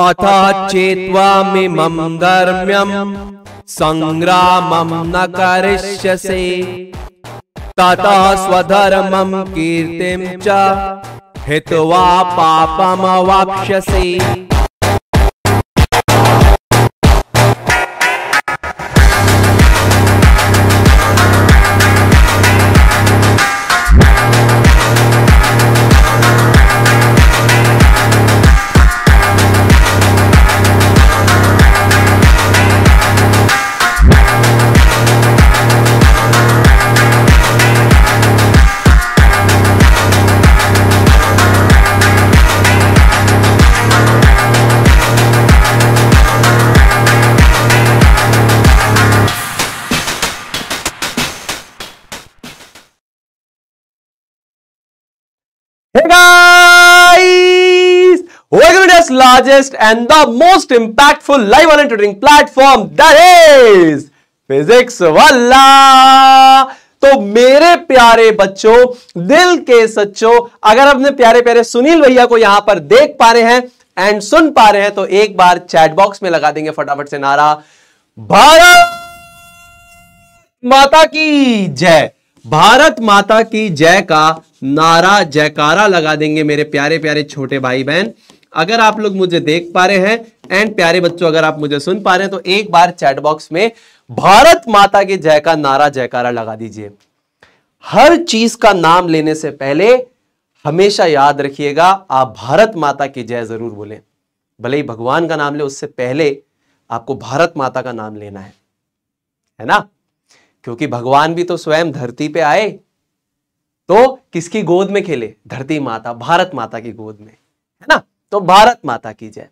अथ चेत्वा मिमं धर्म्यं सङ्ग्रामं न करिष्यसे ततः स्वधर्मं कीर्तिं च हित्वा पापमवाक्ष्यसि Hey guys! Welcome to India's largest and the most impactful live online tutoring platform that is Physics Walla! तो मेरे प्यारे बच्चों दिल के सच्चों अगर अपने प्यारे प्यारे सुनील भैया को यहां पर देख पा रहे हैं एंड सुन पा रहे हैं तो एक बार चैट बॉक्स में लगा देंगे फटाफट से नारा भारत माता की जय भारत माता की जय का नारा जयकारा लगा देंगे मेरे प्यारे प्यारे छोटे भाई बहन अगर आप लोग मुझे देख पा रहे हैं एंड प्यारे बच्चों अगर आप मुझे सुन पा रहे हैं तो एक बार चैट बॉक्स में भारत माता के जय का नारा जयकारा लगा दीजिए हर चीज का नाम लेने से पहले हमेशा याद रखिएगा आप भारत माता की जय जरूर बोले भले ही भगवान का नाम ले उससे पहले आपको भारत माता का नाम लेना है है ना क्योंकि भगवान भी तो स्वयं धरती पे आए तो किसकी गोद में खेले धरती माता भारत माता की गोद में है ना तो भारत माता की जय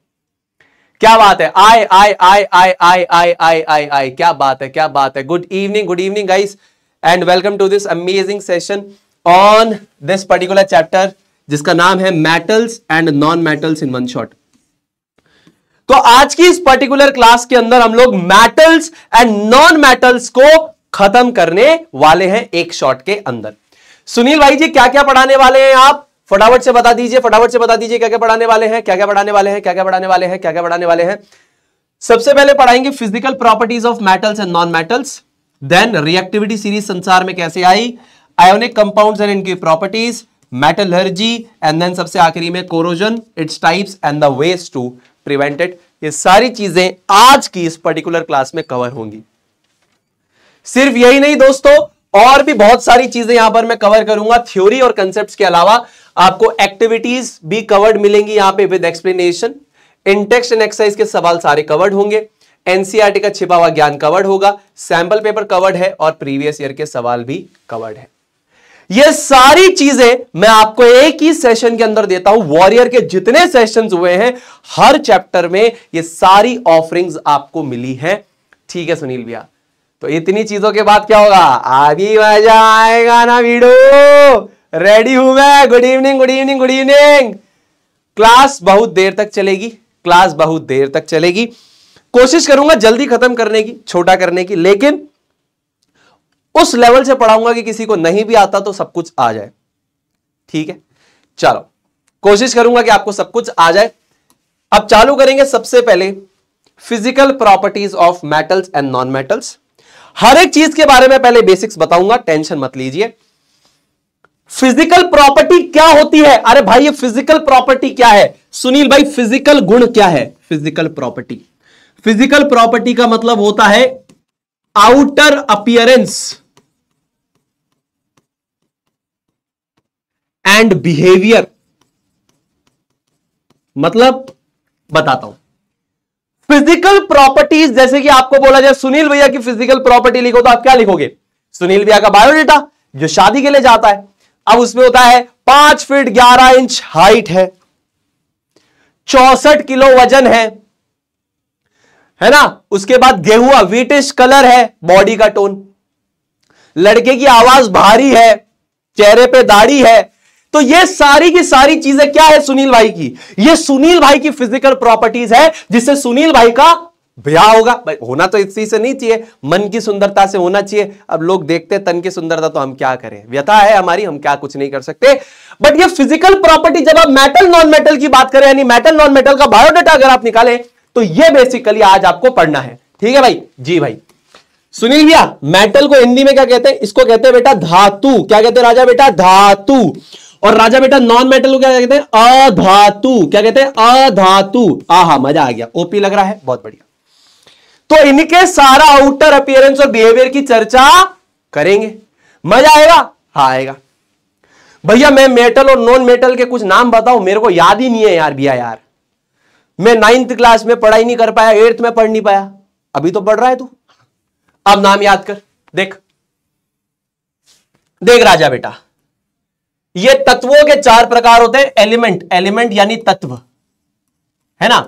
क्या बात है आए आए आए आए आए आए आए आए आए क्या बात है क्या बात है good evening good evening guys and welcome to this amazing session on this particular chapter जिसका नाम है metals and non metals in one shot तो आज की इस पर्टिकुलर क्लास के अंदर हम लोग मेटल्स एंड नॉन मेटल्स को खत्म करने वाले हैं एक शॉट के अंदर सुनील भाई जी क्या क्या पढ़ाने वाले हैं आप फटाफट से बता दीजिए फटाफट से बता दीजिए क्या क्या पढ़ाने वाले हैं क्या क्या पढ़ाने वाले हैं क्या क्या पढ़ाने वाले हैं क्या क्या पढ़ाने वाले हैं सबसे पहले पढ़ाएंगे physical properties of metals and non metals then reactivity series संसार में कैसे आई आयोनिक कंपाउंड एंड इनकी प्रॉपर्टीज मेटलर्जी एंड देन सबसे आखिरी में corrosion its types and the waste to prevented ये सारी चीजें आज की इस पर्टिकुलर क्लास में कवर होंगी सिर्फ यही नहीं दोस्तों और भी बहुत सारी चीजें यहां पर मैं कवर करूंगा थ्योरी और कंसेप्ट के अलावा आपको एक्टिविटीज भी कवर्ड मिलेंगी यहां पे with explanation in text and exercise के सवाल सारे कवर्ड होंगे एनसीआरटी e का छिपा हुआ ज्ञान कवर्ड होगा सैंपल पेपर कवर्ड है और प्रीवियस ईयर के सवाल भी कवर्ड है ये सारी चीजें मैं आपको एक ही सेशन के अंदर देता हूं वॉरियर के जितने सेशन हुए हैं हर चैप्टर में ये सारी ऑफरिंग्स आपको मिली हैं ठीक है सुनील भैया तो इतनी चीजों के बाद क्या होगा आगे मजा आएगा ना वीडियो रेडी हूं मैं good evening good evening good evening class बहुत देर तक चलेगी क्लास बहुत देर तक चलेगी कोशिश करूंगा जल्दी खत्म करने की छोटा करने की लेकिन उस लेवल से पढ़ाऊंगा कि किसी को नहीं भी आता तो सब कुछ आ जाए ठीक है चलो कोशिश करूंगा कि आपको सब कुछ आ जाए अब चालू करेंगे सबसे पहले physical properties of metals and non metals हर एक चीज के बारे में पहले बेसिक्स बताऊंगा टेंशन मत लीजिए फिजिकल प्रॉपर्टी क्या होती है अरे भाई ये फिजिकल प्रॉपर्टी क्या है सुनील भाई फिजिकल गुण क्या है फिजिकल प्रॉपर्टी फिजिकल प्रॉपर्टी का मतलब होता है आउटर अपियरेंस एंड बिहेवियर मतलब बताता हूं फिजिकल प्रॉपर्टीज जैसे कि आपको बोला जाए सुनील भैया की फिजिकल प्रॉपर्टी लिखो तो आप क्या लिखोगे सुनील भैया का बायोडेटा जो शादी के लिए जाता है अब उसमें होता है पांच फीट ग्यारह इंच हाइट है चौसठ किलो वजन है है ना उसके बाद गेहुआ वीटिश कलर है बॉडी का टोन लड़के की आवाज भारी है चेहरे पे दाढ़ी है तो ये सारी की सारी चीजें क्या है सुनील भाई की ये सुनील भाई की फिजिकल प्रॉपर्टीज है जिससे सुनील भाई का ब्याह होगा भाई होना तो इसी से नहीं चाहिए मन की सुंदरता से होना चाहिए अब लोग देखते हैं तन की सुंदरता तो हम क्या करें व्यथा है हमारी हम क्या कुछ नहीं कर सकते बट ये फिजिकल प्रॉपर्टी जब आप मेटल नॉन मेटल की बात करें यानी मेटल नॉन मेटल का बायोडाटा अगर आप निकालें तो ये बेसिकली आज आपको पढ़ना है ठीक है भाई जी भाई सुनील भैया मेटल को हिंदी में क्या कहते हैं इसको कहते हैं बेटा धातु क्या कहते हैं राजा बेटा धातु और राजा बेटा नॉन मेटल को क्या कहते हैं अधातु क्या कहते हैं अधातु आहा मजा आ गया ओपी लग रहा है बहुत बढ़िया तो इनके सारा आउटर अपियरेंस और बिहेवियर की चर्चा करेंगे मजा आएगा हा आएगा भैया मैं मेटल और नॉन मेटल के कुछ नाम बताऊं मेरे को याद ही नहीं है यार भैया यार मैं नाइन्थ क्लास में पढ़ाई नहीं कर पाया एट्थ में पढ़ नहीं पाया अभी तो पढ़ रहा है तू अब नाम याद कर देख देख राजा बेटा ये तत्वों के चार प्रकार होते हैं एलिमेंट एलिमेंट यानी तत्व है ना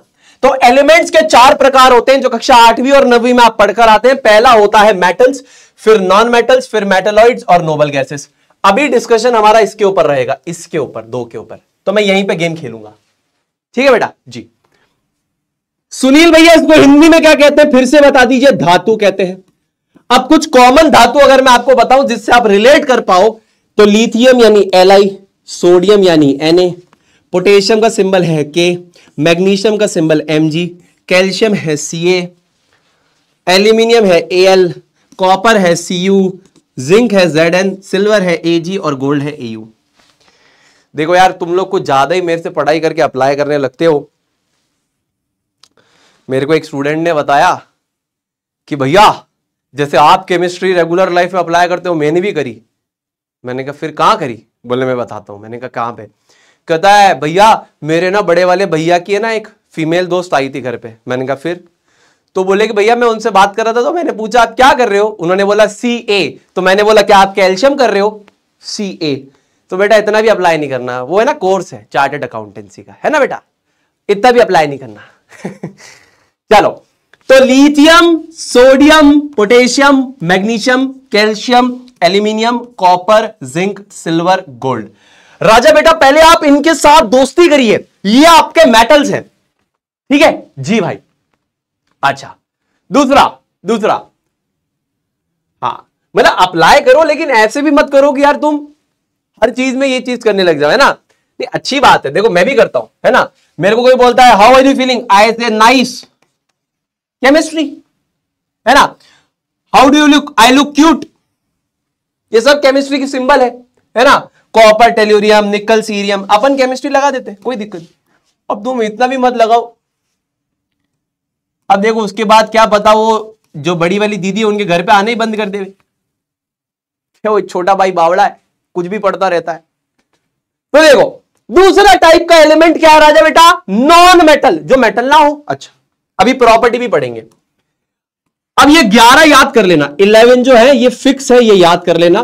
तो एलिमेंट्स के चार प्रकार होते हैं जो कक्षा आठवीं और नवी में आप पढ़कर आते हैं पहला होता है मेटल्स फिर नॉन मेटल्स फिर मेटलॉइड्स और नोबल गैसेस अभी डिस्कशन हमारा इसके ऊपर रहेगा इसके ऊपर दो के ऊपर तो मैं यहीं पे गेम खेलूंगा ठीक है बेटा जी सुनील भैया इसको हिंदी में क्या कहते हैं फिर से बता दीजिए धातु कहते हैं अब कुछ कॉमन धातु अगर मैं आपको बताऊं जिससे आप रिलेट कर पाओ तो लिथियम यानी एल सोडियम यानी एन पोटेशियम का सिंबल है के मैग्नीशियम का सिंबल एम कैल्शियम है सी एल्यूमिनियम है ए एल कॉपर है सी यू जिंक है जेड एन सिल्वर है ए जी और गोल्ड है ए यू देखो यार तुम लोग कुछ ज़्यादा ही मेरे से पढ़ाई करके अप्लाई करने लगते हो मेरे को एक स्टूडेंट ने बताया कि भैया जैसे आप केमिस्ट्री रेगुलर लाइफ में अप्लाई करते हो मैंने भी करी मैंने कहा फिर कहाँ करी बोले मैं बताता हूँ मैंने कहा कहाँ पे कहता है भैया मेरे ना बड़े वाले भैया की है ना एक फीमेल दोस्त आई थी घर पे मैंने कहा फिर तो बोले कि भैया मैं उनसे बात कर रहा था तो मैंने पूछा आप क्या कर रहे हो उन्होंने बोला सी ए तो मैंने बोला क्या आप कैल्शियम कर रहे हो सी ए तो बेटा इतना भी अप्लाई नहीं करना वो है ना कोर्स है चार्टेड अकाउंटेंसी का है ना बेटा इतना भी अप्लाई नहीं करना चलो तो lithium sodium potassium magnesium calcium aluminium copper zinc silver gold राजा बेटा पहले आप इनके साथ दोस्ती करिए ये आपके मेटल्स हैं ठीक है जी भाई अच्छा दूसरा दूसरा हाँ मतलब अप्लाई करो लेकिन ऐसे भी मत करो कि यार तुम हर चीज में ये चीज करने लग जाओ है ना नहीं अच्छी बात है देखो मैं भी करता हूं है ना मेरे को कोई बोलता है how are you feeling I say nice chemistry है ना how do you look I look cute ये सब केमिस्ट्री की सिंबल है है ना कॉपर टेल्यूरियम निकल सीरियम अपन केमिस्ट्री लगा देते कोई दिक्कत अब तुम इतना भी मत लगाओ अब देखो उसके बाद क्या पता वो जो बड़ी वाली दीदी उनके घर पे आने ही बंद कर दे वो छोटा भाई बावड़ा है कुछ भी पढ़ता रहता है तो देखो दूसरा टाइप का एलिमेंट क्या है राजा बेटा नॉन मेटल जो मेटल ना हो अच्छा अभी प्रॉपर्टी भी पढ़ेंगे अब ये 11 याद कर लेना 11 जो है ये फिक्स है ये याद कर लेना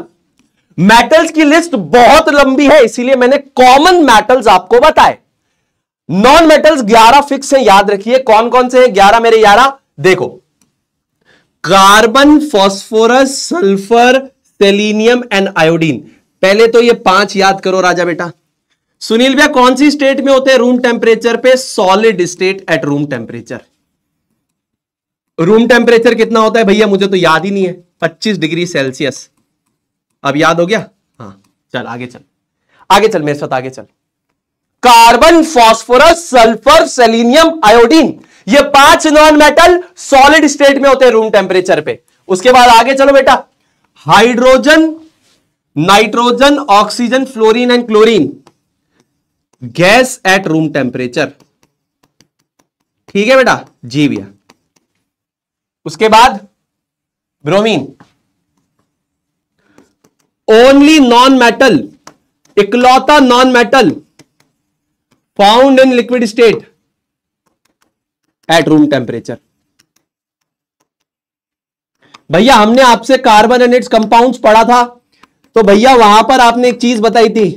मेटल्स की लिस्ट बहुत लंबी है इसीलिए मैंने कॉमन मेटल्स आपको बताए नॉन मेटल्स 11 फिक्स हैं याद रखिए कौन कौन से हैं 11 मेरे 11 देखो carbon phosphorus sulphur selenium and iodine पहले तो ये पांच याद करो राजा बेटा सुनील भैया कौन सी स्टेट में होते हैं रूम टेम्परेचर पे solid state at room temperature room temperature कितना होता है भैया मुझे तो याद ही नहीं है 25 डिग्री सेल्सियस अब याद हो गया हाँ चल आगे चल आगे चल मेरे साथ आगे चल carbon phosphorus sulphur selenium iodine ये पांच नॉन मेटल सॉलिड स्टेट में होते हैं रूम टेम्परेचर पे उसके बाद आगे चलो बेटा hydrogen nitrogen oxygen fluorine and chlorine gas at room temperature ठीक है बेटा जी भैया उसके बाद ब्रोमीन ओनली नॉन मेटल इकलौता non metal found in liquid state at room temperature भैया हमने आपसे कार्बन एंड इट्स कंपाउंड्स पढ़ा था तो भैया वहां पर आपने एक चीज बताई थी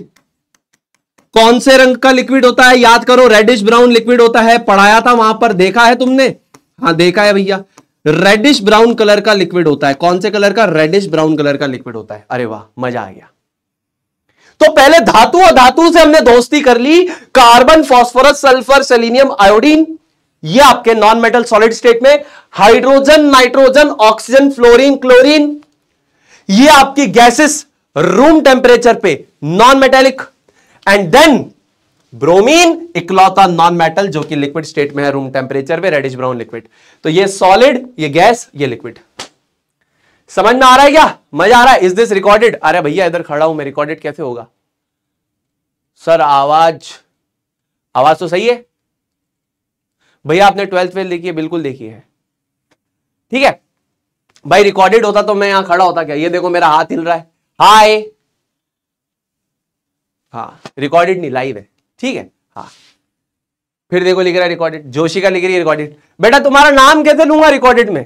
कौन से रंग का लिक्विड होता है याद करो रेडिश ब्राउन लिक्विड होता है पढ़ाया था वहां पर देखा है तुमने हाँ देखा है भैया रेडिश ब्राउन कलर का लिक्विड होता है कौन से कलर का रेडिश ब्राउन कलर का लिक्विड होता है अरे वाह मजा आ गया तो पहले धातु और धातु से हमने दोस्ती कर ली carbon phosphorus sulphur selenium iodine ये आपके नॉन मेटल सॉलिड स्टेट में hydrogen nitrogen oxygen fluorine chlorine ये आपकी गैसेस रूम टेम्परेचर पे non metallic and then bromine इकलौता नॉन मेटल जो कि लिक्विड स्टेट में है रूम टेम्परेचर में रेडिश ब्राउन लिक्विड तो ये सॉलिड ये गैस ये लिक्विड समझ में आ रहा है क्या मजा आ रहा है इज दिस रिकॉर्डेड अरे भैया इधर खड़ा हूं मैं रिकॉर्डेड कैसे होगा सर आवाज आवाज तो सही है भैया आपने ट्वेल्थ फेल देखी है बिल्कुल देखी है ठीक है भाई रिकॉर्डेड होता तो मैं यहां खड़ा होता क्या ये देखो मेरा हाथ हिल रहा है हाय हाँ रिकॉर्डेड नहीं लाइव है ठीक है हाँ फिर देखो लिख रहा है रिकॉर्डेड जोशी का लिख रही है रिकॉर्डेड बेटा तुम्हारा नाम कैसे लूंगा रिकॉर्डेड में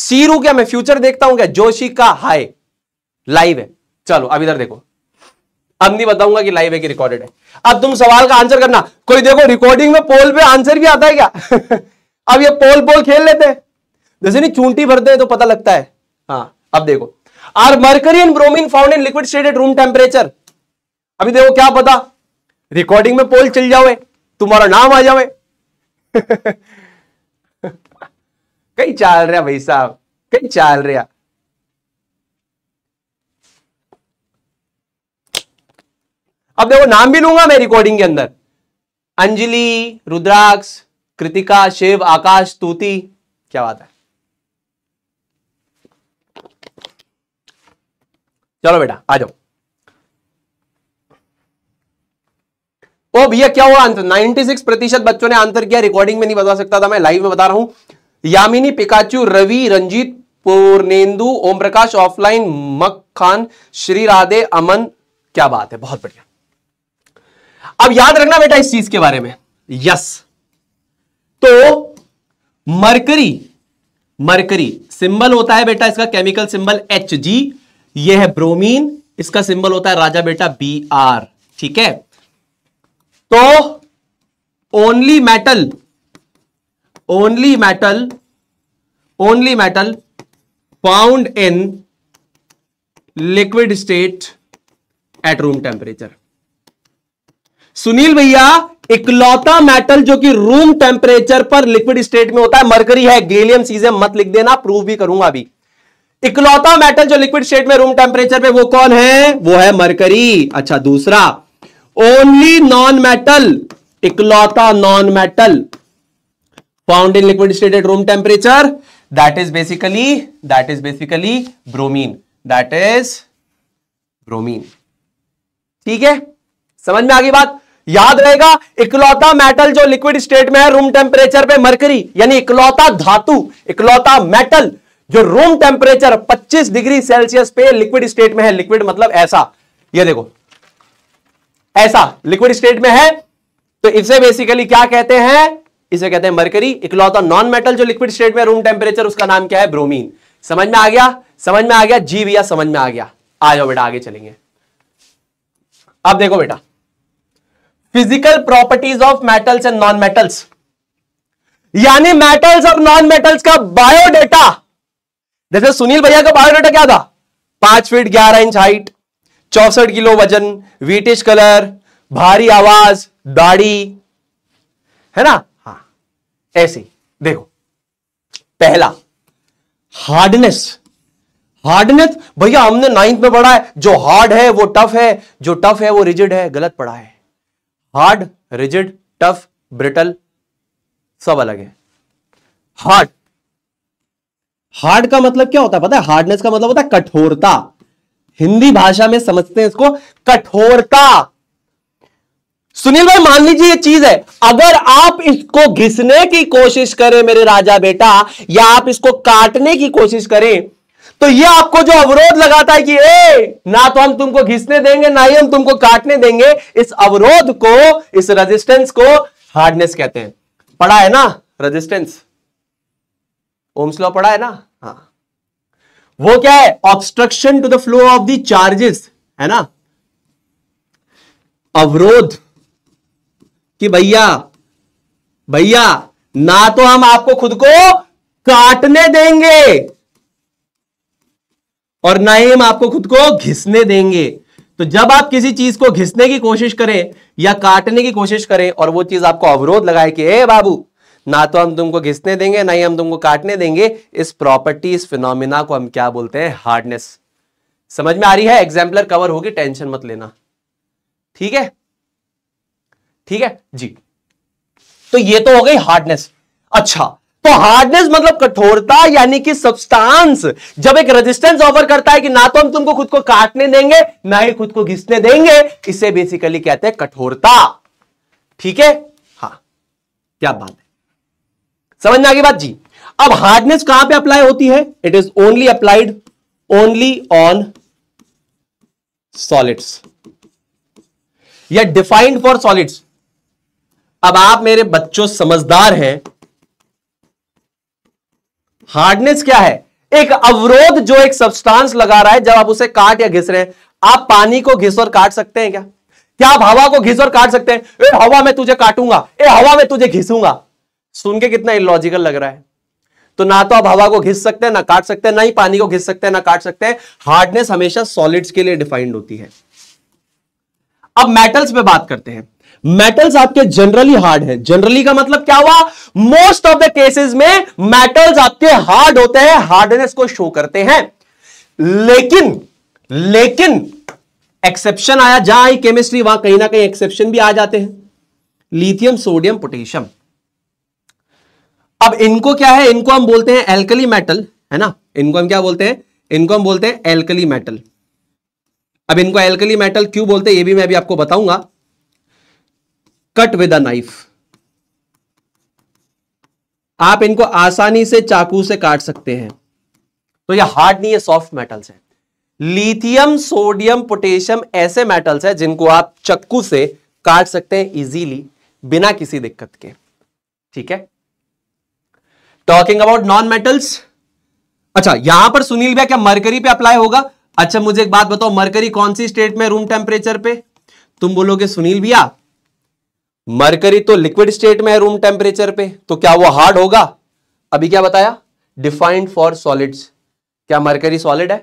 सीरू क्या मैं फ्यूचर देखता हूं क्या जोशी का हाय लाइव है चलो अब इधर देखो अब नहीं बताऊंगा कि लाइव है कि रिकॉर्डेड है अब तुम सवाल का आंसर करना कोई देखो रिकॉर्डिंग में पोल पे आंसर भी आता है क्या अब ये पोल पोल खेल लेते हैं जैसे नहीं चूंटी भरते हैं तो पता लगता है हाँ अब देखो are mercury and bromine found in liquid stated room temperature अभी देखो क्या पता रिकॉर्डिंग में पोल चल जाओ तुम्हारा नाम आ जाओ कई चाल रहा भाई साहब कई चाल रहा अब देखो नाम भी लूंगा मैं रिकॉर्डिंग के अंदर अंजलि रुद्राक्ष कृतिका शिव आकाश तूती क्या बात है चलो बेटा आ जाओ तो भैया क्या हुआ आंसर 96 प्रतिशत बच्चों ने आंसर किया रिकॉर्डिंग में नहीं बता सकता था मैं लाइव में बता रहा हूं यामिनी पिकाचू रवि रंजीत पूर्णेंदु ओम प्रकाश ऑफलाइन मक खान श्री राधे अमन क्या बात है बहुत बढ़िया अब याद रखना बेटा इस चीज के बारे में यस तो मरकरी मरकरी सिंबल होता है बेटा इसका केमिकल सिंबल एच जी यह है ब्रोमीन इसका सिंबल होता है राजा बेटा बी आर ठीक है तो only metal only metal only metal found in liquid state at room temperature Sunil भैया इकलौता मेटल जो कि रूम टेम्परेचर पर लिक्विड स्टेट में होता है मरकरी है गेलियम सीजम मत लिख देना प्रूव भी करूंगा अभी इकलौता मेटल जो लिक्विड स्टेट में रूम टेम्परेचर पे वो कौन है वो है मरकरी अच्छा दूसरा ओनली नॉन मेटल इकलौता non metal found in liquid state at room temperature that is basically that is basically bromine that is bromine ठीक है समझ में आ गई बात याद रहेगा इकलौता मेटल जो लिक्विड स्टेट में है रूम टेम्परेचर पे मरकरी यानी इकलौता धातु इकलौता मेटल जो रूम टेम्परेचर 25 डिग्री सेल्सियस पे लिक्विड स्टेट में है लिक्विड मतलब ऐसा ये देखो ऐसा लिक्विड स्टेट में है तो इसे बेसिकली क्या कहते हैं इसे कहते हैं मरकरी इकलौता नॉन मेटल जो लिक्विड स्टेट में रूम टेम्परेचर उसका नाम क्या है ब्रोमीन समझ में आ गया समझ में आ गया जी भैया समझ में आ गया आ जाओ बेटा आगे चलेंगे अब देखो बेटा physical properties of metals and non metals यानी मेटल्स और नॉन मेटल्स का बायोडेटा जैसे सुनील भैया का बायोडेटा क्या था पांच फीट ग्यारह इंच हाइट चौसठ किलो वजन वीटिश कलर भारी आवाज दाढ़ी है ना हाँ ऐसे देखो पहला हार्डनेस हार्डनेस भैया हमने नाइन्थ में पढ़ा है जो हार्ड है वो टफ है जो टफ है वो रिजिड है गलत पढ़ा है हार्ड रिजिड टफ ब्रिटल सब अलग है हार्ड हार्ड का मतलब क्या होता है पता है हार्डनेस का मतलब होता है कठोरता हिंदी भाषा में समझते हैं इसको कठोरता सुनील भाई मान लीजिए ये चीज है अगर आप इसको घिसने की कोशिश करें मेरे राजा बेटा या आप इसको काटने की कोशिश करें तो ये आपको जो अवरोध लगाता है कि ए ना तो हम तुमको घिसने देंगे ना ही हम तुमको काटने देंगे इस अवरोध को इस रेजिस्टेंस को हार्डनेस कहते हैं पढ़ा है ना रेजिस्टेंस ओम्स लॉ पढ़ा है ना हाँ वो क्या है obstruction to the flow of the charges है ना अवरोध कि भैया भैया ना तो हम आपको खुद को काटने देंगे और ना ही हम आपको खुद को घिसने देंगे तो जब आप किसी चीज को घिसने की कोशिश करें या काटने की कोशिश करें और वो चीज आपको अवरोध लगाए कि ए बाबू ना तो हम तुमको घिसने देंगे ना ही हम तुमको काटने देंगे इस प्रॉपर्टी इस फिनोमिना को हम क्या बोलते हैं हार्डनेस समझ में आ रही है एग्जाम्पलर कवर होगी टेंशन मत लेना ठीक है ठीक है जी तो ये तो हो गई हार्डनेस अच्छा तो हार्डनेस मतलब कठोरता यानी कि सब्सटेंस जब एक रेजिस्टेंस ऑफर करता है कि ना तो हम तुमको खुद को काटने देंगे ना ही खुद को घिसने देंगे इसे बेसिकली कहते हैं कठोरता ठीक है हा क्या बात है समझ में आगे बात जी अब हार्डनेस कहां पे अप्लाई होती है it is only applied only on solids या डिफाइंड फॉर सॉलिड्स अब आप मेरे बच्चों समझदार हैं हार्डनेस क्या है एक अवरोध जो एक सब्सटेंस लगा रहा है जब आप उसे काट या घिस रहे हैं आप पानी को घिस और काट सकते हैं क्या क्या आप हवा को घिस और काट सकते हैं ए हवा में तुझे काटूंगा ए हवा में तुझे घिसूंगा सुन के कितना इलॉजिकल लग रहा है तो ना तो आप हवा को घिस सकते हैं ना काट सकते हैं ना ही पानी को घिस सकते हैं ना काट सकते हैं हार्डनेस हमेशा सॉलिड्स के लिए डिफाइंड होती है अब मेटल्स पे बात करते हैं मेटल्स आपके जनरली हार्ड हैं जनरली का मतलब क्या हुआ मोस्ट ऑफ द केसेस में मेटल्स आपके हार्ड होते हैं हार्डनेस को शो करते हैं लेकिन लेकिन एक्सेप्शन आया जहां आई केमिस्ट्री वहां कहीं ना कहीं एक्सेप्शन भी आ जाते हैं लिथियम सोडियम पोटेशियम अब इनको क्या है इनको हम बोलते हैं एल्कली मेटल है ना इनको हम क्या बोलते हैं इनको हम बोलते हैं एल्कली मेटल अब इनको एल्कली मेटल क्यों बोलते हैं ये भी मैं अभी आपको बताऊंगा कट विद अ नाइफ आप इनको आसानी से चाकू से काट सकते हैं तो ये हार्ड नहीं है सॉफ्ट मेटल्स है लिथियम सोडियम पोटेशियम ऐसे मेटल्स है जिनको आप चक्कू से काट सकते हैं इजीली बिना किसी दिक्कत के ठीक है टॉकिंग अबाउट नॉन मेटल्स अच्छा यहां पर सुनील भैया क्या मरकरी पे अप्लाई होगा अच्छा मुझे एक बात बताओ मरकरी कौन सी स्टेट में रूम टेम्परेचर पे तुम बोलोगे सुनील भैया मरकरी तो लिक्विड स्टेट में है रूम टेम्परेचर पे तो क्या वो हार्ड होगा अभी क्या बताया डिफाइंड फॉर सॉलिड्स क्या मरकरी सॉलिड है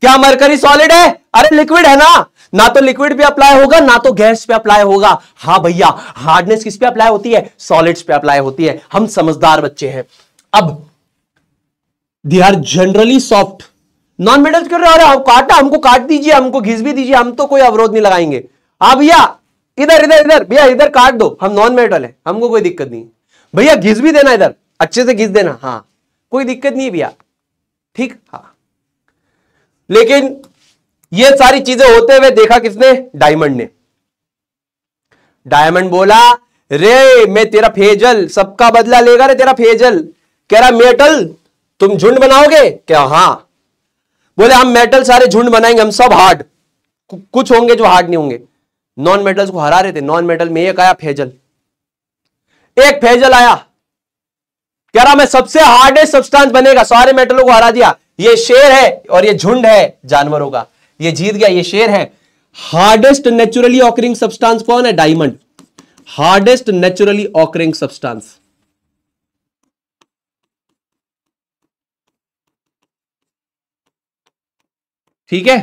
क्या मरकरी सॉलिड है अरे लिक्विड है ना ना तो लिक्विड पे अप्लाई होगा ना तो गैस पे अप्लाई होगा हाँ भैया हार्डनेस किस पे अप्लाई होती है सॉलिड्स पे अप्लाई होती है हम समझदार बच्चे हैं अब they are generally soft non metals क्यों रहे हम काटा हमको काट दीजिए हमको घिस भी दीजिए हम तो कोई अवरोध नहीं लगाएंगे हाँ भैया इधर इधर इधर भैया इधर काट दो हम नॉन मेटल है हमको कोई दिक्कत नहीं भैया घिस भी देना इधर अच्छे से घिस देना हाँ कोई दिक्कत नहीं है भैया ठीक हाँ लेकिन ये सारी चीजें होते हुए देखा किसने डायमंड ने डायमंड बोला रे मैं तेरा फेजल सबका बदला लेगा रे तेरा फेजल कह रहा मेटल तुम झुंड बनाओगे क्या हाँ बोले हम मेटल सारे झुंड बनाएंगे हम सब हार्ड कुछ होंगे जो हार्ड नहीं होंगे नॉन मेटल्स को हरा रहे थे नॉन मेटल में एक आया फेजल एक फेजल आया कह रहा मैं सबसे हार्डेस्ट सब्सटेंस बनेगा सारे मेटलों को हरा दिया ये शेर है और ये झुंड है जानवरों का ये जीत गया ये शेर है हार्डेस्ट नेचुरली ऑकरिंग सब्सटेंस कौन है diamond hardest naturally occurring substance ठीक है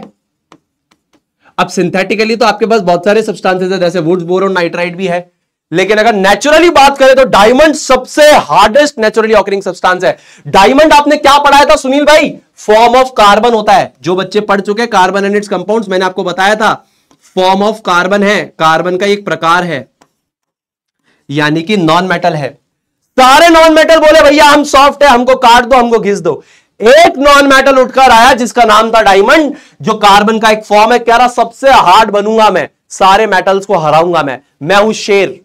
अब सिंथेटिकली तो आपके पास बहुत सारे सब्सटेंसेस है जैसे वुड्स बोरोन नाइट्राइट भी है लेकिन अगर नेचुरली बात करें तो डायमंड सबसे हार्डेस्ट नेचुरली ऑकरिंग सब्सटेंस है डायमंड आपने क्या पढ़ाया था सुनील भाई फॉर्म ऑफ कार्बन होता है जो बच्चे पढ़ चुके कार्बन एंड इट्स कंपाउंड मैंने आपको बताया था फॉर्म ऑफ कार्बन है कार्बन का एक प्रकार है यानी कि नॉन मेटल है सारे नॉन मेटल बोले भैया हम सॉफ्ट है हमको काट दो हमको घिस दो एक नॉन मेटल उठकर आया जिसका नाम था डायमंड जो कार्बन का एक फॉर्म है कह रहा सबसे हार्ड बनूंगा मैं सारे मेटल्स को हराऊंगा मैं मैं हूं शेर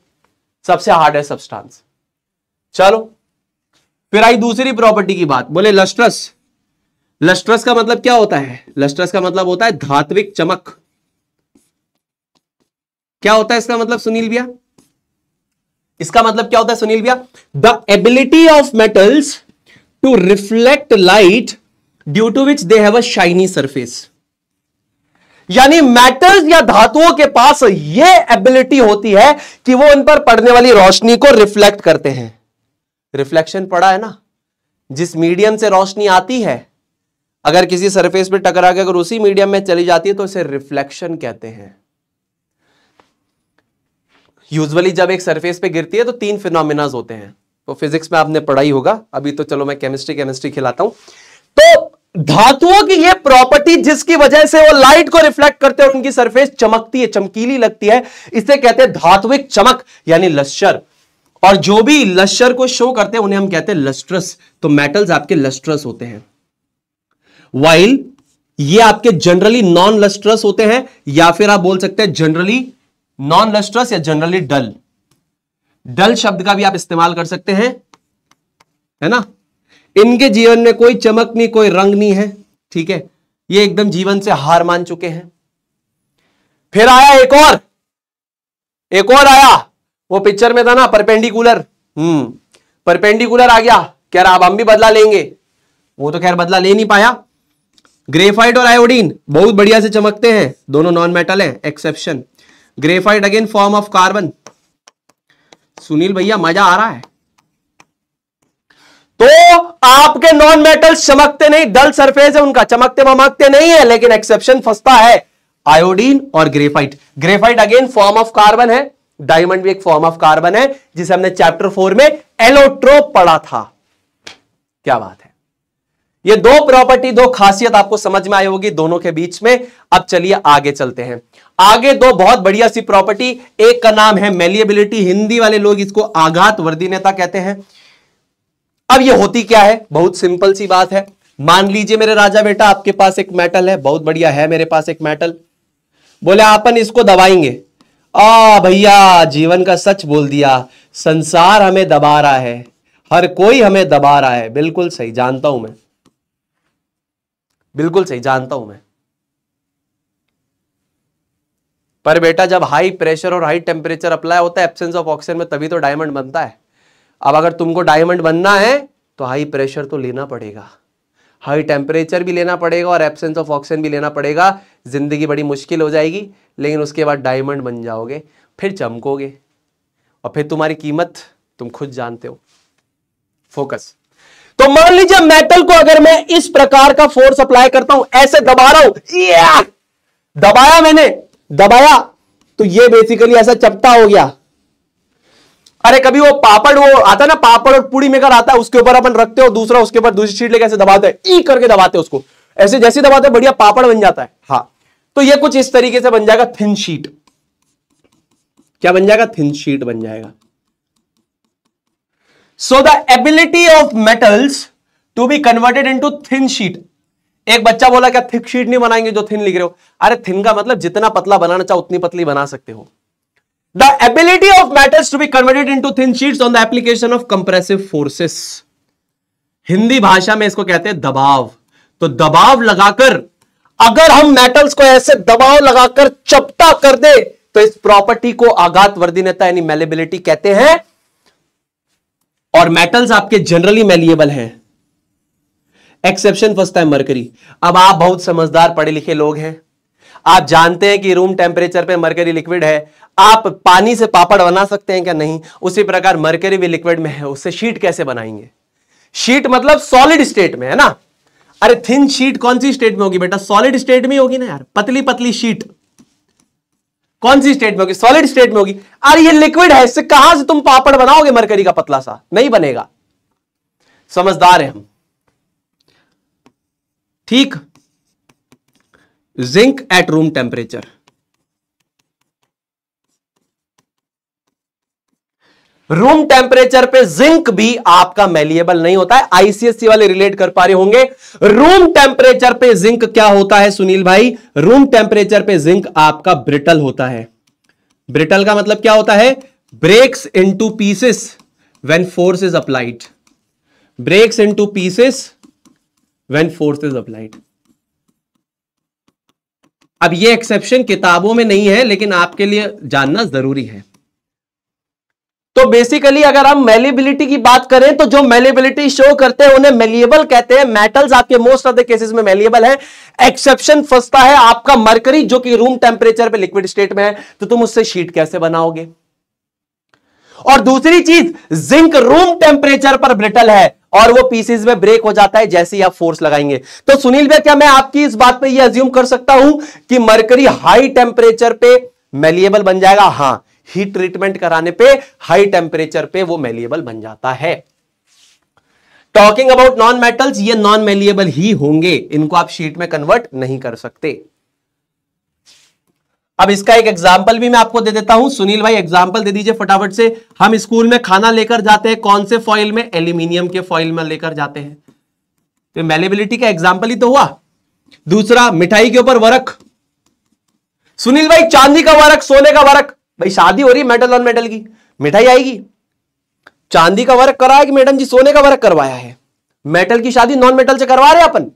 सबसे है सब्सटेंस चलो फिर आई दूसरी प्रॉपर्टी की बात बोले लस्ट्रस लस्ट्रस का मतलब क्या होता है लस्ट्रस का मतलब होता है धात्विक चमक क्या होता है इसका मतलब सुनील भैया इसका मतलब क्या होता है सुनील भैया the ability of metals to reflect light due to which they have a shiny surface यानी मैटर्स या धातुओं के पास ये एबिलिटी होती है कि वो उन पर पड़ने वाली रोशनी को रिफ्लेक्ट करते हैं रिफ्लेक्शन पड़ा है ना जिस मीडियम से रोशनी आती है अगर किसी सरफेस पे टकरा के अगर उसी मीडियम में चली जाती है तो इसे रिफ्लेक्शन कहते हैं यूजुअली जब एक सरफेस पे गिरती है तो तीन फिनोमिनाज होते हैं तो फिजिक्स में आपने पढ़ाई होगा अभी तो चलो मैं केमिस्ट्री केमिस्ट्री खिलाता हूं तो धातुओं की ये प्रॉपर्टी जिसकी वजह से वो लाइट को रिफ्लेक्ट करते हैं उनकी सरफेस चमकती है चमकीली लगती है इसे कहते हैं धात्विक चमक यानी लश्कर और जो भी लश्कर को शो करते हैं उन्हें हम कहते हैं लस्ट्रस तो मेटल्स आपके लस्ट्रस होते हैं वाइल ये आपके जनरली नॉन लस्ट्रस होते हैं या फिर आप बोल सकते हैं जनरली नॉन लस्ट्रस या जनरली डल डल शब्द का भी आप इस्तेमाल कर सकते हैं है ना इनके जीवन में कोई चमक नहीं कोई रंग नहीं है ठीक है ये एकदम जीवन से हार मान चुके हैं फिर आया एक और एक और आया वो पिक्चर में था ना परपेंडिकुलर हम्म परपेंडिकुलर आ गया कह रहा अब हम भी बदला लेंगे वो तो खैर बदला ले नहीं पाया ग्रेफाइट और आयोडीन बहुत बढ़िया से चमकते हैं दोनों नॉन मेटल हैं exception graphite again form of carbon Sunil भैया मजा आ रहा है तो आपके नॉन मेटल चमकते नहीं डल सरफेस है उनका चमकते ममकते नहीं है लेकिन एक्सेप्शन फंसता है आयोडीन और graphite graphite again form of carbon है डायमंड भी एक फॉर्म ऑफ कार्बन है जिसे हमने चैप्टर फोर में एलोट्रोप पढ़ा था क्या बात है ये दो प्रॉपर्टी दो खासियत आपको समझ में आई होगी दोनों के बीच में अब चलिए आगे चलते हैं आगे दो बहुत बढ़िया सी प्रॉपर्टी एक का नाम है मेलियबिलिटी हिंदी वाले लोग इसको आघात वर्दीनेता कहते हैं अब ये होती क्या है बहुत सिंपल सी बात है मान लीजिए मेरे राजा बेटा आपके पास एक मेटल है बहुत बढ़िया है मेरे पास एक मेटल बोले आपन इसको दबाएंगे आ भैया जीवन का सच बोल दिया संसार हमें दबा रहा है हर कोई हमें दबा रहा है बिल्कुल सही जानता हूं मैं बिल्कुल सही जानता हूं मैं पर बेटा जब हाई प्रेशर और हाई टेम्परेचर अप्लाई होता है एब्सेंस ऑफ ऑक्सीजन में तभी तो डायमंड बनता है अब अगर तुमको डायमंड बनना है तो हाई प्रेशर तो लेना पड़ेगा हाई टेम्परेचर भी लेना पड़ेगा और एब्सेंस ऑफ ऑक्सीजन भी लेना पड़ेगा ज़िंदगी बड़ी मुश्किल हो जाएगी लेकिन उसके बाद डायमंड बन जाओगे फिर चमकोगे और फिर तुम्हारी कीमत तुम खुद जानते हो फोकस तो मान लीजिए मेटल को अगर मैं इस प्रकार का फोर्स अप्लाई करता हूं ऐसे दबा रहा हूं दबाया मैंने दबाया तो ये बेसिकली ऐसा चपटा हो गया अरे कभी वो पापड़ वो आता ना पापड़ और पूड़ी मेकर आता है उसके ऊपर अपन रखते हो दूसरा उसके ऊपर दूसरी शीट लेकर ऐसे दबाते हैं ई करके दबाते हैं उसको ऐसे जैसे दबाते बढ़िया पापड़ बन जाता है हाँ तो ये कुछ इस तरीके से बन जाएगा थिन शीट क्या बन जाएगा थिन शीट बन जाएगा so the ability of metals to be converted to thin sheet एक बच्चा बोला क्या थिक शीट नहीं बनाएंगे जो थिन लिख रहे हो अरे थिन का मतलब जितना पतला बनाना चाहो उतनी पतली बना सकते हो the ability of metals to be converted into thin sheets on the application of compressive forces Hindi भाषा में इसको कहते हैं दबाव तो दबाव लगाकर अगर हम मेटल्स को ऐसे दबाव लगाकर चपटा कर दे तो इस प्रॉपर्टी को आघात वर्दीनता यानी मेलेबिलिटी कहते हैं और मेटल्स आपके जनरली मेलिएबल हैं एक्सेप्शन फर्स्ट टाइम मरकरी अब आप बहुत समझदार पढ़े लिखे लोग हैं आप जानते हैं कि रूम टेम्परेचर पे मरकरी लिक्विड है आप पानी से पापड़ बना सकते हैं क्या नहीं उसी प्रकार मरकरी भी लिक्विड में है उससे शीट कैसे बनाएंगे शीट मतलब सॉलिड स्टेट में है ना अरे थिन शीट कौन सी स्टेट में होगी बेटा सॉलिड स्टेट में होगी ना यार पतली पतली शीट कौन सी स्टेट में होगी सॉलिड स्टेट में होगी अरे ये लिक्विड है इससे कहां से तुम पापड़ बनाओगे मरकरी का पतला सा नहीं बनेगा समझदार है हम ठीक zinc at room temperature room temperature पे जिंक भी आपका मेलिएबल नहीं होता है आईसीएससी वाले रिलेट कर पा रहे होंगे रूम टेम्परेचर पे जिंक क्या होता है सुनील भाई रूम टेम्परेचर पे जिंक आपका ब्रिटल होता है ब्रिटल का मतलब क्या होता है breaks into pieces when force is applied breaks into pieces when force is applied अब ये एक्सेप्शन किताबों में नहीं है लेकिन आपके लिए जानना जरूरी है तो बेसिकली अगर हम मेलेबिलिटी की बात करें तो जो मेलेबिलिटी शो करते हैं उन्हें मेलिएबल कहते हैं मेटल्स आपके मोस्ट ऑफ द केसेस में मेलिएबल है एक्सेप्शन फंसता है आपका मरकरी जो कि रूम टेम्परेचर पे लिक्विड स्टेट में है तो तुम उससे शीट कैसे बनाओगे और दूसरी चीज जिंक रूम टेम्परेचर पर ब्रिटल है और वो पीसेज में ब्रेक हो जाता है जैसे ही आप फोर्स लगाएंगे तो सुनील भैया क्या मैं आपकी इस बात पर यह अज्यूम कर सकता हूं कि मरकरी हाई टेम्परेचर पे मेलिएबल बन जाएगा हां हीट ट्रीटमेंट कराने पे हाई टेम्परेचर पे वो मेलिएबल बन जाता है टॉकिंग अबाउट नॉन मेटल्स ये नॉन मेलिएबल ही होंगे इनको आप शीट में कन्वर्ट नहीं कर सकते अब इसका एक एग्जाम्पल भी मैं आपको दे देता हूं सुनील भाई एग्जाम्पल दे दीजिए फटाफट से हम स्कूल में खाना लेकर जाते हैं कौन से फॉइल में एल्यूमिनियम के फॉइल में लेकर जाते हैं तो मेलेबिलिटी का एग्जाम्पल ही तो हुआ दूसरा मिठाई के ऊपर वर्क सुनील भाई चांदी का वर्क सोने का वर्क भाई शादी हो रही है मेटल और मेडल की मिठाई आएगी चांदी का वर्क कराया कि मैडम जी सोने का वर्क करवाया है मेटल की शादी नॉन मेटल से करवा रहे अपन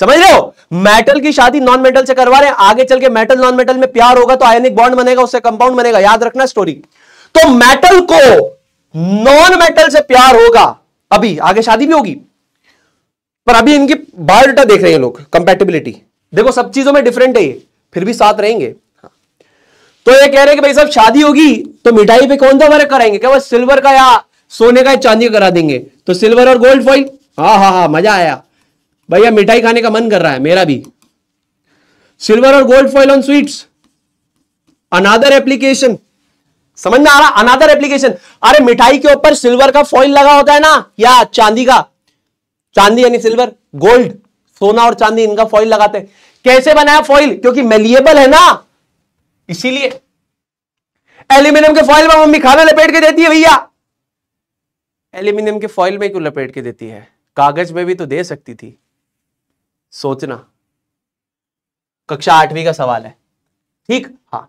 समझ रहे हो मेटल की शादी नॉन मेटल से करवा रहे हैं आगे चल के मेटल नॉन मेटल में प्यार होगा तो आयनिक बॉन्ड बनेगा उससे कंपाउंड बनेगा याद रखना स्टोरी तो मेटल को नॉन मेटल से प्यार होगा अभी आगे शादी भी होगी पर अभी इनकी बायोडाटा देख रहे हैं लोग कंपेटेबिलिटी देखो सब चीजों में डिफरेंट है ये फिर भी साथ रहेंगे तो ये कह रहे हैं कि भाई साहब शादी होगी तो मिठाई पे कौन सा वर्क कराएंगे क्या सिल्वर का या सोने का या चांदी करा देंगे तो सिल्वर और गोल्ड फॉइल हाँ हाँ हाँ मजा आया भैया मिठाई खाने का मन कर रहा है मेरा भी सिल्वर और gold foil on sweets another application समझ में आ रहा अनादर एप्लीकेशन अरे मिठाई के ऊपर सिल्वर का फॉइल लगा होता है ना या चांदी का चांदी यानी सिल्वर गोल्ड सोना और चांदी इनका फॉइल लगाते हैं कैसे बनाया फॉइल क्योंकि मेलिएबल है ना इसीलिए एल्यूमिनियम के फॉइल में मम्मी खाना लपेट के देती है भैया एल्यूमिनियम के फॉइल में क्यों लपेट के देती है कागज में भी तो दे सकती थी सोचना कक्षा आठवीं का सवाल है ठीक हाँ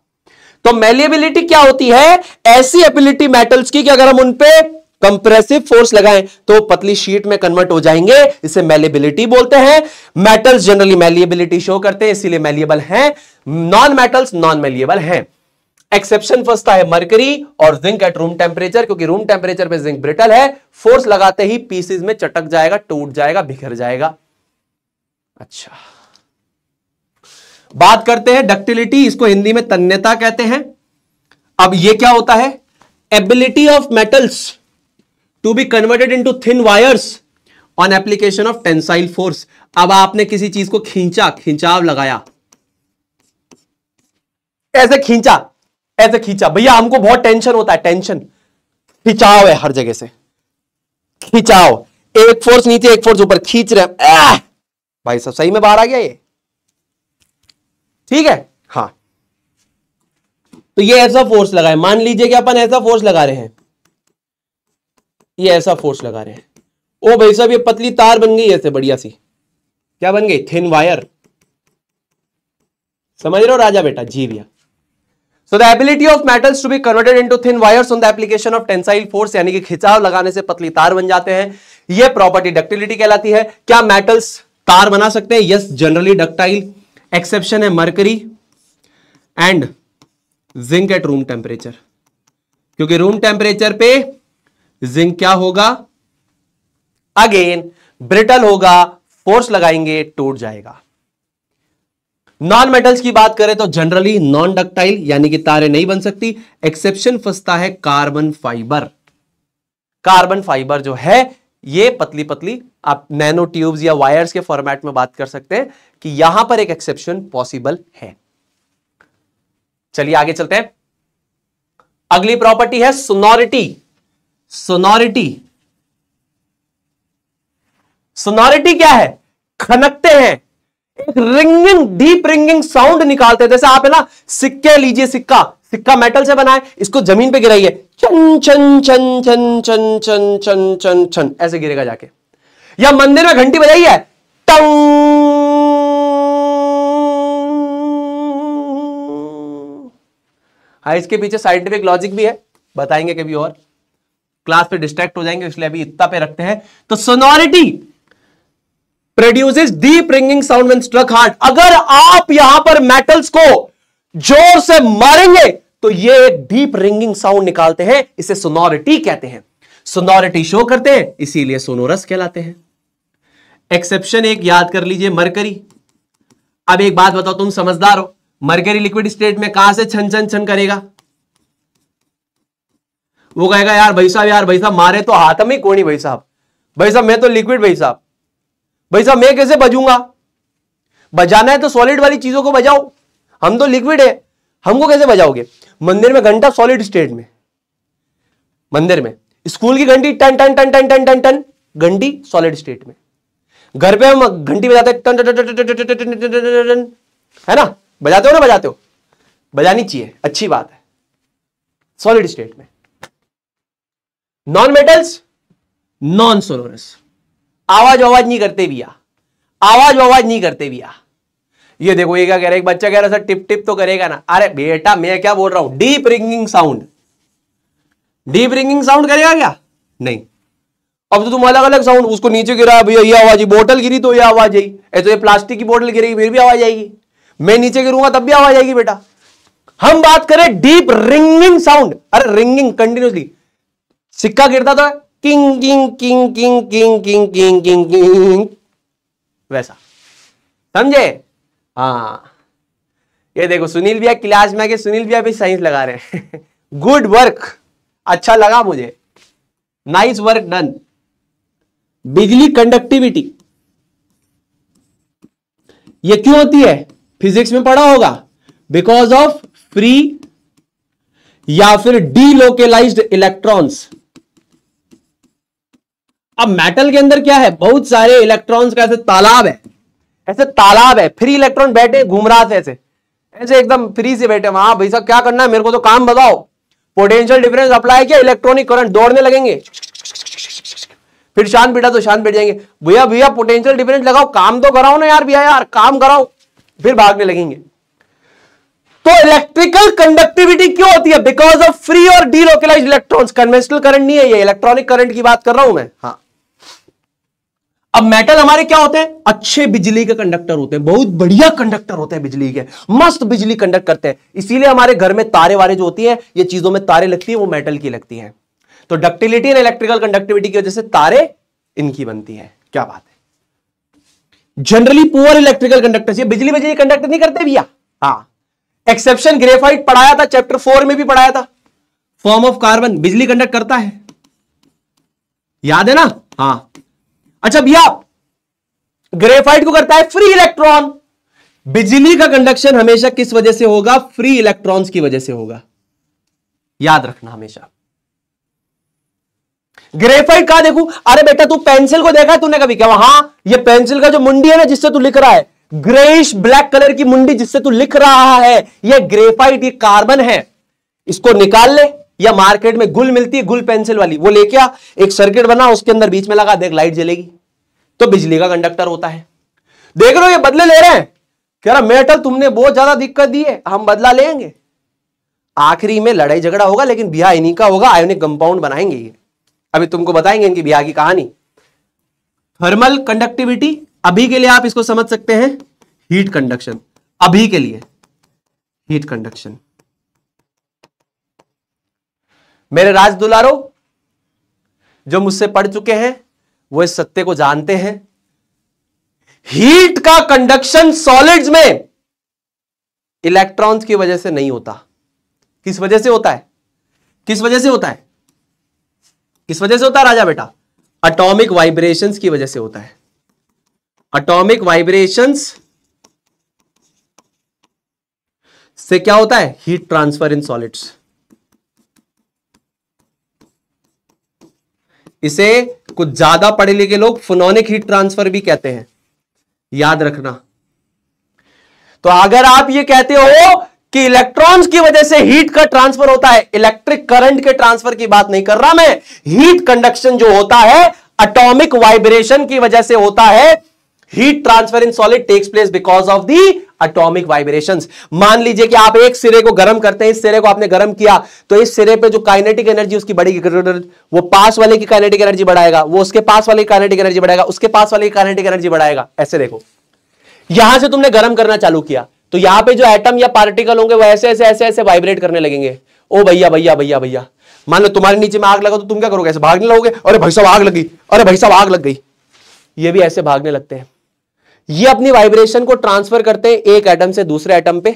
तो मेलिएबिलिटी क्या होती है ऐसी एबिलिटी मेटल्स की कि अगर हम उनपे कंप्रेसिव फोर्स लगाएं तो पतली शीट में कन्वर्ट हो जाएंगे इसे मेलेबिलिटी बोलते हैं मेटल्स जनरली मेलिएबिलिटी शो करते हैं इसीलिए मेलिएबल हैं नॉन मेटल्स नॉन मेलिएबल हैं एक्सेप्शन फंसता है मर्करी और जिंक एट रूम टेम्परेचर क्योंकि रूम टेम्परेचर पे जिंक ब्रिटल है फोर्स लगाते ही पीसेज में चटक जाएगा टूट जाएगा बिखर जाएगा अच्छा बात करते हैं डक्टिलिटी इसको हिंदी में तन्यता कहते हैं अब ये क्या होता है ability of metals to be converted into thin wires on application of tensile force अब आपने किसी चीज को खींचा खिंचाव लगाया ऐसे खींचा ऐसे खींचा भैया हमको बहुत टेंशन होता है टेंशन खिंचाव है हर जगह से खिंचाव एक फोर्स नीचे एक फोर्स ऊपर खींच रहे हैं भाई साहब सही में बाहर आ गया ये ठीक है हाँ तो ये ऐसा फोर्स लगा है मान लीजिए कि अपन ऐसा फोर्स लगा रहे हैं ये ऐसा फोर्स लगा रहे हैं ओ भाई साहब ये पतली तार बन गई ऐसे बढ़िया सी क्या बन गई थिन वायर समझ रहे हो राजा बेटा जी भैया so the ability of metals to be converted into thin wires on the application of tensile force यानी कि खिंचाव लगाने से पतली तार बन जाते हैं यह प्रॉपर्टी डक्टिलिटी कहलाती है क्या मेटल्स तार बना सकते हैं यस जनरली डक्टाइल एक्सेप्शन है mercury and zinc at room temperature क्योंकि रूम टेम्परेचर पे जिंक क्या होगा अगेन ब्रिटल होगा फोर्स लगाएंगे टूट जाएगा नॉन मेटल्स की बात करें तो जनरली नॉन डक्टाइल यानी कि तारे नहीं बन सकती एक्सेप्शन फंसता है कार्बन फाइबर कार्बन फाइबर जो है ये पतली पतली आप नैनो ट्यूब्स या वायर्स के फॉर्मेट में बात कर सकते हैं कि यहां पर एक एक्सेप्शन पॉसिबल है चलिए आगे चलते हैं अगली प्रॉपर्टी है सोनोरिटी सोनोरिटी सोनोरिटी क्या है खनकते हैं एक रिंगिंग डीप रिंगिंग साउंड निकालते हैं जैसे आप है ना सिक्के लीजिए सिक्का सिक्का मेटल से बना है इसको जमीन पे गिराइए चन चन चन चन चन चन चन चन चन ऐसे गिरेगा जाके या मंदिर में घंटी बजाई है टंग हाँ इसके पीछे साइंटिफिक लॉजिक भी है बताएंगे कभी और क्लास पे डिस्ट्रैक्ट हो जाएंगे इसलिए अभी इतना पे रखते हैं तो sonority produces deep ringing sound when struck hard अगर आप यहां पर मेटल्स को जोर से मारेंगे तो ये एक डीप रिंगिंग साउंड निकालते हैं इसे सोनोरिटी कहते हैं सोनोरिटी शो करते हैं इसीलिए सोनोरस कहलाते हैं एक्सेप्शन एक याद कर लीजिए मरकरी अब एक बात बताओ तुम समझदार हो मरकरी लिक्विड स्टेट में कहां से छन छन छन करेगा वो कहेगा यार भाई साहब यार भाई साहब मारे तो हाथ में कोई नहीं भाई साहब भाई साहब मैं तो लिक्विड भाई साहब भाई साहब मैं कैसे बजूंगा बजाना है तो सॉलिड वाली चीजों को बजाओ हम तो लिक्विड है हमको कैसे बजाओगे मंदिर में घंटा सॉलिड स्टेट में मंदिर में स्कूल की घंटी टन टन टन टन टन टन टन घंटी सॉलिड स्टेट में घर पे हम घंटी बजाते टन टन टन टन टन टन टन टन टन है ना बजाते हो ना बजाते हो बजानी चाहिए अच्छी बात है सॉलिड स्टेट में नॉन मेटल्स नॉन सोलोरस आवाज आवाज नहीं करते भैया आवाज आवाज नहीं करते भैया ये देखो ये क्या कह रहा है एक बच्चा कह रहा है सर टिप टिप तो करेगा ना अरे बेटा मैं क्या बोल रहा हूं deep ringing sound deep ringing sound करेगा क्या नहीं अब तो तुम अलग अलग साउंड उसको नीचे गिरा भैया ये आवाज बोतल गिरी तो ये आवाज आई ऐसे तो ये प्लास्टिक की बोतल गिरेगी फिर भी आवाज आएगी मैं नीचे गिरूंगा तब भी आवाज आएगी बेटा हम बात करें डीप रिंगिंग साउंड अरे रिंगिंग कंटिन्यूसली सिक्का गिरता तो है किंग किंग किंग किंग किंग किंग किंग किंग किंग वैसा समझे हाँ ये देखो सुनील भैया क्लास में आके सुनील भैया भी साइंस लगा रहे हैं गुड वर्क अच्छा लगा मुझे नाइस वर्क डन बिजली कंडक्टिविटी ये क्यों होती है फिजिक्स में पढ़ा होगा बिकॉज ऑफ फ्री या फिर डीलोकेलाइज्ड इलेक्ट्रॉन्स अब मेटल के अंदर क्या है बहुत सारे इलेक्ट्रॉन्स का ऐसे तालाब है ऐसे तालाब है फ्री इलेक्ट्रॉन बैठे घूम रहा है ऐसे ऐसे एकदम फ्री से बैठे वहां भाई साहब क्या करना है मेरे को तो काम बताओ पोटेंशियल डिफरेंस अप्लाई किया इलेक्ट्रॉनिक करंट दौड़ने लगेंगे फिर शांत बैठा तो शांत बैठ जाएंगे भैया भैया पोटेंशियल डिफरेंस लगाओ काम तो कराओ ना यार भैया यार काम कराओ फिर भागने लगेंगे तो इलेक्ट्रिकल कंडक्टिविटी क्यों होती है बिकॉज ऑफ फ्री और डीलोकलाइज इलेक्ट्रॉन्स कन्वेंशनल करंट नहीं है ये इलेक्ट्रॉनिक करंट की बात कर रहा हूं मैं हाँ अब मेटल हमारे क्या होते हैं अच्छे बिजली के कंडक्टर होते हैं बहुत बढ़िया कंडक्टर होते हैं बिजली के मस्त बिजली कंडक्ट करते हैं इसीलिए हमारे घर में तारे वारे जो होती है ये चीजों में तारे लगती है वो मेटल की लगती है तो डक्टिलिटी एंड इलेक्ट्रिकल कंडक्टिविटी की वजह से तारे इनकी बनती है क्या बात है जनरली पुअर इलेक्ट्रिकल कंडक्टर ये बिजली बिजली कंडक्ट नहीं करते भैया हाँ एक्सेप्शन ग्रेफाइट पढ़ाया था चैप्टर फोर में भी पढ़ाया था फॉर्म ऑफ कार्बन बिजली कंडक्ट करता है याद है ना हाँ अच्छा भैया ग्रेफाइट को करता है फ्री इलेक्ट्रॉन बिजली का कंडक्शन हमेशा किस वजह से होगा फ्री इलेक्ट्रॉन्स की वजह से होगा याद रखना हमेशा ग्रेफाइट कहा देखू अरे बेटा तू पेंसिल को देखा तूने कभी क्या हाँ ये पेंसिल का जो मुंडी है ना जिससे तू लिख रहा है ग्रेश ब्लैक कलर की मुंडी जिससे तू लिख रहा है ये ग्रेफाइट ये कार्बन है इसको निकाल ले या मार्केट में गुल मिलती है गुल पेंसिल वाली वो लेके आ एक सर्किट बना उसके अंदर बीच में लगा देख लाइट जलेगी तो बिजली का कंडक्टर होता है देख लो ये बदले ले रहे हैं कह रहा मेटल तुमने बहुत ज्यादा दिक्कत दी है हम बदला लेंगे आखिरी में लड़ाई झगड़ा होगा लेकिन बिहार इन्हीं का होगा आयोनिक कंपाउंड बनाएंगे ये अभी तुमको बताएंगे इनकी बिहार की कहानी थर्मल कंडक्टिविटी अभी के लिए आप इसको समझ सकते हैं हीट कंडक्शन अभी के लिए हीट कंडक्शन मेरे राज दुलारो जो मुझसे पढ़ चुके हैं वो इस सत्य को जानते हैं हीट का कंडक्शन सॉलिड्स में इलेक्ट्रॉन्स की वजह से नहीं होता किस वजह से होता है किस वजह से होता है किस वजह से होता है राजा बेटा अटोमिक वाइब्रेशंस की वजह से होता है अटोमिक वाइब्रेशंस से क्या होता है हीट ट्रांसफर इन सॉलिड्स इसे कुछ ज्यादा पढ़े लिखे लोग फोनोनिक हीट ट्रांसफर भी कहते हैं याद रखना तो अगर आप ये कहते हो कि इलेक्ट्रॉन्स की वजह से हीट का ट्रांसफर होता है इलेक्ट्रिक करंट के ट्रांसफर की बात नहीं कर रहा मैं हीट कंडक्शन जो होता है अटोमिक वाइब्रेशन की वजह से होता है heat transfer in solid takes place because of the atomic vibration मान लीजिए कि आप एक सिरे को गर्म करते हैं इस सिरे को आपने गर्म किया तो इस सिरे पे जो काइनेटिक एनर्जी उसकी बढ़ेगी वो पास वाले की काइनेटिक एनर्जी बढ़ाएगा वो उसके पास वाले की काइनेटिक एनर्जी बढ़ाएगा उसके पास वाले की काइनेटिक एनर्जी बढ़ाएगा ऐसे देखो यहां से तुमने गर्म करना चालू किया तो यहां पे जो एटम या पार्टिकल होंगे वो ऐसे ऐसे ऐसे ऐसे वाइब्रेट करने लगेंगे ओ भैया भैया भैया भैया मान लो तुम्हारे नीचे में आग लगा तो तुम क्या करोगे ऐसे भागने लगोगे अरे भाई साहब आग लगी अरे भाई साहब आग लग गई ये भी ऐसे भागने लगते हैं ये अपनी वाइब्रेशन को ट्रांसफर करते हैं एक एटम से दूसरे एटम पे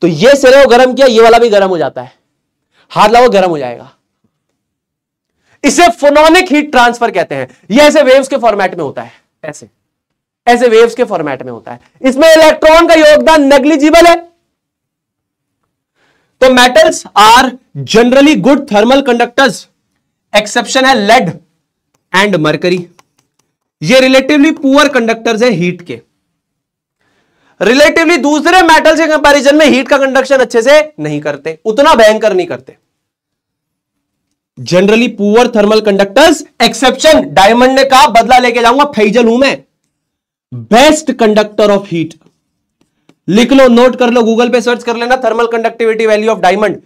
तो ये सिरे को गर्म किया ये वाला भी गर्म हो जाता है हाथ लाओ गर्म हो जाएगा इसे फोनोनिक हीट ट्रांसफर कहते हैं ये ऐसे वेव्स के फॉर्मेट में होता है ऐसे ऐसे वेव्स के फॉर्मेट में होता है इसमें इलेक्ट्रॉन का योगदान नेग्लिजिबल है तो metals are generally good thermal conductors exception है लेड एंड मरकरी ये रिलेटिवली पुअर कंडक्टर्स है हीट के रिलेटिवली दूसरे मेटल के कंपैरिजन में हीट का कंडक्शन अच्छे से नहीं करते उतना भयंकर नहीं करते generally poor thermal conductors exception diamond ने कहा बदला लेके जाऊंगा फैजल हूं मैं बेस्ट कंडक्टर ऑफ हीट लिख लो नोट कर लो गूगल पे सर्च कर लेना thermal conductivity value of diamond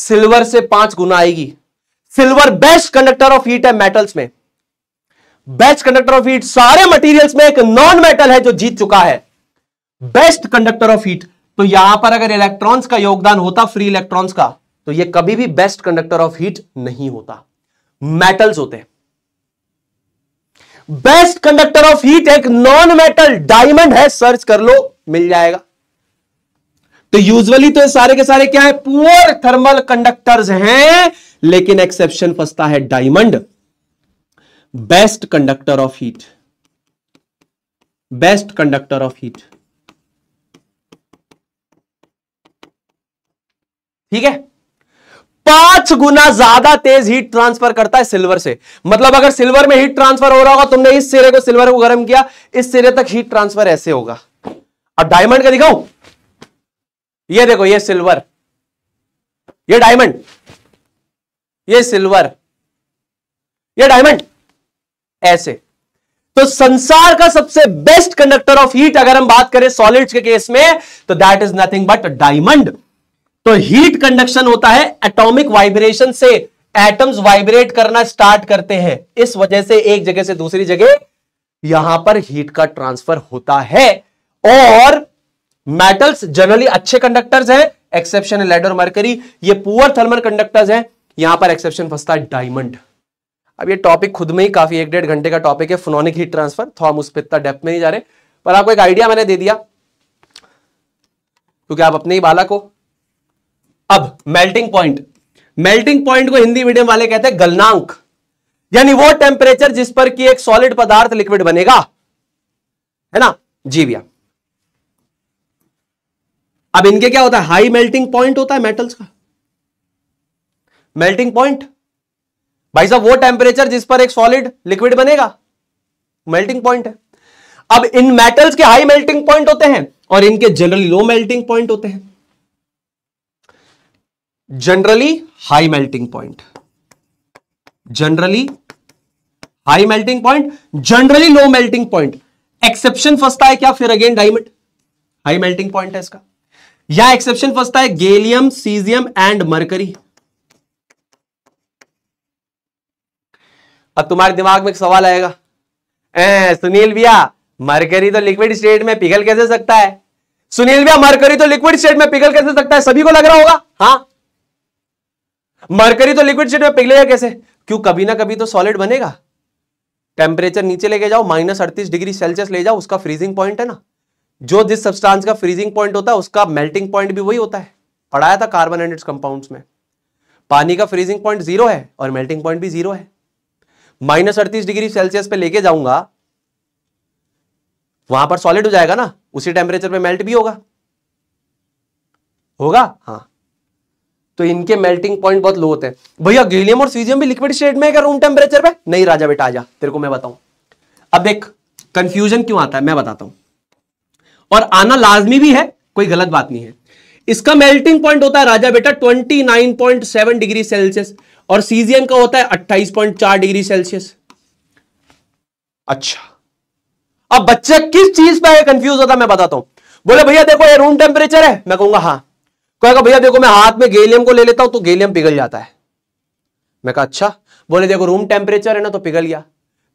silver से पांच गुना आएगी silver best conductor of heat है मेटल्स में बेस्ट कंडक्टर ऑफ हीट सारे मटेरियल्स में एक नॉन मेटल है जो जीत चुका है बेस्ट कंडक्टर ऑफ हीट तो यहां पर अगर इलेक्ट्रॉन्स का योगदान होता फ्री इलेक्ट्रॉन्स का तो ये कभी भी बेस्ट कंडक्टर ऑफ हीट नहीं होता मेटल्स होते बेस्ट कंडक्टर ऑफ हीट एक नॉन मेटल डायमंड है सर्च कर लो मिल जाएगा तो यूजुअली तो सारे के सारे क्या है पुअर थर्मल कंडक्टर्स हैं लेकिन एक्सेप्शन फंसता है diamond best conductor of heat best conductor of heat ठीक है पांच गुना ज्यादा तेज हीट ट्रांसफर करता है सिल्वर से मतलब अगर सिल्वर में हीट ट्रांसफर हो रहा होगा तुमने इस सिरे को सिल्वर को गर्म किया इस सिरे तक हीट ट्रांसफर ऐसे होगा अब डायमंड का दिखाऊं ये देखो ये सिल्वर ये डायमंड ये सिल्वर ये डायमंड ऐसे तो संसार का सबसे बेस्ट कंडक्टर ऑफ हीट अगर हम बात करें सॉलिड्स के केस में तो that is nothing but diamond तो हीट कंडक्शन होता है एटॉमिक वाइब्रेशन से एटम्स वाइब्रेट करना स्टार्ट करते हैं इस वजह से एक जगह से दूसरी जगह यहां पर हीट का ट्रांसफर होता है और मेटल्स जनरली अच्छे कंडक्टर्स हैं एक्सेप्शन है लेडर मर्करी ये पुअर थर्मल कंडक्टर्स हैं यहां पर एक्सेप्शन फंसता है डायमंड अब ये टॉपिक खुद में ही काफी एक डेढ़ घंटे का टॉपिक है फोनोनिक हीट ट्रांसफर हम उस पर इतना डेप्थ में नहीं जा रहे पर आपको एक आइडिया मैंने दे दिया क्योंकि आप अपने ही बालक हो अब मेल्टिंग पॉइंट मेल्टिंग पॉइंट को हिंदी मीडियम वाले कहते हैं गलनांक यानी वो टेम्परेचर जिस पर कि एक सॉलिड पदार्थ लिक्विड बनेगा है ना जी भैया अब इनके क्या होता है हाई मेल्टिंग पॉइंट होता है मेटल्स का मेल्टिंग पॉइंट भाई साहब वो टेम्परेचर जिस पर एक सॉलिड लिक्विड बनेगा मेल्टिंग पॉइंट है अब इन मेटल्स के हाई मेल्टिंग पॉइंट होते हैं और इनके जनरली लो मेल्टिंग पॉइंट होते हैं generally high melting point generally high melting point generally low melting point exception फंसता है क्या फिर again diamond high melting point है इसका या एक्सेप्शन फंसता है गेलियम सीजियम एंड मरकरी अब तुम्हारे दिमाग में एक सवाल आएगा ए, सुनील भैया मरकरी तो लिक्विड स्टेट में पिघल कैसे सकता है सुनील भैया मरकरी तो लिक्विड स्टेट में पिघल कैसे सकता है सभी को लग रहा होगा हाँ मरकरी तो लिक्विड स्टेट में पिघलेगा कैसे क्यों कभी ना कभी तो सॉलिड बनेगा टेम्परेचर नीचे लेके जाओ माइनस अड़तीस डिग्री सेल्सियस ले जाओ उसका फ्रीजिंग पॉइंट है ना जो जिस सब्सटेंस का फ्रीजिंग पॉइंट होता है उसका मेल्टिंग पॉइंट भी वही होता है पढ़ाया था कार्बन एंड इट्स कंपाउंड्स में पानी का फ्रीजिंग पॉइंट जीरो है और मेल्टिंग पॉइंट भी जीरो है माइनस अड़तीस डिग्री सेल्सियस पे लेके जाऊंगा वहां पर सॉलिड हो जाएगा ना उसी टेम्परेचर पे मेल्ट भी होगा होगा हाँ तो इनके मेल्टिंग पॉइंट बहुत लो होते हैं भैया गेलियम और सीजियम भी लिक्विड स्टेट में है रूम टेम्परेचर पे नहीं राजा बेटा आजा तेरे को मैं बताऊं अब देख कंफ्यूजन क्यों आता है मैं बताता हूं और आना लाजमी भी है कोई गलत बात नहीं है इसका मेल्टिंग पॉइंट होता है राजा बेटा 29.7 डिग्री सेल्सियस और सीजियम का होता है 28.4 डिग्री सेल्सियस अच्छा अब बच्चा किस चीज पे कंफ्यूज होता है मैं बताता हूं बोले भैया देखो ये रूम टेम्परेचर है मैं कहूंगा हाँ कहेगा भैया देखो मैं हाथ में गेलियम को ले लेता हूं तो गेलियम पिघल जाता है मैं कहा अच्छा बोले देखो रूम टेम्परेचर है ना तो पिघल गया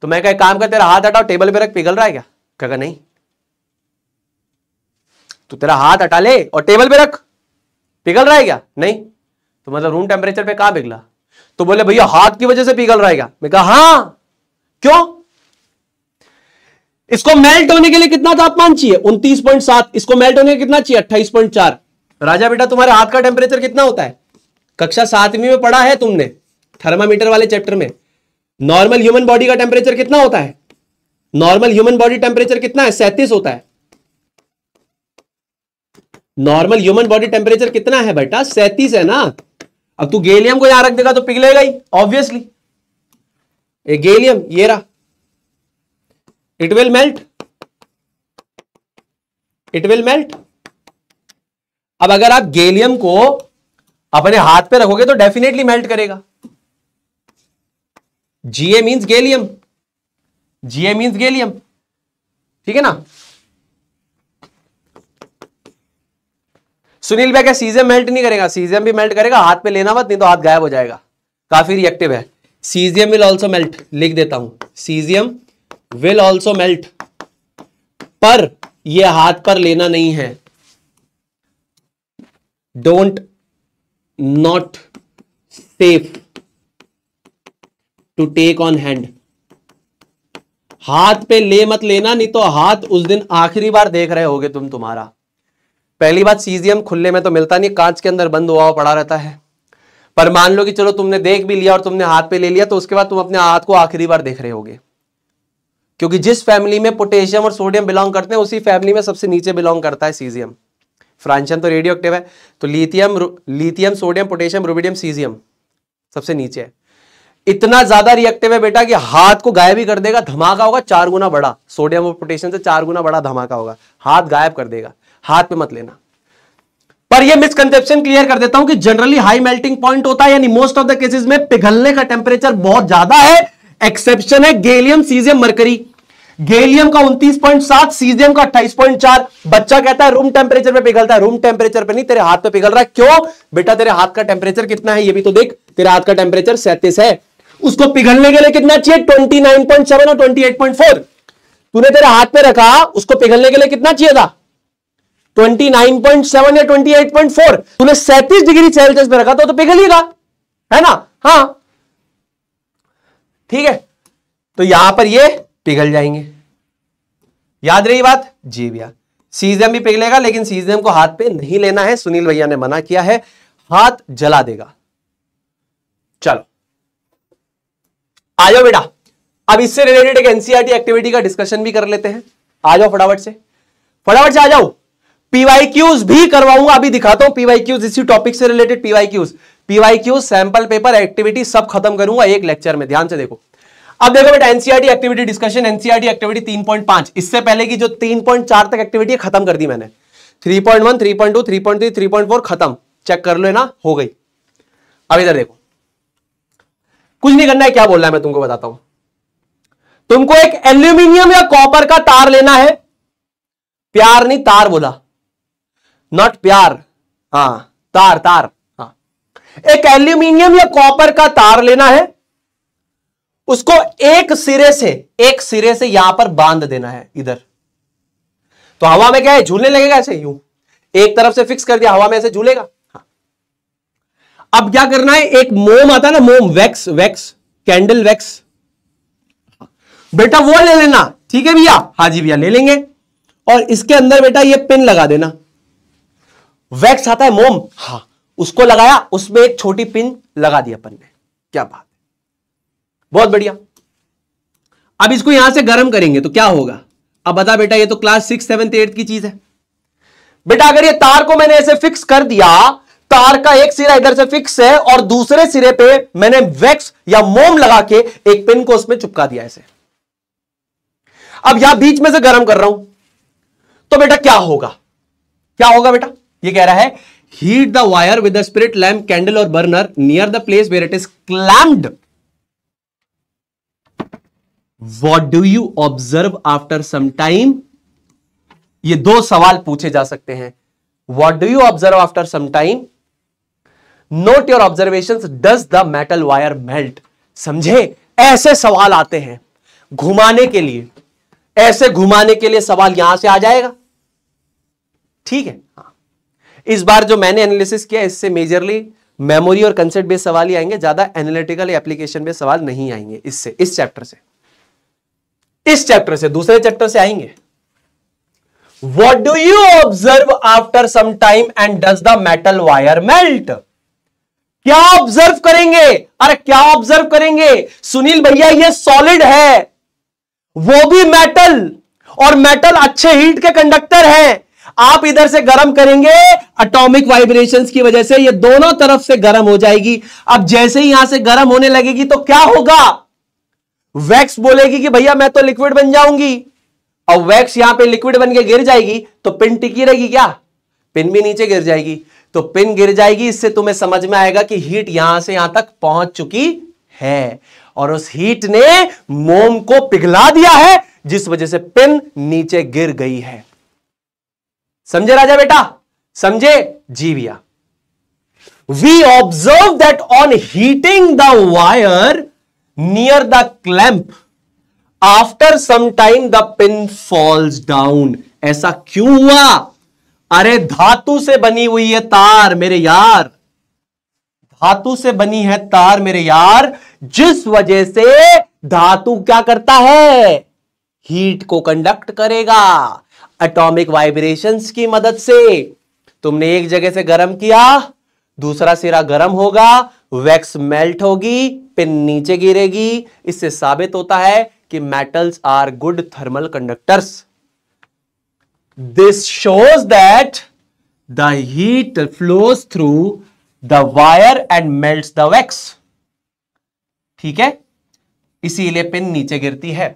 तो मैं कहा काम कर तेरा हाथ हटाओ टेबल पे रख पिघल रहा है क्या कहेगा नहीं तो तेरा हाथ हटा ले और टेबल पे रख पिघल रहा है क्या नहीं तो मतलब रूम टेम्परेचर पे कहा पिघला तो बोले भैया हाथ की वजह से पिघल रहा है क्या मैं कहा हां क्यों इसको मेल्ट होने के लिए कितना तापमान चाहिए उनतीस पॉइंट सात इसको मेल्ट होने के लिए कितना चाहिए अट्ठाईस पॉइंट चार राजा बेटा तुम्हारे हाथ का टेम्परेचर कितना होता है कक्षा सातवीं में पढ़ा है तुमने थर्मामीटर वाले चैप्टर में नॉर्मल ह्यूमन बॉडी का टेम्परेचर कितना होता है नॉर्मल ह्यूमन बॉडी टेम्परेचर कितना है सैंतीस होता है नॉर्मल ह्यूमन बॉडी टेम्परेचर कितना है बेटा सैंतीस है ना अब तू गेलियम को यहां रख देगा तो पिघलेगा ही ऑब्वियसली गेलियम ये रहा it will melt it will melt अब अगर आप गेलियम को अपने हाथ पे रखोगे तो डेफिनेटली मेल्ट करेगा G A means gallium G A means gallium ठीक है ना सुनील भाई क्या सीजियम मेल्ट नहीं करेगा सीजियम भी मेल्ट करेगा हाथ पे लेना मत नहीं तो हाथ गायब हो जाएगा काफी रिएक्टिव है सीजियम विल ऑल्सो मेल्ट लिख देता हूं सीजियम विल ऑल्सो मेल्ट पर यह हाथ पर लेना नहीं है don't not safe to take on hand हाथ पे ले मत लेना नहीं तो हाथ उस दिन आखिरी बार देख रहे होगे तुम तुम्हारा पहली बात सीजियम खुले में तो मिलता नहीं कांच के अंदर बंद हुआ हुआ पड़ा रहता है पर मान लो कि चलो तुमने देख भी लिया और तुमने हाथ पे ले लिया तो उसके बाद तुम अपने हाथ को आखिरी बार देख रहे होगे क्योंकि जिस फैमिली में पोटेशियम और सोडियम बिलोंग करते हैं उसी फैमिली में सबसे नीचे बिलोंग करता है सीजियम फ्रांचन तो रेडियो एक्टिव है तो lithium lithium sodium potassium rubidium caesium सबसे नीचे है इतना ज्यादा रिएक्टिव है बेटा कि हाथ को गायब ही कर देगा धमाका होगा चार गुना बड़ा सोडियम और पोटेशियम से चार गुना बड़ा धमाका होगा हाथ गायब कर देगा हाथ पे मत लेना पर ये मिसकंसेप्शन क्लियर कर देता हूं कि जनरली हाई मेल्टिंग पॉइंट होता है यानी मोस्ट ऑफ द केसेस में पिघलने का टेम्परेचर बहुत ज्यादा है एक्सेप्शन है गेलियम सीजियम मरकरी गेलियम का 29.7 सीजियम का 28.4 बच्चा कहता है रूम टेम्परेचर पे पिघलता है रूम टेम्परेचर पे नहीं तेरे हाथ पे पिघल रहा है क्यों बेटा तेरे हाथ का टेम्परेचर कितना है ये भी तो देख तेरे हाथ का टेम्परेचर सैंतीस है उसको पिघलने के लिए कितना चाहिए ट्वेंटी और फोर तूने तेरे हाथ पे रखा उसको पिघलने के लिए कितना चाहिए था 29.7 या 28.4 तूने 37 डिग्री सेल्सियस पे रखा तो, तो पिघल ही रहा है ना हाँ ठीक है तो यहां पर ये पिघल जाएंगे याद रही बात जी भैया सीजम भी पिघलेगा लेकिन सीजम को हाथ पे नहीं लेना है सुनील भैया ने मना किया है हाथ जला देगा चलो आ जाओ बेटा अब इससे रिलेटेड एक एनसीआरटी एक्टिविटी e का डिस्कशन भी कर लेते हैं आ जाओ फटाफट से फटाफट से आ जाओ पीवाई क्यूज भी करवाऊंगा अभी दिखाता हूं पीवाई क्यूज इसी टॉपिक से related P Y Qs P Y Qs sample paper activity सब खत्म करूंगा एक लेक्चर में ध्यान से देखो अब देखो बेटा NCERT activity discussion NCERT activity 3.5 इससे पहले की जो 3.4 तक एक्टिविटी है खत्म कर दी मैंने 3.1 3.2 3.3 3.4 खत्म चेक कर लो ना हो गई अब इधर देखो कुछ नहीं करना है क्या बोलना है मैं तुमको बताता हूं तुमको एक एल्यूमिनियम या कॉपर का तार लेना है प्यार नहीं तार बोला नॉट प्यार हाँ तार तार हाँ एक एल्यूमिनियम या कॉपर का तार लेना है उसको एक सिरे से एक सिरे से यहां पर बांध देना है इधर तो हवा में क्या है झूलने लगेगा ऐसे यूं एक तरफ से फिक्स कर दिया हवा में ऐसे झूलेगा हाँ। अब क्या करना है एक मोम आता है ना मोम वैक्स वैक्स कैंडल वैक्स बेटा वो ले लेना ठीक है भैया हाँ जी भैया ले लेंगे और इसके अंदर बेटा ये पिन लगा देना वैक्स आता है मोम हाँ उसको लगाया उसमें एक छोटी पिन लगा दी अपन ने क्या बात बहुत बढ़िया अब इसको यहां से गर्म करेंगे तो क्या होगा अब बता बेटा ये तो क्लास सिक्स सेवन एट की चीज है बेटा अगर ये तार को मैंने ऐसे फिक्स कर दिया तार का एक सिरा इधर से फिक्स है और दूसरे सिरे पे मैंने वैक्स या मोम लगा के एक पिन को उसमें चुपका दिया ऐसे अब यहां बीच में से गर्म कर रहा हूं तो बेटा क्या होगा क्या होगा बेटा ये कह रहा है heat the wire with the spirit lamp candle और burner near the place where it is clamped what do you observe after some time ये दो सवाल पूछे जा सकते हैं what do you observe after some time note your observation does the metal wire melt समझे ऐसे सवाल आते हैं घुमाने के लिए ऐसे घुमाने के लिए सवाल यहां से आ जाएगा ठीक है हाँ। इस बार जो मैंने एनालिसिस किया इससे मेजरली मेमोरी और कंसेप्ट बेस्ड सवाल ही आएंगे ज्यादा एनालिटिकल एप्लीकेशन बेस्ड सवाल नहीं आएंगे इससे इस चैप्टर से इस चैप्टर से दूसरे चैप्टर से आएंगे what do you observe after some time and does the metal wire melt क्या ऑब्जर्व करेंगे अरे क्या ऑब्जर्व करेंगे सुनील भैया ये सॉलिड है वो भी मेटल और मेटल अच्छे हीट के कंडक्टर है आप इधर से गर्म करेंगे अटोमिक वाइब्रेशंस की वजह से ये दोनों तरफ से गर्म हो जाएगी अब जैसे ही यहां से गर्म होने लगेगी तो क्या होगा वैक्स बोलेगी कि भैया मैं तो लिक्विड बन जाऊंगी और वैक्स यहां पे लिक्विड बन के गिर जाएगी तो पिन टिकी रहेगी क्या पिन भी नीचे गिर जाएगी तो पिन गिर जाएगी इससे तुम्हें समझ में आएगा कि हीट यहां से यहां तक पहुंच चुकी है और उस हीट ने मोम को पिघला दिया है जिस वजह से पिन नीचे गिर गई है समझे राजा बेटा समझे जी भैया we observe that on heating the wire near the clamp after some time the pin falls down ऐसा क्यों हुआ अरे धातु से बनी हुई है तार मेरे यार धातु से बनी है तार मेरे यार जिस वजह से धातु क्या करता है हीट को कंडक्ट करेगा एटॉमिक वाइब्रेशंस की मदद से तुमने एक जगह से गर्म किया दूसरा सिरा गर्म होगा वैक्स मेल्ट होगी पिन नीचे गिरेगी इससे साबित होता है कि metals are good thermal conductors this shows that the heat flows through the wire and melt the wax ठीक है इसीलिए पिन नीचे गिरती है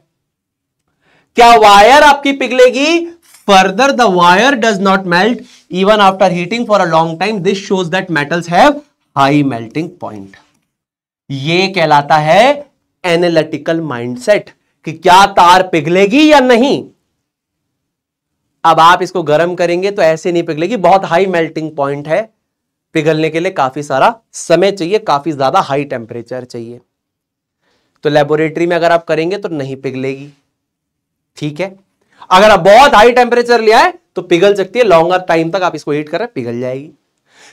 क्या वायर आपकी पिघलेगी Further, the wire does not melt even after heating for a long time. This shows that metals have high melting point. ये कहलाता है एनालिटिकल माइंडसेट कि क्या तार पिघलेगी या नहीं अब आप इसको गर्म करेंगे तो ऐसे नहीं पिघलेगी बहुत हाई मेल्टिंग पॉइंट है पिघलने के लिए काफी सारा समय चाहिए काफी ज्यादा हाई टेम्परेचर चाहिए तो लेबोरेटरी में अगर आप करेंगे तो नहीं पिघलेगी ठीक है अगर आप बहुत हाई टेम्परेचर लिया है तो पिघल सकती है लॉन्गर टाइम तक आप इसको हीट करें पिघल जाएगी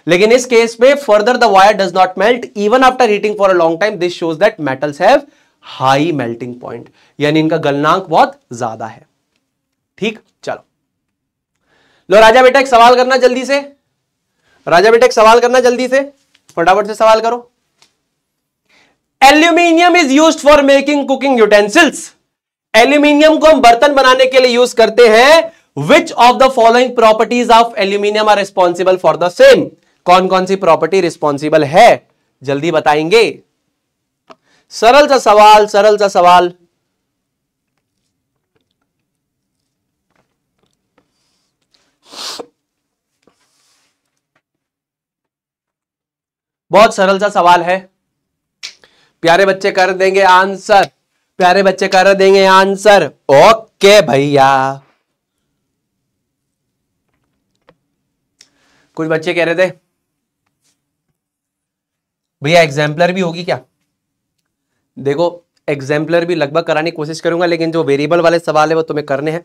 लेकिन इस केस में further the wire does not melt even after heating for a long time this shows that metals have high melting point यानी इनका गलनांक बहुत ज्यादा है ठीक चलो लो राजा बेटा एक सवाल करना जल्दी से राजा बेटा एक सवाल करना जल्दी से फटाफट से सवाल करो aluminium is use for making cooking utensils aluminium को हम बर्तन बनाने के लिए यूज करते हैं which of the following properties of aluminium are responsible for the same कौन कौन सी प्रॉपर्टी रिस्पॉन्सिबल है जल्दी बताएंगे सरल सा सवाल सरल सा सवाल बहुत सरल सा सवाल है प्यारे बच्चे कर देंगे आंसर प्यारे बच्चे कर देंगे आंसर ओके भैया कुछ बच्चे कह रहे थे भैया एग्जाम्पलर भी होगी क्या देखो एग्जाम्पलर भी लगभग कराने की कोशिश करूंगा लेकिन जो वेरिएबल वाले सवाल है वो तुम्हें करने हैं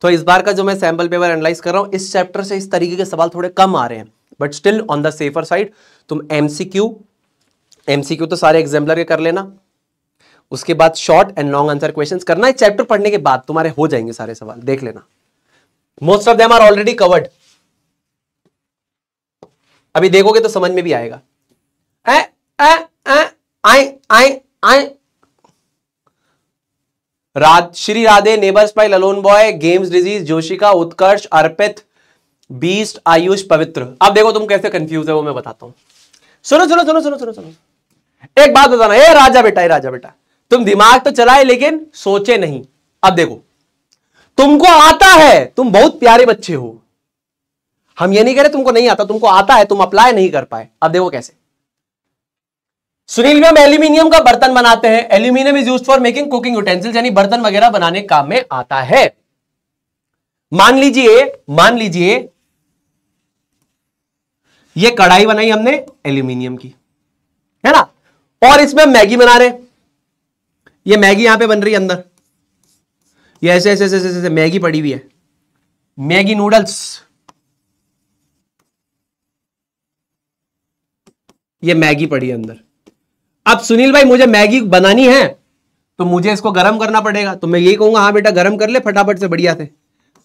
तो इस बार का जो मैं सैंपल पेपर एनालाइज कर रहा हूं इस चैप्टर से इस तरीके के सवाल थोड़े कम आ रहे हैं but still on the safer side तुम एमसीक्यू एमसीक्यू तो सारे एग्जाम्पलर के कर लेना उसके बाद short and long answer question करना है चैप्टर पढ़ने के बाद तुम्हारे हो जाएंगे सारे सवाल देख लेना most of them are already covered अभी देखोगे तो समझ में भी आएगा राध श्री राधे नेबर्स बाय ललोन boy games disease Joshika Utkarsh Arpit beast Ayush Pavitra अब देखो तुम कैसे कंफ्यूज है वो मैं बताता हूं सुनो सुनो सुनो सुनो सुनो सुनो एक बात बताना ए राजा बेटा ए राजा बेटा तुम दिमाग तो चलाए लेकिन सोचे नहीं अब देखो तुमको आता है तुम बहुत प्यारे बच्चे हो हम ये नहीं कह रहे तुमको नहीं आता तुमको आता है तुम अप्लाई नहीं कर पाए अब देखो कैसे सुनील भी हम एल्यूमिनियम का बर्तन बनाते हैं aluminium is use for making cooking utensils यानी बर्तन वगैरह बनाने काम में आता है मान लीजिए मान लीजिए ये कढ़ाई बनाई हमने एल्यूमिनियम की है ना और इसमें मैगी बना रहे ये मैगी यहां पे बन रही है अंदर ये ऐसे ऐसे ऐसे ऐसे मैगी पड़ी हुई है मैगी नूडल्स ये मैगी पड़ी है अंदर अब सुनील भाई मुझे मैगी बनानी है तो मुझे इसको गर्म करना पड़ेगा तो मैं यही कहूंगा हाँ बेटा गर्म कर ले फटाफट से बढ़िया से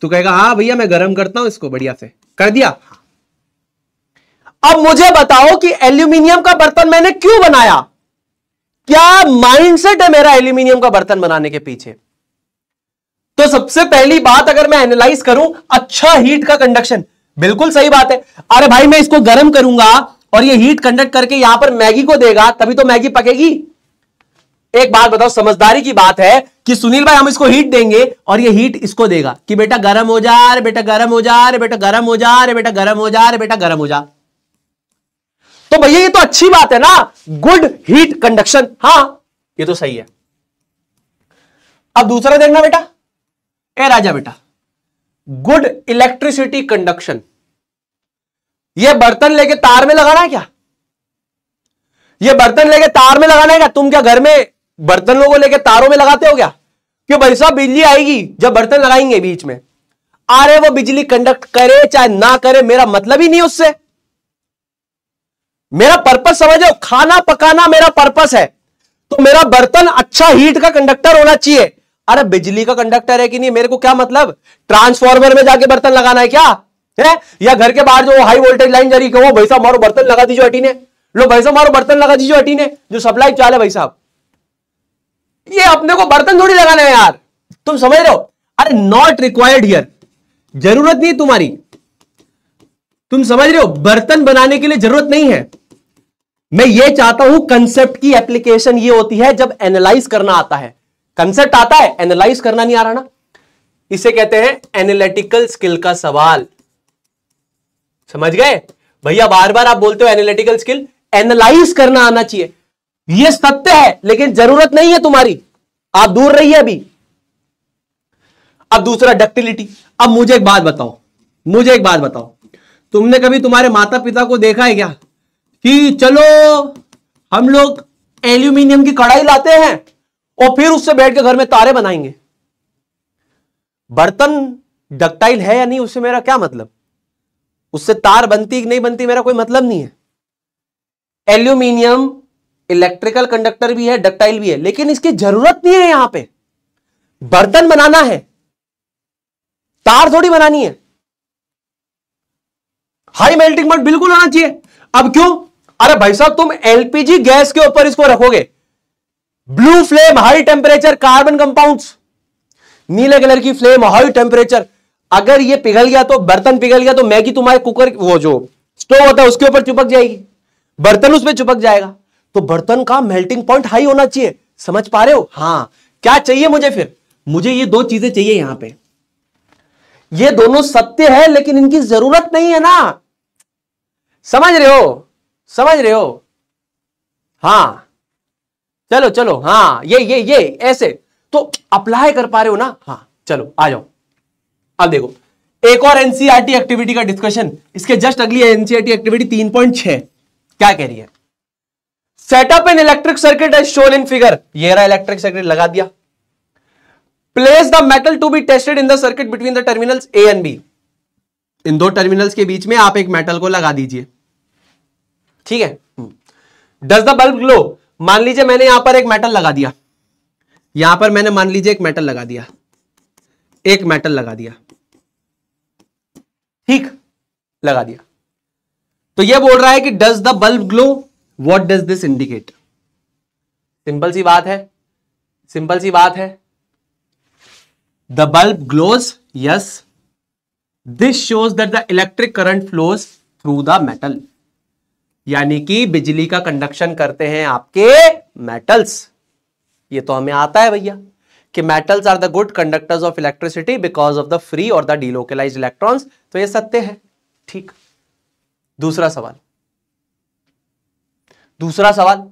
तो कहेगा हाँ भैया मैं गर्म करता हूं इसको बढ़िया से कर दिया अब मुझे बताओ कि एल्यूमिनियम का बर्तन मैंने क्यों बनाया क्या माइंडसेट है मेरा एल्यूमिनियम का बर्तन बनाने के पीछे तो सबसे पहली बात अगर मैं एनालाइज करूं अच्छा हीट का कंडक्शन बिल्कुल सही बात है अरे भाई मैं इसको गर्म करूंगा और ये हीट कंडक्ट करके यहां पर मैगी को देगा तभी तो मैगी पकेगी एक बात बताओ समझदारी की बात है कि सुनील भाई हम इसको हीट देंगे और ये हीट इसको देगा कि बेटा गर्म हो जा रे बेटा गर्म हो जा रे बेटा गर्म हो जा रे बेटा गर्म हो जा रे बेटा गर्म हो जा तो भैया ये तो अच्छी बात है ना गुड हीट कंडक्शन हाँ ये तो सही है अब दूसरा देखना बेटा ए राजा बेटा गुड इलेक्ट्रिसिटी कंडक्शन ये बर्तन लेके तार में लगाना है क्या ये बर्तन लेके तार में लगाना है क्या तुम क्या घर में बर्तन लोगों लेके तारों में लगाते हो क्या क्यों भाई साहब बिजली आएगी जब बर्तन लगाएंगे बीच में अरे वो बिजली कंडक्ट करे चाहे ना करे मेरा मतलब ही नहीं उससे मेरा पर्पस समझो खाना पकाना मेरा पर्पस है तो मेरा बर्तन अच्छा हीट का कंडक्टर होना चाहिए अरे बिजली का कंडक्टर है कि नहीं मेरे को क्या मतलब ट्रांसफॉर्मर में जाके बर्तन लगाना है क्या है या घर के बाहर जो हाई वोल्टेज लाइन जारी वो भाई साहब मारो बर्तन लगा दीजिए अटी ने लो भाई साहब मारो बर्तन लगा दीजिए अटी ने जो सप्लाई चाल है भाई साहब ये अपने को बर्तन थोड़ी लगाना है यार तुम समझ रहे हो अरे नॉट रिक्वायर्ड हियर जरूरत नहीं तुम्हारी तुम समझ रहे हो बर्तन बनाने के लिए जरूरत नहीं है मैं ये चाहता हूं कंसेप्ट की एप्लीकेशन ये होती है जब एनालाइज करना आता है कंसेप्ट आता है एनालाइज करना नहीं आ रहा ना इसे कहते हैं एनालिटिकल स्किल का सवाल समझ गए भैया बार बार आप बोलते हो एनालिटिकल स्किल एनालाइज करना आना चाहिए यह सत्य है लेकिन जरूरत नहीं है तुम्हारी आप दूर रहिए अभी अब दूसरा डक्टिलिटी अब मुझे एक बात बताओ मुझे एक बात बताओ तुमने कभी तुम्हारे माता पिता को देखा है क्या कि चलो हम लोग एल्यूमिनियम की कढ़ाई लाते हैं और फिर उससे बैठ के घर में तारे बनाएंगे बर्तन डक्टाइल है या नहीं उससे मेरा क्या मतलब उससे तार बनती नहीं बनती मेरा कोई मतलब नहीं है एल्यूमिनियम इलेक्ट्रिकल कंडक्टर भी है डक्टाइल भी है लेकिन इसकी जरूरत नहीं है यहां पे बर्तन बनाना है तार थोड़ी बनानी है हाई मेल्टिंग पॉइंट बिल्कुल होना चाहिए अब क्यों अरे भाई साहब तुम एलपीजी गैस के ऊपर इसको रखोगे blue flame high temperature carbon compounds नीले कलर की फ्लेम हाई टेम्परेचर अगर ये पिघल गया तो बर्तन पिघल गया तो मैगी तुम्हारे कुकर वो जो स्टोव होता है उसके ऊपर चिपक जाएगी बर्तन उसमें चिपक जाएगा तो बर्तन का मेल्टिंग पॉइंट हाई होना चाहिए समझ पा रहे हो हाँ क्या चाहिए मुझे फिर मुझे ये दो चीजें चाहिए यहां पे ये दोनों सत्य है लेकिन इनकी जरूरत नहीं है ना समझ रहे हो समझ रहे हो हाँ चलो चलो हाँ ये ये ये ऐसे तो अप्लाई कर पा रहे हो ना हाँ चलो आ जाओ अब देखो एक और एनसीआरटी एक्टिविटी e का डिस्कशन इसके जस्ट अगली एनसीआरटी एक्टिविटी e तीन पॉइंट छह क्या कह रही है setup an electric circuit as shown in figure ये रहा इलेक्ट्रिक सर्किट लगा दिया place the metal to be tested in the circuit between the terminals A and B इन दो टर्मिनल्स के बीच में आप एक मेटल को लगा दीजिए ठीक है डज द बल्ब ग्लो मान लीजिए मैंने यहां पर एक मेटल लगा दिया यहां पर मैंने मान लीजिए एक मेटल लगा दिया एक मेटल लगा दिया ठीक लगा दिया तो ये बोल रहा है कि does the bulb glow what does this indicate simple सी बात है सिंपल सी बात है the bulb glows yes this shows that the electric current flows through the metal यानी कि बिजली का कंडक्शन करते हैं आपके मेटल्स ये तो हमें आता है भैया कि metals are the good conductors of electricity because of the free और द डीलोकलाइज इलेक्ट्रॉन्स तो ये सत्य है ठीक दूसरा सवाल दूसरा सवाल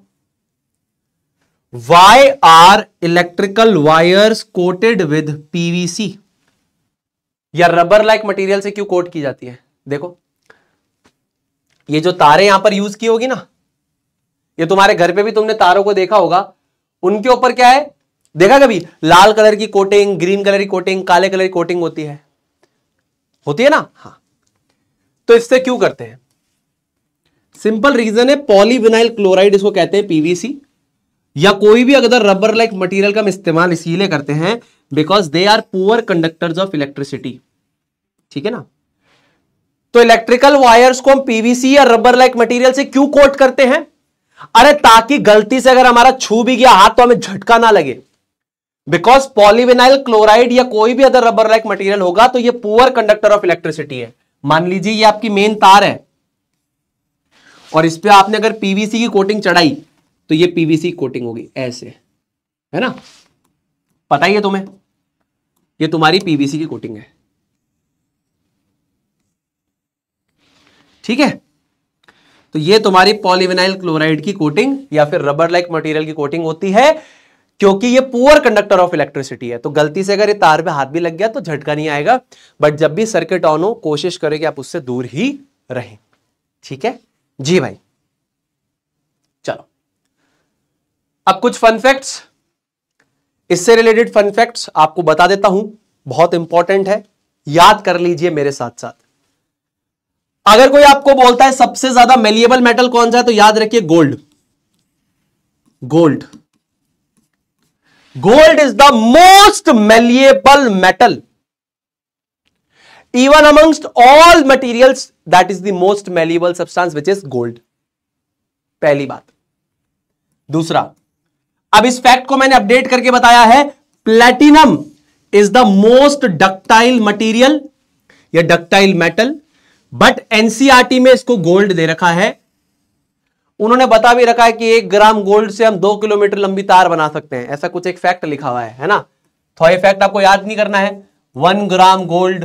why are electrical wires coated with PVC या रबर लाइक मटेरियल से क्यों कोट की जाती है देखो ये जो तारे यहां पर यूज की होगी ना ये तुम्हारे घर पे भी तुमने तारों को देखा होगा उनके ऊपर क्या है देखा कभी लाल कलर की कोटिंग ग्रीन कलर की कोटिंग काले कलर की कोटिंग होती है होती है ना हाँ तो इससे क्यों करते हैं सिंपल रीजन है पॉलीविनाइल क्लोराइड इसको कहते हैं पीवीसी या कोई भी अगर रबर लाइक मटेरियल का हम इस्तेमाल इसीलिए करते हैं because they are poor conductors of electricity ठीक है ना तो इलेक्ट्रिकल वायर्स को हम पीवीसी या रबर लाइक मटेरियल से क्यों कोट करते हैं अरे ताकि गलती से अगर हमारा छू भी गया हाथ तो हमें झटका ना लगे बिकॉज पॉलीविनाइल क्लोराइड या कोई भी अदर रबर लाइक मटीरियल होगा तो यह पुअर कंडक्टर ऑफ इलेक्ट्रिसिटी है मान लीजिए ये आपकी मेन तार है और इस पर आपने अगर पीवीसी की कोटिंग चढ़ाई तो ये पीवीसी कोटिंग होगी ऐसे है ना पता ही है तुम्हें ये तुम्हारी पीवीसी की कोटिंग है ठीक है तो ये तुम्हारी पॉलीविनाइल क्लोराइड की कोटिंग या फिर रबर लाइक मटेरियल की कोटिंग होती है क्योंकि ये पुअर कंडक्टर ऑफ इलेक्ट्रिसिटी है तो गलती से अगर ये तार पे हाथ भी लग गया तो झटका नहीं आएगा बट जब भी सर्किट ऑन हो कोशिश करें कि आप उससे दूर ही रहें ठीक है जी भाई चलो अब कुछ फन फैक्ट्स इससे रिलेटेड फन फैक्ट्स आपको बता देता हूं बहुत इंपॉर्टेंट है याद कर लीजिए मेरे साथ साथ अगर कोई आपको बोलता है सबसे ज्यादा मेलिएबल मेटल कौन सा है तो याद रखिए gold gold gold is the most malleable metal even amongst all materials that is the most malleable substance which is gold पहली बात दूसरा अब इस फैक्ट को मैंने अपडेट करके बताया है platinum is the most ductile material या ductile metal but NCERT e में इसको गोल्ड दे रखा है उन्होंने बता भी रखा है कि एक ग्राम गोल्ड से हम दो किलोमीटर लंबी तार बना सकते हैं ऐसा कुछ एक फैक्ट लिखा हुआ है है ना तो ये फैक्ट आपको याद नहीं करना है वन ग्राम गोल्ड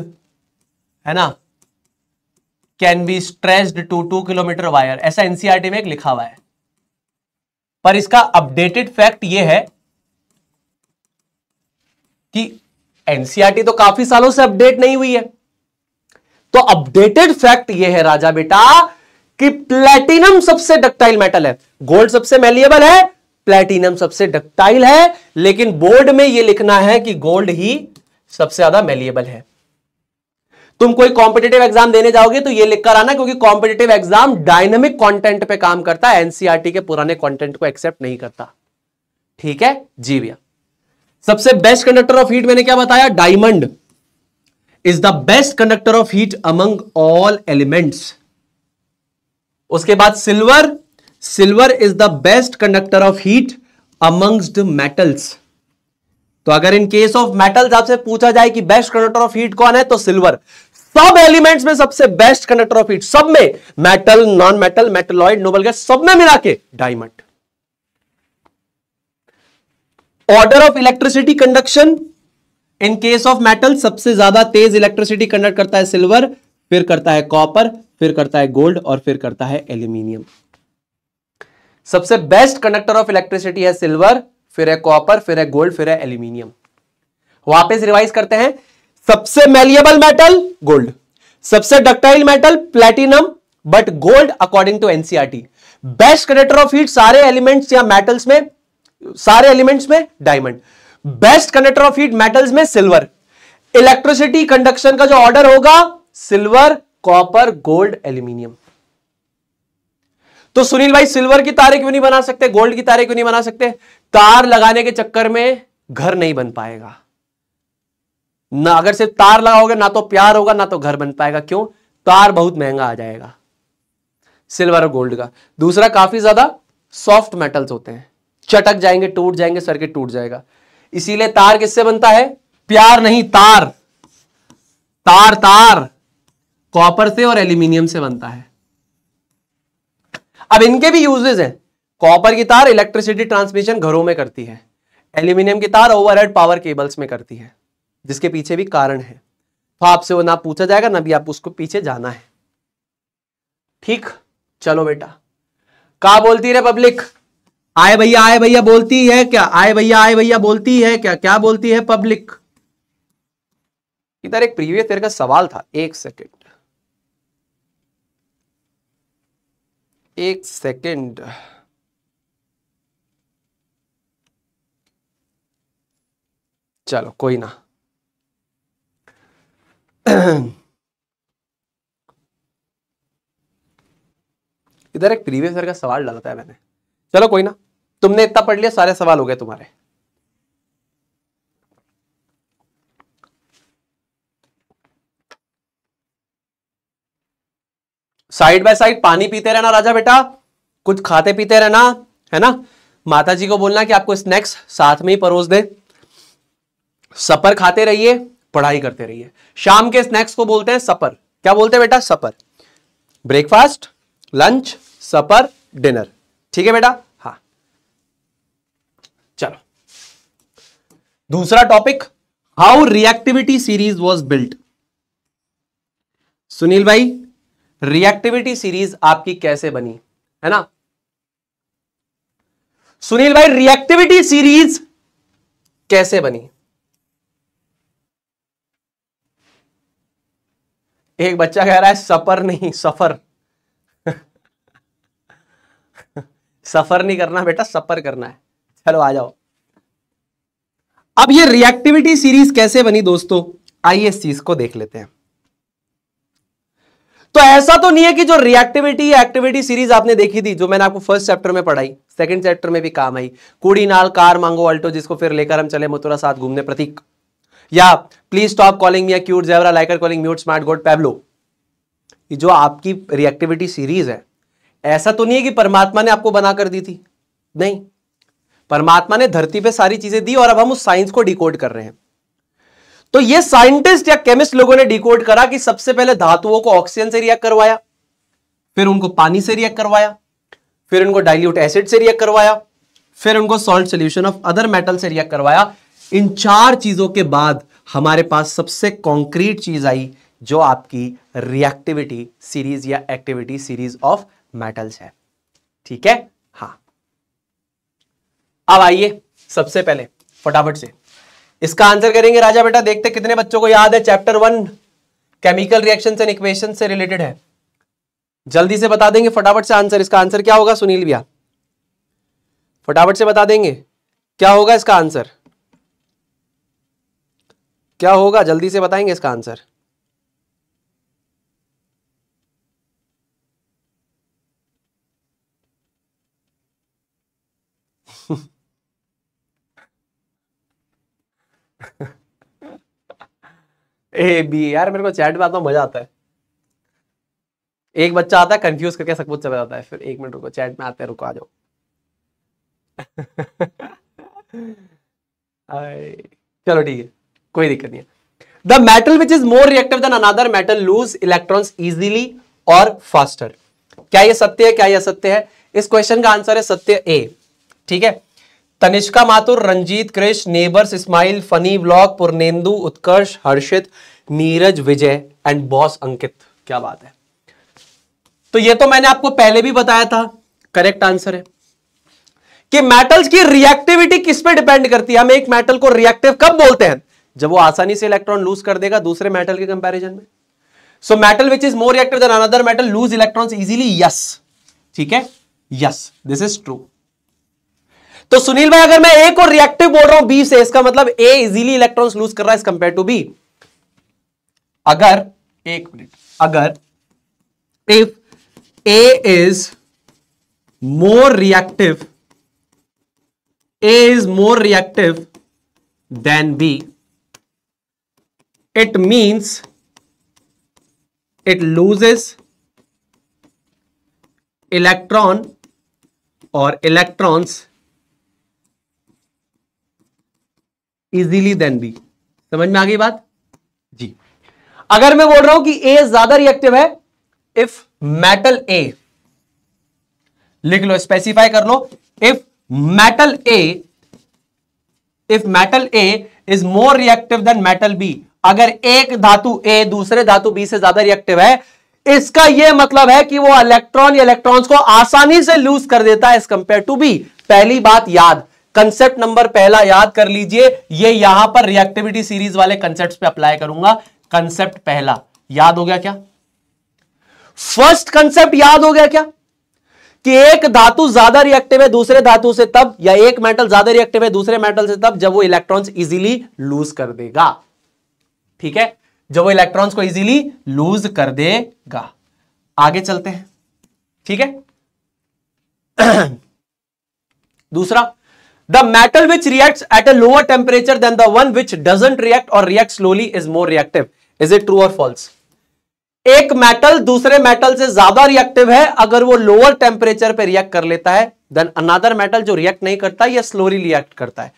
है ना can be stretched to two kilometre wire ऐसा एनसीआरटी e में एक लिखा हुआ है पर इसका अपडेटेड फैक्ट यह है कि एनसीआरटी e तो काफी सालों से अपडेट नहीं हुई है तो अपडेटेड फैक्ट यह है राजा बेटा कि प्लेटिनम सबसे डक्टाइल मेटल है गोल्ड सबसे मेलियबल है प्लेटिनम सबसे डक्टाइल है लेकिन बोर्ड में यह लिखना है कि गोल्ड ही सबसे ज्यादा मेलियबल है तुम कोई कॉम्पिटेटिव एग्जाम देने जाओगे तो यह लिखकर आना क्योंकि कॉम्पिटेटिव एग्जाम डायनेमिक कॉन्टेंट पर काम करता है एनसीआरटी e के पुराने कॉन्टेंट को एक्सेप्ट नहीं करता ठीक है जी भैया सबसे बेस्ट कंडक्टर ऑफ हीट मैंने क्या बताया diamond is the best conductor of heat among all elements उसके बाद silver silver is the best conductor of heat amongst metals तो अगर इन केस ऑफ मेटल्स आपसे पूछा जाए कि बेस्ट कंडक्टर ऑफ हीट कौन है तो सिल्वर सब एलिमेंट्स में सबसे बेस्ट कंडक्टर ऑफ हीट सब में metal non metal metalloid noble gas सब में मिला के diamond order of electricity conduction in case of metal सबसे ज्यादा तेज इलेक्ट्रिसिटी कंडक्ट करता है सिल्वर फिर करता है कॉपर फिर करता है गोल्ड और फिर करता है एल्यूमिनियम सबसे बेस्ट कंडक्टर ऑफ इलेक्ट्रिसिटी है सिल्वर फिर है कॉपर फिर है गोल्ड फिर है एल्यूमिनियम वापस रिवाइज करते हैं सबसे मेलियबल मेटल गोल्ड सबसे ductile metal platinum but gold according to NCERT best conductor of heat सारे एलिमेंट्स या मेटल्स में सारे एलिमेंट्स में diamond best conductor of heat metals में सिल्वर इलेक्ट्रिसिटी कंडक्शन का जो ऑर्डर होगा सिल्वर कॉपर गोल्ड एल्यूमिनियम तो सुनील भाई सिल्वर की तारे क्यों नहीं बना सकते गोल्ड की तारे क्यों नहीं बना सकते तार लगाने के चक्कर में घर नहीं बन पाएगा ना अगर सिर्फ तार लगाओगे ना तो प्यार होगा ना तो घर बन पाएगा क्यों तार बहुत महंगा आ जाएगा सिल्वर और गोल्ड का दूसरा काफी ज्यादा सॉफ्ट मेटल्स होते हैं चटक जाएंगे टूट जाएंगे सर्किट टूट जाएगा इसीलिए तार किससे बनता है प्यार नहीं तार तार तार कॉपर से और एल्यूमिनियम से बनता है अब इनके भी यूजेज हैं कॉपर की तार इलेक्ट्रिसिटी ट्रांसमिशन घरों में करती है एल्यूमिनियम की तार ओवरहेड पावर केबल्स में करती है जिसके पीछे भी कारण है तो आपसे वो ना पूछा जाएगा ना भी आप उसको पीछे जाना है ठीक चलो बेटा कहा बोलती रे पब्लिक आए भैया आए भैया बोलती है क्या आए भैया आए भैया बोलती है क्या क्या बोलती है पब्लिक इधर एक प्रीवियस तेरे का सवाल था एक सेकेंड एक सेकेंड चलो कोई ना इधर एक प्रीवियस का सवाल डालता है मैंने चलो कोई ना तुमने इतना पढ़ लिया सारे सवाल हो गए तुम्हारे साइड बाय साइड पानी पीते रहना राजा बेटा कुछ खाते पीते रहना है ना माता जी को बोलना कि आपको स्नैक्स साथ में ही परोस दे सपर खाते रहिए पढ़ाई करते रहिए शाम के स्नैक्स को बोलते हैं सपर क्या बोलते हैं बेटा supper breakfast lunch supper dinner ठीक है बेटा दूसरा topic how reactivity series was built Sunil भाई रिएक्टिविटी सीरीज आपकी कैसे बनी है ना सुनील भाई रिएक्टिविटी सीरीज कैसे बनी एक बच्चा कह रहा है सफर नहीं सफर सफर नहीं करना बेटा सफर करना है चलो आ जाओ अब ये रिएक्टिविटी सीरीज कैसे बनी दोस्तों आइए इस चीज को देख लेते हैं तो ऐसा तो नहीं है कि जो रिएक्टिविटी एक्टिविटी सीरीज आपने देखी थी जो मैंने आपको फर्स्ट चैप्टर में पढ़ाई सेकंड चैप्टर में भी काम आई कूड़ी नाल कार मांगो अल्टो जिसको फिर लेकर हम चले मथुरा साथ घूमने प्रतीक या please stop calling me cute zebra liker calling mute smart god Pablo जो आपकी रिएक्टिविटी सीरीज है ऐसा तो नहीं है कि परमात्मा ने आपको बना कर दी थी नहीं परमात्मा ने धरती पे सारी चीजें दी और अब हम उस साइंस को डिकोड कर रहे हैं तो ये साइंटिस्ट या केमिस्ट लोगों ने डिकोड करा कि सबसे पहले धातुओं को ऑक्सीजन से रिएक्ट करवाया फिर उनको पानी से रिएक्ट करवाया फिर उनको डाइल्यूट एसिड से रिएक्ट करवाया फिर उनको salt solution of other metal से रिएक्ट करवाया इन चार चीजों के बाद हमारे पास सबसे कॉन्क्रीट चीज आई जो आपकी रिएक्टिविटी सीरीज या एक्टिविटी सीरीज ऑफ मेटल्स है ठीक है अब आइए सबसे पहले फटाफट से इसका आंसर करेंगे राजा बेटा देखते कितने बच्चों को याद है chapter one chemical reaction and equation से रिलेटेड है जल्दी से बता देंगे फटाफट से आंसर इसका आंसर क्या होगा सुनील भैया फटाफट से बता देंगे क्या होगा इसका आंसर क्या होगा जल्दी से बताएंगे इसका आंसर ए बी यार मेरे को चैट में आता मजा आता है एक बच्चा आता है कंफ्यूज करके सब कुछ चला जाता है फिर एक मिनट रुको चैट में आते हैं रुको आ जाओ चलो ठीक है कोई दिक्कत नहीं है the metal which is more reactive than another metal lose electrons easily और फास्टर क्या ये सत्य है क्या ये सत्य है इस क्वेश्चन का आंसर है सत्य ए ठीक है Tanishka Mathur Ranjeet Krishna neighbours Ismail funny block Purnendu Utkarsh Harshit Neeraj Vijay and boss Ankit क्या बात है तो ये तो मैंने आपको पहले भी बताया था करेक्ट आंसर है कि मेटल्स की रिएक्टिविटी किस पे डिपेंड करती है हम एक मेटल को रिएक्टिव कब बोलते हैं जब वो आसानी से इलेक्ट्रॉन लूज कर देगा दूसरे मेटल के कंपैरिजन में so metal which is more reactive than another metal lose electrons easily yes ठीक है यस दिस इज ट्रू तो सुनील भाई अगर मैं एक और रिएक्टिव बोल रहा हूं बी से इसका मतलब ए इजीली इलेक्ट्रॉन्स लूज कर रहा है एज कंपेयर टू बी अगर एक मिनट अगर if A is more reactive A is more reactive than B it means it loses electron और इलेक्ट्रॉन्स इजीली देन बी समझ में आ गई बात जी अगर मैं बोल रहा हूं कि ए ज्यादा रिएक्टिव है इफ मेटल ए लिख लो स्पेसिफाई कर लो if metal A if metal A is more reactive than metal B अगर एक धातु ए दूसरे धातु बी से ज्यादा रिएक्टिव है इसका यह मतलब है कि वो इलेक्ट्रॉन या इलेक्ट्रॉन्स को आसानी से लूज कर देता है एज कंपेयर टू बी पहली बात याद कंसेप्ट नंबर पहला याद कर लीजिए ये यहां पर रिएक्टिविटी सीरीज वाले कंसेप्ट पे अप्लाई करूंगा कंसेप्ट पहला याद हो गया क्या फर्स्ट कंसेप्ट याद हो गया क्या कि एक धातु ज्यादा रिएक्टिव है दूसरे धातु से तब या एक मेटल ज्यादा रिएक्टिव है दूसरे मेटल से तब जब वो इलेक्ट्रॉन्स इजीली लूज कर देगा ठीक है जब वो इलेक्ट्रॉन्स को इजीली लूज कर देगा आगे चलते हैं ठीक है दूसरा the metal which react at a lower temperature than the one which doesn't react और react slowly is more reactive is it true और फॉल्स एक मेटल दूसरे मेटल से ज्यादा रिएक्टिव है अगर वो लोअर टेम्परेचर पे रिएक्ट कर लेता है देन अनादर मेटल जो रिएक्ट नहीं करता या स्लोली रिएक्ट करता है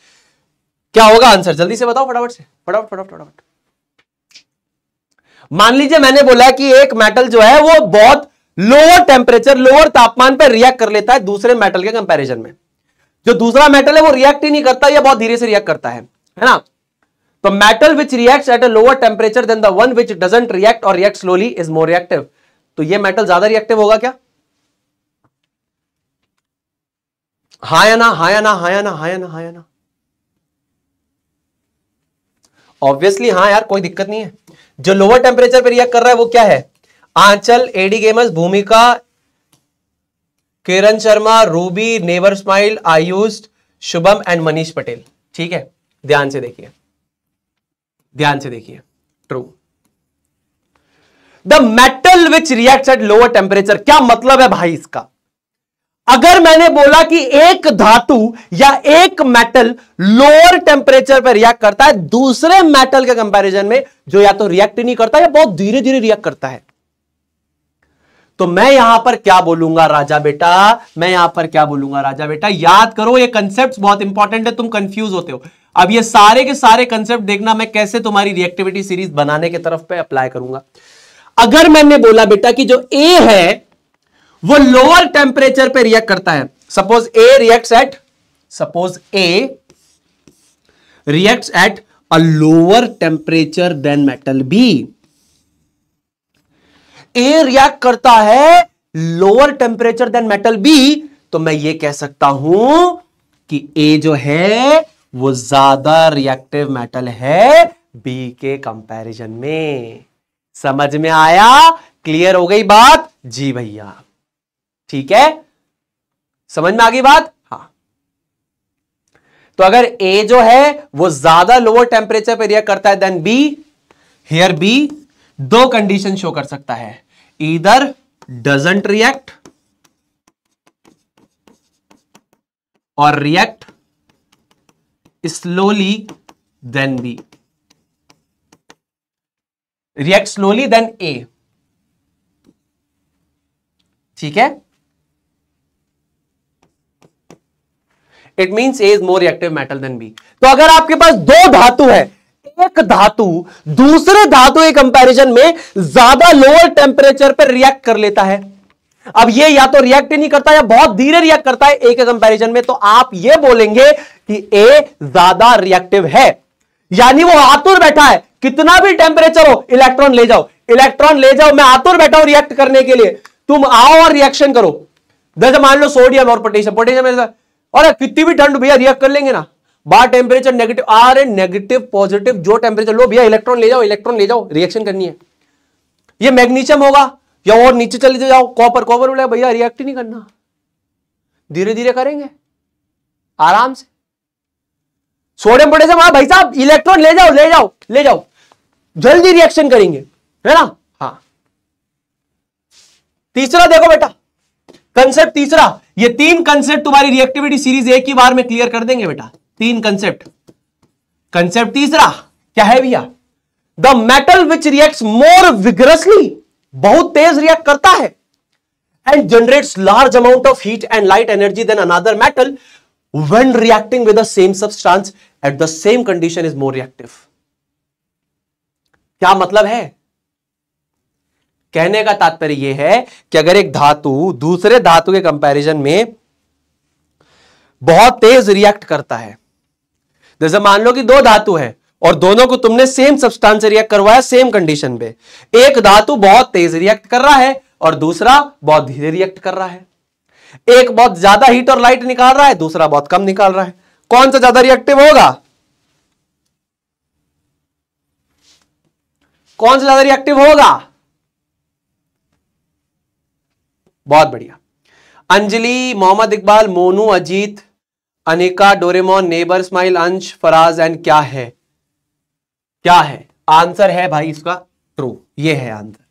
क्या होगा आंसर जल्दी से बताओ फटाफट से फटाफट फटाफट फटाफट मान लीजिए मैंने बोला कि एक मेटल जो है वो बहुत लोअर टेम्परेचर लोअर तापमान पर रिएक्ट कर लेता है दूसरे मेटल के कंपैरिजन में जो दूसरा मेटल है वो रिएक्ट ही नहीं करता या बहुत धीरे से रिएक्ट करता है है ना तो metal which react at a lower temperature than the one which doesn't react और react slowly is more reactive तो ये मेटल ज्यादा रिएक्टिव होगा क्या हाँ या ना हाँ या ना हाँ या ना हाँ या ना हाँ या ना ऑब्वियसली हाँ यार कोई दिक्कत नहीं है जो लोअर टेम्परेचर पे रिएक्ट कर रहा है वो क्या है आंचल AD games Bhumika Kiran Sharma Ruby never smile Ayush Shubham and Manish Patel ठीक है ध्यान से देखिए ध्यान से देखिए true the metal which react at lower temperature क्या मतलब है भाई इसका अगर मैंने बोला कि एक धातु या एक मेटल लोअर टेम्परेचर पर रिएक्ट करता है दूसरे मेटल के कंपैरिजन में जो या तो रिएक्ट नहीं करता या बहुत धीरे धीरे रिएक्ट करता है तो मैं यहां पर क्या बोलूंगा राजा बेटा मैं यहां पर क्या बोलूंगा राजा बेटा याद करो ये कंसेप्ट बहुत इंपॉर्टेंट है तुम कंफ्यूज होते हो अब ये सारे के सारे कंसेप्ट देखना मैं कैसे तुम्हारी रिएक्टिविटी सीरीज बनाने की तरफ पे अप्लाई करूंगा अगर मैंने बोला बेटा कि जो ए है वो लोअर टेम्परेचर पे रिएक्ट करता है suppose A react at suppose A react at a lower temperature than metal B A react करता है lower temperature than metal B तो मैं ये कह सकता हूं कि ए जो है वो ज्यादा रिएक्टिव मेटल है बी के कंपैरिजन में समझ में आया क्लियर हो गई बात जी भैया ठीक है समझ में आ गई बात हाँ तो अगर ए जो है वो ज्यादा लोअर टेम्परेचर पर रिएक्ट करता है देन बी हेयर बी दो कंडीशन शो कर सकता है either doesn't react or react slowly then B. React slowly then A. ठीक है it means A is more reactive metal than B तो अगर आपके पास दो धातु है एक धातु दूसरे धातु के कंपैरिजन में ज्यादा लोअर टेम्परेचर पर रिएक्ट कर लेता है अब ये या तो रिएक्ट नहीं करता या बहुत धीरे रिएक्ट करता है एक कंपैरिजन में तो आप ये बोलेंगे कि ए ज्यादा रिएक्टिव है यानी वो आतुर बैठा है कितना भी टेम्परेचर हो इलेक्ट्रॉन ले जाओ इलेक्ट्रॉन ले जाओ मैं आतुर बैठा हूं रिएक्ट करने के लिए तुम आओ और रिएक्शन करो जैसे मान लो सोडियम और पोटेशियम पोटेशियम और कितनी भी ठंड भैया रिएक्ट कर लेंगे ना बार टेम्परेचर नेगेटिव आर एंड नेगेटिव पॉजिटिव जो टेम्परेचर लो भैया इलेक्ट्रॉन ले जाओ इलेक्ट्रॉन ले जाओ रिएक्शन करनी है ये मैग्नीशियम होगा या और नीचे चले जाओ कॉपर कॉपर बोला भैया रिएक्ट ही नहीं करना धीरे धीरे करेंगे आराम से सोडियम पोटेशियम हाँ भाई साहब इलेक्ट्रॉन ले जाओ ले जाओ ले जाओ जल्दी रिएक्शन करेंगे है ना हाँ तीसरा देखो बेटा कंसेप्ट तीसरा ये तीन कंसेप्ट तुम्हारी रिएक्टिविटी सीरीज एक ही बार में क्लियर कर देंगे बेटा तीन कंसेप्ट कंसेप्ट तीसरा क्या है भैया the metal which react more vigorously बहुत तेज रिएक्ट करता है and generate large amount of heat and light energy than another metal when reacting with the same substance at the same condition is more reactive क्या मतलब है कहने का तात्पर्य यह है कि अगर एक धातु दूसरे धातु के कंपैरिजन में बहुत तेज रिएक्ट करता है जैसे मान लो कि दो धातु है और दोनों को तुमने सेम सब्सटेंस से रिएक्ट करवाया सेम कंडीशन पे एक धातु बहुत तेज रिएक्ट कर रहा है और दूसरा बहुत धीरे रिएक्ट कर रहा है एक बहुत ज्यादा हीट और लाइट निकाल रहा है दूसरा बहुत कम निकाल रहा है कौन सा ज्यादा रिएक्टिव होगा कौन सा ज्यादा रिएक्टिव होगा बहुत बढ़िया Anjali Mohammad Iqbal Monu Ajit Anika Doraemon neighbour smile Ansh Faraz and क्या है क्या है आंसर है भाई इसका ट्रू ये है आंसर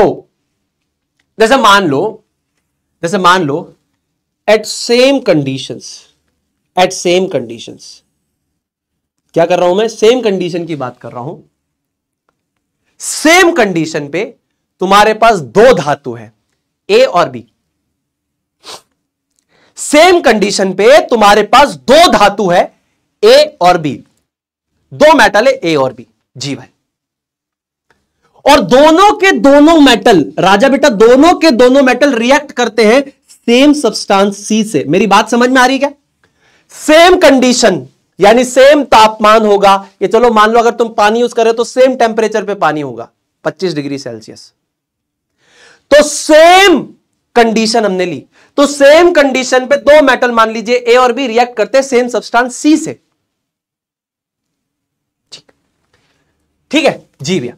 तो जैसे मान लो जैसे मान लो at same conditions at same conditions क्या कर रहा हूं मैं सेम कंडीशन की बात कर रहा हूं सेम कंडीशन पे तुम्हारे पास दो धातु है ए और बी सेम कंडीशन पे तुम्हारे पास दो धातु है ए और बी दो मेटल है ए और बी जी भाई और दोनों के दोनों मेटल राजा बेटा दोनों के दोनों मेटल रिएक्ट करते हैं सेम सब्सटेंस सी से मेरी बात समझ में आ रही क्या सेम कंडीशन यानी सेम तापमान होगा ये चलो मान लो अगर तुम पानी यूज करे तो सेम टेम्परेचर पे पानी होगा 25 डिग्री सेल्सियस तो सेम कंडीशन हमने ली तो सेम कंडीशन पे दो मेटल मान लीजिए ए और बी रिएक्ट करते सेम सब्सटेंस सी से ठीक ठीक है जी भैया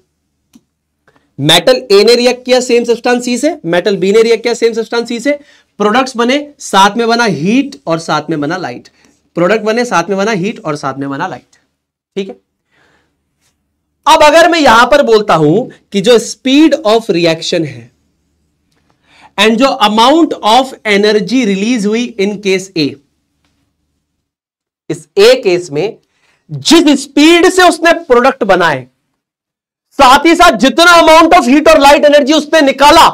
मेटल ए ने रिएक्ट किया सेम सब्सटेंस सी से मेटल बी ने रिएक्ट किया सेम सब्सटेंस सी से प्रोडक्ट्स बने साथ में बना हीट और साथ में बना लाइट प्रोडक्ट बने साथ में बना हीट और साथ में बना लाइट ठीक है अब अगर मैं यहां पर बोलता हूं कि जो स्पीड ऑफ रिएक्शन है एंड जो अमाउंट ऑफ एनर्जी रिलीज हुई इन केस ए इस ए केस में जिस स्पीड से उसने प्रोडक्ट बनाए साथ ही साथ जितना अमाउंट ऑफ हीट और लाइट एनर्जी उसने निकाला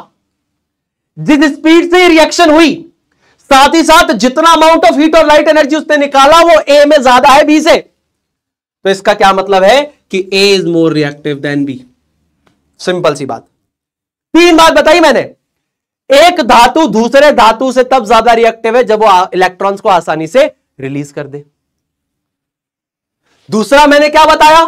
जिस स्पीड से रिएक्शन हुई साथ ही साथ जितना अमाउंट ऑफ हीट और लाइट एनर्जी उसने निकाला वो ए में ज्यादा है बी से तो इसका क्या मतलब है कि A is more reactive than B simple सी बात तीन बात बताई मैंने एक धातु दूसरे धातु से तब ज्यादा रिएक्टिव है जब वो इलेक्ट्रॉन्स को आसानी से रिलीज कर दे दूसरा मैंने क्या बताया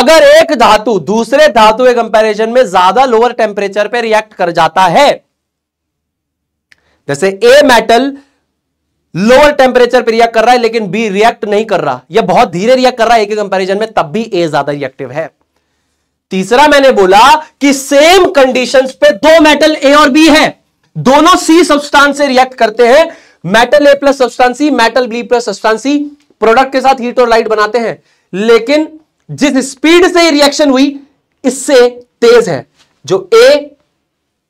अगर एक धातु दूसरे धातु के कंपैरिजन में ज्यादा लोअर टेम्परेचर पे रिएक्ट कर जाता है जैसे ए मेटल लोअर टेम्परेचर पे रिएक्ट कर रहा है लेकिन बी रिएक्ट नहीं कर रहा यह बहुत धीरे रिएक्ट कर रहा है एक कंपैरिजन में तब भी ए ज्यादा रिएक्टिव है तीसरा मैंने बोला कि सेम कंडीशंस पे दो मेटल ए और बी है दोनों सी सब्सटेंस से रिएक्ट करते हैं metal A plus substance C metal B plus substance C product के साथ हीट और लाइट बनाते हैं लेकिन जिस स्पीड से रिएक्शन हुई इससे तेज है जो ए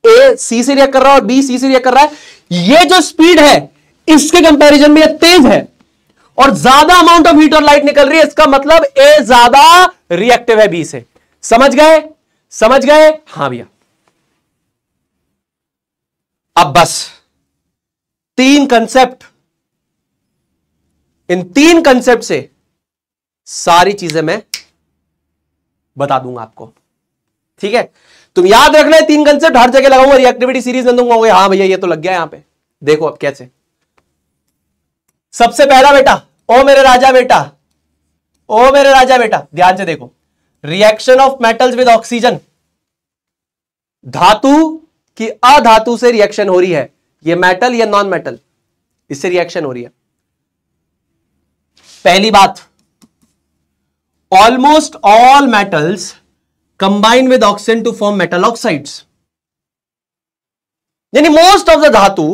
ए सी से रिएक्ट कर रहा है और बी सी से रिएक्ट कर रहा है ये जो स्पीड है इसके कंपैरिजन में ये तेज है और ज्यादा अमाउंट ऑफ हीट और लाइट निकल रही है इसका मतलब ए ज्यादा रिएक्टिव है बी से समझ गए समझ गए हां भैया अब बस तीन कंसेप्ट इन तीन कंसेप्ट से सारी चीजें मैं बता दूंगा आपको ठीक है तुम याद रखना है तीन कंसेप्ट हर जगह लगाऊंगा रिएक्टिविटी सीरीज में दूंगा हाँ भैया ये तो लग गया यहां पे देखो अब कैसे सबसे पहला बेटा ओ मेरे राजा बेटा ओ मेरे राजा बेटा ध्यान से देखो reaction of metals with oxygen धातु की अधातु से रिएक्शन हो रही है ये मेटल या नॉन मेटल इससे रिएक्शन हो रही है पहली बात almost all metals combine with oxygen to form metal oxides यानी मोस्ट ऑफ द धातु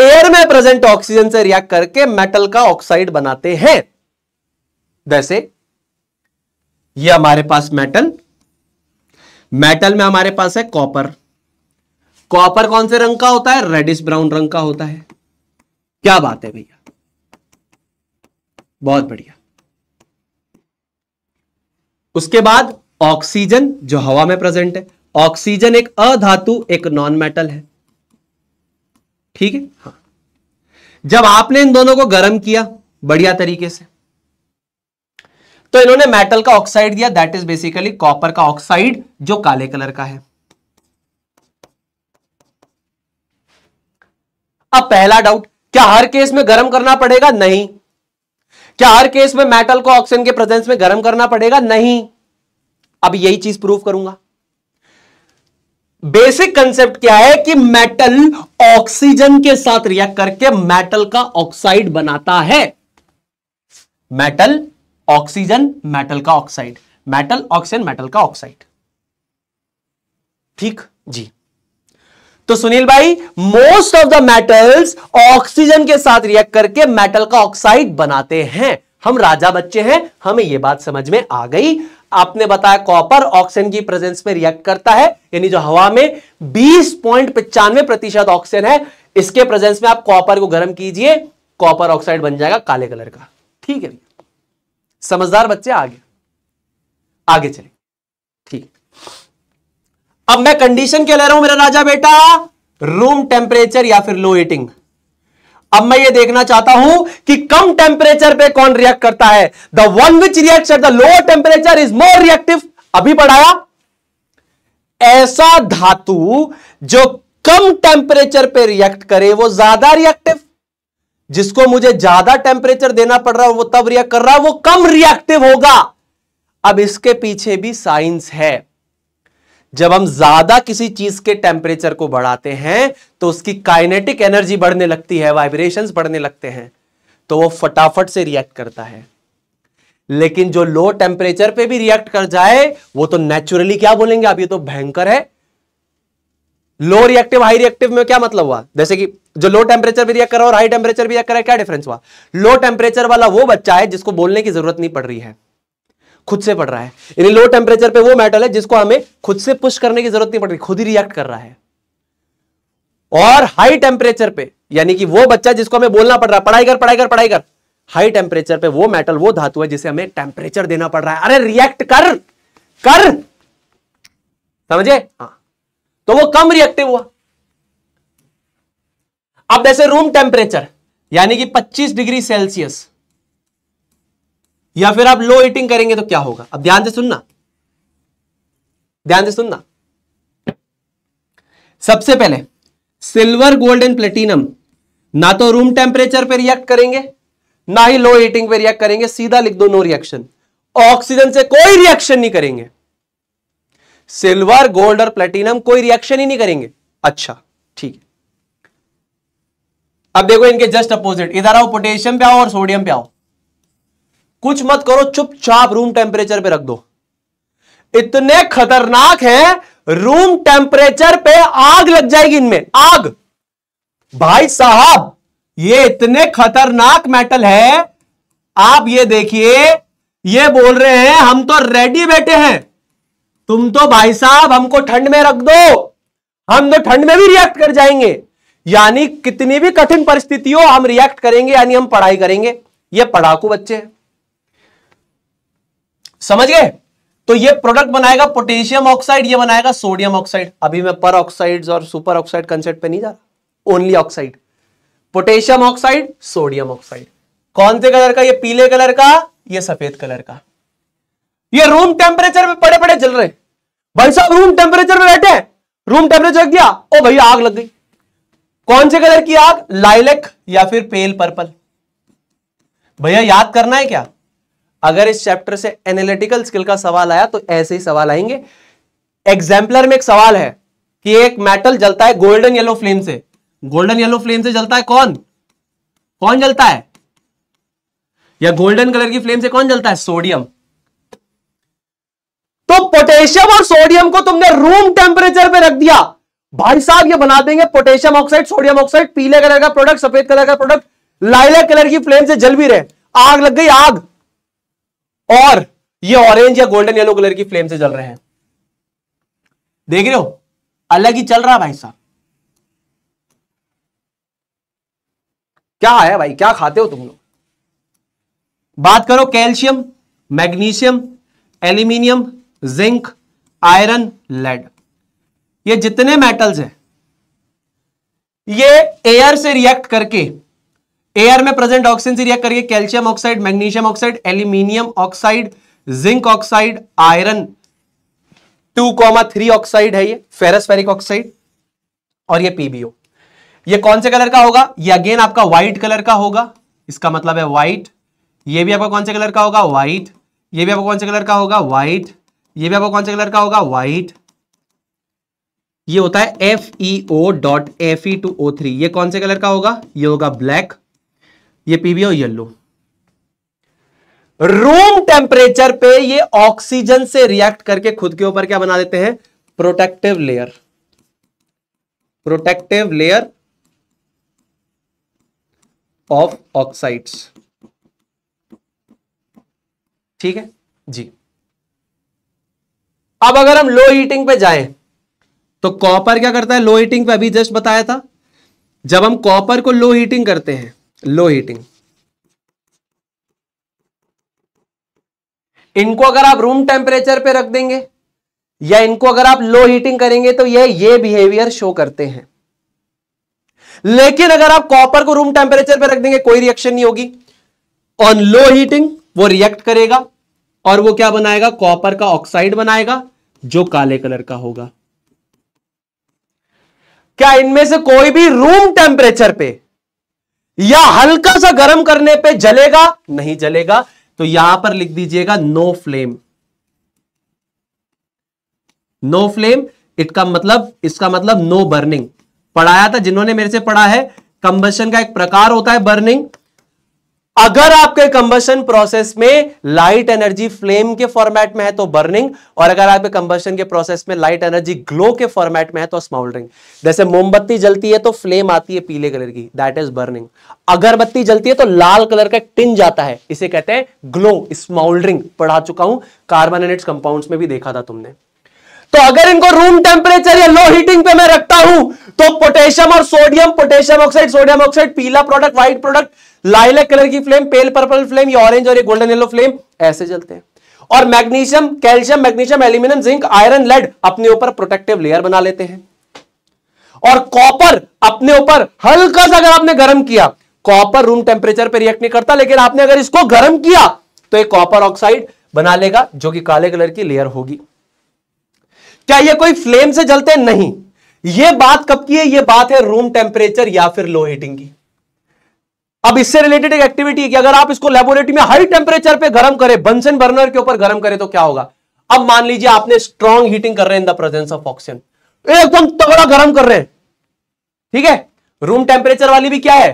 एयर में प्रेजेंट ऑक्सीजन से रिएक्ट करके मेटल का ऑक्साइड बनाते हैं जैसे ये हमारे पास मेटल मेटल में हमारे पास है कॉपर कॉपर कौन से रंग का होता है रेडिस ब्राउन रंग का होता है क्या बात है भैया बहुत बढ़िया उसके बाद ऑक्सीजन जो हवा में प्रेजेंट है ऑक्सीजन एक अधातु एक नॉन मेटल है ठीक है हाँ जब आपने इन दोनों को गर्म किया बढ़िया तरीके से तो इन्होंने मेटल का ऑक्साइड दिया दैट इज बेसिकली कॉपर का ऑक्साइड जो काले कलर का है अब पहला डाउट क्या हर केस में गर्म करना पड़ेगा नहीं क्या हर केस में मेटल को ऑक्सीजन के प्रेजेंस में गर्म करना पड़ेगा नहीं अब यही चीज प्रूव करूंगा बेसिक कंसेप्ट क्या है कि मेटल ऑक्सीजन के साथ रिएक्ट करके मेटल का ऑक्साइड बनाता है मेटल ऑक्सीजन मेटल का ऑक्साइड मेटल ऑक्सीजन मेटल का ऑक्साइड ठीक जी तो सुनील भाई most of the metals oxygen के साथ रिएक्ट करके मेटल का ऑक्साइड बनाते हैं हम राजा बच्चे हैं हमें यह बात समझ में आ गई आपने बताया कॉपर ऑक्सीजन की प्रेजेंस में रिएक्ट करता है यानी जो हवा में बीस पॉइंट पचानवे प्रतिशत ऑक्सीजन है इसके प्रेजेंस में आप कॉपर को गर्म कीजिए कॉपर ऑक्साइड बन जाएगा काले कलर का ठीक है समझदार बच्चे आगे आगे चले ठीक अब मैं कंडीशन क्या ले रहा हूं मेरा राजा बेटा रूम टेम्परेचर या फिर लो हीटिंग अब मैं ये देखना चाहता हूं कि कम टेम्परेचर पे कौन रिएक्ट करता है the one which react at the lower temperature is more reactive अभी पढ़ाया ऐसा धातु जो कम टेम्परेचर पे रिएक्ट करे वो ज्यादा रिएक्टिव जिसको मुझे ज्यादा टेम्परेचर देना पड़ रहा है वो तब रिएक्ट कर रहा है वो कम रिएक्टिव होगा अब इसके पीछे भी साइंस है जब हम ज्यादा किसी चीज के टेम्परेचर को बढ़ाते हैं तो उसकी काइनेटिक एनर्जी बढ़ने लगती है वाइब्रेशंस बढ़ने लगते हैं तो वो फटाफट से रिएक्ट करता है लेकिन जो लो टेम्परेचर पे भी रिएक्ट कर जाए वो तो नेचुरली क्या बोलेंगे आप ये तो भयंकर है लो रिएक्टिव हाई रिएक्टिव में क्या मतलब हुआ जैसे कि जो लो टेम्परेचर भी रिएक्ट कर रहा है और हाई टेम्परेचर भी रिएक्ट कर रहा है क्या डिफरेंस हुआ लो टेम्परेचर वाला वो बच्चा है जिसको बोलने की जरूरत नहीं पड़ रही है खुद से पड़ रहा है यानी लो टेम्परेचर पे वो मेटल है जिसको हमें खुद से पुश करने की जरूरत नहीं पड़ रही खुद ही रिएक्ट कर रहा है और हाई टेम्परेचर पे यानी कि वो बच्चा जिसको हमें बोलना पड़ रहा है पढ़ाई कर पढ़ाई कर पढ़ाई कर हाई टेम्परेचर पे वो मेटल वो धातु है जिसे हमें टेम्परेचर देना पड़ रहा है अरे रिएक्ट कर कर समझे हाँ तो वो कम रिएक्टिव हुआ अब जैसे रूम टेम्परेचर यानी कि 25 डिग्री सेल्सियस या फिर आप लो हीटिंग करेंगे तो क्या होगा अब ध्यान से सुनना ध्यान से सुनना सबसे पहले सिल्वर गोल्ड एंड प्लेटिनम ना तो रूम टेम्परेचर पे रिएक्ट करेंगे ना ही लो हीटिंग पे रिएक्ट करेंगे सीधा लिख दो नो रिएक्शन ऑक्सीजन से कोई रिएक्शन नहीं करेंगे सिल्वर गोल्ड और प्लेटिनम कोई रिएक्शन ही नहीं करेंगे अच्छा ठीक है अब देखो इनके जस्ट अपोजिट इधर आओ पोटेशियम पे आओ और सोडियम पे आओ कुछ मत करो चुपचाप रूम टेम्परेचर पे रख दो इतने खतरनाक है रूम टेम्परेचर पे आग लग जाएगी इनमें आग भाई साहब ये इतने खतरनाक मेटल है आप ये देखिए ये बोल रहे हैं हम तो रेडी बैठे हैं तुम तो भाई साहब हमको ठंड में रख दो हम तो ठंड में भी रिएक्ट कर जाएंगे यानी कितनी भी कठिन परिस्थितियों हम रिएक्ट करेंगे यानी हम पढ़ाई करेंगे ये पढ़ाकू बच्चे हैं समझ गए तो ये प्रोडक्ट बनाएगा पोटेशियम ऑक्साइड ये बनाएगा सोडियम ऑक्साइड अभी मैं पर ऑक्साइड और सुपर ऑक्साइड कंसेप्ट पे नहीं जा रहा only oxide potassium oxide sodium oxide कौन से कलर का ये पीले कलर का ये सफेद कलर का ये रूम टेम्परेचर में पड़े पड़े जल रहे भाई साहब रूम टेम्परेचर में बैठे रूम टेम्परेचर क्या ओ भाई आग लग गई कौन से कलर की आग लाइलेक या फिर पेल पर्पल भैया याद करना है क्या अगर इस चैप्टर से एनालिटिकल स्किल का सवाल आया तो ऐसे ही सवाल आएंगे एग्जाम्पलर में एक सवाल है कि एक मेटल जलता है गोल्डन येलो फ्लेम से गोल्डन येलो फ्लेम से जलता है कौन कौन जलता है या गोल्डन कलर की फ्लेम से कौन जलता है सोडियम तो पोटेशियम और सोडियम को तुमने रूम टेम्परेचर पे रख दिया भाई साहब ये बना देंगे पोटेशियम ऑक्साइड सोडियम ऑक्साइड पीले कलर का प्रोडक्ट सफेद कलर का प्रोडक्ट लाइला कलर की फ्लेम से जल भी रहे आग लग गई आग और ये ऑरेंज या गोल्डन येलो कलर की फ्लेम से जल रहे हैं देख रहे हो अलग ही चल रहा भाई साहब क्या है भाई क्या खाते हो तुम लोग बात करो calcium magnesium aluminium zinc iron lead ये जितने मेटल्स हैं ये एयर से रिएक्ट करके एयर में प्रेजेंट ऑक्सीजन से रिएक्ट करके calcium oxide magnesium oxide aluminium oxide zinc oxide iron two comma three oxide है ये फेरसफेरिक ऑक्साइड और ये पीबीओ ये कौन से कलर का होगा ये अगेन आपका व्हाइट कलर का होगा इसका मतलब है व्हाइट ये भी आपका कौन से कलर का होगा व्हाइट ये भी आपका कौन से कलर का होगा व्हाइट ये भी आपको कौन से कलर का होगा व्हाइट ये होता है F E O dot F E two O three ये कौन से कलर का होगा ये होगा ब्लैक ये पीबीओ येलो रूम टेम्परेचर पे ये ऑक्सीजन से रिएक्ट करके खुद के ऊपर क्या बना देते हैं protective layer protective layer of oxides ठीक है जी अब अगर हम लो हीटिंग पे जाए तो कॉपर क्या करता है लो हीटिंग पे अभी जस्ट बताया था जब हम कॉपर को लो हीटिंग करते हैं लो हीटिंग इनको अगर आप रूम टेम्परेचर पे रख देंगे या इनको अगर आप लो हीटिंग करेंगे तो ये ये बिहेवियर शो करते हैं लेकिन अगर आप कॉपर को रूम टेम्परेचर पे रख देंगे कोई रिएक्शन नहीं होगी ऑन लो हीटिंग वो रिएक्ट करेगा और वो क्या बनाएगा कॉपर का ऑक्साइड बनाएगा जो काले कलर का होगा क्या इनमें से कोई भी रूम टेम्परेचर पे या हल्का सा गर्म करने पे जलेगा नहीं जलेगा तो यहां पर लिख दीजिएगा नो फ्लेम नो फ्लेम का मतलब इसका मतलब नो बर्निंग पढ़ाया था जिन्होंने मेरे से पढ़ा है कंबशन का एक प्रकार होता है बर्निंग अगर आपके कंबशन प्रोसेस में लाइट एनर्जी फ्लेम के फॉर्मेट में है तो बर्निंग और अगर आपके कंबशन के प्रोसेस में लाइट एनर्जी ग्लो के फॉर्मेट में है तो स्माउल्डरिंग जैसे मोमबत्ती जलती है तो फ्लेम आती है पीले कलर की दैट इज बर्निंग अगरबत्ती जलती है तो लाल कलर का टिन जाता है इसे कहते हैं ग्लो स्माउल्डरिंग पढ़ा चुका हूं कार्बन एंड कंपाउंड में भी देखा था तुमने तो अगर इनको रूम टेम्परेचर या लो हीटिंग पे मैं रखता हूं तो पोटेशियम और sodium potassium oxide sodium oxide पीला product white product lilac colour की फ्लेम पेल पर्पल फ्लेम या ऑरेंज और ये गोल्डन येलो फ्लेम ऐसे जलते हैं और magnesium calcium magnesium aluminium zinc iron lead अपने ऊपर प्रोटेक्टिव लेयर बना लेते हैं और कॉपर अपने ऊपर हल्का सा अगर आपने गर्म किया कॉपर रूम टेम्परेचर पर रिएक्ट नहीं करता लेकिन आपने अगर इसको गर्म किया तो एक कॉपर ऑक्साइड बना लेगा जो कि काले कलर की लेयर होगी क्या ये कोई फ्लेम से जलते नहीं ये बात कब की है ये बात है रूम टेम्परेचर या फिर लो हीटिंग की अब इससे रिलेटेड एक एक्टिविटी है कि अगर आप इसको लेबोरेटरी में हाई टेम्परेचर पे गर्म करें बंसन बर्नर के ऊपर गर्म करें तो क्या होगा अब मान लीजिए आपने स्ट्रॉन्ग हीटिंग कर रहे हैं in the presence of oxygen एकदम तगड़ा गर्म कर रहे हैं ठीक है रूम टेम्परेचर वाली भी क्या है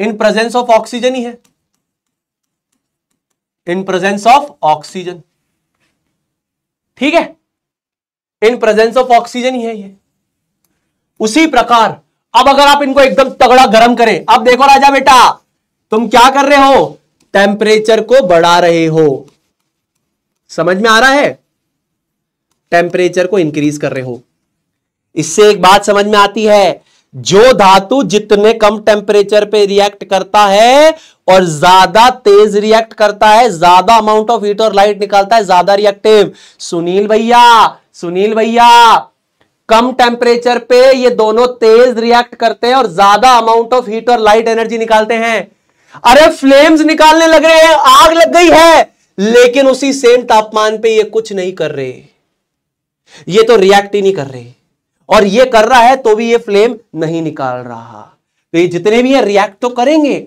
इन प्रेजेंस ऑफ ऑक्सीजन ही है इन प्रेजेंस ऑफ ऑक्सीजन ठीक है इन प्रेजेंस ऑफ ऑक्सीजन ही है ये उसी प्रकार अब अगर आप इनको एकदम तगड़ा गर्म करें अब देखो राजा बेटा तुम क्या कर रहे हो टेम्परेचर को बढ़ा रहे हो समझ में आ रहा है टेम्परेचर को इंक्रीज कर रहे हो इससे एक बात समझ में आती है जो धातु जितने कम टेम्परेचर पे रिएक्ट करता है और ज्यादा तेज रिएक्ट करता है ज्यादा अमाउंट ऑफ हीट और लाइट निकालता है ज्यादा रिएक्टिव सुनील भैया सुनील भैया कम टेम्परेचर पे ये दोनों तेज रिएक्ट करते हैं और ज्यादा अमाउंट ऑफ हीट और लाइट एनर्जी निकालते हैं अरे फ्लेम्स निकालने लग रहे हैं आग लग गई है लेकिन उसी सेम तापमान पे ये कुछ नहीं कर रहे ये तो रिएक्ट ही नहीं कर रहे और ये कर रहा है तो भी ये फ्लेम नहीं निकाल रहा तो ये जितने भी है रिएक्ट तो करेंगे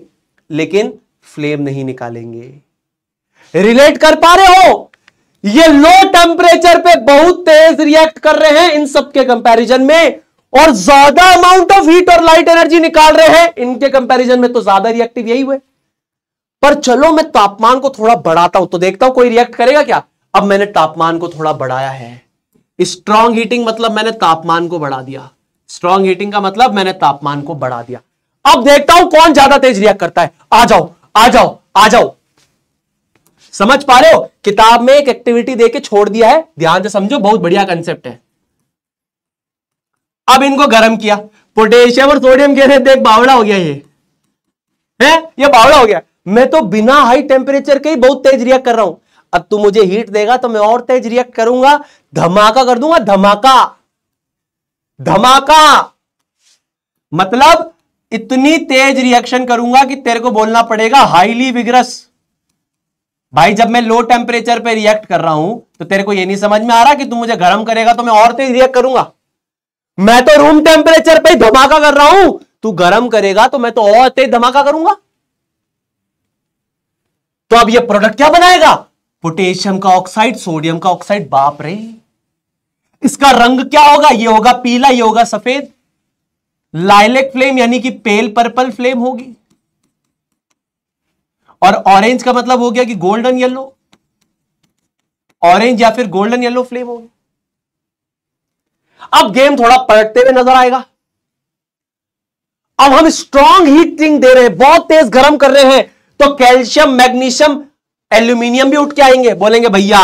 लेकिन फ्लेम नहीं निकालेंगे रिलेट कर पा रहे हो ये लो टेम्परेचर पे बहुत तेज रिएक्ट कर रहे हैं इन सब के कंपैरिजन में और ज्यादा अमाउंट ऑफ हीट और लाइट एनर्जी निकाल रहे हैं इनके कंपैरिजन में तो ज्यादा रिएक्टिव यही हुए पर चलो मैं तापमान को थोड़ा बढ़ाता हूं तो देखता हूं कोई रिएक्ट करेगा क्या अब मैंने तापमान को थोड़ा बढ़ाया है स्ट्रॉन्ग हीटिंग मतलब मैंने तापमान को बढ़ा दिया स्ट्रॉन्ग हीटिंग का मतलब मैंने तापमान को बढ़ा दिया अब देखता हूं कौन ज्यादा तेज रिएक्ट करता है आ जाओ आ जाओ आ जाओ समझ पा रहे हो किताब में एक एक्टिविटी देके छोड़ दिया है ध्यान से समझो बहुत बढ़िया कंसेप्ट है अब इनको गर्म किया पोटेशियम और सोडियम कह रहे देख बावड़ा हो गया ये है ये बावड़ा हो गया मैं तो बिना हाई टेम्परेचर के ही बहुत तेज रिएक्ट कर रहा हूं अब तू मुझे हीट देगा तो मैं और तेज रिएक्ट करूंगा धमाका कर दूंगा धमाका धमाका मतलब इतनी तेज रिएक्शन करूंगा कि तेरे को बोलना पड़ेगा हाईली विग्रस भाई जब मैं लो टेम्परेचर पे रिएक्ट कर रहा हूं तो तेरे को ये नहीं समझ में आ रहा कि तू मुझे गर्म करेगा तो मैं और तेज रिएक्ट करूंगा मैं तो रूम टेम्परेचर पे धमाका कर रहा हूं तू गर्म करेगा तो मैं तो और तेज धमाका करूंगा तो अब ये प्रोडक्ट क्या बनाएगा पोटेशियम का ऑक्साइड सोडियम का ऑक्साइड बाप रे इसका रंग क्या होगा ये होगा पीला ये होगा सफेद लाइलेक फ्लेम यानी कि पेल पर्पल फ्लेम होगी और ऑरेंज का मतलब हो गया कि गोल्डन येलो ऑरेंज या फिर गोल्डन येलो फ्लेम हो गया अब गेम थोड़ा पलटते हुए नजर आएगा अब हम स्ट्रॉन्ग हीटिंग दे रहे हैं बहुत तेज गर्म कर रहे हैं तो कैल्शियम मैग्नीशियम एल्यूमिनियम भी उठ के आएंगे बोलेंगे भैया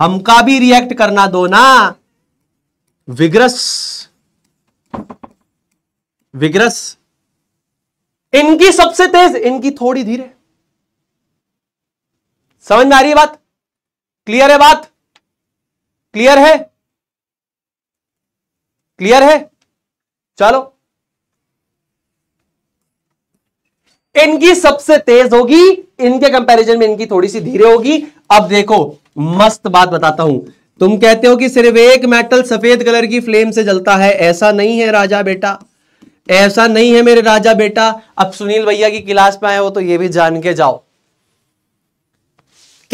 हमका भी रिएक्ट करना दो ना विग्रस विग्रस इनकी सबसे तेज इनकी थोड़ी धीरे समझ में आ रही है बात क्लियर है बात क्लियर है क्लियर है चलो इनकी सबसे तेज होगी इनके कंपैरिजन में इनकी थोड़ी सी धीरे होगी अब देखो मस्त बात बताता हूं तुम कहते हो कि सिर्फ एक मेटल सफेद कलर की फ्लेम से जलता है ऐसा नहीं है राजा बेटा ऐसा नहीं है मेरे राजा बेटा अब सुनील भैया की क्लास में आए हो तो ये भी जान के जाओ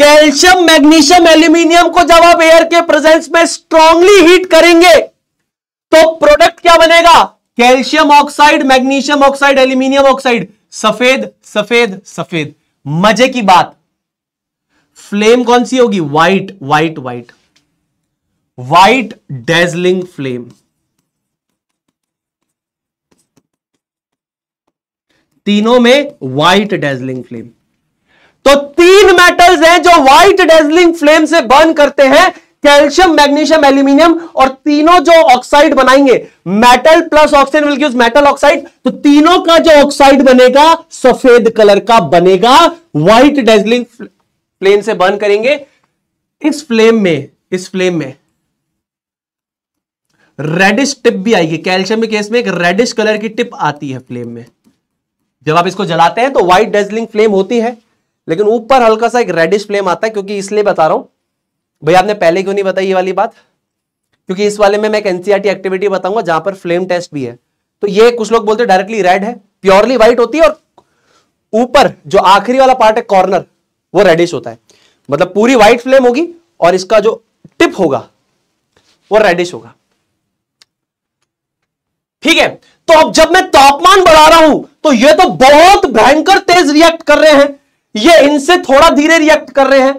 कैल्शियम मैग्नीशियम एल्यूमिनियम को जब आप एयर के प्रेजेंस में स्ट्रांगली हीट करेंगे तो प्रोडक्ट क्या बनेगा calcium oxide magnesium oxide aluminium oxide सफेद सफेद सफेद मजे की बात फ्लेम कौन सी होगी white white white white dazzling flame तीनों में व्हाइट डेजलिंग फ्लेम तो तीन मेटल्स हैं जो व्हाइट डेजलिंग फ्लेम से बर्न करते हैं कैल्शियम मैग्नीशियम एल्यूमिनियम और तीनों जो ऑक्साइड बनाएंगे metal plus oxygen will gives metal oxide तो तीनों का जो ऑक्साइड बनेगा सफेद कलर का बनेगा व्हाइट डेजलिंग फ्लेम से बर्न करेंगे इस फ्लेम में इस फ्लेम में रेडिश टिप भी आएगी कैल्शियम के केस में एक रेडिश कलर की टिप आती है फ्लेम में जब आप इसको जलाते हैं तो व्हाइट डेजलिंग फ्लेम होती है लेकिन ऊपर हल्का सा एक रेडिश फ्लेम आता है क्योंकि इसलिए बता रहा हूं भाई आपने पहले क्यों नहीं बताई ये वाली बात क्योंकि इस वाले में मैं एक एनसीआरटी एक्टिविटी e बताऊंगा जहां पर फ्लेम टेस्ट भी है तो ये कुछ लोग बोलते हैं डायरेक्टली रेड है प्योरली व्हाइट होती है और ऊपर जो आखिरी वाला पार्ट है कॉर्नर वो रेडिश होता है मतलब पूरी व्हाइट फ्लेम होगी और इसका जो टिप होगा वो रेडिश होगा ठीक है तो अब जब मैं तापमान बढ़ा रहा हूं तो ये तो बहुत भयंकर तेज रिएक्ट कर रहे हैं ये इनसे थोड़ा धीरे रिएक्ट कर रहे हैं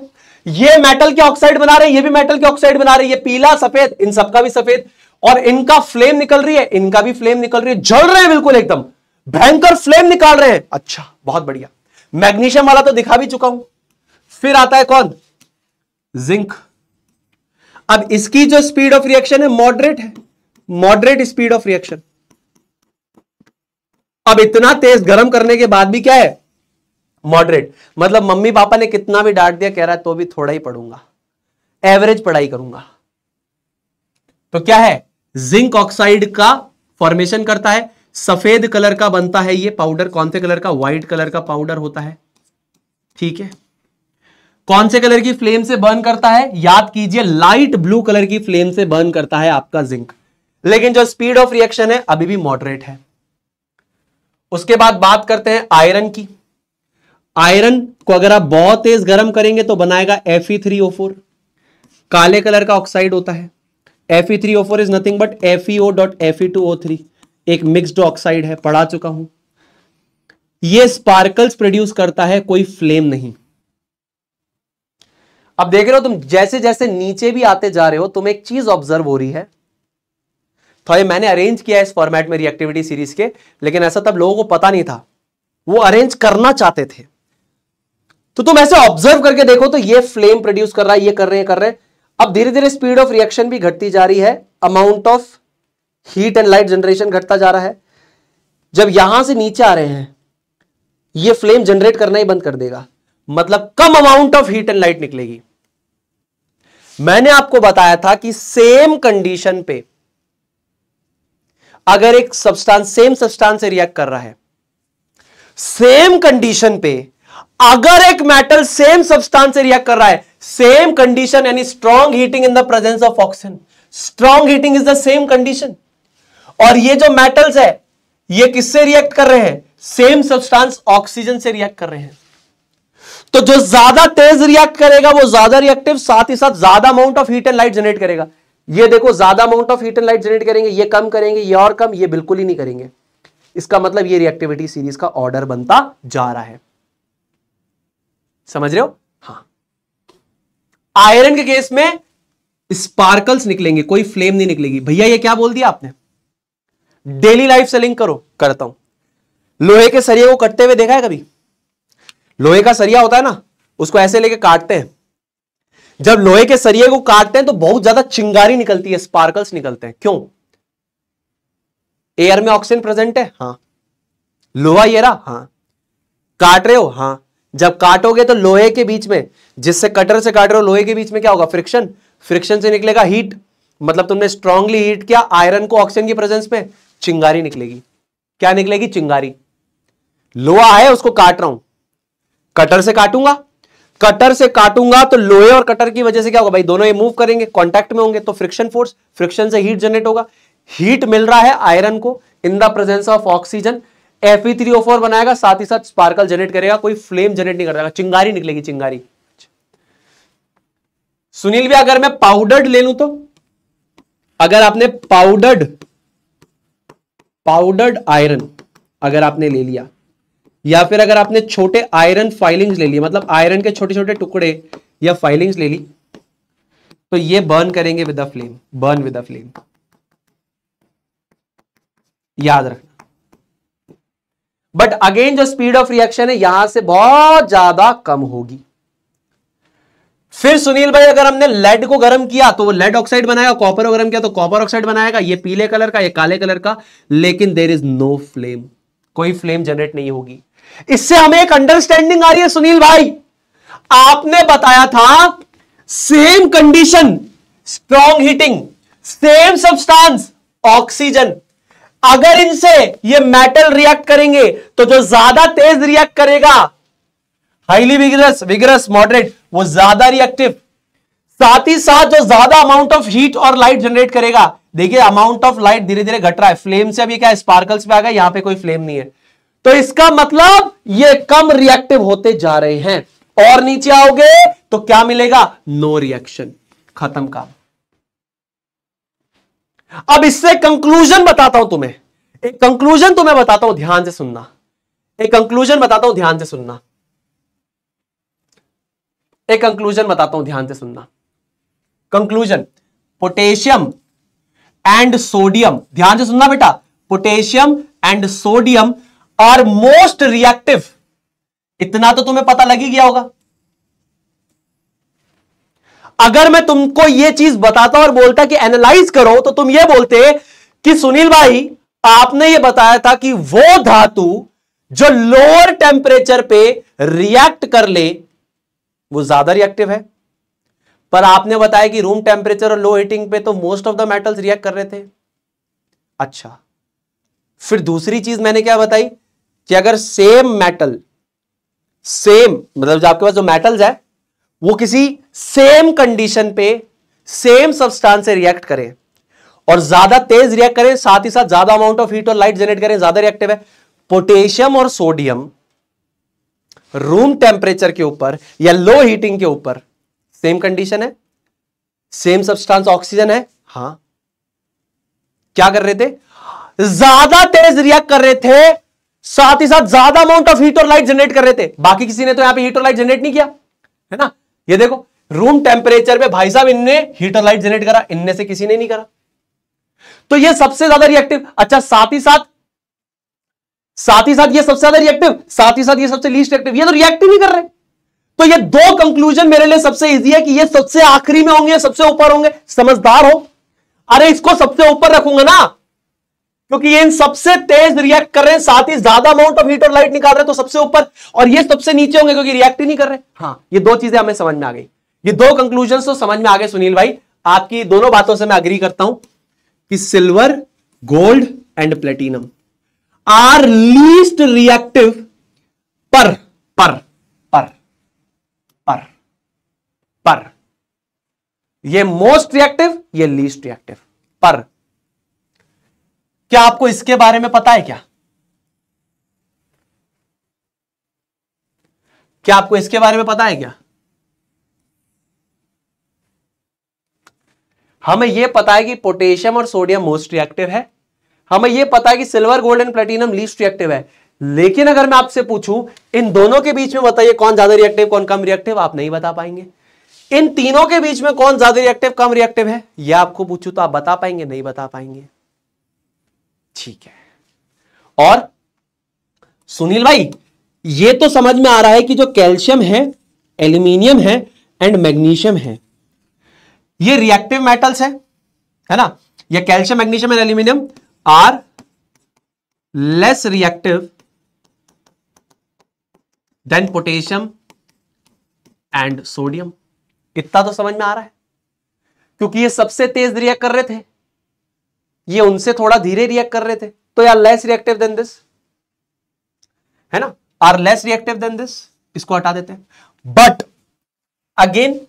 ये मेटल के ऑक्साइड बना रहे हैं ये भी मेटल के ऑक्साइड बना रहे हैं ये पीला सफेद इन सबका भी सफेद और इनका फ्लेम निकल रही है इनका भी फ्लेम निकल रही है जल रहे हैं बिल्कुल एकदम भयंकर फ्लेम निकाल रहे हैं अच्छा बहुत बढ़िया मैग्नीशियम वाला तो दिखा भी चुका हूं फिर आता है कौन जिंक अब इसकी जो स्पीड ऑफ रिएक्शन है मॉडरेट है मॉडरेट स्पीड ऑफ रिएक्शन अब इतना तेज गर्म करने के बाद भी क्या है मॉडरेट मतलब मम्मी पापा ने कितना भी डांट दिया कह रहा है तो भी थोड़ा ही पढ़ूंगा एवरेज पढ़ाई करूंगा तो क्या है जिंक ऑक्साइड का फॉर्मेशन करता है सफेद कलर का बनता है ये पाउडर कौन से कलर का व्हाइट कलर का पाउडर होता है ठीक है कौन से कलर की फ्लेम से बर्न करता है याद कीजिए लाइट ब्लू कलर की फ्लेम से बर्न करता है आपका जिंक लेकिन जो स्पीड ऑफ रिएक्शन है अभी भी मॉडरेट है उसके बाद बात करते हैं आयरन की आयरन को अगर आप बहुत तेज गर्म करेंगे तो बनाएगा Fe3O4 काले कलर का ऑक्साइड होता है Fe3O4 is nothing but F dot three एक मिक्सड ऑक्साइड है पढ़ा चुका हूं यह स्पार्कल्स प्रोड्यूस करता है कोई फ्लेम नहीं अब देख रहे हो तुम जैसे जैसे नीचे भी आते जा रहे हो तुम एक चीज ऑब्जर्व हो रही है थोड़े तो मैंने अरेंज किया इस फॉर्मेट में रिएक्टिविटी सीरीज के लेकिन ऐसा तब लोगों को पता नहीं था वो अरेंज करना चाहते थे तो तुम ऐसे ऑब्जर्व करके देखो तो ये फ्लेम प्रोड्यूस कर रहा है ये कर रहे हैं कर रहे हैं अब धीरे धीरे स्पीड ऑफ रिएक्शन भी घटती जा रही है amount of heat and light generation घटता जा रहा है जब यहां से नीचे आ रहे हैं ये फ्लेम जनरेट करना ही बंद कर देगा मतलब कम amount of heat and light निकलेगी मैंने आपको बताया था कि सेम कंडीशन पे अगर एक सब्सटेंस सेम सब्सटेंस से रिएक्ट कर रहा है सेम कंडीशन पे अगर एक मेटल सेम सब्सटेंस से रिएक्ट कर रहा है सेम कंडीशन यानी strong heating in the presence of oxygen strong heating is the same condition और ये जो मेटल्स है ये किससे रिएक्ट कर रहे हैं सेम सब्सटेंस ऑक्सीजन से रिएक्ट कर रहे हैं तो जो ज्यादा तेज रिएक्ट करेगा वो ज्यादा रिएक्टिव साथ ही साथ ज्यादा amount of heat and light generate करेगा ये देखो ज्यादा amount of heat and light generate करेंगे ये कम करेंगे ये और कम ये बिल्कुल ही नहीं करेंगे इसका मतलब ये रिएक्टिविटी सीरीज का ऑर्डर बनता जा रहा है समझ रहे हो हाँ आयरन के केस में स्पार्कल्स निकलेंगे कोई फ्लेम नहीं निकलेगी भैया ये क्या बोल दिया आपने डेली लाइफ से लिंक करो करता हूं लोहे के सरिये को कटते हुए देखा है कभी लोहे का सरिया होता है ना उसको ऐसे लेके काटते हैं जब लोहे के सरिये को काटते हैं तो बहुत ज्यादा चिंगारी निकलती है स्पार्कल्स निकलते हैं क्यों एयर में ऑक्सीजन प्रेजेंट है हाँ लोहा ये रहा हाँ काट रहे हो हाँ जब काटोगे तो लोहे के बीच में जिससे कटर से काट रहे हो लोहे के बीच में क्या होगा फ्रिक्शन फ्रिक्शन से निकलेगा हीट मतलब तुमने स्ट्रांगली हीट किया आयरन को ऑक्सीजन की प्रेजेंस में चिंगारी निकलेगी क्या निकलेगी चिंगारी लोहा है उसको काट रहा हूं कटर से काटूंगा कटर से काटूंगा तो लोहे और कटर की वजह से क्या होगा भाई दोनों ये मूव करेंगे कॉन्टेक्ट में होंगे तो फ्रिक्शन फोर्स फ्रिक्शन से हीट जनरेट होगा हीट मिल रहा है आयरन को in the presence of oxygen F three O four बनाएगा साथ ही साथ स्पार्कल जनरेट करेगा कोई फ्लेम जनरेट नहीं करेगा चिंगारी निकलेगी चिंगारी सुनील भी अगर मैं पाउडर्ड ले लू तो अगर आपने पाउडर्ड पाउडर्ड आयरन अगर आपने ले लिया या फिर अगर आपने छोटे आयरन फाइलिंग्स ले लिए मतलब आयरन के छोटे छोटे टुकड़े या फाइलिंग्स ले ली तो ये बर्न करेंगे with a flame burn with a flame याद रखना बट अगेन जो स्पीड ऑफ रिएक्शन है यहां से बहुत ज्यादा कम होगी फिर सुनील भाई अगर हमने लेड को गर्म किया तो वो लेड ऑक्साइड बनाएगा कॉपर को गर्म किया तो कॉपर ऑक्साइड बनाएगा ये पीले कलर का ये काले कलर का लेकिन देर इज नो फ्लेम कोई फ्लेम जनरेट नहीं होगी इससे हमें एक अंडरस्टैंडिंग आ रही है सुनील भाई आपने बताया था same condition strong heating same substance oxygen अगर इनसे ये मेटल रिएक्ट करेंगे तो जो ज्यादा तेज रिएक्ट करेगा हाईली विगरस विगरस मॉडरेट वो ज्यादा रिएक्टिव साथ ही साथ जो ज्यादा अमाउंट ऑफ हीट और लाइट जनरेट करेगा देखिए अमाउंट ऑफ लाइट धीरे धीरे घट रहा है फ्लेम से अभी क्या स्पार्कल्स पे आ गया यहां पे कोई फ्लेम नहीं है तो इसका मतलब ये कम रिएक्टिव होते जा रहे हैं और नीचे आओगे तो क्या मिलेगा नो रिएक्शन खत्म काम अब इससे कंक्लूजन बताता हूं तुम्हें एक कंक्लूजन तुम्हें तो बताता हूं ध्यान से सुनना एक कंक्लूजन बताता हूं ध्यान से सुनना एक कंक्लूजन बताता हूं ध्यान से सुनना कंक्लूजन पोटेशियम एंड सोडियम ध्यान से सुनना बेटा potassium and sodium are most reactive इतना तो तुम्हें पता लग ही गया होगा अगर मैं तुमको यह चीज बताता और बोलता कि एनालाइज करो तो तुम यह बोलते कि सुनील भाई आपने यह बताया था कि वो धातु जो लोअर टेम्परेचर पे रिएक्ट कर ले वो ज्यादा रिएक्टिव है पर आपने बताया कि रूम टेम्परेचर और लो हीटिंग पे तो most of the metals react कर रहे थे अच्छा फिर दूसरी चीज मैंने क्या बताई कि अगर सेम मेटल सेम मतलब जो आपके पास जो मेटल्स है वो किसी सेम कंडीशन पे सेम सब्सटेंस से रिएक्ट करें और ज्यादा तेज रिएक्ट करें साथ ही साथ ज्यादा अमाउंट ऑफ हीट और लाइट जनरेट करें ज्यादा रिएक्टिव है पोटेशियम और सोडियम रूम टेम्परेचर के ऊपर या लो हीटिंग के ऊपर सेम कंडीशन है सेम सब्सटेंस ऑक्सीजन है हां क्या कर रहे थे ज्यादा तेज रिएक्ट कर रहे थे साथ ही साथ ज्यादा अमाउंट ऑफ हीट और लाइट जनरेट कर रहे थे बाकी किसी ने तो यहां पे हीट और लाइट जनरेट नहीं किया है ना ये देखो रूम टेम्परेचर में भाई साहब इनने हीटर लाइट जनरेट करा इनमें से किसी ने नहीं करा तो ये सबसे ज्यादा रिएक्टिव अच्छा साथ ही साथ साथ ही साथ ये सबसे ज्यादा रिएक्टिव साथ ही साथ ये सबसे लीस्ट रिएक्टिव ये तो रिएक्टिव ही कर रहे तो ये दो कंक्लूजन मेरे लिए सबसे इजी है कि ये सबसे आखिरी में होंगे सबसे ऊपर होंगे समझदार हो अरे इसको सबसे ऊपर रखूंगा ना क्योंकि ये इन सबसे तेज रिएक्ट कर रहे हैं साथ ही ज्यादा अमाउंट ऑफ हीट और लाइट निकाल रहे हैं तो सबसे ऊपर और ये सबसे नीचे होंगे क्योंकि रिएक्ट ही नहीं कर रहे हाँ ये दो चीजें हमें समझ में आ गई ये दो कंक्लूजन तो समझ में आ गए सुनील भाई आपकी दोनों बातों से मैं अग्री करता हूं कि silver gold and platinum are least reactive पर पर पर पर पर ये मोस्ट रिएक्टिव ये लीस्ट रिएक्टिव पर क्या आपको इसके बारे में पता है क्या क्या आपको इसके बारे में पता है क्या हमें यह पता है कि पोटेशियम और सोडियम मोस्ट रिएक्टिव है हमें यह पता है कि silver gold and platinum least reactive है लेकिन अगर मैं आपसे पूछूं इन दोनों के बीच में बताइए कौन ज्यादा रिएक्टिव कौन कम रिएक्टिव आप नहीं बता पाएंगे इन तीनों के बीच में कौन ज्यादा रिएक्टिव कम रिएक्टिव है यह आपको पूछूं तो आप बता पाएंगे नहीं बता पाएंगे ठीक है और सुनील भाई ये तो समझ में आ रहा है कि जो कैल्शियम है एल्यूमिनियम है एंड मैग्नीशियम है ये रिएक्टिव मेटल्स है है ना ये calcium magnesium and aluminium are less reactive than potassium and sodium इतना तो समझ में आ रहा है क्योंकि ये सबसे तेज रिएक्ट कर रहे थे ये उनसे थोड़ा धीरे रिएक्ट कर रहे थे तो यार लेस रिएक्टिव देन दिस है ना are less reactive than this इसको हटा देते हैं बट अगेन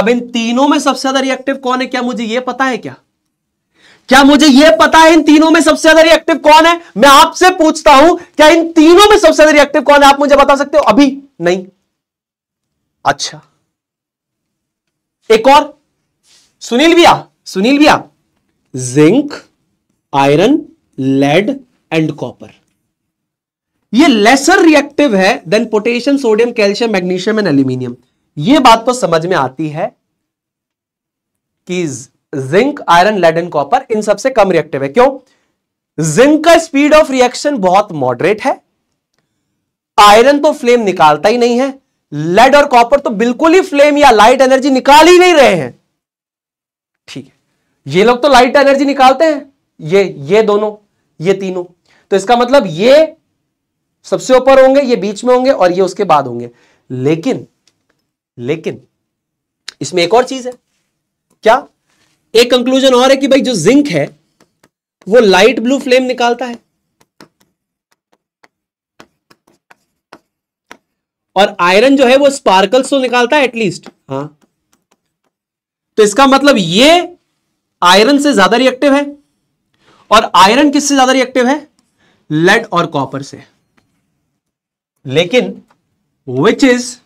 अब इन तीनों में सबसे ज्यादा रिएक्टिव कौन है क्या मुझे यह पता है क्या क्या मुझे यह पता है इन तीनों में सबसे ज्यादा रिएक्टिव कौन है मैं आपसे पूछता हूं क्या इन तीनों में सबसे ज्यादा रिएक्टिव कौन है आप मुझे बता सकते हो अभी नहीं अच्छा एक और सुनील भैया सुनील भैया zinc iron lead and copper ये लेसर रिएक्टिव है than potassium sodium calcium magnesium and aluminium ये बात तो समझ में आती है कि zinc iron lead and copper इन सबसे कम रिएक्टिव है क्यों जिंक का स्पीड ऑफ रिएक्शन बहुत मॉडरेट है आयरन तो फ्लेम निकालता ही नहीं है लेड और कॉपर तो बिल्कुल ही फ्लेम या लाइट एनर्जी निकाल ही नहीं रहे हैं ठीक है ये लोग तो लाइट एनर्जी निकालते हैं ये ये दोनों ये तीनों तो इसका मतलब ये सबसे ऊपर होंगे ये बीच में होंगे और ये उसके बाद होंगे लेकिन लेकिन इसमें एक और चीज है क्या एक कंक्लूजन और है कि भाई जो जिंक है वो लाइट ब्लू फ्लेम निकालता है और आयरन जो है वो स्पार्कल्स तो निकालता है एटलीस्ट हाँ तो इसका मतलब ये आयरन से ज्यादा रिएक्टिव है और आयरन किससे ज्यादा रिएक्टिव है लेड और कॉपर से लेकिन which is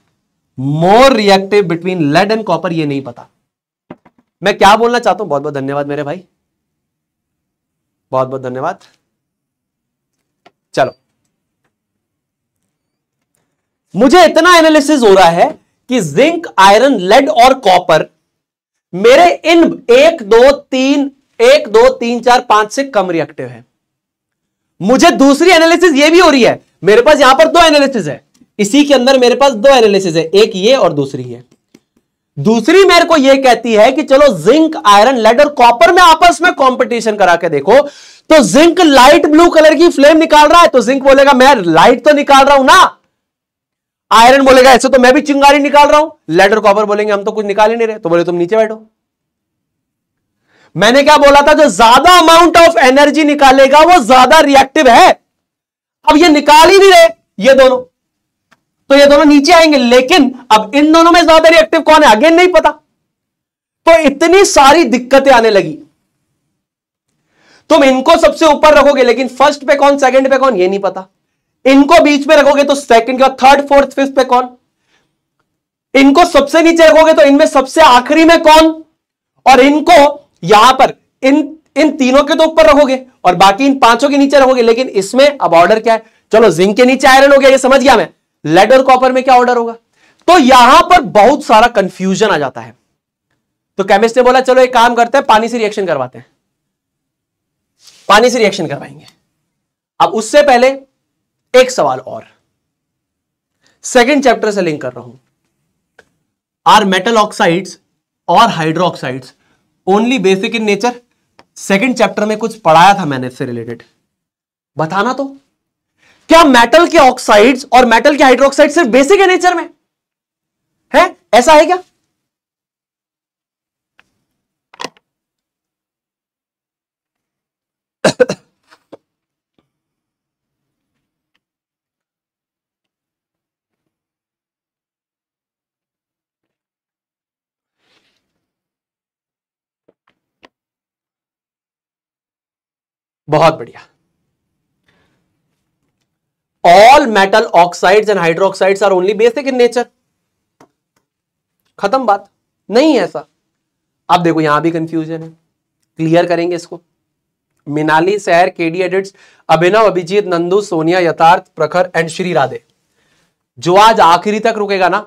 more reactive between lead and copper ये नहीं पता मैं क्या बोलना चाहता हूं बहुत बहुत धन्यवाद मेरे भाई बहुत बहुत धन्यवाद चलो मुझे इतना एनालिसिस हो रहा है कि जिंक आयरन लेड और कॉपर मेरे इन एक दो तीन एक दो तीन चार पांच से कम रिएक्टिव है मुझे दूसरी एनालिसिस ये भी हो रही है मेरे पास यहां पर दो एनालिसिस है इसी के अंदर मेरे पास दो एनालिसिस है एक ये और दूसरी ये दूसरी मेरे को यह कहती है कि चलो जिंक आयरन लेड और कॉपर में आपस में कंपटीशन करा के देखो तो जिंक लाइट ब्लू कलर की फ्लेम निकाल रहा है तो जिंक बोलेगा मैं लाइट तो निकाल रहा हूं ना आयरन बोलेगा ऐसे तो मैं भी चिंगारी निकाल रहा हूं लेड और कॉपर बोलेंगे हम तो कुछ निकाल ही नहीं रहे तो बोले तुम नीचे बैठो मैंने क्या बोला था जो ज्यादा अमाउंट ऑफ एनर्जी निकालेगा वो ज्यादा रिएक्टिव है अब ये निकाल ही नहीं रहे ये दोनों तो ये दोनों नीचे आएंगे लेकिन अब इन दोनों में ज्यादा रिएक्टिव कौन है अगेन नहीं पता तो इतनी सारी दिक्कतें आने लगी तुम इनको सबसे ऊपर रखोगे लेकिन फर्स्ट पे कौन सेकंड पे कौन ये नहीं पता इनको बीच में रखोगे तो सेकंड के थर्ड फोर्थ फिफ्थ पे कौन इनको सबसे नीचे रखोगे तो इनमें सबसे आखिरी में कौन और इनको यहां पर इन इन तीनों के तो ऊपर रहोगे और बाकी इन पांचों के नीचे रहोगे लेकिन इसमें अब ऑर्डर क्या है चलो जिंक के नीचे आयरन हो गया ये समझ गया मैं लेड और कॉपर में क्या ऑर्डर होगा तो यहां पर बहुत सारा कंफ्यूजन आ जाता है तो केमिस्ट ने बोला चलो एक काम करते हैं पानी से रिएक्शन करवाते हैं पानी से रिएक्शन करवाएंगे अब उससे पहले एक सवाल और सेकेंड चैप्टर से लिंक कर रहा हूं आर मेटल ऑक्साइड्स और hydroxides only basic in nature second chapter में कुछ पढ़ाया था मैंने इससे रिलेटेड बताना तो क्या मेटल के ऑक्साइड्स और मेटल के हाइड्रोक्साइड सिर्फ बेसिक है नेचर में है ऐसा है क्या बहुत बढ़िया all metal oxides and hydroxides are only basic in nature खत्म बात नहीं है ऐसा अब देखो यहां भी कंफ्यूजन है क्लियर करेंगे इसको मिनाली के KD edits Abhinav Abhijeet Nandu Sonia Yatharth Prakhar and Shri Radhe जो आज आखिरी तक रुकेगा ना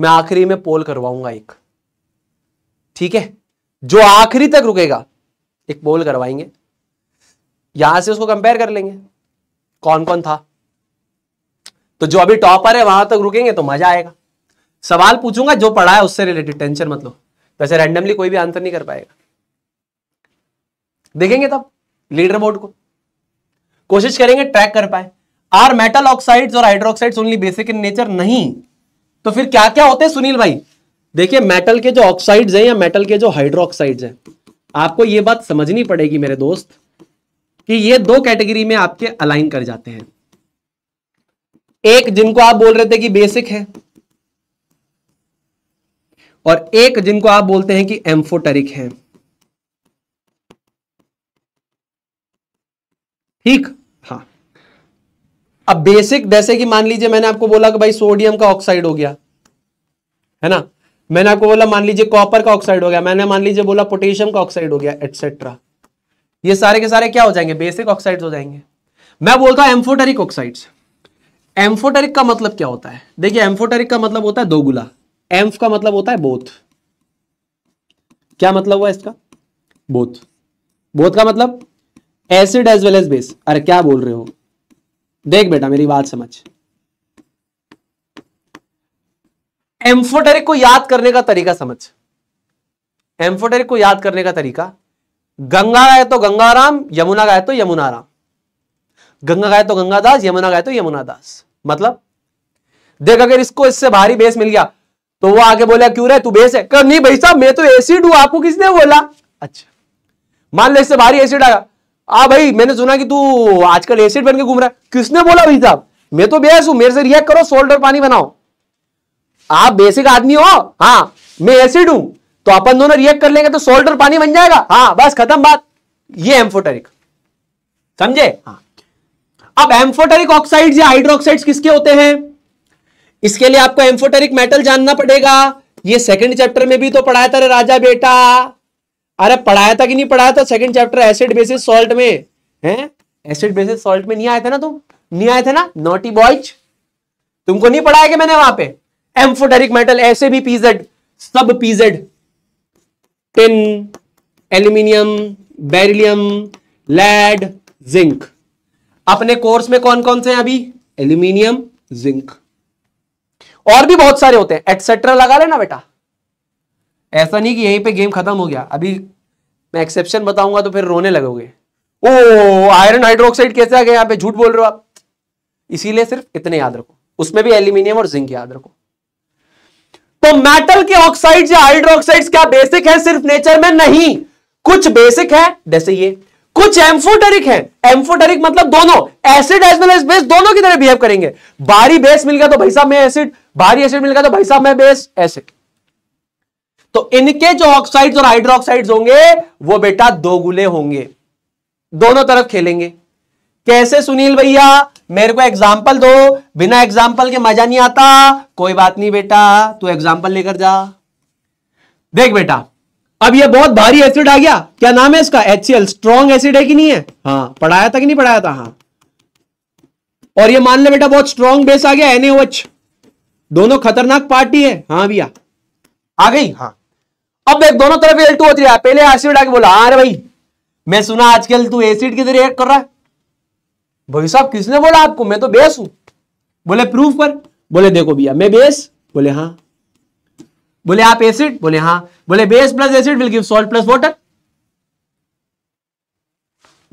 मैं आखिरी में पोल करवाऊंगा एक ठीक है जो आखिरी तक रुकेगा एक पोल करवाएंगे यहां से उसको कंपेयर कर लेंगे कौन कौन था तो जो अभी टॉपर है वहां तक रुकेंगे तो मजा आएगा सवाल पूछूंगा जो पढ़ा है उससे रिलेटेड टेंशन मत लो वैसे रैंडमली कोई भी आंसर नहीं कर पाएगा देखेंगे तब लीडर बोर्ड को कोशिश करेंगे ट्रैक कर पाए आर मेटल ऑक्साइड्स और hydroxides only basic in nature नहीं तो फिर क्या क्या होते हैं सुनील भाई देखिए मेटल के जो ऑक्साइड्स हैं या मेटल के जो हाइड्रोक्साइड्स हैं आपको यह बात समझनी पड़ेगी मेरे दोस्त कि ये दो कैटेगरी में आपके अलाइन कर जाते हैं एक जिनको आप बोल रहे थे कि बेसिक है और एक जिनको आप बोलते हैं कि एम्फोटरिक है ठीक हाँ अब बेसिक जैसे कि मान लीजिए मैंने आपको बोला कि भाई सोडियम का ऑक्साइड हो गया है ना मैंने आपको बोला मान लीजिए कॉपर का ऑक्साइड हो गया मैंने मान लीजिए बोला पोटेशियम का ऑक्साइड हो गया एटसेट्रा ये सारे के सारे क्या हो जाएंगे बेसिक ऑक्साइड हो जाएंगे मैं बोलता हूं एम्फोटेरिक ऑक्साइड एम्फोटेरिक का मतलब क्या होता है देखिए एम्फोटेरिक का मतलब होता है दो गुला एम्फ का मतलब होता है बोथ क्या मतलब हुआ इसका बोथ बोथ का मतलब acid as well as base अरे क्या बोल रहे हो देख बेटा मेरी बात समझ एम्फोटेरिक को याद करने का तरीका समझ एम्फोटेरिक को याद करने का तरीका गंगा गाय तो गंगाराम यमुना गाय तो यमुनाराम गंगा गाय तो गंगादास यमुना गाय तो यमुना दास मतलब देख अगर इसको इससे भारी बेस मिल गया तो वो आगे बोला क्यों रहे तू बेस है कर नहीं भाई साहब मैं तो एसिड हूं आपको किसने बोला अच्छा मान लो इससे भारी एसिड आया आ भाई मैंने सुना कि तू आजकल एसिड बन के घूम रहा है किसने बोला भाई साहब मैं तो बेस हूं मेरे से रिएक्ट करो सोल्डर पानी बनाओ आप बेसिक आदमी हो हाँ मैं एसिड हूं तो अपन दोनों रिएक्ट कर लेंगे तो सोल्ट और पानी बन जाएगा हाँ बस खत्म बात ये एम्फोटेरिक समझे हाँ अब एम्फोटेरिक ऑक्साइड या हाइड्रोक्साइड्स किसके होते हैं इसके लिए आपको एम्फोटेरिक मेटल जानना पड़ेगा ये सेकंड चैप्टर में भी तो पढ़ाया था राजा बेटा अरे पढ़ाया था कि नहीं पढ़ाया था second chapter acid bases salt में हैं एसिड बेसिस सॉल्ट में नहीं आए थे ना तुम नहीं आए थे ना नोटी बॉयज तुमको नहीं पढ़ाया कि मैंने वहां पे एम्फोटेरिक मेटल ऐसे भी पीजेड सब PZ tin aluminium beryllium lead zinc अपने कोर्स में कौन कौन से हैं अभी एल्यूमिनियम जिंक और भी बहुत सारे होते हैं एटसेट्रा लगा लेना बेटा ऐसा नहीं कि यहीं पे गेम खत्म हो गया अभी मैं एक्सेप्शन बताऊंगा तो फिर रोने लगोगे ओ आयरन हाइड्रोक्साइड कैसे आ गया यहाँ पे झूठ बोल रहे हो आप इसीलिए सिर्फ इतने याद रखो उसमें भी एल्यूमिनियम और जिंक याद रखो तो मेटल के ऑक्साइड या हाइड्रोक्साइड क्या बेसिक है सिर्फ नेचर में नहीं कुछ बेसिक है जैसे ये कुछ एम्फोटेरिक है एम्फोटेरिक मतलब दोनों acid as well as base दोनों की तरह बिहेव करेंगे बारी बेस मिल गया तो भाई साहब में एसिड बारी एसिड मिल गया तो भाई साहब में बेस एसिड तो इनके जो ऑक्साइड्स और हाइड्रोक्साइड्स होंगे वो बेटा दोगुले होंगे दोनों तरफ खेलेंगे कैसे सुनील भैया मेरे को एग्जाम्पल दो बिना एग्जाम्पल के मजा नहीं आता कोई बात नहीं बेटा तू एग्जाम्पल लेकर जा देख बेटा अब ये बहुत भारी एसिड आ गया क्या नाम है इसका एच सी स्ट्रॉन्ग एसिड है कि नहीं है हाँ पढ़ाया था कि नहीं पढ़ाया था हाँ और ये मान ले बेटा बहुत स्ट्रॉन्ग बेस आ गया एन दोनों खतरनाक पार्टी है हाँ भैया आ गई हाँ अब एक दोनों तरफ एल टू होती है पहले एसिड आके बोला अरे हाँ भाई मैं सुना आजकल तू एसिड की रिएक्ट कर रहा है भाई साहब किसने बोला आपको मैं तो बेस हूं बोले प्रूफ पर बोले देखो भैया मैं बेस बोले हाँ बोले आप एसिड बोले हाँ बोले base plus acid will give salt plus water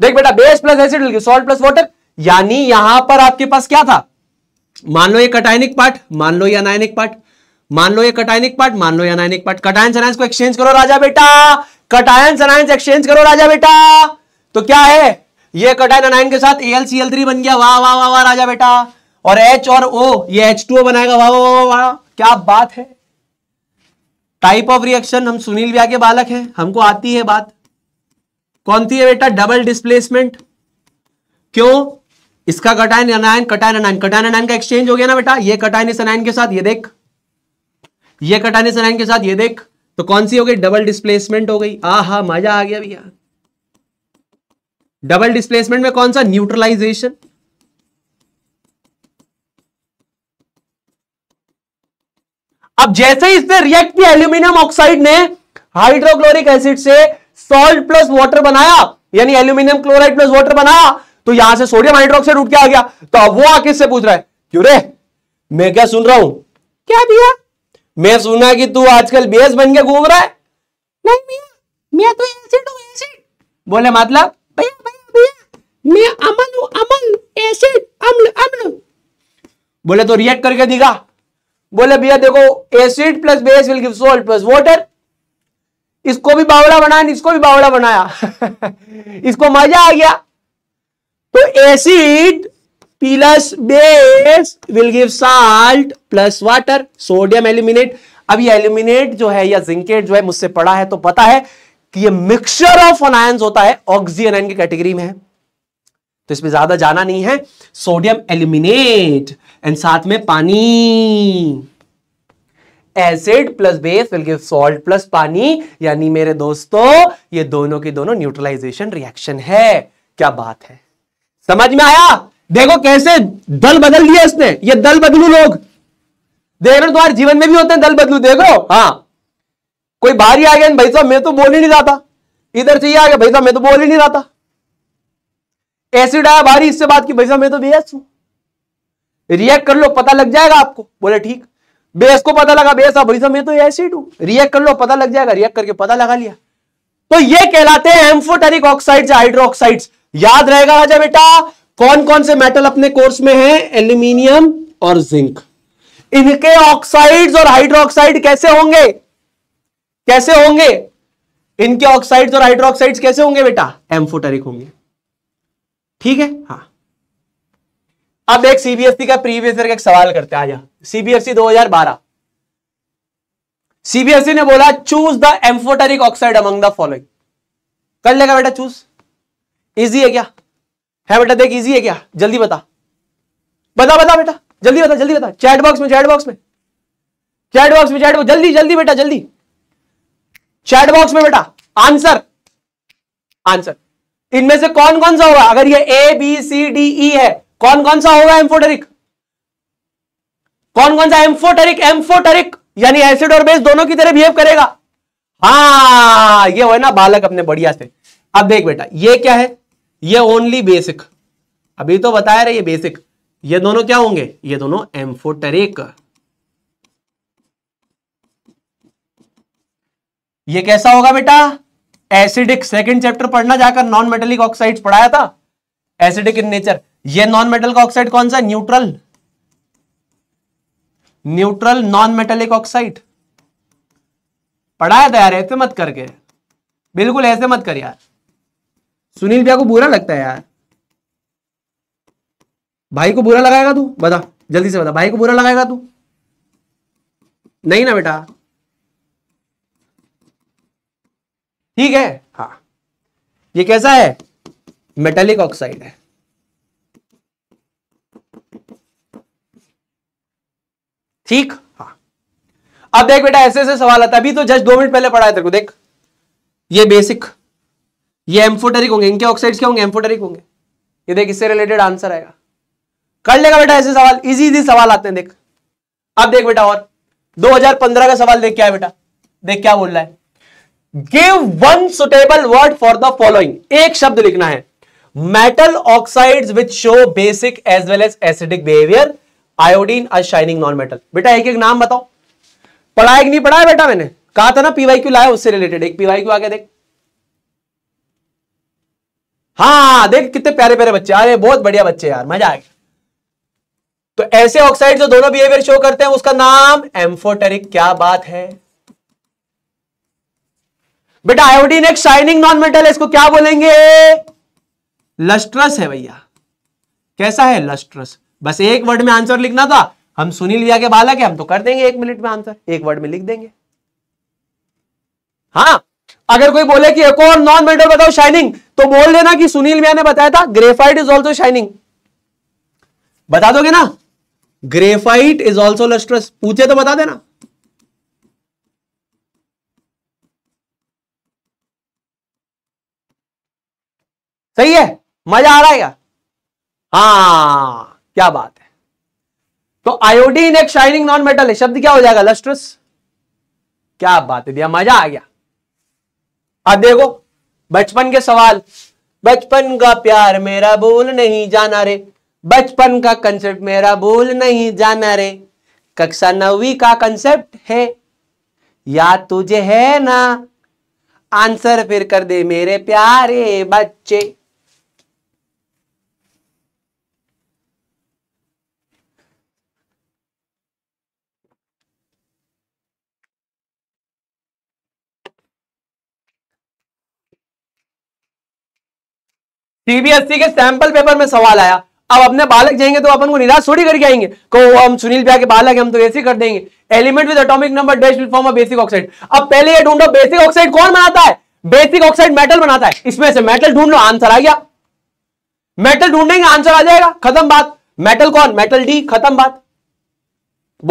देख बेटा base plus acid will give salt plus water यानी यहां पर आपके पास क्या था मान लो ये कटायनिक पार्ट मान लो या नायनिक पार्ट मान लो ये कटायनिक पार्ट मान लो या नायनिक पार्ट कटायन सनायंस को एक्सचेंज करो राजा बेटा कटायन सनायंस एक्सचेंज करो राजा बेटा तो क्या है ये कटाइन अनाइन के साथ एल सी एल थ्री बन गया वाह वाह वाह वाह राजा बेटा और एच और ओ ये एच टू बनाएगा वाह वाह वाह वाह क्या बात है टाइप ऑफ रिएक्शन हम सुनील व्या के बालक हैं हमको आती है बात कौन थी है बेटा डबल डिस्प्लेसमेंट क्यों इसका कटाइन अनायन कटाइन अनायन कटाइन अनायन का एक्सचेंज हो गया ना बेटा ये कटाइन इस अनायन के साथ ये देख ये कटाइन इस अनायन के साथ ये देख तो कौन सी हो गई डबल डिस्प्लेसमेंट हो गई आ हा मजा आ गया भैया डबल डिस्प्लेसमेंट में कौन सा न्यूट्रलाइजेशन अब जैसे ही इसने रिएक्ट किया एल्यूमिनियम ऑक्साइड ने हाइड्रोक्लोरिक एसिड से सॉल्ट प्लस वाटर बनाया यानी एल्यूमिनियम क्लोराइड प्लस वाटर बनाया तो यहां से सोडियम हाइड्रोक्साइड उठ के आ गया तो अब वो आके से पूछ रहा है क्यों रे मैं क्या सुन रहा हूं क्या भैया मैं सुना कि तू आजकल बेस बन के घूम रहा है नहीं भैया मैं तो एसिड हूं एसिड बोले मतलब मैं अमन हूं अमन ऐसे अम्ल अम्ल बोले तो रिएक्ट करके दिखा बोले भैया देखो acid plus base will give salt plus water इसको भी बावड़ा बनाया इसको भी बावड़ा बनाया इसको मजा आ गया तो acid plus base will give salt plus water sodium aluminate अब ये एल्यूमिनेट जो है या जिंकेट जो है मुझसे पढ़ा है तो पता है कि ये मिक्सचर ऑफ अनायंस होता है ऑक्सीजन अनायन की कैटेगरी में है तो इसमें ज्यादा जाना नहीं है सोडियम एल्यूमिनेट एंड साथ में पानी acid plus base will give salt plus पानी यानी मेरे दोस्तों ये दोनों के दोनों न्यूट्रलाइजेशन रिएक्शन है क्या बात है समझ में आया देखो कैसे दल बदल दिया इसने ये दल बदलू लोग देख रहे तुम्हारे जीवन में भी होते हैं दल बदलू देखो हाँ कोई बाहर ही आ गया भाई साहब मैं तो बोल ही नहीं रहा था इधर से ही आ गया भाई साहब मैं तो बोल ही नहीं रहा था एसिड आया भारी इससे बात की भाई साहब मैं तो बेस हूं रिएक्ट कर लो पता लग जाएगा आपको बोले ठीक बेस को पता लगा बेस भाई साहब मैं तो एसिड हूं रिएक्ट कर लो पता लग जाएगा रिएक्ट करके पता लगा लिया तो ये कहलाते हैं एम्फोटेरिक ऑक्साइड हाइड्रोक्साइड याद रहेगा राजा बेटा कौन कौन से मेटल अपने कोर्स में है एल्यूमिनियम और जिंक इनके ऑक्साइड्स और हाइड्रोक्साइड कैसे होंगे कैसे होंगे इनके ऑक्साइड्स और हाइड्रोक्साइड्स कैसे होंगे बेटा एम्फोटेरिक होंगे ठीक है हाँ अब एक सीबीएसई e का प्रीवियस ईयर का एक सवाल करते हैं आजा सीबीएसई 2012 सीबीएसई ने बोला choose the amphoteric oxide among the following कर लेगा बेटा चूज इजी है क्या है बेटा देख इजी है क्या जल्दी बता बता बता बेटा जल्दी बता जल्दी बता चैट बॉक्स में चैट बॉक्स में चैट बॉक्स में चैट बॉक्स जल्दी जल्दी बेटा जल्दी चैट बॉक्स में बेटा आंसर आंसर इनमें से कौन कौन सा होगा अगर ये A B C D E है कौन कौन सा होगा एम्फोटेरिक कौन कौन सा एम्फोटेरिक एम्फोटेरिक यानी एसिड और बेस दोनों की तरह बिहेव करेगा हाँ ये हो ना बालक अपने बढ़िया से अब देख बेटा ये क्या है ये ओनली बेसिक अभी तो बताया रहे ये बेसिक ये दोनों क्या होंगे ये दोनों एम्फोटेरिक ये कैसा होगा बेटा एसिडिक सेकंड चैप्टर पढ़ना जाकर नॉन मेटेलिक ऑक्साइड पढ़ाया था एसिडिक इन नेचर ये नॉन मेटल का ऑक्साइड कौन सा neutral neutral non metallic oxide पढ़ाया था यार ऐसे मत करके बिल्कुल ऐसे मत कर यार सुनील भैया को बुरा लगता है यार भाई को बुरा लगाएगा तू बता जल्दी से बता भाई को बुरा लगाएगा तू नहीं ना बेटा ठीक है हा ये कैसा है मेटेलिक ऑक्साइड है ठीक हाँ अब देख बेटा ऐसे ऐसे सवाल आता है अभी तो जस्ट दो मिनट पहले पढ़ाया तेरे को देख ये बेसिक ये एम्फोटेरिक होंगे इनके ऑक्साइड्स क्या होंगे एम्फोटेरिक होंगे ये देख इससे रिलेटेड आंसर आएगा कर लेगा बेटा ऐसे सवाल इजी इजी सवाल आते हैं देख अब देख बेटा और 2015 का सवाल देख क्या है बेटा देख क्या बोल रहा है give one suitable word for the following एक शब्द लिखना है metal oxides which show basic as well as acidic behaviour iodine are shining non metal बेटा एक एक नाम बताओ पढ़ाया कि नहीं पढ़ाया बेटा मैंने कहा था ना पीवाई क्यू लाया उससे रिलेटेड एक पीवाई क्यू आगे देख हाँ देख कितने प्यारे प्यारे बच्चे अरे बहुत बढ़िया बच्चे यार मजा आ गया तो ऐसे ऑक्साइड जो दोनों बिहेवियर शो करते हैं उसका नाम एम्फोटेरिक क्या बात है बेटा आयोडीन एक शाइनिंग नॉन मेटल है इसको क्या बोलेंगे लस्ट्रस है भैया कैसा है लस्ट्रस बस एक वर्ड में आंसर लिखना था हम सुनील भैया के बालक है हम तो कर देंगे एक मिनट में आंसर एक वर्ड में लिख देंगे हाँ अगर कोई बोले कि एक और नॉन मेटल बताओ शाइनिंग तो बोल देना कि सुनील भैया ने बताया था ग्रेफाइट इज ऑल्सो शाइनिंग बता दोगे ना ग्रेफाइट इज ऑल्सो लस्ट्रस पूछे तो बता देना सही है मजा आ रहा है क्या हाँ क्या बात है तो आयोडीन एक शाइनिंग नॉन मेटल है शब्द क्या हो जाएगा लस्ट्रस क्या बात है दिया मजा आ गया अब देखो बचपन के सवाल बचपन का प्यार मेरा भूल नहीं जाना रे बचपन का कंसेप्ट मेरा भूल नहीं जाना रे कक्षा नवी का कंसेप्ट है याद तुझे है ना आंसर फिर कर दे मेरे प्यारे बच्चे सीबीएसई के सैंपल पेपर में सवाल आया अब अपने बालक जाएंगे तो अपन को निराश थोड़ी करके आएंगे को हम सुनील भैया के बालक हम तो ऐसे कर देंगे element with atomic number dash will form a basic oxide अब पहले ये ढूंढो बेसिक ऑक्साइड कौन बनाता है बेसिक ऑक्साइड मेटल बनाता है इसमें से मेटल ढूंढ लो आंसर आ गया मेटल ढूंढेंगे आंसर आ जाएगा खत्म बात मेटल कौन मेटल डी खत्म बात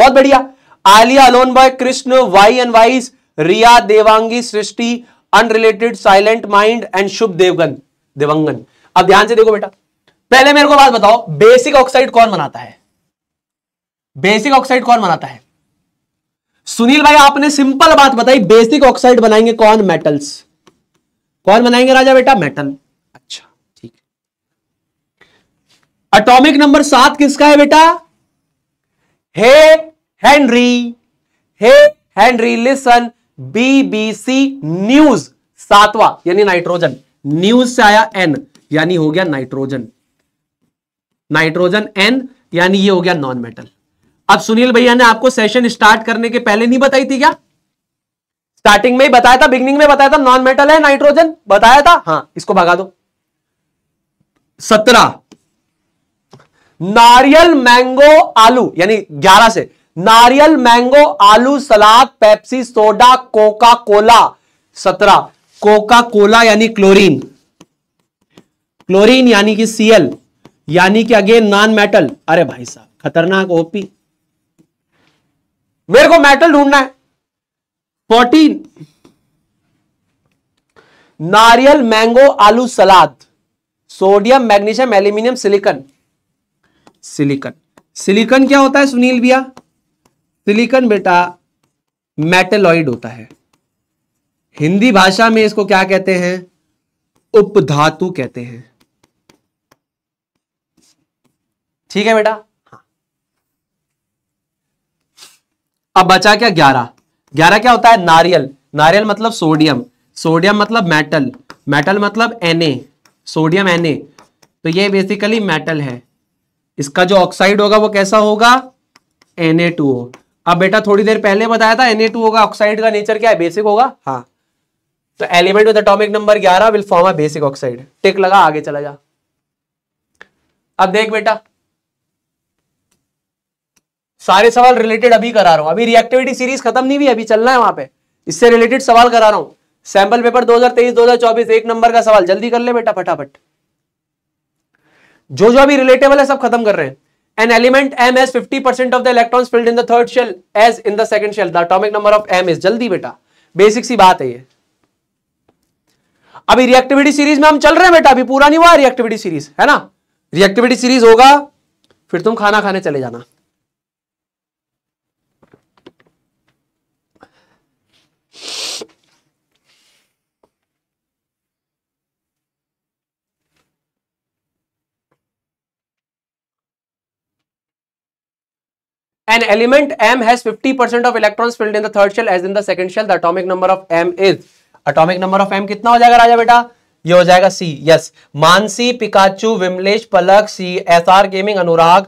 बहुत बढ़िया Aliya alone boy Krishna Y and vice Riya Devangi Srishti unrelated silent mind and Shubh Devgan Dewangan अब ध्यान से देखो बेटा पहले मेरे को बात बताओ बेसिक ऑक्साइड कौन बनाता है बेसिक ऑक्साइड कौन बनाता है सुनील भाई आपने सिंपल बात बताई बेसिक ऑक्साइड बनाएंगे कौन मेटल्स कौन बनाएंगे राजा बेटा मेटल अच्छा ठीक अटोमिक नंबर सात किसका है बेटा hey Henry hey Henry listen BBC news सातवा यानी नाइट्रोजन न्यूज से आया एन यानी हो गया नाइट्रोजन नाइट्रोजन एन यानी ये हो गया नॉन मेटल अब सुनील भैया ने आपको सेशन स्टार्ट करने के पहले नहीं बताई थी क्या स्टार्टिंग में ही बताया था बिगनिंग में बताया था नॉन मेटल है नाइट्रोजन बताया था हाँ इसको भगा दो सत्रह नारियल मैंगो आलू यानी ग्यारह से नारियल मैंगो आलू सलाद पेप्सी सोडा कोका कोला सत्रह कोका कोला यानी क्लोरीन क्लोरीन यानी कि सीएल यानी कि अगेन नॉन मेटल अरे भाई साहब खतरनाक ओपी मेरे को मेटल ढूंढना है फोर्टीन नारियल मैंगो आलू सलाद sodium magnesium aluminium silicon silicon silicon क्या होता है सुनील भैया सिलिकन बेटा मेटेलॉइड होता है हिंदी भाषा में इसको क्या कहते हैं उपधातु कहते हैं ठीक है बेटा हाँ अब बचा क्या ग्यारह ग्यारह क्या होता है नारियल नारियल मतलब सोडियम सोडियम मतलब मेटल मेटल मतलब Na सोडियम Na तो ये बेसिकली मेटल है इसका जो ऑक्साइड होगा वो कैसा होगा एन अब बेटा थोड़ी देर पहले बताया था एन होगा ऑक्साइड का नेचर क्या है बेसिक होगा हाँ तो element with atomic number 11 will form a basic oxide tick लगा आगे चला जा अब देख बेटा सारे सवाल रिलेटेड अभी करा रहा हूं अभी रिएक्टिविटी सीरीज खत्म नहीं हुई अभी चलना है वहां पे इससे रिलेटेड सवाल करा रहा हूं सैंपल पेपर 2023 2024 एक नंबर का सवाल जल्दी कर ले बेटा फटाफट जो जो अभी रिलेटेबल है सब खत्म कर रहे हैं an element M has fifty of the electrons filled in the third shell as in the second shell the atomic number of m जल्दी बेटा बेसिक सी बात है ये अभी रिएक्टिविटी सीरीज में हम चल रहे हैं बेटा अभी पूरा नहीं हुआ रिएक्टिविटी सीरीज है ना रिएक्टिविटी सीरीज होगा फिर तुम खाना खाने चले जाना an element m has 50% of electrons filled in the third shell as in the second shell the atomic number of m is atomic number of m कितना हो जाएगा राजा बेटा ये हो जाएगा C yes Mansi Pikachu Vimlesh Palak C S R gaming Anurag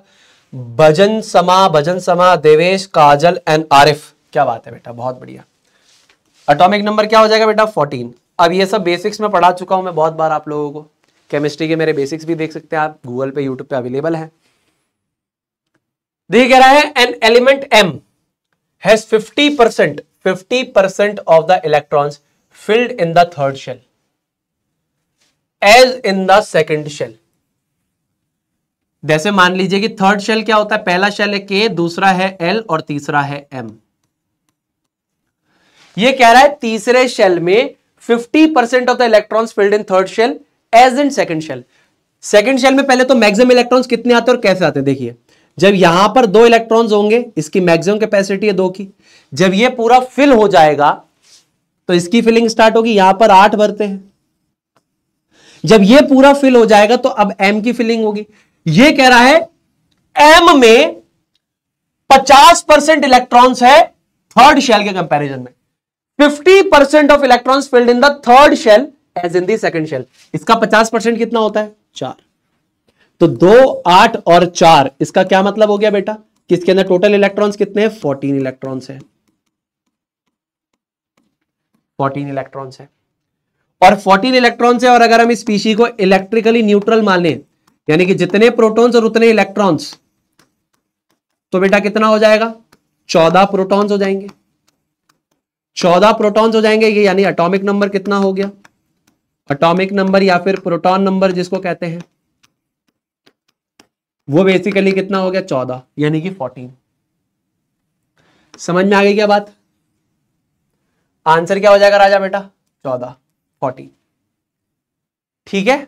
Bhajan Sama Bhajan समा देवेश काजल and Arif क्या बात है बेटा बहुत बढ़िया अटोमिक नंबर क्या हो जाएगा बेटा फोर्टीन अब ये सब बेसिक्स में पढ़ा चुका हूं मैं बहुत बार आप लोगों को केमिस्ट्री के मेरे बेसिक्स भी देख सकते हैं आप गूगल पे यूट्यूब पे अवेलेबल है देखिए कह रहा है an element M has 50 percent fifty percent of the electrons filled in third shell as in the second shell जैसे मान लीजिए कि थर्ड शेल क्या होता है पहला शेल है के दूसरा है एल और तीसरा है एम ये कह रहा है तीसरे शेल में 50 percent of the electrons filled in third shell as in second shell second shell में पहले तो मैक्सिमम इलेक्ट्रॉन्स कितने आते हैं और कैसे आते हैं देखिए जब यहां पर दो इलेक्ट्रॉन्स होंगे इसकी मैक्सिमम कैपेसिटी है दो की जब ये पूरा फिल हो जाएगा तो इसकी फिलिंग स्टार्ट होगी यहां पर आठ भरते हैं जब ये पूरा फिल हो जाएगा तो अब एम की फिलिंग होगी ये कह रहा है एम में 50 परसेंट इलेक्ट्रॉन है थर्ड शेल के कंपेरिजन में fifty percent of electron filled in the third shell as in the second shell इसका पचास परसेंट कितना होता है चार तो दो आठ और चार इसका क्या मतलब हो गया बेटा किसके अंदर टोटल इलेक्ट्रॉन्स कितने हैं फोर्टीन इलेक्ट्रॉन्स है फोर्टीन इलेक्ट्रॉन्स है और फोर्टीन इलेक्ट्रॉन्स हैं और अगर हम इस स्पीशी को इलेक्ट्रिकली न्यूट्रल माने यानी कि जितने प्रोटॉन्स और उतने इलेक्ट्रॉन्स तो बेटा कितना हो जाएगा चौदह प्रोटॉन्स हो जाएंगे चौदह प्रोटॉन्स हो जाएंगे ये यानी अटोमिक नंबर कितना हो गया अटोमिक नंबर या फिर प्रोटॉन नंबर जिसको कहते हैं वो बेसिकली कितना हो गया चौदह यानी कि फोर्टीन समझ में आ गई क्या बात आंसर क्या हो जाएगा राजा बेटा चौदह फोर्टीन ठीक है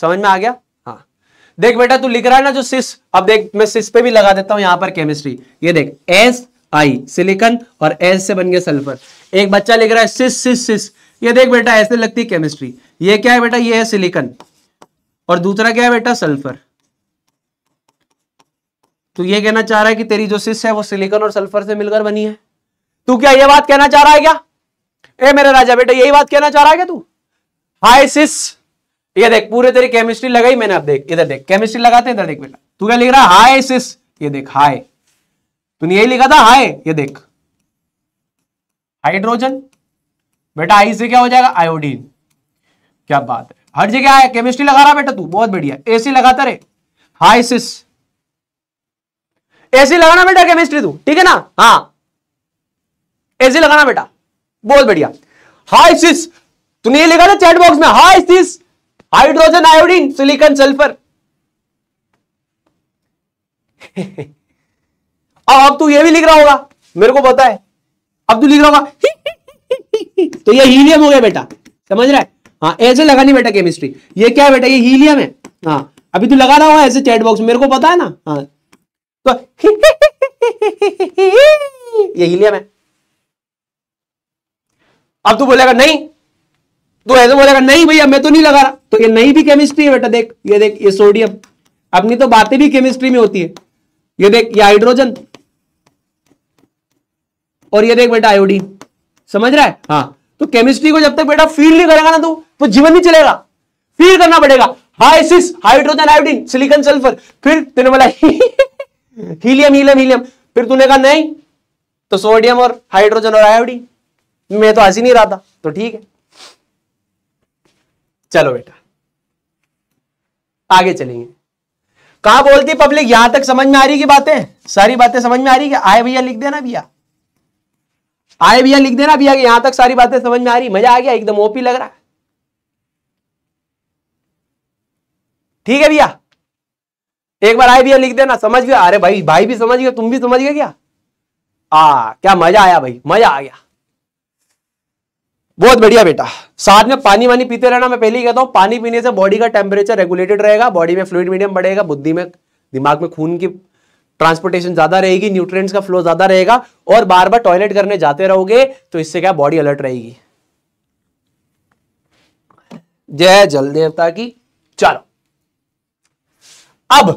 समझ में आ गया हाँ देख बेटा तू लिख रहा है ना जो सिस अब देख मैं सिस पे भी लगा देता हूं यहां पर केमिस्ट्री ये देख एस आई सिलिकन और एस से बन गया सल्फर एक बच्चा लिख रहा है सिस सिस सिस ये देख बेटा ऐसे लगती है केमिस्ट्री ये क्या है बेटा ये है सिलिकन और दूसरा क्या है बेटा सल्फर तू ये कहना चाह रहा है कि तेरी जो सिस है वो सिलिकॉन और सल्फर से मिलकर बनी है तू क्या ये बात कहना चाह रहा है क्या ए मेरे राजा बेटा यही बात कहना चाह रहा है क्या तू हाय सिस ये देख पूरे तेरी केमिस्ट्री लगाई मैंने अब देख इधर देख केमिस्ट्री लगाते हैं इधर देख बेटा तू क्या लिख रहा हाय सिस ये देख हाय तूने यही लिखा था हाय ये देख हाइड्रोजन बेटा आई से क्या हो जाएगा आयोडीन क्या बात है हर जगह आया केमिस्ट्री लगा रहा बेटा तू बहुत बढ़िया एसी लगाता रहे सिस ऐसे लगाना बेटा केमिस्ट्री तू ठीक है ना हाँ ऐसे लगाना बेटा बहुत बढ़िया हाई सिस तूने ये लिखा था चैट बॉक्स में hi sis hydrogen iodine silicon sulphur अब अब तू ये भी लिख रहा होगा मेरे को पता है अब तू लिख रहा होगा तो ये हीलियम हो गया बेटा समझ रहा है हाँ ऐसे लगानी बेटा केमिस्ट्री ये क्या है बेटा ये हीलियम है हाँ अभी तू लगा रहा होगा ऐसे चैट बॉक्स मेरे को पता है ना हाँ तो ये हीलियम है अब तू बोलेगा नहीं तो ऐसे बोलेगा नहीं भैया मैं तो नहीं लगा रहा तो ये नहीं भी केमिस्ट्री है बेटा देख ये देख ये सोडियम अपनी तो बातें भी केमिस्ट्री में होती है ये देख ये हाइड्रोजन और ये देख बेटा आयोडीन समझ रहा है हाँ तो केमिस्ट्री को जब तक बेटा फील नहीं करेगा ना तू तो जीवन नहीं चलेगा फील करना पड़ेगा hi sis hydrogen iodine silicon sulphur फिर तेने बोला हीलियम हीलियम हीलियम फिर तूने कहा नहीं तो सोडियम और हाइड्रोजन और आयोडीन मैं तो आज ही नहीं रहा था तो ठीक है चलो बेटा आगे चलेंगे कहा बोलती पब्लिक यहां तक समझ में आ रही की बातें सारी बातें समझ में आ रही है आए भैया लिख देना भैया आए भैया लिख देना भैया यहां तक सारी बातें समझ में आ रही मजा आ गया एकदम ओपी लग रहा है ठीक है भैया एक बार आए भैया लिख देना समझ गया अरे भाई भाई भी समझ गया तुम भी समझ गए क्या आ क्या मजा आया भाई मजा आ गया बहुत बढ़िया बेटा साथ में पानी वानी पीते रहना मैं पहले ही कहता हूँ पानी पीने से बॉडी का टेम्परेचर रेगुलेटेड रहेगा बॉडी में फ्लूड मीडियम बढ़ेगा बुद्धि में दिमाग में खून की ट्रांसपोर्टेशन ज्यादा रहेगी न्यूट्रिएंट्स का फ्लो ज्यादा रहेगा और बार बार टॉयलेट करने जाते रहोगे तो इससे क्या बॉडी अलर्ट रहेगी जय जल देवता की चलो अब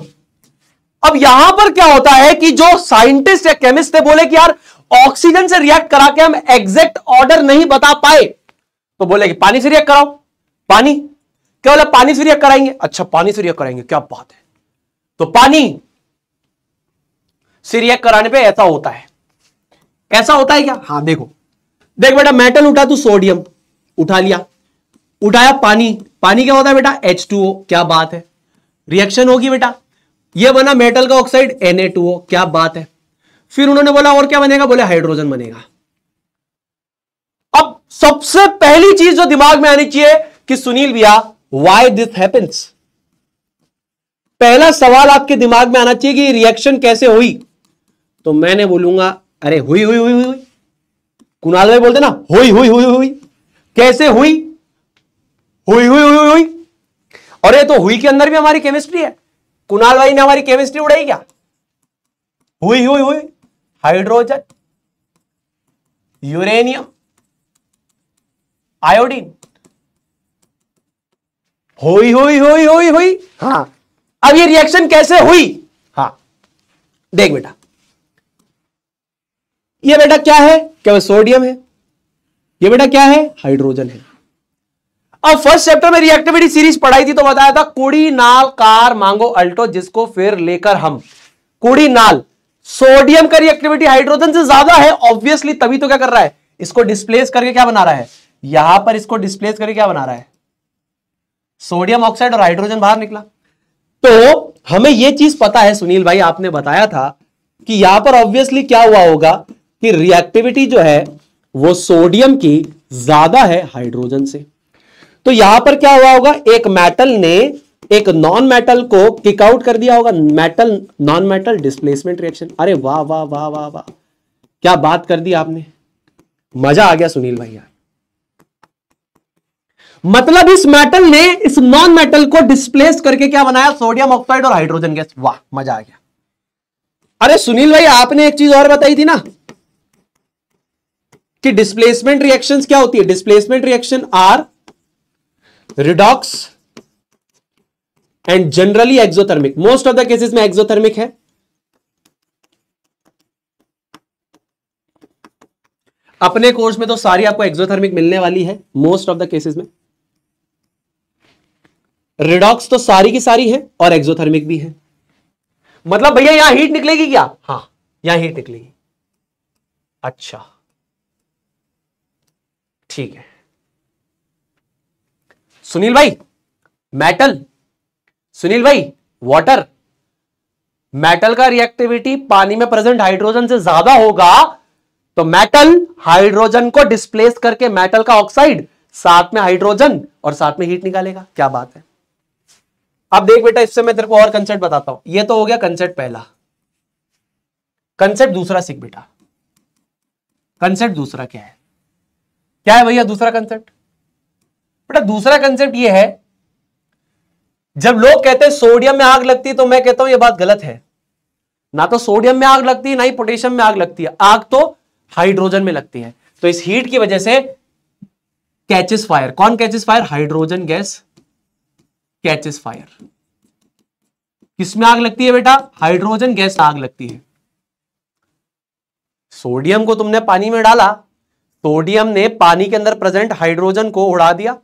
अब यहां पर क्या होता है कि जो साइंटिस्ट या केमिस्ट थे बोले कि यार ऑक्सीजन से रिएक्ट करा के हम एग्जैक्ट ऑर्डर नहीं बता पाए तो बोले कि पानी से रिएक्ट कराओ पानी क्या बोला पानी से रिएक्ट कराएंगे अच्छा पानी से रिएक्ट कराएंगे क्या बात है तो पानी से रिएक्ट कराने पे ऐसा होता है ऐसा होता है क्या हाँ देखो देख बेटा मेटल उठा तू सोडियम उठा लिया उठाया पानी पानी क्या होता है बेटा एच टू ओ क्या बात है रिएक्शन होगी बेटा ये बना मेटल का ऑक्साइड Na2O क्या बात है फिर उन्होंने बोला और क्या बनेगा बोले हाइड्रोजन बनेगा अब सबसे पहली चीज जो दिमाग में आनी चाहिए कि सुनील भैया वाई दिस हैपेंस पहला सवाल आपके दिमाग में आना चाहिए कि रिएक्शन कैसे हुई तो मैंने बोलूंगा अरे हुई हुई हुई हुई, कुणाल भाई बोलते ना हुई हुई हुई हुई कैसे हुई हुई हुई हुई हुई, हुई, हुई और ये तो हुई के अंदर भी हमारी केमिस्ट्री है कुणाल भाई ने हमारी केमिस्ट्री उड़ाई क्या हुई हुई हुई हाइड्रोजन यूरेनियम आयोडीन हुई हुई हुई हुई हुई हाँ अब ये रिएक्शन कैसे हुई हाँ देख बेटा ये बेटा क्या है क्या सोडियम है ये बेटा क्या है हाइड्रोजन है अब फर्स्ट चैप्टर में रिएक्टिविटी सीरीज पढ़ाई थी तो बताया था कुड़ी नाल कार मांगो अल्टो जिसको फिर लेकर हम कुड़ी नाल सोडियम का रिएक्टिविटी हाइड्रोजन से ज्यादा है ऑब्वियसली तभी तो क्या कर रहा है इसको डिस्प्लेस करके क्या बना रहा है यहां पर इसको डिस्प्लेस करके क्या बना रहा है सोडियम ऑक्साइड और हाइड्रोजन बाहर निकला तो हमें यह चीज पता है सुनील भाई आपने बताया था कि यहां पर ऑब्वियसली क्या हुआ होगा कि रिएक्टिविटी जो है वो सोडियम की ज्यादा है हाइड्रोजन से तो यहां पर क्या हुआ होगा एक मेटल ने एक नॉन मेटल को आउट कर दिया होगा metal non metal displacement reaction अरे वाह वाह वाह वाह वाह क्या बात कर दी आपने मजा आ गया सुनील भैया मतलब इस मेटल ने इस नॉन मेटल को डिस्प्लेस करके क्या बनाया सोडियम ऑक्साइड और हाइड्रोजन गैस वाह मजा आ गया अरे सुनील भाई आपने एक चीज और बताई थी ना कि डिस्प्लेसमेंट रिएक्शंस क्या होती है displacement reaction are redox and generally exothermic most of the cases में एक्सोथर्मिक है अपने कोर्स में तो सारी आपको एक्सोथर्मिक मिलने वाली है मोस्ट ऑफ द केसेस में रिडॉक्स तो सारी की सारी है और एक्सोथर्मिक भी है मतलब भैया यहां हीट निकलेगी क्या हाँ यहां हीट निकलेगी अच्छा ठीक है सुनील भाई मेटल सुनील भाई वाटर मेटल का रिएक्टिविटी पानी में प्रेजेंट हाइड्रोजन से ज्यादा होगा तो मेटल हाइड्रोजन को डिस्प्लेस करके मेटल का ऑक्साइड साथ में हाइड्रोजन और साथ में हीट निकालेगा क्या बात है अब देख बेटा इससे मैं तेरे को और कंसेप्ट बताता हूं यह तो हो गया कंसेप्ट पहला कंसेप्ट दूसरा सीख बेटा कंसेप्ट दूसरा क्या है क्या है भैया दूसरा कंसेप्ट बेटा दूसरा कंसेप्ट ये है जब लोग कहते हैं सोडियम में आग लगती है तो मैं कहता हूं ये बात गलत है ना तो सोडियम में आग लगती है ना ही पोटेशियम में आग लगती है आग तो हाइड्रोजन में लगती है तो इस हीट की वजह से कैचेस फायर कौन catches fire hydrogen gas catches fire किसमें आग लगती है बेटा हाइड्रोजन गैस आग लगती है सोडियम को तुमने पानी में डाला सोडियम ने पानी के अंदर प्रेजेंट हाइड्रोजन को उड़ा दिया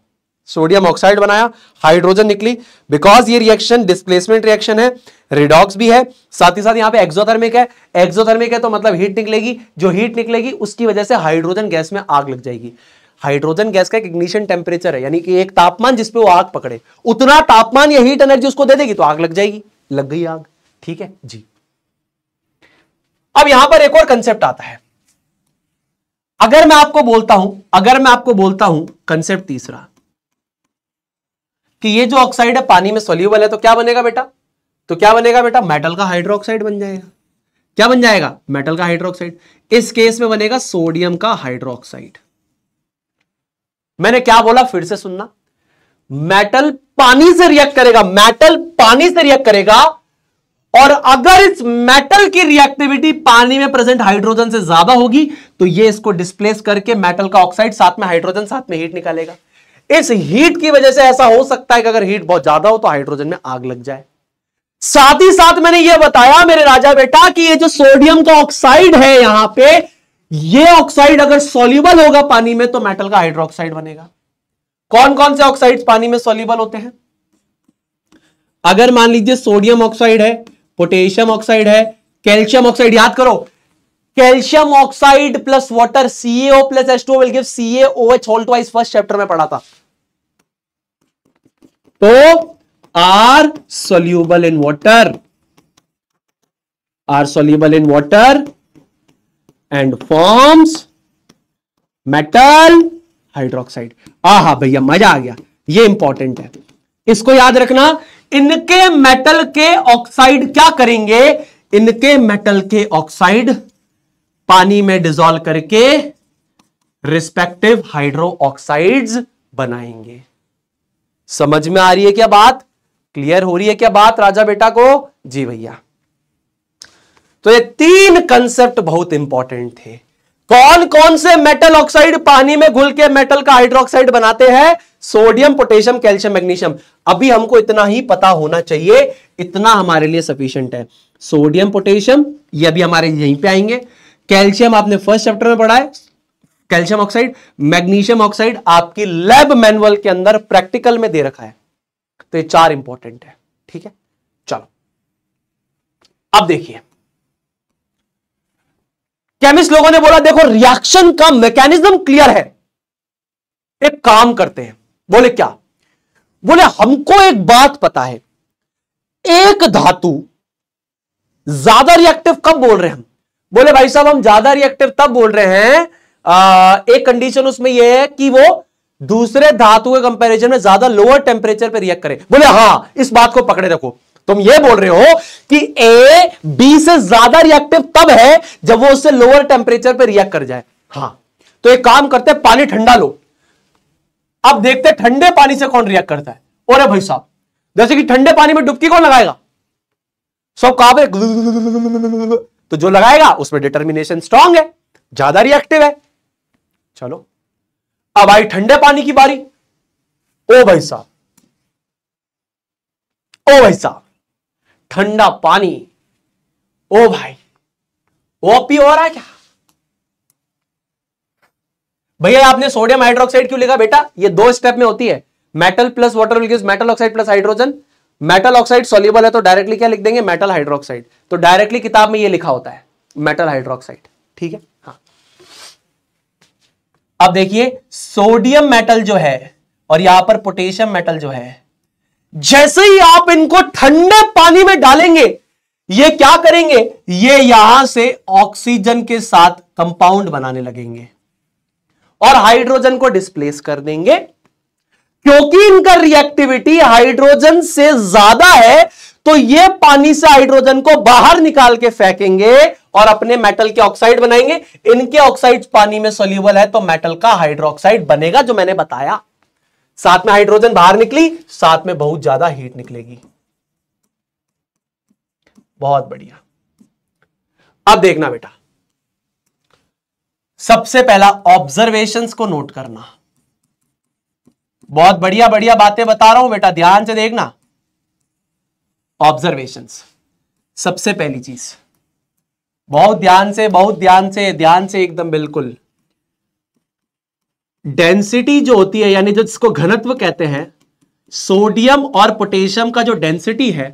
सोडियम ऑक्साइड बनाया हाइड्रोजन निकली बिकॉज ये रिएक्शन डिस्प्लेसमेंट रिएक्शन है रिडॉक्स भी है साथ ही साथ यहां पे एक्सोथर्मिक है एक्सोथर्मिक है तो मतलब हीट निकलेगी जो हीट निकलेगी उसकी वजह से हाइड्रोजन गैस में आग लग जाएगी हाइड्रोजन गैस का एक इग्निशन टेम्परेचर है यानी कि एक तापमान जिसपे वो आग पकड़े उतना तापमान या हीट एनर्जी उसको दे देगी तो आग लग जाएगी लग गई आग ठीक है जी अब यहां पर एक और कंसेप्ट आता है अगर मैं आपको बोलता हूं अगर मैं आपको बोलता हूं कंसेप्ट तीसरा कि ये जो ऑक्साइड है पानी में सोल्यूबल है तो क्या बनेगा बेटा तो क्या बनेगा बेटा मेटल का हाइड्रोक्साइड बन जाएगा क्या बन जाएगा मेटल का हाइड्रोक्साइड इस केस में बनेगा सोडियम का हाइड्रोक्साइड मैंने क्या बोला फिर से सुनना मेटल पानी से रिएक्ट करेगा मेटल पानी से रिएक्ट करेगा और अगर इस मेटल की रिएक्टिविटी पानी में प्रेजेंट हाइड्रोजन से ज्यादा होगी तो ये इसको डिस्प्लेस करके मेटल का ऑक्साइड साथ में हाइड्रोजन साथ में हीट निकालेगा इस हीट की वजह से ऐसा हो सकता है कि अगर हीट बहुत ज्यादा हो तो हाइड्रोजन में आग लग जाए साथ ही साथ मैंने यह बताया मेरे राजा बेटा कि ये जो सोडियम का ऑक्साइड है यहां पे ये ऑक्साइड अगर सोल्यूबल होगा पानी में तो मेटल का हाइड्रोक्साइड बनेगा कौन कौन से ऑक्साइड पानी में सोल्यूबल होते हैं अगर मान लीजिए सोडियम ऑक्साइड है पोटेशियम ऑक्साइड है कैल्शियम ऑक्साइड याद करो calcium oxide plus water C A O plus S two will give C whole twice first chapter में पढ़ा था तो are soluble in water are soluble in water and forms metal hydroxide आहा भैया मजा आ गया ये इंपॉर्टेंट है इसको याद रखना इनके मेटल के ऑक्साइड क्या करेंगे इनके मेटल के ऑक्साइड पानी में डिजोल्व करके रिस्पेक्टिव हाइड्रो ऑक्साइड्स बनाएंगे समझ में आ रही है क्या बात क्लियर हो रही है क्या बात राजा बेटा को जी भैया तो ये तीन कंसेप्ट बहुत इंपॉर्टेंट थे कौन कौन से मेटल ऑक्साइड पानी में घुल के मेटल का हाइड्रोक्साइड बनाते हैं सोडियम पोटेशियम कैल्शियम मैग्नीशियम अभी हमको इतना ही पता होना चाहिए इतना हमारे लिए सफिशियंट है सोडियम पोटेशियम ये अभी हमारे यहीं पे आएंगे कैल्शियम आपने फर्स्ट चैप्टर में पढ़ा है कैल्शियम ऑक्साइड मैग्नीशियम ऑक्साइड आपकी लैब मैनुअल के अंदर प्रैक्टिकल में दे रखा है तो ये चार इंपॉर्टेंट है ठीक है चलो अब देखिए केमिस्ट लोगों ने बोला देखो रिएक्शन का मैकेनिज्म क्लियर है एक काम करते हैं बोले क्या बोले हमको एक बात पता है एक धातु ज्यादा रिएक्टिव कब बोल रहे हैं हम बोले भाई साहब हम ज्यादा रिएक्टिव तब बोल रहे हैं आ, एक कंडीशन उसमें यह है कि वो दूसरे धातु के कंपैरिजन में ज्यादा लोअर टेम्परेचर पर रिएक्ट करे बोले हां इस बात को पकड़े रखो तुम ये बोल रहे हो कि ए बी से ज्यादा रिएक्टिव तब है जब वो उससे लोअर टेम्परेचर पर रिएक्ट कर जाए हां तो एक काम करते हैं पानी ठंडा लो अब देखते ठंडे पानी से कौन रिएक्ट करता है और भाई साहब जैसे कि ठंडे पानी में डुबकी कौन लगाएगा सब कहा तो जो लगाएगा उसमें डिटर्मिनेशन स्ट्रांग है ज्यादा रिएक्टिव है चलो अब आई ठंडे पानी की बारी ओ भाई साहब ओ भाई साहब ठंडा पानी ओ भाई वो पी हो रहा है क्या भैया आपने सोडियम हाइड्रोक्साइड क्यों लिखा बेटा ये दो स्टेप में होती है metal plus water will gives metal oxide plus hydrogen metal oxide soluble है तो डायरेक्टली क्या लिख देंगे मेटल हाइड्रोक्साइड तो डायरेक्टली किताब में ये लिखा होता है मेटल हाइड्रोक्साइड ठीक है अब देखिए सोडियम मेटल जो है और यहां पर पोटेशियम मेटल जो है जैसे ही आप इनको ठंडे पानी में डालेंगे ये क्या करेंगे ये यहां से ऑक्सीजन के साथ कंपाउंड बनाने लगेंगे और हाइड्रोजन को डिस्प्लेस कर देंगे क्योंकि इनका रिएक्टिविटी हाइड्रोजन से ज्यादा है तो ये पानी से हाइड्रोजन को बाहर निकाल के फेंकेंगे और अपने मेटल के ऑक्साइड बनाएंगे इनके ऑक्साइड पानी में सोल्यूबल है तो मेटल का हाइड्रोक्साइड बनेगा जो मैंने बताया साथ में हाइड्रोजन बाहर निकली साथ में बहुत ज्यादा हीट निकलेगी बहुत बढ़िया अब देखना बेटा सबसे पहला ऑब्जर्वेशंस को नोट करना बहुत बढ़िया बढ़िया बातें बता रहा हूं बेटा ध्यान से देखना ऑब्जर्वेशन सबसे पहली चीज बहुत ध्यान से बहुत ध्यान से ध्यान से एकदम बिल्कुल डेंसिटी जो होती है यानी जो जिसको घनत्व कहते हैं सोडियम और पोटेशियम का जो डेंसिटी है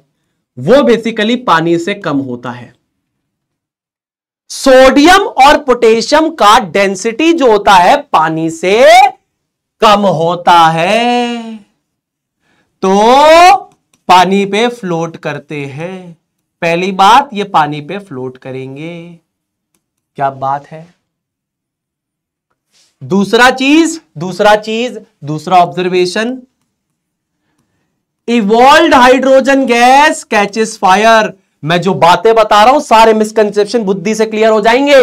वो बेसिकली पानी से कम होता है सोडियम और पोटेशियम का डेंसिटी जो होता है पानी से कम होता है तो पानी पे फ्लोट करते हैं पहली बात ये पानी पे फ्लोट करेंगे क्या बात है दूसरा चीज दूसरा चीज दूसरा observation evolve hydrogen gas catches fire मैं जो बातें बता रहा हूं सारे मिसकंसेप्शन बुद्धि से क्लियर हो जाएंगे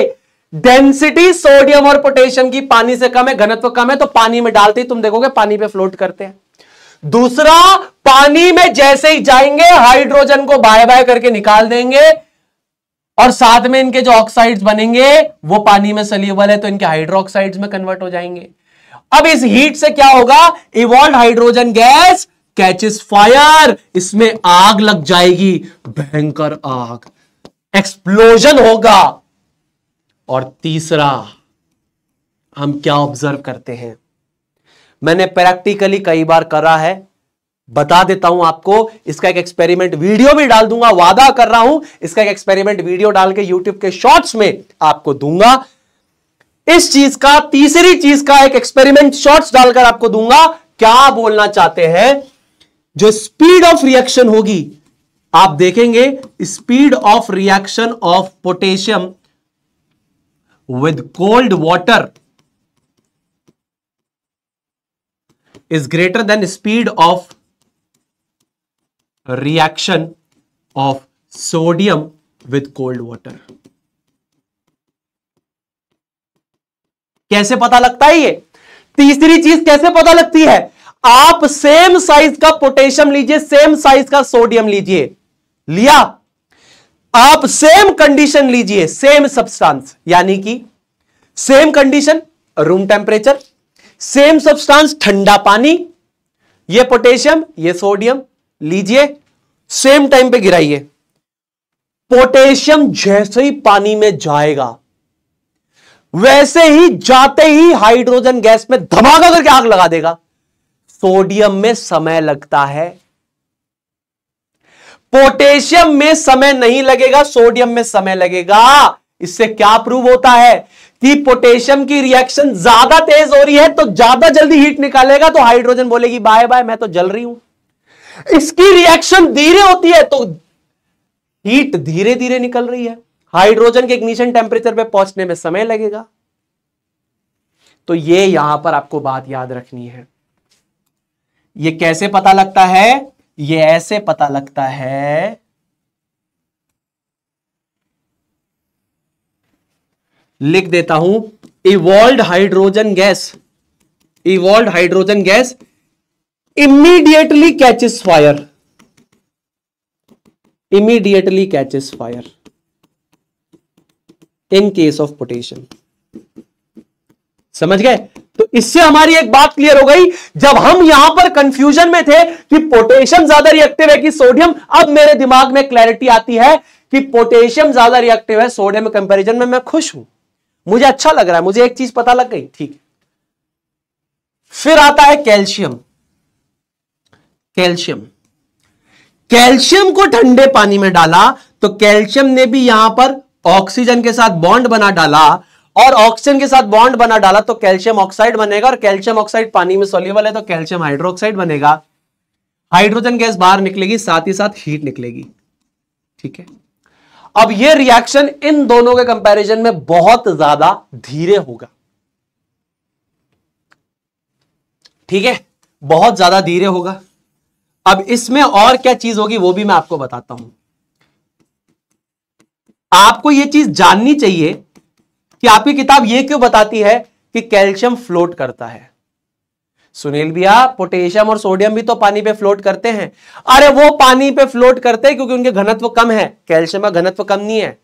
डेंसिटी सोडियम और पोटेशियम की पानी से कम है घनत्व कम है तो पानी में डालते ही तुम देखोगे पानी पे फ्लोट करते हैं दूसरा पानी में जैसे ही जाएंगे हाइड्रोजन को बाय बाय करके निकाल देंगे और साथ में इनके जो ऑक्साइड्स बनेंगे वो पानी में सल्यूबल है तो इनके हाइड्रोक्साइड्स में कन्वर्ट हो जाएंगे अब इस हीट से क्या होगा evolve hydrogen gas catches fire इसमें आग लग जाएगी भयंकर आग एक्सप्लोजन होगा और तीसरा हम क्या ऑब्जर्व करते हैं मैंने प्रैक्टिकली कई बार करा है बता देता हूं आपको इसका एक एक्सपेरिमेंट वीडियो भी डाल दूंगा वादा कर रहा हूं इसका एक एक्सपेरिमेंट वीडियो डाल के यूट्यूब के शॉर्ट्स में आपको दूंगा इस चीज का तीसरी चीज का एक एक्सपेरिमेंट शॉर्ट्स डालकर आपको दूंगा क्या बोलना चाहते हैं जो स्पीड ऑफ रिएक्शन होगी आप देखेंगे speed of reaction of potassium with cold water is greater than speed of reaction of sodium with cold water. कैसे पता लगता है ये तीसरी चीज कैसे पता लगती है आप सेम साइज का पोटेशियम लीजिए सेम साइज का सोडियम लीजिए लिया आप सेम कंडीशन लीजिए सेम सब्सटेंस यानी कि same condition room temperature same substance ठंडा पानी ये पोटेशियम ये सोडियम लीजिए सेम टाइम पे गिराइए पोटेशियम जैसे ही पानी में जाएगा वैसे ही जाते ही हाइड्रोजन गैस में धमाका करके आग लगा देगा सोडियम में समय लगता है पोटेशियम में समय नहीं लगेगा सोडियम में समय लगेगा इससे क्या प्रूव होता है कि पोटेशियम की रिएक्शन ज्यादा तेज हो रही है तो ज्यादा जल्दी हीट निकालेगा तो हाइड्रोजन बोलेगी बाय बाय मैं तो जल रही हूं इसकी रिएक्शन धीरे होती है तो हीट धीरे धीरे निकल रही है हाइड्रोजन के इग्निशन टेम्परेचर पे पहुंचने में समय लगेगा तो ये यहां पर आपको बात याद रखनी है ये कैसे पता लगता है ये ऐसे पता लगता है लिख देता हूं evolve hydrogen gas evolve hydrogen gas immediately catches fire immediately catches fire in case of potassium समझ गए तो इससे हमारी एक बात क्लियर हो गई जब हम यहां पर कंफ्यूजन में थे कि पोटेशियम ज्यादा रिएक्टिव है कि सोडियम अब मेरे दिमाग में क्लैरिटी आती है कि पोटेशियम ज्यादा रिएक्टिव है सोडियम के कंपैरिजन में मैं खुश हूं मुझे अच्छा लग रहा है मुझे एक चीज पता लग गई ठीक है फिर आता है कैल्शियम कैल्शियम कैल्शियम को ठंडे पानी में डाला तो कैल्शियम ने भी यहां पर ऑक्सीजन के साथ बॉन्ड बना डाला और ऑक्सीजन के साथ बॉन्ड बना डाला तो कैल्शियम ऑक्साइड बनेगा और कैल्शियम ऑक्साइड पानी में सोल्यूबल है तो कैल्शियम हाइड्रोक्साइड बनेगा हाइड्रोजन गैस बाहर निकलेगी साथ ही साथ हीट निकलेगी ठीक है अब ये रिएक्शन इन दोनों के कंपैरिजन में बहुत ज्यादा धीरे होगा ठीक है बहुत ज्यादा धीरे होगा अब इसमें और क्या चीज होगी वो भी मैं आपको बताता हूं आपको यह चीज जाननी चाहिए कि आपकी किताब यह क्यों बताती है कि कैल्शियम फ्लोट करता है सुनील भैया पोटेशियम और सोडियम भी तो पानी पे फ्लोट करते हैं अरे वो पानी पे फ्लोट करते हैं क्योंकि उनके घनत्व कम है कैल्शियम का घनत्व कम नहीं है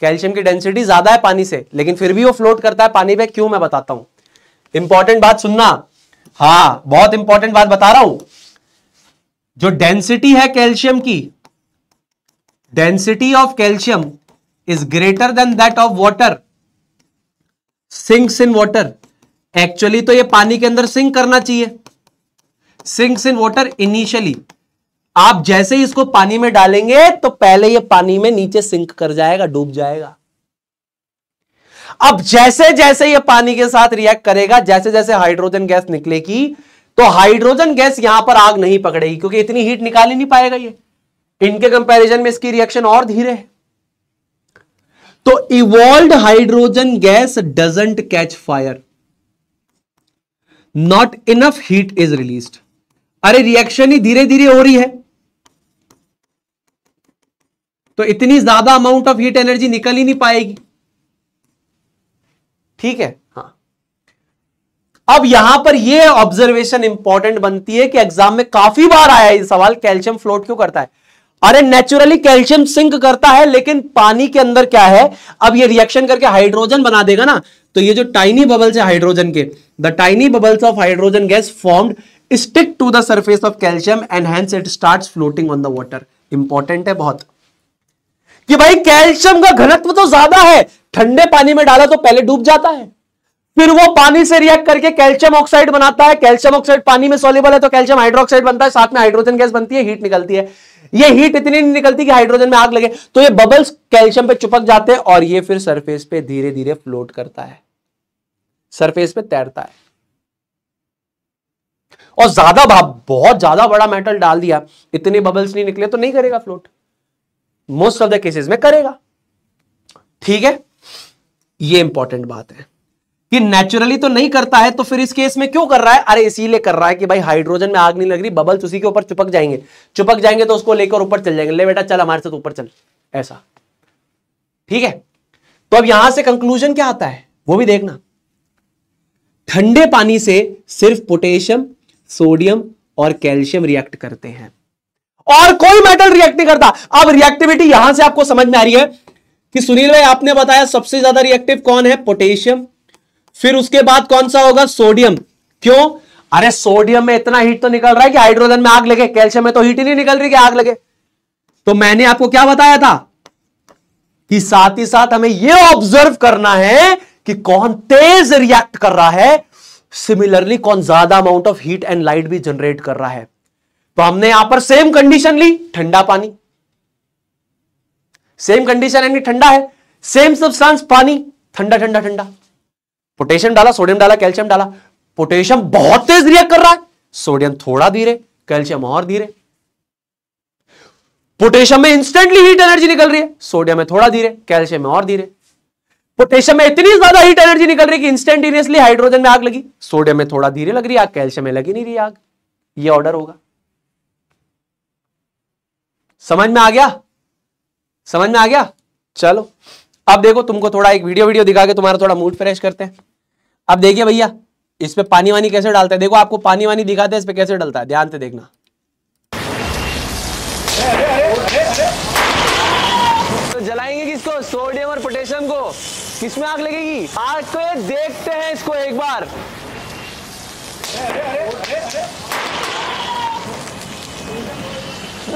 कैल्शियम की डेंसिटी ज्यादा है पानी से लेकिन फिर भी वो फ्लोट करता है पानी पे क्यों मैं बताता हूं इंपॉर्टेंट बात सुनना हाँ बहुत इंपॉर्टेंट बात बता रहा हूं जो डेंसिटी है कैल्शियम की density of calcium is greater than that of water sinks in water actually तो ये पानी के अंदर सिंक करना चाहिए सिंक्स इन वॉटर इनिशियली आप जैसे ही इसको पानी में डालेंगे तो पहले ये पानी में नीचे सिंक कर जाएगा डूब जाएगा अब जैसे जैसे ये पानी के साथ रिएक्ट करेगा जैसे जैसे हाइड्रोजन गैस निकलेगी तो हाइड्रोजन गैस यहां पर आग नहीं पकड़ेगी क्योंकि इतनी हीट निकाल ही नहीं पाएगा ये इनके कंपैरिजन में इसकी रिएक्शन और धीरे है तो evolve hydrogen gas doesn't catch fire not enough heat is released अरे रिएक्शन ही धीरे धीरे हो रही है तो इतनी ज्यादा अमाउंट ऑफ हीट एनर्जी निकल ही नहीं पाएगी ठीक है हाँ अब यहां पर यह ऑब्जर्वेशन इंपॉर्टेंट बनती है कि एग्जाम में काफी बार आया है ये सवाल कैल्शियम फ्लोट क्यों करता है अरे नेचुरली कैल्शियम सिंक करता है लेकिन पानी के अंदर क्या है अब ये रिएक्शन करके हाइड्रोजन बना देगा ना तो ये जो टाइनी बबल्स है हाइड्रोजन के the tiny bubbles of hydrogen gas formed stick to the surface of calcium and it start floating on the water important है बहुत कि भाई कैल्शियम का घनत्व तो ज्यादा है ठंडे पानी में डाला तो पहले डूब जाता है फिर वो पानी से रिएक्ट करके कैल्शियम ऑक्साइड बनाता है कैल्शियम ऑक्साइड पानी में सोलेबल है तो कैल्शियम हाइड्रोक्साइड बनता है साथ में हाइड्रोजन गैस बनती है हीट निकलती है ये हीट इतनी नहीं निकलती कि हाइड्रोजन में आग लगे तो ये बबल्स कैल्शियम पे चुपक जाते हैं और ये फिर सरफेस पे धीरे धीरे फ्लोट करता है सरफेस पे तैरता है और ज्यादा भाव बहुत ज्यादा बड़ा मेटल डाल दिया इतने बबल्स नहीं निकले तो नहीं करेगा float most of the cases में करेगा ठीक है ये इंपॉर्टेंट बात है कि नेचुरली तो नहीं करता है तो फिर इस केस में क्यों कर रहा है अरे इसीलिए कर रहा है कि भाई हाइड्रोजन में आग नहीं लग रही बबल्स उसी के ऊपर चुपक जाएंगे चुपक जाएंगे तो उसको लेकर ऊपर चल जाएंगे ले बेटा चल हमारे साथ ऊपर चल ऐसा ठीक है तो अब यहां से कंक्लूजन क्या आता है वो भी देखना ठंडे पानी से सिर्फ पोटेशियम सोडियम और कैल्शियम रिएक्ट करते हैं और कोई मेटल रिएक्ट नहीं करता अब रिएक्टिविटी यहां से आपको समझ में आ रही है कि सुनील भाई आपने बताया सबसे ज्यादा रिएक्टिव कौन है पोटेशियम फिर उसके बाद कौन सा होगा सोडियम क्यों अरे सोडियम में इतना हीट तो निकल रहा है कि हाइड्रोजन में आग लगे कैल्शियम में तो हीट ही नहीं निकल रही कि आग लगे तो मैंने आपको क्या बताया था कि साथ ही साथ हमें यह ऑब्जर्व करना है कि कौन तेज रिएक्ट कर रहा है सिमिलरली कौन ज्यादा amount of heat and light भी जनरेट कर रहा है तो हमने यहां पर सेम कंडीशन ली ठंडा पानी सेम कंडीशन यानी ठंडा है सेम सब्सटेंस पानी ठंडा ठंडा ठंडा पोटेशियम डाला सोडियम डाला कैल्शियम डाला पोटेशियम बहुत तेज रिएक्ट कर रहा है सोडियम थोड़ा धीरे कैल्शियम और धीरे पोटेशियम में इंस्टेंटली हीट एनर्जी निकल रही है सोडियम में थोड़ा धीरे कैल्शियम में और धीरे पोटेशियम में इतनी ज्यादा हीट एनर्जी निकल रही है कि इंस्टेंटेनियसली हाइड्रोजन में आग लगी सोडियम में थोड़ा धीरे लग रही आग कैल्शियम में लगी नहीं रही आग ये ऑर्डर होगा समझ में आ गया समझ में आ गया चलो अब देखो तुमको थोड़ा एक वीडियो वीडियो दिखा के तुम्हारा थोड़ा मूड फ्रेश करते हैं अब देखिए भैया इस पर पानी वानी कैसे डालते हैं देखो आपको पानी वानी दिखाते हैं इस पर कैसे डालता है ध्यान से देखना तो जलाएंगे किसको सोडियम और पोटेशियम को किसमें आग लगेगी आग को तो देखते हैं इसको एक बार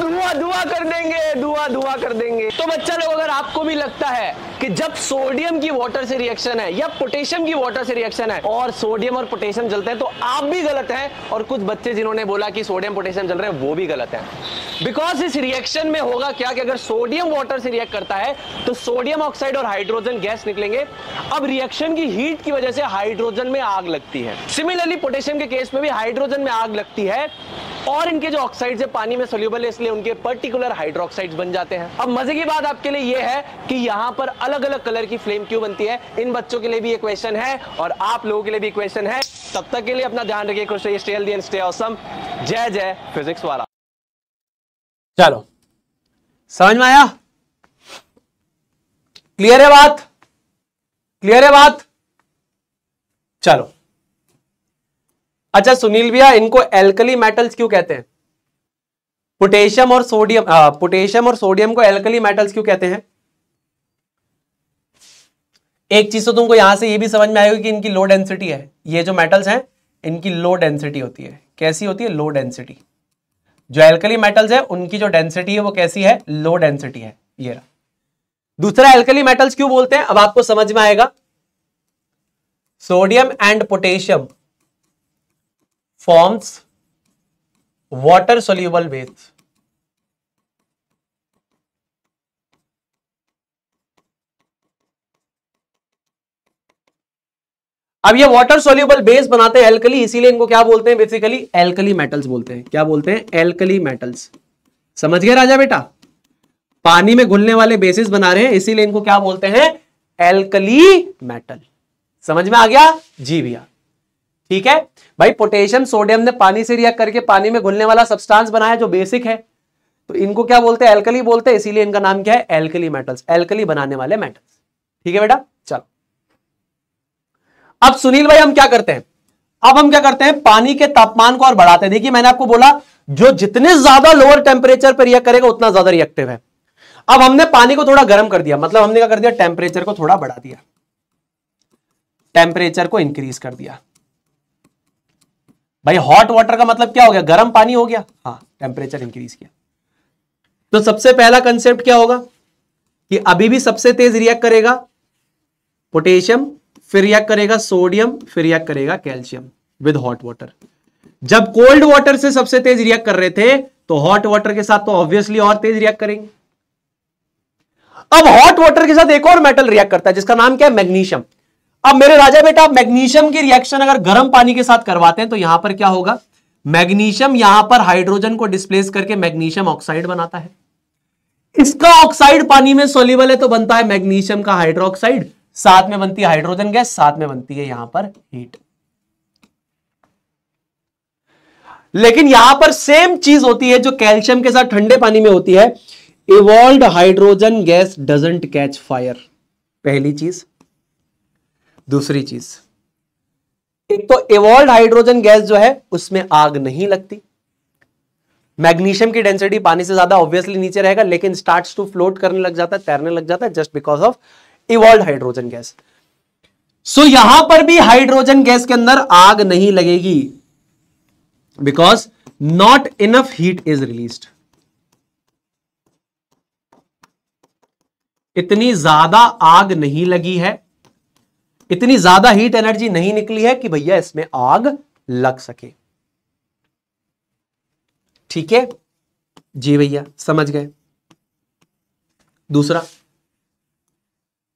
धुआं धुआं कर देंगे धुआं धुआं कर देंगे तो बच्चा लोग अगर आपको भी लगता है कि जब सोडियम की वाटर से रिएक्शन है या पोटेशियम की वाटर से रिएक्शन है और सोडियम और पोटेशियम जलते हैं तो आप भी गलत हैं और कुछ बच्चे जिन्होंने बोला कि सोडियम पोटेशियम जल रहे हैं वो भी गलत हैं बिकॉज इस रिएक्शन में होगा क्या कि अगर सोडियम वाटर से रिएक्ट करता है तो सोडियम ऑक्साइड और हाइड्रोजन गैस निकलेंगे अब रिएक्शन की हीट की वजह से हाइड्रोजन में आग लगती है सिमिलरली पोटेशियम के केस में भी हाइड्रोजन में आग लगती है और इनके जो ऑक्साइड है पानी में सोल्यूबल है इसलिए लिए उनके पर्टिकुलर हाइड्रोक्साइड बन जाते हैं अब मजे की बात आपके लिए यह है कि यहाँ पर अलग अलग कलर की फ्लेम क्यों बनती है इन बच्चों के लिए भी ये क्वेश्चन है और आप लोगों के लिए भी क्वेश्चन है तब तक के लिए अपना ध्यान रखिए खुश रहिए stay healthy and stay awesome जय जय फिजिक्स वाला चलो समझ में आया क्लियर है बात क्लियर है बात चलो अच्छा सुनील भैया इनको एल्कली मेटल्स क्यों कहते हैं पोटेशियम और सोडियम पोटेशियम और सोडियम को एल्कली मेटल्स क्यों कहते हैं एक चीज तो तुमको यहां से ये भी समझ में आएगी कि इनकी लो डेंसिटी है ये जो मेटल्स हैं इनकी लो डेंसिटी होती है कैसी होती है लो डेंसिटी जो एल्कली मेटल्स है उनकी जो डेंसिटी है वो कैसी है लो डेंसिटी है ये रहा दूसरा एल्कली मेटल्स क्यों बोलते हैं अब आपको समझ में आएगा sodium and potassium forms water soluble base अब ये वाटर सोल्यूबल बेस बनाते हैं एल्कली इसीलिए इनको क्या बोलते हैं बेसिकली एल्कली मेटल्स बोलते हैं क्या बोलते हैं एल्कली मेटल्स समझ गए राजा बेटा पानी में घुलने वाले बेसिस बना रहे हैं इसीलिए इनको क्या बोलते हैं एल्कली मेटल समझ में आ गया जी भैया ठीक है भाई पोटेशियम सोडियम ने पानी से रिएक्ट करके पानी में घुलने वाला सब्सटेंस बनाया जो बेसिक है तो इनको क्या बोलते हैं एल्कली बोलते हैं इसीलिए इनका नाम क्या है एल्कली मेटल्स एल्कली बनाने वाले मेटल्स ठीक है बेटा चलो अब सुनील भाई हम क्या करते हैं अब हम क्या करते हैं पानी के तापमान को और बढ़ाते हैं देखिए मैंने आपको बोला जो जितने ज्यादा लोअर टेम्परेचर पर रिएक्ट करेगा उतना ज्यादा रिएक्टिव है अब हमने पानी को थोड़ा गर्म कर दिया मतलब हमने क्या कर दिया टेम्परेचर को थोड़ा बढ़ा दिया टेम्परेचर को इंक्रीज कर दिया भाई हॉट वाटर का मतलब क्या हो गया गर्म पानी हो गया हाँ टेम्परेचर इंक्रीज किया तो सबसे पहला कंसेप्ट क्या होगा कि अभी भी सबसे तेज रिएक्ट करेगा पोटेशियम फिर रिएक्ट करेगा सोडियम फिर रिएक्ट करेगा कैल्शियम विद हॉट वाटर जब कोल्ड वाटर से सबसे तेज रिएक्ट कर रहे थे तो हॉट वाटर के साथ तो ऑब्वियसली और तेज रिएक्ट करेंगे अब हॉट वाटर के साथ एक और मेटल रिएक्ट करता है जिसका नाम क्या है मैग्नीशियम अब मेरे राजा बेटा मैग्नीशियम की रिएक्शन अगर गर्म पानी के साथ करवाते हैं तो यहां पर क्या होगा मैग्नीशियम यहां पर हाइड्रोजन को डिस्प्लेस करके मैग्नीशियम ऑक्साइड बनाता है इसका ऑक्साइड पानी में सोल्यूबल है तो बनता है मैग्नीशियम का हाइड्रोक्साइड साथ में बनती है हाइड्रोजन गैस साथ में बनती है यहां पर हीट लेकिन यहां पर सेम चीज होती है जो कैल्शियम के साथ ठंडे पानी में होती है evolve hydrogen gas doesn't catch fire पहली चीज दूसरी चीज एक तो इवॉल्व हाइड्रोजन गैस जो है उसमें आग नहीं लगती मैग्नीशियम की डेंसिटी पानी से ज्यादा ऑब्वियसली नीचे रहेगा लेकिन स्टार्ट टू फ्लोट करने लग जाता है तैरने लग जाता है just because of evolve hydrogen gas so यहां पर भी हाइड्रोजन गैस के अंदर आग नहीं लगेगी because not enough heat is released इतनी ज्यादा आग नहीं लगी है इतनी ज्यादा हीट एनर्जी नहीं निकली है कि भैया इसमें आग लग सके ठीक है जी भैया समझ गए दूसरा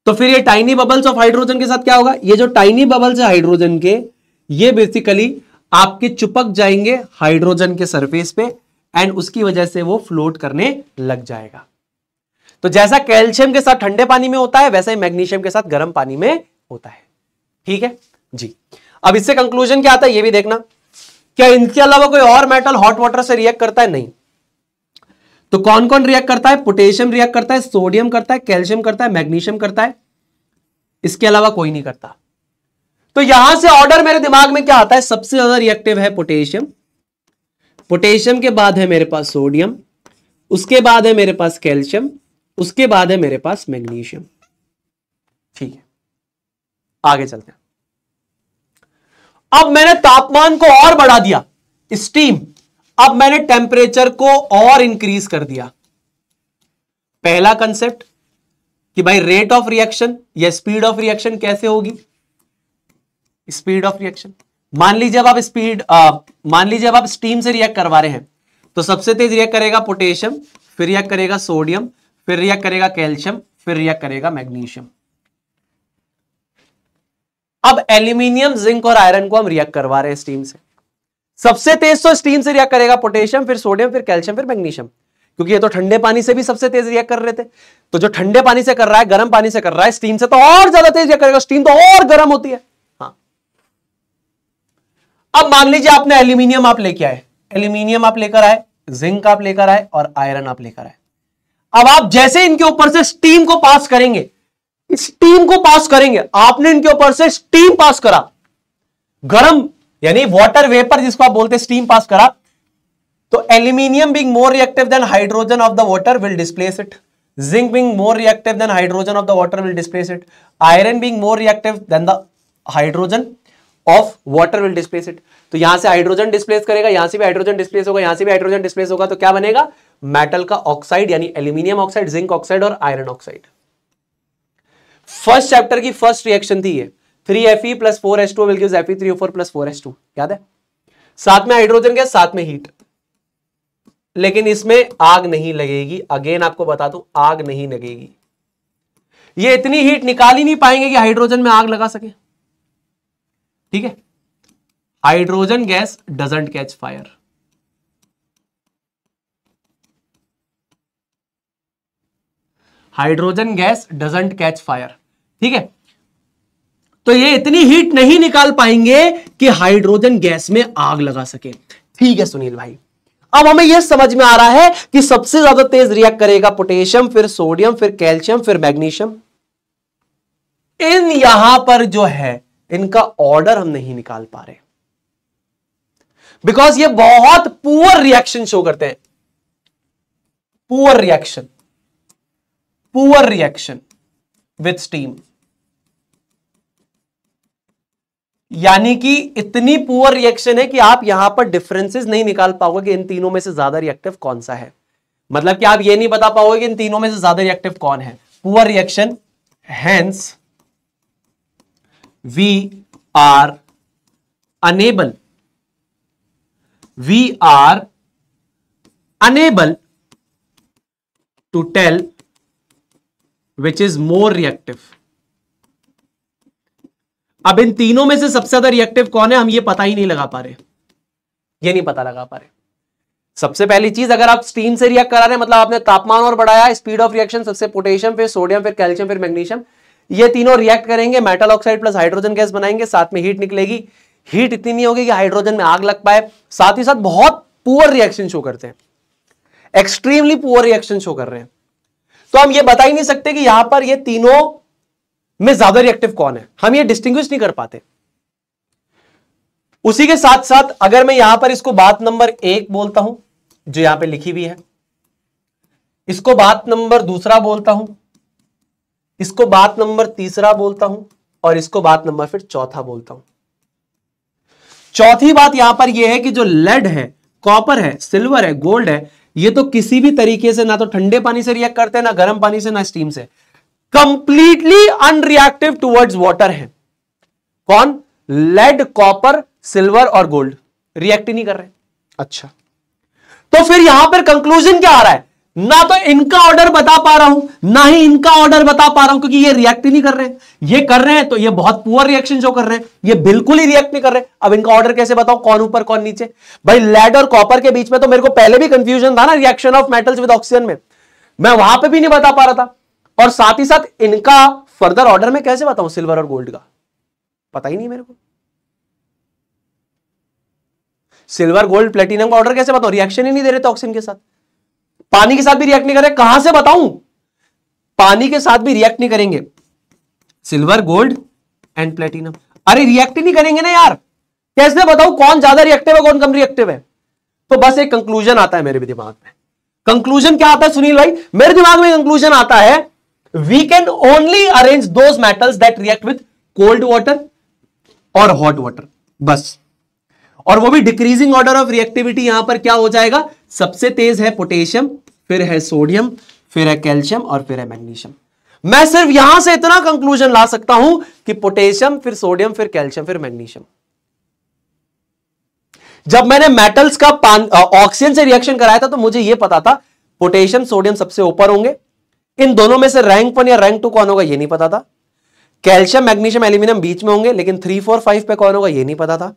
तो फिर ये टाइनी बबल्स ऑफ हाइड्रोजन के साथ क्या होगा ये जो टाइनी बबल्स है हाइड्रोजन के ये बेसिकली आपके चुपक जाएंगे हाइड्रोजन के सरफेस पे एंड उसकी वजह से वो फ्लोट करने लग जाएगा तो जैसा कैल्शियम के साथ ठंडे पानी में होता है वैसा ही मैग्नीशियम के साथ गर्म पानी में होता है ठीक है जी अब इससे कंक्लूजन क्या आता है ये भी देखना क्या इनके अलावा कोई और मेटल हॉट वाटर से रिएक्ट करता है नहीं तो कौन कौन रिएक्ट करता है पोटेशियम रिएक्ट करता है सोडियम करता है कैल्शियम करता है मैग्नीशियम करता है इसके अलावा कोई नहीं करता तो यहां से ऑर्डर मेरे दिमाग में क्या आता है सबसे ज्यादा रिएक्टिव है पोटेशियम पोटेशियम के बाद है मेरे पास सोडियम उसके बाद है मेरे पास कैल्शियम उसके बाद है मेरे पास मैग्नीशियम ठीक है आगे चलते हैं अब मैंने तापमान को और बढ़ा दिया स्टीम अब मैंने टेम्परेचर को और इंक्रीज कर दिया पहला कंसेप्ट कि भाई रेट ऑफ रिएक्शन या स्पीड ऑफ रिएक्शन कैसे होगी स्पीड ऑफ रिएक्शन मान लीजिए अब आप स्पीड मान लीजिए अब आप स्टीम से रिएक्ट करवा रहे हैं तो सबसे तेज रिएक्ट करेगा पोटेशियम फिर रिएक्ट करेगा सोडियम फिर रिएक्ट करेगा कैल्शियम फिर रिएक्ट करेगा मैग्नीशियम अब एल्यूमिनियम जिंक और आयरन को हम रिएक्ट करवा रहे हैं स्टीम से सबसे तेज तो स्टीम से रिएक्ट करेगा पोटेशियम फिर सोडियम फिर कैल्शियम फिर मैग्नीशियम क्योंकि ये तो ठंडे पानी से भी सबसे तेज रिएक्ट कर रहे थे तो जो ठंडे पानी से कर रहा है गर्म पानी से कर रहा है स्टीम से तो और ज्यादा तेज रिएक्ट करेगा स्टीम तो और गर्म होती है हाँ अब मान लीजिए आपने एल्यूमिनियम आप लेके आए एल्यूमिनियम आप लेकर आए जिंक आप लेकर आए और आयरन आप लेकर आए अब आप जैसे इनके ऊपर से स्टीम को पास करेंगे स्टीम को पास करेंगे आपने इनके ऊपर से स्टीम पास करा गरम यानी वाटर वेपर जिसको आप बोलते हैं स्टीम पास करा तो aluminium being more reactive than hydrogen of the water will displace it zinc being more reactive than hydrogen of the water will displace it iron being more reactive than the hydrogen of water will displace it तो यहां से hydrogen displace करेगा यहां से भी hydrogen displace होगा यहां से भी हाइड्रोजन डिस्प्लेस होगा तो क्या बनेगा मेटल का ऑक्साइड यानी एल्यूमिनियम ऑक्साइड जिंक ऑक्साइड और आयरन ऑक्साइड फर्स्ट चैप्टर की फर्स्ट रिएक्शन थी ये three F E plus four S two will gives F E three O four plus four S two याद है साथ में हाइड्रोजन गैस साथ में हीट लेकिन इसमें आग नहीं लगेगी अगेन आपको बता दो आग नहीं लगेगी ये इतनी हीट निकाल ही नहीं पाएंगे कि हाइड्रोजन में आग लगा सके ठीक है hydrogen gas doesn't catch fire hydrogen gas doesn't catch fire ठीक है तो ये इतनी हीट नहीं निकाल पाएंगे कि हाइड्रोजन गैस में आग लगा सके ठीक है सुनील भाई अब हमें यह समझ में आ रहा है कि सबसे ज्यादा तेज रिएक्ट करेगा पोटेशियम फिर सोडियम फिर कैल्शियम फिर मैग्नीशियम इन यहां पर जो है इनका ऑर्डर हम नहीं निकाल पा रहे बिकॉज ये बहुत पुअर रिएक्शन शो करते हैं poor reaction poor reaction with steam यानी कि इतनी पुअर रिएक्शन है कि आप यहां पर डिफरेंसेस नहीं निकाल पाओगे कि इन तीनों में से ज्यादा रिएक्टिव कौन सा है मतलब कि आप यह नहीं बता पाओगे कि इन तीनों में से ज्यादा रिएक्टिव कौन है poor reaction hence we are unable we are unable to tell which is more reactive अब इन तीनों में से सबसे ज्यादा रिएक्टिव कौन है हम ये पता ही नहीं लगा पा रहे ये नहीं पता लगा पा रहे सबसे पहली चीज अगर आप स्टीम से रिएक्ट करा रहे हैं मतलब आपने तापमान और बढ़ाया स्पीड ऑफ रिएक्शन सबसे पोटेशियम फिर सोडियम फिर कैल्शियम फिर मैग्नीशियम ये तीनों रिएक्ट करेंगे metal oxide plus hydrogen gas बनाएंगे साथ में हीट निकलेगी हीट इतनी नहीं होगी कि हाइड्रोजन में आग लग पाए साथ ही साथ बहुत पुअर रिएक्शन शो करते हैं एक्सट्रीमली पुअर रिएक्शन शो कर रहे हैं तो हम ये बता ही नहीं सकते कि यहां पर ये तीनों में ज्यादा रिएक्टिव कौन है हम ये डिस्टिंग्विश नहीं कर पाते उसी के साथ साथ अगर मैं यहां पर इसको बात नंबर एक बोलता हूं जो यहां पे लिखी हुई है इसको बात नंबर दूसरा बोलता हूं इसको बात नंबर तीसरा बोलता हूं और इसको बात नंबर फिर चौथा बोलता हूं चौथी बात यहां पर यह है कि जो लेड है कॉपर है सिल्वर है गोल्ड है ये तो किसी भी तरीके से ना तो ठंडे पानी से रिएक्ट करते हैं ना गर्म पानी से ना स्टीम से कंप्लीटली अनरिएक्टिव टुवर्ड्स वाटर है कौन लेड कॉपर सिल्वर और गोल्ड रिएक्ट ही नहीं कर रहे अच्छा तो फिर यहां पर कंक्लूजन क्या आ रहा है ना तो इनका ऑर्डर बता पा रहा हूं ना ही इनका ऑर्डर बता पा रहा हूं क्योंकि ये रिएक्ट ही नहीं कर रहे हैं ये कर रहे हैं तो ये बहुत पुअर रिएक्शन जो कर रहे हैं ये बिल्कुल ही रिएक्ट नहीं कर रहे अब इनका ऑर्डर कैसे बताऊं कौन ऊपर कौन नीचे भाई लेड और कॉपर के बीच में तो मेरे को पहले भी कंफ्यूजन था ना reaction of metals with oxygen में मैं वहां पर भी नहीं बता पा रहा था और साथ ही साथ इनका फर्दर ऑर्डर में कैसे बताऊं सिल्वर और गोल्ड का पता ही नहीं मेरे को सिल्वर गोल्ड प्लेटिनम का ऑर्डर कैसे बताऊं रिएक्शन ही नहीं दे रहे थे ऑक्सीजन के साथ पानी के साथ भी रिएक्ट नहीं कर रहे कहां से बताऊं पानी के साथ भी रिएक्ट नहीं करेंगे सिल्वर गोल्ड एंड प्लेटिनम अरे रिएक्ट नहीं करेंगे ना यार कैसे बताऊं कौन ज्यादा रिएक्टिव है कौन कम रिएक्टिव है तो बस एक कंक्लूजन आता है मेरे भी दिमाग में कंक्लूजन क्या आता है सुनील भाई मेरे दिमाग में कंक्लूजन आता है we can only arrange those metals that react with cold water और हॉट वाटर बस और वो भी डिक्रीजिंग ऑर्डर ऑफ रिएक्टिविटी यहां पर क्या हो जाएगा सबसे तेज है पोटेशियम फिर है सोडियम फिर है कैल्शियम और फिर है मैग्नीशियम मैं सिर्फ यहां से इतना कंक्लूजन ला सकता हूं कि पोटेशियम फिर सोडियम फिर कैल्शियम फिर मैग्नीशियम जब मैंने मेटल्स का ऑक्सीजन से रिएक्शन कराया था तो मुझे यह पता था पोटेशियम सोडियम सबसे ऊपर होंगे इन दोनों में से रैंक वन या रैंक टू कौन होगा ये नहीं पता था कैल्शियम मैग्नीशियम एल्यूमिनियम बीच में होंगे लेकिन थ्री फोर फाइव पे कौन होगा ये नहीं पता था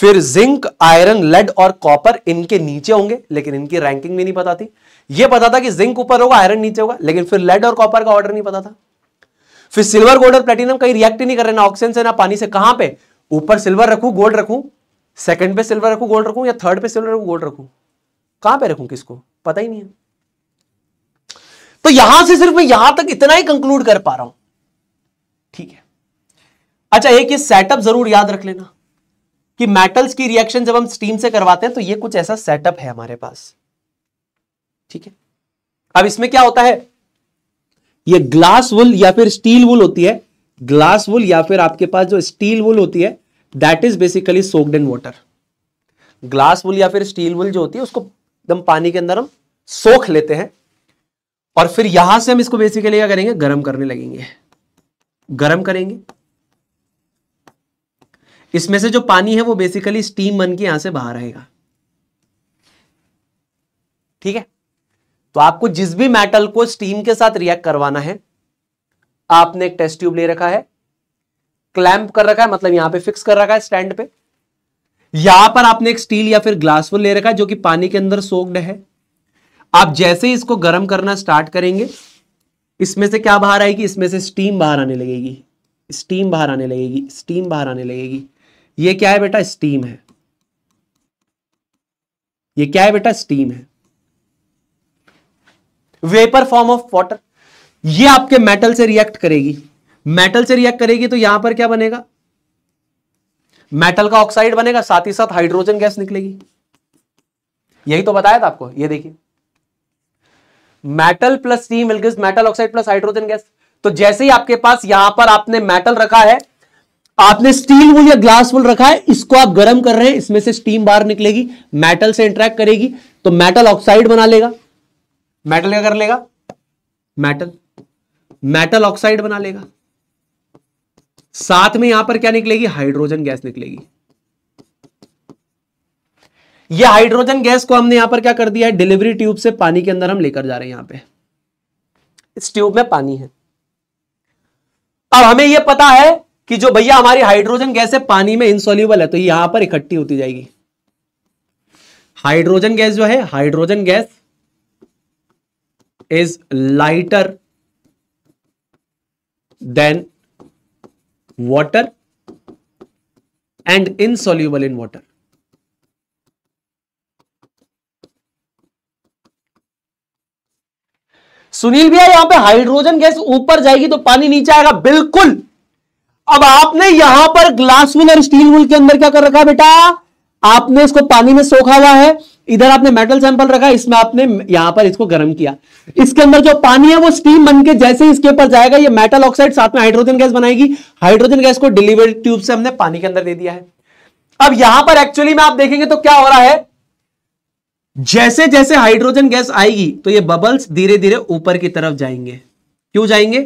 फिर जिंक आयरन लेड और कॉपर इनके नीचे होंगे लेकिन इनकी रैंकिंग भी नहीं पता थी यह पता था कि जिंक ऊपर होगा आयरन नीचे होगा लेकिन फिर लेड और कॉपर का ऑर्डर नहीं पता था फिर सिल्वर गोल्ड और प्लेटिनम कहीं रिएक्ट ही नहीं कर रहे ना ऑक्सीजन से ना पानी से कहां पे ऊपर सिल्वर रखू गोल्ड रखू सेकंड पे सिल्वर रखू गोल्ड रखू या थर्ड पे सिल्वर रखू गोल्ड रखू कहां पे रखू किसको पता ही नहीं है तो यहां से सिर्फ मैं यहां तक इतना ही कंक्लूड कर पा रहा हूं ठीक है अच्छा एक ये सेटअप जरूर याद रख लेना कि मेटल्स की रिएक्शन जब हम स्टीम से करवाते हैं तो ये कुछ ऐसा सेटअप है हमारे पास ठीक है अब इसमें क्या होता है ये ग्लास वुल या फिर स्टील वुल होती है ग्लास वुल या फिर आपके पास जो स्टील वुल होती है that is basically soaked in water glass wool या फिर स्टील वुल जो होती है उसको एकदम पानी के अंदर हम सोख लेते हैं और फिर यहां से हम इसको बेसिकली क्या करेंगे गर्म करने लगेंगे गर्म करेंगे इसमें से जो पानी है वो बेसिकली स्टीम बन के यहां से बाहर आएगा ठीक है तो आपको जिस भी मेटल को स्टीम के साथ रिएक्ट करवाना है आपने एक टेस्ट ट्यूब ले रखा है क्लैंप कर रखा है मतलब यहां पे फिक्स कर रखा है स्टैंड पे यहां पर आपने एक स्टील या फिर ग्लास वो ले रखा है जो कि पानी के अंदर सोक्ड है आप जैसे ही इसको गर्म करना स्टार्ट करेंगे इसमें से क्या बाहर आएगी इसमें से स्टीम बाहर आने लगेगी स्टीम बाहर आने लगेगी स्टीम बाहर आने लगेगी ये क्या है बेटा स्टीम है ये क्या है बेटा स्टीम है वेपर फॉर्म ऑफ वाटर ये आपके मेटल से रिएक्ट करेगी मेटल से रिएक्ट करेगी तो यहां पर क्या बनेगा मेटल का ऑक्साइड बनेगा साथ ही साथ हाइड्रोजन गैस निकलेगी यही तो बताया था आपको ये देखिए metal plus steam will gives metal oxide plus hydrogen gas तो जैसे ही आपके पास यहां पर आपने मेटल रखा है आपने स्टील वुल या ग्लास वुल रखा है इसको आप गर्म कर रहे हैं इसमें से स्टीम बाहर निकलेगी मेटल से इंटरेक्ट करेगी तो मेटल ऑक्साइड बना लेगा मेटल क्या कर लेगा मेटल मेटल ऑक्साइड बना लेगा साथ में यहां पर क्या निकलेगी हाइड्रोजन गैस निकलेगी ये हाइड्रोजन गैस को हमने यहां पर क्या कर दिया है डिलीवरी ट्यूब से पानी के अंदर हम लेकर जा रहे हैं यहां पे इस ट्यूब में पानी है अब हमें यह पता है कि जो भैया हमारी हाइड्रोजन गैस है पानी में इंसोल्यूबल है तो यहां पर इकट्ठी होती जाएगी हाइड्रोजन गैस जो है hydrogen gas is lighter than water and insoluble in water Sunil भैया यहां पे हाइड्रोजन गैस ऊपर जाएगी तो पानी नीचे आएगा बिल्कुल अब आपने यहां पर ग्लास वूल और स्टील वूल के अंदर क्या कर रखा है बेटा आपने इसको पानी में सोखा हुआ है इधर आपने मेटल सैंपल रखा इसमें आपने यहां पर इसको गर्म किया इसके अंदर जो पानी है वो स्टीम बन के जैसे इसके ऊपर जाएगा ये मेटल ऑक्साइड साथ में हाइड्रोजन गैस बनाएगी हाइड्रोजन गैस को डिलीवरी ट्यूब से हमने पानी के अंदर दे दिया है अब यहां पर एक्चुअली में आप देखेंगे तो क्या हो रहा है जैसे जैसे हाइड्रोजन गैस आएगी तो ये बबल्स धीरे धीरे ऊपर की तरफ जाएंगे क्यों जाएंगे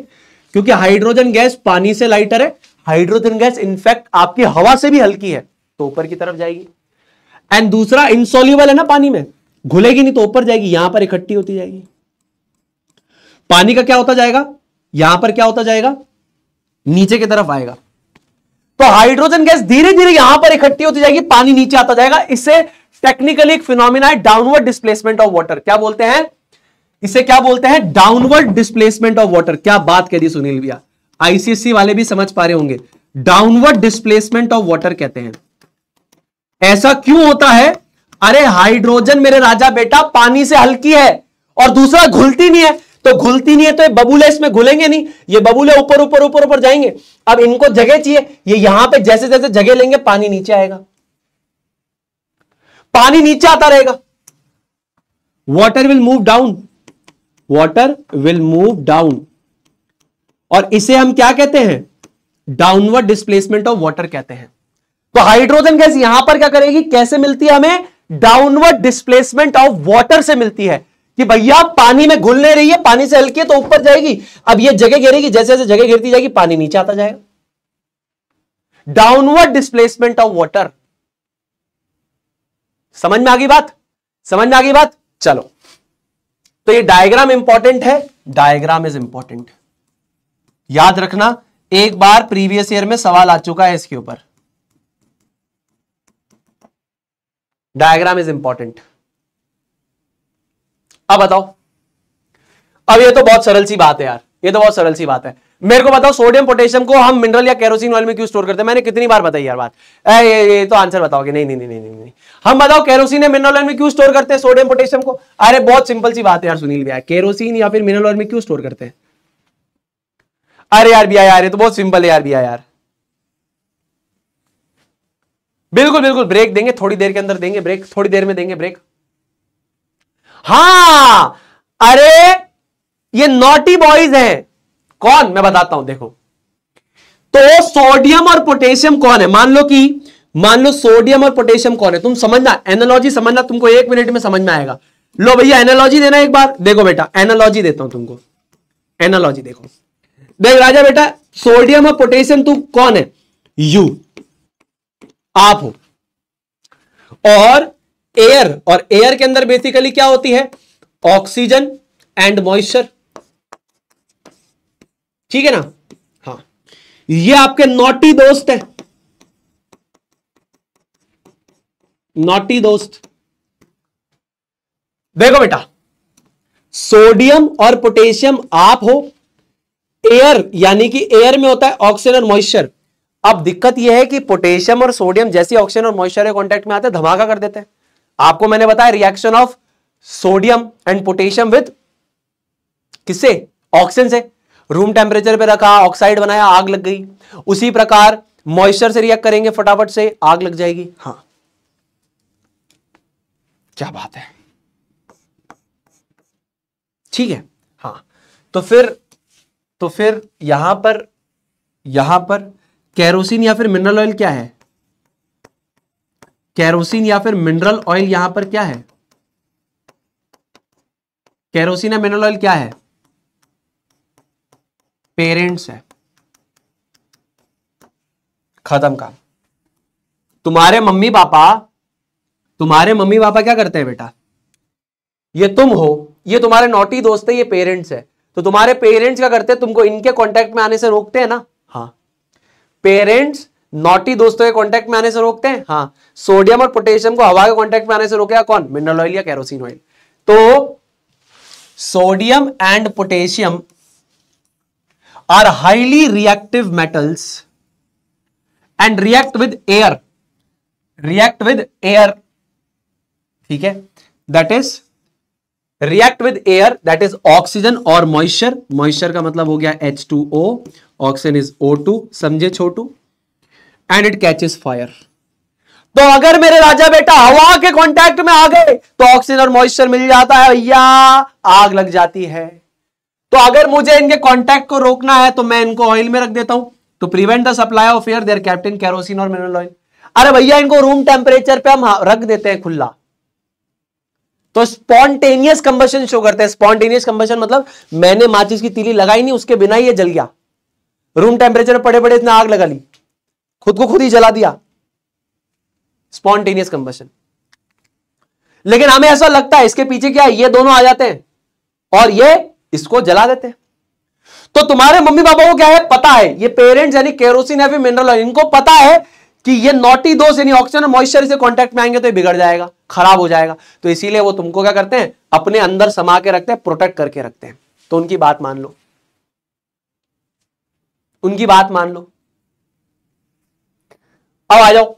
क्योंकि हाइड्रोजन गैस पानी से लाइटर है हाइड्रोजन गैस इनफैक्ट आपकी हवा से भी हल्की है तो ऊपर की तरफ जाएगी एंड दूसरा इनसोल्यूबल है ना पानी में घुलेगी नहीं तो ऊपर जाएगी यहां पर इकट्ठी होती जाएगी पानी का क्या होता जाएगा यहां पर क्या होता जाएगा नीचे की तरफ आएगा तो हाइड्रोजन गैस धीरे धीरे यहां पर इकट्ठी होती जाएगी पानी नीचे आता जाएगा इससे टेक्निकली एक फिनोमिना है डाउनवर्ड डिस्प्लेसमेंट ऑफ वाटर क्या बोलते हैं इसे क्या बोलते हैं डाउनवर्ड डिस्प्लेसमेंट ऑफ वाटर क्या बात कह दी सुनील भैया आईसीएससी वाले भी समझ पा रहे होंगे डाउनवर्ड डिस्प्लेसमेंट ऑफ वाटर कहते हैं ऐसा क्यों होता है अरे हाइड्रोजन मेरे राजा बेटा पानी से हल्की है और दूसरा घुलती नहीं है तो घुलती नहीं है तो ये बबूले इसमें घुलेंगे नहीं ये बबूले ऊपर ऊपर ऊपर ऊपर जाएंगे अब इनको जगह चाहिए ये यहां पे जैसे जैसे जगह लेंगे पानी नीचे आएगा पानी नीचे आता रहेगा water will move down water will move down और इसे हम क्या कहते हैं डाउनवर्ड डिस्प्लेसमेंट ऑफ वॉटर कहते हैं तो हाइड्रोजन गैस यहां पर क्या करेगी कैसे मिलती है हमें डाउनवर्ड डिस्प्लेसमेंट ऑफ वॉटर से मिलती है कि भैया पानी में घुलने रही है पानी से हल्की है तो ऊपर जाएगी अब ये जगह गिरेगी जैसे जैसे जगह गिरती जाएगी पानी नीचे आता जाएगा डाउनवर्ड डिस्प्लेसमेंट ऑफ वॉटर समझ में आ गई बात समझ में आ गई बात चलो तो ये डायग्राम इंपॉर्टेंट है डायग्राम इज इंपॉर्टेंट याद रखना एक बार प्रीवियस ईयर में सवाल आ चुका है इसके ऊपर डायग्राम इज इंपॉर्टेंट अब बताओ अब ये तो बहुत सरल सी बात है यार ये तो बहुत सरल सी बात है मेरे को बताओ सोडियम पोटेशियम को हम मिनरल या केरोसिन ऑयल में क्यों स्टोर करते हैं मैंने कितनी बार बताई यार बात ये, ये तो आंसर बताओगे नहीं नहीं नहीं नहीं नहीं हम बताओ केरोसिन या मिनरल ऑयल में क्यों स्टोर करते हैं सोडियम पोटेशियम को अरे बहुत सिंपल सी बात है यार सुनील भैया केरोसिन या फिर मिनरल ऑयल में क्यों स्टोर करते हैं अरे यार भैया यार ये तो बहुत सिंपल है यार भैया यार बिल्कुल बिल्कुल ब्रेक देंगे थोड़ी देर के अंदर देंगे ब्रेक थोड़ी देर में देंगे ब्रेक हाँ अरे ये नॉटी बॉयज हैं कौन मैं बताता हूं देखो तो सोडियम और पोटेशियम कौन है मान लो कि मान लो सोडियम और पोटेशियम कौन है तुम समझना एनोलॉजी समझना तुमको एक मिनट में समझ में आएगा लो भैया एनोलॉजी देना एक बार देखो बेटा एनोलॉजी देता हूं तुमको एनोलॉजी देखो देख राजा बेटा सोडियम और पोटेशियम तुम कौन है यू आप हो और एयर और एयर के अंदर बेसिकली क्या होती है ऑक्सीजन एंड मॉइस्चर ठीक है ना हाँ ये आपके नोटी दोस्त है नोटी दोस्त देखो बेटा सोडियम और पोटेशियम आप हो एयर यानी कि एयर में होता है ऑक्सीजन और मॉइस्चर अब दिक्कत यह है कि पोटेशियम और सोडियम जैसे ऑक्सीजन और मॉइस्चर के कॉन्टेक्ट में आते हैं धमाका कर देते हैं आपको मैंने बताया reaction of sodium and potassium with किससे ऑक्सीजन से रूम टेम्परेचर पे रखा ऑक्साइड बनाया आग लग गई उसी प्रकार मॉइस्चर से रिएक्ट करेंगे फटाफट से आग लग जाएगी हाँ क्या बात है ठीक है हाँ तो फिर तो फिर यहां पर यहां पर कैरोसिन या फिर मिनरल ऑयल क्या है कैरोसिन या फिर मिनरल ऑयल यहां पर क्या है कैरोसिन या मिनरल ऑयल क्या है पेरेंट्स है खत्म काम तुम्हारे मम्मी पापा तुम्हारे मम्मी पापा क्या करते हैं बेटा ये तुम हो ये तुम्हारे नोटी दोस्त है ये पेरेंट्स है तो तुम्हारे पेरेंट्स क्या करते हैं तुमको इनके कांटेक्ट में आने से रोकते हैं ना हाँ पेरेंट्स नोटी दोस्तों के कांटेक्ट में आने से रोकते हैं हाँ सोडियम और पोटेशियम को हवा के कॉन्टेक्ट में आने से रोकेगा कौन मिनरल ऑयल या कैरोसिन ऑयल तो sodium and potassium are highly reactive metals and react with air react with air ठीक है that is react with air that is oxygen और मॉइस्चर मॉइस्चर का मतलब हो गया H two O oxygen is O two समझे छोटू and it catches fire तो अगर मेरे राजा बेटा हवा के कांटेक्ट में आ गए तो ऑक्सीजन और मॉइस्चर मिल जाता है या आग लग जाती है तो अगर मुझे इनके कॉन्टैक्ट को रोकना है तो मैं इनको ऑयल में रख देता हूं to prevent the supply of air they're kept in kerosene और मिनरल ऑयल अरे भैया इनको रूम टेम्परेचर पे हम रख देते हैं खुला तो स्पॉन्टेनियस कंबशन शो करते हैं स्पॉन्टेनियस कंबशन मतलब मैंने माचिस की तीली लगाई नहीं उसके बिना ही ये जल गया रूम टेम्परेचर पड़े पड़े इतना आग लगा ली खुद को खुद ही जला दिया स्पॉन्टेनियस कंबशन लेकिन हमें ऐसा लगता है इसके पीछे क्या है ये दोनों आ जाते हैं और ये इसको जला देते हैं तो तुम्हारे मम्मी पापा को क्या है पता है ये पेरेंट्स यानी केरोसिन है मिनरल ऑयल इनको पता है कि ये नोटी दोष यानी ऑक्सीजन और मॉइस्चर से कांटेक्ट में आएंगे तो ये बिगड़ जाएगा खराब हो जाएगा तो इसीलिए वो तुमको क्या करते हैं अपने अंदर समा के रखते हैं प्रोटेक्ट करके रखते हैं तो उनकी बात मान लो उनकी बात मान लो अब आ जाओ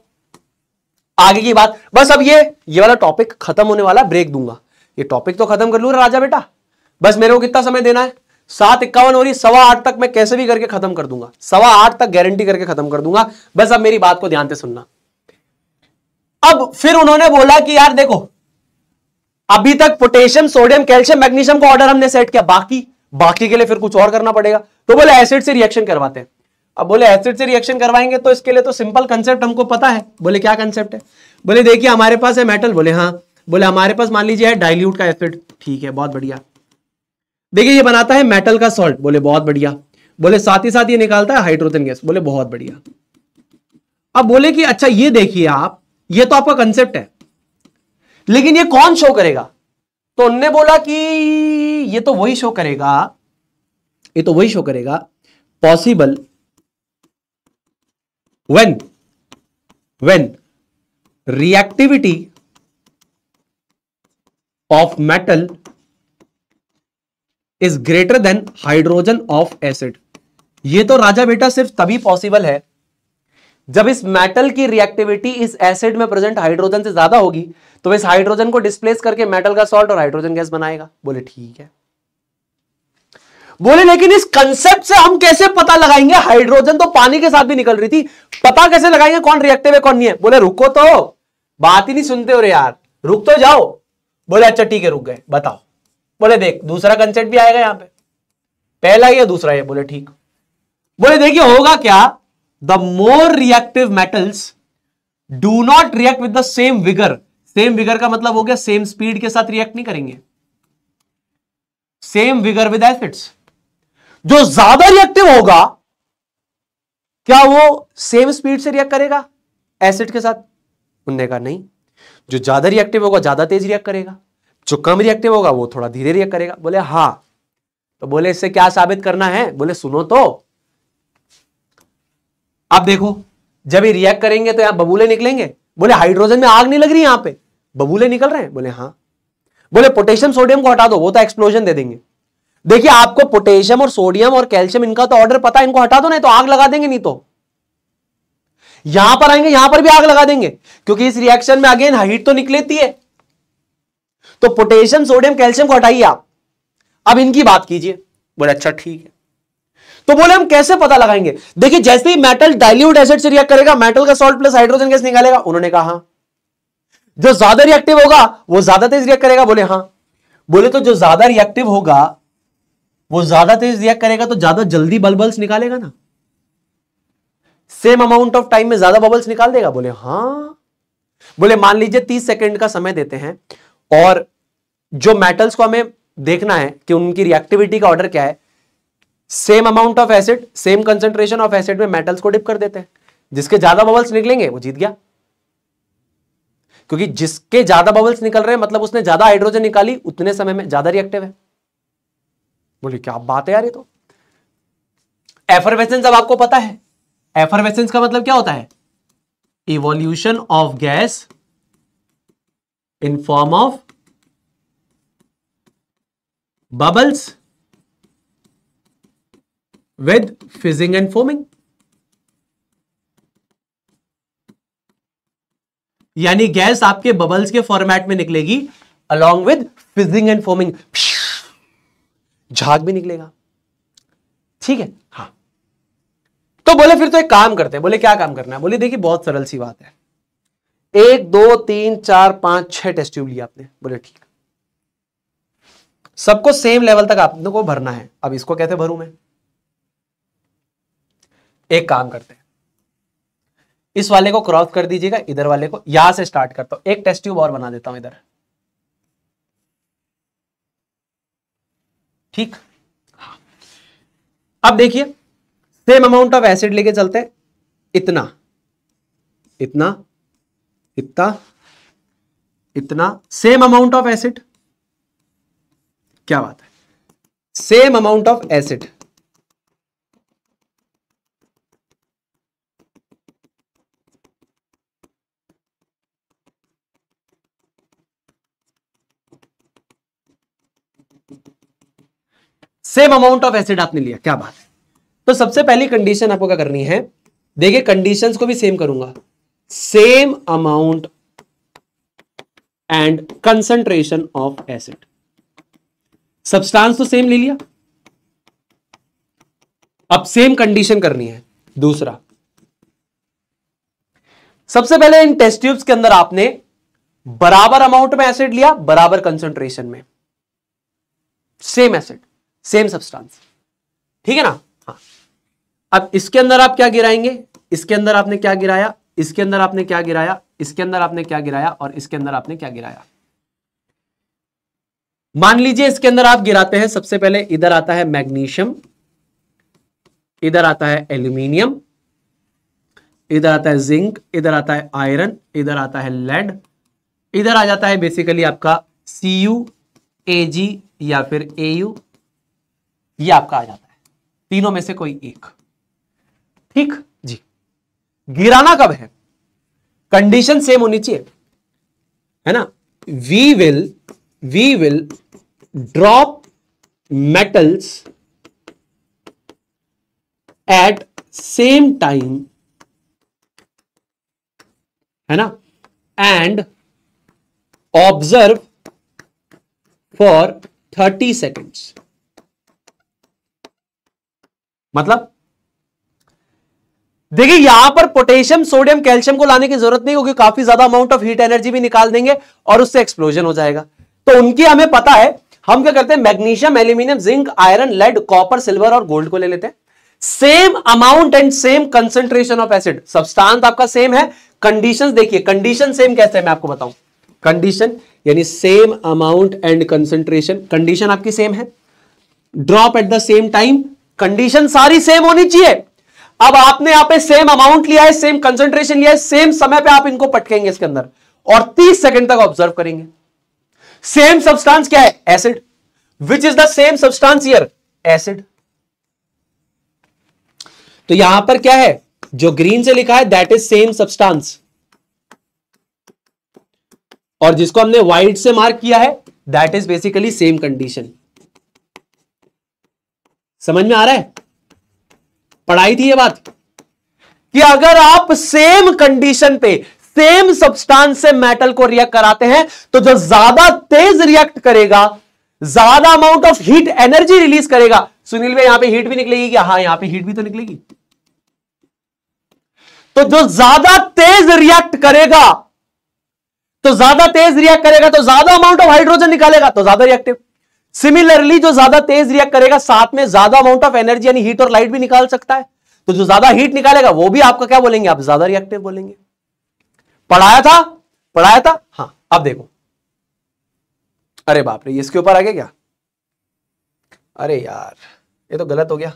आगे की बात बस अब ये ये वाला टॉपिक खत्म होने वाला ब्रेक दूंगा ये टॉपिक तो खत्म कर लू राजा बेटा बस मेरे को कितना समय देना है सात इक्यावन हो रही सवा आठ तक मैं कैसे भी करके खत्म कर दूंगा सवा आठ तक गारंटी करके खत्म कर दूंगा बस अब मेरी बात को ध्यान से सुनना अब फिर उन्होंने बोला कि यार देखो अभी तक पोटेशियम सोडियम कैल्शियम मैग्नीशियम का ऑर्डर हमने सेट किया बाकी बाकी के लिए फिर कुछ और करना पड़ेगा तो बोले एसिड से रिएक्शन करवाते हैं अब बोले एसिड से रिएक्शन करवाएंगे तो इसके लिए तो सिंपल कंसेप्ट हमको पता है बोले क्या कंसेप्ट है बोले देखिए हमारे पास है मेटल बोले हाँ बोले हमारे पास मान लीजिए है डाइल्यूट का एसिड ठीक है बहुत बढ़िया देखिए ये बनाता है मेटल का सॉल्ट बोले बहुत बढ़िया बोले साथ ही साथ ये निकालता है हाइड्रोजन गैस बोले बहुत बढ़िया अब बोले कि अच्छा ये देखिए आप ये तो आपका कंसेप्ट है लेकिन ये कौन शो करेगा तो उनने बोला कि ये तो वही शो करेगा ये तो वही शो करेगा possible when when reactivity of metal is greater than hydrogen of acid ये तो राजा बेटा सिर्फ तभी पॉसिबल है जब इस मेटल की रिएक्टिविटी इस एसिड में प्रेजेंट हाइड्रोजन से ज्यादा होगी तो इस हाइड्रोजन को डिस्प्लेस करके मेटल का सॉल्ट और हाइड्रोजन गैस बनाएगा बोले ठीक है बोले लेकिन इस कंसेप्ट से हम कैसे पता लगाएंगे हाइड्रोजन तो पानी के साथ भी निकल रही थी पता कैसे लगाएंगे कौन रिएक्टिव है कौन नहीं है बोले रुको तो बात ही नहीं सुनते हो रे यार रुक तो जाओ बोले अच्छा ठीक है रुक गए बताओ बोले देख दूसरा कंसेप्ट भी आएगा यहां पे पहला या दूसरा ये बोले ठीक बोले देखिए होगा क्या the more reactive metals do not react with the same vigour same vigour का मतलब हो गया सेम स्पीड के साथ रिएक्ट नहीं करेंगे सेम विगर विद एसिड्स जो ज्यादा रिएक्टिव होगा क्या वो सेम स्पीड से रिएक्ट करेगा एसिड के साथ उन्होंने कहा नहीं जो ज्यादा रिएक्टिव होगा ज्यादा तेज रिएक्ट करेगा जो कम रिएक्टिव होगा वो थोड़ा धीरे रिएक्ट करेगा बोले हाँ तो बोले इससे क्या साबित करना है बोले सुनो तो अब देखो जब ये रिएक्ट करेंगे तो यहां बबूले निकलेंगे बोले हाइड्रोजन में आग नहीं लग रही यहां पे बबूले निकल रहे हैं बोले हाँ बोले पोटेशियम सोडियम को हटा दो वो तो एक्सप्लोजन दे देंगे देखिए आपको पोटेशियम और सोडियम और कैल्शियम इनका तो ऑर्डर पता है इनको हटा दो नहीं तो आग लगा देंगे नहीं तो यहां पर आएंगे यहां पर भी आग लगा देंगे क्योंकि इस रिएक्शन में अगेन हाइट तो निकलेती है तो पोटेशियम सोडियम कैल्शियम को हटाइए आप अब इनकी बात कीजिए बोले अच्छा ठीक है तो बोले हम कैसे पता लगाएंगे देखिए जैसे ही मेटल डाइल्यूट एसिड से रिएक्ट करेगा मेटल का सॉल्ट प्लस हाइड्रोजन गैस निकालेगा उन्होंने कहा जो ज्यादा रिएक्टिव होगा वो ज्यादा तेज रिएक्ट करेगा बोले हाँ बोले तो जो ज्यादा रिएक्टिव होगा वो ज्यादा तेज रिएक्ट करेगा तो ज्यादा जल्दी बल्बल्स निकालेगा ना सेम अमाउंट ऑफ टाइम में ज्यादा बबल्स निकाल देगा बोले हाँ बोले मान लीजिए तीस सेकेंड का समय देते हैं और जो मेटल्स को हमें देखना है कि उनकी रिएक्टिविटी का ऑर्डर क्या है same amount of acid same concentration of acid में मेटल्स को डिप कर देते हैं जिसके ज्यादा बबल्स निकलेंगे वो जीत गया क्योंकि जिसके ज्यादा बबल्स निकल रहे हैं मतलब उसने ज्यादा हाइड्रोजन निकाली उतने समय में ज्यादा रिएक्टिव है बोलिए क्या बात है यार ये तो एफरवेसेंस अब आपको पता है एफरवेसेंस का मतलब क्या होता है evolution of gas in form of bubbles with fizzing and foaming. यानी गैस आपके बबल्स के फॉर्मेट में निकलेगी along with fizzing and foaming झाग भी निकलेगा ठीक है हाँ तो बोले फिर तो एक काम करते हैं बोले क्या काम करना है बोले देखिए बहुत सरल सी बात है एक दो तीन चार पांच छह टेस्ट ट्यूब लिया आपने बोले ठीक सबको सेम लेवल तक आपने को भरना है अब इसको कैसे भरू मैं एक काम करते हैं इस वाले को क्रॉस कर दीजिएगा इधर वाले को यहां से स्टार्ट करता हूं एक टेस्ट ट्यूब और बना देता हूं इधर ठीक हाँ। अब देखिए सेम अमाउंट ऑफ एसिड लेके चलते हैं इतना इतना इतना इतना सेम अमाउंट ऑफ एसिड क्या बात है same amount of acid same amount of acid आपने लिया क्या बात है तो सबसे पहली कंडीशन आपको क्या करनी है देखिए कंडीशंस को भी सेम करूंगा same amount and concentration of acid substance तो सेम ले लिया अब सेम कंडीशन करनी है दूसरा सबसे पहले इन टेस्ट ट्यूब्स के अंदर आपने बराबर अमाउंट में एसिड लिया बराबर कंसंट्रेशन में सेम एसिड सेम सब्सटेंस ठीक है ना हाँ अब इसके अंदर आप क्या गिराएंगे इसके अंदर आपने क्या गिराया इसके अंदर आपने क्या गिराया इसके अंदर आपने क्या गिराया और इसके अंदर आपने क्या गिराया मान लीजिए इसके अंदर आप गिराते हैं सबसे पहले इधर आता है मैग्नीशियम इधर आता है एल्यूमिनियम इधर आता है जिंक इधर आता है आयरन इधर आता है लेड इधर आ जाता है बेसिकली आपका सी यू ए जी या फिर ए यू ये आपका आ जाता है तीनों में से कोई एक ठीक गिराना कब है कंडीशन सेम होनी चाहिए है ना we will we will drop metals at same time है ना and observe for thirty seconds मतलब देखिए यहां पर पोटेशियम सोडियम कैल्शियम को लाने की जरूरत नहीं होगी काफी ज्यादा अमाउंट ऑफ हीट एनर्जी भी निकाल देंगे और उससे एक्सप्लोजन हो जाएगा तो उनकी हमें पता है हम क्या करते हैं magnesium aluminium zinc iron lead copper silver और गोल्ड को ले लेते हैं same amount and same concentration of acid substance आपका सेम है कंडीशन देखिए कंडीशन सेम कैसे है मैं आपको बताऊं कंडीशन यानी same amount and concentration condition आपकी सेम है drop at the same time condition सारी सेम होनी चाहिए अब आपने यहां पे सेम अमाउंट लिया है सेम कंसंट्रेशन लिया है सेम समय पे आप इनको पटकेंगे इसके अंदर और 30 सेकंड तक ऑब्जर्व करेंगे सेम सब्सटेंस क्या है acid which is the same substance here acid तो यहां पर क्या है जो ग्रीन से लिखा है दैट इज सेम सब्सटेंस और जिसको हमने व्हाइट से मार्क किया है that is basically same condition समझ में आ रहा है पढ़ाई थी ये बात कि अगर आप सेम कंडीशन पे सेम सब्सटेंस से मेटल को रिएक्ट कराते हैं तो जो ज्यादा तेज रिएक्ट करेगा ज्यादा amount of heat energy release करेगा सुनील भाई यहां पे हीट भी निकलेगी क्या हाँ यहां पे हीट भी तो निकलेगी तो जो ज्यादा तेज रिएक्ट करेगा तो ज्यादा तेज रिएक्ट करेगा तो ज्यादा अमाउंट ऑफ हाइड्रोजन निकालेगा तो ज्यादा रिएक्टिव सिमिलरली जो ज्यादा तेज रिएक्ट करेगा साथ में ज्यादा अमाउंट ऑफ एनर्जी यानी हीट और लाइट भी निकाल सकता है तो जो ज्यादा हीट निकालेगा वो भी आपका क्या बोलेंगे आप ज्यादा रिएक्टिव बोलेंगे पढ़ाया था पढ़ाया था हाँ अब देखो अरे बाप रे इसके ऊपर आ गया क्या अरे यार ये तो गलत हो गया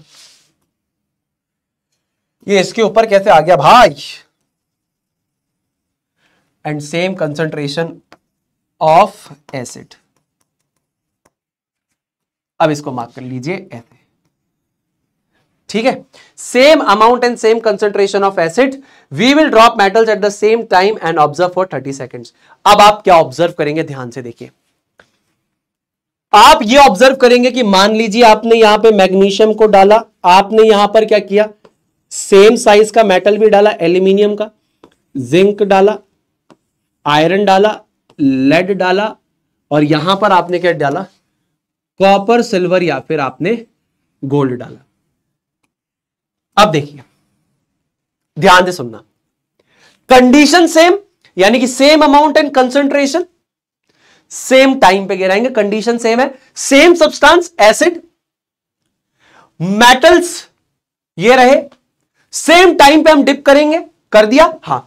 ये इसके ऊपर कैसे आ गया भाई and same concentration of acid अब इसको मार्क कर लीजिए ऐसे ठीक है same amount and same concentration of acid we will drop metals at the same time and observe for thirty second अब आप क्या ऑब्जर्व करेंगे ध्यान से देखिए आप ये ऑब्जर्व करेंगे कि मान लीजिए आपने यहां पे मैग्नीशियम को डाला आपने यहां पर क्या किया सेम साइज का मेटल भी डाला एल्यूमिनियम का जिंक डाला आयरन डाला लेड डाला और यहां पर आपने क्या डाला कॉपर सिल्वर या फिर आपने गोल्ड डाला अब देखिए ध्यान से सुनना कंडीशन सेम यानी कि same amount and concentration same time पे गिराएंगे कंडीशन सेम है सेम सब्सटेंस एसिड मेटल्स ये रहे सेम टाइम पे हम डिप करेंगे कर दिया हा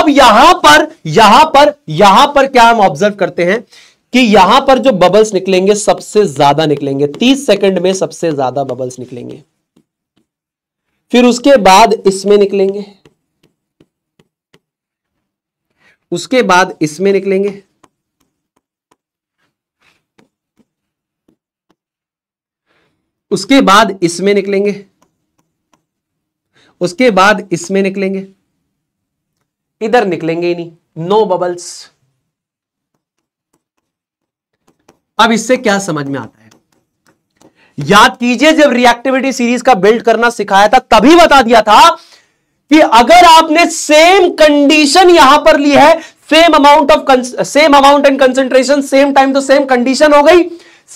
अब यहां पर यहां पर यहां पर क्या हम ऑब्जर्व करते हैं कि यहां पर जो बबल्स निकलेंगे सबसे ज्यादा निकलेंगे तीस सेकंड में सबसे ज्यादा बबल्स निकलेंगे फिर उसके बाद इसमें निकलेंगे उसके बाद इसमें निकलेंगे उसके बाद इसमें निकलेंगे उसके बाद इसमें निकलेंगे इधर निकलेंगे ही नहीं नो बबल्स अब इससे क्या समझ में आता है याद कीजिए जब रिएक्टिविटी सीरीज का बिल्ड करना सिखाया था तभी बता दिया था कि अगर आपने सेम कंडीशन यहां पर ली है same amount of same amount and concentration same time तो सेम कंडीशन हो गई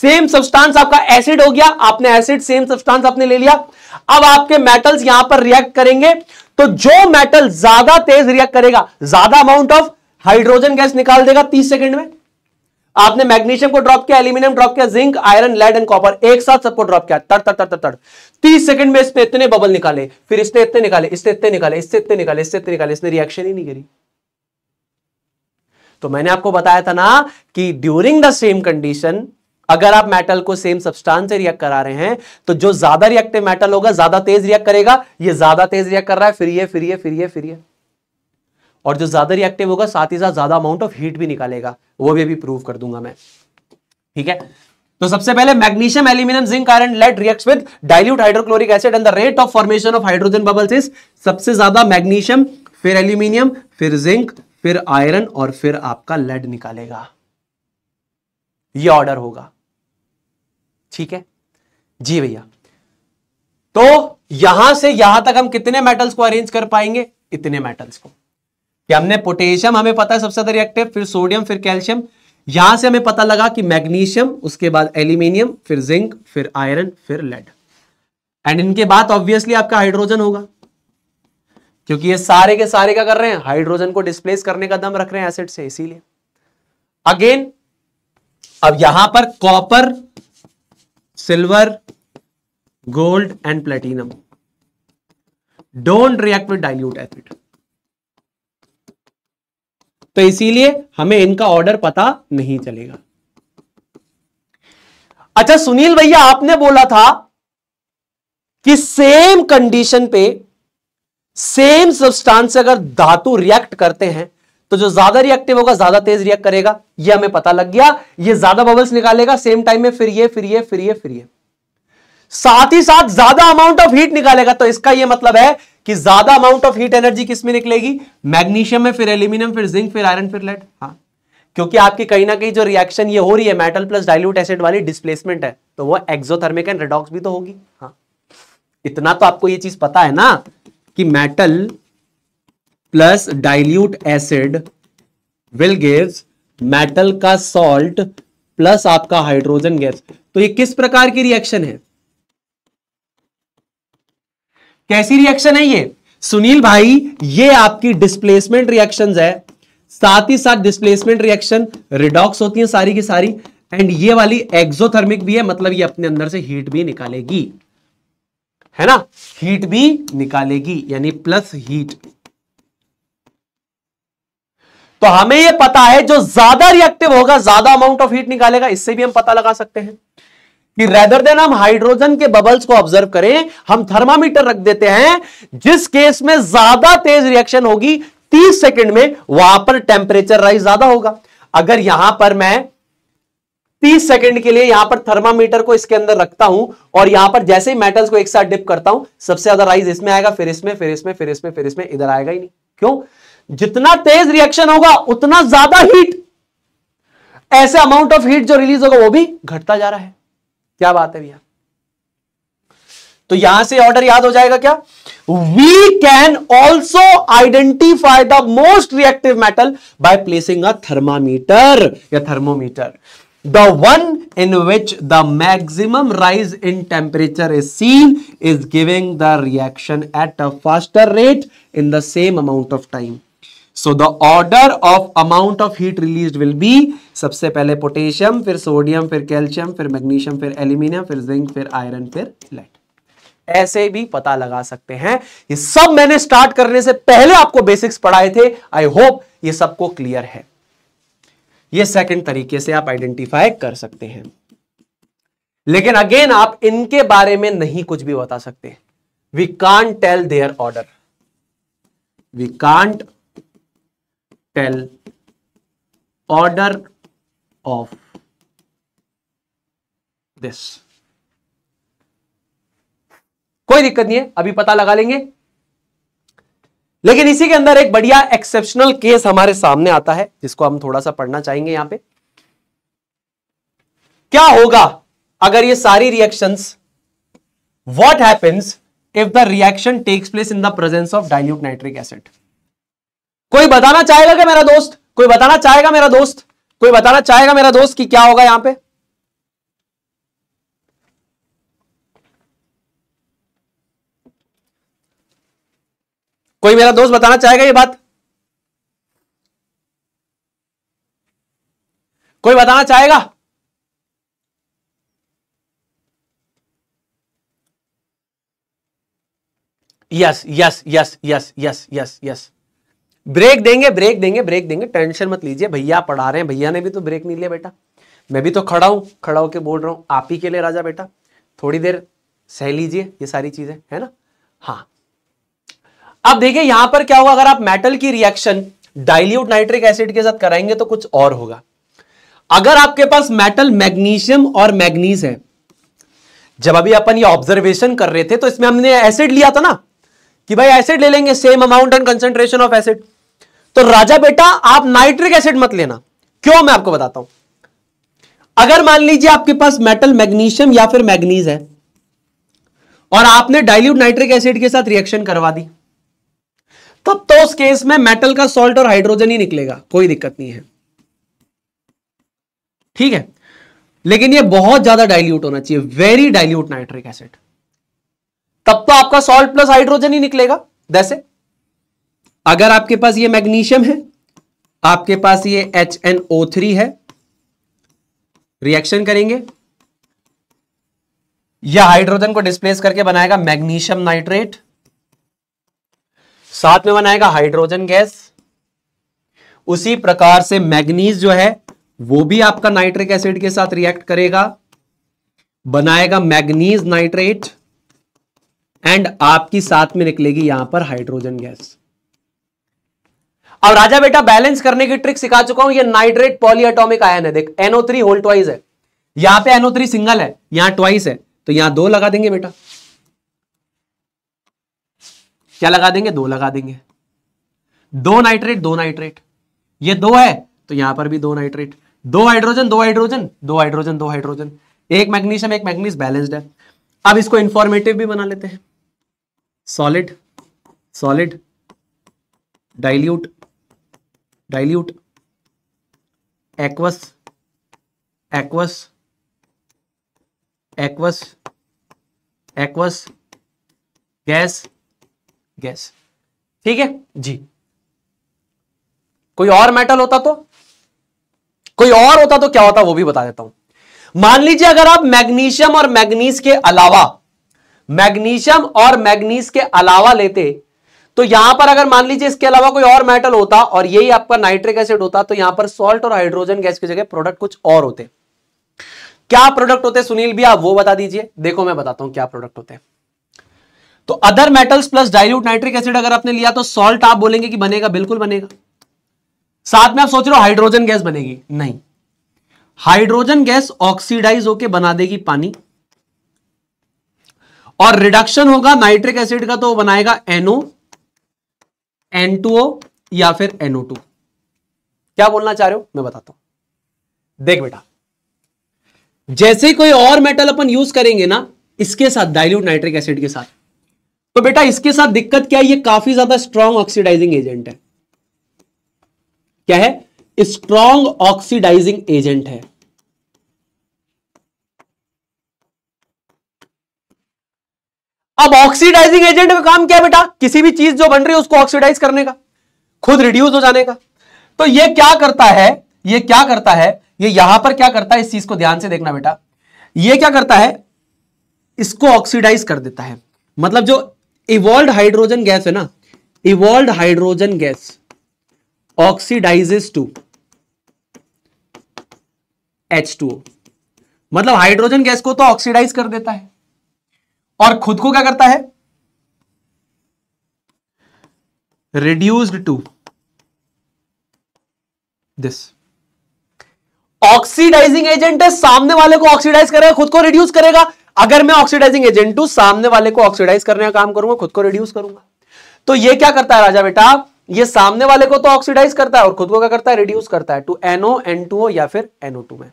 सेम सब्सटेंस आपका एसिड हो गया आपने एसिड सेम सब्सटेंस आपने ले लिया अब आपके मेटल्स यहां पर रिएक्ट करेंगे तो जो मेटल ज्यादा तेज रिएक्ट करेगा ज्यादा अमाउंट ऑफ हाइड्रोजन गैस निकाल देगा तीस सेकेंड में आपने मैग्नीशियम को ड्रॉप किया एल्यूमिनियम ड्रॉप किया zinc iron lead and copper एक साथ सबको ड्रॉप किया तड़ तड़ तड़ तड़ तीस सेकंड में इसने इतने बबल निकाले फिर इसने इतने निकाले इसने इतने निकाले इससे इतने निकाले इससे इतने निकाले इसने रिएक्शन ही नहीं करी तो मैंने आपको बताया था ना कि ड्यूरिंग द सेम कंडीशन अगर आप मेटल को सेम सब्सटेंस से रिएक्ट करा रहे हैं तो जो ज्यादा रिएक्टिव मेटल होगा ज्यादा तेज रिएक्ट करेगा ये ज्यादा तेज रिएक्ट कर रहा है फिर ये फिर ये फिर ये फिर ये और जो ज़्यादा रिएक्टिव होगा साथ ही साथ ज़्यादा अमाउंट ऑफ हीट भी निकालेगा वो भी अभी प्रूव कर दूंगा मैं ठीक है तो सबसे पहले magnesium aluminium zinc iron lead react with dilute hydrochloric acid and the rate of formation of hydrogen bubbles is सबसे ज्यादा मैग्नीशियम फिर एल्यूमिनियम फिर जिंक फिर आयरन और फिर आपका लेड निकालेगा ये ऑर्डर होगा ठीक है जी भैया तो यहां से यहां तक हम कितने मेटल्स को अरेंज कर पाएंगे इतने मेटल्स को कि हमने पोटेशियम हमें पता है सबसे ज्यादा रिएक्टिव फिर सोडियम फिर कैल्शियम यहां से हमें पता लगा कि मैग्नीशियम उसके बाद एल्यूमिनियम फिर जिंक फिर आयरन फिर लेड एंड इनके बाद ऑब्वियसली आपका हाइड्रोजन होगा क्योंकि ये सारे के सारे क्या कर रहे हैं हाइड्रोजन को डिस्प्लेस करने का दम रख रहे हैं एसिड से इसीलिए अगेन अब यहां पर copper silver gold and platinum don't react with dilute acid तो इसीलिए हमें इनका ऑर्डर पता नहीं चलेगा अच्छा सुनील भैया आपने बोला था कि सेम कंडीशन पे सेम सब्सटेंस अगर धातु रिएक्ट करते हैं तो जो ज्यादा रिएक्टिव होगा ज्यादा तेज रिएक्ट करेगा ये हमें पता लग गया ये ज्यादा बबल्स निकालेगा सेम टाइम में फिर ये फिर ये फिर ये फिर ये साथ ही साथ ज्यादा अमाउंट ऑफ हीट निकालेगा तो इसका ये मतलब है कि ज्यादा अमाउंट ऑफ हीट एनर्जी किसमें निकलेगी मैग्नीशियम में फिर एल्यूमिनियम फिर जिंक फिर आयरन फिर लेट हाँ क्योंकि आपकी कहीं ना कहीं जो रिएक्शन ये हो रही है मेटल प्लस डाइल्यूट एसिड वाली डिस्प्लेसमेंट है तो वो एक्सोथर्मिक एंड रेडॉक्स भी तो होगी हाँ इतना तो आपको ये चीज पता है ना कि metal plus dilute acid will gives metal का सॉल्ट प्लस आपका हाइड्रोजन गैस तो ये किस प्रकार की रिएक्शन है कैसी रिएक्शन है ये सुनील भाई ये आपकी डिस्प्लेसमेंट रिएक्शंस है साथ ही साथ डिस्प्लेसमेंट रिएक्शन रिडॉक्स होती है सारी की सारी एंड ये वाली एक्सोथर्मिक भी है मतलब ये अपने अंदर से हीट भी निकालेगी है ना हीट भी निकालेगी यानी प्लस हीट तो हमें यह पता है जो ज्यादा रिएक्टिव होगा ज्यादा अमाउंट ऑफ हीट निकालेगा इससे भी हम पता लगा सकते हैं कि रेदर देन हम हाइड्रोजन के बबल्स को ऑब्जर्व करें हम थर्मामीटर रख देते हैं जिस केस में ज्यादा तेज रिएक्शन होगी 30 सेकंड में वहां पर टेम्परेचर राइज ज्यादा होगा अगर यहां पर मैं 30 सेकंड के लिए यहां पर थर्मामीटर को इसके अंदर रखता हूं और यहां पर जैसे ही मेटल्स को एक साथ डिप करता हूं सबसे ज्यादा राइज इसमें आएगा फिर इसमें फिर इसमें फिर इसमें फिर इसमें इधर आएगा ही नहीं क्यों जितना तेज रिएक्शन होगा उतना ज्यादा हीट ऐसे अमाउंट ऑफ हीट जो रिलीज होगा वो भी घटता जा रहा है क्या बात है भैया तो यहां से ऑर्डर याद हो जाएगा क्या we can also identify the most reactive metal by placing a thermometer या thermometer the one in which the maximum rise in temperature is seen is giving the reaction at a faster rate in the same amount of time so the order of amount of heat release will be सबसे पहले potassium फिर sodium फिर calcium फिर magnesium फिर aluminium फिर zinc फिर iron फिर lead ऐसे भी पता लगा सकते हैं ये सब मैंने स्टार्ट करने से पहले आपको बेसिक्स पढ़ाए थे आई होप ये सबको क्लियर है ये सेकंड तरीके से आप आइडेंटिफाई कर सकते हैं लेकिन अगेन आप इनके बारे में नहीं कुछ भी बता सकते we can't tell their order we can't tell order of this कोई दिक्कत नहीं है अभी पता लगा लेंगे लेकिन इसी के अंदर एक बढ़िया एक्सेप्शनल केस हमारे सामने आता है जिसको हम थोड़ा सा पढ़ना चाहेंगे यहां पे क्या होगा अगर ये सारी reactions what happens if the reaction takes place in the presence of dilute nitric acid कोई बताना चाहेगा क्या मेरा दोस्त कोई बताना चाहेगा मेरा दोस्त कोई बताना चाहेगा मेरा दोस्त कि क्या होगा यहां पे कोई मेरा दोस्त बताना चाहेगा ये बात कोई बताना चाहेगा yes yes yes yes yes yes yes break देंगे ब्रेक देंगे ब्रेक देंगे टेंशन मत लीजिए भैया पढ़ा रहे हैं भैया ने भी तो ब्रेक नहीं लिया बेटा मैं भी तो खड़ा हूँ खड़ा होकर बोल रहा हूँ आप ही के लिए राजा बेटा थोड़ी देर सह लीजिए ये सारी चीजें है ना हाँ अब देखिए यहां पर क्या होगा अगर आप मेटल की रिएक्शन डाइल्यूट नाइट्रिक एसिड के साथ कराएंगे तो कुछ और होगा अगर आपके पास मेटल मैग्नीशियम और मैग्नीज है जब अभी अपन ये ऑब्जर्वेशन कर रहे थे तो इसमें हमने एसिड लिया था ना कि भाई एसिड ले लेंगे same amount and concentration of acid तो राजा बेटा आप नाइट्रिक एसिड मत लेना क्यों मैं आपको बताता हूं अगर मान लीजिए आपके पास मेटल मैग्नीशियम या फिर मैग्नीज है और आपने डाइल्यूट नाइट्रिक एसिड के साथ रिएक्शन करवा दी तब तो उस केस में मेटल का सॉल्ट और हाइड्रोजन ही निकलेगा कोई दिक्कत नहीं है ठीक है लेकिन ये बहुत ज्यादा डाइल्यूट होना चाहिए वेरी डाइल्यूट नाइट्रिक एसिड तब तो आपका सॉल्ट प्लस हाइड्रोजन ही निकलेगा जैसे अगर आपके पास ये मैग्नीशियम है आपके पास ये एच एन ओ थ्री है रिएक्शन करेंगे यह हाइड्रोजन को डिस्प्लेस करके बनाएगा मैग्नीशियम नाइट्रेट साथ में बनाएगा हाइड्रोजन गैस उसी प्रकार से मैग्नीज जो है वो भी आपका नाइट्रिक एसिड के साथ रिएक्ट करेगा बनाएगा मैग्नीज नाइट्रेट एंड आपकी साथ में निकलेगी यहां पर हाइड्रोजन गैस अब राजा बेटा बैलेंस करने की ट्रिक सिखा चुका हूं ये नाइट्रेट पॉलीअटोमिक आयन है देख एनओ थ्री होल ट्वाइस है यहां पे एनओ थ्री सिंगल है यहां ट्वाइस है तो यहां दो लगा देंगे बेटा क्या लगा देंगे दो लगा देंगे दो नाइट्रेट दो नाइट्रेट ये दो है तो यहां पर भी दो नाइट्रेट दो हाइड्रोजन दो हाइड्रोजन दो हाइड्रोजन दो हाइड्रोजन एक मैग्नीशियम एक मैग्नीस बैलेंस्ड है अब इसको इंफॉर्मेटिव भी बना लेते हैं solid solid dilute dilute aqueous aqueous aqueous aqueous gas gas ठीक है जी कोई और मेटल होता तो कोई और होता तो क्या होता वो भी बता देता हूं मान लीजिए अगर आप मैग्नीशियम और मैग्नीस के अलावा मैग्नीशियम और मैग्नीस के अलावा लेते तो यहां पर अगर मान लीजिए इसके अलावा कोई और मेटल होता और यही आपका नाइट्रिक एसिड होता तो यहां पर सॉल्ट और हाइड्रोजन गैस की जगह प्रोडक्ट कुछ और होते क्या प्रोडक्ट होते सुनील भी आप वो बता दीजिए देखो मैं बताता हूं क्या प्रोडक्ट होते हैं तो other metals plus dilute nitric acid अगर आपने लिया तो सॉल्ट आप बोलेंगे कि बनेगा बिल्कुल बनेगा साथ में आप सोच रहे हो हाइड्रोजन गैस बनेगी नहीं हाइड्रोजन गैस ऑक्सीडाइज होकर बना देगी पानी और रिडक्शन होगा नाइट्रिक एसिड का तो बनाएगा N O NO, N two O या फिर एनओ टू क्या बोलना चाह रहे हो मैं बताता हूं देख बेटा जैसे कोई और मेटल अपन यूज करेंगे ना इसके साथ डाइल्यूट नाइट्रिक एसिड के साथ तो बेटा इसके साथ दिक्कत क्या है ये काफी ज्यादा स्ट्रॉन्ग ऑक्सीडाइजिंग एजेंट है क्या है स्ट्रॉन्ग ऑक्सीडाइजिंग एजेंट है अब ऑक्सीडाइजिंग एजेंट का काम क्या बेटा किसी भी चीज जो बन रही है उसको ऑक्सीडाइज करने का खुद रिड्यूस हो जाने का तो ये क्या करता है ये क्या करता है ये यहां पर क्या करता है इस चीज को ध्यान से देखना बेटा ये क्या करता है इसको ऑक्सीडाइज कर देता है मतलब जो इवॉल्व हाइड्रोजन गैस है ना evolve hydrogen gas oxidises to H two मतलब हाइड्रोजन गैस को तो ऑक्सीडाइज कर देता है और खुद को क्या करता है reduced to this oxidising agent है सामने वाले को ऑक्सीडाइज करेगा खुद को रिड्यूस करेगा अगर मैं ऑक्सीडाइजिंग एजेंट हूं सामने वाले को ऑक्सीडाइज करने का काम करूंगा खुद को रिड्यूस करूंगा तो ये क्या करता है राजा बेटा ये सामने वाले को तो ऑक्सीडाइज करता है और खुद को क्या करता है रिड्यूस करता है टू एनओ एन टू या फिर एनओ टू में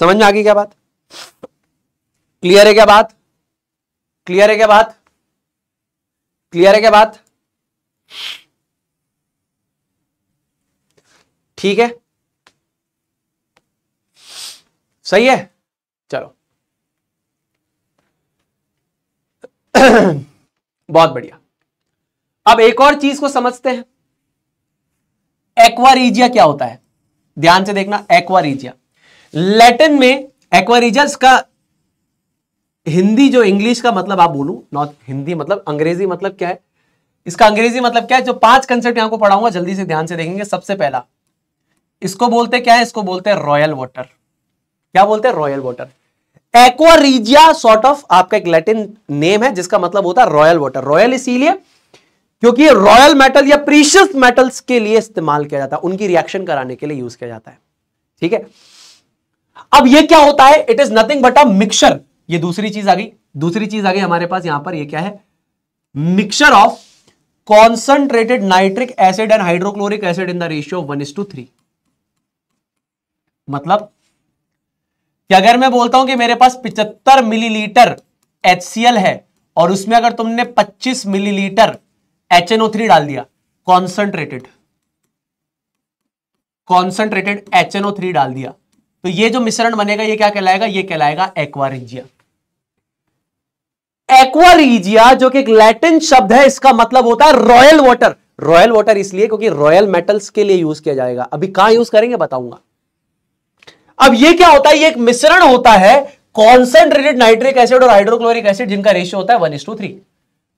समझ में आ गई क्या बात क्लियर है क्या बात क्लियर है क्या बात क्लियर है क्या बात ठीक है सही है चलो बहुत बढ़िया अब एक और चीज को समझते हैं एक्वारीजिया क्या होता है ध्यान से देखना एक्वारीजिया लैटिन में एक्वारीजिया इसका हिंदी जो इंग्लिश का मतलब आप बोलू नॉट हिंदी मतलब अंग्रेजी मतलब क्या है इसका अंग्रेजी मतलब क्या है जो पांच कंसेप्ट यहां को पढ़ाऊंगा जल्दी से ध्यान से देखेंगे सबसे पहला इसको बोलते क्या है इसको बोलते हैं रॉयल वॉटर क्या बोलते हैं royal water aqua regia sort of आपका एक लैटिन नेम है जिसका मतलब होता है रॉयल वॉटर रॉयल इसीलिए क्योंकि रॉयल मेटल या प्रीशियस मेटल्स के लिए इस्तेमाल किया जाता है उनकी रिएक्शन कराने के लिए यूज किया जाता है ठीक है अब ये क्या होता है it is nothing but a mixer ये दूसरी चीज आ गई दूसरी चीज आ गई हमारे पास यहां पर ये क्या है mixture of concentrated nitric acid and hydrochloric acid in the ratio one is to three मतलब कि अगर मैं बोलता हूं कि मेरे पास 75 मिलीलीटर HCl है और उसमें अगर तुमने 25 मिलीलीटर HNO3 डाल दिया कॉन्सेंट्रेटेड कॉन्सेंट्रेटेड HNO3 डाल दिया तो ये जो मिश्रण बनेगा ये क्या कहलाएगा ये कहलाएगा एक्वारिजिया एक्वा रीजिया जो कि एक लैटिन शब्द है इसका मतलब होता है रॉयल वाटर रॉयल वाटर इसलिए क्योंकि रॉयल मेटल्स के लिए यूज किया जाएगा अभी कहां यूज करेंगे बताऊंगा अब ये क्या होता है ये एक मिश्रण होता है कॉन्सेंट्रेटेड नाइट्रिक एसिड और हाइड्रोक्लोरिक एसिड जिनका रेशियो होता है वन टू थ्री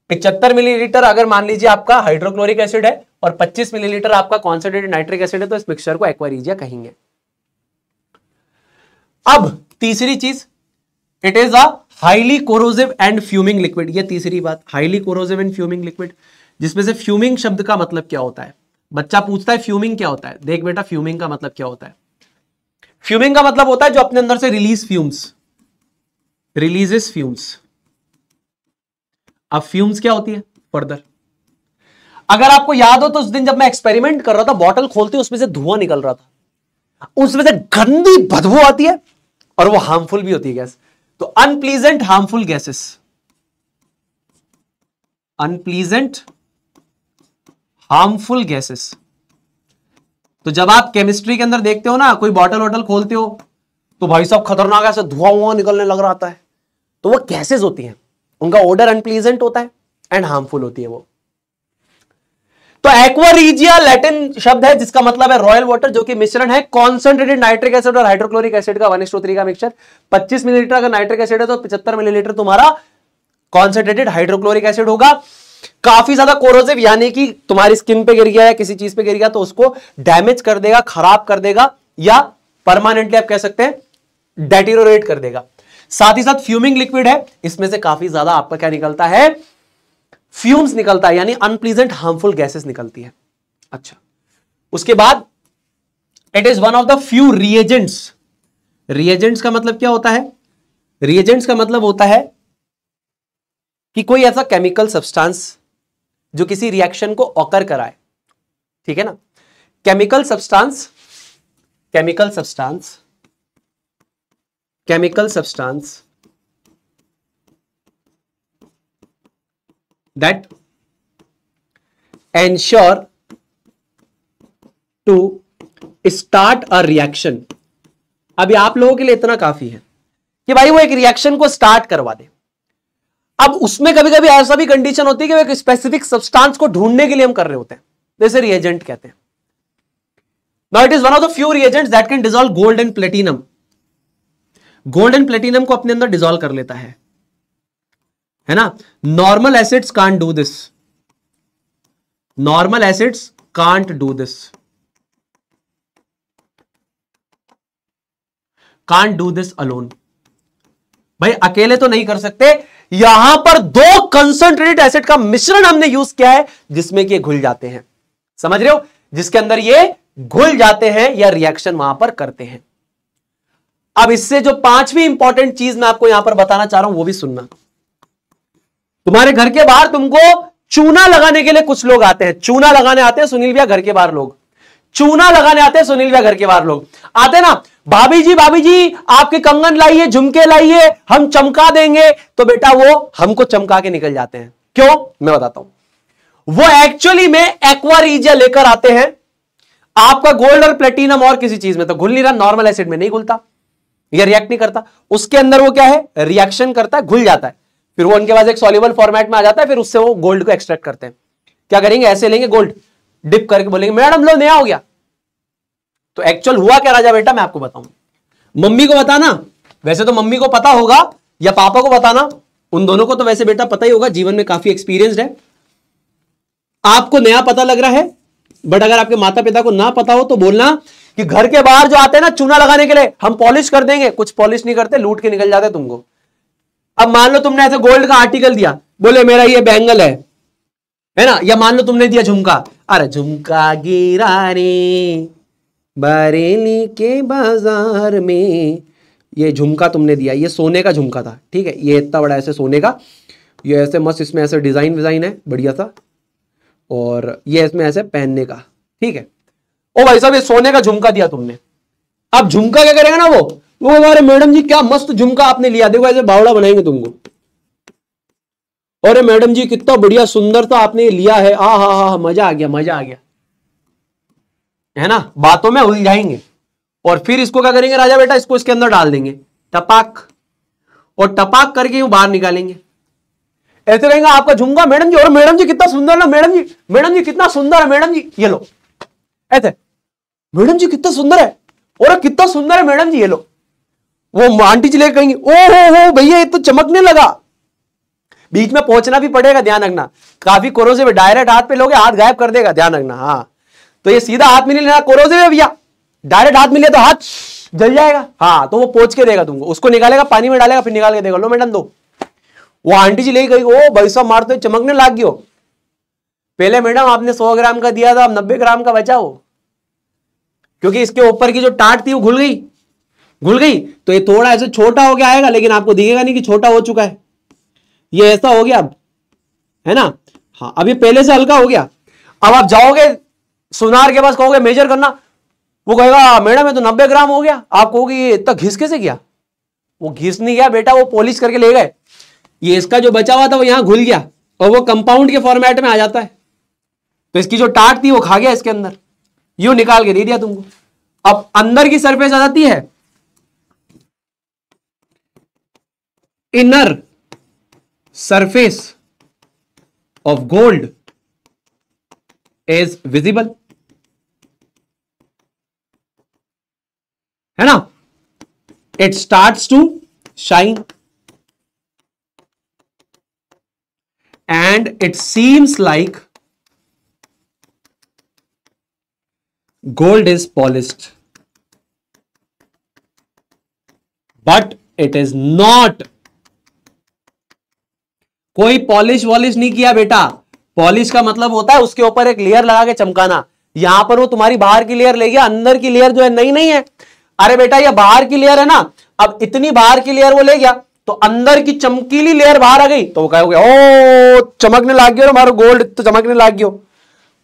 पिछहत्तर मिलीलीटर अगर मान लीजिए आपका हाइड्रोक्लोरिक एसिड है और 25 मिलीलीटर आपका कॉन्सेंट्रेटेड नाइट्रिक एसिड है तो इस मिक्सचर को एक्वारीजिया कहेंगे अब तीसरी चीज it is a highly corrosive and fuming liquid ये तीसरी बात highly corrosive and fuming liquid जिसमें से फ्यूमिंग शब्द का मतलब क्या होता है बच्चा पूछता है फ्यूमिंग क्या होता है देख बेटा फ्यूमिंग का मतलब क्या होता है फ्यूमिंग का मतलब होता है जो अपने अंदर से रिलीज फ्यूम्स रिलीजेस फ्यूम्स अब फ्यूम्स क्या होती है फर्दर अगर आपको याद हो तो उस दिन जब मैं एक्सपेरिमेंट कर रहा था बॉटल खोलते उसमें से धुआं निकल रहा था उसमें से गंदी बदबू आती है और वो हार्मफुल भी होती है गैस तो unpleasant harmful gases unpleasant harmful gases तो जब आप केमिस्ट्री के अंदर देखते हो ना कोई बॉटल वॉटल खोलते हो तो भाई साहब खतरनाक ऐसे धुआं हुआ निकलने लग रहा है तो वो गैसेज होती हैं उनका ऑर्डर अनप्लीजेंट होता है एंड हार्मफुल होती है वो तो एक्वारीजिया लैटिन शब्द है जिसका मतलब है रॉयल वाटर जो कि मिश्रण है कॉन्सेंट्रेटेड नाइट्रिक एसिड और हाइड्रोक्लोरिक एसिड का वन का मिक्सर पच्चीस मिलीलीटर अगर नाइट्रिक एसिड है तो पचहत्तर मिलीलीटर तुम्हारा कॉन्सेंट्रेटेड हाइड्रोक्लोरिक एसिड होगा काफी ज्यादा कोरोसिव यानी कि तुम्हारी स्किन पे गिर गया या किसी चीज पे गिर गया तो उसको डैमेज कर देगा खराब कर देगा या परमानेंटली आप कह सकते हैं डेटिरोट कर देगा साथ ही साथ फ्यूमिंग लिक्विड है इसमें से काफी ज्यादा आपका क्या निकलता है फ्यूम्स निकलता है यानी अनप्लीजेंट हार्मफुल गैसेस निकलती है अच्छा उसके बाद it is one of the few reagents reagents का मतलब क्या होता है रिएजेंट्स का मतलब होता है कि कोई ऐसा केमिकल सब्सटेंस जो किसी रिएक्शन को ऑकर कराए ठीक है ना chemical substance chemical substance chemical substance that ensure to start a reaction अभी आप लोगों के लिए इतना काफी है कि भाई वो एक रिएक्शन को स्टार्ट करवा दे अब उसमें कभी कभी ऐसा भी कंडीशन होती है कि वो एक स्पेसिफिक सब्सटेंस को ढूंढने के लिए हम कर रहे होते हैं जैसे रिएजेंट कहते हैं now it is one of the few reagents that can dissolve gold and platinum gold and platinum को अपने अंदर डिजोल्व कर लेता है है ना normal acids can't do this normal acids can't do this can't do this alone भाई अकेले तो नहीं कर सकते यहां पर दो कंसंट्रेटेड एसिड का मिश्रण हमने यूज किया है जिसमें कि घुल जाते हैं समझ रहे हो जिसके अंदर ये घुल जाते हैं या रिएक्शन वहां पर करते हैं अब इससे जो पांचवी इंपॉर्टेंट चीज मैं आपको यहां पर बताना चाह रहा हूं वो भी सुनना तुम्हारे घर के बाहर तुमको चूना लगाने के लिए कुछ लोग आते हैं चूना लगाने आते हैं सुनील भैया घर के बाहर लोग चूना लगाने आते हैं सुनील भैया घर के बाहर लोग आते ना भाभी जी भाभी जी आपके कंगन लाइए झुमके लाइए हम चमका देंगे तो बेटा वो हमको चमका के निकल जाते हैं क्यों मैं बताता हूं वो एक्चुअली में एक्वारीजिया लेकर आते हैं आपका गोल्ड और प्लेटिनम और किसी चीज में तो घुल नहीं रहा नॉर्मल एसिड में नहीं घुलता या रिएक्ट नहीं करता उसके अंदर वो क्या है रिएक्शन करता है घुल जाता है फिर वो उनके पास एक सॉल्यूबल फॉर्मेट में आ जाता है फिर उससे वो गोल्ड को एक्सट्रैक्ट करते हैं क्या करेंगे ऐसे लेंगे गोल्ड डिप करके बोलेंगे मैडम लो नया हो गया तो एक्चुअल हुआ क्या राजा बेटा मैं आपको बताऊंगा मम्मी को बताना वैसे तो मम्मी को पता होगा या पापा को बताना उन दोनों को तो वैसे बेटा पता ही होगा जीवन में काफी एक्सपीरियंस है आपको नया पता लग रहा है बट अगर आपके माता पिता को ना पता हो तो बोलना कि घर के बाहर जो आते हैं ना चूना लगाने के लिए हम पॉलिश कर देंगे कुछ पॉलिश नहीं करते लूट के निकल जाते तुमको अब मान लो तुमने ऐसे गोल्ड का आर्टिकल दिया बोले मेरा ये बैंगल है है ना या मान लो तुमने दिया झुमका अरे झुमका गिरा रे बरेली के बाजार में ये झुमका तुमने दिया ये सोने का झुमका था ठीक है ये इतना बड़ा ऐसे सोने का ये ऐसे मस्त इसमें ऐसे डिजाइन विजाइन है बढ़िया था और ये इसमें ऐसे पहनने का ठीक है ओ भाई साहब ये सोने का झुमका दिया तुमने अब झुमका क्या करेगा ना वो वो अरे मैडम जी क्या मस्त झुमका आपने लिया देखो ऐसे बावड़ा बनाएंगे तुमको अरे मैडम जी कितना बढ़िया सुंदर तो आपने लिया है आ हा हा मजा आ गया मजा आ गया है ना बातों में उलझाएंगे और फिर इसको क्या करेंगे राजा बेटा इसको इसके अंदर डाल देंगे टपाक और टपाक करके बाहर निकालेंगे ऐसे कहेंगे आपका झुमका मैडम जी और मैडम जी कितना सुंदर ना मैडम जी मैडम जी कितना सुंदर है मैडम जी ये लो ऐसे मैडम जी कितना सुंदर है और कितना सुंदर है मैडम जी ये लो वो आंटी जी लेकर कहेंगे ओ हो हो भैया ये तो चमकने लगा बीच में पहुंचना भी पड़ेगा ध्यान रखना काफी कोरोसिव है डायरेक्ट हाथ पे लोगे हाथ गायब कर देगा ध्यान रखना हाँ तो ये सीधा हाथ में नहीं लेना कोरोसिव है भैया डायरेक्ट हाथ में तो हाथ जल जाएगा हाँ तो वो पहुंच के देगा तुमको उसको निकालेगा पानी में डालेगा फिर निकाल के देगा लो मैडम दो वो आंटी जी ले गई ओ भाई साहब मार तो चमकने लाग गयो पहले मैडम आपने सौ ग्राम का दिया था अब नब्बे ग्राम का बचाओ क्योंकि इसके ऊपर की जो टाट थी वो घुल गई घुल गई तो ये थोड़ा ऐसे छोटा हो गया आएगा लेकिन आपको दिखेगा नहीं कि छोटा हो चुका है ये ऐसा हो गया अब है ना हाँ अब ये पहले से हल्का हो गया अब आप जाओगे सुनार के पास कहोगे मेजर करना वो कहेगा हाँ, मैडम ये तो नब्बे ग्राम हो गया आप कहोगे ये इतना घिस कैसे गया वो घिस नहीं गया बेटा वो पॉलिश करके ले गए ये इसका जो बचा हुआ था वो यहां घुल गया और वो कंपाउंड के फॉर्मेट में आ जाता है तो इसकी जो टाट थी वो खा गया इसके अंदर यू निकाल के दे दिया तुमको अब अंदर की सरफेस आ जाती है inner surface of gold is visible है ना it starts to shine and it seems like gold is polished but it is not कोई पॉलिश वॉलिश नहीं किया बेटा पॉलिश का मतलब होता है उसके ऊपर एक लेयर लगा के चमकाना यहां पर वो तुम्हारी बाहर की लेयर ले गया अंदर की लेयर जो है नई नहीं है अरे बेटा ये बाहर की लेयर है ना अब इतनी बाहर की लेयर वो ले गया तो अंदर की चमकीली लेयर बाहर आ गई तो वो गया ओ चमकने लाग गया हमारा गोल्ड तो चमकने लाग गयो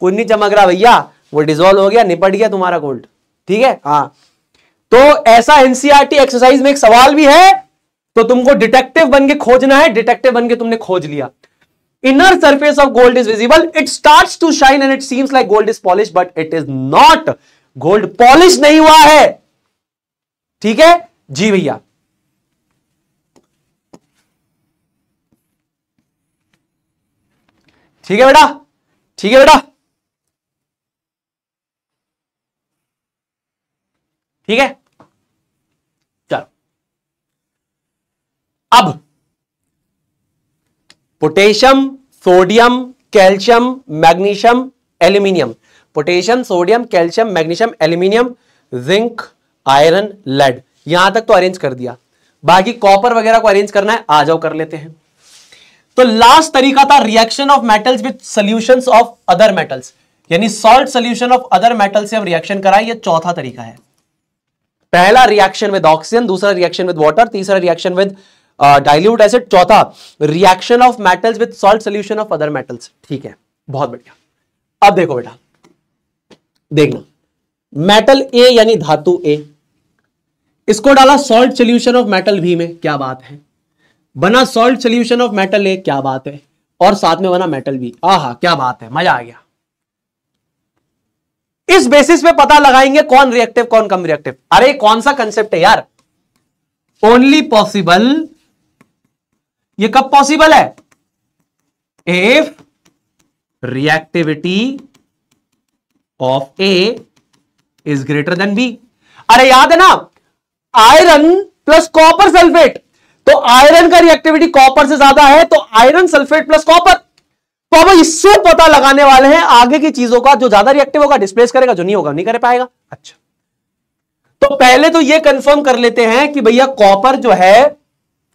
कोई नहीं चमक रहा भैया वो डिजोल्व हो गया निपट गया तुम्हारा गोल्ड ठीक है हाँ तो ऐसा एनसीआरटी एक्सरसाइज e में एक सवाल भी है तो तुमको डिटेक्टिव बन के खोजना है डिटेक्टिव बन के तुमने खोज लिया inner surface of gold is visible it start to shine and it seems like gold is polish but it is not gold polish नहीं हुआ है ठीक है जी भैया ठीक है बेटा ठीक है बेटा ठीक है अब potassium sodium calcium magnesium aluminium potassium sodium calcium magnesium aluminium zinc iron lead यहां तक तो अरेंज कर दिया बाकी कॉपर वगैरह को अरेंज करना है आ जाओ कर लेते हैं तो लास्ट तरीका था reaction of metals with solution of other metals यानी salt solution of other metal से हम रिएक्शन कराए यह चौथा तरीका है पहला रिएक्शन विद ऑक्सीजन दूसरा रिएक्शन विद वाटर तीसरा रिएक्शन विद डाइल्यूट एसिड चौथा reaction of metals with salt solution of other metals ठीक है बहुत बढ़िया अब देखो बेटा देखना मेटल ए यानी धातु ए इसको डाला सॉल्ट सोल्यूशन ऑफ मेटल भी में क्या बात है बना salt solution of metal A क्या बात है और साथ में बना मेटल भी आहा क्या बात है मजा आ गया इस बेसिस पे पता लगाएंगे कौन रिएक्टिव कौन कम रिएक्टिव अरे कौन सा कंसेप्ट है यार ओनली पॉसिबल ये कब पॉसिबल है if reactivity of A is greater than B अरे याद है ना आयरन प्लस कॉपर सल्फेट तो आयरन का रिएक्टिविटी कॉपर से ज्यादा है तो आयरन सल्फेट प्लस कॉपर तो अब इससे पता लगाने वाले हैं आगे की चीजों का जो ज्यादा रिएक्टिव होगा डिस्प्लेस करेगा जो नहीं होगा नहीं कर पाएगा अच्छा तो पहले तो यह कंफर्म कर लेते हैं कि भैया कॉपर जो है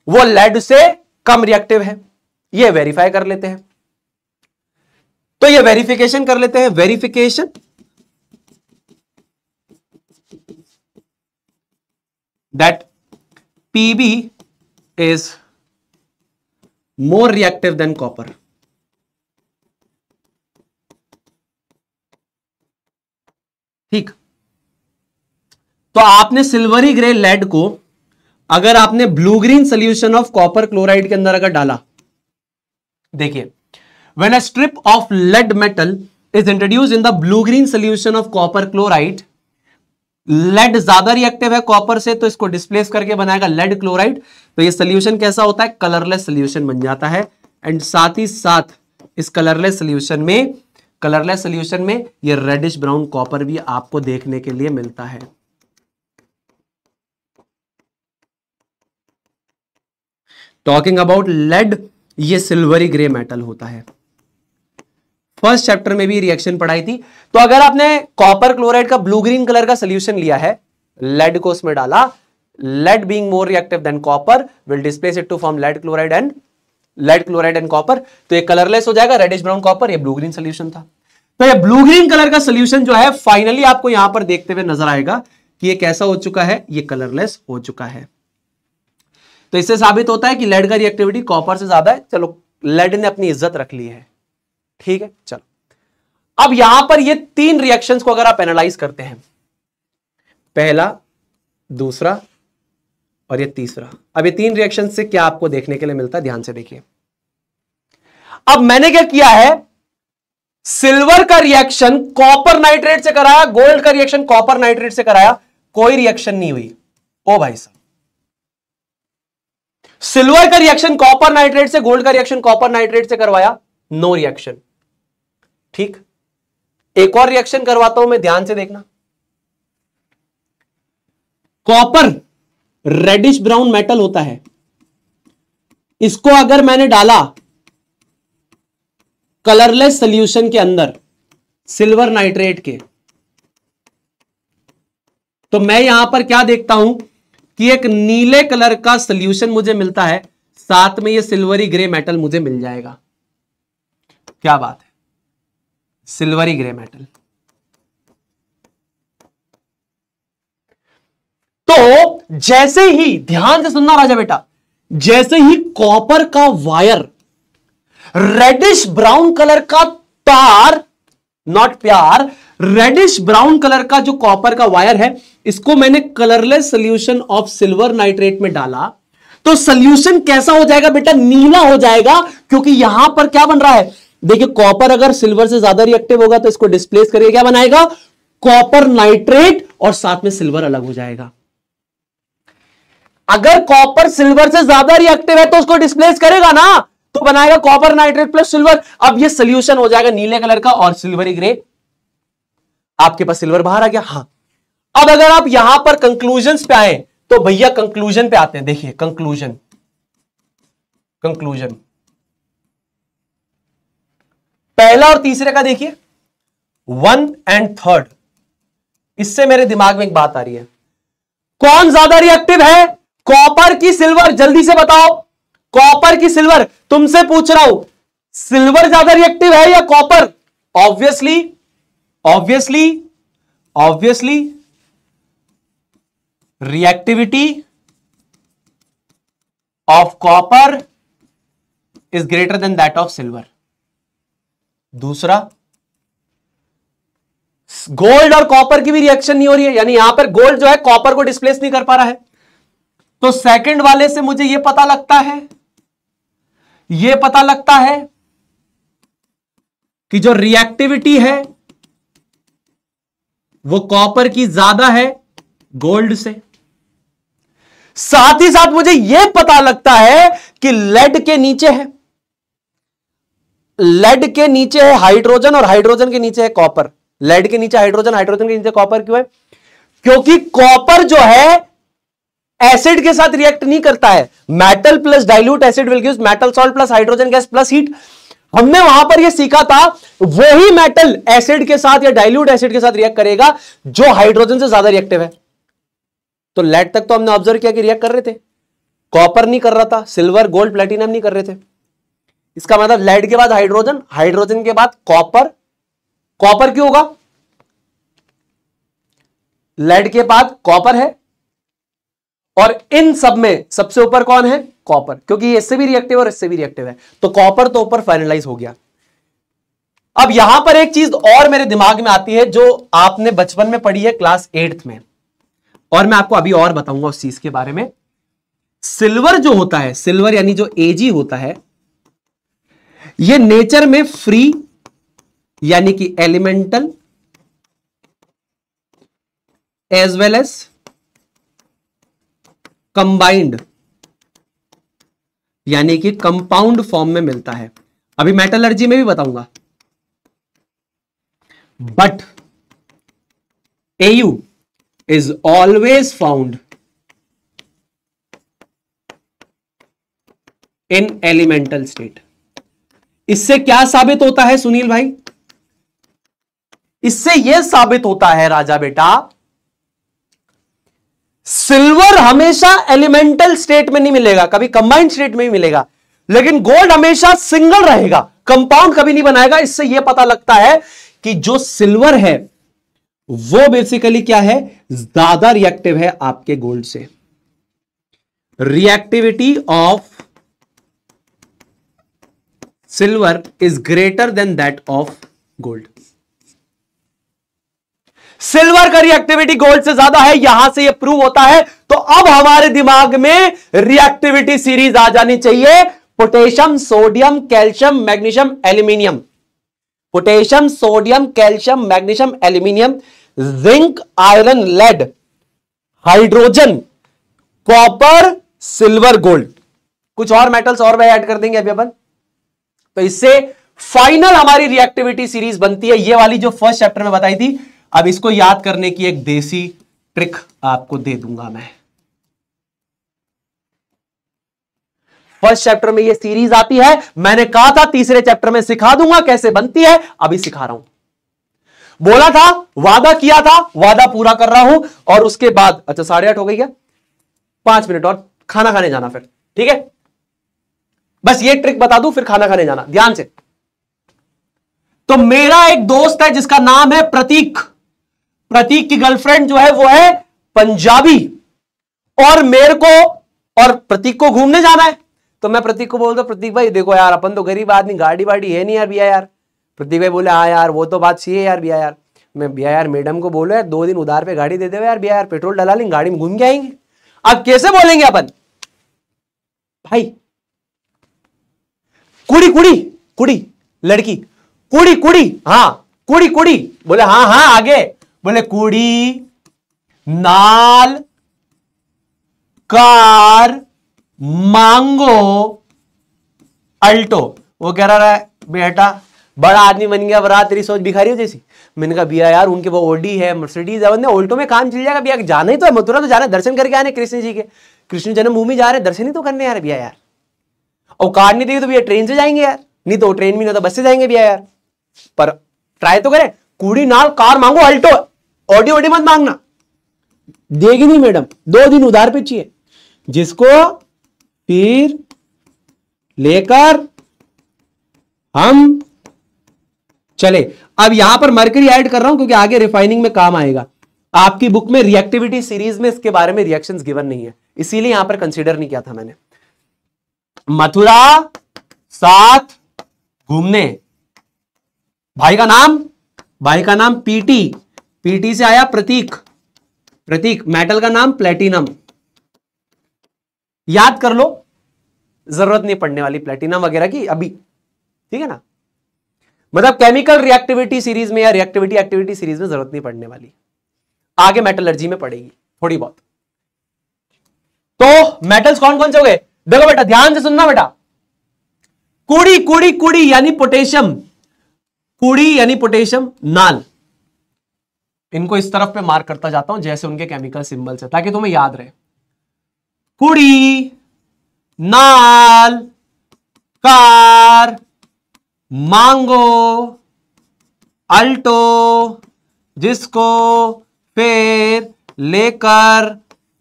वो लेड से कम रिएक्टिव है ये वेरीफाई कर लेते हैं तो ये वेरिफिकेशन कर लेते हैं verification P B is more reactive than copper ठीक तो आपने सिल्वरी ग्रे लेड को अगर आपने blue green solution of copper chloride के अंदर अगर डाला देखिए when a strip of lead metal is introduce in the blue green solution of copper chloride lead ज्यादा रिएक्टिव है कॉपर से तो इसको डिस्प्लेस करके बनाएगा लेड क्लोराइड तो ये सोल्यूशन कैसा होता है कलरलेस सोल्यूशन बन जाता है एंड साथ ही साथ इस कलरलेस सोल्यूशन में कलरलेस सोल्यूशन में ये रेडिश ब्राउन कॉपर भी आपको देखने के लिए मिलता है टॉकिंग अबाउट लेड ये सिल्वरी ग्रे मेटल होता है फर्स्ट चैप्टर में भी रिएक्शन पढ़ाई थी तो अगर आपने कॉपर क्लोराइड का ब्लू ग्रीन कलर का सोल्यूशन लिया है लेड को उसमें डाला lead being more reactive than copper will displace it to form lead chloride and lead chloride and copper तो ये कलरलेस हो जाएगा रेडिश ब्राउन कॉपर ये ब्लू ग्रीन सोल्यूशन था तो ये ब्लू ग्रीन कलर का सोल्यूशन जो है फाइनली आपको यहां पर देखते हुए नजर आएगा कि ये कैसा हो चुका है ये कलरलेस हो चुका है तो इससे साबित होता है कि लेड का रिएक्टिविटी कॉपर से ज्यादा है चलो लेड ने अपनी इज्जत रख ली है ठीक है चलो अब यहां पर ये तीन रिएक्शन को अगर आप एनालाइज करते हैं पहला दूसरा और ये तीसरा अब ये तीन रिएक्शन से क्या आपको देखने के लिए मिलता है ध्यान से देखिए अब मैंने क्या किया है सिल्वर का रिएक्शन कॉपर नाइट्रेट से कराया गोल्ड का रिएक्शन कॉपर नाइट्रेट से कराया कोई रिएक्शन नहीं हुई ओ भाई साहब सिल्वर का रिएक्शन कॉपर नाइट्रेट से गोल्ड का रिएक्शन कॉपर नाइट्रेट से करवाया नो रिएक्शन ठीक एक और रिएक्शन करवाता हूं मैं ध्यान से देखना कॉपर रेडिश ब्राउन मेटल होता है इसको अगर मैंने डाला कलरलेस सॉल्यूशन के अंदर सिल्वर नाइट्रेट के तो मैं यहां पर क्या देखता हूं कि एक नीले कलर का सोल्यूशन मुझे मिलता है साथ में यह सिल्वरी ग्रे मेटल मुझे मिल जाएगा क्या बात है सिल्वरी ग्रे मेटल तो जैसे ही ध्यान से सुनना राजा बेटा जैसे ही कॉपर का वायर रेडिश ब्राउन कलर का तार नॉट प्यार रेडिश ब्राउन कलर का जो कॉपर का वायर है इसको मैंने colourless solution of silver nitrate में डाला तो सोल्यूशन कैसा हो जाएगा बेटा नीला हो जाएगा क्योंकि यहां पर क्या बन रहा है देखिए कॉपर अगर सिल्वर से ज्यादा रिएक्टिव होगा तो इसको डिस्प्लेस करके क्या बनाएगा कॉपर नाइट्रेट और साथ में सिल्वर अलग हो जाएगा अगर कॉपर सिल्वर से ज्यादा रिएक्टिव है तो उसको डिस्प्लेस करेगा ना तो बनाएगा कॉपर नाइट्रेट प्लस सिल्वर अब ये सोल्यूशन हो जाएगा नीले कलर का और सिल्वरी ग्रे आपके पास सिल्वर बाहर आ गया हाँ अब अगर आप यहां पर कंक्लूजन पे आए तो भैया कंक्लूजन पे आते हैं देखिए कंक्लूजन कंक्लूजन पहला और तीसरे का देखिए वन एंड थर्ड इससे मेरे दिमाग में एक बात आ रही है कौन ज्यादा रिएक्टिव है कॉपर की सिल्वर जल्दी से बताओ कॉपर की सिल्वर तुमसे पूछ रहा हूं सिल्वर ज्यादा रिएक्टिव है या copper obviously obviously obviously reactivity of copper is greater than that of silver दूसरा गोल्ड और कॉपर की भी रिएक्शन नहीं हो रही है यानी यहां पर गोल्ड जो है कॉपर को डिस्प्लेस नहीं कर पा रहा है तो सेकंड वाले से मुझे यह पता लगता है यह पता लगता है कि जो रिएक्टिविटी है वो कॉपर की ज्यादा है गोल्ड से साथ ही साथ मुझे यह पता लगता है कि लेड के नीचे है लेड के नीचे है हाइड्रोजन और हाइड्रोजन के नीचे है कॉपर लेड के नीचे हाइड्रोजन हाइड्रोजन के नीचे कॉपर क्यों है क्योंकि कॉपर जो है एसिड के साथ रिएक्ट नहीं करता है metal plus dilute acid will gives metal salt plus hydrogen gas plus heat हमने वहां पर ये सीखा था वही मेटल एसिड के साथ या डाइल्यूट एसिड के साथ रिएक्ट करेगा जो हाइड्रोजन से ज्यादा रिएक्टिव है तो लेड तक तो हमने ऑब्जर्व किया कि रिएक्ट कर रहे थे कॉपर नहीं कर रहा था सिल्वर गोल्ड प्लेटिनम नहीं कर रहे थे इसका मतलब लेड के बाद हाइड्रोजन हाइड्रोजन के बाद कॉपर कॉपर क्यों होगा लेड के बाद कॉपर है और इन सब में सबसे ऊपर कौन है कॉपर क्योंकि इससे भी रिएक्टिव और इससे भी रिएक्टिव है तो कॉपर तो ऊपर फाइनलाइज हो गया अब यहां पर एक चीज और मेरे दिमाग में आती है जो आपने बचपन में पढ़ी है क्लास एट्थ में और मैं आपको अभी और बताऊंगा उस चीज के बारे में सिल्वर जो होता है सिल्वर यानी जो एजी होता है यह नेचर में फ्री यानी कि elemental as well as combined यानी कि कंपाउंड फॉर्म में मिलता है अभी मेटलर्जी में भी बताऊंगा but A U is always found in elemental state इससे क्या साबित होता है सुनील भाई इससे यह साबित होता है राजा बेटा सिल्वर हमेशा एलिमेंटल स्टेट में नहीं मिलेगा कभी कंबाइंड स्टेट में ही मिलेगा लेकिन गोल्ड हमेशा सिंगल रहेगा कंपाउंड कभी नहीं बनाएगा इससे यह पता लगता है कि जो सिल्वर है वो बेसिकली क्या है ज्यादा रिएक्टिव है आपके गोल्ड से reactivity of silver is greater than that of gold silver का रिएक्टिविटी गोल्ड से ज्यादा है यहां से ये प्रूव होता है तो अब हमारे दिमाग में रिएक्टिविटी सीरीज आ जानी चाहिए potassium sodium calcium magnesium aluminium potassium sodium calcium magnesium aluminium zinc iron lead hydrogen copper silver gold कुछ और मेटल्स और वह ऐड कर देंगे अभी अपन तो इससे फाइनल हमारी रिएक्टिविटी सीरीज बनती है ये वाली जो फर्स्ट चैप्टर में बताई थी अब इसको याद करने की एक देसी ट्रिक आपको दे दूंगा मैं फर्स्ट चैप्टर में ये सीरीज आती है मैंने कहा था तीसरे चैप्टर में सिखा दूंगा कैसे बनती है अभी सिखा रहा हूं बोला था वादा किया था वादा पूरा कर रहा हूं और उसके बाद अच्छा साढ़े आठ हो गई क्या पांच मिनट और खाना खाने जाना फिर ठीक है बस ये ट्रिक बता दू फिर खाना खाने जाना ध्यान से तो मेरा एक दोस्त है जिसका नाम है प्रतीक प्रतीक की गर्लफ्रेंड जो है वो है पंजाबी और मेरे को और प्रतीक को घूमने जाना है तो मैं प्रतीक को बोलता प्रतीक भाई देखो यार अपन तो गरीब आदमी गाड़ी वाड़ी है नहीं यार भैया यार प्रतीक भाई बोले हाँ यार वो तो बात सही है यार भैया यार मैं भैया यार मैडम को बोलो यार दो दिन उधार पे गाड़ी दे दे यार भैया यार पेट्रोल डला लेंगे गाड़ी में घूम के आएंगे अब कैसे बोलेंगे अपन भाई कुड़ी कुड़ी कुड़ी लड़की कुड़ी कुड़ी हाँ कुड़ी कुड़ी बोले हाँ हाँ आगे बोले कुड़ी नाल कार मांगो अल्टो वो कह रहा है बेटा बड़ा आदमी बन गया बड़ा तेरी सोच भिखारी हो जैसी मैंने कहा भैया यार उनके वो ओडी है मर्सिडीज है ओल्टो में काम चल जाएगा भैया जाना ही तो है मथुरा तो जाना है दर्शन करके आने कृष्ण जी के कृष्ण जन्मभूमि जा रहे हैं दर्शन ही तो करने यार भैया यार और कार नहीं देगी तो भैया ट्रेन से जाएंगे यार नहीं तो ट्रेन भी नहीं तो बस से जाएंगे भैया यार पर ट्राई तो करें कूड़ी नाल कार मांगो अल्टो ऑडी ओडी मत मांगना देगी नहीं मैडम दो दिन उधार पे चाहिए जिसको फिर लेकर हम चले अब यहां पर मर्करी ऐड कर रहा हूं क्योंकि आगे रिफाइनिंग में काम आएगा आपकी बुक में रिएक्टिविटी सीरीज में इसके बारे में रिएक्शन गिवन नहीं है इसीलिए यहां पर कंसिडर नहीं किया था मैंने मथुरा साथ घूमने भाई का नाम भाई का नाम पीटी पीटी से आया प्रतीक प्रतीक मेटल का नाम प्लेटिनम याद कर लो जरूरत नहीं पड़ने वाली प्लेटिनम वगैरह की अभी ठीक है ना मतलब केमिकल रिएक्टिविटी सीरीज में या रिएक्टिविटी एक्टिविटी सीरीज में जरूरत नहीं पड़ने वाली आगे मेटलर्जी में पड़ेगी थोड़ी बहुत तो मेटल्स कौन कौन से हो गए देखो बेटा ध्यान से सुनना बेटा कुड़ी कुड़ी कुड़ी यानी पोटेशियम कुड़ी यानी पोटेशियम नाल इनको इस तरफ पे मार्क करता जाता हूं जैसे उनके केमिकल सिंबल से ताकि तुम्हें याद रहे कुड़ी नाल कार मांगो अल्टो जिसको फिर लेकर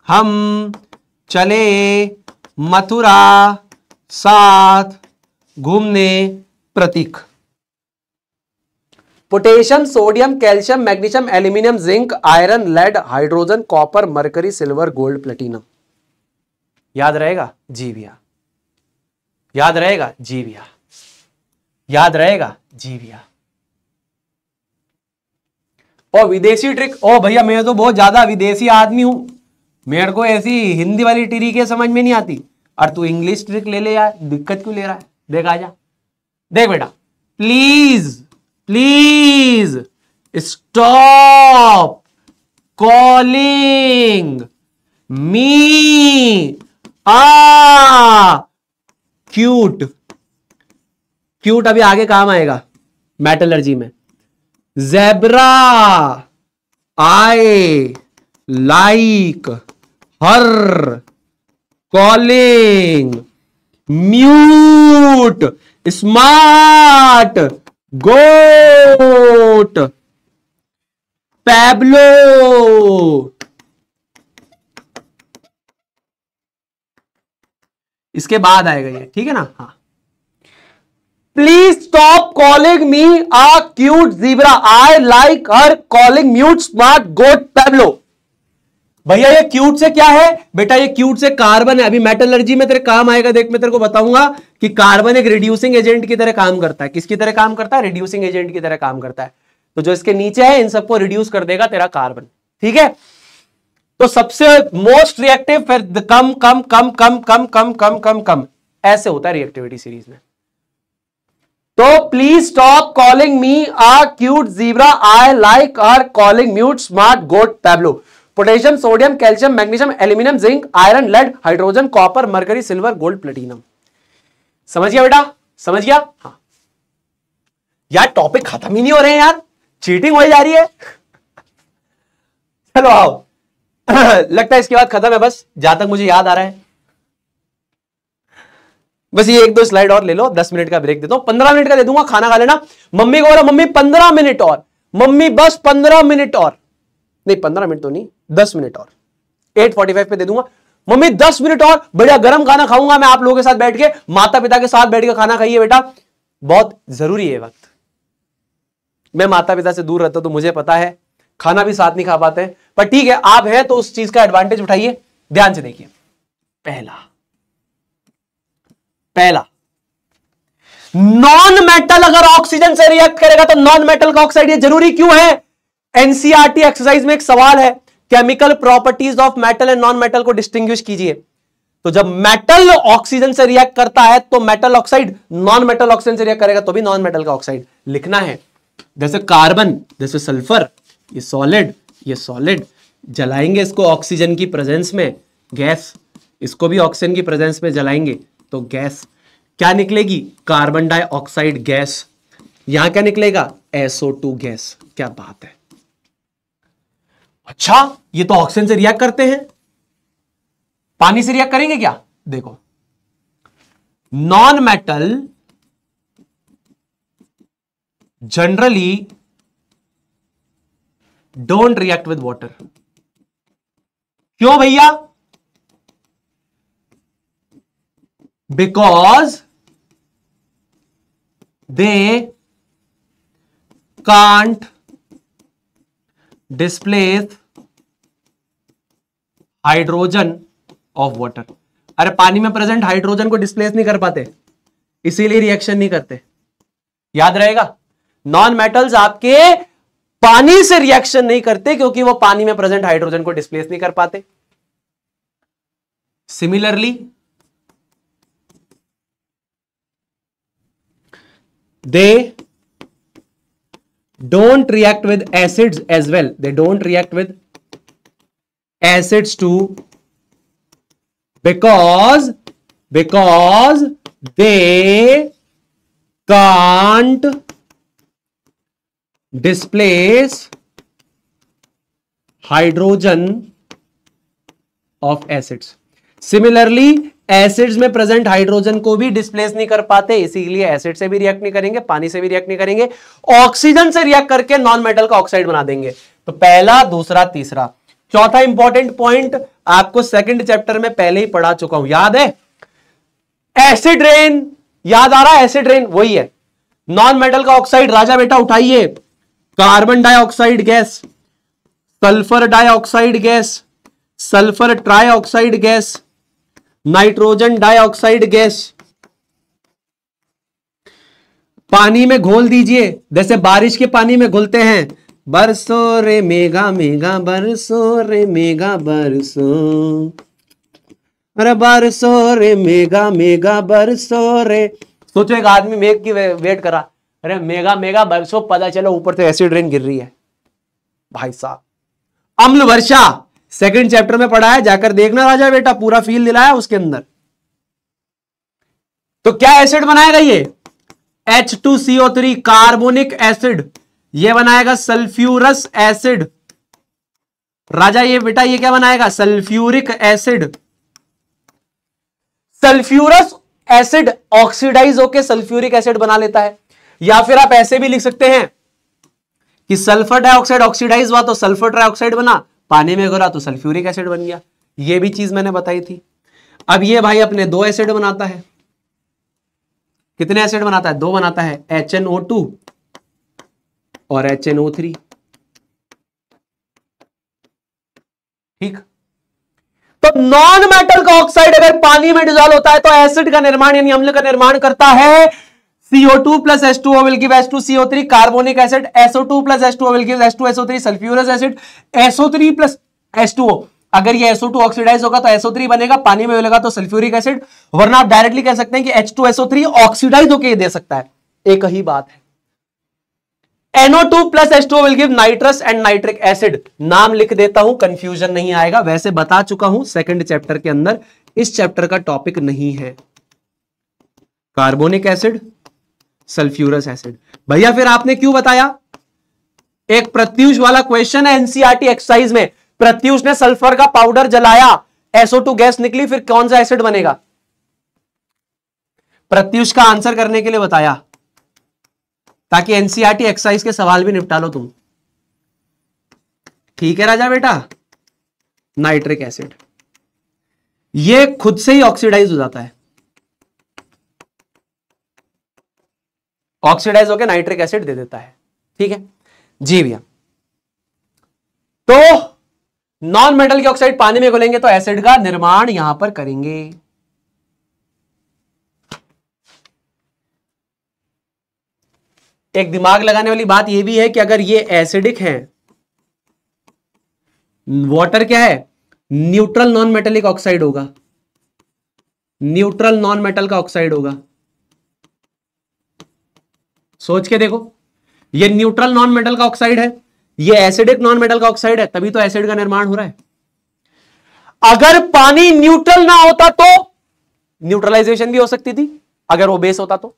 हम चले मथुरा साथ घूमने Pratik potassium sodium calcium magnesium aluminium zinc iron lead hydrogen copper mercury silver gold platinum याद रहेगा जीविया याद रहेगा जीविया याद रहेगा जीविया और विदेशी ट्रिक ओ भैया मैं तो बहुत ज्यादा विदेशी आदमी हूं मेरे को ऐसी हिंदी वाली ट्रिक समझ में नहीं आती और तू इंग्लिश ट्रिक ले ले यार दिक्कत क्यों ले रहा है देख आ जा देख बेटा please please stop calling me a cute cute अभी आगे काम आएगा मेटलर्जी में zebra I like her calling mute smart goat पैबलोट इसके बाद आएगा ये ठीक है ना हाँ please stop calling me a cute zebra I like her calling mute smart goat Pablo भैया ये क्यूट से क्या है बेटा ये क्यूट से कार्बन है अभी मेटलर्जी में तेरे काम आएगा देख मैं तेरे को बताऊंगा कि कार्बन एक रिड्यूसिंग एजेंट की तरह काम करता है किसकी तरह काम करता है रिड्यूसिंग एजेंट की तरह काम करता है तो जो इसके नीचे है इन सबको रिड्यूस कर देगा तेरा कार्बन ठीक है तो सबसे मोस्ट रिएक्टिव फिर कम कम कम कम कम कम कम कम कम ऐसे होता है रिएक्टिविटी सीरीज में तो please stop calling me a cute zebra I like are calling mute smart goat Pablo potassium sodium calcium magnesium aluminium zinc iron lead hydrogen copper mercury silver gold platinum समझ गया बेटा समझ गया हाँ यार topic खत्म ही नहीं हो रहे हैं यार चीटिंग हो जा रही है चलो आओ लगता है इसके बाद खत्म है बस जहां तक मुझे याद आ रहा है बस ये एक दो स्लाइड और ले लो दस मिनट का ब्रेक देता हूं पंद्रह मिनट का दे दूंगा खाना खा लेना मम्मी को बोला मम्मी पंद्रह मिनट और मम्मी बस पंद्रह मिनट और नहीं पंद्रह मिनट तो नहीं दस मिनट और एट फोर्टी फाइव पे दे दूंगा मम्मी दस मिनट और बढ़िया गर्म खाना खाऊंगा मैं आप लोगों के साथ बैठ के माता पिता के साथ बैठ के खाना खाइए बेटा बहुत जरूरी है वक्त मैं माता पिता से दूर रहता तो मुझे पता है खाना भी साथ नहीं खा पाते हैं पर ठीक है आप हैं तो उस चीज का एडवांटेज उठाइए ध्यान से देखिए पहला पहला नॉन मेटल अगर ऑक्सीजन से रिएक्ट करेगा तो नॉन मेटल का ऑक्साइड ये जरूरी क्यों है एनसीआरटी एक्सरसाइज e में एक सवाल है chemical properties of metal and non metal को डिस्टिंग कीजिए तो जब मेटल ऑक्सीजन से रिएक्ट करता है तो metal oxide non metal oxygen से रिएक्ट करेगा तो भी नॉन मेटल का ऑक्साइड लिखना है जैसे कार्बन जैसे सल्फर ये सॉलिड ये सॉलिड जलाएंगे इसको ऑक्सीजन की प्रेजेंस में गैस इसको भी ऑक्सीजन की प्रेजेंस में जलाएंगे तो गैस क्या निकलेगी कार्बन डाइऑक्साइड गैस यहां क्या निकलेगा टू गैस क्या बात है अच्छा ये तो ऑक्सीजन से रिएक्ट करते हैं पानी से रिएक्ट करेंगे क्या देखो non metal generally don't react with water क्यों भैया because they can't displace hydrogen of water अरे पानी में प्रेजेंट हाइड्रोजन को डिस्प्लेस नहीं कर पाते इसीलिए रिएक्शन नहीं करते याद रहेगा नॉन मेटल्स आपके पानी से रिएक्शन नहीं करते क्योंकि वो पानी में प्रेजेंट हाइड्रोजन को डिस्प्लेस नहीं कर पाते similarly they don't react with acids as well they don't react with acids too because because they can't displace hydrogen of acids similarly acids में प्रेजेंट हाइड्रोजन को भी डिस्प्लेस नहीं कर पाते इसीलिए एसिड से भी रिएक्ट नहीं करेंगे पानी से भी रिएक्ट नहीं करेंगे ऑक्सीजन से रिएक्ट करके नॉन मेटल का ऑक्साइड बना देंगे तो पहला दूसरा तीसरा चौथा इंपॉर्टेंट पॉइंट आपको सेकंड चैप्टर में पहले ही पढ़ा चुका हूं याद है एसिड रेन याद आ रहा है एसिड रेन वही है नॉन मेटल का ऑक्साइड राजा बेटा उठाइए carbon dioxide gas sulphur dioxide gas sulphur trioxide gas nitrogen dioxide gas पानी में घोल दीजिए जैसे बारिश के पानी में घोलते हैं बरसो रे मेगा मेगा बरसो रे मेगा बरसो अरे बरसो रे मेगा मेगा बरसो रे सोचो एक आदमी मेघ की वे, वेट करा अरे मेगा मेगा बरसो पता चलो ऊपर से एसिड रेन गिर रही है भाई साहब अम्ल वर्षा सेकंड चैप्टर में पढ़ा है जाकर देखना राजा बेटा पूरा फील दिलाया उसके अंदर तो क्या एसिड बनाएगा ये H two C O three carbonic acid ये बनाएगा सल्फ्यूरस एसिड राजा ये बेटा ये क्या बनाएगा sulphuric acid sulphurous acid oxidise होके सल्फ्यूरिक एसिड बना लेता है या फिर आप ऐसे भी लिख सकते हैं कि सल्फर डाइऑक्साइड ऑक्सीडाइज हुआ तो सल्फर ट्राइऑक्साइड बना पानी में घुरा तो सल्फ्यूरिक एसिड बन गया यह भी चीज मैंने बताई थी अब यह भाई अपने दो एसिड बनाता है कितने एसिड बनाता है दो बनाता है एच एन ओ टू और एच एन ओ थ्री ठीक तो नॉन मेटल का ऑक्साइड अगर पानी में डिजॉल्व होता है तो एसिड का निर्माण यानी अम्ल का निर्माण करता है CO2 plus H2O will give H2 CO3, carbonic acid, SO2 plus H2O will give H2 SO3, sulfurous acid, SO3 plus H2O. अगर ये SO2 ऑक्सीडाइज होगा तो SO3 बनेगा पानी में मिलेगा तो सल्फ्यूरिक एसिड वरना आप डायरेक्टली कह सकते हैं कि H2SO3 ऑक्सीडाइज होकर दे सकता है एक ही बात है NO2 plus H2O will give nitrous and nitric acid नाम लिख देता हूं कंफ्यूजन नहीं आएगा वैसे बता चुका हूं सेकंड चैप्टर के अंदर इस चैप्टर का टॉपिक नहीं है कार्बोनिक एसिड सल्फ्यूरस एसिड भैया फिर आपने क्यों बताया एक प्रत्युष वाला क्वेश्चन है एनसीआरटी एक्सरसाइज e में प्रत्युष ने सल्फर का पाउडर जलाया टू गैस निकली फिर कौन सा एसिड बनेगा प्रत्युष का आंसर करने के लिए बताया ताकि एनसीआरटी एक्सरसाइज e के सवाल भी निपटा लो तुम ठीक है राजा बेटा नाइट्रिक एसिड यह खुद से ही ऑक्सीडाइज हो जाता है ऑक्सीडाइज होकर नाइट्रिक एसिड दे देता है ठीक है जी भैया तो नॉन मेटल की ऑक्साइड पानी में घुलेंगे तो एसिड का निर्माण यहां पर करेंगे एक दिमाग लगाने वाली बात यह भी है कि अगर ये एसिडिक है वाटर क्या है न्यूट्रल नॉन मेटलिक ऑक्साइड होगा न्यूट्रल नॉन मेटल का ऑक्साइड होगा सोच के देखो ये न्यूट्रल नॉन मेटल का ऑक्साइड है ये एसिडिक नॉन मेटल का ऑक्साइड है तभी तो एसिड का निर्माण हो रहा है अगर पानी न्यूट्रल ना होता तो न्यूट्रलाइजेशन भी हो सकती थी अगर वो बेस होता तो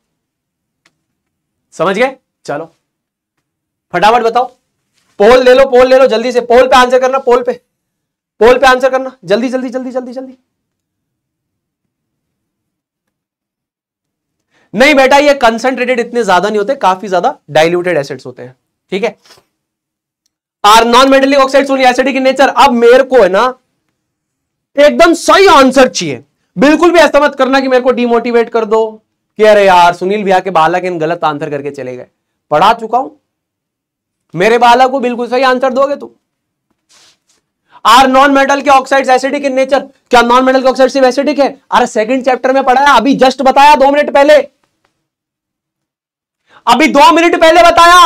समझ गए चलो फटाफट बताओ पोल ले लो पोल ले लो जल्दी से पोल पे आंसर करना पोल पे पोल पे आंसर करना जल्दी जल्दी जल्दी जल्दी जल्दी नहीं बेटा ये कंसेंट्रेटेड इतने ज्यादा नहीं होते काफी ज्यादा डाइल्यूटेड एसिड्स होते हैं ठीक है आर नॉन मेटेलिक ऑक्साइड सोनी एसिडिक इन नेचर अब मेरे को है ना एकदम सही आंसर चाहिए बिल्कुल भी ऐसा मत करना कि मेरे को डिमोटिवेट कर दो कि अरे यार सुनील भैया के बालक इन गलत आंसर करके चले गए पढ़ा चुका हूं मेरे बालक को बिल्कुल सही आंसर दोगे तुम आर नॉन मेटल के ऑक्साइड एसिडिक इन नेचर क्या नॉन मेटल के ऑक्साइड सिर्फ एसिडिक है अरे सेकंड चैप्टर में पढ़ाया अभी जस्ट बताया दो मिनट पहले अभी दो मिनट पहले बताया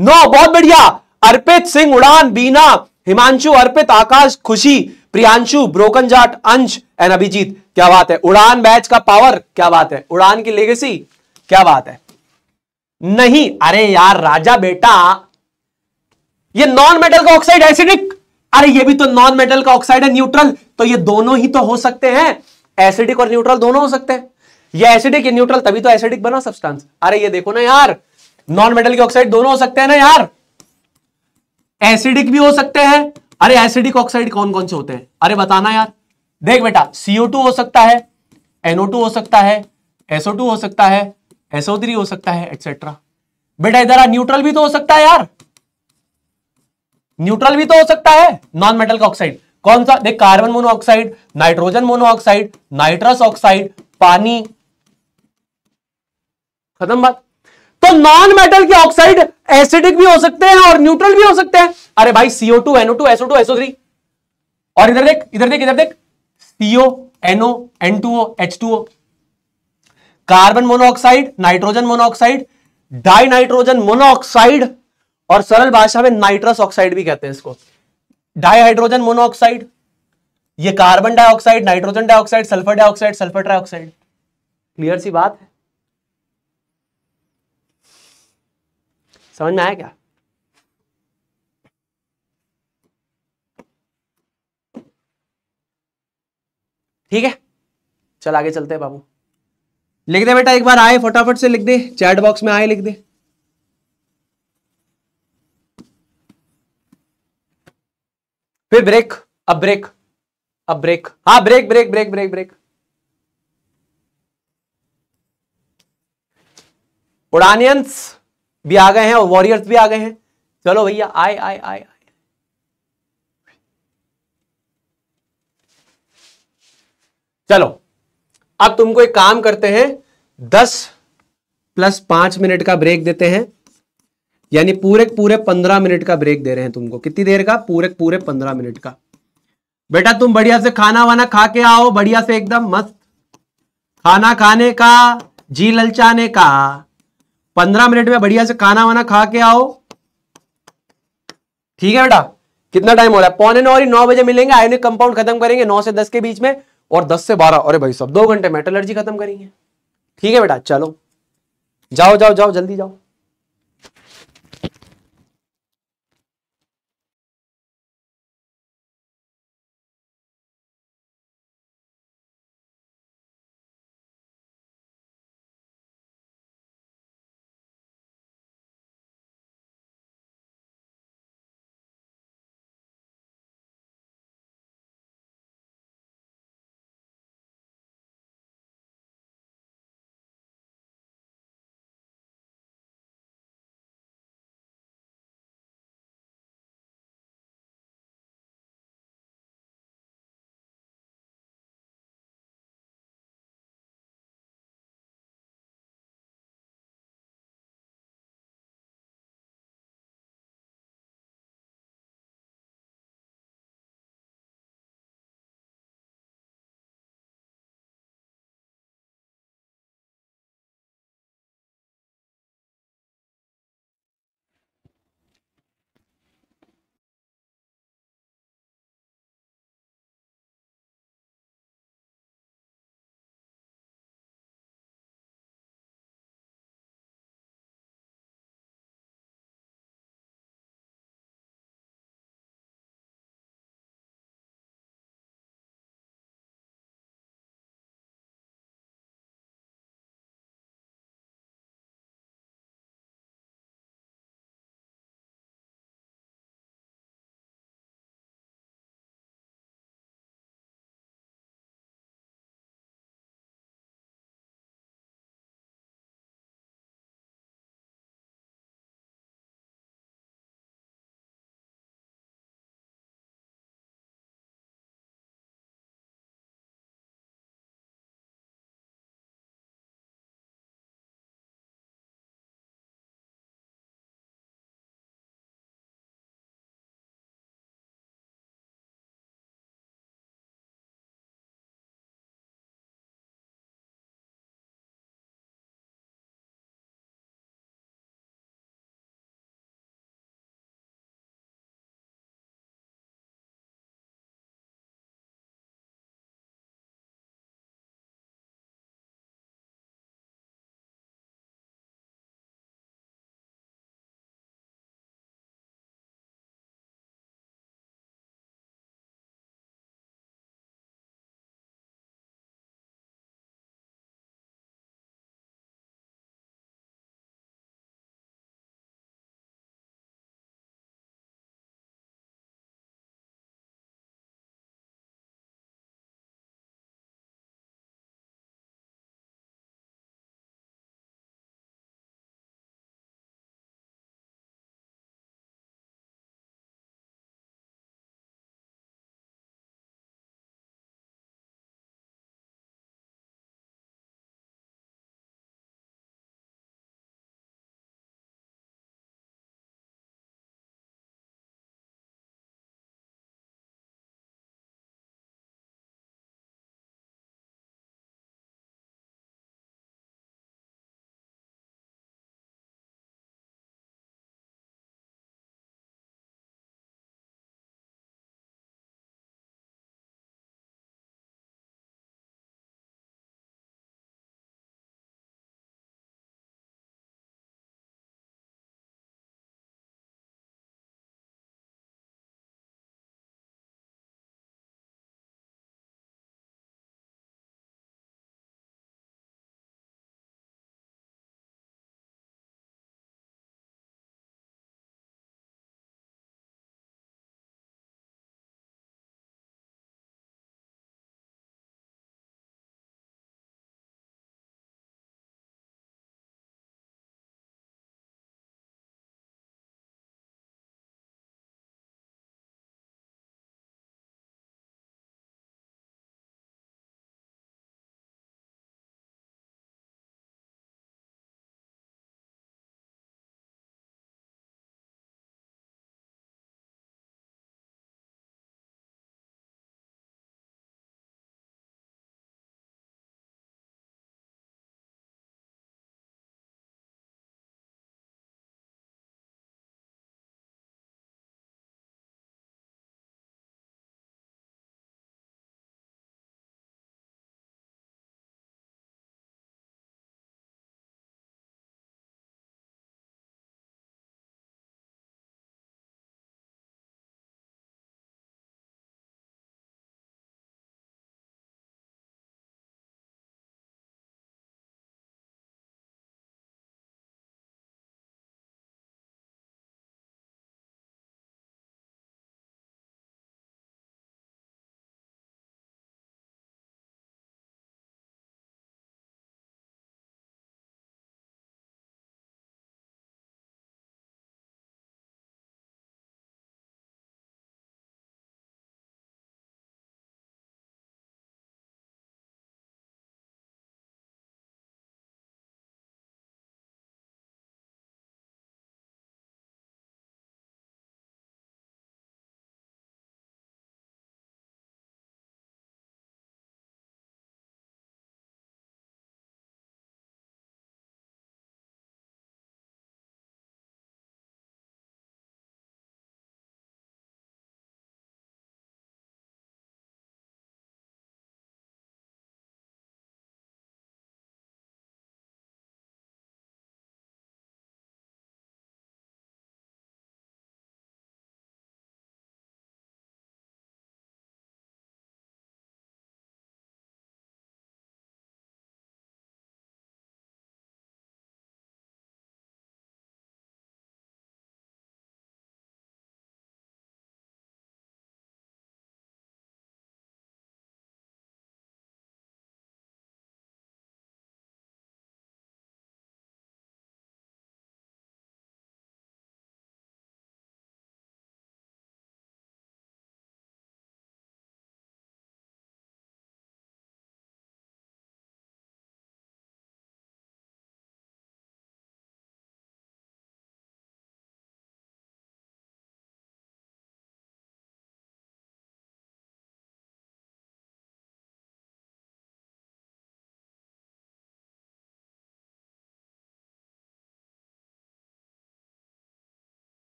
नो बहुत बढ़िया अर्पित सिंह उड़ान बीना हिमांशु अर्पित आकाश खुशी प्रियांशु ब्रोकन जाट अंश एंड अभिजीत क्या बात है उड़ान बैच का पावर क्या बात है उड़ान की लेगेसी क्या बात है नहीं अरे यार राजा बेटा ये नॉन मेटल का ऑक्साइड एसिडिक अरे ये भी तो नॉन मेटल का ऑक्साइड है न्यूट्रल तो ये दोनों ही तो हो सकते हैं एसिडिक और न्यूट्रल दोनों हो सकते हैं या एसिडिक या न्यूट्रल तभी तो एसिडिक बना सब्सटेंस अरे ये देखो ना यार नॉन मेटल के ऑक्साइड दोनों हो सकते हैं ना यार एसिडिक भी हो सकते हैं अरे एसिडिक ऑक्साइड कौन कौन से होते हैं अरे बताना यार देख बेटा CO2 हो सकता है NO2 हो सकता है SO2 हो सकता है SO3 हो सकता है एक्सेट्रा बेटा इधर न्यूट्रल भी तो हो सकता है यार न्यूट्रल भी तो हो सकता है नॉन मेटल का ऑक्साइड कौन सा देख carbon monoxide nitrogen monoxide nitrous oxide पानी खत्म बात तो नॉन मेटल के ऑक्साइड एसिडिक भी हो सकते हैं और न्यूट्रल भी हो सकते हैं अरे भाई CO two NO two SO two SO three और इधर देख इधर देख इधर देख CO NO N two O H two O carbon monoxide nitrogen monoxide dinitrogen monoxide और सरल भाषा में नाइट्रस ऑक्साइड भी कहते हैं इसको डाइहाइड्रोजन मोनोऑक्साइड ये carbon dioxide nitrogen dioxide sulphur dioxide sulphur trioxide clear सी बात है समझ में आया क्या ठीक है चल आगे चलते हैं बाबू लिख दे बेटा एक बार आए फटाफट से लिख दे चैट बॉक्स में आए लिख दे फिर ब्रेक अब ब्रेक अब ब्रेक हाँ break break break break break उड़ानियंस भी आ गए हैं और वॉरियर्स भी आ गए हैं चलो भैया आए आए आए आए चलो अब तुमको एक काम करते हैं दस प्लस पांच मिनट का ब्रेक देते हैं यानी पूरे पूरे पंद्रह मिनट का ब्रेक दे रहे हैं तुमको कितनी देर का पूरे पूरे पंद्रह मिनट का बेटा तुम बढ़िया से खाना वाना खा के आओ बढ़िया से एकदम मस्त खाना खाने का जी ललचाने का पंद्रह मिनट में बढ़िया से खाना वाना खा के आओ ठीक है बेटा कितना टाइम हो रहा है पौने नौ और नौ बजे मिलेंगे आयोनिक कंपाउंड खत्म करेंगे नौ से दस के बीच में और दस से बारह अरे भाई सब दो घंटे मेटलर्जी खत्म करेंगे ठीक है बेटा चलो जाओ जाओ जाओ जल्दी जाओ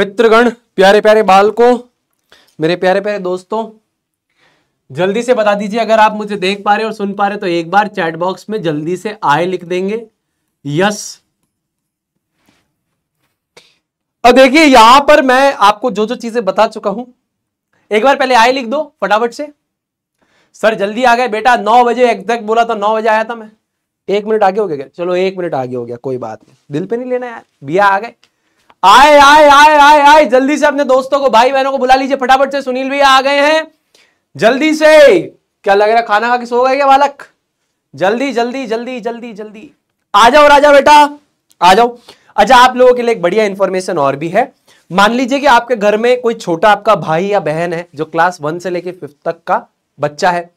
मित्रगण प्यारे प्यारे बालकों मेरे प्यारे प्यारे दोस्तों जल्दी से बता दीजिए अगर आप मुझे देख पा रहे और सुन पा रहे तो एक बार चैट बॉक्स में जल्दी से आए लिख देंगे यस और देखिए यहां पर मैं आपको जो जो चीजें बता चुका हूं एक बार पहले आए लिख दो फटाफट से सर जल्दी आ गए बेटा नौ बजे एग्जैक्ट बोला तो नौ बजे आया था मैं एक मिनट आगे हो गया चलो एक मिनट आगे हो गया कोई बात नहीं दिल पे नहीं लेना यार भैया आ गए आए आए आए आए आए जल्दी से अपने दोस्तों को भाई बहनों को बुला लीजिए फटाफट से सुनील भैया आ गए हैं जल्दी से क्या लग रहा है खाना खा के सो गए क्या बालक जल्दी जल्दी जल्दी जल्दी जल्दी आ जाओ राजा बेटा आ जाओ अच्छा आप लोगों के लिए एक बढ़िया इंफॉर्मेशन और भी है मान लीजिए कि आपके घर में कोई छोटा आपका भाई या बहन है जो क्लास वन से लेके फिफ्थ तक का बच्चा है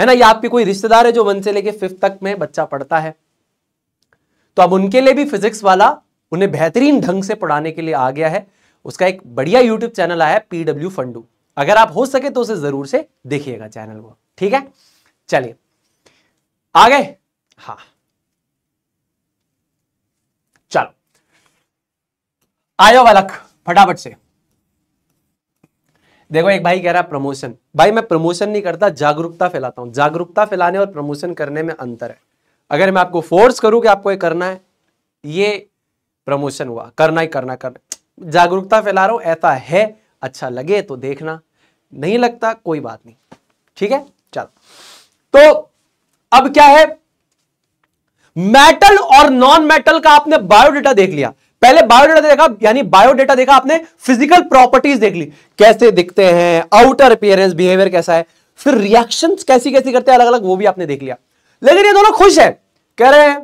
है ना या आपके कोई रिश्तेदार है जो वन से लेके फिफ्थ तक में बच्चा पढ़ता है तो अब उनके लिए भी फिजिक्स वाला उन्हें बेहतरीन ढंग से पढ़ाने के लिए आ गया है उसका एक बढ़िया यूट्यूब चैनल आया है पीडब्ल्यू फंडू अगर आप हो सके तो उसे जरूर से देखिएगा चैनल को ठीक है चलिए आ गए हाँ चलो आयो वालक फटाफट से देखो एक भाई कह रहा है प्रमोशन भाई मैं प्रमोशन नहीं करता जागरूकता फैलाता हूं जागरूकता फैलाने और प्रमोशन करने में अंतर है अगर मैं आपको फोर्स करूं कि आपको ये करना है ये प्रमोशन हुआ करना ही करना करना जागरूकता फैला रहा हूं ऐसा है अच्छा लगे तो देखना नहीं लगता कोई बात नहीं ठीक है चलो तो अब क्या है मेटल और नॉन मेटल का आपने बायोडेटा देख लिया पहले बायोडेटा देखा यानी बायोडेटा देखा आपने फिजिकल प्रॉपर्टीज देख ली कैसे दिखते हैं आउटर अपियरेंस बिहेवियर कैसा है फिर रिएक्शन कैसी कैसी करते हैं अलग अलग वो भी आपने देख लिया लेकिन ये दोनों खुश है कह रहे हैं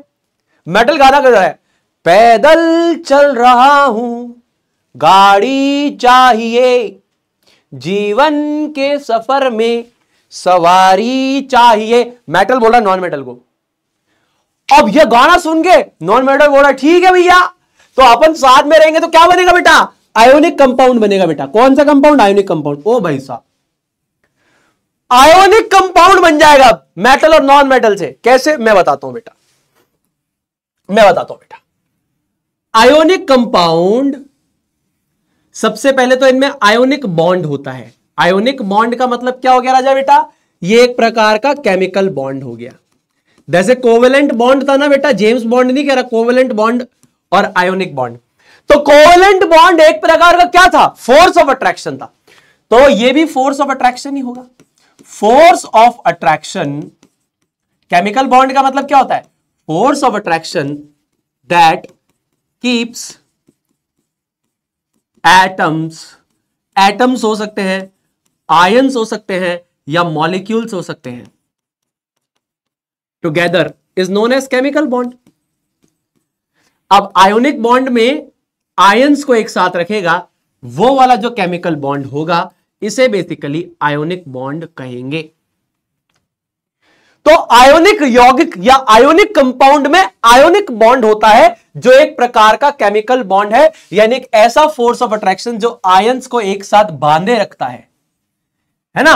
मेटल गाना कर रहा है पैदल चल रहा हूं गाड़ी चाहिए जीवन के सफर में सवारी चाहिए मेटल बोला नॉन मेटल को अब ये गाना सुन के नॉन मेटल बोला ठीक है भैया तो अपन साथ में रहेंगे तो क्या बनेगा बेटा आयोनिक कंपाउंड बनेगा बेटा कौन सा कंपाउंड आयोनिक कंपाउंड ओ भाई साहब आयोनिक कंपाउंड बन जाएगा मेटल और नॉन मेटल से कैसे मैं बताता हूं बेटा मैं बताता हूं बेटा आयोनिक कंपाउंड सबसे पहले तो इनमें आयोनिक बॉन्ड होता है आयोनिक बॉन्ड का मतलब क्या हो गया राजा बेटा ये एक प्रकार का केमिकल बॉन्ड हो गया जैसे कोवेलेंट बॉन्ड था ना बेटा जेम्स बॉन्ड नहीं कह रहा कोवेलेंट बॉन्ड और आयोनिक बॉन्ड तो कोवेलेंट बॉन्ड एक प्रकार का क्या था फोर्स ऑफ अट्रैक्शन था तो ये भी फोर्स ऑफ अट्रैक्शन ही होगा force of attraction chemical bond का मतलब क्या होता है force of attraction that keeps atoms atoms हो सकते हैं आयन्स हो सकते हैं या मॉलिक्यूल्स हो सकते हैं together is known as chemical bond अब आयोनिक बॉन्ड में आयन्स को एक साथ रखेगा वो वाला जो केमिकल बॉन्ड होगा इसे बेसिकली आयोनिक बॉन्ड कहेंगे तो आयोनिक यौगिक या आयोनिक कंपाउंड में आयोनिक बॉन्ड होता है जो एक प्रकार का केमिकल बॉन्ड है यानी एक ऐसा फोर्स ऑफ अट्रैक्शन जो आयंस को एक साथ बांधे रखता है है ना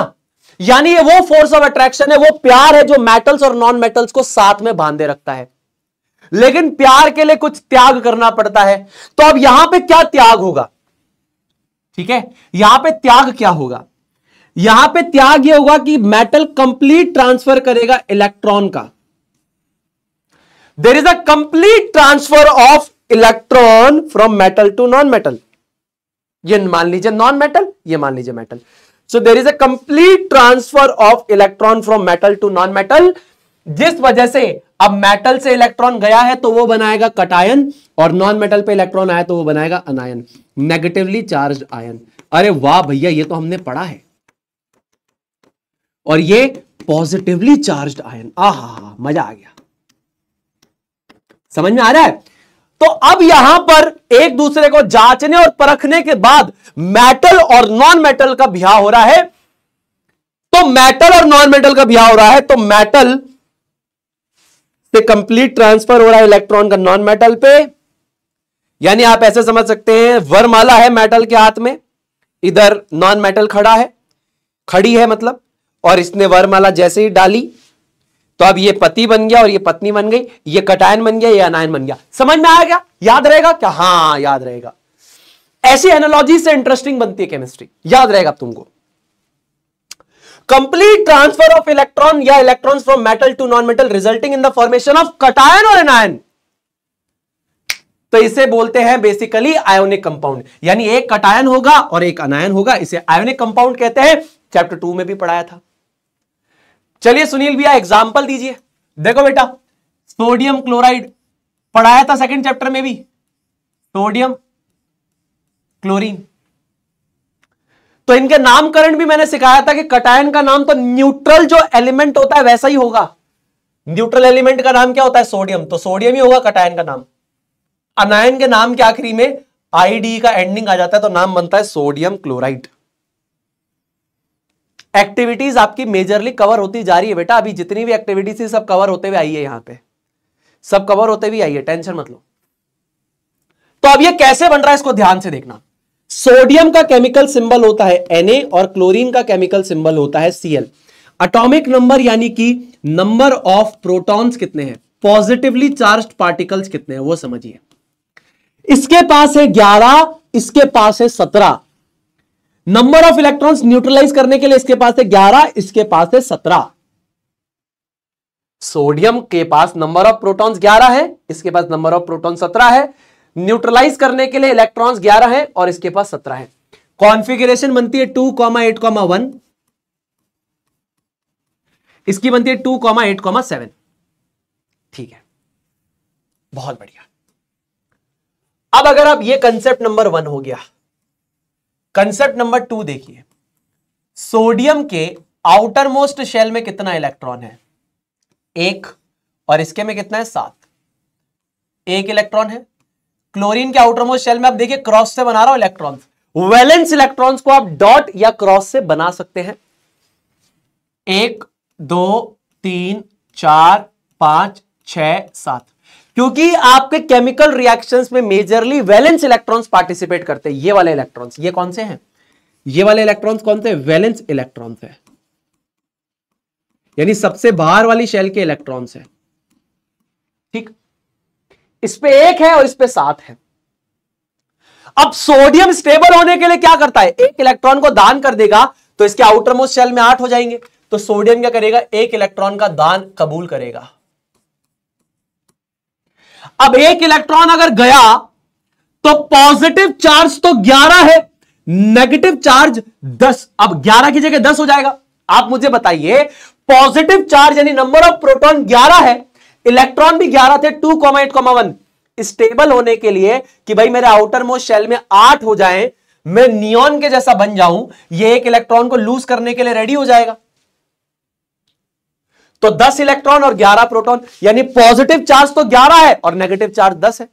यानी ये वो फोर्स ऑफ अट्रैक्शन है वो प्यार है जो मेटल्स और नॉन मेटल्स को साथ में बांधे रखता है लेकिन प्यार के लिए कुछ त्याग करना पड़ता है तो अब यहां पे क्या त्याग होगा ठीक है यहां पे त्याग क्या होगा यहां पे त्याग यह होगा कि मेटल कंप्लीट ट्रांसफर करेगा इलेक्ट्रॉन का there is a complete transfer of electron from metal to non metal ये मान लीजिए नॉन मेटल ये मान लीजिए metal so there is a complete transfer of electron from metal to non metal जिस वजह से अब मेटल से इलेक्ट्रॉन गया है तो वो बनाएगा कटायन और नॉन मेटल पे इलेक्ट्रॉन आया तो वो बनाएगा अनायन नेगेटिवली चार्ज आयन अरे वाह भैया ये तो हमने पढ़ा है और ये पॉजिटिवली चार्ज आयन आहा मजा आ गया समझ में आ रहा है तो अब यहां पर एक दूसरे को जांचने और परखने के बाद मेटल और नॉन मेटल का ब्याह हो रहा है तो मेटल और नॉन मेटल का ब्याह हो रहा है तो मेटल से कंप्लीट ट्रांसफर हो रहा है इलेक्ट्रॉन का नॉन मेटल पे यानी आप ऐसे समझ सकते हैं वरमाला है मेटल के हाथ में इधर नॉन मेटल खड़ा है खड़ी है मतलब और इसने वरमाला जैसे ही डाली तो अब ये पति बन गया और ये पत्नी बन गई ये कटायन बन गया ये अनायन बन गया समझ में आया क्या याद रहेगा क्या हाँ याद रहेगा ऐसी एनोलॉजी से इंटरेस्टिंग बनती है केमिस्ट्री याद रहेगा तुमको कंप्लीट ट्रांसफर ऑफ इलेक्ट्रॉन या electron from metal to non metal resulting in the formation of cation और एनायन तो इसे बोलते हैं बेसिकली आयोनिक कंपाउंड यानी एक कटायन होगा और एक अनायन होगा इसे आयोनिक कंपाउंड कहते हैं चैप्टर टू में भी पढ़ाया था चलिए सुनील भैया एग्जाम्पल दीजिए देखो बेटा सोडियम क्लोराइड पढ़ाया था सेकंड चैप्टर में भी सोडियम क्लोरीन तो इनके नामकरण भी मैंने सिखाया था कि कटायन का नाम तो न्यूट्रल जो एलिमेंट होता है वैसा ही होगा न्यूट्रल एलिमेंट का नाम क्या होता है सोडियम तो सोडियम ही होगा कटायन का नाम अनायन के नाम के आखिरी में आईडी का एंडिंग आ जाता है तो नाम बनता है सोडियम क्लोराइड एक्टिविटीज आपकी मेजरली कवर होती जा रही है बेटा अभी जितनी भी एक्टिविटीज थी सब कवर होते हुए आई है यहां पे सब कवर होते हुए आई है टेंशन मत लो तो अब ये कैसे बन रहा है इसको ध्यान से देखना सोडियम का केमिकल सिंबल होता है Na और क्लोरीन का केमिकल सिंबल होता है Cl एटॉमिक नंबर यानी कि नंबर ऑफ प्रोटॉन्स कितने हैं पॉजिटिवली चार्ज पार्टिकल्स कितने हैं वो समझिए इसके पास है 11 इसके पास है 17 नंबर ऑफ इलेक्ट्रॉन्स न्यूट्रलाइज करने के लिए इसके पास है ग्यारह इसके पास है सत्रह सोडियम के पास नंबर ऑफ प्रोटॉन्स ग्यारह है इसके पास नंबर ऑफ प्रोटॉन सत्रह है न्यूट्रलाइज करने के लिए इलेक्ट्रॉन्स ग्यारह है और इसके पास सत्रह है कॉन्फिगरेशन बनती है two comma comma eight one इसकी बनती है two comma comma eight seven ठीक है बहुत बढ़िया अब अगर आप ये कंसेप्ट नंबर वन हो गया कंसेप्ट नंबर टू देखिए सोडियम के आउटर मोस्ट शेल में कितना इलेक्ट्रॉन है एक और इसके में कितना है सात एक इलेक्ट्रॉन है क्लोरीन के आउटर मोस्ट शेल में आप देखिए क्रॉस से बना रहा हूं इलेक्ट्रॉन वैलेंस इलेक्ट्रॉन्स को आप डॉट या क्रॉस से बना सकते हैं एक दो तीन चार पांच छ सात क्योंकि आपके केमिकल रिएक्शंस में मेजरली वैलेंस इलेक्ट्रॉन्स पार्टिसिपेट करते हैं ये वाले इलेक्ट्रॉन्स ये कौन से हैं ये वाले इलेक्ट्रॉन्स कौन से वैलेंस इलेक्ट्रॉन्स है यानी सबसे बाहर वाली शेल के इलेक्ट्रॉन्स है ठीक इस पे एक है और इस पे सात है अब सोडियम स्टेबल होने के लिए क्या करता है एक इलेक्ट्रॉन को दान कर देगा तो इसके आउटर मोस्ट शेल में आठ हो जाएंगे तो सोडियम क्या करेगा एक इलेक्ट्रॉन का दान कबूल करेगा अब एक इलेक्ट्रॉन अगर गया तो पॉजिटिव चार्ज तो 11 है नेगेटिव चार्ज 10 अब 11 की जगह 10 हो जाएगा आप मुझे बताइए पॉजिटिव चार्ज यानी नंबर ऑफ प्रोटॉन 11 है इलेक्ट्रॉन भी 11 थे 2,8,1 स्टेबल होने के लिए कि भाई मेरे आउटर मोस्ट शेल में 8 हो जाए मैं नियॉन के जैसा बन जाऊं ये एक इलेक्ट्रॉन को लूज करने के लिए रेडी हो जाएगा तो 10 इलेक्ट्रॉन और 11 प्रोटॉन यानी पॉजिटिव चार्ज तो 11 है और नेगेटिव चार्ज 10 है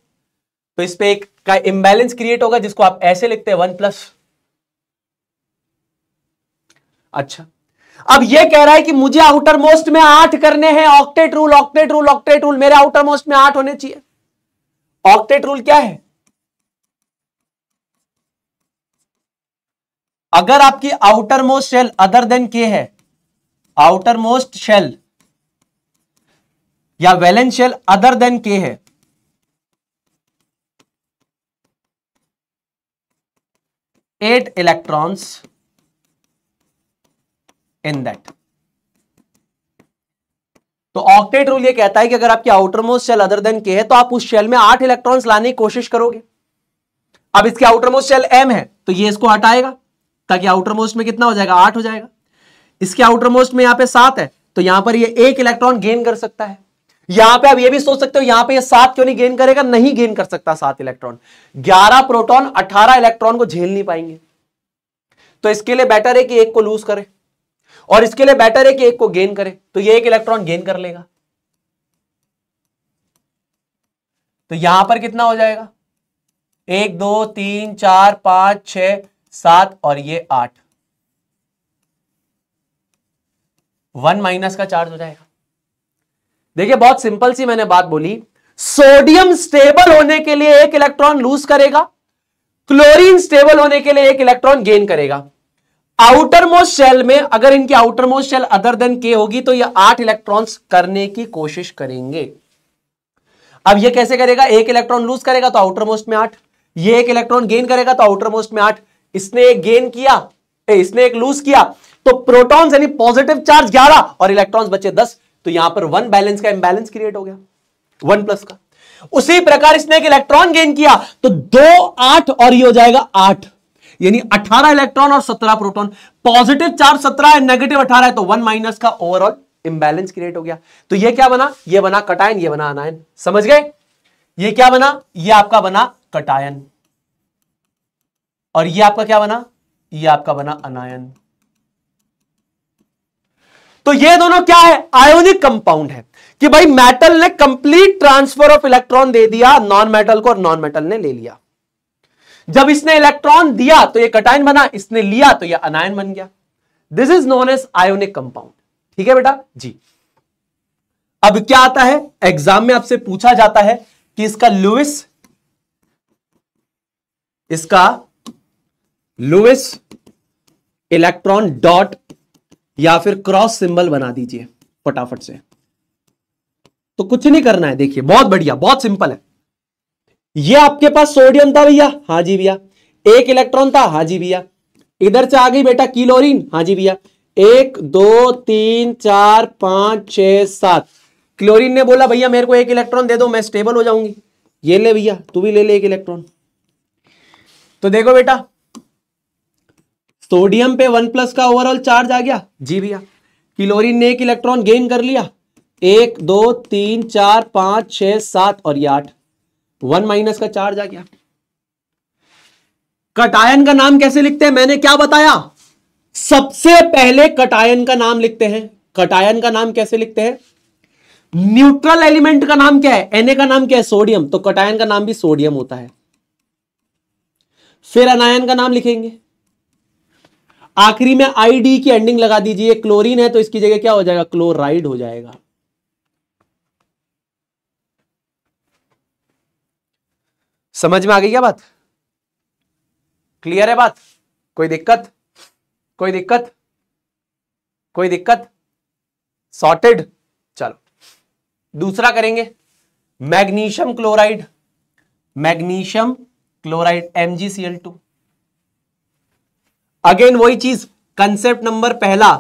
तो इस पे एक का इम्बैलेंस क्रिएट होगा जिसको आप ऐसे लिखते हैं वन प्लस अच्छा अब ये कह रहा है कि मुझे आउटर मोस्ट में आठ करने हैं octet rule octet rule octet rule मेरे आउटर मोस्ट में आठ होने चाहिए ऑक्टेट रूल क्या है अगर आपकी outer most shell other than K है आउटर मोस्ट शेल या valence shell other than K है एट इलेक्ट्रॉन्स इन दैट तो ऑक्टेट रूल ये कहता है कि अगर आपकी outer most shell other than K है तो आप उस शेल में आठ इलेक्ट्रॉन्स लाने की कोशिश करोगे अब इसके आउटर मोस्ट शेल एम है तो ये इसको हटाएगा ताकि आउटर मोस्ट में कितना हो जाएगा आठ हो जाएगा इसके आउटर मोस्ट में यहां पे सात है तो यहां पर ये एक इलेक्ट्रॉन गेन कर सकता है यहां पे आप ये भी सोच सकते हो यहां पे ये सात क्यों नहीं गेन करेगा नहीं गेन कर सकता सात इलेक्ट्रॉन ग्यारह प्रोटॉन अठारह इलेक्ट्रॉन को झेल नहीं पाएंगे तो इसके लिए बेटर है कि एक को लूज करे और इसके लिए बेटर है कि एक को गेन करे तो ये एक इलेक्ट्रॉन गेन कर लेगा तो यहां पर कितना हो जाएगा एक दो तीन चार पांच छ सात और ये आठ वन माइनस का चार्ज हो जाएगा देखिए बहुत सिंपल सी मैंने बात बोली सोडियम स्टेबल होने के लिए एक इलेक्ट्रॉन लूज करेगा क्लोरीन स्टेबल होने के लिए एक इलेक्ट्रॉन गेन करेगा आउटर मोस्ट शेल में अगर इनकी outer most shell other than K होगी तो ये आठ इलेक्ट्रॉन्स करने की कोशिश करेंगे अब ये कैसे करेगा एक इलेक्ट्रॉन लूज करेगा तो आउटर मोस्ट में आठ ये एक इलेक्ट्रॉन गेन करेगा तो आउटर मोस्ट में आठ इसने एक गेन किया ए, इसने एक लूज किया तो प्रोटॉन्स यानी पॉजिटिव चार्ज ग्यारह और इलेक्ट्रॉन्स बचे दस तो यहां पर वन बैलेंस का इंबैलेंस क्रिएट हो गया वन प्लस का उसी प्रकार इसने एक इलेक्ट्रॉन गेन किया तो दो आठ और ये हो जाएगा आठ यानी अठारह इलेक्ट्रॉन और सत्रह प्रोटॉन पॉजिटिव चार्ज सत्रह है नेगेटिव अठारह है तो वन माइनस का ओवरऑल इंबैलेंस क्रिएट हो गया तो ये क्या बना ये बना कटायन ये बना अनायन समझ गए ये क्या बना ये आपका बना कटायन और ये आपका क्या बना ये आपका बना अनायन तो ये दोनों क्या है आयोनिक कंपाउंड है कि भाई मेटल ने कंप्लीट ट्रांसफर ऑफ इलेक्ट्रॉन दे दिया नॉन मेटल को और नॉन मेटल ने ले लिया जब इसने इलेक्ट्रॉन दिया तो ये कटाइन बना इसने लिया तो ये अनायन बन गया this is known as ionic compound ठीक है बेटा जी अब क्या आता है एग्जाम में आपसे पूछा जाता है कि इसका लुइस इसका लुइस इलेक्ट्रॉन डॉट या फिर क्रॉस सिंबल बना दीजिए फटाफट से तो कुछ नहीं करना है देखिए बहुत बढ़िया बहुत सिंपल है ये आपके पास सोडियम था भैया हाँ जी भैया एक इलेक्ट्रॉन था हाँ जी भैया इधर से आ गई बेटा क्लोरीन हाँ जी भैया एक दो तीन चार पांच छ सात क्लोरीन ने बोला भैया मेरे को एक इलेक्ट्रॉन दे दो मैं स्टेबल हो जाऊंगी ये ले भैया तू भी ले ले एक इलेक्ट्रॉन तो देखो बेटा सोडियम पे वन प्लस का ओवरऑल चार्ज आ गया जी भैया क्लोरीन ने एक इलेक्ट्रॉन गेन कर लिया एक दो तीन चार पांच छ सात और ये आठ वन माइनस का चार्ज आ गया कटायन का नाम कैसे लिखते हैं मैंने क्या बताया सबसे पहले कटायन का नाम लिखते हैं कटायन का नाम कैसे लिखते हैं न्यूट्रल एलिमेंट का नाम क्या है एने का नाम क्या है सोडियम तो कटायन का नाम भी सोडियम होता है फिर अनायन का नाम लिखेंगे आखिरी में आईडी की एंडिंग लगा दीजिए क्लोरीन है तो इसकी जगह क्या हो जाएगा क्लोराइड हो जाएगा समझ में आ गई क्या बात क्लियर है बात कोई दिक्कत कोई दिक्कत कोई दिक्कत सॉर्टेड चलो दूसरा करेंगे magnesium chloride magnesium chloride two again वही चीज कंसेप्ट नंबर पहला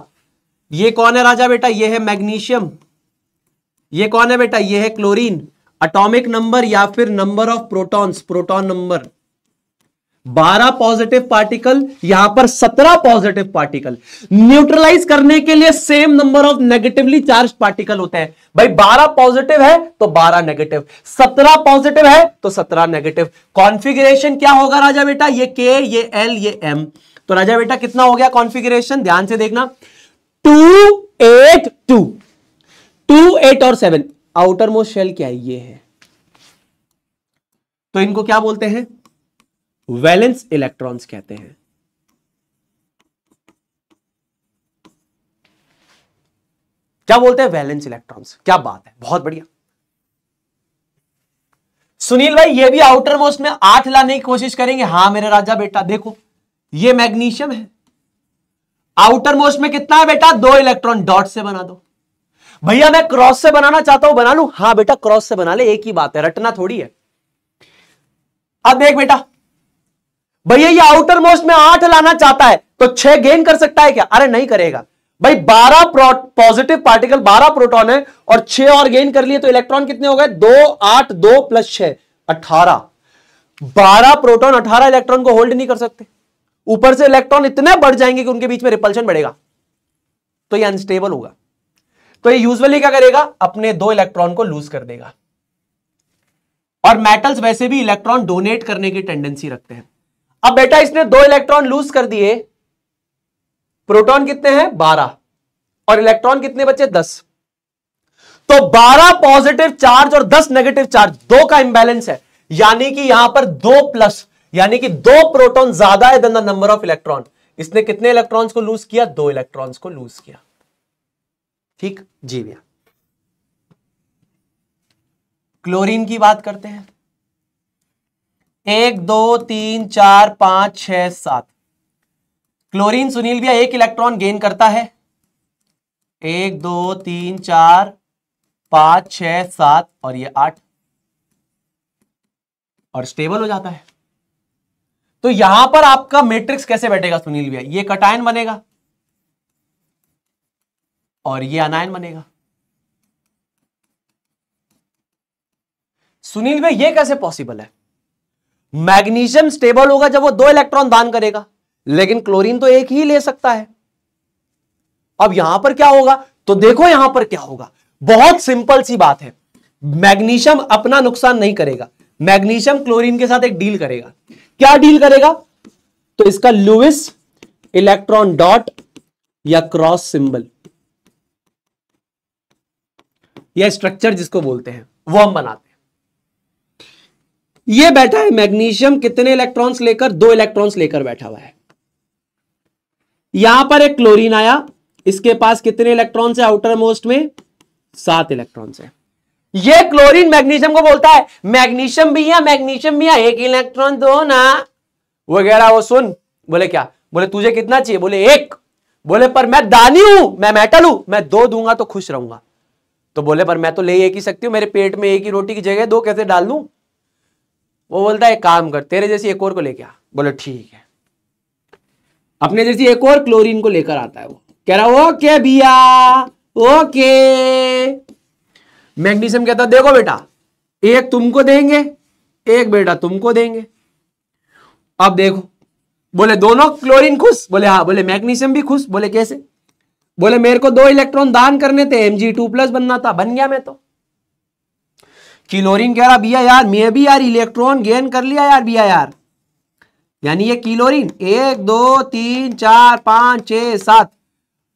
ये कौन है राजा बेटा ये है मैग्नीशियम ये कौन है बेटा ये है क्लोरीन अटोमिक नंबर या फिर number of protons proton number बारह पॉजिटिव पार्टिकल यहां पर सत्रह पॉजिटिव पार्टिकल न्यूट्रलाइज करने के लिए same number of negatively charge particle होते हैं भाई बारह पॉजिटिव है तो बारह नेगेटिव सत्रह पॉजिटिव है तो सत्रह नेगेटिव कॉन्फिगरेशन क्या होगा राजा बेटा ये के ये एल ये एम तो राजा बेटा कितना हो गया कॉन्फिगरेशन ध्यान से देखना two eight two two eight और सेवन आउटर मोस्ट शेल क्या है ये है तो इनको क्या बोलते हैं वैलेंस इलेक्ट्रॉन्स कहते हैं क्या बोलते हैं वैलेंस इलेक्ट्रॉन्स क्या बात है बहुत बढ़िया सुनील भाई ये भी आउटर मोस्ट में आठ लाने की कोशिश करेंगे हाँ मेरे राजा बेटा देखो ये मैग्नीशियम है आउटर मोस्ट में कितना है बेटा दो इलेक्ट्रॉन डॉट से बना दो भैया मैं क्रॉस से बनाना चाहता हूं बना लू हां बेटा क्रॉस से बना ले एक ही बात है रटना थोड़ी है अब देख बेटा भैया ये आउटर मोस्ट में आठ लाना चाहता है तो छह गेन कर सकता है क्या अरे नहीं करेगा भाई बारह पॉजिटिव पार्टिकल बारह प्रोटॉन है और छह और गेन कर लिए तो इलेक्ट्रॉन कितने हो गए दो आठ दो प्लस छह अठारह बारह प्रोटॉन अठारह इलेक्ट्रॉन को होल्ड नहीं कर सकते ऊपर से इलेक्ट्रॉन इतने बढ़ जाएंगे कि उनके बीच में रिपल्शन बढ़ेगा तो ये अनस्टेबल होगा तो ये यूजुअली क्या करेगा अपने दो इलेक्ट्रॉन को लूज कर देगा और मेटल्स वैसे भी इलेक्ट्रॉन डोनेट करने की टेंडेंसी रखते हैं अब बेटा इसने दो इलेक्ट्रॉन लूज कर दिए प्रोटॉन कितने हैं बारह और इलेक्ट्रॉन कितने बचे दस तो बारह पॉजिटिव चार्ज और दस नेगेटिव चार्ज दो का इंबैलेंस है यानी कि यहां पर दो प्लस यानी कि दो प्रोटॉन ज्यादा है द नंबर ऑफ इलेक्ट्रॉन इसने कितने इलेक्ट्रॉन्स को लूज किया दो इलेक्ट्रॉन्स को लूज किया ठीक जी भैया क्लोरीन की बात करते हैं एक दो तीन चार पांच छह सात क्लोरीन सुनील भैया एक इलेक्ट्रॉन गेन करता है एक दो तीन चार पांच छह सात और ये आठ और स्टेबल हो जाता है तो यहां पर आपका मैट्रिक्स कैसे बैठेगा सुनील भैया ये कटायन बनेगा और ये अनायन बनेगा सुनील भाई ये कैसे पॉसिबल है मैग्नीशियम स्टेबल होगा जब वो दो इलेक्ट्रॉन दान करेगा लेकिन क्लोरीन तो एक ही ले सकता है अब यहां पर क्या होगा तो देखो यहां पर क्या होगा बहुत सिंपल सी बात है मैग्नीशियम अपना नुकसान नहीं करेगा मैग्नीशियम क्लोरीन के साथ एक डील करेगा क्या डील करेगा तो इसका लुइस इलेक्ट्रॉन डॉट या क्रॉस सिंबल या स्ट्रक्चर जिसको बोलते हैं वो हम बनाते हैं ये बैठा है मैग्नीशियम कितने इलेक्ट्रॉन्स लेकर दो इलेक्ट्रॉन्स लेकर बैठा हुआ है यहां पर एक क्लोरीन आया इसके पास कितने इलेक्ट्रॉन्स है आउटर मोस्ट में सात इलेक्ट्रॉन्स है ये क्लोरीन मैग्नीशियम को बोलता है मैग्नीशियम भी है मैग्नीशियम भी है एक इलेक्ट्रॉन दो ना वगैरह वो सुन बोले क्या बोले तुझे कितना चाहिए बोले एक बोले पर मैं दानी हूं मैं मेटल हूं मैं दो दूंगा तो खुश रहूंगा तो बोले पर मैं तो ले एक ही सकती हूं मेरे पेट में एक ही रोटी की जगह दो कैसे डाल दू वो बोलता है काम कर तेरे जैसी एक और को लेके आ बोले ठीक है अपने जैसी एक और क्लोरीन को लेकर आता है वो कह रहा ओके बिया ओके मैग्नीशियम कहता देखो बेटा एक तुमको देंगे एक बेटा तुमको देंगे अब देखो बोले दोनों क्लोरीन खुश बोले हाँ बोले मैग्नीशियम भी खुश बोले कैसे बोले मेरे को दो इलेक्ट्रॉन दान करने थे एम जी टू प्लस बनना था बन गया मैं तो किलोरिन कह रहा भैया यार मैं भी यार इलेक्ट्रॉन गेन कर लिया यार भैया यार यानी ये किलोरिन एक दो तीन चार पांच छह सात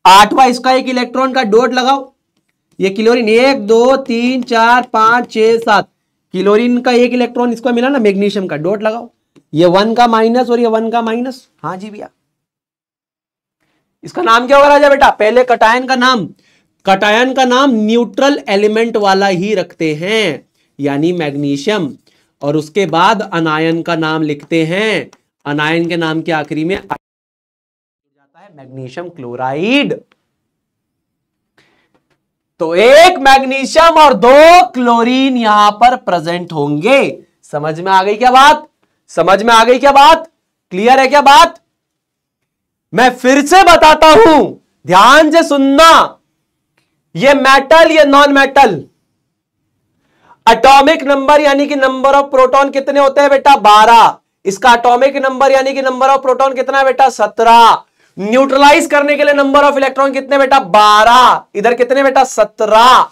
आठवा इसका एक इलेक्ट्रॉन का डोट लगाओ ये क्लोरिन एक दो तीन चार पांच छह सात क्लोरिन का एक इलेक्ट्रॉन इसको मिला ना मैग्नीशियम का डॉट लगाओ ये वन का माइनस और ये वन का माइनस हाँ जी भैया इसका नाम क्या होगा राजा बेटा पहले कटायन का नाम कटायन का नाम न्यूट्रल एलिमेंट वाला ही रखते हैं यानी मैग्नीशियम और उसके बाद अनायन का नाम लिखते हैं अनायन के नाम के आखिरी में जाता है मैग्नीशियम क्लोराइड तो एक मैग्नीशियम और दो क्लोरीन यहां पर प्रेजेंट होंगे समझ में आ गई क्या बात समझ में आ गई क्या बात क्लियर है क्या बात मैं फिर से बताता हूं ध्यान से सुनना ये मेटल ये नॉन मेटल एटॉमिक नंबर यानी कि नंबर ऑफ प्रोटॉन कितने होते हैं बेटा बारह इसका एटॉमिक नंबर यानी कि नंबर ऑफ प्रोटॉन कितना है बेटा सत्रह न्यूट्रलाइज करने के लिए नंबर ऑफ इलेक्ट्रॉन कितने बेटा बारह इधर कितने बेटा सत्रह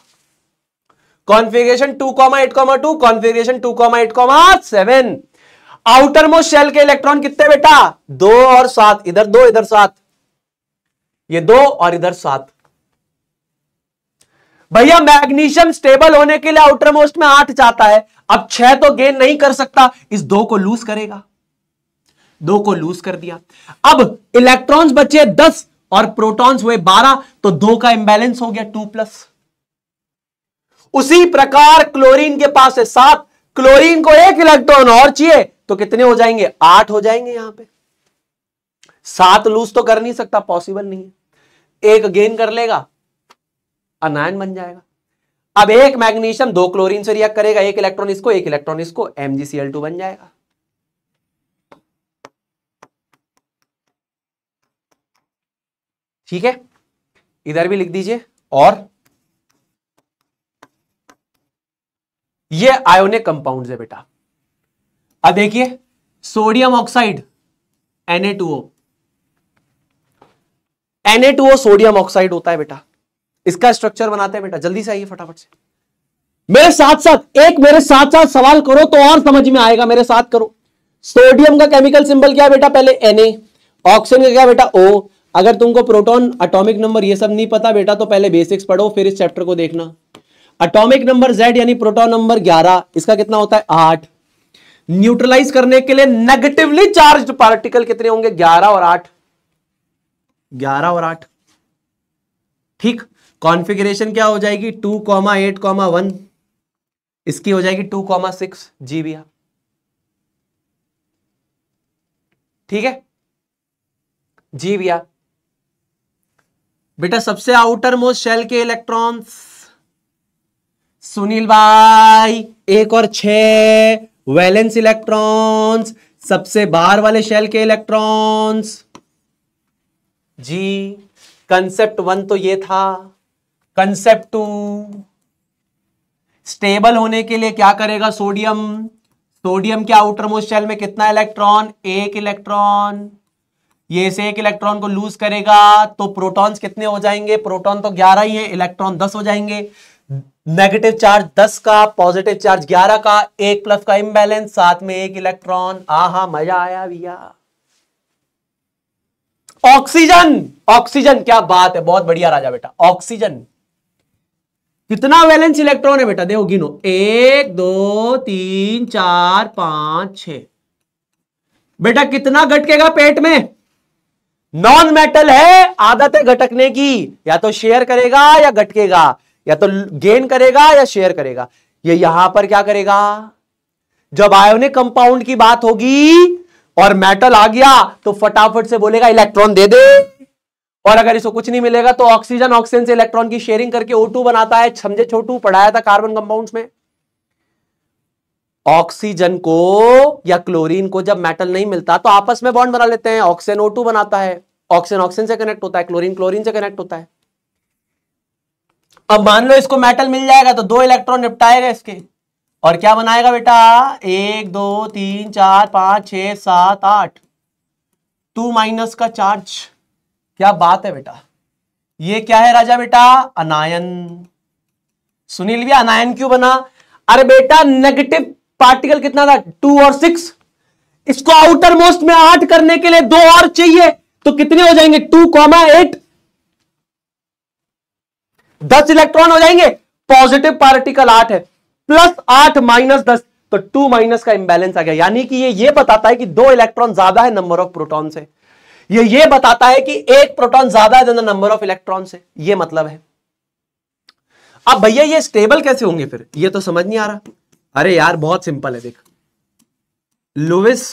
configuration two comma eight comma two configuration two comma eight comma seven outer most shell के इलेक्ट्रॉन कितने बेटा दो और सात इधर दो इधर सात ये दो और इधर सात भैया मैग्नीशियम स्टेबल होने के लिए आउटर मोस्ट में आठ जाता है अब छह तो गेन नहीं कर सकता इस दो को लूज करेगा दो को लूज कर दिया अब इलेक्ट्रॉन्स बचे दस और प्रोटॉन्स हुए बारह तो दो का इंबैलेंस हो गया टू प्लस उसी प्रकार क्लोरीन के पास है सात क्लोरीन को एक इलेक्ट्रॉन और चाहिए तो कितने हो जाएंगे आठ हो जाएंगे यहां पे सात लूज तो कर नहीं सकता पॉसिबल नहीं है एक गेन कर लेगा अनायन बन जाएगा अब एक मैग्नीशियम दो क्लोरीन से रिएक्ट करेगा एक इलेक्ट्रॉन इसको एक इलेक्ट्रॉन इसको एमजीसीएल टू बन जाएगा ठीक है इधर भी लिख दीजिए और ये आयोनिक कंपाउंड है बेटा अब देखिए sodium oxide Na2O Na2O sodium oxide होता है बेटा इसका स्ट्रक्चर बनाते हैं बेटा जल्दी से आइए फटाफट से मेरे साथ साथ एक मेरे साथ साथ सवाल करो तो और समझ में आएगा मेरे साथ करो सोडियम का केमिकल सिंबल क्या है बेटा पहले Na ऑक्सीजन का क्या बेटा O अगर तुमको प्रोटॉन अटोमिक नंबर ये सब नहीं पता बेटा तो पहले बेसिक्स पढ़ो फिर इस चैप्टर को देखना अटोमिक नंबर जेड यानी प्रोटोन नंबर ग्यारह इसका कितना होता है आठ न्यूट्रलाइज करने के लिए नेगेटिवली चार्ज पार्टिकल कितने होंगे ग्यारह और आठ ग्यारह और आठ ठीक कॉन्फिगरेशन क्या हो जाएगी two comma eight comma one इसकी हो जाएगी टू कॉमा सिक्स जी भैया ठीक है जी भैया बेटा सबसे आउटर मोस्ट शेल के इलेक्ट्रॉन्स सुनील भाई एक और छ वैलेंस इलेक्ट्रॉन्स सबसे बाहर वाले शेल के इलेक्ट्रॉन्स जी कंसेप्ट वन तो ये था कंसेप्ट टू स्टेबल होने के लिए क्या करेगा सोडियम सोडियम के आउटर मोस्ट शेल में कितना इलेक्ट्रॉन एक इलेक्ट्रॉन ये से एक इलेक्ट्रॉन को लूज करेगा तो प्रोटॉन्स कितने हो जाएंगे प्रोटॉन तो 11 ही है इलेक्ट्रॉन 10 हो जाएंगे नेगेटिव चार्ज 10 का पॉजिटिव चार्ज 11 का एक प्लस का इम्बैलेंस साथ में एक इलेक्ट्रॉन आहा मजा आया भैया ऑक्सीजन ऑक्सीजन क्या बात है बहुत बढ़िया राजा बेटा ऑक्सीजन कितना वैलेंस इलेक्ट्रॉन है बेटा देखो गिनो एक दो तीन चार पांच छ बेटा कितना घटकेगा पेट में नॉन मेटल है आदत है घटकने की या तो शेयर करेगा या घटकेगा या तो गेन करेगा या शेयर करेगा ये यहां पर क्या करेगा जब आयोनिक कंपाउंड की बात होगी और मेटल आ गया तो फटाफट से बोलेगा इलेक्ट्रॉन दे दे और अगर इसको कुछ नहीं मिलेगा तो ऑक्सीजन ऑक्सीजन से इलेक्ट्रॉन की शेयरिंग करके ओ बनाता है समझे छोटू पढ़ाया था कार्बन कंपाउंड्स में ऑक्सीजन को या क्लोरीन को जब मेटल नहीं मिलता तो आपस में बॉन्ड बना लेते हैं ऑक्सीजन ओ बनाता है ऑक्सीजन ऑक्सीजन से कनेक्ट होता है क्लोरीन क्लोरीन से कनेक्ट होता है अब मान लो इसको मेटल मिल जाएगा तो दो इलेक्ट्रॉन निपटाएगा इसके और क्या बनाएगा बेटा एक दो तीन चार पांच छ सात आठ टू माइनस का चार्ज क्या बात है बेटा ये क्या है राजा बेटा अनायन सुनील भैया अनायन क्यों बना अरे बेटा नेगेटिव पार्टिकल कितना था टू और सिक्स इसको आउटर मोस्ट में आठ करने के लिए दो और चाहिए तो कितने हो जाएंगे टू कॉमा एट दस इलेक्ट्रॉन हो जाएंगे पॉजिटिव पार्टिकल आठ है प्लस आठ माइनस दस तो टू माइनस का इंबैलेंस आ गया यानी कि ये ये बताता है कि दो इलेक्ट्रॉन ज्यादा है नंबर ऑफ प्रोटॉन से ये ये बताता है कि एक प्रोटॉन ज्यादा है नंबर ऑफ इलेक्ट्रॉन से ये मतलब है अब भैया ये स्टेबल कैसे होंगे फिर ये तो समझ नहीं आ रहा अरे यार बहुत सिंपल है देख लुविस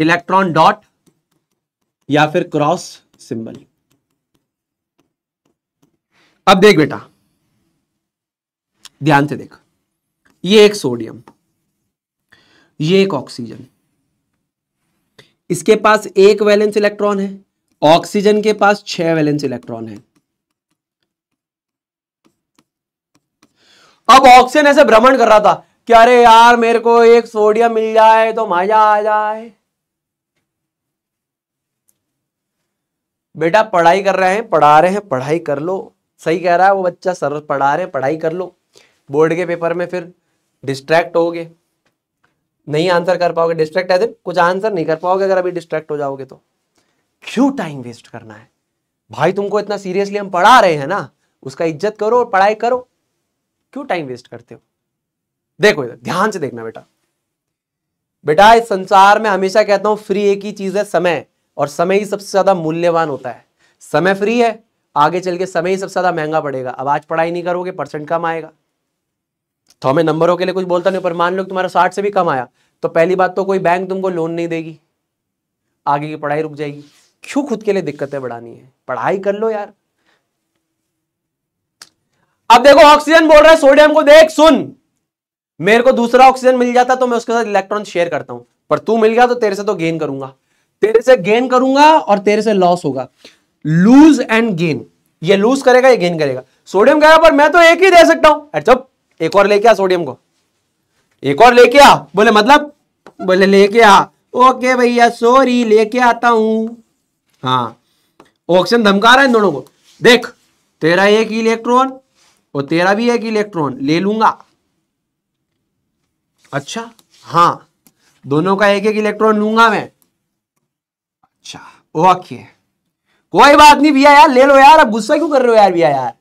इलेक्ट्रॉन डॉट या फिर क्रॉस सिंबल अब देख बेटा ध्यान से देख ये एक सोडियम ये एक ऑक्सीजन इसके पास एक वैलेंस इलेक्ट्रॉन है ऑक्सीजन के पास छह वैलेंस इलेक्ट्रॉन है अब ऑक्सीजन ऐसे भ्रमण कर रहा था कि अरे यार मेरे को एक सोडियम मिल जाए तो मजा आ जाए बेटा पढ़ाई कर रहे हैं पढ़ा रहे हैं पढ़ाई कर लो सही कह रहा है वो बच्चा सर पढ़ा रहे हैं पढ़ाई कर लो बोर्ड के पेपर में फिर डिस्ट्रैक्ट होगे नहीं आंसर कर पाओगे डिस्ट्रैक्ट एज कुछ आंसर नहीं कर पाओगे अगर अभी डिस्ट्रैक्ट हो जाओगे तो क्यों टाइम वेस्ट करना है भाई तुमको इतना सीरियसली हम पढ़ा रहे हैं ना उसका इज्जत करो और पढ़ाई करो क्यों टाइम वेस्ट करते हो देखो इधर ध्यान से देखना बेटा बेटा इस संसार में हमेशा कहता हूं फ्री एक ही चीज है समय और समय ही सबसे ज्यादा मूल्यवान होता है समय फ्री है आगे चल के समय ही सबसे ज्यादा महंगा पड़ेगा अब आज पढ़ाई नहीं करोगे परसेंट कम आएगा तो हमें नंबरों के लिए कुछ बोलता नहीं पर मान लो तुम्हारा साठ से भी कम आया तो पहली बात तो कोई बैंक तुमको लोन नहीं देगी आगे की पढ़ाई रुक जाएगी क्यों खुद के लिए दिक्कतें बढ़ानी है पढ़ाई कर लो यार अब देखो ऑक्सीजन बोल रहा है सोडियम को देख सुन मेरे को दूसरा ऑक्सीजन मिल जाता तो मैं उसके साथ इलेक्ट्रॉन शेयर करता हूं पर तू मिल गया तो तेरे से तो गेन करूंगा तेरे से गेन करूंगा और तेरे से लॉस होगा लूज एंड गेन ये लूज करेगा ये गेन करेगा सोडियम कह रहा पर मैं तो एक ही दे सकता हूं अरे चुप एक और लेके आ सोडियम को एक और लेके आ बोले मतलब बोले लेके आ ओके भैया सॉरी लेके आता हूं हाँ ऑक्सीजन धमका रहा है इन दोनों को देख तेरा एक इलेक्ट्रॉन और तेरा भी एक इलेक्ट्रॉन ले लूंगा अच्छा हाँ दोनों का एक एक इलेक्ट्रॉन लूंगा मैं अच्छा ओके कोई बात नहीं भैया यार ले लो यार अब गुस्सा क्यों कर रहे हो यार भैया यार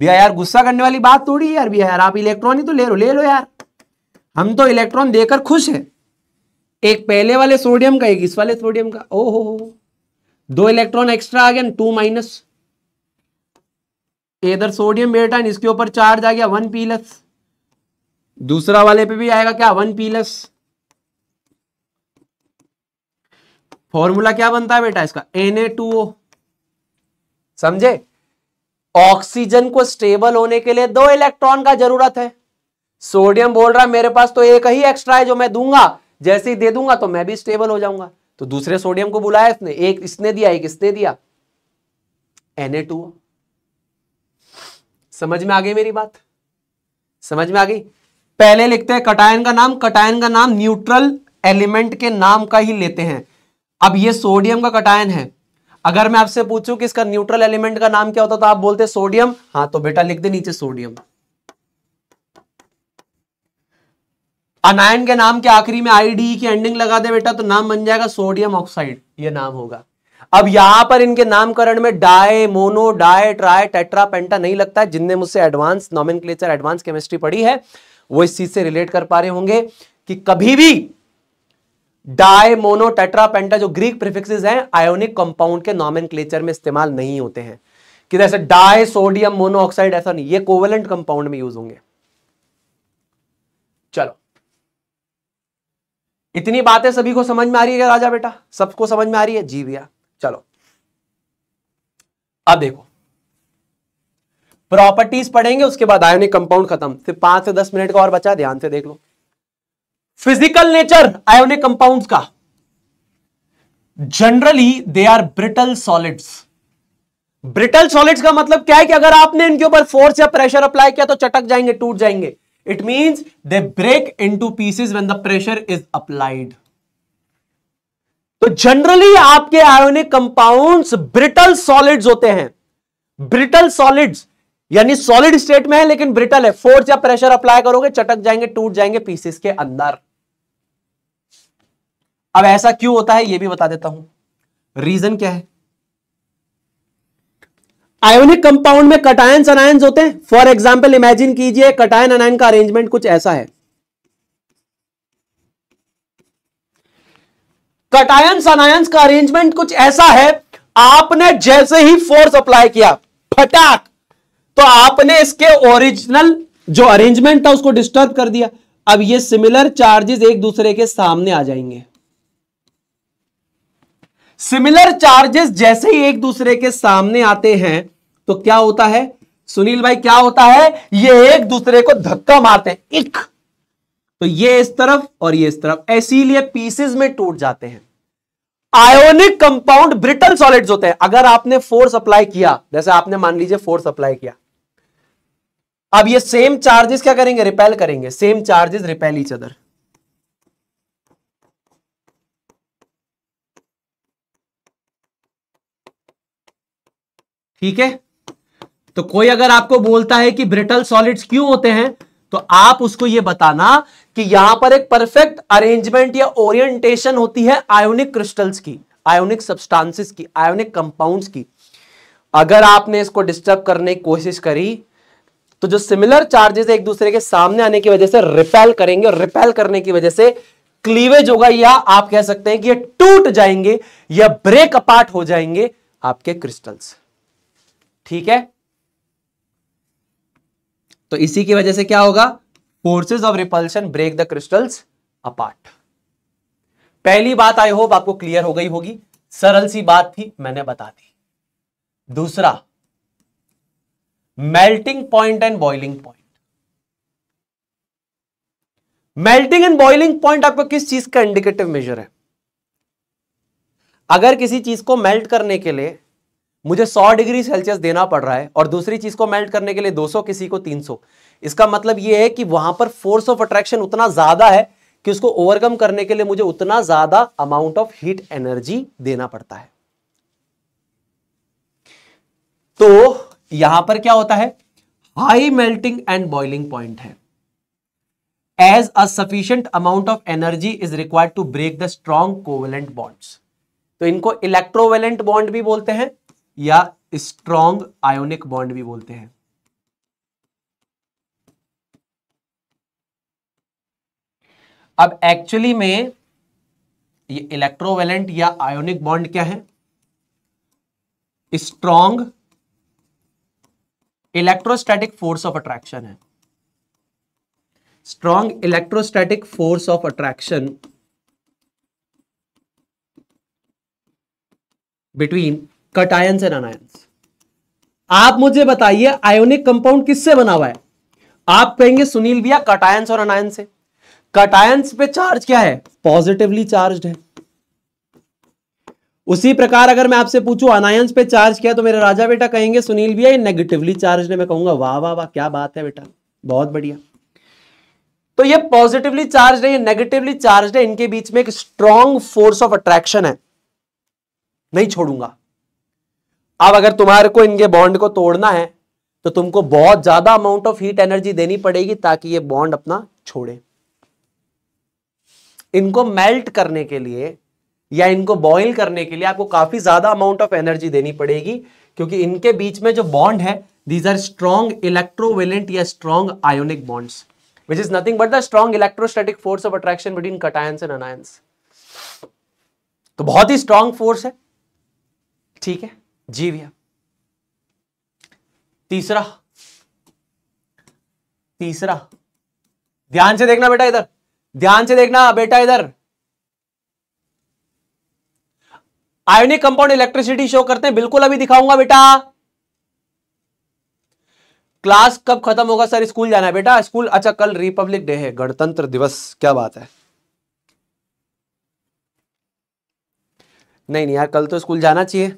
भैया यार गुस्सा करने वाली बात थोड़ी है यार भैया यार आप इलेक्ट्रॉन ही तो ले लो ले लो यार हम तो इलेक्ट्रॉन देकर खुश है एक पहले वाले सोडियम का एक इस वाले सोडियम का ओ हो दो इलेक्ट्रॉन एक्स्ट्रा आ गया टू माइनस इधर सोडियम बेटा इसके ऊपर चार्ज आ गया वन पीलस दूसरा वाले पे भी आएगा क्या वन पीलस फॉर्मूला क्या बनता है बेटा इसका Na2O समझे ऑक्सीजन को स्टेबल होने के लिए दो इलेक्ट्रॉन का जरूरत है सोडियम बोल रहा है मेरे पास तो एक ही एक्स्ट्रा है जो मैं दूंगा जैसे ही दे दूंगा तो मैं भी स्टेबल हो जाऊंगा तो दूसरे सोडियम को बुलाया इसने एक इसने दिया एक इसने दिया ओ समझ में आ गई मेरी बात समझ में आ गई पहले लिखते हैं कटायन का नाम कटायन का नाम न्यूट्रल एलिमेंट के नाम का ही लेते हैं अब ये सोडियम का कटायन है अगर मैं आपसे पूछूं कि इसका न्यूट्रल एलिमेंट का नाम क्या होता तो आप बोलते सोडियम हाँ तो बेटा लिख दे नीचे सोडियम अनायन के नाम के आखिरी में आईडी e की एंडिंग लगा दे बेटा तो नाम बन जाएगा सोडियम ऑक्साइड ये नाम होगा अब यहां पर इनके नामकरण में di mono di tri tetra penta नहीं लगता है जिनने मुझसे एडवांस नॉमिन एडवांस केमिस्ट्री पढ़ी है वो इस चीज से रिलेट कर पा रहे होंगे कि कभी भी डाय मोनो टेट्रा पेंटा जो ग्रीक प्रिफिक्सेस हैं आयोनिक कंपाउंड के नॉमिन में इस्तेमाल नहीं होते हैं कि जैसे डाय सोडियम मोनोऑक्साइड ऐसा नहीं ये कोवेलेंट कंपाउंड में यूज होंगे चलो इतनी बातें सभी को समझ में आ रही है राजा बेटा सबको समझ में आ रही है जी भैया चलो अब देखो प्रॉपर्टीज पढ़ेंगे उसके बाद आयोनिक कंपाउंड खत्म फिर पांच से दस मिनट का और बचा ध्यान से देख लो फिजिकल नेचर आयोनिक कंपाउंड्स का generally they are brittle solids brittle solids का मतलब क्या है कि अगर आपने इनके ऊपर फोर्स या प्रेशर अप्लाई किया तो चटक जाएंगे टूट जाएंगे it mean they break into pieces when the pressure is applied तो जनरली आपके आयोनिक कंपाउंड्स ब्रिटल सॉलिड्स होते हैं ब्रिटल सॉलिड्स यानी सॉलिड स्टेट में है लेकिन ब्रिटल है फोर्स या प्रेशर अप्लाई करोगे चटक जाएंगे टूट जाएंगे पीसेस के अंदर अब ऐसा क्यों होता है यह भी बता देता हूं रीजन क्या है आयोनिक कंपाउंड में कटायन अनायंस होते हैं फॉर एग्जाम्पल इमेजिन कीजिए कटायन अनायन का अरेंजमेंट कुछ ऐसा है कटायन अनायंस का अरेंजमेंट कुछ ऐसा है आपने जैसे ही फोर्स अप्लाई किया फटाक तो आपने इसके ओरिजिनल जो अरेंजमेंट था उसको डिस्टर्ब कर दिया अब ये सिमिलर चार्जेस एक दूसरे के सामने आ जाएंगे सिमिलर चार्जेस जैसे ही एक दूसरे के सामने आते हैं तो क्या होता है सुनील भाई क्या होता है ये एक दूसरे को धक्का मारते हैं तो ये इस तरफ और ये इस तरफ इसीलिए पीसेज में टूट जाते हैं आयोनिक कंपाउंड ब्रिटल सॉलिड्स होते हैं अगर आपने फोर्स अप्लाई किया जैसे आपने मान लीजिए फोर्स अप्लाई किया अब ये सेम चार्जेस क्या करेंगे रिपेल करेंगे same charges repel each other ठीक है तो कोई अगर आपको बोलता है कि ब्रिटल सॉलिड्स क्यों होते हैं तो आप उसको यह बताना कि यहां पर एक परफेक्ट अरेंजमेंट या ओरिएंटेशन होती है आयोनिक क्रिस्टल्स की आयोनिक सब्सटेंसेस की आयोनिक कंपाउंड्स की अगर आपने इसको डिस्टर्ब करने की कोशिश करी तो जो सिमिलर चार्जेस एक दूसरे के सामने आने की वजह से रिपेल करेंगे और रिपेल करने की वजह से क्लीवेज होगा या आप कह सकते हैं कि ये टूट जाएंगे या ब्रेक अपार्ट हो जाएंगे आपके क्रिस्टल्स ठीक है तो इसी की वजह से क्या होगा forces of repulsion break the crystals apart पहली बात आई होप आपको क्लियर हो गई होगी सरल सी बात थी मैंने बता दी दूसरा melting point and boiling point melting and boiling point आपको किस चीज का इंडिकेटिव मेजर है अगर किसी चीज को मेल्ट करने के लिए मुझे 100 डिग्री सेल्सियस देना पड़ रहा है और दूसरी चीज को मेल्ट करने के लिए 200 किसी को 300 इसका मतलब यह है कि वहां पर फोर्स ऑफ अट्रैक्शन उतना ज्यादा है कि उसको ओवरकम करने के लिए मुझे उतना ज्यादा अमाउंट ऑफ हीट एनर्जी देना पड़ता है तो यहां पर क्या होता है high melting and boiling point है as a sufficient amount of energy is required to break the strong covalent bonds तो इनको इलेक्ट्रोवेलेंट बॉन्ड भी बोलते हैं या स्ट्रॉन्ग आयोनिक बॉन्ड भी बोलते हैं अब एक्चुअली में ये इलेक्ट्रोवेलेंट या आयोनिक बॉन्ड क्या है strong electrostatic force of attraction है strong electrostatic force of attraction between cations and anions आप मुझे बताइए आयोनिक कंपाउंड किससे बना हुआ है आप कहेंगे सुनील भैया कटायंस और अनायंस से कटायंस पे चार्ज क्या है पॉजिटिवली चार्ज है उसी प्रकार अगर मैं आपसे पूछूं अनायंस पे चार्ज क्या तो मेरे राजा बेटा कहेंगे सुनील भैया नेगेटिवली चार्ज ने मैं कहूंगा वाह वाह वाह क्या बात है बेटा बहुत बढ़िया तो ये पॉजिटिवली चार्ज है ये नेगेटिवली चार्ज है इनके बीच में एक स्ट्रॉन्ग फोर्स ऑफ अट्रैक्शन है नहीं छोड़ूंगा अब अगर तुम्हारे को इनके बॉन्ड को तोड़ना है तो तुमको बहुत ज्यादा अमाउंट ऑफ हीट एनर्जी देनी पड़ेगी ताकि ये बॉन्ड अपना छोड़े इनको मेल्ट करने के लिए या इनको बॉइल करने के लिए आपको काफी ज्यादा अमाउंट ऑफ एनर्जी देनी पड़ेगी क्योंकि इनके बीच में जो बॉन्ड है दीज आर स्ट्रॉन्ग इलेक्ट्रोवेलेंट या strong ionic bonds which is nothing but the strong electrostatic force of attraction between cations and anions तो बहुत ही स्ट्रॉन्ग फोर्स है ठीक है जी भैया तीसरा तीसरा ध्यान से देखना बेटा इधर ध्यान से देखना बेटा इधर आयोनिक कंपाउंड इलेक्ट्रिसिटी शो करते हैं बिल्कुल अभी दिखाऊंगा बेटा क्लास कब खत्म होगा सर स्कूल जाना है बेटा स्कूल अच्छा कल रिपब्लिक डे है गणतंत्र दिवस क्या बात है नहीं नहीं यार कल तो स्कूल जाना चाहिए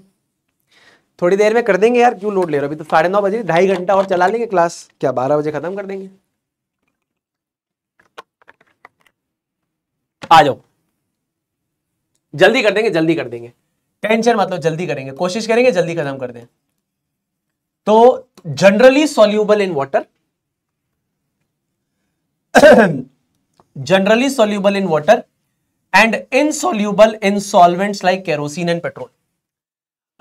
थोड़ी देर में कर देंगे यार क्यों लोड ले रहे हो अभी तो साढ़े नौ बजे ढाई घंटा और चला लेंगे क्लास क्या बारह बजे खत्म कर देंगे आ जाओ जल्दी कर देंगे जल्दी कर देंगे टेंशन मतलब जल्दी करेंगे कोशिश करेंगे जल्दी खत्म कर दें तो generally soluble in water generally soluble in water and insoluble in solvents like kerosene and petrol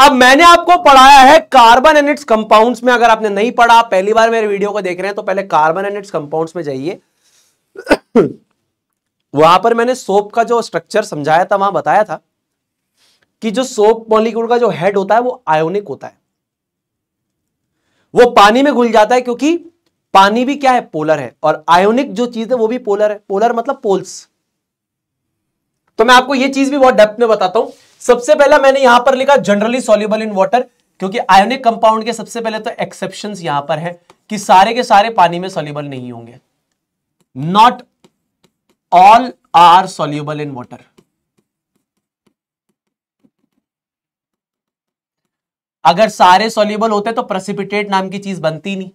अब मैंने आपको पढ़ाया है कार्बन एंड इट्स कंपाउंड्स में अगर आपने नहीं पढ़ा पहली बार मेरे वीडियो को देख रहे हैं तो पहले कार्बन एंड इट्स कंपाउंड्स में जाइए वहां पर मैंने सोप का जो स्ट्रक्चर समझाया था वहां बताया था कि जो सोप मॉलिक्यूल का जो हेड होता है वो आयोनिक होता है वो पानी में घुल जाता है क्योंकि पानी भी क्या है पोलर है और आयोनिक जो चीज है वो भी पोलर है पोलर मतलब पोल्स तो मैं आपको यह चीज भी बहुत डेप्थ में बताता हूं सबसे पहला मैंने यहां पर लिखा जनरली सोल्यूबल इन वॉटर क्योंकि आयोनिक कंपाउंड के सबसे पहले तो एक्सेप्शन यहां पर है कि सारे के सारे पानी में सोल्यूबल नहीं होंगे not all are soluble in water अगर सारे सोल्यूबल होते तो प्रसिपिटेट नाम की चीज बनती नहीं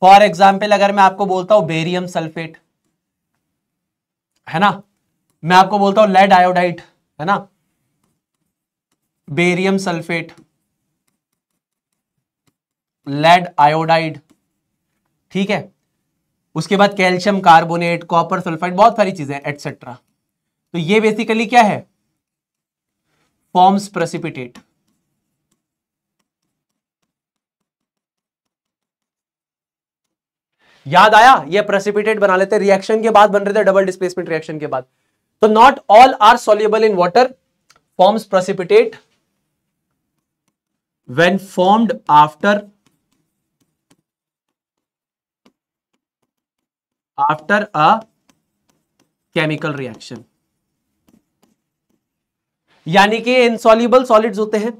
फॉर एग्जाम्पल अगर मैं आपको बोलता हूं बेरियम सल्फेट है ना मैं आपको बोलता हूं लेड आयोडाइट है ना बेरियम सल्फेट लेड आयोडाइड ठीक है उसके बाद कैल्शियम कार्बोनेट कॉपर सल्फाइड बहुत सारी चीजें एटसेट्रा तो ये बेसिकली क्या है फॉर्म्स प्रेसिपिटेट याद आया ये प्रेसिपिटेट बना लेते रिएक्शन के बाद बन रहे थे डबल डिस्प्लेसमेंट रिएक्शन के बाद तो not all are soluble in water forms precipitate when formed after after a chemical reaction यानी कि इनसॉल्यूबल सॉलिड्स होते हैं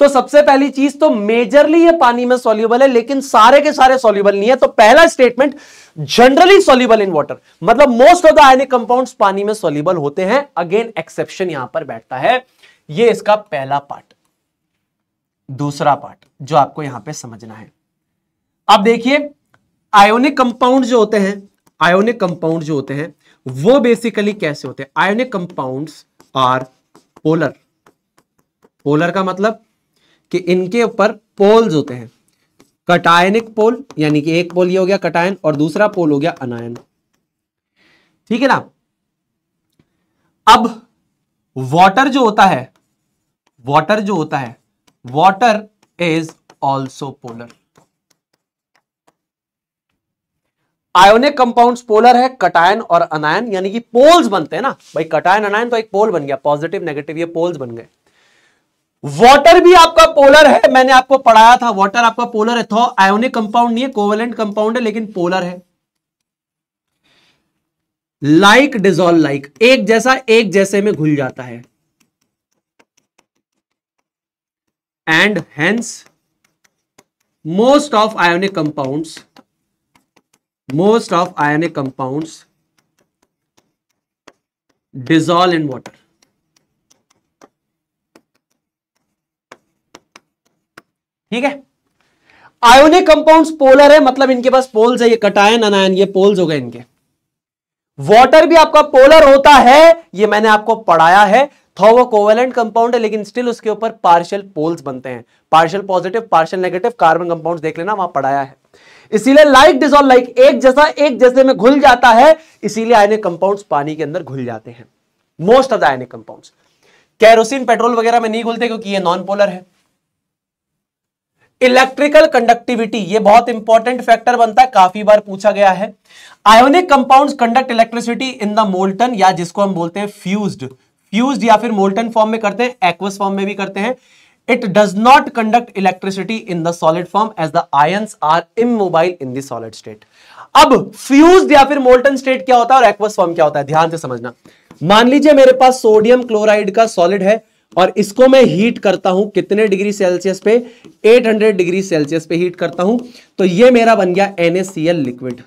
तो सबसे पहली चीज तो मेजरली ये पानी में सोल्यूबल है लेकिन सारे के सारे सोल्यूबल नहीं है तो पहला statement generally soluble in water मतलब most of the ionic compound पानी में सोल्यूबल होते हैं अगेन एक्सेप्शन यहां पर बैठता है ये इसका पहला पार्ट दूसरा पार्ट जो आपको यहां पे समझना है अब देखिए आयोनिक कंपाउंड जो होते हैं आयोनिक कंपाउंड जो होते हैं वो बेसिकली कैसे होते हैं ionic compounds are polar polar का मतलब कि इनके ऊपर पोल्स होते हैं कटायनिक पोल यानी कि एक पोल ये हो गया कटायन और दूसरा पोल हो गया अनायन ठीक है ना अब वाटर जो होता है वाटर जो होता है water is also polar ionic compounds polar है कटायन और अनायन यानी कि पोल्स बनते हैं ना भाई कटायन अनायन तो एक पोल बन गया पॉजिटिव नेगेटिव ये पोल्स बन गए वाटर भी आपका पोलर है मैंने आपको पढ़ाया था वाटर आपका पोलर है थो आयोनिक कंपाउंड नहीं है कोवेलेंट कंपाउंड है लेकिन पोलर है लाइक डिजोल्व लाइक एक जैसा एक जैसे में घुल जाता है and hence most of ionic compounds most of ionic compounds dissolve in water ठीक है आयोनिक कंपाउंड्स पोलर है मतलब इनके पास पोल्स है ये कटायन अनायन ये पोल्स हो गए इनके वाटर भी आपका पोलर होता है ये मैंने आपको पढ़ाया है था वो कोवेलेंट कंपाउंड है लेकिन स्टिल उसके ऊपर पार्शियल पोल्स बनते हैं partial positive partial negative carbon compound देख लेना वहां पढ़ाया है इसीलिए लाइक डिसॉल्व लाइक एक जैसा एक जैसे में घुल जाता है इसीलिए आयनिक कंपाउंड पानी के अंदर घुल जाते हैं most of the ionic compound kerosene petrol वगैरह में नहीं घुलते क्योंकि ये नॉन पोलर है इलेक्ट्रिकल कंडक्टिविटी ये बहुत इंपॉर्टेंट फैक्टर बनता है काफी बार पूछा गया है ionic compounds conduct electricity in the molten या जिसको हम बोलते हैं फ्यूज्ड फ्यूज्ड या फिर मोल्टन फॉर्म में करते हैं एक्वस फॉर्म में भी करते हैं it does not conduct electricity in the solid form as the ions are immobile in the solid state अब फ्यूज या फिर मोल्टन स्टेट क्या होता है और एक्वस फॉर्म क्या होता है ध्यान से समझना मान लीजिए मेरे पास सोडियम क्लोराइड का सॉलिड है और इसको मैं हीट करता हूं कितने डिग्री सेल्सियस पे 800 डिग्री सेल्सियस पे हीट करता हूं तो ये मेरा बन गया एनएसीएल लिक्विड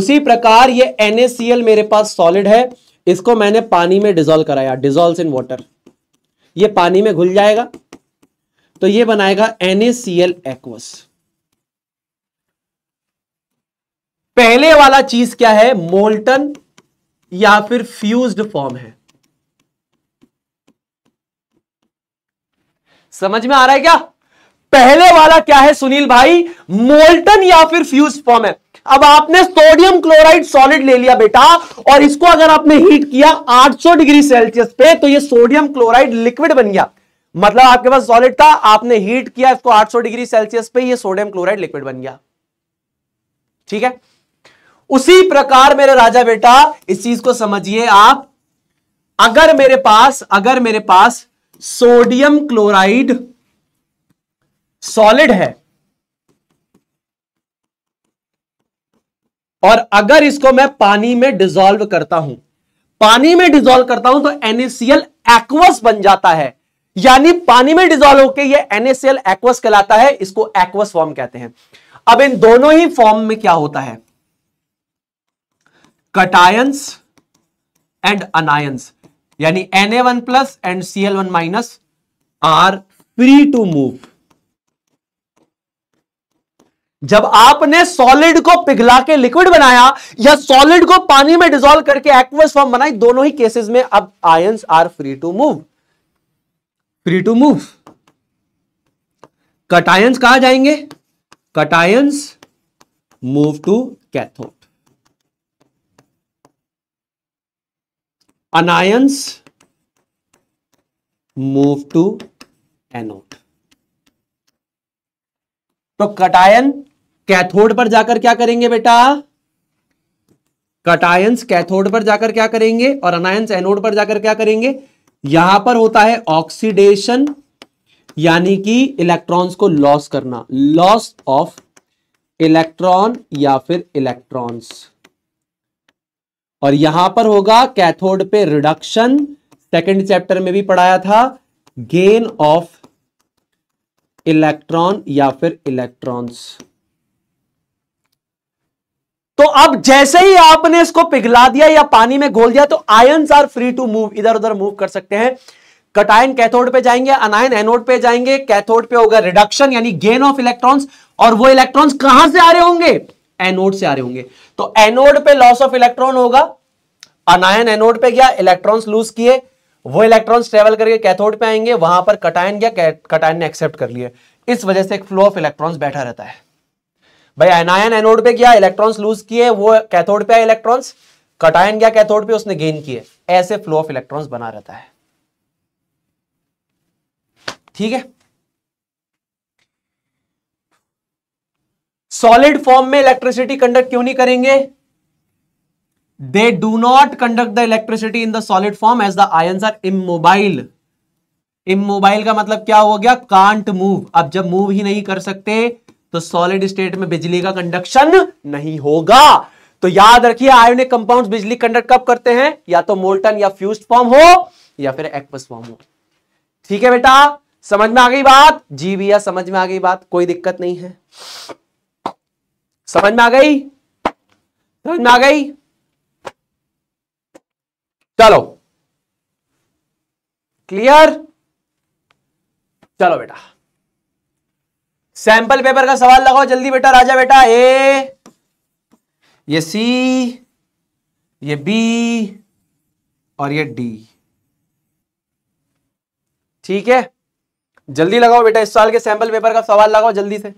उसी प्रकार ये एनएसीएल मेरे पास सॉलिड है इसको मैंने पानी में डिजोल्व कराया डिजोल्व इन वॉटर ये पानी में घुल जाएगा तो ये बनाएगा एनएसीएल एक्वस पहले वाला चीज क्या है मोल्टन या फिर फ्यूज्ड फॉर्म है समझ में आ रहा है क्या पहले वाला क्या है सुनील भाई मोल्टन या फिर फ्यूज फॉर्म है अब आपने सोडियम क्लोराइड सॉलिड ले लिया बेटा और इसको अगर आपने हीट किया 800 डिग्री सेल्सियस पे तो ये सोडियम क्लोराइड लिक्विड बन गया मतलब आपके पास सॉलिड था आपने हीट किया इसको 800 डिग्री सेल्सियस पे ये सोडियम क्लोराइड लिक्विड बन गया ठीक है उसी प्रकार मेरे राजा बेटा इस चीज को समझिए आप अगर मेरे पास अगर मेरे पास सोडियम क्लोराइड सॉलिड है और अगर इसको मैं पानी में डिजोल्व करता हूं पानी में डिजोल्व करता हूं तो एनएसीएल एक्वस बन जाता है यानी पानी में डिजोल्व होकर ये एनएसीएल एक्वस कहलाता है इसको एक्वस फॉर्म कहते हैं अब इन दोनों ही फॉर्म में क्या होता है कटायंस एंड अनायंस यानी N A one plus and C L one minus are free to move जब आपने सॉलिड को पिघला के लिक्विड बनाया या सॉलिड को पानी में डिजोल्व करके एक्वस फॉर्म बनाई दोनों ही केसेस में अब ions are free to move free to move cations कहा जाएंगे cations move to cathode anions move to anode तो कटायन कैथोड पर जाकर क्या करेंगे बेटा कटायंस कैथोड पर जाकर क्या करेंगे और अनायंस एनोड पर जाकर क्या करेंगे यहां पर होता है ऑक्सीडेशन यानी कि इलेक्ट्रॉन्स को लॉस करना लॉस ऑफ इलेक्ट्रॉन या फिर इलेक्ट्रॉन्स और यहां पर होगा कैथोड पे रिडक्शन सेकेंड चैप्टर में भी पढ़ाया था गेन ऑफ इलेक्ट्रॉन या फिर इलेक्ट्रॉन्स तो अब जैसे ही आपने इसको पिघला दिया या पानी में घोल दिया तो ions are free to move इधर उधर मूव कर सकते हैं कटायन कैथोड पे जाएंगे अनायन एनोड पे जाएंगे कैथोड पे होगा रिडक्शन यानी गेन ऑफ इलेक्ट्रॉन्स और वो इलेक्ट्रॉन्स कहां से आ रहे होंगे एनोड से आ रहे होंगे तो एनोड पे लॉस ऑफ इलेक्ट्रॉन होगा अनायन एनोड पे गया इलेक्ट्रॉन्स लूज किए वो इलेक्ट्रॉन्स ट्रेवल करके कैथोड पे आएंगे वहां पर कटायन गया कटायन ने एक्सेप्ट कर लिया इस वजह से एक फ्लो ऑफ इलेक्ट्रॉन्स बैठा रहता है भाई एनायन एनोड पे गया इलेक्ट्रॉन्स लूज किए वो कैथोड पे आए इलेक्ट्रॉन्स कटायन गया कैथोड पे उसने गेन किए ऐसे फ्लो ऑफ इलेक्ट्रॉन्स बना रहता है ठीक है सॉलिड फॉर्म में इलेक्ट्रिसिटी कंडक्ट क्यों नहीं करेंगे they do not conduct the electricity in the solid form as the ions are immobile immobile का मतलब क्या हो गया कांट मूव अब जब मूव ही नहीं कर सकते तो सॉलिड स्टेट में बिजली का कंडक्शन नहीं होगा तो याद रखिए आयोनिक कंपाउंड बिजली कंडक्ट कब करते हैं या तो मोल्टन या फ्यूज फॉर्म हो या फिर एक्वस फॉर्म हो ठीक है बेटा समझ में आ गई बात जी भैया समझ में आ गई बात कोई दिक्कत नहीं है समझ में आ गई समझ में आ गई चलो क्लियर चलो बेटा सैंपल पेपर का सवाल लगाओ जल्दी बेटा राजा बेटा ए ये सी ये बी और ये डी ठीक है जल्दी लगाओ बेटा इस साल के सैंपल पेपर का सवाल लगाओ जल्दी से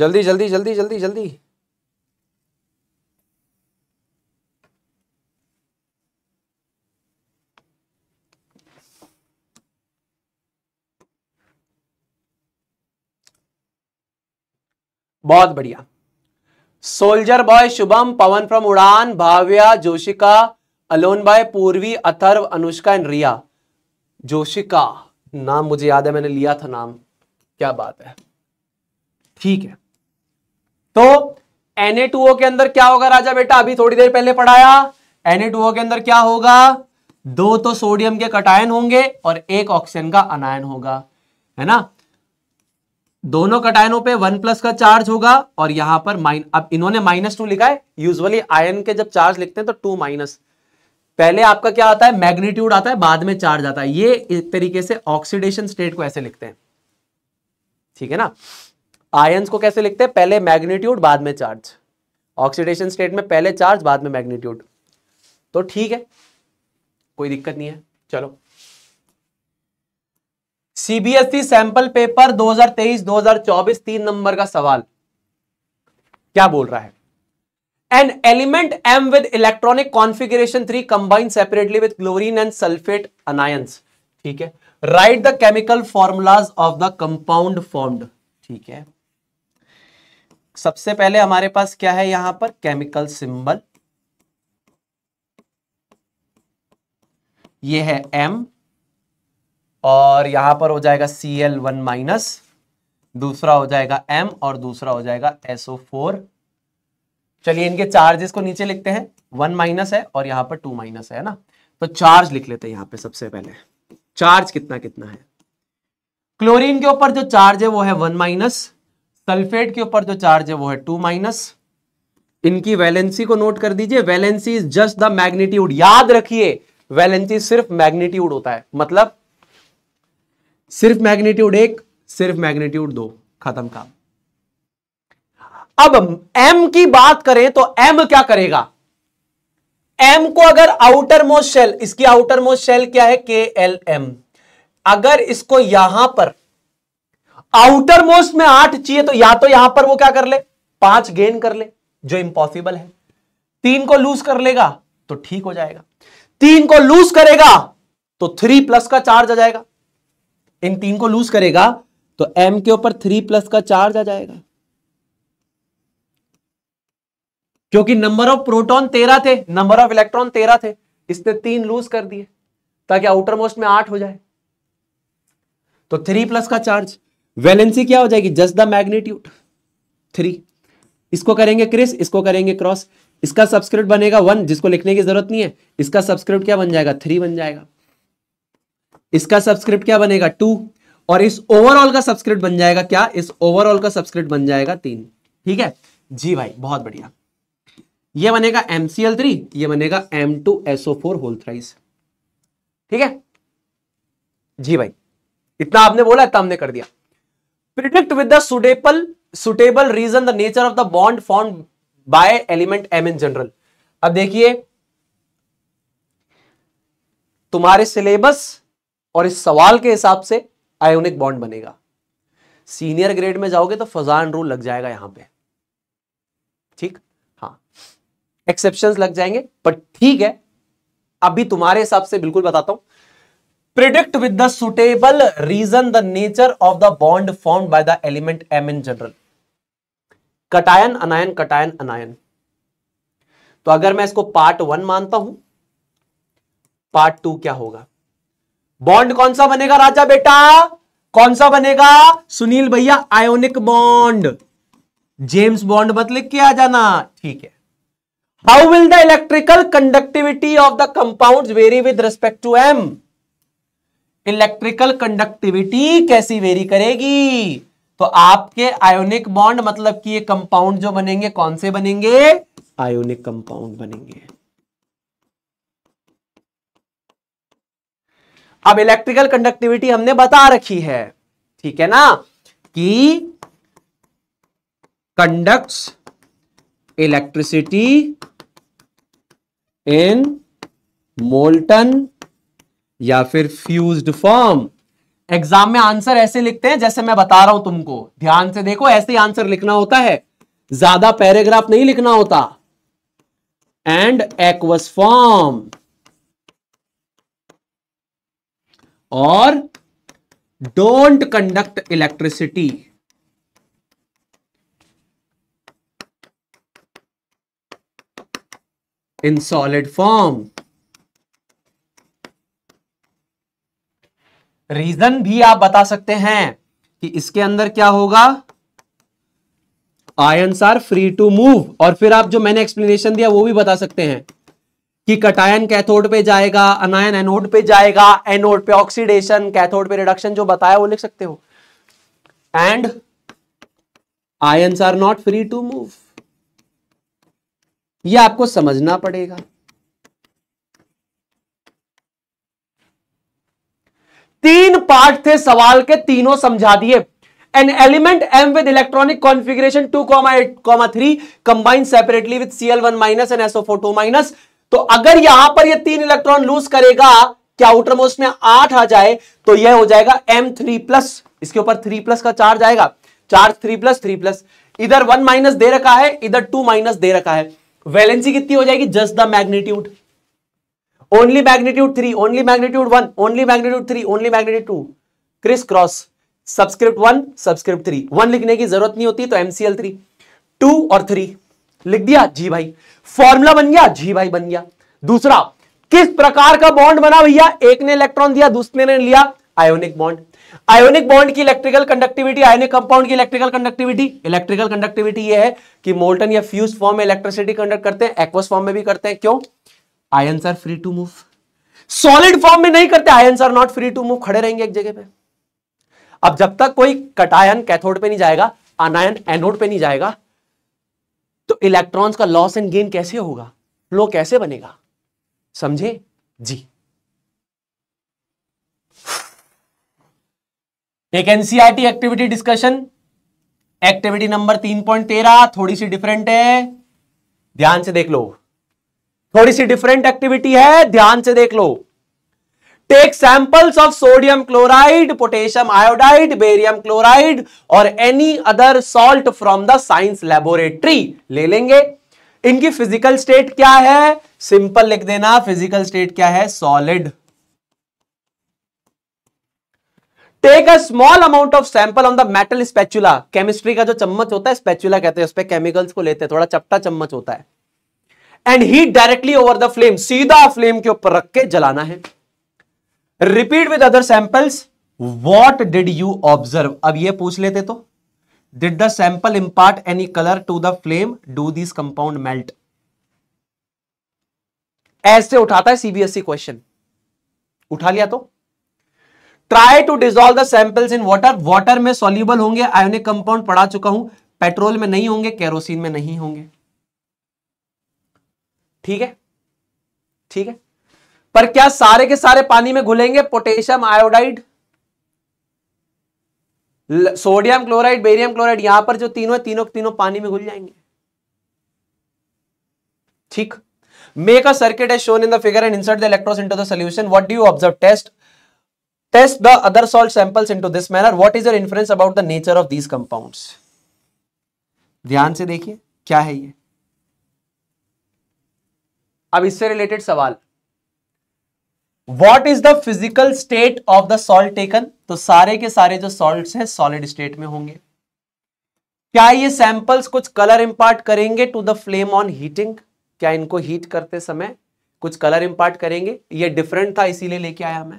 जल्दी जल्दी जल्दी जल्दी जल्दी बहुत बढ़िया soldier boy Shubham Pawan from Udaan Bhavya Joshika अलोन बाय पूर्वी अथर्व अनुष्का एंड रिया जोशिका नाम मुझे याद है मैंने लिया था नाम क्या बात है ठीक है तो Na2O के अंदर क्या होगा राजा बेटा अभी थोड़ी देर पहले पढ़ाया Na2O के अंदर क्या होगा दो तो सोडियम के कटायन होंगे और एक ऑक्सीजन का अनायन होगा है ना दोनों कटायनों पे वन प्लस का चार्ज होगा और यहां पर माइन अब इन्होंने माइनस टू लिखा है यूजुअली आयन के जब चार्ज लिखते हैं तो टू माइनस पहले आपका क्या आता है मैग्नीट्यूड आता है बाद में चार्ज आता है ये एक तरीके से ऑक्सीडेशन स्टेट को ऐसे लिखते हैं ठीक है ना आयंस को कैसे लिखते हैं पहले मैग्नीट्यूड बाद में चार्ज ऑक्सीडेशन स्टेट में पहले चार्ज बाद में मैग्नीट्यूड तो ठीक है कोई दिक्कत नहीं है चलो सीबीएसई सैंपल पेपर 2023-2024 तीन नंबर का सवाल क्या बोल रहा है an element M with electronic configuration three combine separately with chlorine and sulphate anions ठीक है write the chemical formulas of the compound formed ठीक है सबसे पहले हमारे पास क्या है यहां पर केमिकल सिंबल ये है एम और यहां पर हो जाएगा सी एल वन माइनस दूसरा हो जाएगा एम और दूसरा हो जाएगा एसओ फोर चलिए इनके चार्जेस को नीचे लिखते हैं वन माइनस है और यहां पर टू माइनस है ना तो चार्ज लिख लेते हैं यहां पे सबसे पहले चार्ज कितना कितना है क्लोरीन के ऊपर जो चार्ज है वो है वन माइनस सल्फेट के ऊपर जो चार्ज है वो है टू माइनस इनकी वैलेंसी को नोट कर दीजिए valency is just the magnitude याद रखिए वैलेंसी सिर्फ मैग्नीट्यूड होता है मतलब सिर्फ मैग्नीट्यूड एक सिर्फ मैग्नीट्यूड दो खत्म काम अब m की बात करें तो m क्या करेगा m को अगर आउटर मोस्ट शेल इसकी आउटर मोस्ट शेल क्या है के एल एम अगर इसको यहां पर आउटर मोस्ट में आठ चाहिए तो या तो यहां पर वो क्या कर ले पांच गेन कर ले जो इंपॉसिबल है तीन को लूज कर लेगा तो ठीक हो जाएगा तीन को लूज करेगा तो थ्री प्लस का चार्ज आ जाएगा इन तीन को लूज करेगा तो एम के ऊपर थ्री प्लस का चार्ज आ जाएगा क्योंकि नंबर ऑफ प्रोटॉन तेरह थे नंबर ऑफ इलेक्ट्रॉन तेरह थे इसने तीन लूज कर दिए ताकि आउटर मोस्ट में आठ हो जाए तो थ्री प्लस का चार्ज वैलेंसी क्या हो जाएगी जस्ट द मैग्नीट्यूड थ्री इसको करेंगे क्रिस इसको करेंगे क्रॉस इसका सब्सक्रिप्ट बनेगा वन जिसको लिखने की जरूरत नहीं है इसका सब्सक्रिप्ट क्या बन जाएगा थ्री बन जाएगा इसका सब्सक्रिप्ट क्या बनेगा टू और इस ओवरऑल का सब्सक्रिप्ट बन जाएगा क्या इस ओवरऑल का सब्सक्रिप्ट बन जाएगा तीन ठीक है जी भाई बहुत बढ़िया ये बनेगा एमसीएल थ्री ये बनेगा M two SO four whole thrice ठीक है जी भाई इतना आपने बोला इतना हमने कर दिया predict with the suitable suitable reason the nature of the bond form by element M in general अब देखिए तुम्हारे सिलेबस और इस सवाल के हिसाब से आयोनिक बॉन्ड बनेगा सीनियर ग्रेड में जाओगे तो फजान रूल लग जाएगा यहां पे ठीक हाँ एक्सेप्शन लग जाएंगे बट ठीक है अभी तुम्हारे हिसाब से बिल्कुल बताता हूं predict with the suitable reason the nature of the bond form by the element M in general cation anion cation anion तो अगर मैं इसको पार्ट वन मानता हूं पार्ट टू क्या होगा बॉन्ड कौन सा बनेगा राजा बेटा कौन सा बनेगा सुनील भैया आयोनिक बॉन्ड जेम्स बॉन्ड मत लिख के आ जाना ठीक है how will the electrical conductivity of the compound vary with respect to M electrical conductivity कैसी वेरी करेगी तो आपके आयोनिक बॉन्ड मतलब कि ये कंपाउंड जो बनेंगे कौन से बनेंगे आयोनिक कंपाउंड बनेंगे अब इलेक्ट्रिकल कंडक्टिविटी हमने बता रखी है ठीक है ना कि कंडक्ट्स इलेक्ट्रिसिटी इन मोल्टन या फिर फ्यूज्ड फॉर्म एग्जाम में आंसर ऐसे लिखते हैं जैसे मैं बता रहा हूं तुमको ध्यान से देखो ऐसे ही आंसर लिखना होता है ज्यादा पैराग्राफ नहीं लिखना होता एंड एक्वस फॉर्म और don't conduct electricity in solid form reason भी आप बता सकते हैं कि इसके अंदर क्या होगा ion are free to move और फिर आप जो मैंने एक्सप्लेनेशन दिया वो भी बता सकते हैं कि कटायन कैथोड पे जाएगा अनायन एनोड पे जाएगा एनोड पे ऑक्सीडेशन कैथोड पे रिडक्शन जो बताया वो लिख सकते हो and ion are not free to move ये आपको समझना पड़ेगा तीन पार्ट थे सवाल के तीनों समझा दिए an element m with electronic configuration 2 comma 8 comma 3 combined one minus N SO and two minus तो अगर यहां पर ये तीन इलेक्ट्रॉन लूज करेगा क्या आउटर मोस्ट में आठ आ जाए तो यह हो जाएगा एम थ्री प्लस इसके ऊपर थ्री प्लस का चार्ज आएगा charge three plus three plus इधर वन माइनस दे रखा है इधर टू माइनस दे रखा है वैलेंसी कितनी हो जाएगी just the magnitude only magnitude three only magnitude one only magnitude three only magnitude two criss cross subscript one subscript three one लिखने की जरूरत नहीं होती तो एमसीएल थ्री टू और थ्री लिख दिया जी भाई फॉर्मूला बन गया जी भाई बन गया दूसरा किस प्रकार का बॉन्ड बना भैया एक ने इलेक्ट्रॉन दिया दूसरे ने लिया आयोनिक बॉन्ड आयोनिक बॉन्ड की इलेक्ट्रिकल कंडक्टिविटी आयोनिक कंपाउंड की इलेक्ट्रिकल कंडक्टिविटी इलेक्ट्रिकल कंडक्टिविटी ये है कि मोल्टन या फ्यूज फॉर्म में इलेक्ट्रिसिटी कंडक्ट करते हैं एक्वस फॉर्म में भी करते हैं क्यों ions are free to move solid form में नहीं करते ions are not free to move खड़े रहेंगे एक जगह पे अब जब तक कोई कटायन कैथोड पे नहीं जाएगा अनायन एनोड पे नहीं जाएगा तो इलेक्ट्रॉन्स का लॉस एंड गेन कैसे होगा फ्लो कैसे बनेगा समझे जी एक NCERT activity discussion activity number तीन पॉइंट तेरह थोड़ी सी डिफरेंट है ध्यान से देख लो थोड़ी सी डिफरेंट एक्टिविटी है ध्यान से देख लो take samples of sodium chloride potassium iodide barium chloride और any other salt from the science laboratory ले लेंगे इनकी फिजिकल स्टेट क्या है सिंपल लिख देना फिजिकल स्टेट क्या है solid take a small amount of sample on the metal spatula chemistry का जो चम्मच होता है स्पेचुला कहते हैं उस पर केमिकल्स को लेते हैं थोड़ा चपटा चम्मच होता है and heat directly over the flame सीधा फ्लेम के ऊपर रख के जलाना है repeat with other samples what did you observe अब ये पूछ लेते तो did the sample impart any colour to the flame do this compound melt ऐसे उठाता है सीबीएसई क्वेश्चन e उठा लिया तो try to dissolve the samples in water water में सोल्यूबल होंगे आयोनिक कंपाउंड पढ़ा चुका हूं पेट्रोल में नहीं होंगे केरोसिन में नहीं होंगे ठीक है ठीक है पर क्या सारे के सारे पानी में घुलेंगे potassium iodide sodium chloride barium chloride यहां पर जो तीनों है तीनों तीनों पानी में घुल जाएंगे ठीक make a circuit as shown in the figure and insert the electrodes into the solution what do you observe test test the other salt samples in to this manner what is your influence about the nature of these compound ध्यान से देखिए क्या है ये अब इससे related सवाल what is the physical state of the salt taken तो सारे के सारे जो सॉल्ट है सॉलिड स्टेट में होंगे क्या ये सैंपल्स कुछ कलर इंपार्ट करेंगे to the flame on heating क्या इनको हीट करते समय कुछ कलर इंपार्ट करेंगे ये डिफरेंट था इसीलिए लेके आया मैं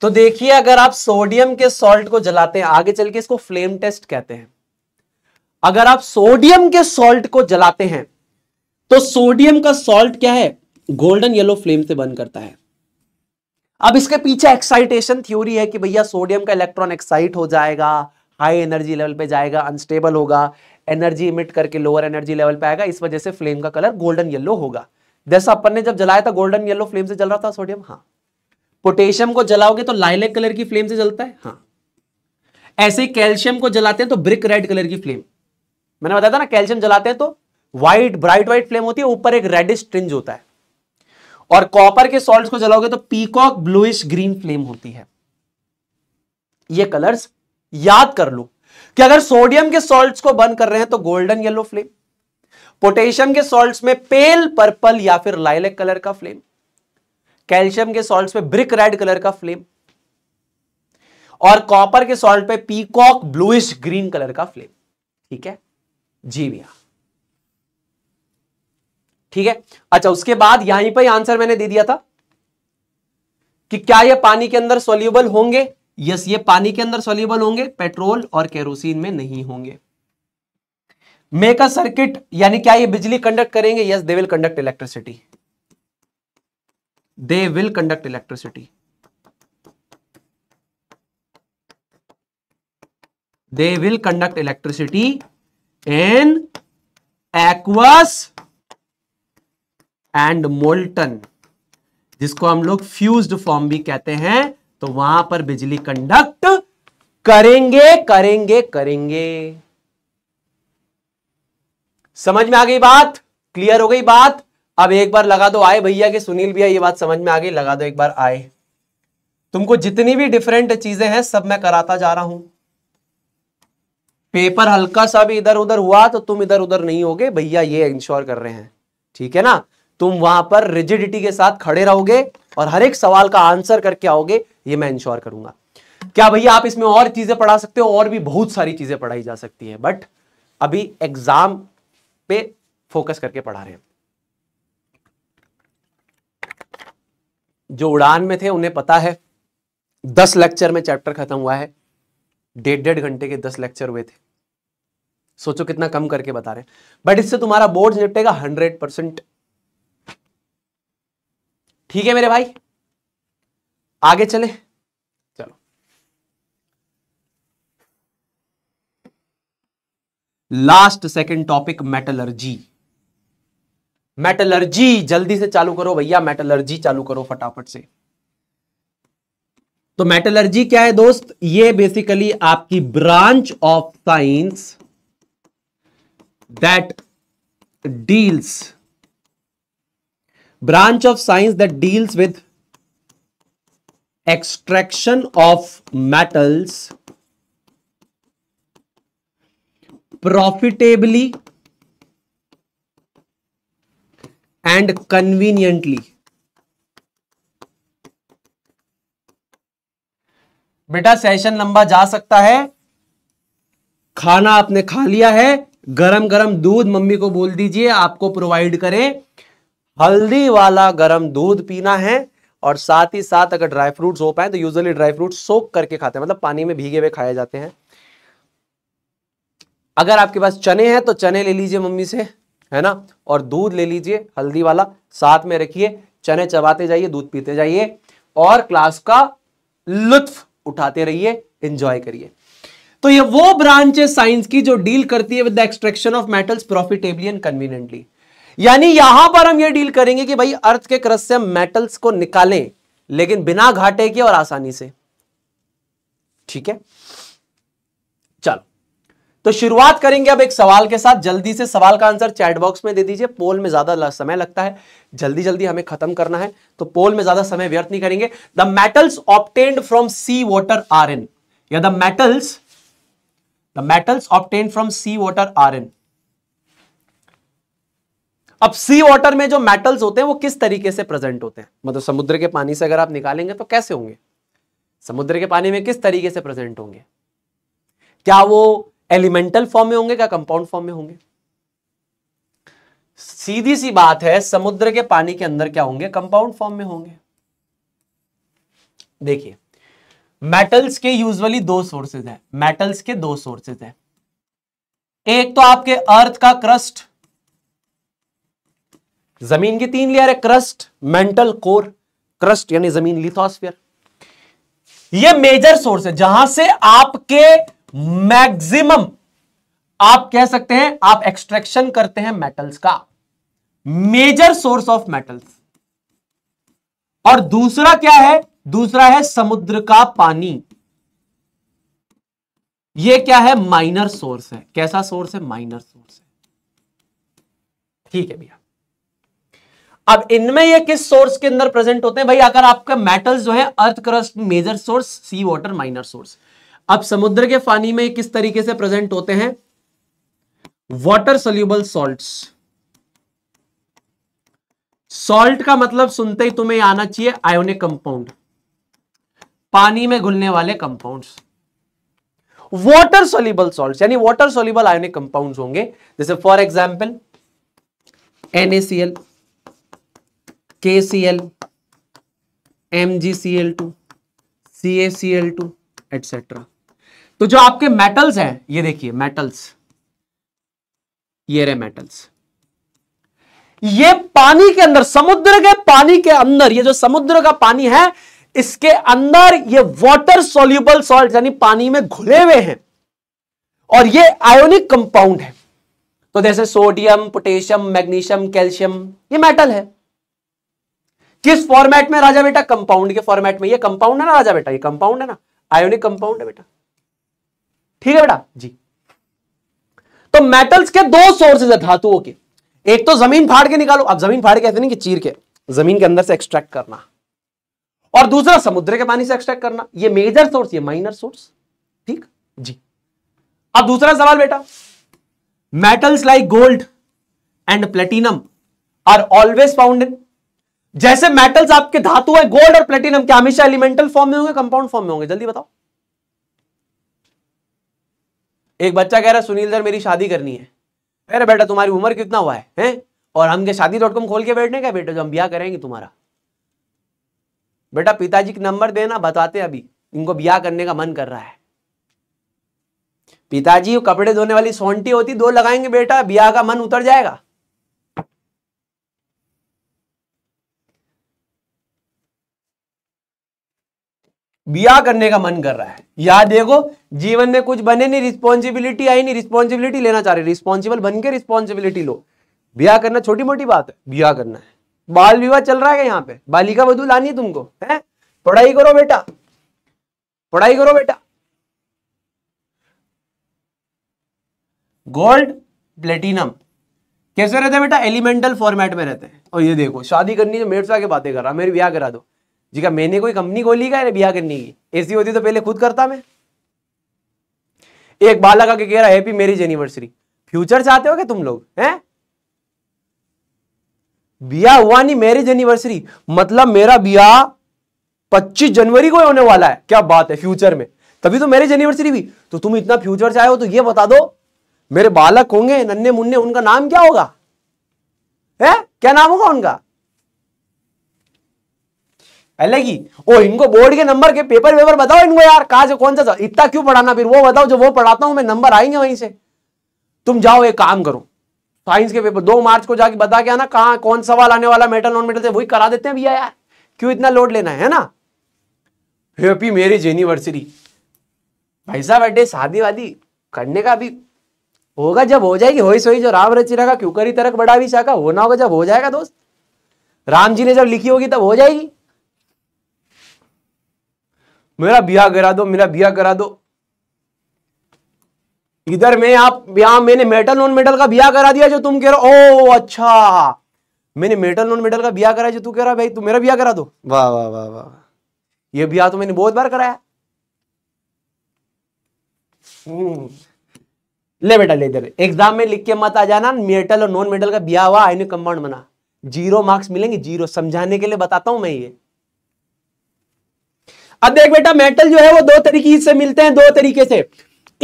तो देखिए अगर आप सोडियम के सॉल्ट को जलाते हैं आगे चल के इसको फ्लेम टेस्ट कहते हैं अगर आप सोडियम के सॉल्ट को जलाते हैं तो सोडियम का सॉल्ट क्या है गोल्डन येलो फ्लेम से बर्न करता है अब इसके पीछे एक्साइटेशन थ्योरी है कि भैया सोडियम का इलेक्ट्रॉन एक्साइट हो जाएगा हाई एनर्जी लेवल पे जाएगा अनस्टेबल होगा एनर्जी इमिट करके लोअर एनर्जी लेवल पे आएगा इस वजह से फ्लेम का कलर गोल्डन येलो होगा जैसा अपन ने जब जलाया था गोल्डन येलो फ्लेम से जल रहा था सोडियम हाँ पोटेशियम को जलाओगे तो लाइलेक कलर की फ्लेम से जलता है हाँ ऐसे कैल्शियम को जलाते हैं तो ब्रिक रेड कलर की फ्लेम मैंने बताया था ना कैल्शियम जलाते हैं तो व्हाइट ब्राइट व्हाइट फ्लेम होती है ऊपर एक रेडिश ट्रिंज होता है और कॉपर के सॉल्ट को जलाओगे तो पीकॉक ब्लूइश ग्रीन फ्लेम होती है ये कलर्स याद कर लो कि अगर सोडियम के सॉल्ट को बर्न कर रहे हैं तो गोल्डन येलो फ्लेम पोटेशियम के सॉल्ट में पेल पर्पल या फिर लाइलेक कलर का फ्लेम कैल्शियम के सॉल्ट में ब्रिक रेड कलर का फ्लेम और कॉपर के सॉल्ट पे पीकॉक ब्लूइश ग्रीन कलर का फ्लेम ठीक है जी भैया ठीक है अच्छा उसके बाद यहीं पर आंसर मैंने दे दिया था कि क्या ये पानी के अंदर सोल्यूबल होंगे यस ये पानी के अंदर सोल्यूबल होंगे पेट्रोल और केरोसिन में नहीं होंगे मेक अ सर्किट यानी क्या ये बिजली कंडक्ट करेंगे yes they will conduct electricity they will conduct electricity they will conduct electricity in aqueous and molten जिसको हम लोग फ्यूज्ड फॉर्म भी कहते हैं तो वहां पर बिजली कंडक्ट करेंगे करेंगे करेंगे समझ में आ गई बात क्लियर हो गई बात अब एक बार लगा दो आए भैया के सुनील भैया ये बात समझ में आ गई लगा दो एक बार आए तुमको जितनी भी डिफरेंट चीजें हैं सब मैं कराता जा रहा हूं पेपर हल्का सा भी इधर उधर हुआ तो तुम इधर उधर नहीं होगे भैया ये इंश्योर कर रहे हैं ठीक है ना तुम वहां पर रिजिडिटी के साथ खड़े रहोगे और हर एक सवाल का आंसर करके आओगे ये मैं इंश्योर करूंगा क्या भैया आप इसमें और चीजें पढ़ा सकते हो और भी बहुत सारी चीजें पढ़ाई जा सकती है बट अभी एग्जाम पे फोकस करके पढ़ा रहे हैं जो उड़ान में थे उन्हें पता है दस लेक्चर में चैप्टर खत्म हुआ है डेढ़ डेढ़ घंटे के दस लेक्चर हुए थे सोचो कितना कम करके बता रहे हैं बट इससे तुम्हारा बोर्ड निपटेगा हंड्रेड परसेंट ठीक है मेरे भाई आगे चले चलो last second topic metallurgy metallurgy जल्दी से चालू करो भैया मेटलर्जी चालू करो फटाफट से तो मेटलर्जी क्या है दोस्त ये बेसिकली आपकी branch of science that deals branch of science that deals with extraction of metals profitably and conveniently बेटा सेशन लंबा जा सकता है खाना आपने खा लिया है गरम गरम दूध मम्मी को बोल दीजिए आपको प्रोवाइड करें हल्दी वाला गरम दूध पीना है और साथ ही साथ अगर ड्राई फ्रूट्स हो पाए तो यूजुअली ड्राई फ्रूट सोक करके खाते हैं मतलब पानी में भीगे हुए खाए जाते हैं अगर आपके पास चने हैं तो चने ले लीजिए मम्मी से है ना और दूध ले लीजिए हल्दी वाला साथ में रखिए चने चबाते जाइए दूध पीते जाइए और क्लास का लुत्फ उठाते रहिए एंजॉय करिए तो ये वो ब्रांच है साइंस की जो डील करती है with the extraction of metals profitably and conveniently यानी यहां पर हम ये डील करेंगे कि भाई अर्थ के क्रस से हम मेटल्स को निकालें लेकिन बिना घाटे के और आसानी से ठीक है तो शुरुआत करेंगे अब एक सवाल के साथ जल्दी से सवाल का आंसर चैट बॉक्स में दे दीजिए पोल में ज्यादा समय लगता है जल्दी जल्दी हमें खत्म करना है तो पोल में ज्यादा समय व्यर्थ नहीं करेंगे the metals obtained from sea water are an या the metals the metals obtained from sea water are an अब सी वॉटर में जो मेटल्स होते हैं वो किस तरीके से प्रेजेंट होते हैं मतलब समुद्र के पानी से अगर आप निकालेंगे तो कैसे होंगे समुद्र के पानी में किस तरीके से प्रेजेंट होंगे क्या वो एलिमेंटल फॉर्म में होंगे क्या कंपाउंड फॉर्म में होंगे सीधी सी बात है समुद्र के पानी के अंदर क्या होंगे कंपाउंड फॉर्म में होंगे देखिए मेटल्स के यूजुअली दो सोर्सेज हैं मेटल्स के दो सोर्सेज हैं एक तो आपके अर्थ का क्रस्ट जमीन की तीन लेयर है क्रस्ट मेंटल कोर क्रस्ट यानी जमीन लिथोस्फियर ये मेजर सोर्स है जहां से आपके मैक्सिमम आप कह सकते हैं आप एक्सट्रैक्शन करते हैं मेटल्स का मेजर सोर्स ऑफ मेटल्स और दूसरा क्या है दूसरा है समुद्र का पानी ये क्या है माइनर सोर्स है कैसा सोर्स है माइनर सोर्स है ठीक है भैया अब इनमें ये किस सोर्स के अंदर प्रेजेंट होते हैं भाई अगर आपका मेटल्स जो है earth crust major source sea water minor source अब समुद्र के पानी में किस तरीके से प्रेजेंट होते हैं वाटर सोल्यूबल सॉल्ट्स सॉल्ट का मतलब सुनते ही तुम्हें आना चाहिए आयोनिक कंपाउंड पानी में घुलने वाले कंपाउंड्स वाटर सोल्यूबल सॉल्ट यानी वाटर सोल्यूबल आयोनिक कंपाउंड्स होंगे जैसे for example NaCl, KCl, MgCl2, CaCl2, etcetera तो जो आपके मेटल्स हैं ये देखिए मेटल्स ये रहे मेटल्स ये पानी के अंदर समुद्र के पानी के अंदर ये जो समुद्र का पानी है इसके अंदर ये वाटर सोल्यूबल सॉल्ट यानी पानी में घुले हुए हैं और ये आयोनिक कंपाउंड है तो जैसे सोडियम पोटेशियम मैग्नीशियम कैल्शियम ये मेटल है किस फॉर्मेट में राजा बेटा कंपाउंड के फॉर्मेट में ये कंपाउंड है ना राजा बेटा ये कंपाउंड है ना आयोनिक कंपाउंड है बेटा ठीक है बेटा जी तो मेटल्स के दो सोर्सेज है धातुओं के एक तो जमीन फाड़ के निकालो अब जमीन फाड़ के कहते नहीं कि चीर के जमीन के अंदर से एक्सट्रैक्ट करना और दूसरा समुद्र के पानी से एक्सट्रैक्ट करना ये मेजर सोर्स ये माइनर सोर्स ठीक जी अब दूसरा सवाल बेटा metals like gold and platinum are always found in जैसे मेटल्स आपके धातु है गोल्ड और प्लेटिनम के हमेशा एलिमेंटल फॉर्म में होंगे कंपाउंड फॉर्म में होंगे जल्दी बताओ एक बच्चा कह रहा है सुनील सर मेरी शादी करनी है अरे बेटा तुम्हारी उम्र कितना हुआ है है? और हम क्या शादी डॉट कॉम खोल के बैठने का बेटा जो हम ब्याह करेंगे तुम्हारा बेटा पिताजी का नंबर देना बताते अभी इनको ब्याह करने का मन कर रहा है पिताजी कपड़े धोने वाली सोंटी होती दो लगाएंगे बेटा ब्याह का मन उतर जाएगा बिया करने का मन कर रहा है या देखो जीवन में कुछ बने नहीं रिस्पॉन्सिबिलिटी आई नहीं रिस्पॉन्सिबिलिटी लेना चाह रहे रिस्पॉन्सिबल बन के रिस्पॉन्सिबिलिटी लो बिया करना छोटी मोटी बात है बिया करना है बाल विवाह चल रहा है यहाँ पे बालिका वधू लानी है तुमको है पढ़ाई करो बेटा पढ़ाई करो बेटा गोल्ड प्लेटिनम कैसे रहते हैं बेटा एलिमेंटल फॉर्मेट में रहते हैं और ये देखो शादी करनी है तो मेरे से आके बातें कर रहा मेरी ब्याह करा दो जी क्या मैंने कोई कंपनी खोली का ब्याह करने की ऐसी होती तो पहले खुद करता मैं एक बालक आके कह रहा हैप्पी मैरिज एनिवर्सरी फ्यूचर चाहते हो क्या तुम लोग हैं ब्याह हुआ नहीं मैरिज एनिवर्सरी मतलब मेरा बिया 25 जनवरी को होने वाला है क्या बात है फ्यूचर में तभी तो मैरिज एनिवर्सरी भी तो तुम इतना फ्यूचर चाहे हो तो ये बता दो मेरे बालक होंगे नन्हे मुन्ने उनका नाम क्या होगा है क्या नाम होगा उनका अलग ही ओ इनको बोर्ड के नंबर के पेपर वेपर बताओ इनको यार कहा से कौन सा इतना क्यों पढ़ाना फिर वो बताओ जो वो पढ़ाता हूं मैं नंबर आएंगे वहीं से तुम जाओ एक काम करो साइंस के पेपर दो मार्च को जाके बता के आना कहा कौन सवाल आने वाला मेटल नॉन मेटल से वही करा देते हैं भैया यार क्यों इतना लोड लेना है, ना हेपी मैरिज एनिवर्सरी भाई साहब अड्डे शादी वादी करने का भी होगा जब हो जाएगी होई सोई जो राम रचिरा का क्यों करी तरक बड़ा भी शाखा होना होगा जब हो जाएगा दोस्त राम जी ने जब लिखी होगी तब हो जाएगी मेरा ब्याह करा दो मेरा ब्याह करा दो इधर मैं आप यहां मैंने मेटल नॉन मेटल का ब्याह करा दिया जो तुम कह रहे हो ओ अच्छा मैंने मेटल नॉन मेटल का ब्याह करा जो तू कह रहा भाई तू मेरा ब्याह करा दो वाह वाह वाह वाह ये ब्याह तो मैंने बहुत बार कराया हम्म। ले बेटा ले इधर एग्जाम में लिख के मत आ जाना मेटल और नॉन मेटल का ब्याह हुआ ने कंपाउंड बना जीरो मार्क्स मिलेंगे जीरो समझाने के लिए बताता हूं मैं ये अब देख बेटा मेटल जो है वो दो तरीके से मिलते हैं दो तरीके से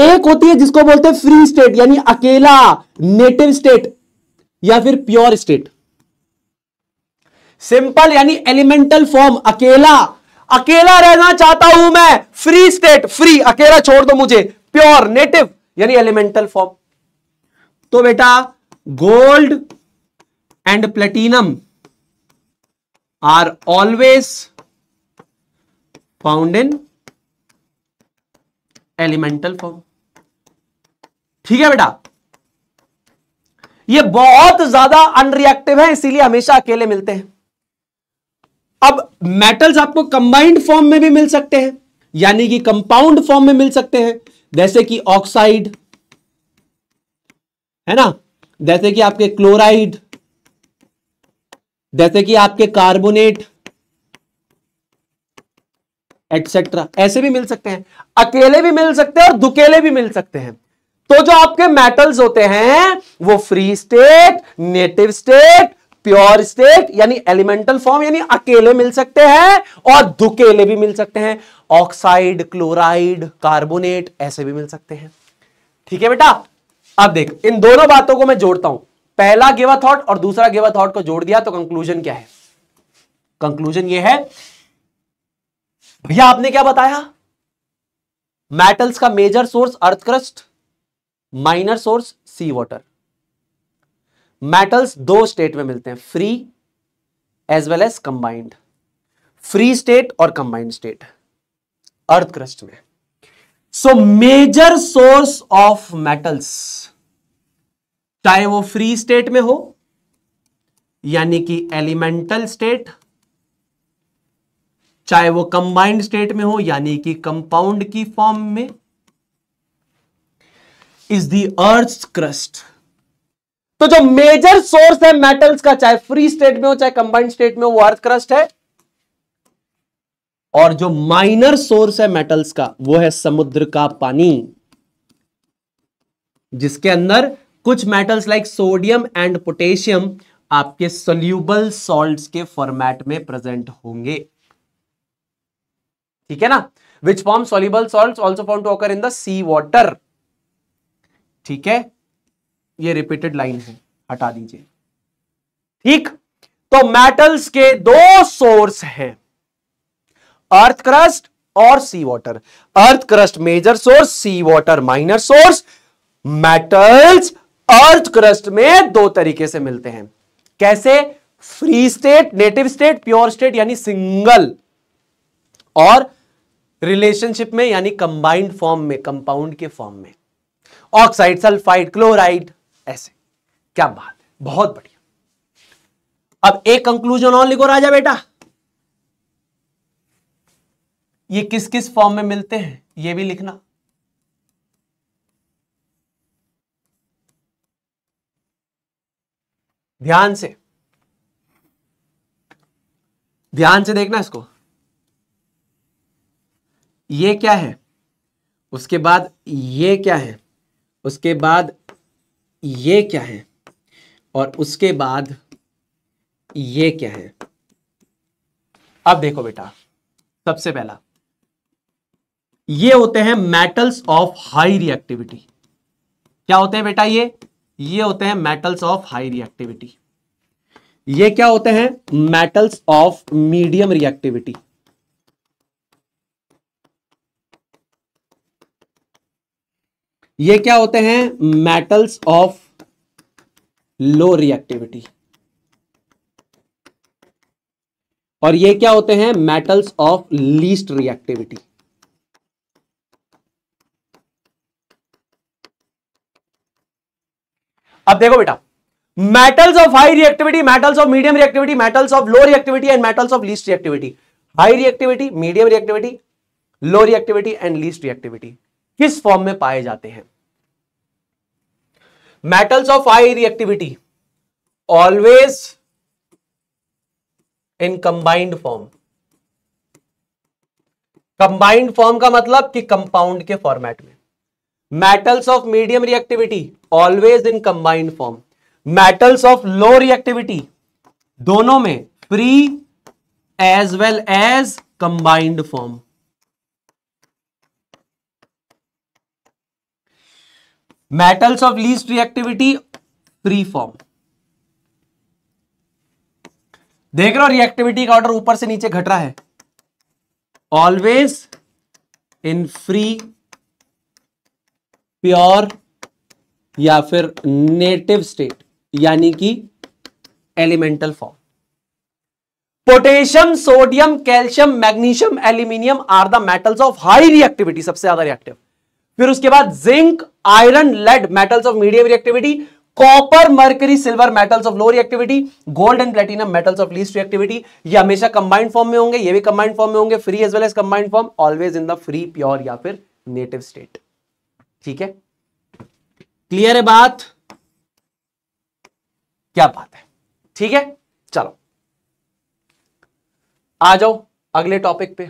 एक होती है जिसको बोलते हैं फ्री स्टेट यानी अकेला नेटिव स्टेट या फिर प्योर स्टेट सिंपल यानी एलिमेंटल फॉर्म अकेला अकेला रहना चाहता हूं मैं फ्री स्टेट फ्री अकेला छोड़ दो मुझे प्योर नेटिव यानी एलिमेंटल फॉर्म तो बेटा gold and platinum are always found in elemental form ठीक है बेटा ये बहुत ज्यादा अनरिएक्टिव है इसीलिए हमेशा अकेले मिलते हैं अब मेटल्स आपको कंबाइंड फॉर्म में भी मिल सकते हैं यानी कि कंपाउंड फॉर्म में मिल सकते हैं जैसे कि ऑक्साइड है ना जैसे कि आपके क्लोराइड जैसे कि आपके कार्बोनेट एटसेट्रा ऐसे भी मिल सकते हैं अकेले भी मिल सकते हैं और दुकेले भी मिल सकते हैं तो जो आपके मेटल्स होते हैं वो free state native state pure state यानी एलिमेंटल फॉर्म यानी अकेले मिल सकते हैं और दुकेले भी मिल सकते हैं ऑक्साइड क्लोराइड कार्बोनेट ऐसे भी मिल सकते हैं ठीक है बेटा अब देख इन दोनों बातों को मैं जोड़ता हूं पहला गेवा थॉट और दूसरा गेवा थॉट को जोड़ दिया तो कंक्लूजन क्या है कंक्लूजन ये है भैया आपने क्या बताया मेटल्स का major source earth crust minor source sea water metals दो स्टेट में मिलते हैं free as well as combined free state और कंबाइंड स्टेट अर्थक्रस्ट में so major source of metals चाहे वो फ्री स्टेट में हो यानी कि एलिमेंटल स्टेट चाहे वो कंबाइंड स्टेट में हो यानी कि कंपाउंड की फॉर्म में इज दी अर्थ क्रस्ट तो जो मेजर सोर्स है मेटल्स का चाहे फ्री स्टेट में हो चाहे कंबाइंड स्टेट में हो वो अर्थ क्रस्ट है और जो माइनर सोर्स है मेटल्स का वो है समुद्र का पानी जिसके अंदर कुछ metals like sodium and potassium आपके सोल्यूबल सॉल्ट्स के फॉर्मेट में प्रेजेंट होंगे ठीक है ना which form soluble salt also form to occur in the sea water ठीक है ये रिपीटेड लाइन है हटा दीजिए ठीक तो मेटल्स के दो सोर्स हैं अर्थ क्रस्ट और sea water earth crust major source sea water minor source metals earth crust में दो तरीके से मिलते हैं कैसे free state native state pure state यानी सिंगल और रिलेशनशिप में यानी कंबाइंड फॉर्म में कंपाउंड के फॉर्म में ऑक्साइड सल्फाइड क्लोराइड ऐसे क्या बात है बहुत बढ़िया अब एक कंक्लूजन और लिखो राजा बेटा ये किस किस फॉर्म में मिलते हैं ये भी लिखना ध्यान से ध्यान से देखना इसको ये क्या है उसके बाद ये क्या है उसके बाद ये क्या है और उसके बाद ये क्या है अब देखो बेटा सबसे पहला ये होते हैं मेटल्स ऑफ हाई रिएक्टिविटी क्या होते हैं बेटा ये ये होते हैं मेटल्स ऑफ हाई रिएक्टिविटी ये क्या होते हैं मेटल्स ऑफ मीडियम रिएक्टिविटी ये क्या होते हैं मेटल्स ऑफ लो रिएक्टिविटी और ये क्या होते हैं मेटल्स ऑफ लीस्ट रिएक्टिविटी अब देखो बेटा metals of high reactivity metals of medium reactivity metals of low reactivity and metals of least reactivity high reactivity medium reactivity low reactivity and least reactivity किस form में पाए जाते हैं metals of high reactivity always in combined form combined form का मतलब कि compound के format में metals of medium reactivity always in combined form metals of low reactivity दोनों में free as well as combined form metals of least reactivity free form देख रहे हो रिएक्टिविटी का ऑर्डर ऊपर से नीचे घट रहा है ऑलवेज इन फ्री प्योर या फिर नेटिव स्टेट यानी कि elemental form potassium sodium calcium magnesium aluminium are the metals of high reactivity सबसे ज्यादा रिएक्टिव फिर उसके बाद zinc iron lead metals of medium reactivity copper mercury silver metals of low reactivity gold and platinum metals of least reactivity ये हमेशा combined form में होंगे ये भी कंबाइंड फॉर्म में होंगे free as well as combined form always in the free pure या फिर नेटिव स्टेट ठीक है क्लियर है बात क्या बात है ठीक है चलो आ जाओ अगले टॉपिक पे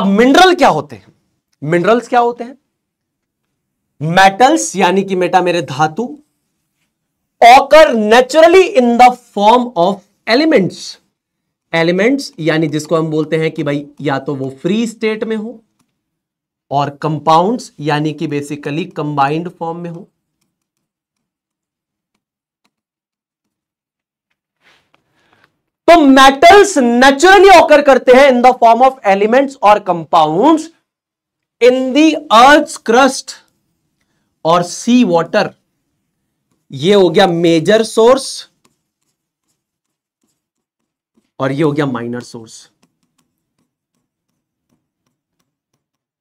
अब मिनरल क्या होते हैं मिनरल्स क्या होते हैं मेटल्स यानी कि मेटा मेरे धातु occur naturally in the form of elements elements यानी जिसको हम बोलते हैं कि भाई या तो वो फ्री स्टेट में हो और कंपाउंड्स यानी कि बेसिकली कंबाइंड फॉर्म में हो तो मेटल्स नेचुरली ऑकर करते हैं in the form of elements और compounds in the earth crust और सी वॉटर ये हो गया मेजर सोर्स और ये हो गया माइनर सोर्स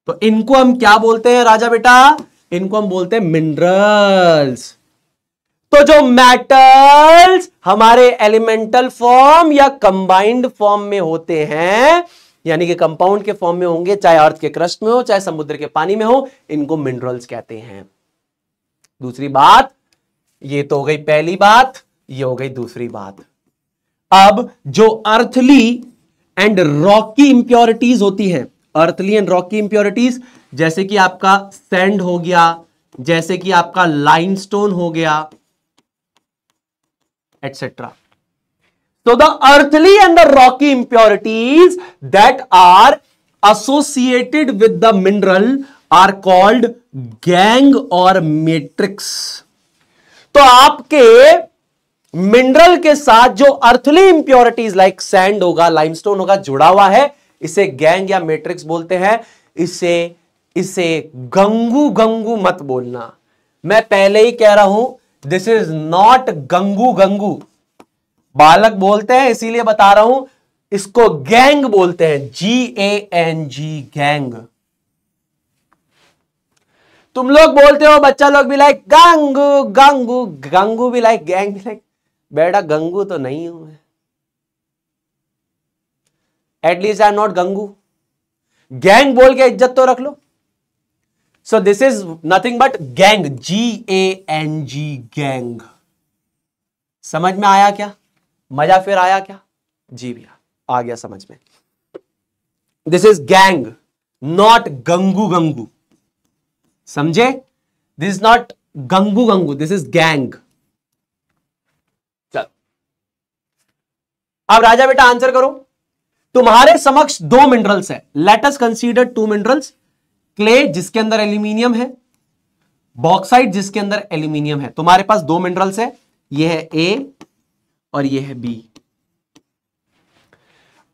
तो इनको हम क्या बोलते हैं राजा बेटा इनको हम बोलते हैं मिनरल्स तो जो मेटल्स हमारे एलिमेंटल फॉर्म या कंबाइंड फॉर्म में होते हैं यानी कि कंपाउंड के फॉर्म में होंगे चाहे अर्थ के क्रस्ट में हो चाहे समुद्र के पानी में हो इनको मिनरल्स कहते हैं दूसरी बात ये तो हो गई पहली बात ये हो गई दूसरी बात अब जो अर्थली एंड रॉकी इंप्योरिटीज होती हैं अर्थली एंड रॉकी इंप्योरिटीज जैसे कि आपका सैंड हो गया जैसे कि आपका लाइमस्टोन हो गया etcetera So the earthly and the rocky impurities that are associated with the mineral are called gang or matrix. तो आपके मिनरल के साथ जो अर्थली इंप्योरिटीज लाइक सैंड होगा लाइमस्टोन होगा जुड़ा हुआ है इसे गैंग या मैट्रिक्स बोलते हैं इसे इसे गंगू गंगू मत बोलना मैं पहले ही कह रहा हूं दिस इज नॉट गंगू गंगू बालक बोलते हैं इसीलिए बता रहा हूं इसको गैंग बोलते हैं जी ए एन जी गैंग तुम लोग बोलते हो बच्चा लोग भी लाइक गंगू गंगू गंगू भी लाइक गैंग भी लाइक बेटा गंगू तो नहीं हूं मैं एटलीस्ट आई नॉट गंगू गैंग बोल के इज्जत तो रख लो so this is nothing but gangue G A N G gangue समझ में आया क्या मजा फिर आया क्या जी भैया आ गया समझ में दिस इज गैंग नॉट गंगू गंगू समझे दिस इज नॉट गंगू गंगू दिस इज गैंग चल अब राजा बेटा आंसर करो तुम्हारे समक्ष दो मिनरल्स है let's consider two minerals clay जिसके अंदर एल्यूमिनियम है बॉक्साइट जिसके अंदर एल्यूमिनियम है तुम्हारे पास दो मिनरल्स है यह है ए और ये है बी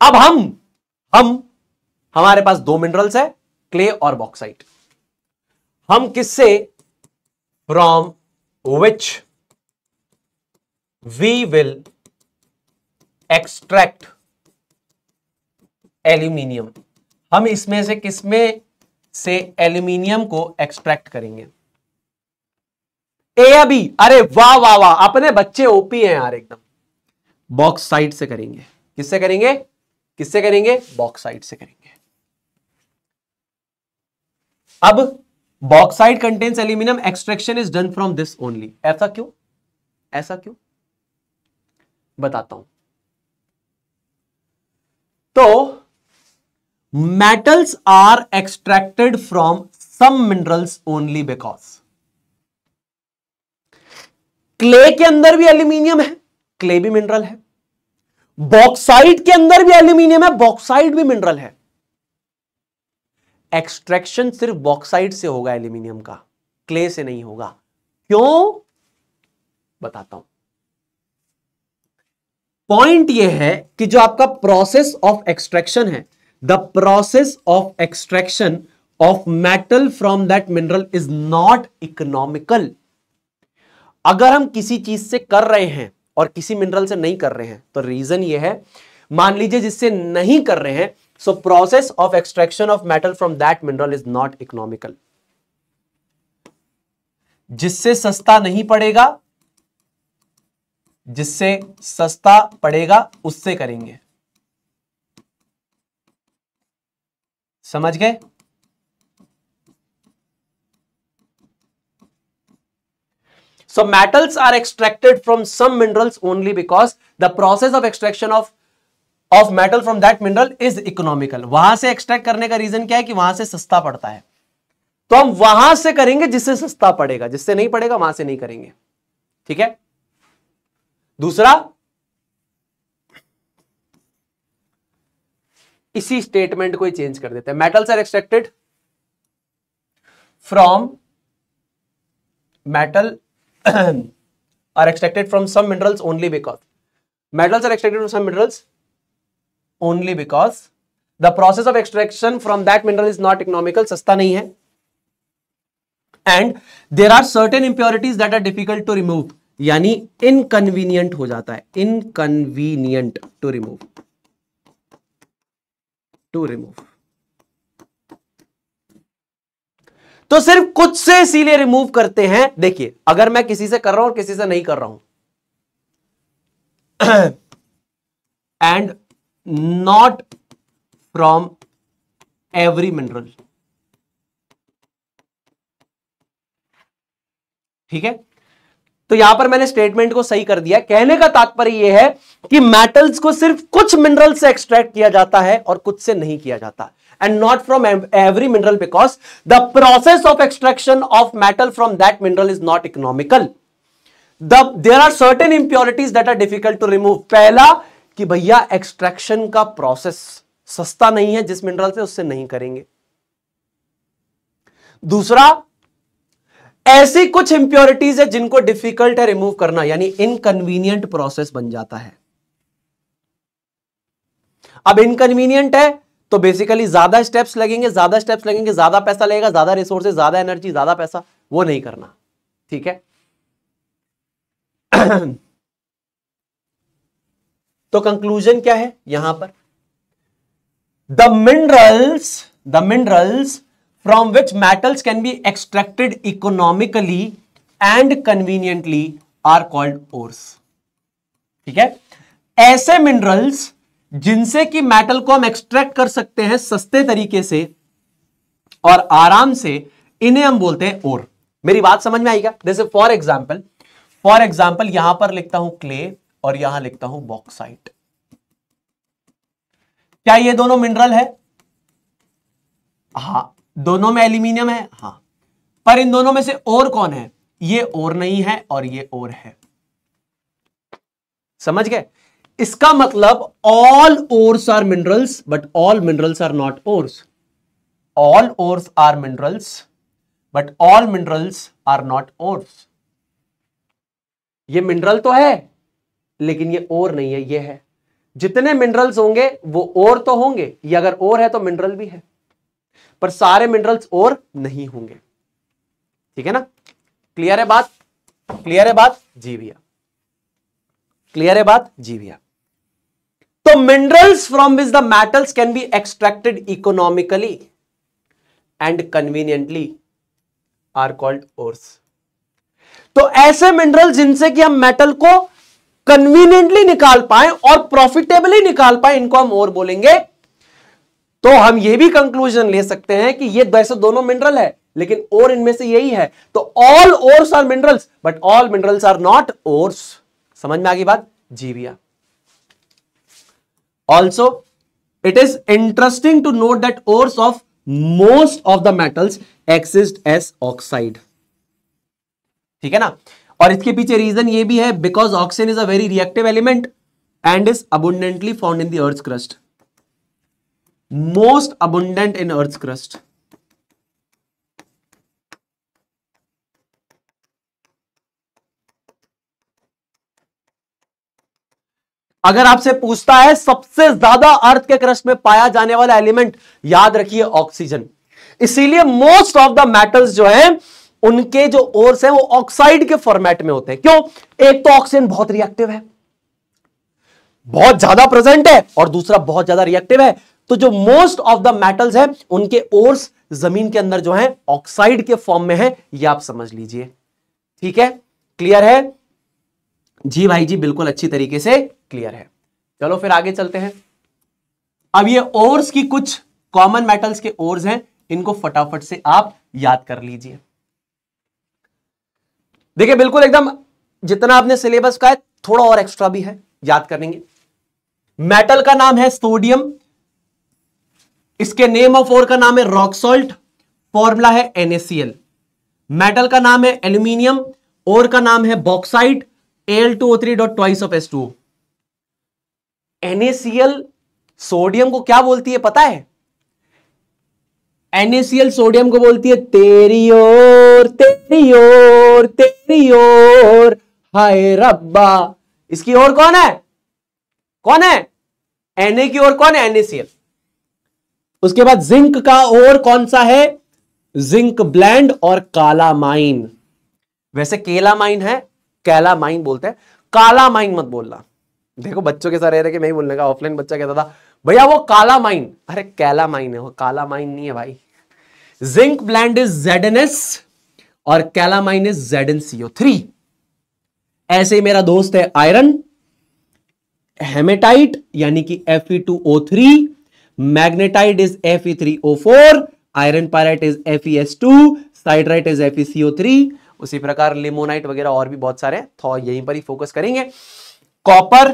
अब हम हम हमारे पास दो मिनरल्स है क्ले और बॉक्साइट हम किससे from which we will extract aluminium हम इसमें से किसमें से एल्यूमिनियम को एक्सट्रैक्ट करेंगे ए या बी अरे वाह वाह वाह अपने बच्चे ओपी हैं यार एकदम साइड से करेंगे किससे करेंगे किससे करेंगे साइड से करेंगे अब bauxite contents aluminium extraction is done from this only ऐसा क्यों ऐसा क्यों बताता हूं तो metals are extracted from some minerals only because clay के अंदर भी एल्यूमिनियम है क्ले भी मिनरल है बॉक्साइड के अंदर भी एल्यूमिनियम है बॉक्साइड भी मिनरल है एक्सट्रैक्शन सिर्फ बॉक्साइड से होगा एल्यूमिनियम का क्ले से नहीं होगा क्यों बताता हूं पॉइंट ये है कि जो आपका प्रोसेस ऑफ एक्सट्रैक्शन है the process of extraction of metal from that mineral is not economical अगर हम किसी चीज से कर रहे हैं और किसी मिनरल से नहीं कर रहे हैं तो रीजन ये है मान लीजिए जिससे नहीं कर रहे हैं so process of extraction of metal from that mineral is not economical जिससे सस्ता नहीं पड़ेगा जिससे सस्ता पड़ेगा उससे करेंगे समझ गए So metals are extracted from some minerals only because the process of extraction of of metal from that mineral is economical वहां से एक्सट्रैक्ट करने का रीजन क्या है कि वहां से सस्ता पड़ता है तो हम वहां से करेंगे जिससे सस्ता पड़ेगा जिससे नहीं पड़ेगा वहां से नहीं करेंगे ठीक है दूसरा इसी स्टेटमेंट को ही चेंज कर देते हैं metals are extracted from metal are extracted from some minerals only because metals are extracted from some minerals only because the process of extraction from that mineral is not economical sasta nahi hai and there are certain impurities that are difficult to remove yani inconvenient ho jata hai inconvenient to remove to remove तो सिर्फ कुछ से इसीलिए remove करते हैं देखिए अगर मैं किसी से कर रहा हूं और किसी से नहीं कर रहा हूं and not from every mineral ठीक है तो यहां पर मैंने स्टेटमेंट को सही कर दिया कहने का तात्पर्य यह है कि मेटल्स को सिर्फ कुछ मिनरल से एक्सट्रैक्ट किया जाता है और कुछ से नहीं किया जाता and not from every mineral because the process of extraction of metal from that mineral is not economical. The, there are certain impurities that are difficult to remove. pehla ki bhaiya extraction ka process sasta nahi hai jis mineral se usse nahi karenge दूसरा ऐसी कुछ impurities है जिनको difficult है remove करना यानी inconvenient process बन जाता है अब इनकन्वीनियंट है तो बेसिकली ज्यादा स्टेप्स लगेंगे ज्यादा स्टेप्स लगेंगे ज्यादा पैसा लगेगा ज्यादा रिसोर्सेज ज्यादा एनर्जी ज्यादा पैसा वो नहीं करना ठीक है तो कंक्लूजन क्या है यहां पर the minerals the minerals from which metals can be extracted economically and conveniently are called ores ठीक है ऐसे मिनरल्स जिनसे कि मेटल को हम एक्सट्रैक्ट कर सकते हैं सस्ते तरीके से और आराम से इन्हें हम बोलते हैं और मेरी बात समझ में आएगा जैसे फॉर एग्जाम्पल फॉर एग्जाम्पल यहां पर लिखता हूं क्ले और यहां लिखता हूं बॉक्साइट क्या ये दोनों मिनरल है हा दोनों में एल्यूमिनियम है हा पर इन दोनों में से और कौन है ये और नहीं है और ये और है समझ गए इसका मतलब all ores are minerals but all minerals are not ores all ores are minerals but all minerals are not ores ये मिनरल तो है लेकिन ये ओर नहीं है ये है जितने मिनरल्स होंगे वो ओर तो होंगे ये अगर और है तो मिनरल भी है पर सारे मिनरल्स और नहीं होंगे ठीक है ना क्लियर है बात क्लियर है बात जी भैया क्लियर है बात जी भैया तो minerals from which the metals can be extracted economically and conveniently are called ores तो ऐसे मिनरल जिनसे कि हम मेटल को कन्वीनियंटली निकाल पाए और प्रॉफिटेबली निकाल पाए इनको हम और बोलेंगे तो हम यह भी कंक्लूजन ले सकते हैं कि ये वैसे दोनों मिनरल है लेकिन और इनमें से यही है तो all ores are minerals but all minerals are not ores समझ में आ गई बात जी Also, it is interesting to note that ores of most of the metals exist as oxide. ठीक है ना और इसके पीछे रीजन ये भी है because oxygen is a very reactive element and is abundantly found in the earth's crust. Most abundant in earth's crust. अगर आपसे पूछता है सबसे ज्यादा अर्थ के क्रस्ट में पाया जाने वाला एलिमेंट याद रखिए ऑक्सीजन इसीलिए मोस्ट ऑफ द मेटल्स जो है उनके जो ओर्स हैं वो ऑक्साइड के फॉर्मेट में होते हैं क्यों एक तो ऑक्सीजन बहुत रिएक्टिव है बहुत ज्यादा प्रेजेंट है और दूसरा बहुत ज्यादा रिएक्टिव है तो जो मोस्ट ऑफ द मेटल्स है उनके ओर्स जमीन के अंदर जो है ऑक्साइड के फॉर्म में है ये आप समझ लीजिए ठीक है क्लियर है जी भाई जी बिल्कुल अच्छी तरीके से क्लियर है चलो फिर आगे चलते हैं अब ये ओर्स की कुछ कॉमन मेटल्स के ओर्स हैं इनको फटाफट से आप याद कर लीजिए देखिए बिल्कुल एकदम जितना आपने सिलेबस का है थोड़ा और एक्स्ट्रा भी है याद करेंगे मेटल का नाम है सोडियम इसके नेम ऑफ ओर का नाम है रॉक सॉल्ट फॉर्मूला है एनएसीएल मेटल का नाम है एल्यूमिनियम ओर का नाम है bauxite L two O three dot twice of S two NaCl sodium को क्या बोलती है पता है एनएसीएल सोडियम को बोलती है तेरी ओर तेरी ओर तेरी ओर हाय रब्बा इसकी ओर कौन है कौन है एनए की ओर कौन है एनएसीएल उसके बाद जिंक का ओर कौन सा है जिंक ब्लैंड और काला माइन वैसे केला माइन है कैला माइन बोलते हैं काला माइन मत बोलना देखो बच्चों के साथ रह रहे के मैं ही बोलने का ऑफलाइन बच्चा कहता था भैया वो काला माइन अरे कैला माइन है वो काला माइन नहीं है भाई zinc blende is Z N S और calamine is Z N CO three ऐसे ही मेरा दोस्त है आयरन हेमेटाइट यानी कि F E two O three magnetite is F E three O four iron pyrite is F E S two siderite is F E CO three उसी प्रकार limonite वगैरह और भी बहुत सारे थॉ तो यहीं पर ही फोकस करेंगे कॉपर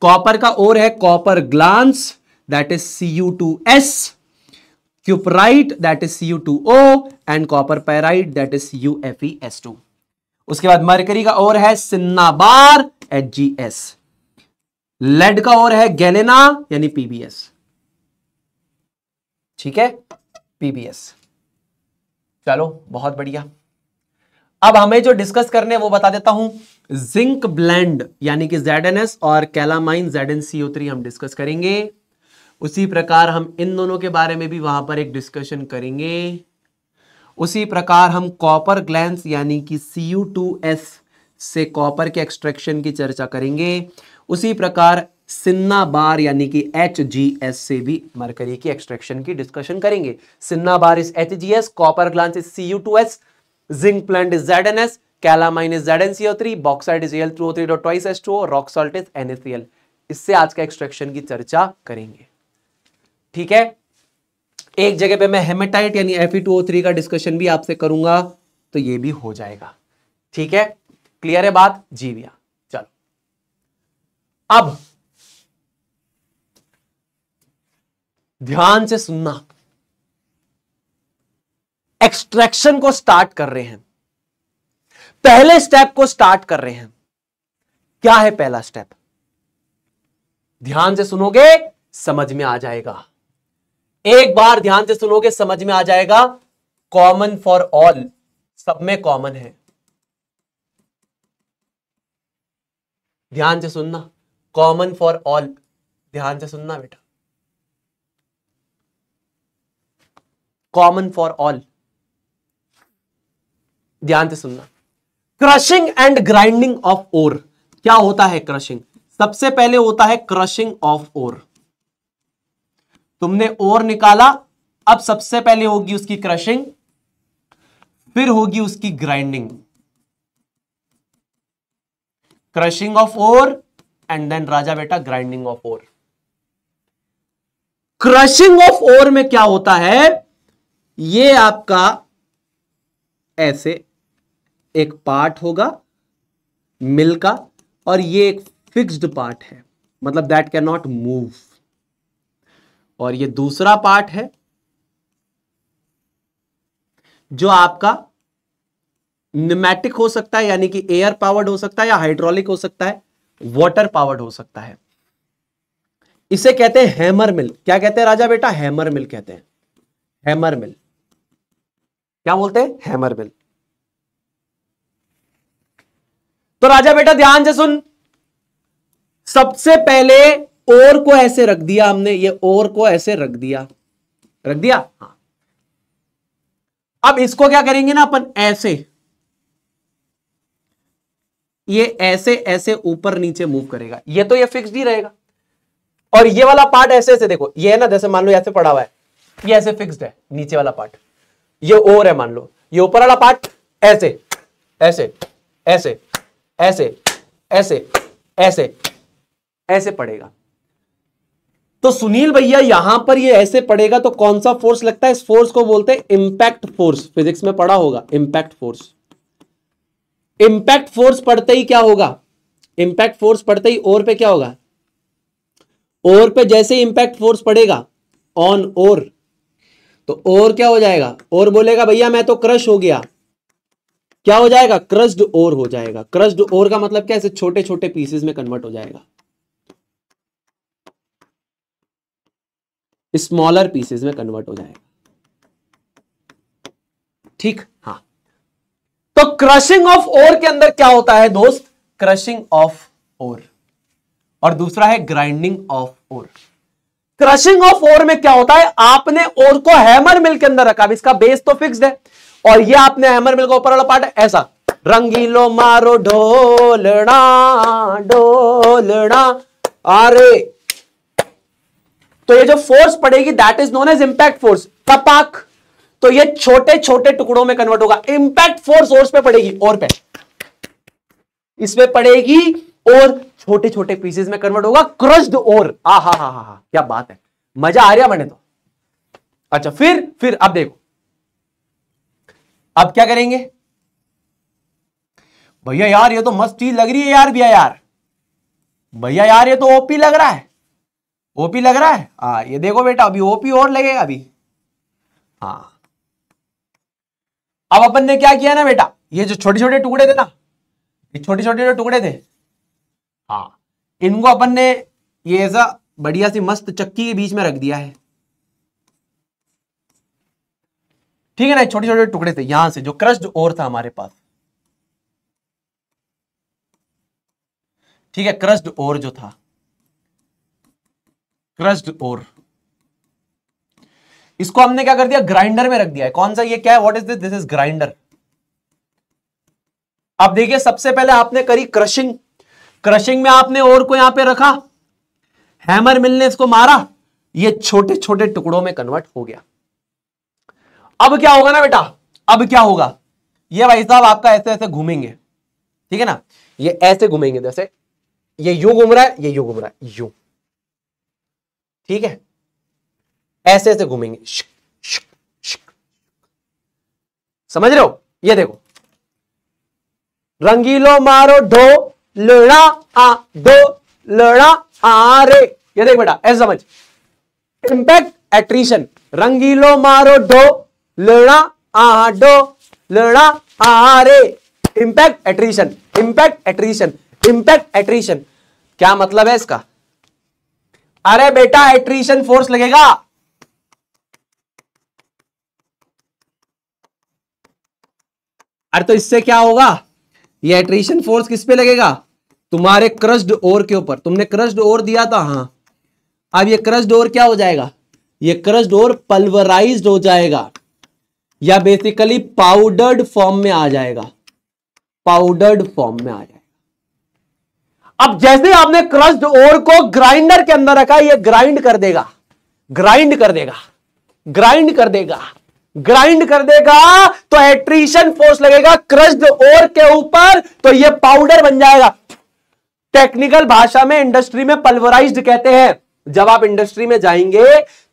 कॉपर का ओर है copper glance that is C U two S cuprite that is C U two O and copper pyrite that is U F E S two उसके बाद मरकरी का ओर है cinnabar H G S lead का ore है galena यानी PBS ठीक है PBS चलो बहुत बढ़िया अब हमें जो डिस्कस करने वो बता देता हूं जिंक ब्लेंड यानी कि जेड और कैलामाइन जेड हम डिस्कस करेंगे उसी प्रकार हम इन दोनों के बारे में भी वहां पर एक डिस्कशन करेंगे उसी प्रकार हम कॉपर ग्लैंड यानी कि सी यू टू एस से कॉपर के एक्सट्रैक्शन की चर्चा करेंगे उसी प्रकार सिन्ना बार यानी कि एच जी एस से भी मरकरी की एक्सट्रैक्शन की डिस्कशन करेंगे cinnabar is H G S copper glance is C U two S zinc blende is Z N S calamine is Z N C O three bauxite is L through three dot twice S two rock salt is N S L इससे आज का extraction की चर्चा करेंगे ठीक है एक जगह पे मैं हेमेटाइट यानी थ्री e का डिस्कशन भी आपसे करूंगा तो ये भी हो जाएगा ठीक है क्लियर है बात जी भैया चलो अब ध्यान से सुनना एक्सट्रैक्शन को स्टार्ट कर रहे हैं पहले स्टेप को स्टार्ट कर रहे हैं क्या है पहला स्टेप ध्यान से सुनोगे समझ में आ जाएगा एक बार ध्यान से सुनोगे समझ में आ जाएगा कॉमन फॉर ऑल सब में कॉमन है ध्यान से सुनना कॉमन फॉर ऑल ध्यान से सुनना बेटा कॉमन फॉर ऑल ध्यान से सुनना crushing and grinding of ore क्या होता है क्रशिंग सबसे पहले होता है क्रशिंग ऑफ ओर तुमने ओर निकाला अब सबसे पहले होगी उसकी क्रशिंग फिर होगी उसकी grinding crushing of ore and then राजा बेटा grinding of ore crushing of ore में क्या होता है ये आपका ऐसे एक पार्ट होगा मिल का और ये एक फिक्स्ड पार्ट है मतलब दैट कैन नॉट मूव और ये दूसरा पार्ट है जो आपका निमेटिक हो सकता है यानी कि एयर पावर्ड हो सकता है या हाइड्रोलिक हो सकता है वाटर पावर्ड हो सकता है इसे कहते हैं हैमर मिल क्या कहते हैं राजा बेटा हैमर मिल कहते हैं हैमर मिल क्या बोलते हैं हैमर मिल तो राजा बेटा ध्यान से सुन सबसे पहले और को ऐसे रख दिया हमने ये और को ऐसे रख दिया रख दिया हाँ अब इसको क्या करेंगे ना अपन ऐसे ये ऐसे ऐसे ऊपर नीचे मूव करेगा ये तो ये फिक्स ही रहेगा और ये वाला पार्ट ऐसे ऐसे देखो ये है ना जैसे मान लो ऐसे पड़ा हुआ है ये ऐसे फिक्स्ड है नीचे वाला पार्ट ये और है मान लो ये ऊपर वाला पार्ट ऐसे ऐसे ऐसे ऐसे ऐसे ऐसे ऐसे पड़ेगा तो सुनील भैया यहां पर ये ऐसे पड़ेगा तो कौन सा फोर्स लगता है इस फोर्स को बोलते हैं इंपैक्ट फोर्स फिजिक्स में पड़ा होगा इंपैक्ट फोर्स इंपैक्ट फोर्स पढ़ते ही क्या होगा इंपैक्ट फोर्स पढ़ते ही और पे क्या होगा और पे जैसे इंपैक्ट फोर्स पड़ेगा ऑन और तो और क्या हो जाएगा और बोलेगा भैया मैं तो क्रश हो गया क्या हो जाएगा क्रस्ड ओर हो जाएगा क्रस्ड ओर का मतलब क्या है छोटे छोटे पीसेस में कन्वर्ट हो जाएगा स्मॉलर पीसेस में कन्वर्ट हो जाएगा ठीक हाँ तो क्रशिंग ऑफ ओर के अंदर क्या होता है दोस्त क्रशिंग ऑफ ओर और दूसरा है grinding of ore crushing of ore में क्या होता है आपने ओर को हैमर मिल के अंदर रखा अब इसका बेस तो फिक्स्ड है और ये आपने हैमर मिल का ऊपर वाला पार्ट ऐसा रंगीलो मारो ढोलना ढोलना अरे तो ये जो फोर्स पड़ेगी that is known as impact force कपाक तो ये छोटे छोटे टुकड़ों में कन्वर्ट होगा इंपैक्ट फोर्स और पे पड़ेगी और पे इसमें पड़ेगी और छोटे छोटे पीसेस में कन्वर्ट होगा क्रश्ड और आ हा हा हा हा क्या बात है मजा आ रहा मैंने तो अच्छा फिर फिर अब देखो अब क्या करेंगे भैया यार ये तो मस्त चीज लग रही है यार भैया यार भैया यार ये तो ओपी लग रहा है ओपी लग रहा है हाँ ये देखो बेटा अभी ओपी और लगेगा अभी हाँ अब अपन ने क्या किया ना बेटा ये जो छोटे छोटे टुकड़े थे ना ये छोटे छोटे जो टुकड़े थे हाँ इनको अपन ने ये ऐसा बढ़िया सी मस्त चक्की के बीच में रख दिया है ठीक है ना छोटे छोटे टुकड़े थे यहां से जो क्रस्ड ओर था हमारे पास ठीक है क्रस्ड ओर जो था क्रस्ड ओर इसको हमने क्या कर दिया ग्राइंडर में रख दिया है कौन सा ये क्या है what is this this is grinder अब देखिए सबसे पहले आपने करी क्रशिंग क्रशिंग में आपने और को यहां पे रखा हैमर मिलने इसको मारा ये छोटे छोटे टुकड़ों में कन्वर्ट हो गया अब क्या होगा ना बेटा अब क्या होगा ये भाई साहब आपका ऐसे ऐसे घूमेंगे ठीक है ना ये ऐसे घूमेंगे जैसे ये यू घूम रहा है ये यू घूम रहा है यू ठीक है ऐसे ऐसे घूमेंगे समझ रहे हो ये देखो रंगीलो मारो ढो लड़ा आ दो लड़ा आ रे ये देख बेटा ऐसे समझ इंपैक्ट एट्रीशन रंगीलो मारो ढो लड़ा आ डो लड़ा आ रे impact attrition impact attrition impact attrition क्या मतलब है इसका अरे बेटा एट्रीशन फोर्स लगेगा अरे तो इससे क्या होगा ये एट्रीशन फोर्स किस पे लगेगा तुम्हारे क्रस्ड ओर के ऊपर तुमने क्रस्ड ओर दिया था हाँ अब ये क्रस्ड ओर क्या हो जाएगा ये क्रस्ड ओर पल्वराइज हो जाएगा या बेसिकली पाउडर्ड फॉर्म में आ जाएगा पाउडर्ड फॉर्म में आ जाएगा अब जैसे आपने क्रस्ड ओर को ग्राइंडर के अंदर रखा ये ग्राइंड कर देगा ग्राइंड कर देगा ग्राइंड कर देगा ग्राइंड कर देगा तो एट्रीशन फोर्स लगेगा क्रस्ड ओर के ऊपर तो ये पाउडर बन जाएगा टेक्निकल भाषा में इंडस्ट्री में पल्वराइज्ड कहते हैं जब आप इंडस्ट्री में जाएंगे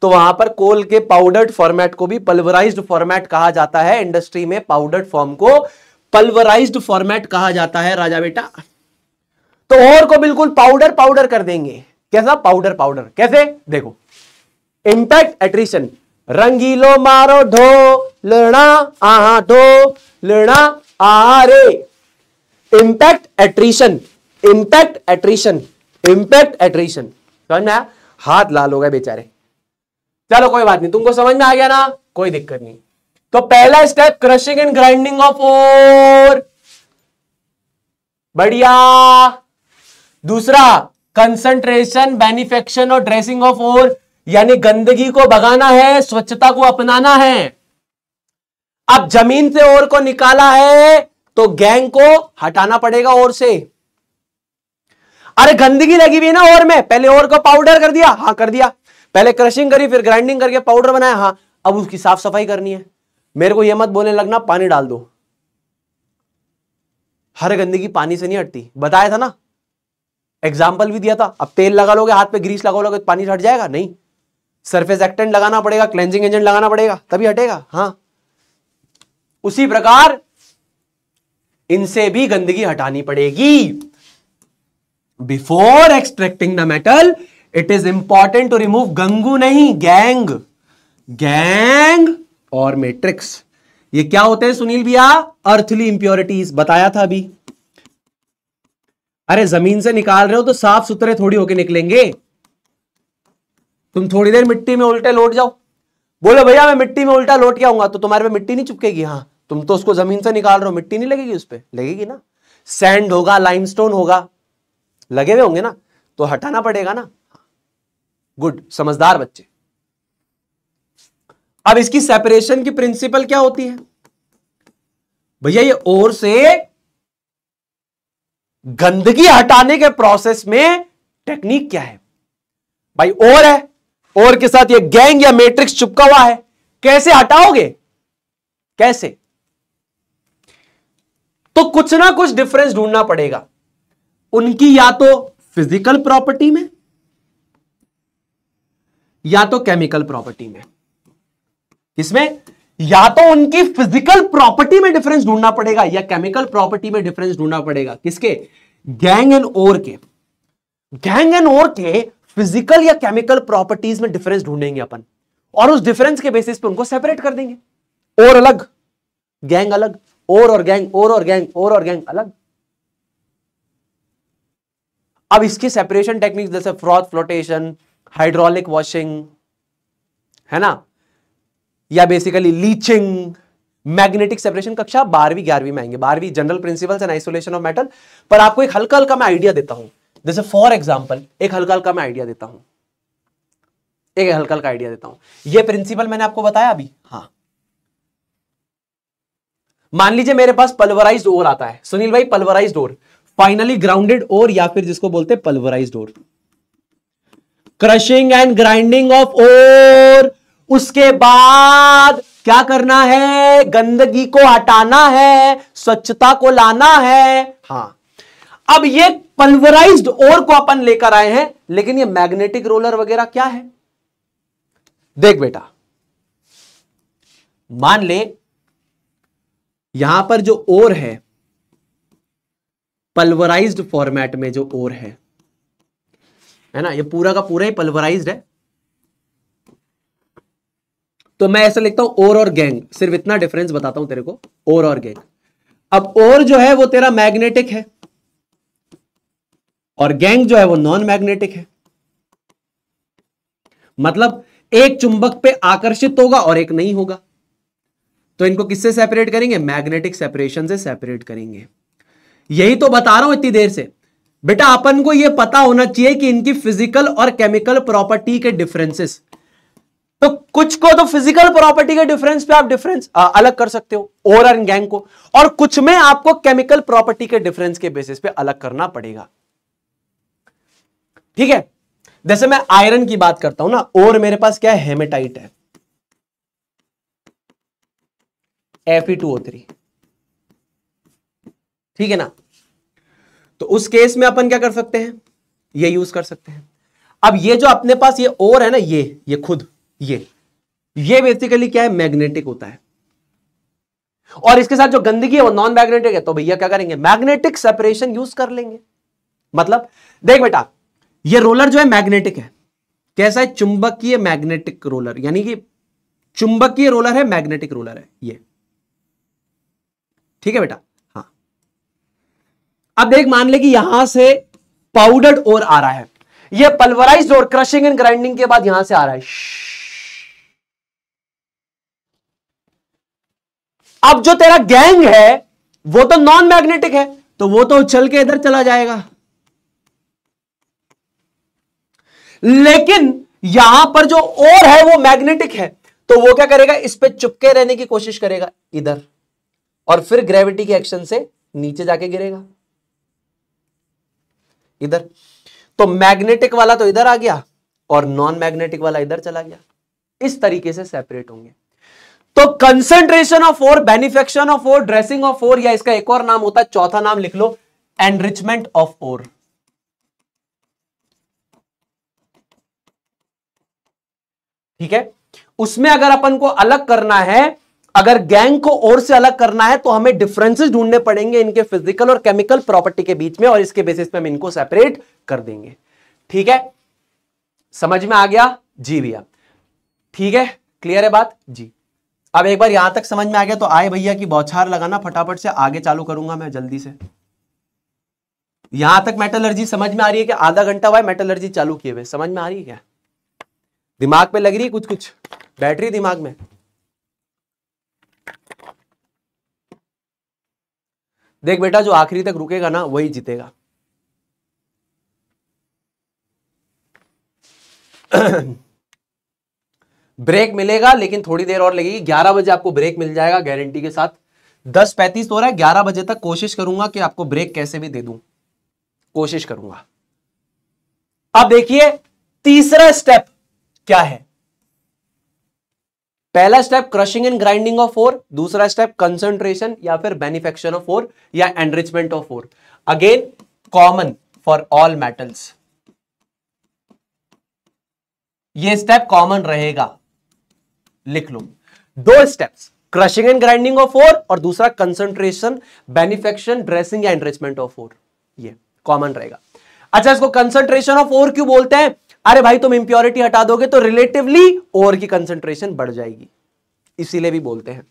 तो वहां पर कोल के पाउडर्ड फॉर्मेट को भी पल्वराइज्ड फॉर्मेट कहा जाता है इंडस्ट्री में पाउडर्ड फॉर्म को पल्वराइज्ड फॉर्मेट कहा जाता है राजा बेटा तो और को बिल्कुल पाउडर पाउडर कर देंगे कैसा पाउडर पाउडर कैसे देखो इंपैक्ट एट्रिशन रंगीलो मारो ढो लड़ा आहा ढो लड़ा आ रे impact attrition impact attrition impact attrition समझ में आया हाथ लाल हो गए बेचारे चलो कोई बात नहीं तुमको समझ में आ गया ना कोई दिक्कत नहीं तो पहला step crushing and grinding of ore बढ़िया दूसरा कंसंट्रेशन बेनिफेक्शन और ड्रेसिंग ऑफ ओर यानी गंदगी को भगाना है स्वच्छता को अपनाना है अब जमीन से ओर को निकाला है तो गैंग को हटाना पड़ेगा ओर से अरे गंदगी लगी हुई ना और में पहले और को पाउडर कर दिया हाँ कर दिया पहले क्रशिंग करी फिर ग्राइंडिंग करके पाउडर बनाया हाँ अब उसकी साफ सफाई करनी है मेरे को यह मत बोलने लगना पानी डाल दो हर गंदगी पानी से नहीं हटती बताया था ना एग्जाम्पल भी दिया था अब तेल लगा लोगे हाथ पे ग्रीस लगा लोगे तो पानी हट जाएगा नहीं सरफेस एक्टेंट लगाना पड़ेगा क्लेंजिंग एजेंट लगाना पड़ेगा तभी हटेगा हाँ उसी प्रकार इनसे भी गंदगी हटानी पड़ेगी before extracting the metal it is important to remove गंगू नहीं गैंग गैंग और मेट्रिक्स ये क्या होते हैं सुनील भैया अर्थली इंप्योरिटीज बताया था अभी अरे जमीन से निकाल रहे हो तो साफ सुथरे थोड़ी होके निकलेंगे तुम थोड़ी देर मिट्टी में उल्टे लौट जाओ बोलो भैया मैं मिट्टी में उल्टा लौट के आऊंगा तो तुम्हारे पे मिट्टी नहीं चुपकेगी हाँ तुम तो उसको जमीन से निकाल रहे हो मिट्टी नहीं लगेगी उस पर लगेगी ना सैंड होगा लाइमस्टोन होगा लगे हुए होंगे ना तो हटाना पड़ेगा ना गुड समझदार बच्चे अब इसकी सेपरेशन की प्रिंसिपल क्या होती है भैया ये ओर से गंदगी हटाने के प्रोसेस में टेक्निक क्या है भाई और है और के साथ ये गैंग या मैट्रिक्स चुपका हुआ है कैसे हटाओगे कैसे तो कुछ ना कुछ डिफरेंस ढूंढना पड़ेगा उनकी या तो फिजिकल प्रॉपर्टी में या तो केमिकल प्रॉपर्टी में इसमें या तो उनकी फिजिकल प्रॉपर्टी में डिफरेंस ढूंढना पड़ेगा या केमिकल प्रॉपर्टी में डिफरेंस ढूंढना पड़ेगा किसके गैंग एंड ओर के गैंग एंड ओर के फिजिकल या केमिकल प्रॉपर्टीज में डिफरेंस ढूंढेंगे अपन और उस डिफरेंस के बेसिस पे उनको सेपरेट कर देंगे और अलग गैंग अलग और और गैंग और और गैंग और और गैंग अलग अब इसकी सेपरेशन टेक्निक जैसे फ्रॉथ फ्लोटेशन हाइड्रोलिक वॉशिंग है ना या बेसिकली लीचिंग मैग्नेटिक सेपरेशन कक्षा बारहवीं ग्यारहवीं में आएंगे बारहवीं general principles and isolation of metal पर आपको एक हल्का हल्का मैं आइडिया देता हूं जैसे फॉर एग्जाम्पल एक हल्का हल्का मैं आइडिया देता हूं एक हल्का हल्का आइडिया देता हूं यह प्रिंसिपल मैंने आपको बताया अभी हाँ मान लीजिए मेरे पास पल्वराइज ओर आता है सुनील भाई pulverise ore finally grounded ore या फिर जिसको बोलते pulverise ore crushing and grinding of ore उसके बाद क्या करना है गंदगी को हटाना है स्वच्छता को लाना है हाँ अब ये पल्वराइज्ड ओर को अपन लेकर आए हैं लेकिन ये मैग्नेटिक रोलर वगैरह क्या है देख बेटा मान ले यहां पर जो ओर है पल्वराइज्ड फॉर्मेट में जो ओर है है ना ये पूरा का पूरा ही पल्वराइज्ड है तो मैं ऐसा लिखता हूं ओर और गैंग सिर्फ इतना डिफरेंस बताता हूं तेरे को ओर और गैंग अब ओर जो है वो तेरा मैग्नेटिक है और गैंग जो है वो नॉन मैग्नेटिक है मतलब एक चुंबक पे आकर्षित होगा और एक नहीं होगा तो इनको किससे सेपरेट करेंगे मैग्नेटिक सेपरेशन से सेपरेट करेंगे यही तो बता रहा हूं इतनी देर से बेटा अपन को यह पता होना चाहिए कि इनकी फिजिकल और केमिकल प्रॉपर्टी के डिफरेंसेस तो कुछ को तो फिजिकल प्रॉपर्टी के डिफरेंस पे आप डिफरेंस अलग कर सकते हो ओर एंड गैंग को और कुछ में आपको केमिकल प्रॉपर्टी के डिफरेंस के बेसिस पे अलग करना पड़ेगा ठीक है जैसे मैं आयरन की बात करता हूं ना और मेरे पास क्या है हेमेटाइट है थ्री ठीक है ना तो उस केस में अपन क्या कर सकते हैं ये यूज कर सकते हैं अब ये जो अपने पास ये और है ना ये ये खुद ये ये बेसिकली क्या है मैग्नेटिक होता है और इसके साथ जो गंदगी है वो नॉन मैग्नेटिक है तो भैया क्या करेंगे मैग्नेटिक सेपरेशन यूज कर लेंगे मतलब देख बेटा ये रोलर जो है मैग्नेटिक है कैसा है चुंबकीय मैग्नेटिक रोलर यानी कि चुंबकीय रोलर है मैग्नेटिक रोलर है ये ठीक है बेटा अब देख मान ले कि यहां से पाउडर्ड और आ रहा है यह पल्वराइज और क्रशिंग एंड ग्राइंडिंग के बाद यहां से आ रहा है अब जो तेरा गैंग है वो तो नॉन मैग्नेटिक है तो वो तो चल के इधर चला जाएगा लेकिन यहां पर जो और है वो मैग्नेटिक है तो वो क्या करेगा इस पर चुपके रहने की कोशिश करेगा इधर और फिर ग्रेविटी के एक्शन से नीचे जाके गिरेगा इधर तो मैग्नेटिक वाला तो इधर आ गया और नॉन मैग्नेटिक वाला इधर चला गया इस तरीके से सेपरेट होंगे तो concentration of ore beneficiation of ore dressing of ore या इसका एक और नाम होता है चौथा नाम लिख लो एनरिचमेंट ऑफ ओर ठीक है उसमें अगर अपन को अलग करना है अगर गैंग को और से अलग करना है तो हमें डिफरेंसेस ढूंढने पड़ेंगे इनके फिजिकल और केमिकल प्रॉपर्टी के बीच में और इसके बेसिस पे हम इनको सेपरेट कर देंगे ठीक है समझ में आ गया जी भैया ठीक है क्लियर है बात जी अब एक बार यहां तक समझ में आ गया तो आए भैया की बौछार लगाना फटाफट से आगे चालू करूंगा मैं जल्दी से यहां तक मेटलर्जी समझ में आ रही है कि आधा घंटा हुआ मेटलर्जी चालू किए हुए समझ में आ रही है क्या दिमाग पे लग रही है कुछ कुछ बैटरी दिमाग में देख बेटा जो आखिरी तक रुकेगा ना वही जीतेगा ब्रेक मिलेगा लेकिन थोड़ी देर और लगेगी ग्यारह बजे आपको ब्रेक मिल जाएगा गारंटी के साथ दस पैंतीस तो हो रहा है ग्यारह बजे तक कोशिश करूंगा कि आपको ब्रेक कैसे भी दे दूं कोशिश करूंगा अब देखिए तीसरा स्टेप क्या है पहला step crushing and grinding of ore दूसरा स्टेप कंसंट्रेशन या फिर मैन्युफैक्चर ऑफ फोर या enrichment of ore again common for all metals ये स्टेप कॉमन रहेगा लिख लो दो steps crushing and grinding of ore और दूसरा कंसंट्रेशन मैन्युफैक्चर ड्रेसिंग या एनरिचमेंट ऑफ फोर ये कॉमन रहेगा अच्छा इसको कंसंट्रेशन ऑफ फोर क्यों बोलते हैं अरे भाई तुम इंप्योरिटी हटा दोगे तो रिलेटिवली ओर की कंसेंट्रेशन बढ़ जाएगी इसीलिए भी बोलते हैं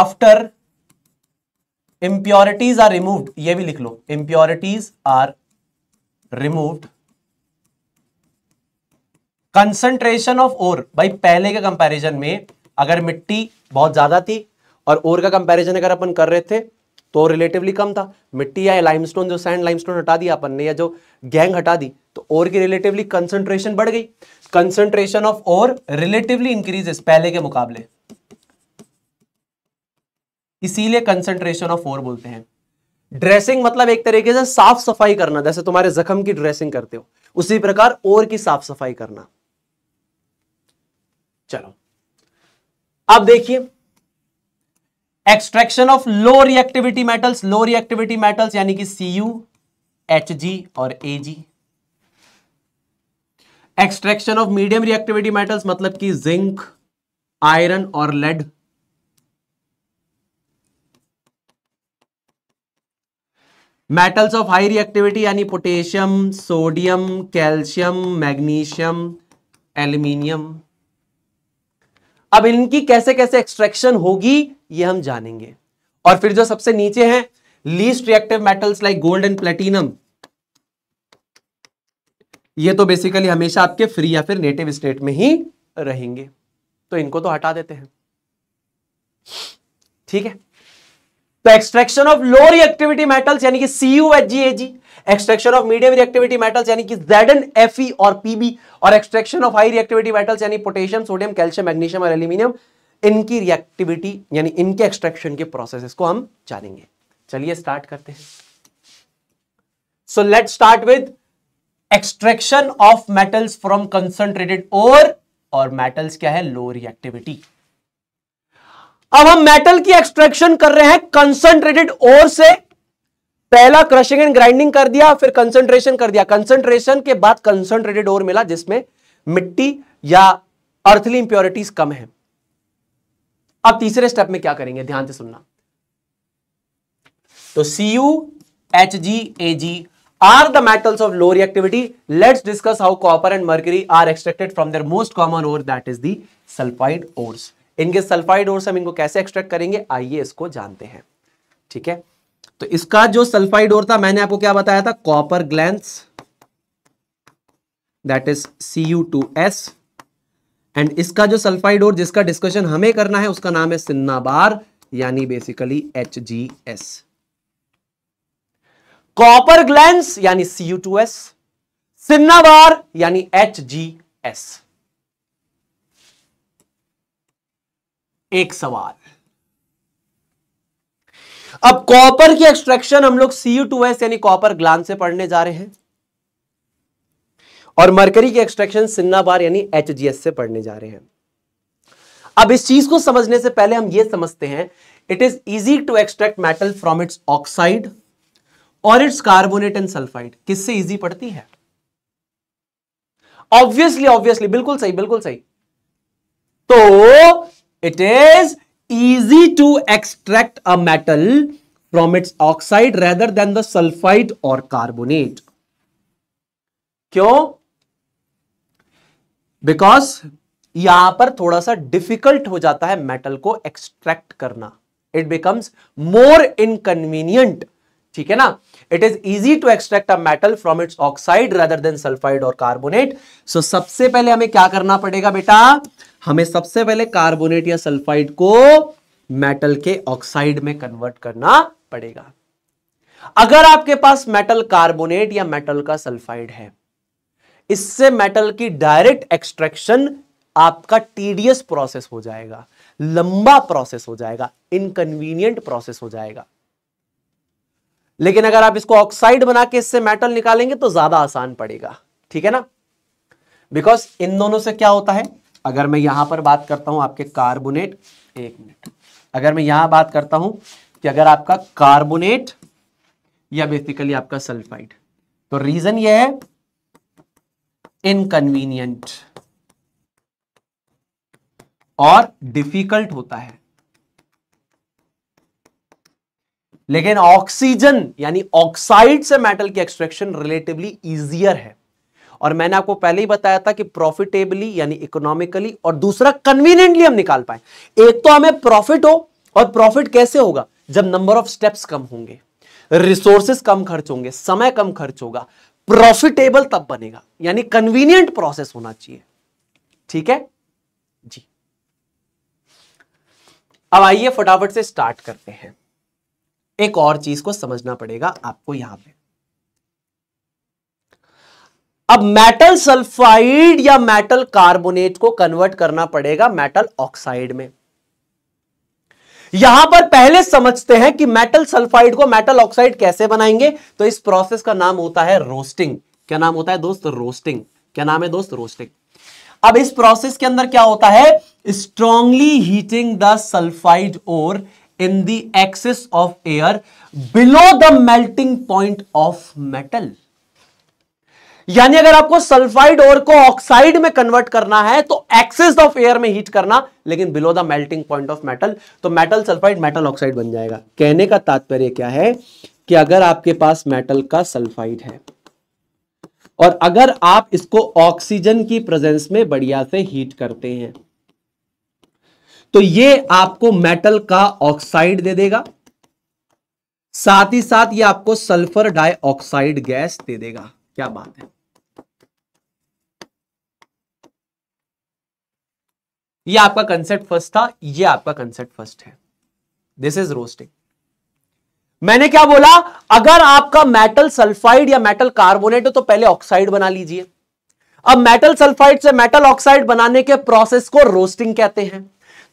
आफ्टर इंप्योरिटीज आर removed ये भी लिख लो impurities are removed concentration of ore भाई पहले के कंपैरिजन में अगर मिट्टी बहुत ज्यादा थी और ओर का कंपैरिजन अगर अपन कर रहे थे तो रिलेटिवली कम था मिट्टी या लाइमस्टोन जो सैंड लाइमस्टोन हटा दिया अपन ने या जो गैंग हटा दी तो और की रिलेटिवली कंसंट्रेशन बढ़ गई कंसंट्रेशन ऑफ और रिलेटिवली इंक्रीज पहले के मुकाबले इसीलिए कंसंट्रेशन ऑफ और बोलते हैं ड्रेसिंग मतलब एक तरीके से साफ सफाई करना जैसे तुम्हारे जख्म की ड्रेसिंग करते हो उसी प्रकार और की साफ सफाई करना चलो अब देखिए extraction of low reactivity metals low reactivity metals यानी कि सी यू एच जी और A G extraction of medium reactivity metals मतलब कि जिंक आयरन और lead metals of high reactivity यानी potassium sodium calcium magnesium aluminium अब इनकी कैसे कैसे एक्सट्रैक्शन होगी ये हम जानेंगे और फिर जो सबसे नीचे हैं least reactive metals like gold and platinum ये तो बेसिकली हमेशा आपके फ्री या फिर नेटिव स्टेट में ही रहेंगे तो इनको तो हटा देते हैं ठीक है तो extraction of low reactivity metals यानी कि C U H G A G extraction of medium reactivity metals यानी कि जेडन एफ और पीबी और extraction of high reactivity metals यानी पोटेशियम सोडियम कैल्शियम मैग्नीशियम और एल्यूमिनियम इनकी रिएक्टिविटी यानी इनके एक्सट्रैक्शन के प्रोसेस को हम जानेंगे चलिए स्टार्ट करते हैं so let start with extraction of metals from concentrated ore और मेटल्स क्या है लो रिएक्टिविटी अब हम मेटल की एक्सट्रैक्शन कर रहे हैं कंसंट्रेटेड ओर से पहला क्रशिंग एंड ग्राइंडिंग कर दिया फिर कंसंट्रेशन कर दिया कंसंट्रेशन के बाद कंसंट्रेटेड ओर मिला जिसमें मिट्टी या अर्थली इंप्योरिटीज कम है अब तीसरे स्टेप में क्या करेंगे ध्यान से सुनना तो C U H G A G are the metals of low reactivity let's discuss how copper and mercury are extracted from there most common ore that is the sulphide ores इनके sulphide ores हम इनको कैसे extract करेंगे आइए इसको जानते हैं ठीक है तो इसका जो सल्फाइड और था मैंने आपको क्या बताया था copper glance that is C U two S and इसका जो सल्फाइड और जिसका डिस्कशन हमें करना है उसका नाम है सिन्नाबार यानी basically H G S copper glance यानी C U two S cinnabar यानी एच जी एस एक सवाल अब कॉपर की एक्सट्रैक्शन हम लोग सीयू टू एस यानी कॉपर ग्लान से पढ़ने जा रहे हैं और मरकरी की एक्सट्रैक्शन सिन्ना बार यानी एच से पढ़ने जा रहे हैं अब इस चीज को समझने से पहले हम ये समझते हैं it is easy to extract metal from its oxide और इट्स कार्बोनेट एंड सल्फाइड किससे इजी पड़ती है ऑब्वियसली ऑब्वियसली बिल्कुल सही बिल्कुल सही तो it is easy to extract a metal from its oxide rather than the sulfide or carbonate. क्यों बिकॉज यहां पर थोड़ा सा डिफिकल्ट हो जाता है मेटल को एक्सट्रैक्ट करना इट बिकम्स मोर इनकन्वीनियंट ठीक है ना it is easy to extract a metal from its oxide rather than sulphide और कार्बोनेट सो सबसे पहले हमें क्या करना पड़ेगा बेटा हमें सबसे पहले कार्बोनेट या सल्फाइड को मेटल के ऑक्साइड में कन्वर्ट करना पड़ेगा अगर आपके पास मेटल कार्बोनेट या मेटल का सल्फाइड है इससे मेटल की डायरेक्ट एक्सट्रैक्शन आपका टीडियस प्रोसेस हो जाएगा लंबा प्रोसेस हो जाएगा इनकन्वीनियंट प्रोसेस हो जाएगा लेकिन अगर आप इसको ऑक्साइड बना के इससे मेटल निकालेंगे तो ज्यादा आसान पड़ेगा ठीक है ना बिकॉज इन दोनों से क्या होता है अगर मैं यहां पर बात करता हूं आपके कार्बोनेट एक मिनट अगर मैं यहां बात करता हूं कि अगर आपका कार्बोनेट या बेसिकली आपका सल्फाइड तो रीजन यह है इनकन्वीनियंट और डिफिकल्ट होता है लेकिन ऑक्सीजन यानी ऑक्साइड से मेटल की एक्सट्रैक्शन रिलेटिवली इजियर है और मैंने आपको पहले ही बताया था कि प्रॉफिटेबली यानी इकोनॉमिकली और दूसरा कन्वीनियंटली हम निकाल पाए एक तो हमें प्रॉफिट हो और प्रॉफिट कैसे होगा जब नंबर ऑफ स्टेप्स कम होंगे रिसोर्सेस कम खर्च होंगे समय कम खर्च होगा प्रॉफिटेबल तब बनेगा यानी कन्वीनियंट प्रोसेस होना चाहिए ठीक है जी अब आइए फटाफट से स्टार्ट करते हैं एक और चीज को समझना पड़ेगा आपको यहां पे अब मेटल सल्फाइड या मेटल कार्बोनेट को कन्वर्ट करना पड़ेगा मेटल ऑक्साइड में यहां पर पहले समझते हैं कि मेटल सल्फाइड को मेटल ऑक्साइड कैसे बनाएंगे तो इस प्रोसेस का नाम होता है रोस्टिंग क्या नाम होता है दोस्त रोस्टिंग क्या नाम है दोस्त रोस्टिंग अब इस प्रोसेस के अंदर क्या होता है स्ट्रॉन्गली हीटिंग द सल्फाइड और in the excess of air below the melting point of metal यानी अगर आपको सल्फाइड और को ऑक्साइड में कन्वर्ट करना है तो एक्सेस ऑफ एयर में हीट करना लेकिन below the melting point of metal तो मेटल सल्फाइड मेटल ऑक्साइड बन जाएगा कहने का तात्पर्य क्या है कि अगर आपके पास मेटल का सल्फाइड है और अगर आप इसको ऑक्सीजन की प्रेजेंस में बढ़िया से हीट करते हैं तो ये आपको मेटल का ऑक्साइड दे देगा साथ ही साथ ये आपको सल्फर डाइऑक्साइड गैस दे देगा क्या बात है ये आपका कंसेप्ट फर्स्ट था ये आपका कंसेप्ट फर्स्ट है दिस इज रोस्टिंग मैंने क्या बोला अगर आपका मेटल सल्फाइड या मेटल कार्बोनेट हो तो पहले ऑक्साइड बना लीजिए अब मेटल सल्फाइड से मेटल ऑक्साइड बनाने के प्रोसेस को रोस्टिंग कहते हैं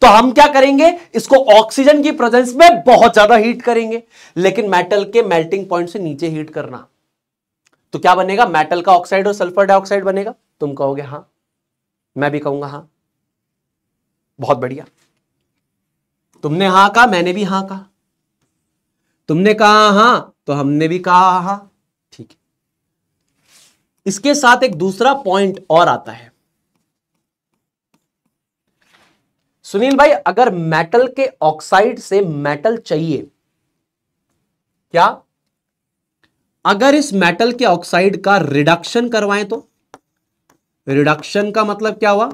तो हम क्या करेंगे इसको ऑक्सीजन की प्रेजेंस में बहुत ज्यादा हीट करेंगे लेकिन मेटल के मेल्टिंग पॉइंट से नीचे हीट करना तो क्या बनेगा मेटल का ऑक्साइड और सल्फर डाइऑक्साइड बनेगा तुम कहोगे हाँ मैं भी कहूंगा हाँ बहुत बढ़िया तुमने हां कहा मैंने भी हां कहा तुमने कहा हां तो हमने भी कहा हाँ ठीक है इसके साथ एक दूसरा पॉइंट और आता है सुनील भाई अगर मेटल के ऑक्साइड से मेटल चाहिए क्या अगर इस मेटल के ऑक्साइड का रिडक्शन करवाएं तो रिडक्शन का मतलब क्या हुआ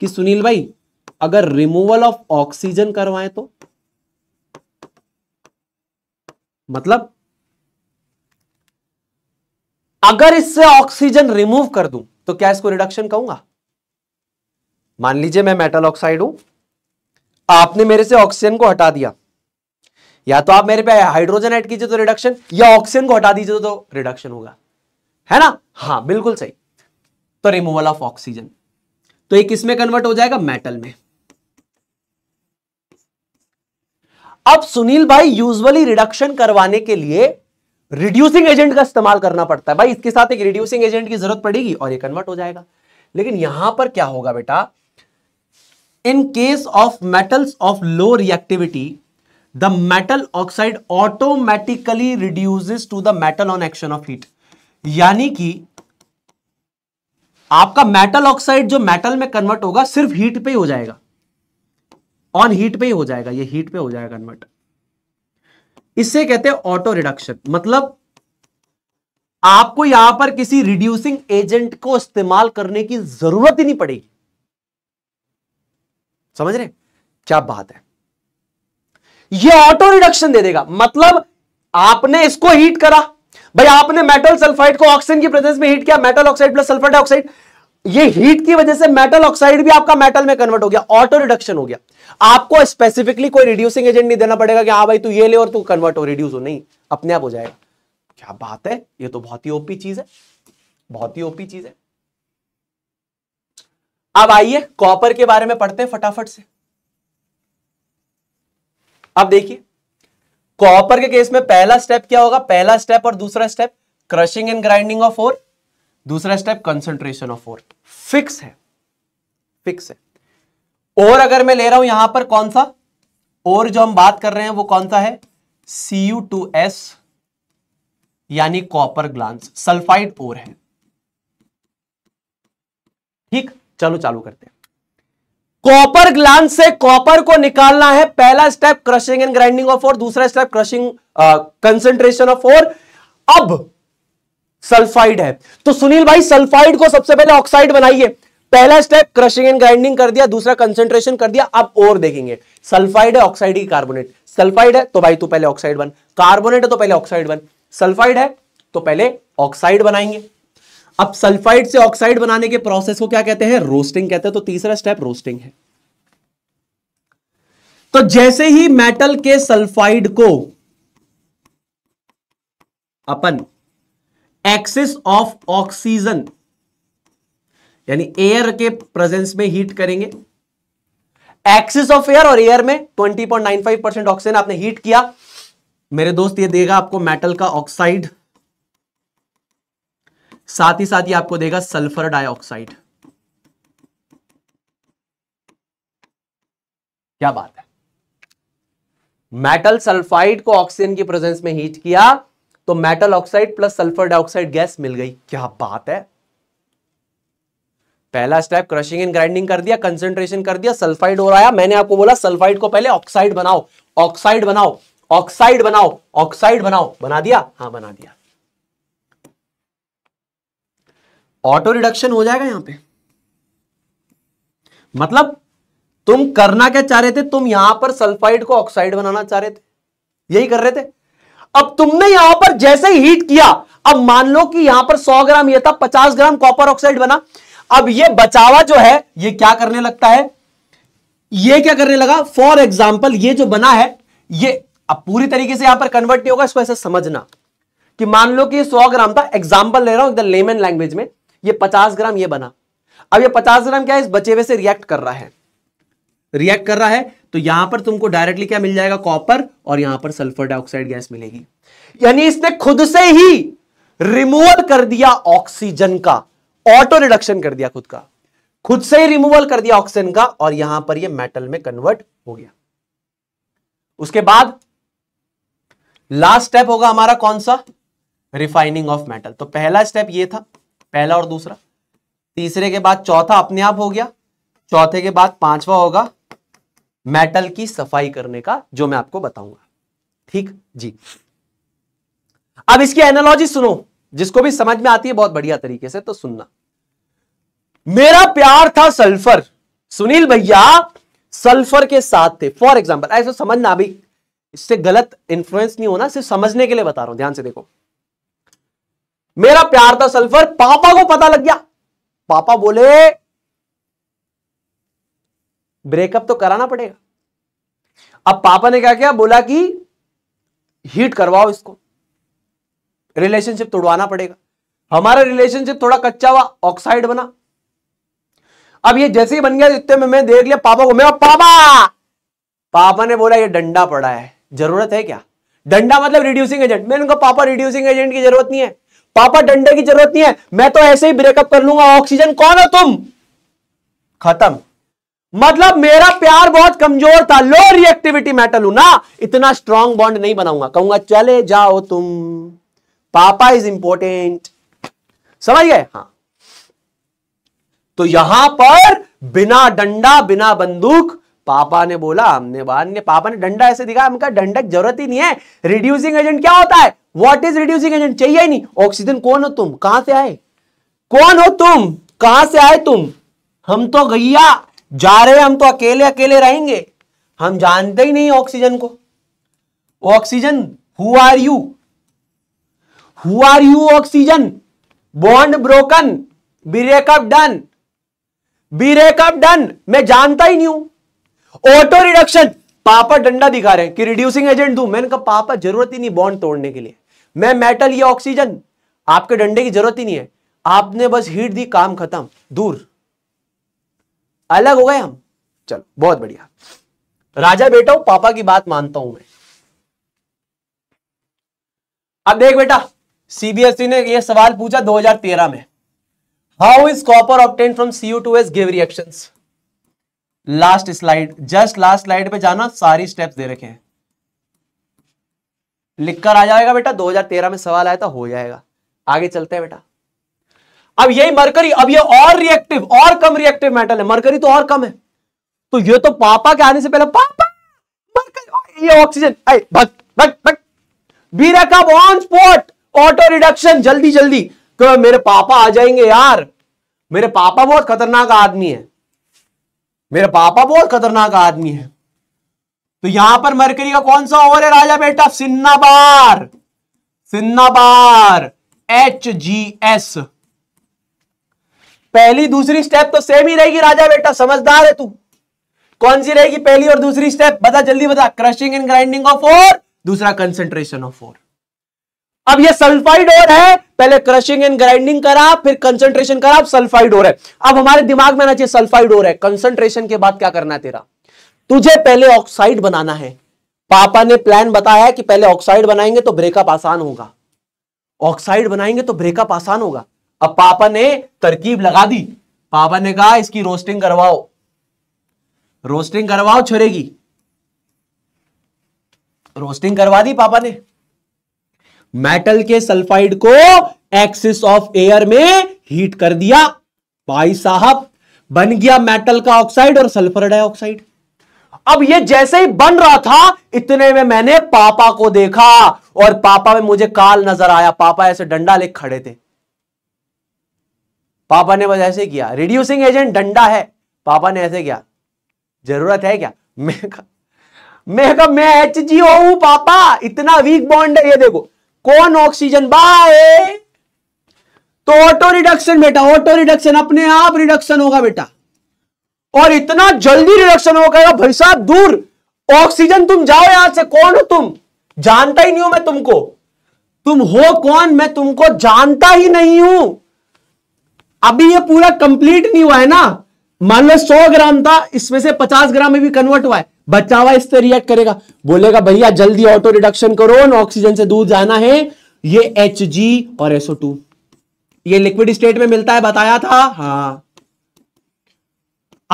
कि सुनील भाई अगर रिमूवल ऑफ ऑक्सीजन करवाएं तो मतलब अगर इससे ऑक्सीजन रिमूव कर दूं तो क्या इसको रिडक्शन कहूंगा मान लीजिए मैं मेटल ऑक्साइड हूं आपने मेरे से ऑक्सीजन को हटा दिया या तो आप मेरे पे हाइड्रोजन ऐड कीजिए तो रिडक्शन या ऑक्सीजन को हटा दीजिए तो रिडक्शन होगा है ना हाँ बिल्कुल सही तो रिमूवल ऑफ ऑक्सीजन तो ये किसमें कन्वर्ट हो जाएगा मेटल में अब सुनील भाई यूजुअली रिडक्शन करवाने के लिए रिड्यूसिंग एजेंट का इस्तेमाल करना पड़ता है भाई इसके साथ एक रिड्यूसिंग एजेंट की जरूरत पड़ेगी और ये कन्वर्ट हो जाएगा लेकिन यहां पर क्या होगा बेटा in case of metals of low reactivity the metal oxide automatically reduces to the metal on action of heat यानी कि आपका मेटल ऑक्साइड जो मेटल में कन्वर्ट होगा सिर्फ हीट पे ही हो जाएगा ऑन हीट पे ही हो जाएगा ये हीट पे हो जाएगा कन्वर्ट इससे कहते हैं ऑटो रिडक्शन मतलब आपको यहां पर किसी रिड्यूसिंग एजेंट को इस्तेमाल करने की जरूरत ही नहीं पड़ेगी समझ रहे क्या बात है ये ऑटो रिडक्शन दे देगा मतलब आपने इसको हीट करा भाई आपने मेटल सल्फाइड को ऑक्सीजन की प्रेजेंस में हीट किया metal oxide plus sulphur dioxide ये हीट की वजह से मेटल ऑक्साइड भी आपका मेटल में कन्वर्ट हो गया ऑटो रिडक्शन हो गया आपको स्पेसिफिकली कोई रिड्यूसिंग एजेंट नहीं देना पड़ेगा कि हाँ भाई तू ये ले और तू कन्वर्ट हो रिड्यूस हो नहीं अपने आप हो जाएगा क्या बात है ये तो बहुत ही ओपी चीज है बहुत ही ओपी चीज है अब आइए कॉपर के बारे में पढ़ते हैं फटाफट से अब देखिए कॉपर के केस में पहला स्टेप क्या होगा पहला स्टेप और दूसरा step crushing and grinding of ore दूसरा step concentration of ore fix है फिक्स है और अगर मैं ले रहा हूं यहां पर कौन सा और जो हम बात कर रहे हैं वो कौन सा है Cu2s यानी कॉपर ग्लांस सल्फाइड ओर है ठीक चलो चालू करते हैं कॉपर ग्लांड से कॉपर को निकालना है पहला step crushing and grinding of और दूसरा स्टेप क्रशिंग कंसेंट्रेशन ऑफ और अब सल्फाइड है तो सुनील भाई सल्फाइड को सबसे पहले ऑक्साइड बनाइए पहला स्टेप क्रशिंग एंड ग्राइंडिंग कर दिया दूसरा कंसेंट्रेशन कर दिया अब और देखेंगे सल्फाइड है ऑक्साइड की कार्बोनेट सल्फाइड है तो भाई तू पहले ऑक्साइड बन कार्बोनेट है तो पहले ऑक्साइड बन सल्फाइड है तो पहले ऑक्साइड बनाएंगे अब सल्फाइड से ऑक्साइड बनाने के प्रोसेस को क्या कहते हैं रोस्टिंग कहते हैं तो तीसरा स्टेप रोस्टिंग है तो जैसे ही मेटल के सल्फाइड को अपन एक्सिस ऑफ ऑक्सीजन यानी एयर के प्रेजेंस में हीट करेंगे एक्सिस ऑफ एयर और एयर में 20.95 परसेंट ऑक्सीजन आपने हीट किया मेरे दोस्त ये देगा आपको मेटल का ऑक्साइड साथ ही साथ ये आपको देगा सल्फर डाइऑक्साइड क्या बात है मेटल सल्फाइड को ऑक्सीजन की प्रेजेंस में हीट किया तो metal oxide plus sulphur dioxide gas मिल गई क्या बात है पहला स्टेप क्रशिंग एंड ग्राइंडिंग कर दिया कंसेंट्रेशन कर दिया सल्फाइड हो रहा है मैंने आपको बोला सल्फाइड को पहले ऑक्साइड बनाओ ऑक्साइड बनाओ ऑक्साइड बनाओ ऑक्साइड बनाओ बना दिया हाँ बना दिया ऑटो रिडक्शन हो जाएगा यहां पे मतलब तुम करना क्या चाह रहे थे तुम यहां पर सल्फाइड को ऑक्साइड बनाना चाह रहे थे यही कर रहे थे अब तुमने यहां पर जैसे ही हीट किया अब मान लो कि यहां पर 100 ग्राम यह था 50 ग्राम कॉपर ऑक्साइड बना अब यह बचावा जो है यह क्या करने लगता है यह क्या करने लगा फॉर एग्जाम्पल ये जो बना है यह अब पूरी तरीके से यहां पर कन्वर्ट नहीं होगा इसको ऐसे समझना कि मान लो कि 100 ग्राम था एग्जाम्पल ले रहा हूं लेमन लैंग्वेज में ये पचास ग्राम ये बना अब ये पचास ग्राम क्या है इस बचे हुए से रिएक्ट कर रहा है रिएक्ट कर रहा है तो यहां पर तुमको डायरेक्टली क्या मिल जाएगा कॉपर और यहां पर सल्फर डाइऑक्साइड गैस मिलेगी यानी इसने खुद से ही रिमूवल कर दिया ऑक्सीजन का ऑटो रिडक्शन कर दिया खुद का खुद से ही रिमूवल कर दिया ऑक्सीजन का और यहां पर ये मेटल में कन्वर्ट हो गया उसके बाद लास्ट स्टेप होगा हमारा कौन सा रिफाइनिंग ऑफ मेटल तो पहला स्टेप ये था पहला और दूसरा तीसरे के बाद चौथा अपने आप हो गया चौथे के बाद पांचवा होगा मेटल की सफाई करने का जो मैं आपको बताऊंगा ठीक जी अब इसकी एनालॉजी सुनो जिसको भी समझ में आती है बहुत बढ़िया तरीके से तो सुनना मेरा प्यार था सल्फर सुनील भैया सल्फर के साथ थे फॉर एग्जाम्पल ऐसा समझना अभी इससे गलत इंफ्लुएंस नहीं होना सिर्फ समझने के लिए बता रहा हूं ध्यान से देखो मेरा प्यार था सल्फर पापा को पता लग गया पापा बोले ब्रेकअप तो कराना पड़ेगा अब पापा ने क्या किया बोला कि हीट करवाओ इसको रिलेशनशिप तोड़वाना पड़ेगा हमारा रिलेशनशिप थोड़ा कच्चा हुआ ऑक्साइड बना अब ये जैसे ही बन गया इतने में मैं देख लिया पापा को मैं पापा पापा ने बोला ये डंडा पड़ा है जरूरत है क्या डंडा मतलब रिड्यूसिंग एजेंट मैंने कहा पापा रिड्यूसिंग एजेंट की जरूरत नहीं है पापा डंडे की जरूरत नहीं है मैं तो ऐसे ही ब्रेकअप कर लूंगा ऑक्सीजन कौन हो तुम खत्म मतलब मेरा प्यार बहुत कमजोर था लो रिएक्टिविटी मेटल हूं ना इतना स्ट्रांग बॉन्ड नहीं बनाऊंगा कहूंगा चले जाओ तुम पापा इज इंपॉर्टेंट समझ गए हाँ तो यहां पर बिना डंडा बिना बंदूक पापा ने बोला हमने बाद ने पापा ने डंडा ऐसे दिखाया हमका डंडा की जरूरत ही नहीं है रिड्यूसिंग एजेंट क्या होता है व्हाट इज रिड्यूसिंग एजेंट चाहिए नहीं ऑक्सीजन कौन हो तुम कहां से आए कौन हो तुम कहां से आए तुम हम तो गैया जा रहे हम तो अकेले अकेले रहेंगे हम जानते ही नहीं ऑक्सीजन को oxygen who are you who are you oxygen bond broken breakup done breakup done मैं जानता ही नहीं हूं ऑटो रिडक्शन पापा डंडा दिखा रहे हैं कि रिड्यूसिंग एजेंट दू मैंने कहा पापा जरूरत ही नहीं बॉन्ड तोड़ने के लिए मैं मेटल या ऑक्सीजन आपके डंडे की जरूरत ही नहीं है आपने बस हीट दी काम खत्म दूर अलग हो गए हम चलो बहुत बढ़िया राजा बेटा पापा की बात मानता हूं मैं अब देख बेटा सीबीएसई e ने यह सवाल पूछा 2013 में how is copper obtain from U two S give reaction last slide just last slide पे जाना सारी स्टेप्स दे रखे हैं लिखकर आ जाएगा बेटा 2013 में सवाल आया था हो जाएगा आगे चलते हैं बेटा अब यही मरकरी अब ये और रिएक्टिव और कम रिएक्टिव मेटल है मरकरी तो और कम है तो ये तो पापा के आने से पहले पापा मरकरी ये ऑक्सीजन बीरा ऑन स्पॉट ऑटो रिडक्शन जल्दी जल्दी क्यों तो मेरे पापा आ जाएंगे यार मेरे पापा बहुत खतरनाक आदमी है मेरे पापा बहुत खतरनाक आदमी है तो यहां पर मरकरी का कौन सा ओवर है राजा बेटा सिन्नाबार सिन्नाबार एच जी एस पहली दूसरी स्टेप तो सेम ही रहेगी राजा बेटा समझदार है तू कौन सी रहेगी पहली और दूसरी स्टेप बता जल्दी बता crushing and grinding of ore दूसरा कंसेंट्रेशन ऑफ ओर अब ये सल्फाइड ओर है पहले क्रशिंग एंड ग्राइंडिंग करा फिर कंसेंट्रेशन करा अब सल्फाइड ओर है अब हमारे दिमाग में आना चाहिए सल्फाइड ओर है कंसेंट्रेशन के बाद क्या करना है तेरा तुझे पहले ऑक्साइड बनाना है पापा ने प्लान बताया कि पहले ऑक्साइड बनाएंगे तो ब्रेकअप आसान होगा ऑक्साइड बनाएंगे तो ब्रेकअप आसान होगा अब पापा ने तरकीब लगा दी पापा ने कहा इसकी रोस्टिंग करवाओ रोस्टिंग करवाओ छोरेगी रोस्टिंग करवा दी पापा ने मेटल के सल्फाइड को एक्सिस ऑफ एयर में हीट कर दिया भाई साहब बन गया मेटल का ऑक्साइड और सल्फर डाइऑक्साइड अब ये जैसे ही बन रहा था इतने में मैंने पापा को देखा और पापा में मुझे काल नजर आया पापा ऐसे डंडा ले खड़े थे पापा ने बस ऐसे किया रिड्यूसिंग एजेंट डंडा है पापा ने ऐसे किया जरूरत है क्या मैं मैं कहा मैं एच जी हूं पापा इतना वीक बॉन्ड है ये देखो कौन ऑक्सीजन बाय तो ऑटो रिडक्शन बेटा ऑटो रिडक्शन अपने आप रिडक्शन होगा बेटा और इतना जल्दी रिडक्शन हो गया भाई साहब दूर ऑक्सीजन तुम जाओ यहां से कौन हो तुम जानता ही नहीं हूं मैं तुमको तुम हो कौन मैं तुमको जानता ही नहीं हूं अभी ये पूरा कंप्लीट नहीं हुआ है ना मान लो सौ ग्राम था इसमें से पचास ग्राम में भी कन्वर्ट हुआ है बच्चा हुआ इससे रिएक्ट करेगा बोलेगा भैया जल्दी ऑटो रिडक्शन करो ना ऑक्सीजन से दूर जाना है ये एच और एसओ ये लिक्विड स्टेट में मिलता है बताया था हाँ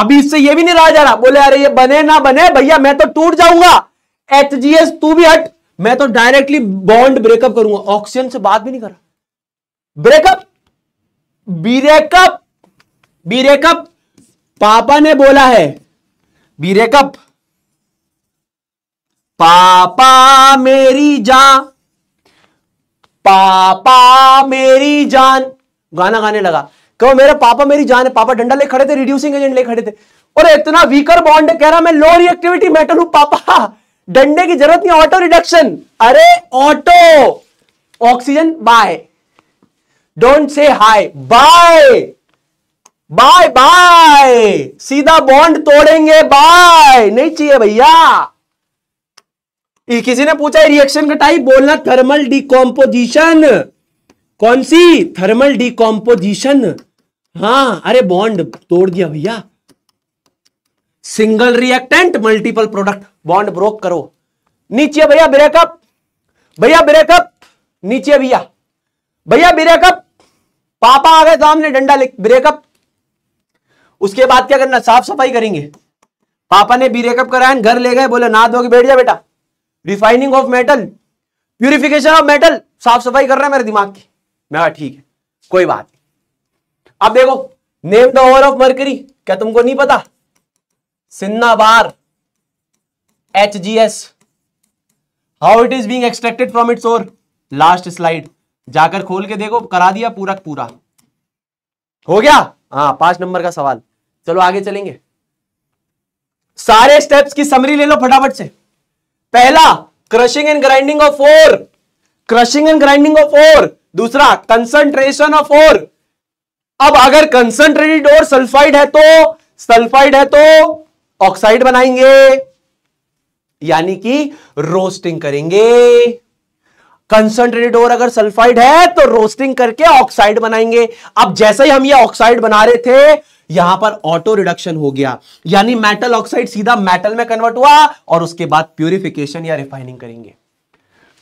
अभी इससे ये भी नहीं रहा जा रहा बोले अरे ये बने ना बने भैया मैं तो टूट जाऊंगा एच तू भी हट मैं तो डायरेक्टली बॉन्ड ब्रेकअप करूंगा ऑक्सीजन से बात भी नहीं कर रहा ब्रेकअप बीरेकअप बीरेकअप पापा ने बोला है बीरेकअप पापा मेरी जान पापा मेरी जान गाना गाने लगा कहो मेरा पापा मेरी जान है पापा डंडा ले खड़े थे रिड्यूसिंग एजेंट ले खड़े थे और इतना वीकर बॉन्ड कह रहा मैं लो रिएक्टिविटी मेटल हूं पापा डंडे की जरूरत नहीं ऑटो रिडक्शन अरे auto oxygen bye don't say hi bye bye bye सीधा बॉन्ड तोड़ेंगे बाय नहीं चाहिए भैया किसी ने पूछा रिएक्शन का टाइप बोलना थर्मल डिकॉम्पोजिशन कौन सी थर्मल डिकॉम्पोजिशन हाँ अरे बॉन्ड तोड़ दिया भैया single reactant multiple product bond broke करो नीचे भैया ब्रेकअप भैया ब्रेकअप नीचे भैया भैया ब्रेकअप पापा आ गए सामने डंडा ले ब्रेकअप उसके बाद क्या करना साफ सफाई करेंगे पापा ने ब्रेकअप कराया घर ले गए बोले ना धो के बैठ जा बेटा refining of metal purification of metal साफ सफाई कर रहा है मेरे दिमाग की मैं ठीक है कोई बात नहीं अब देखो name the ore of mercury क्या तुमको नहीं पता cinnabar H G S how it is being extracted from its ore last slide जाकर खोल के देखो करा दिया पूरा पूरा हो गया हाँ पांच नंबर का सवाल चलो आगे चलेंगे सारे स्टेप्स की समरी ले लो फटाफट से पहला crushing and grinding of ore crushing and grinding of ore दूसरा कंसंट्रेशन ऑफ ओर अब अगर कंसंट्रेटेड और सल्फाइड है तो सल्फाइड है तो ऑक्साइड बनाएंगे यानी कि रोस्टिंग करेंगे कंसंट्रेटेड और अगर सल्फाइड है तो रोस्टिंग करके ऑक्साइड बनाएंगे अब जैसे ही हम ये ऑक्साइड बना रहे थे यहां पर ऑटो रिडक्शन हो गया यानी मेटल ऑक्साइड सीधा मेटल में कन्वर्ट हुआ और उसके बाद प्यूरिफिकेशन या रिफाइनिंग करेंगे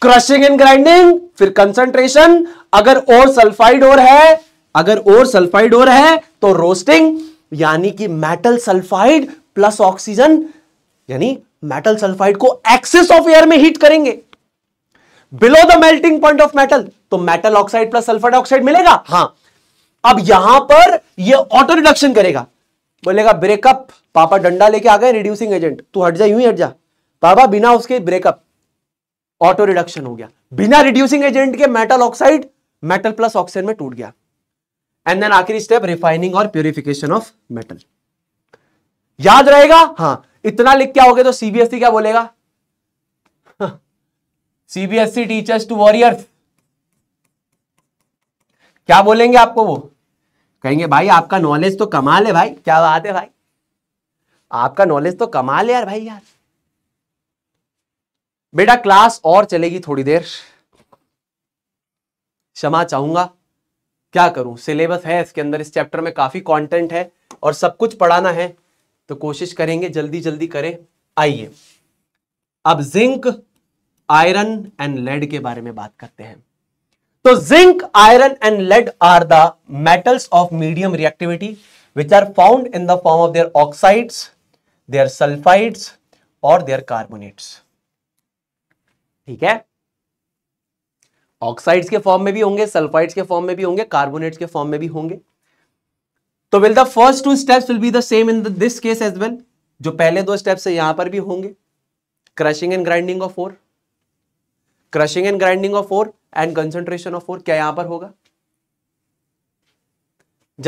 क्रशिंग एंड ग्राइंडिंग फिर कंसंट्रेशन अगर और सल्फाइड और है अगर और सल्फाइड और है तो रोस्टिंग यानी कि मेटल सल्फाइड प्लस ऑक्सीजन यानी मेटल सल्फाइड को एक्सेस ऑफ एयर में हीट करेंगे below the melting point of metal तो metal oxide plus sulphur oxide मिलेगा हां अब यहां पर ये ऑटो रिडक्शन करेगा बोलेगा ब्रेकअप पापा डंडा लेके आ गए रिड्यूसिंग एजेंट तू हट जा यूं ही हट जा पापा बिना उसके ब्रेकअप ऑटो रिडक्शन हो गया बिना रिड्यूसिंग एजेंट के metal oxide metal plus oxide में टूट गया एंड देन आखिरी स्टेप रिफाइनिंग और प्योरिफिकेशन ऑफ मेटल याद रहेगा हाँ इतना लिख क्या हो गया तो सीबीएसई e क्या बोलेगा सीबीएसई टीचर्स टू वॉरियर्स क्या बोलेंगे आपको वो कहेंगे भाई आपका नॉलेज तो कमाल है भाई क्या बात है भाई आपका नॉलेज तो कमाल है यार भाई यार बेटा क्लास और चलेगी थोड़ी देर क्षमा चाहूंगा क्या करूं सिलेबस है इसके अंदर इस चैप्टर में काफ़ी कंटेंट है और सब कुछ पढ़ाना है तो कोशिश करेंगे जल्दी जल्दी करें आइए अब जिंक आयरन एंड लेड के बारे में बात करते हैं तो zinc iron and lead are the metals of medium reactivity which are found in the form of their oxides their sulphides और देयर कार्बोनेट्स ठीक है ऑक्साइड्स के फॉर्म में भी होंगे सल्फाइड्स के फॉर्म में भी होंगे कार्बोनेट्स के फॉर्म में भी होंगे तो will the first two steps will be the same in this case as well जो पहले दो स्टेप्स है यहां पर भी होंगे crushing and grinding of ore crushing and grinding of ore and concentration of ore क्या यहां पर होगा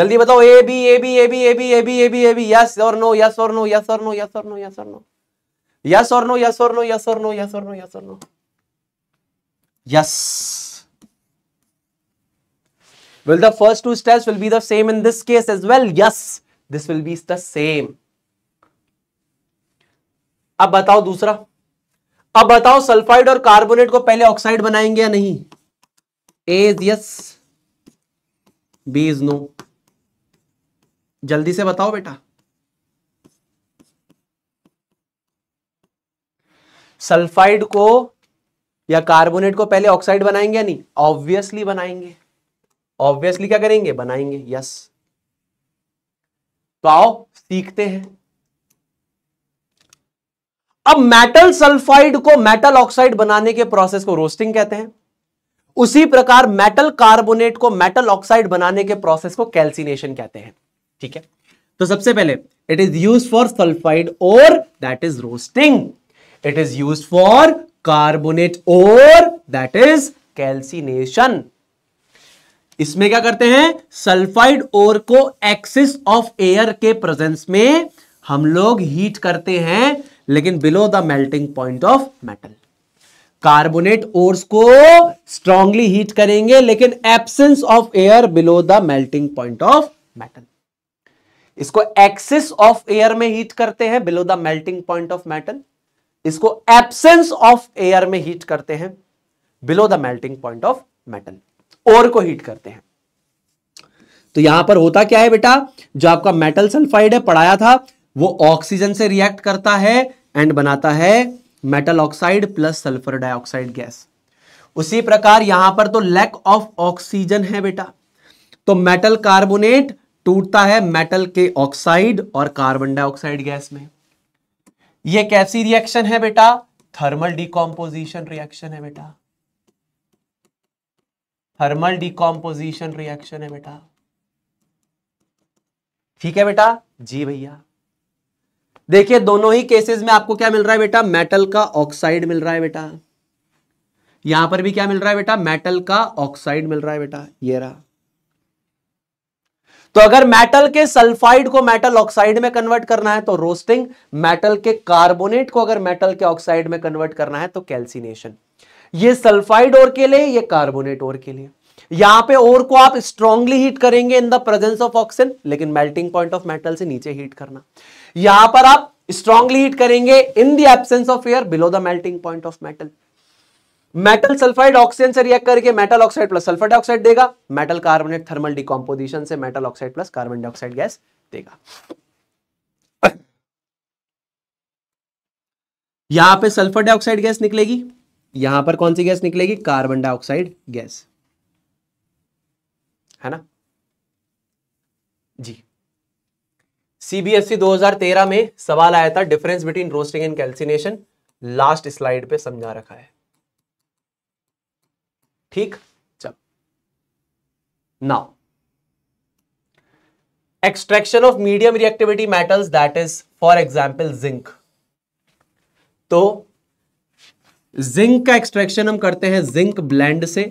जल्दी बताओ A B A B A B A B A B A B A B yes और नो यस और no yes और no yes और नो यस और नो यस और नो यस और नो यस और नो यस और no yes और no Yes. Will the first two steps will be the same in this case as well? Yes. This will be the same. अब बताओ दूसरा अब बताओ सल्फाइड और कार्बोनेट को पहले ऑक्साइड बनाएंगे या नहीं A is yes B is no जल्दी से बताओ बेटा सल्फाइड को या कार्बोनेट को पहले ऑक्साइड बनाएंगे या नहीं ऑब्वियसली बनाएंगे ऑब्वियसली क्या करेंगे बनाएंगे यस तो आओ सीखते हैं अब मेटल सल्फाइड को मेटल ऑक्साइड बनाने के प्रोसेस को रोस्टिंग कहते हैं उसी प्रकार मेटल कार्बोनेट को मेटल ऑक्साइड बनाने के प्रोसेस को कैल्सिनेशन कहते हैं ठीक है तो सबसे पहले it is use for sulphide और that is roasting it is use for carbonate और दैट इज कैल्सिनेशन इसमें क्या करते हैं सल्फाइड ओर को एक्सिस ऑफ एयर के प्रेजेंस में हम लोग हीट करते हैं लेकिन below the melting point of metal carbonate ores को स्ट्रांगली हीट करेंगे लेकिन absence of air below the melting point of metal इसको एक्सिस ऑफ एयर में हीट करते हैं below the melting point of metal इसको एब्सेंस ऑफ एयर में heat करते हैं below the melting point of metal और को हीट करते हैं तो यहां पर होता क्या है बेटा जो आपका मेटल सल्फाइड है पढ़ाया था वो ऑक्सीजन से रिएक्ट करता है एंड बनाता है metal oxide plus sulphur dioxide gas उसी प्रकार यहां पर तो लैक ऑफ ऑक्सीजन है बेटा तो मेटल कार्बोनेट टूटता है मेटल के ऑक्साइड और कार्बन डाइऑक्साइड गैस में ये कैसी रिएक्शन है बेटा थर्मल डिकॉम्पोजिशन रिएक्शन है बेटा थर्मल डिकॉम्पोजिशन रिएक्शन है बेटा ठीक है बेटा जी भैया देखिए दोनों ही केसेस में आपको क्या मिल रहा है बेटा मेटल का ऑक्साइड मिल रहा है बेटा यहां पर भी क्या मिल रहा है बेटा मेटल का ऑक्साइड मिल रहा है बेटा ये रहा तो अगर मेटल के सल्फाइड को मेटल ऑक्साइड में कन्वर्ट करना है तो रोस्टिंग मेटल के कार्बोनेट को अगर मेटल के ऑक्साइड में कन्वर्ट करना है तो कैल्सिनेशन ये सल्फाइड और के लिए ये कार्बोनेट और के लिए यहां पे और को आप स्ट्रांगली हीट करेंगे in the presence of oxygen लेकिन मेल्टिंग पॉइंट ऑफ मेटल से नीचे हीट करना यहां पर आप स्ट्रॉन्गली हीट करेंगे in the absence of air below the melting point of metal metal sulphide oxygen से रिएक्ट करके metal oxide plus sulphur dioxide देगा मेटल कार्बोनेट थर्मल डिकॉम्पोजिशन से metal oxide plus carbon dioxide gas देगा यहां पे sulphur dioxide gas निकलेगी यहां पर कौन सी गैस निकलेगी कार्बन डाइऑक्साइड गैस है ना जी सीबीएसई 2013 में सवाल आया था difference between roasting and calcination last slide पे समझा रखा है ठीक चल now extraction of medium reactivity metals that is for example zinc तो जिंक का एक्सट्रैक्शन हम करते हैं जिंक ब्लेंड से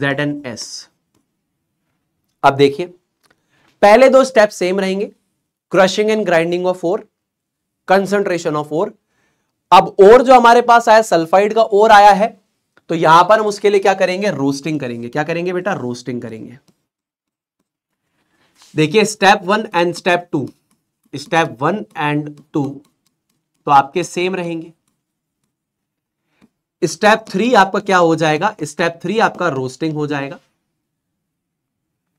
जेड एन एस अब देखिए पहले दो स्टेप सेम रहेंगे crushing and grinding of ore concentration of ओर अब और जो हमारे पास आया सल्फाइड का और आया है तो यहां पर हम उसके लिए क्या करेंगे रोस्टिंग करेंगे क्या करेंगे बेटा रोस्टिंग करेंगे देखिए step one and step two step one and two तो आपके सेम रहेंगे स्टेप थ्री आपका क्या हो जाएगा स्टेप थ्री आपका रोस्टिंग हो जाएगा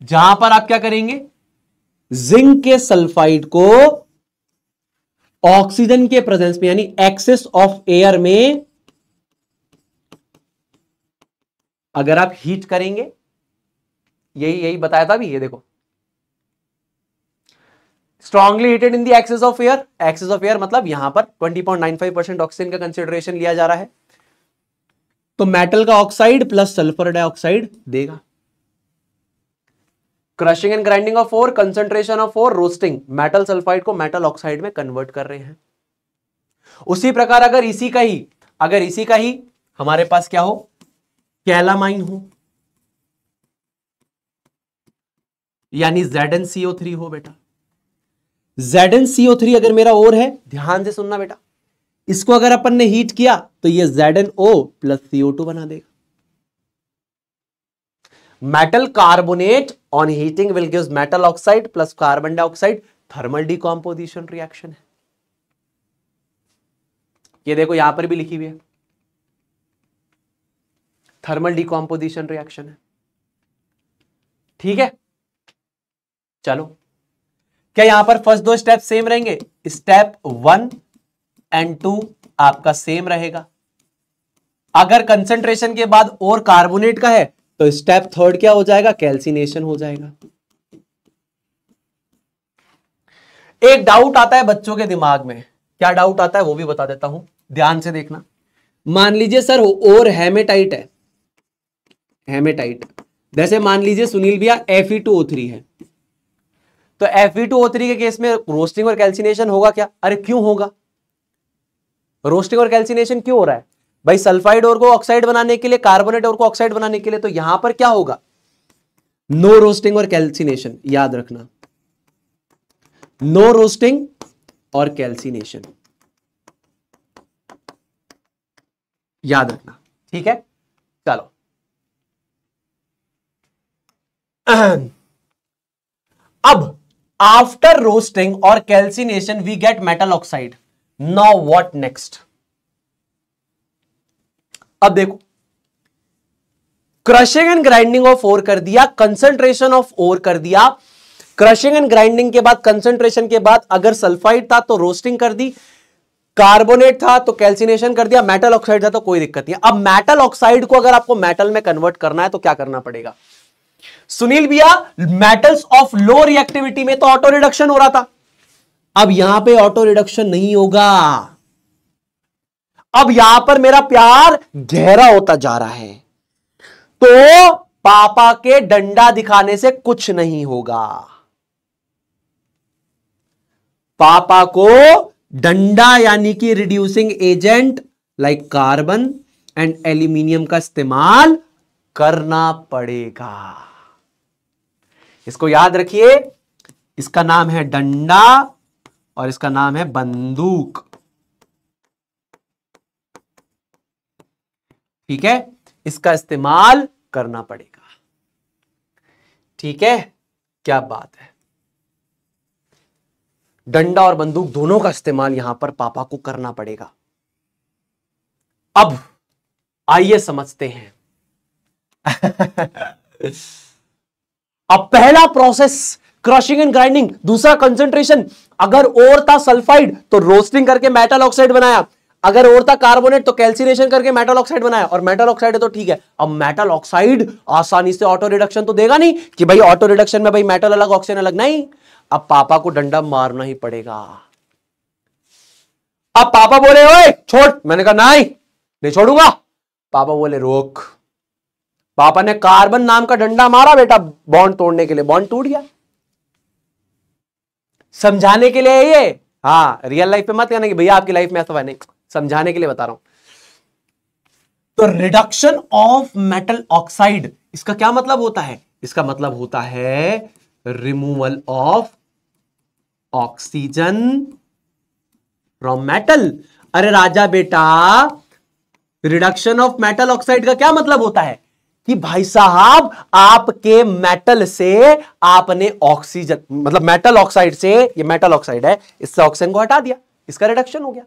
जहां पर आप क्या करेंगे जिंक के सल्फाइड को ऑक्सीजन के प्रेजेंस में यानी एक्सेस ऑफ एयर में अगर आप हीट करेंगे यही यही बताया था भी ये देखो strongly heated in the excess of air excess of air मतलब यहां पर 20.95 परसेंट ऑक्सीजन का कंसिडरेशन लिया जा रहा है तो मेटल का ऑक्साइड प्लस सल्फर डाइऑक्साइड देगा crushing and grinding of ore concentration of ore roasting metal sulphide को मेटल ऑक्साइड में कन्वर्ट कर रहे हैं उसी प्रकार अगर इसी का ही अगर इसी का ही हमारे पास क्या हो कैलामाइन हो यानी जेड एन सीओ थ्री हो बेटा जेड एन सीओ थ्री अगर मेरा और है ध्यान से सुनना बेटा इसको अगर अपन ने हीट किया तो ये Z N O plus C O two बना देगा metal carbonate on heating will give metal oxide plus carbon dioxide thermal decomposition reaction है ये देखो यहां पर भी लिखी हुई है थर्मल डिकॉम्पोजिशन रिएक्शन है ठीक है चलो क्या यहां पर फर्स्ट दो स्टेप सेम रहेंगे स्टेप वन एंड टू आपका सेम रहेगा अगर कंसंट्रेशन के बाद और कार्बोनेट का है तो स्टेप थर्ड क्या हो जाएगा कैल्सिनेशन हो जाएगा एक डाउट आता है बच्चों के दिमाग में क्या डाउट आता है वो भी बता देता हूं ध्यान से देखना मान लीजिए सर और हेमेटाइट है हेमेटाइट जैसे मान लीजिए सुनील भैया एफ e है तो एफ e के केस में रोस्टिंग और कैल्सिनेशन होगा क्या अरे क्यों होगा रोस्टिंग और कैल्सिनेशन क्यों हो रहा है भाई सल्फाइड और को ऑक्साइड बनाने के लिए कार्बोनेट और को ऑक्साइड बनाने के लिए तो यहां पर क्या होगा नो रोस्टिंग और कैल्सिनेशन याद रखना नो रोस्टिंग और कैल्सिनेशन याद रखना ठीक है चलो अब आफ्टर रोस्टिंग और calcination we get metal oxide no what next अब देखो crushing and grinding of ore कर दिया कंसंट्रेशन ऑफ ओर कर दिया क्रशिंग एंड ग्राइंडिंग के बाद कंसंट्रेशन के बाद अगर सल्फाइड था तो रोस्टिंग कर दी कार्बोनेट था तो कैल्सिनेशन कर दिया मेटल ऑक्साइड था तो कोई दिक्कत नहीं अब मेटल ऑक्साइड को अगर आपको मेटल में कन्वर्ट करना है तो क्या करना पड़ेगा सुनील भैया मेटल्स ऑफ लो रिएक्टिविटी में तो ऑटो रिडक्शन हो रहा था अब यहां पे ऑटो रिडक्शन नहीं होगा अब यहां पर मेरा प्यार गहरा होता जा रहा है तो पापा के डंडा दिखाने से कुछ नहीं होगा पापा को डंडा यानी कि reducing agent like carbon and aluminium का इस्तेमाल करना पड़ेगा इसको याद रखिए इसका नाम है डंडा और इसका नाम है बंदूक ठीक है इसका इस्तेमाल करना पड़ेगा ठीक है क्या बात है डंडा और बंदूक दोनों का इस्तेमाल यहां पर पापा को करना पड़ेगा अब आइए समझते हैं अब पहला प्रोसेस क्रशिंग एंड ग्राइंडिंग दूसरा कंसेंट्रेशन अगर और था सल्फाइड तो रोस्टिंग करके मेटल ऑक्साइड बनाया अगर और था कार्बोनेट तो कैल्सिनेशन करके मेटल ऑक्साइड बनाया और मेटल ऑक्साइड है तो ठीक है अब मेटल ऑक्साइड आसानी से ऑटो रिडक्शन तो देगा नहीं कि भाई ऑटो रिडक्शन में भाई मेटल अलग ऑक्सीजन अलग नहीं अब पापा को डंडा मारना ही पड़ेगा अब पापा बोले ओए छोड़ मैंने कहा नहीं नहीं छोड़ूंगा पापा बोले रोक पापा ने कार्बन नाम का डंडा मारा बेटा बॉन्ड तोड़ने के लिए बॉन्ड टूट गया समझाने के लिए ये हाँ रियल लाइफ में मत कहना कि भैया आपकी लाइफ में ऐसा नहीं समझाने के लिए बता रहा हूं तो रिडक्शन ऑफ मेटल ऑक्साइड इसका क्या मतलब होता है इसका मतलब होता है removal of oxygen from metal अरे राजा बेटा रिडक्शन ऑफ मेटल ऑक्साइड का क्या मतलब होता है कि भाई साहब आपके मेटल से आपने ऑक्सीजन मतलब मेटल ऑक्साइड से ये मेटल ऑक्साइड है इससे ऑक्सीजन को हटा दिया इसका रिडक्शन हो गया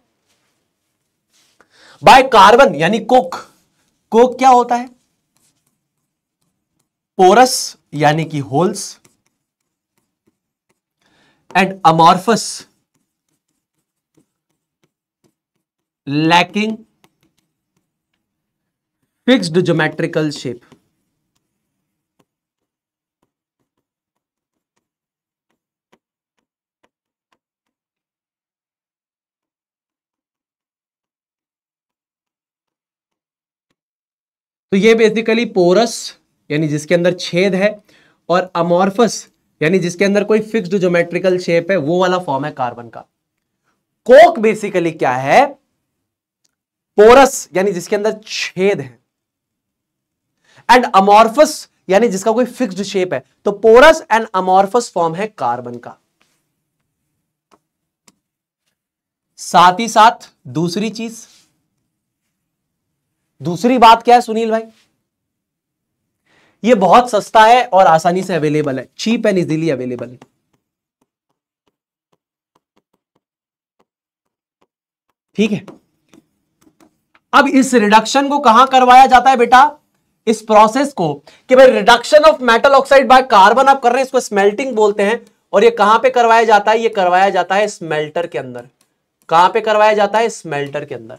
बाय कार्बन यानी कोक कोक क्या होता है पोरस यानी कि holes and amorphous lacking fixed geometrical shape तो ये बेसिकली पोरस यानी जिसके अंदर छेद है और अमोरफस यानी जिसके अंदर कोई फिक्स्ड ज्योमेट्रिकल शेप है वो वाला फॉर्म है कार्बन का कोक बेसिकली क्या है पोरस यानी जिसके अंदर छेद है एंड अमोर्फस यानी जिसका कोई फिक्स्ड शेप है तो पोरस एंड अमोरफस फॉर्म है कार्बन का साथ ही साथ दूसरी चीज दूसरी बात क्या है सुनील भाई ये बहुत सस्ता है और आसानी से अवेलेबल है चीप एंड इजीली अवेलेबल है ठीक है अब इस रिडक्शन को कहां करवाया जाता है बेटा इस प्रोसेस को कि भाई reduction of metal oxide by carbon आप कर रहे हैं इसको स्मेल्टिंग बोलते हैं और ये कहां पे करवाया जाता है ये करवाया जाता है स्मेल्टर के अंदर कहां पे करवाया जाता है स्मेल्टर के अंदर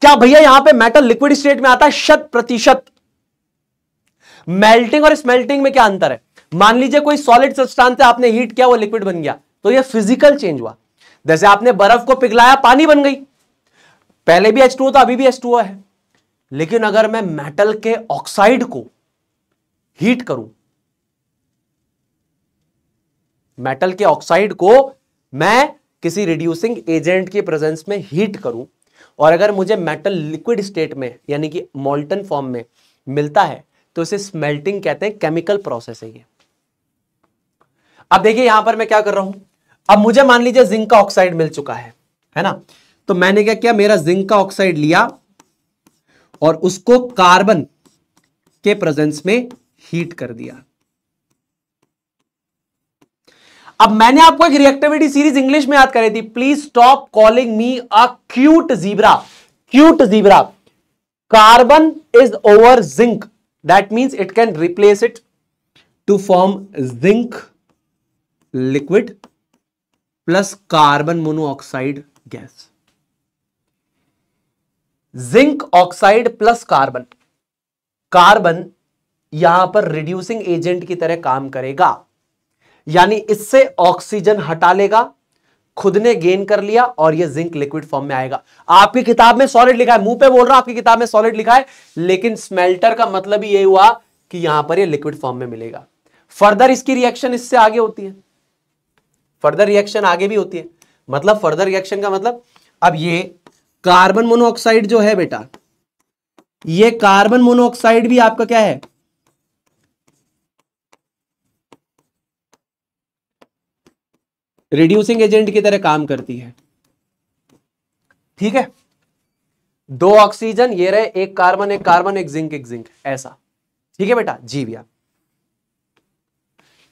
क्या भैया यहां पे मेटल लिक्विड स्टेट में आता है शत प्रतिशत मेल्टिंग और स्मेल्टिंग में क्या अंतर है मान लीजिए कोई सॉलिड सब्सटेंस से आपने हीट किया वो लिक्विड बन गया तो ये फिजिकल चेंज हुआ जैसे आपने बर्फ को पिघलाया पानी बन गई पहले भी एच टू था अभी भी एच टू है लेकिन अगर मैं मेटल के ऑक्साइड को हीट करूं मेटल के ऑक्साइड को मैं किसी रिड्यूसिंग एजेंट के प्रेजेंस में हीट करूं और अगर मुझे मेटल लिक्विड स्टेट में यानी कि मोल्टन फॉर्म में मिलता है तो इसे स्मेल्टिंग कहते हैं केमिकल प्रोसेस है ये अब देखिए यहां पर मैं क्या कर रहा हूं अब मुझे मान लीजिए जिंक का ऑक्साइड मिल चुका है है ना तो मैंने क्या किया मेरा जिंक का ऑक्साइड लिया और उसको कार्बन के प्रेजेंस में हीट कर दिया अब मैंने आपको एक रिएक्टिविटी सीरीज इंग्लिश में याद करी थी please stop calling me a cute zebra cute zebra carbon is over zinc that means it can replace it to form zinc liquid plus carbon monoxide gas zinc oxide plus carbon carbon यहां पर reducing agent की तरह काम करेगा यानी इससे oxygen हटा लेगा खुद ने गेन कर लिया और ये जिंक लिक्विड फॉर्म में आएगा आपकी किताब में सॉलिड लिखा है मुंह पे बोल रहा हूं आपकी किताब में सॉलिड लिखा है लेकिन स्मेल्टर का मतलब ये हुआ कि यहां पर ये लिक्विड फॉर्म में मिलेगा फर्दर इसकी रिएक्शन इससे आगे होती है फर्दर रिएक्शन आगे भी होती है मतलब फर्दर रिएक्शन का मतलब अब ये कार्बन मोनोऑक्साइड जो है बेटा ये कार्बन मोनोऑक्साइड भी आपका क्या है रिड्यूसिंग एजेंट की तरह काम करती है ठीक है दो ऑक्सीजन ये रहे एक कार्बन एक कार्बन एक जिंक एक जिंक ऐसा ठीक है बेटा जी भैया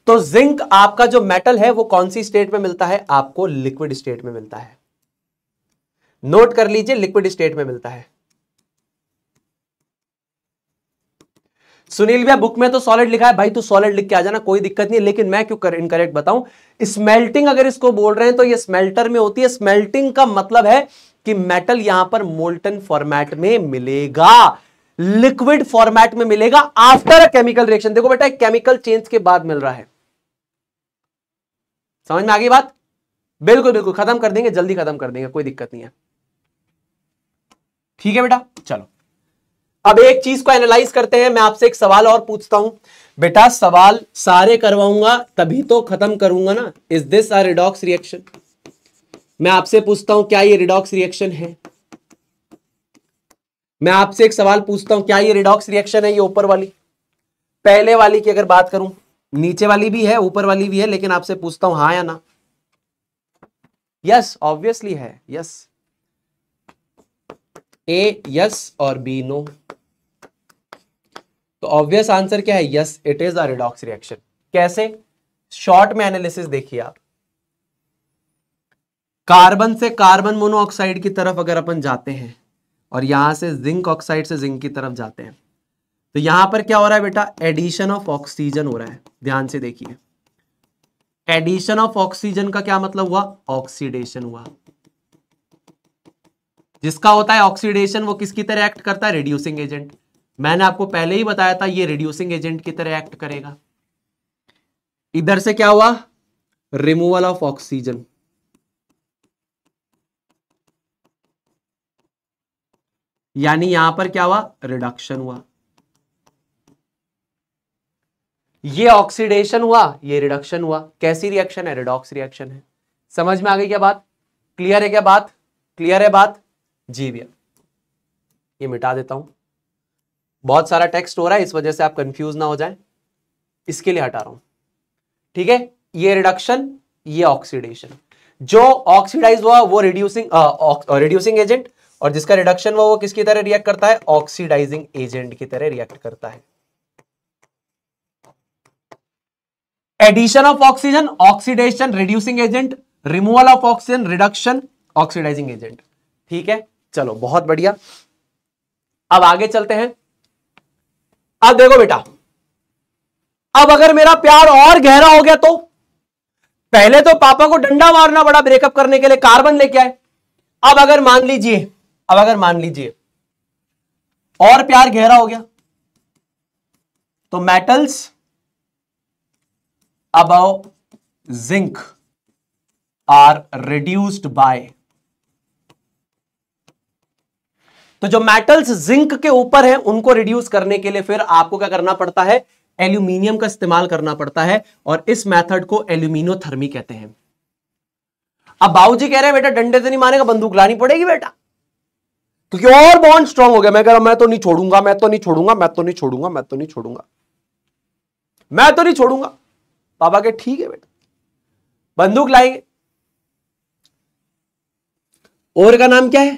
तो जिंक आपका जो मेटल है वो कौन सी स्टेट में मिलता है आपको लिक्विड स्टेट में मिलता है नोट कर लीजिए लिक्विड स्टेट में मिलता है सुनील भैया बुक में तो सॉलिड लिखा है भाई तू सॉलिड लिख के आ जाना कोई दिक्कत नहीं है लेकिन मैं क्यों इनकरेक्ट बताऊं स्मेल्टिंग अगर इसको बोल रहे हैं तो ये स्मेल्टर में होती है स्मेल्टिंग का मतलब है कि मेटल यहां पर मोल्टन फॉर्मेट में मिलेगा लिक्विड फॉर्मेट में मिलेगा आफ्टर अ केमिकल रिएक्शन देखो बेटा केमिकल चेंज के बाद मिल रहा है समझ में आ गई बात बिल्कुल बिल्कुल खत्म कर देंगे जल्दी खत्म कर देंगे कोई दिक्कत नहीं है ठीक है बेटा चलो अब एक चीज को एनालाइज करते हैं मैं आपसे एक सवाल और पूछता हूं बेटा सवाल सारे करवाऊंगा तभी तो खत्म करूंगा ना is this are redox reaction मैं आपसे पूछता हूं क्या ये रिडॉक्स रिएक्शन है मैं आपसे एक सवाल पूछता हूं क्या ये रिडॉक्स रिएक्शन है ये ऊपर वाली पहले वाली की अगर बात करूं नीचे वाली भी है ऊपर वाली भी है लेकिन आपसे पूछता हूं हा या ना यस ऑब्वियसली है यस ए यस और बी नो तो ऑब्वियस आंसर क्या है yes it is a redox reaction कैसे शॉर्ट में एनालिसिस देखिए आप कार्बन से कार्बन मोनोऑक्साइड की तरफ अगर अपन जाते हैं और यहां से जिंक ऑक्साइड से जिंक की तरफ जाते हैं तो यहां पर क्या हो रहा है बेटा एडिशन ऑफ ऑक्सीजन हो रहा है ध्यान से देखिए एडिशन ऑफ ऑक्सीजन का क्या मतलब हुआ ऑक्सीडेशन हुआ जिसका होता है ऑक्सीडेशन वो किसकी तरह एक्ट करता है रिड्यूसिंग एजेंट मैंने आपको पहले ही बताया था ये रिड्यूसिंग एजेंट की तरह एक्ट करेगा इधर से क्या हुआ रिमूवल ऑफ ऑक्सीजन यानी यहां पर क्या हुआ रिडक्शन हुआ ये ऑक्सीडेशन हुआ ये रिडक्शन हुआ कैसी रिएक्शन है रिडॉक्स रिएक्शन है समझ में आ गई क्या बात क्लियर है क्या बात क्लियर है बात जी भैया ये मिटा देता हूं बहुत सारा टेक्स्ट हो रहा है इस वजह से आप कंफ्यूज ना हो जाए इसके लिए हटा रहा हूं ठीक है ये रिडक्शन ये ऑक्सीडेशन जो ऑक्सीडाइज हुआ वो रिड्यूसिंग रिड्यूसिंग एजेंट और जिसका रिडक्शन हुआ वो किसकी तरह रिएक्ट करता है ऑक्सीडाइजिंग एजेंट की तरह रिएक्ट करता है addition of oxygen oxidation reducing agent removal of oxygen reduction oxidising agent ठीक है चलो बहुत बढ़िया अब आगे चलते हैं अब देखो बेटा अब अगर मेरा प्यार और गहरा हो गया तो पहले तो पापा को डंडा मारना पड़ा ब्रेकअप करने के लिए कार्बन लेके आए अब अगर मान लीजिए अब अगर मान लीजिए और प्यार गहरा हो गया तो metals above zinc are reduced by तो जो मेटल्स जिंक के ऊपर है उनको रिड्यूस करने के लिए फिर आपको क्या करना पड़ता है एल्यूमिनियम का इस्तेमाल करना पड़ता है और इस मेथड को एल्यूमिनियोथर्मी कहते हैं अब बाबू जी कह रहे हैं बेटा डंडे से नहीं मारेगा बंदूक लानी पड़ेगी बेटा क्योंकि और बॉन्ड स्ट्रांग हो गया मैं कह रहा मैं तो नहीं छोड़ूंगा मैं तो नहीं छोड़ूंगा मैं तो नहीं छोड़ूंगा मैं तो नहीं छोड़ूंगा मैं तो नहीं छोड़ूंगा पापा के ठीक है बेटा बंदूक लाएंगे और का नाम क्या है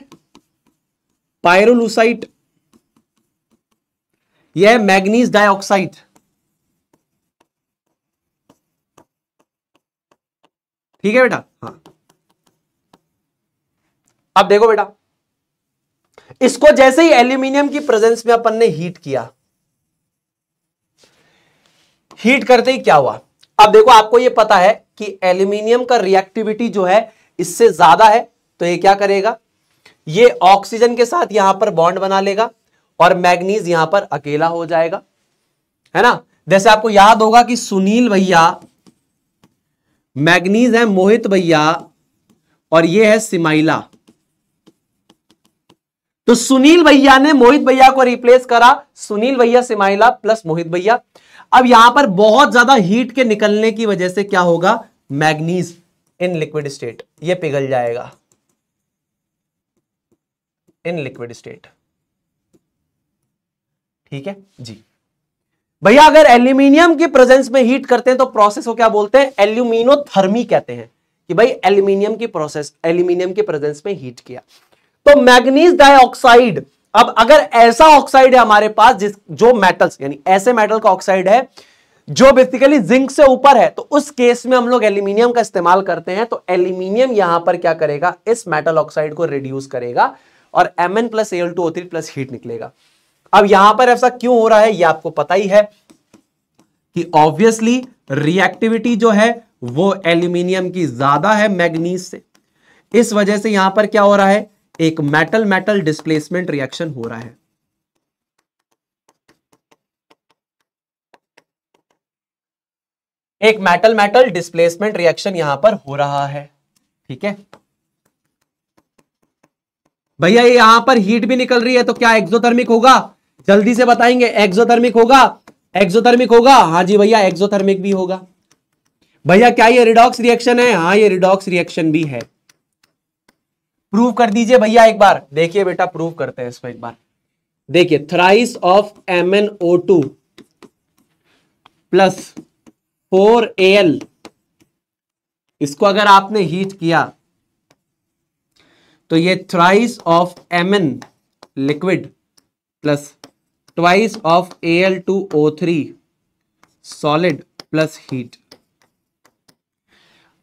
पायरोलुसाइट यह है मैग्नीज डाइऑक्साइड ठीक है बेटा हाँ अब देखो बेटा इसको जैसे ही एल्यूमिनियम की प्रेजेंस में अपन ने हीट किया हीट करते ही क्या हुआ अब देखो आपको यह पता है कि एल्यूमिनियम का रिएक्टिविटी जो है इससे ज्यादा है तो ये क्या करेगा ये ऑक्सीजन के साथ यहां पर बॉन्ड बना लेगा और मैग्नीज यहां पर अकेला हो जाएगा है ना जैसे आपको याद होगा कि सुनील भैया मैग्नीज है मोहित भैया और ये है सिमाइला तो सुनील भैया ने मोहित भैया को रिप्लेस करा सुनील भैया सिमाइला प्लस मोहित भैया अब यहां पर बहुत ज्यादा हीट के निकलने की वजह से क्या होगा मैग्नीज इन लिक्विड स्टेट ये पिघल जाएगा इन लिक्विड स्टेट ठीक है जी भैया अगर एल्यूमिनियम की प्रेजेंस में हीट करते हैं तो प्रोसेस को क्या बोलते हैं एल्यूमिनोथर्मी कहते हैं कि भाई एल्यूमिनियम की प्रोसेस एल्यूमिनियम की प्रेजेंस में हीट किया तो मैग्नीज डाइऑक्साइड अब अगर ऐसा ऑक्साइड है हमारे पास जिस जो मेटल्स यानी ऐसे मेटल का ऑक्साइड है जो बेसिकली जिंक से ऊपर है तो उस केस में हम लोग एल्यूमिनियम का इस्तेमाल करते हैं तो एल्यूमिनियम यहां पर क्या करेगा इस मेटल ऑक्साइड को रिड्यूस करेगा और M N plus L two O three plus heat निकलेगा अब यहां पर ऐसा क्यों हो रहा है ये आपको पता ही है कि ऑब्वियसली रिएक्टिविटी जो है वो एल्यूमिनियम की ज्यादा है मैग्नीज से इस वजह से यहां पर क्या हो रहा है एक मेटल मेटल डिस्प्लेसमेंट रिएक्शन हो रहा है एक मेटल मेटल डिस्प्लेसमेंट रिएक्शन यहां पर हो रहा है ठीक है भैया ये यहां पर हीट भी निकल रही है तो क्या एक्सोथर्मिक होगा जल्दी से बताएंगे एक्सोथर्मिक होगा एक्सोथर्मिक होगा हाँ जी भैया एक्सोथर्मिक भी होगा भैया क्या ये रिडॉक्स रिएक्शन है हाँ ये रिडॉक्स रिएक्शन भी है प्रूव कर दीजिए भैया एक बार देखिए बेटा प्रूव करते हैं इसको एक बार देखिए thrice of M N O two plus four A L इसको अगर आपने हीट किया तो ये thrice of M N liquid plus twice of A L two O three solid plus heat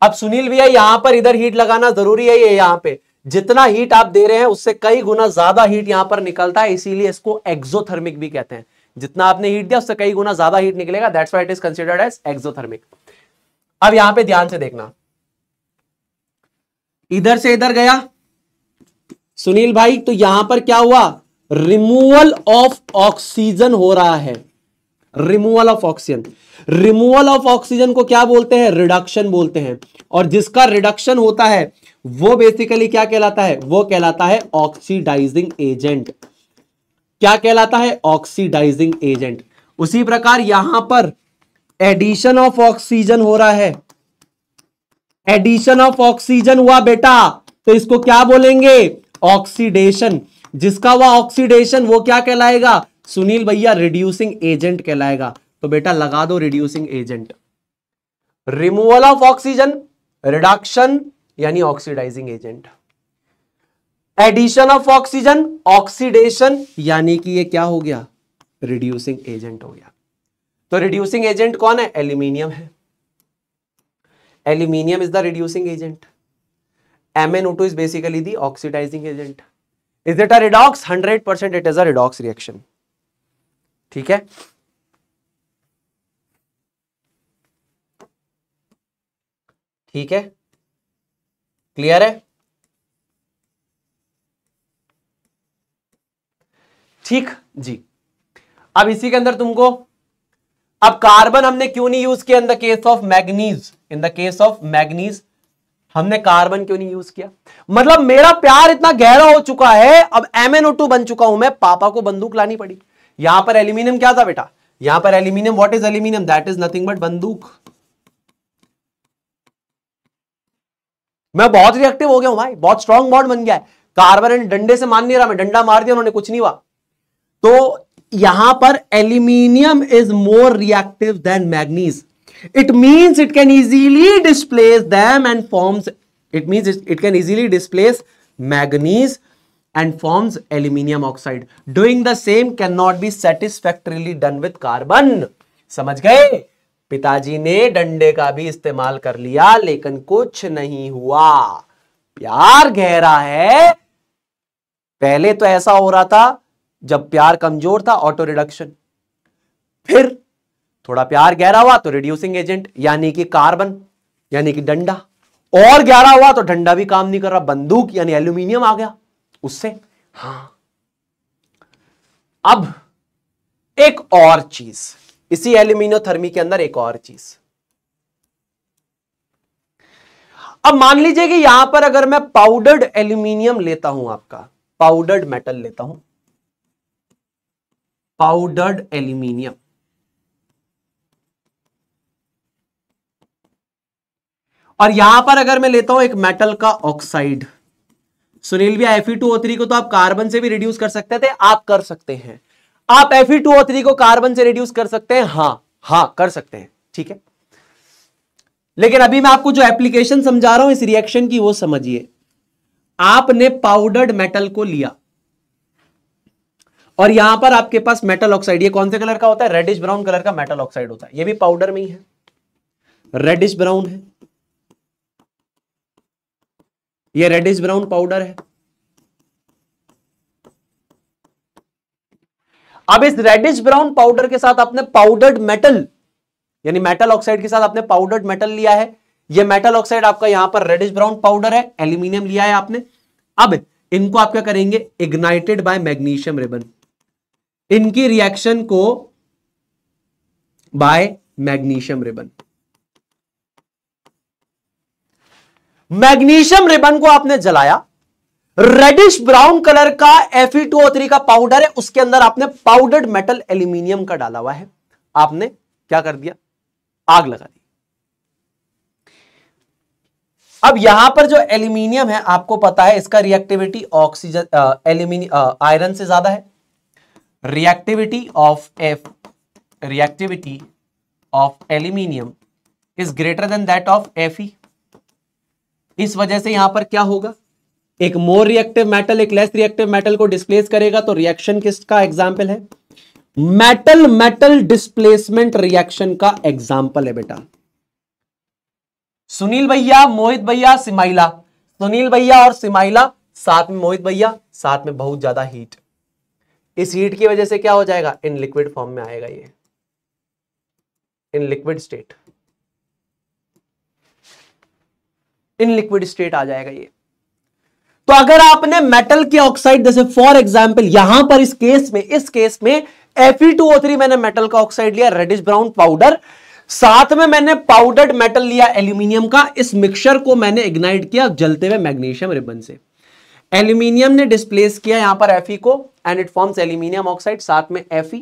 अब सुनील भैया यहां पर इधर हीट लगाना जरूरी है ये यहां पे जितना हीट आप दे रहे हैं उससे कई गुना ज्यादा हीट यहां पर निकलता है इसीलिए इसको एक्सोथर्मिक भी कहते हैं जितना आपने हीट दिया उससे कई गुना ज्यादा हीट निकलेगा that's why it is considered as exothermic अब यहां पे ध्यान से देखना इधर से इधर गया सुनील भाई तो यहां पर क्या हुआ रिमूवल ऑफ ऑक्सीजन हो रहा है removal of oxygen removal of oxygen को क्या बोलते हैं रिडक्शन बोलते हैं और जिसका रिडक्शन होता है वो बेसिकली क्या कहलाता है वो कहलाता है ऑक्सीडाइजिंग एजेंट क्या कहलाता है ऑक्सीडाइजिंग एजेंट उसी प्रकार यहां पर एडिशन ऑफ ऑक्सीजन हो रहा है एडिशन ऑफ ऑक्सीजन हुआ बेटा तो इसको क्या बोलेंगे ऑक्सीडेशन जिसका हुआ ऑक्सीडेशन वो क्या कहलाएगा सुनील भैया रिड्यूसिंग एजेंट कहलाएगा तो बेटा लगा दो reducing agent removal of oxygen reduction यानी oxidising agent addition of oxygen oxidation यानी कि ये क्या हो गया रिड्यूसिंग एजेंट हो गया तो रिड्यूसिंग एजेंट कौन है एल्यूमिनियम है aluminium is the reducing agent MnO2 is basically the oxidizing agent. Is it a redox? 100% it is a redox reaction. ठीक है ठीक है क्लियर है ठीक जी अब इसी के अंदर तुमको अब कार्बन हमने क्यों नहीं यूज किया in the case of manganese in the case of manganese हमने कार्बन क्यों नहीं यूज किया मतलब मेरा प्यार इतना गहरा हो चुका है अब टू बन चुका हूं मैं पापा को बंदूक लानी पड़ी यहां पर एल्यूमिनियम क्या था बेटा यहां पर aluminium what is aluminium that is nothing but बंदूक मैं बहुत रिएक्टिव हो गया हूं भाई बहुत स्ट्रॉन्ग बॉन्ड बन गया है कार्बन एंड डंडे से मान नहीं रहा मैं डंडा मार दिया उन्होंने कुछ नहीं हुआ तो यहां पर aluminium is more reactive than manganese it means it can easily displace them and forms it means it, it can easily displace manganese and forms aluminium oxide doing the same cannot be satisfactorily done with carbon समझ गए पिताजी ने डंडे का भी इस्तेमाल कर लिया लेकिन कुछ नहीं हुआ प्यार गहरा है पहले तो ऐसा हो रहा था जब प्यार कमजोर था ऑटो रिडक्शन फिर थोड़ा प्यार गहरा हुआ तो रिड्यूसिंग एजेंट यानी कि कार्बन यानी कि डंडा और गहरा हुआ तो डंडा भी काम नहीं कर रहा बंदूक यानी एल्यूमिनियम आ गया उससे हाँ अब एक और चीज इसी एल्यूमिनियो थर्मी के अंदर एक और चीज अब मान लीजिए कि यहां पर अगर मैं पाउडर्ड एल्यूमिनियम लेता हूं आपका पाउडर्ड मेटल लेता हूं पाउडर्ड एल्यूमिनियम और यहां पर अगर मैं लेता हूं एक मेटल का ऑक्साइड सुनील भी एफ e को तो आप कार्बन से भी रिड्यूस कर सकते थे आप कर सकते हैं आप एफ e को कार्बन से रिड्यूस कर सकते हैं हा हा कर सकते हैं ठीक है लेकिन अभी मैं आपको जो एप्लीकेशन समझा रहा हूं इस रिएक्शन की वो समझिए आपने पाउडर्ड मेटल को लिया और यहां पर आपके पास मेटल ऑक्साइड ये कौन से कलर का होता है रेडिश ब्राउन कलर का मेटल ऑक्साइड होता है ये भी पाउडर में ही है रेडिश ब्राउन है ये रेडिश ब्राउन पाउडर है अब इस रेडिश ब्राउन पाउडर के साथ आपने पाउडर्ड मेटल यानी मेटल ऑक्साइड के साथ आपने पाउडर्ड मेटल लिया है ये मेटल ऑक्साइड आपका यहां पर रेडिश ब्राउन पाउडर है एल्यूमिनियम लिया है आपने अब इनको आप क्या करेंगे इग्नाइटेड बाय मैग्नीशियम रिबन इनकी रिएक्शन को by magnesium ribbon magnesium ribbon को आपने जलाया रेडिश ब्राउन कलर का एफ e का पाउडर है उसके अंदर आपने पाउडर्ड मेटल एल्यूमिनियम का डाला हुआ है आपने क्या कर दिया आग लगा दी अब यहां पर जो एल्यूमिनियम है आपको पता है इसका रिएक्टिविटी ऑक्सीजन एल्यूमिनियम आयरन से ज्यादा है reactivity of F reactivity of aluminium is greater than that of F E इस वजह से यहां पर क्या होगा एक मोर रिएक्टिव मेटल एक लेस रिएक्टिव मेटल को डिस्प्लेस करेगा तो रिएक्शन किसका एग्जाम्पल है मेटल मेटल डिस्प्लेसमेंट रिएक्शन का एग्जाम्पल है बेटा सुनील भैया मोहित भैया सिमाइला सुनील भैया और सिमाइला साथ में मोहित भैया साथ में बहुत ज्यादा हीट इस हीट की वजह से क्या हो जाएगा इन लिक्विड फॉर्म में आएगा ये in liquid state in liquid state आ जाएगा ये तो अगर आपने मेटल के ऑक्साइड जैसे फॉर एग्जाम्पल यहां पर इस केस में इस केस में Fe2O3 मैंने मेटल का ऑक्साइड लिया रेडिश ब्राउन पाउडर साथ में मैंने पाउडर्ड मेटल लिया एल्यूमिनियम का इस मिक्सचर को मैंने इग्नाइट किया जलते हुए मैग्नीशियम रिबन से एल्यूमिनियम ने डिस्प्लेस किया यहां पर Fe को and it forms aluminium oxide साथ में Fe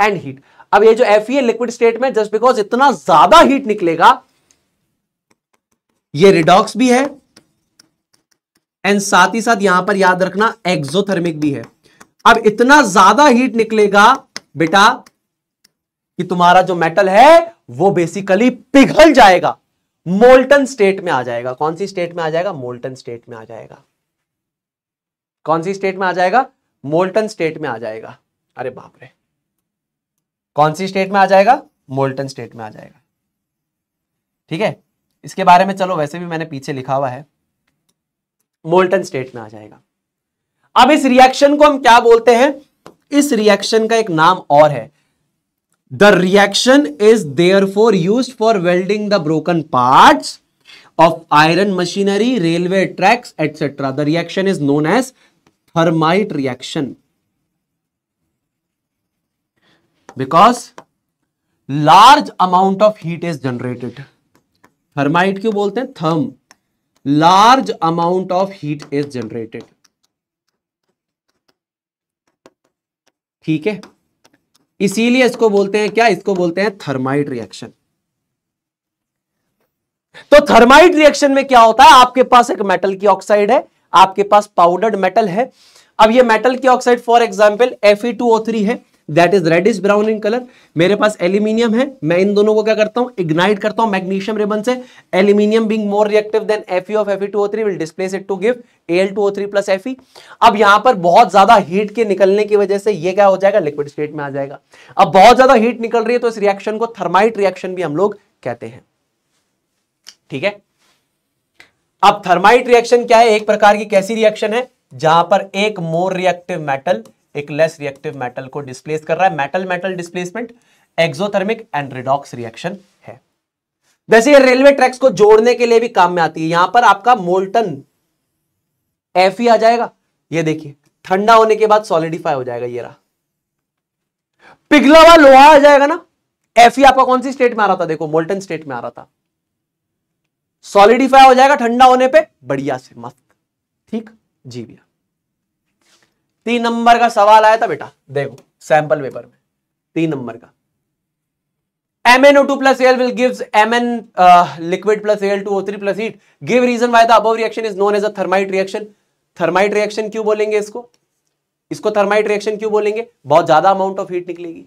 एंड हीट अब ये जो Fe है लिक्विड स्टेट में जस्ट बिकॉज इतना ज्यादा हीट निकलेगा ये रिडॉक्स भी है एंड साथ ही साथ यहां पर याद रखना एक्सोथर्मिक भी है अब इतना ज्यादा हीट निकलेगा बेटा कि तुम्हारा जो मेटल है वो बेसिकली पिघल जाएगा मोल्टन स्टेट में आ जाएगा कौन सी स्टेट में आ जाएगा मोल्टन स्टेट में आ जाएगा कौन सी स्टेट में आ जाएगा मोल्टन स्टेट में आ जाएगा अरे बाप रे कौन सी स्टेट में आ जाएगा मोल्टन स्टेट में आ जाएगा ठीक है इसके बारे में चलो वैसे भी मैंने पीछे लिखा हुआ है मोल्टन स्टेट में आ जाएगा अब इस रिएक्शन को हम क्या बोलते हैं इस रिएक्शन का एक नाम और है the reaction is therefore use for welding the broken part of iron machinery railway tracks etcetera the reaction is known as thermite reaction because large amount of heat is generated thermite क्यों बोलते हैं therm large amount of heat is generated ठीक है इसीलिए इसको बोलते हैं क्या इसको बोलते हैं थर्माइट रिएक्शन तो थर्माइट रिएक्शन में क्या होता है आपके पास एक मेटल की ऑक्साइड है आपके पास पाउडर्ड मेटल है अब ये मेटल की ऑक्साइड फॉर एग्जांपल Fe2O3 है that is is brown in colour मेरे पास एल्यूमिनियम है मैं इन दोनों को क्या करता हूं इग्नाइट करता हूं मैग्नीशियम रिबन से aluminium being more reactive than F of F will displace it to give L two plus F अब यहां पर बहुत ज्यादा हीट के निकलने की वजह से यह क्या हो जाएगा लिक्विड स्टेट में आ जाएगा अब बहुत ज्यादा हीट निकल रही है तो इस रिएक्शन को थर्माइट रिएक्शन भी हम लोग कहते हैं ठीक है अब थर्माइट रिएक्शन क्या है एक प्रकार की कैसी रिएक्शन है जहां पर एक मोर रिएक्टिव मेटल एक लेस रिएक्टिव मेटल को डिस्प्लेस कर रहा है metal metal displacement exothermic and redox reaction है वैसे ये रेलवे ट्रैक्स को जोड़ने के लिए भी काम में आती है यहां पर आपका मोल्टन एफ ही आ जाएगा ये देखिए ठंडा होने के बाद सॉलिडिफाई हो जाएगा ये रहा पिघला हुआ लोहा आ जाएगा ना एफ ही आपका कौन सी स्टेट में आ रहा था देखो मोल्टन स्टेट में आ रहा था सॉलिडिफाई हो जाएगा ठंडा होने पे बढ़िया से मस्त ठीक जी भैया तीन नंबर का सवाल आया था बेटा देखो सैंपल पेपर में तीन नंबर का MnO2 plus Al will gives Mn uh, liquid plus Al2O3 plus plus Give reason why the above reaction is known as a thermite reaction thermite reaction क्यों बोलेंगे इसको इसको थर्माइट रिएक्शन क्यों बोलेंगे बहुत ज्यादा अमाउंट ऑफ हीट निकलेगी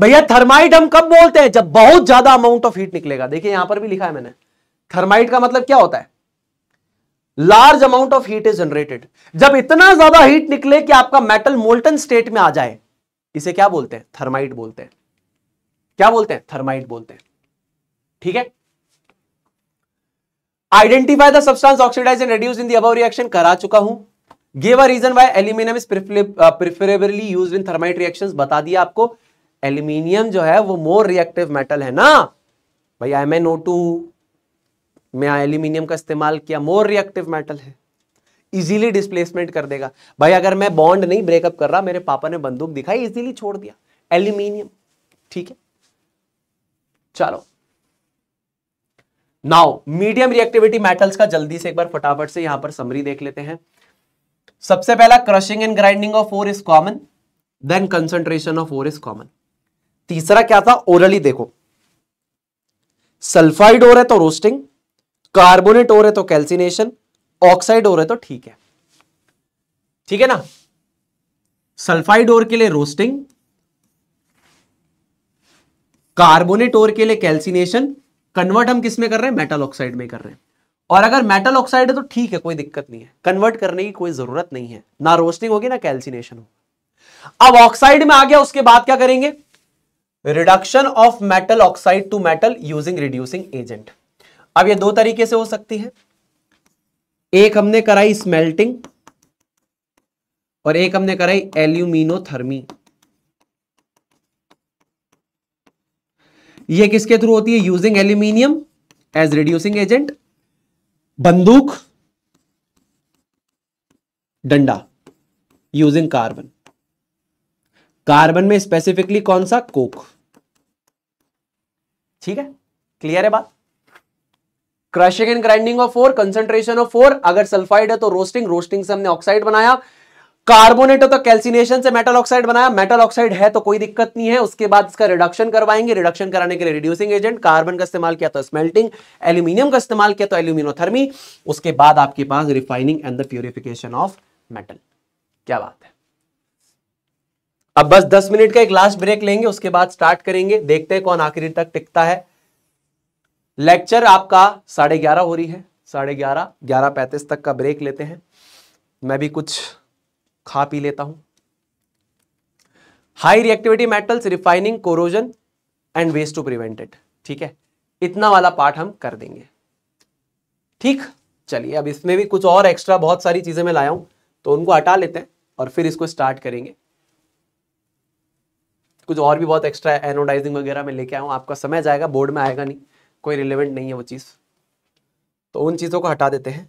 भैया थर्माइट हम कब बोलते हैं जब बहुत ज्यादा अमाउंट ऑफ हीट निकलेगा देखिए यहां पर भी लिखा है मैंने थर्माइट का मतलब क्या होता है large amount of heat is generated जब इतना ज्यादा हीट निकले कि आपका मेटल मोल्टन स्टेट में आ जाए इसे क्या बोलते हैं थर्माइट बोलते हैं क्या बोलते हैं थर्माइट बोलते हैं ठीक है identify the substance oxidise and reduce in the reaction करा चुका हूं give a reason why aluminium is preferably use in thermite reaction बता दिया आपको एल्यूमिनियम जो है वो मोर रिएक्टिव मेटल है ना भाई एम एन ओ टू में एल्यूमिनियम का इस्तेमाल किया मोर रिएक्टिव मेटल है इजीली डिस्प्लेसमेंट कर देगा भाई अगर मैं बॉन्ड नहीं ब्रेकअप कर रहा मेरे पापा ने बंदूक दिखाई इजीली छोड़ दिया एल्यूमिनियम ठीक है चलो नाउ मीडियम रिएक्टिविटी मेटल्स का जल्दी से एक बार फटाफट से यहां पर समरी देख लेते हैं सबसे पहला crushing and grinding of ore is common then concentration of ore is common तीसरा क्या था ओरली देखो सल्फाइड ओर है तो रोस्टिंग कार्बोनेट हो रहे तो कैल्सिनेशन ऑक्साइड हो रहे तो ठीक है ठीक है ना सल्फाइड ओर के लिए रोस्टिंग कार्बोनेट ओर के लिए कैल्सिनेशन कन्वर्ट हम किस में कर रहे हैं मेटल ऑक्साइड में कर रहे हैं और अगर मेटल ऑक्साइड है तो ठीक है कोई दिक्कत नहीं है कन्वर्ट करने की कोई जरूरत नहीं है ना रोस्टिंग होगी ना कैल्सिनेशन होगा अब ऑक्साइड में आ गया उसके बाद क्या करेंगे reduction of metal oxide to metal using reducing agent अब ये दो तरीके से हो सकती है एक हमने कराई स्मेल्टिंग और एक हमने कराई एल्यूमिनोथर्मी ये किसके थ्रू होती है using aluminium as reducing agent बंदूक डंडा यूजिंग कार्बन कार्बन में स्पेसिफिकली कौन सा कोक ठीक है क्लियर है बात crushing and grinding of ore concentration of ore अगर सल्फाइड है तो रोस्टिंग रोस्टिंग से हमने ऑक्साइड बनाया कार्बोनेट हो तो कैल्सिनेशन से मेटल ऑक्साइड बनाया मेटल ऑक्साइड है तो कोई दिक्कत नहीं है उसके बाद इसका रिडक्शन करवाएंगे रिडक्शन कराने के लिए रिड्यूसिंग एजेंट कार्बन का इस्तेमाल किया तो स्मेल्टिंग एल्यूमिनियम का इस्तेमाल किया तो एल्यूमिनोथर्मी उसके बाद आपके पास refining and the purification of metal क्या बात है अब बस दस मिनट का एक लास्ट ब्रेक लेंगे उसके बाद स्टार्ट करेंगे देखते हैं कौन आखिरी तक टिकता है लेक्चर आपका साढ़े ग्यारह हो रही है साढ़े ग्यारह ग्यारह पैंतीस तक का ब्रेक लेते हैं मैं भी कुछ खा पी लेता हूं high reactivity metals refining corrosion and waste to prevent it ठीक है इतना वाला पार्ट हम कर देंगे ठीक चलिए अब इसमें भी कुछ और एक्स्ट्रा बहुत सारी चीजें मैं लाया हूं तो उनको हटा लेते हैं और फिर इसको स्टार्ट करेंगे कुछ और भी बहुत एक्स्ट्रा एनोडाइजिंग वगैरह में लेके आया आपका समय जाएगा बोर्ड में आएगा नहीं कोई रिलेवेंट नहीं है वो चीज़ तो उन चीज़ों को हटा देते हैं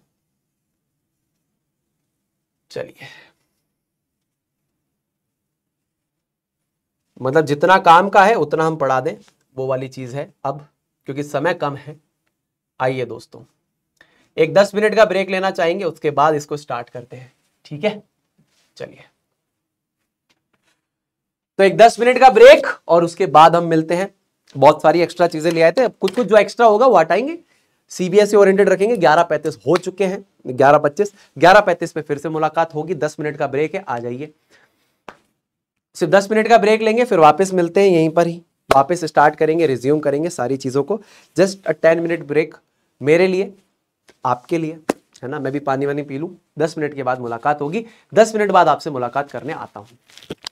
चलिए मतलब जितना काम का है उतना हम पढ़ा दें वो वाली चीज़ है अब क्योंकि समय कम है आइए दोस्तों एक दस मिनट का ब्रेक लेना चाहेंगे उसके बाद इसको स्टार्ट करते हैं ठीक है चलिए तो एक दस मिनट का ब्रेक और उसके बाद हम मिलते हैं बहुत सारी एक्स्ट्रा चीजें ले आए थे कुछ कुछ जो एक्स्ट्रा होगा वो हटाएंगे सीबीएसई ओरिएंटेड रखेंगे ग्यारह पैंतीस हो चुके हैं ग्यारह पच्चीस ग्यारह पैंतीस पे फिर से मुलाकात होगी दस मिनट का ब्रेक है आ जाइए सिर्फ दस मिनट का ब्रेक लेंगे फिर वापस मिलते हैं यहीं पर ही वापस स्टार्ट करेंगे रिज्यूम करेंगे सारी चीज़ों को just a ten minute break मेरे लिए आपके लिए है ना मैं भी पानी वानी पी लूँ दस मिनट के बाद मुलाकात होगी दस मिनट बाद आपसे मुलाकात करने आता हूँ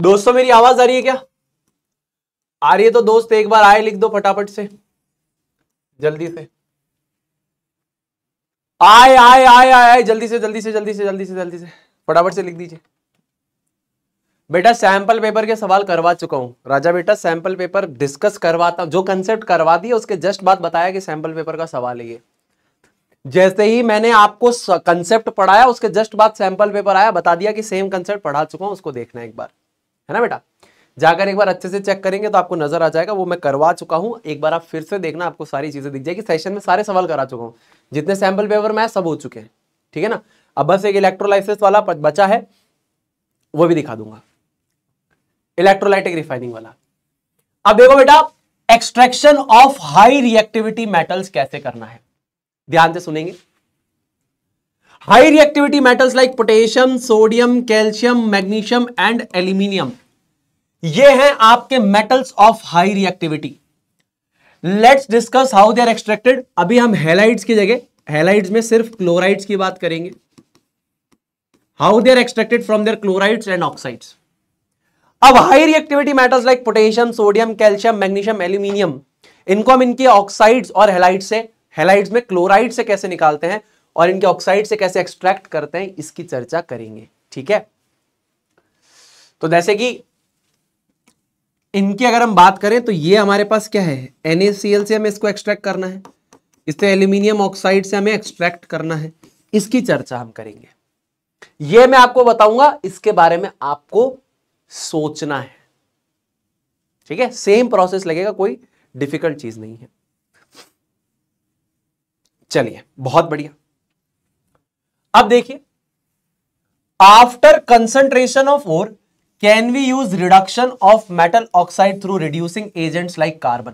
दोस्तों मेरी आवाज आ रही है क्या आ रही है तो दोस्त एक बार आए लिख दो फटाफट से जल्दी से आए आए आए आए आए जल्दी से जल्दी से जल्दी से जल्दी से जल्दी से फटाफट से लिख दीजिए बेटा सैंपल पेपर के सवाल करवा चुका हूँ राजा बेटा सैंपल पेपर डिस्कस करवाता जो कंसेप्ट करवा दिया उसके जस्ट बाद बताया कि सैंपल पेपर का सवाल ये जैसे ही मैंने आपको कंसेप्ट पढ़ाया उसके जस्ट बाद सैंपल पेपर आया बता दिया कि सेम कंसेप्ट पढ़ा चुका हूं उसको देखना एक बार है ना बेटा जाकर एक बार अच्छे से चेक करेंगे तो आपको नजर आ जाएगा वो मैं करवा चुका हूँ एक बार आप फिर से देखना आपको सारी चीजें दिख जाएगी सेशन में सारे सवाल करा चुका हूँ जितने सैंपल पेपर में है सब हो चुके हैं ठीक है ना अब बस एक इलेक्ट्रोलाइसिस वाला बचा है वो भी दिखा दूंगा इलेक्ट्रोलाइटिक रिफाइनिंग वाला अब देखो बेटा extraction of high reactivity metals कैसे करना है ध्यान से सुनेंगे high reactivity metals like potassium sodium calcium magnesium and aluminium ये हैं आपके metals of high reactivity let's discuss how they are extracted अभी हम हेलाइट्स की जगह हेलाइट्स में सिर्फ क्लोराइड्स की बात करेंगे how they are extracted from their chlorides and oxides अब high reactivity metals like potassium sodium calcium magnesium aluminium इनको हम इनके ऑक्साइड्स और हेलाइड से हेलाइड्स में क्लोराइड से कैसे निकालते हैं और इनके ऑक्साइड से कैसे एक्सट्रैक्ट करते हैं इसकी चर्चा करेंगे ठीक है तो जैसे कि इनकी अगर हम बात करें तो ये हमारे पास क्या है एन से हमें इसको एक्सट्रैक्ट करना है इससे एल्यूमिनियम ऑक्साइड से हमें एक्सट्रैक्ट करना है इसकी चर्चा हम करेंगे ये मैं आपको बताऊंगा इसके बारे में आपको सोचना है ठीक है सेम प्रोसेस लगेगा कोई डिफिकल्ट चीज नहीं है चलिए बहुत बढ़िया अब देखिए after concentration of ore can we use reduction of metal oxide through reducing agents like carbon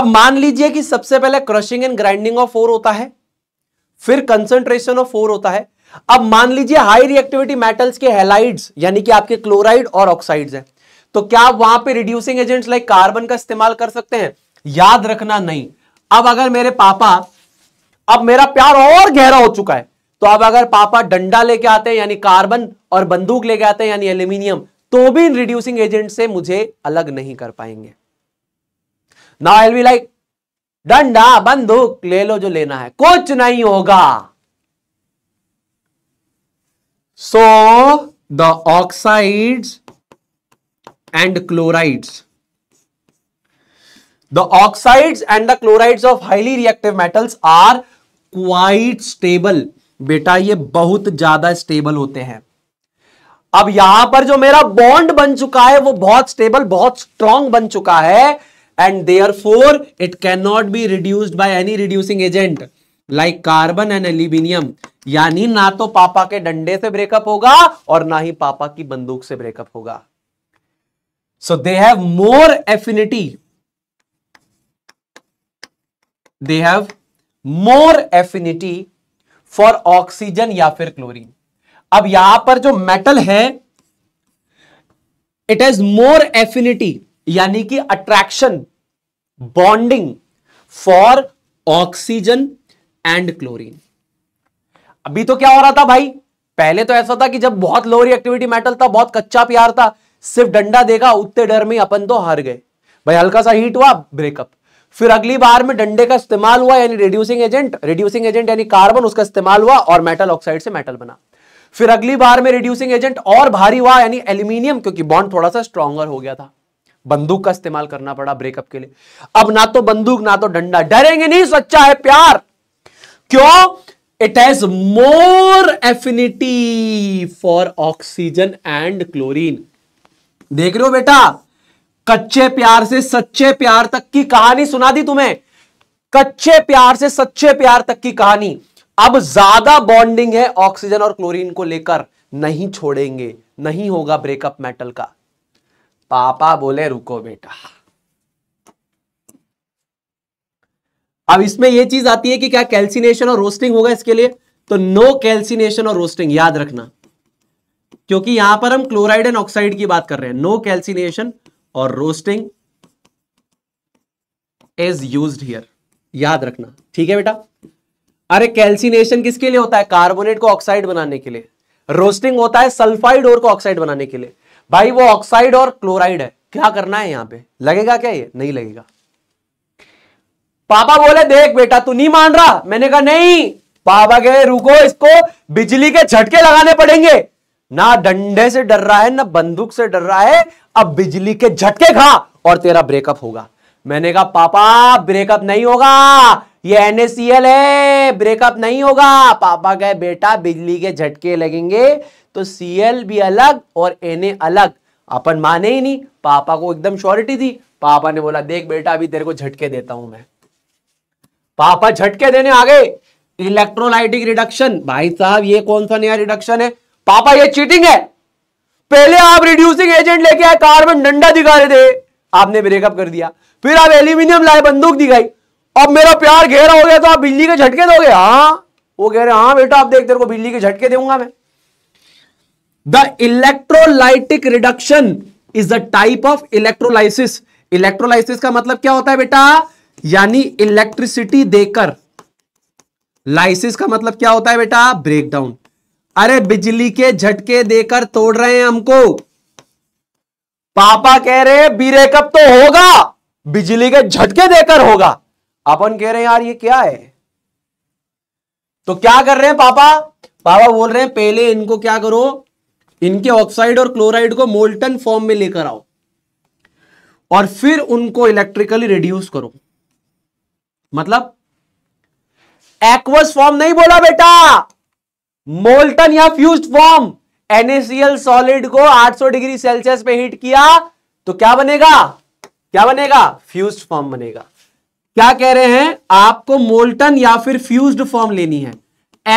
अब मान लीजिए कि सबसे पहले crushing and grinding of ore होता है फिर कंसंट्रेशन ऑफ फोर होता है अब मान लीजिए हाई रिएक्टिविटी मेटल्स के हेलाइड्स यानी कि आपके क्लोराइड और ऑक्साइड्स हैं तो क्या आप वहां पे रिड्यूसिंग एजेंट्स लाइक कार्बन का इस्तेमाल कर सकते हैं याद रखना नहीं अब अगर मेरे पापा अब मेरा प्यार और गहरा हो चुका है तो अब अगर पापा डंडा लेके आते हैं यानी कार्बन और बंदूक लेके आते हैं यानी एल्यूमिनियम तो भी इन रिड्यूसिंग एजेंट से मुझे अलग नहीं कर पाएंगे ना एल बी लाइक डंडा बंदूक ले लो जो लेना है कुछ नहीं होगा so the oxides and chlorides the oxides and the chlorides of highly reactive metals are quite stable बेटा ये बहुत ज्यादा स्टेबल होते हैं अब यहां पर जो मेरा बॉन्ड बन चुका है वो बहुत स्टेबल बहुत स्ट्रांग बन चुका है and therefore it can not be reduced by any reducing agent like carbon and aluminium यानी ना तो पापा के डंडे से ब्रेकअप होगा और ना ही पापा की बंदूक से ब्रेकअप होगा so they have more affinity they have more affinity for oxygen या फिर क्लोरीन अब यहां पर जो मेटल है इट हैज मोर एफिनिटी यानी कि attraction bonding for oxygen and chlorine अभी तो क्या हो रहा था भाई पहले तो ऐसा था कि जब बहुत लो रिएक्टिविटी मेटल था बहुत कच्चा प्यार था सिर्फ डंडा देगा उतने डर में अपन तो हार गए भाई हल्का सा हीट हुआ ब्रेकअप फिर अगली बार में डंडे का इस्तेमाल हुआ यानी रिड्यूसिंग एजेंट रिड्यूसिंग एजेंट यानी कार्बन उसका इस्तेमाल हुआ और मेटल ऑक्साइड से मेटल बना फिर अगली बार में रिड्यूसिंग एजेंट और भारी हुआ यानी एल्यूमिनियम क्योंकि बॉन्ड थोड़ा सा स्ट्रॉन्गर हो गया था बंदूक का इस्तेमाल करना पड़ा ब्रेकअप के लिए अब ना तो बंदूक ना तो डंडा डरेंगे नहीं सच्चा है प्यार क्यों it has more affinity for oxygen and chlorine देख रहे हो बेटा कच्चे प्यार से सच्चे प्यार तक की कहानी सुना दी तुम्हें कच्चे प्यार से सच्चे प्यार तक की कहानी अब ज्यादा बॉन्डिंग है ऑक्सीजन और क्लोरीन को लेकर नहीं छोड़ेंगे नहीं होगा ब्रेकअप मेटल का पापा बोले रुको बेटा अब इसमें यह चीज आती है कि क्या कैल्सिनेशन और रोस्टिंग होगा इसके लिए तो नो कैल्सिनेशन और रोस्टिंग याद रखना क्योंकि यहां पर हम क्लोराइड एंड ऑक्साइड की बात कर रहे हैं नो कैल्सिनेशन और रोस्टिंग इज यूज हियर याद रखना ठीक है बेटा अरे कैल्सिनेशन किसके लिए होता है कार्बोनेट को ऑक्साइड बनाने के लिए रोस्टिंग होता है सल्फाइड और को ऑक्साइड बनाने के लिए भाई वो ऑक्साइड और क्लोराइड है क्या करना है यहां पे लगेगा क्या ये नहीं लगेगा पापा बोले देख बेटा तू नहीं मान रहा मैंने कहा नहीं पापा कहे रुको इसको बिजली के झटके लगाने पड़ेंगे ना डंडे से डर रहा है ना बंदूक से डर रहा है अब बिजली के झटके खा और तेरा ब्रेकअप होगा मैंने कहा पापा ब्रेकअप नहीं होगा ये एनएसीएल है ब्रेकअप नहीं होगा पापा कहे बेटा बिजली के झटके लगेंगे तो सीएल भी अलग और एन अलग अपन माने ही नहीं पापा को एकदम श्योरिटी थी पापा ने बोला देख बेटा अभी तेरे को झटके देता हूं मैं पापा झटके देने आ गए इलेक्ट्रोलाइटिक रिडक्शन भाई साहब ये कौन सा नया रिडक्शन है पापा ये चीटिंग है पहले आप रिड्यूसिंग एजेंट लेके आए कार्बन डंडा दिखा रहे थे आपने ब्रेकअप कर दिया फिर आप एल्यूमिनियम लाए बंदूक दिखाई अब मेरा प्यार घेरा हो गया तो आप बिजली के झटके दोगे हाँ वो कह रहे हाँ बेटा आप देख तेरे को बिजली के झटके दूंगा मैं the electrolytic reduction is the type of electrolysis electrolysis का मतलब क्या होता है बेटा यानी इलेक्ट्रिसिटी देकर लाइसिस का मतलब क्या होता है बेटा ब्रेकडाउन अरे बिजली के झटके देकर तोड़ रहे हैं हमको पापा कह रहे हैं ब्रेकअप तो होगा बिजली के झटके देकर होगा अपन कह रहे हैं यार ये क्या है तो क्या कर रहे हैं पापा पापा बोल रहे हैं पहले इनको क्या करो इनके ऑक्साइड और क्लोराइड को मोल्टन फॉर्म में लेकर आओ और फिर उनको इलेक्ट्रिकली रिड्यूस करो मतलब एक्वस फॉर्म नहीं बोला बेटा मोल्टन या फ्यूज फॉर्म एनएसीएल सॉलिड को 800 डिग्री सेल्सियस पे हीट किया तो क्या बनेगा क्या बनेगा फ्यूज फॉर्म बनेगा क्या कह रहे हैं आपको मोल्टन या फिर फ्यूज्ड फॉर्म लेनी है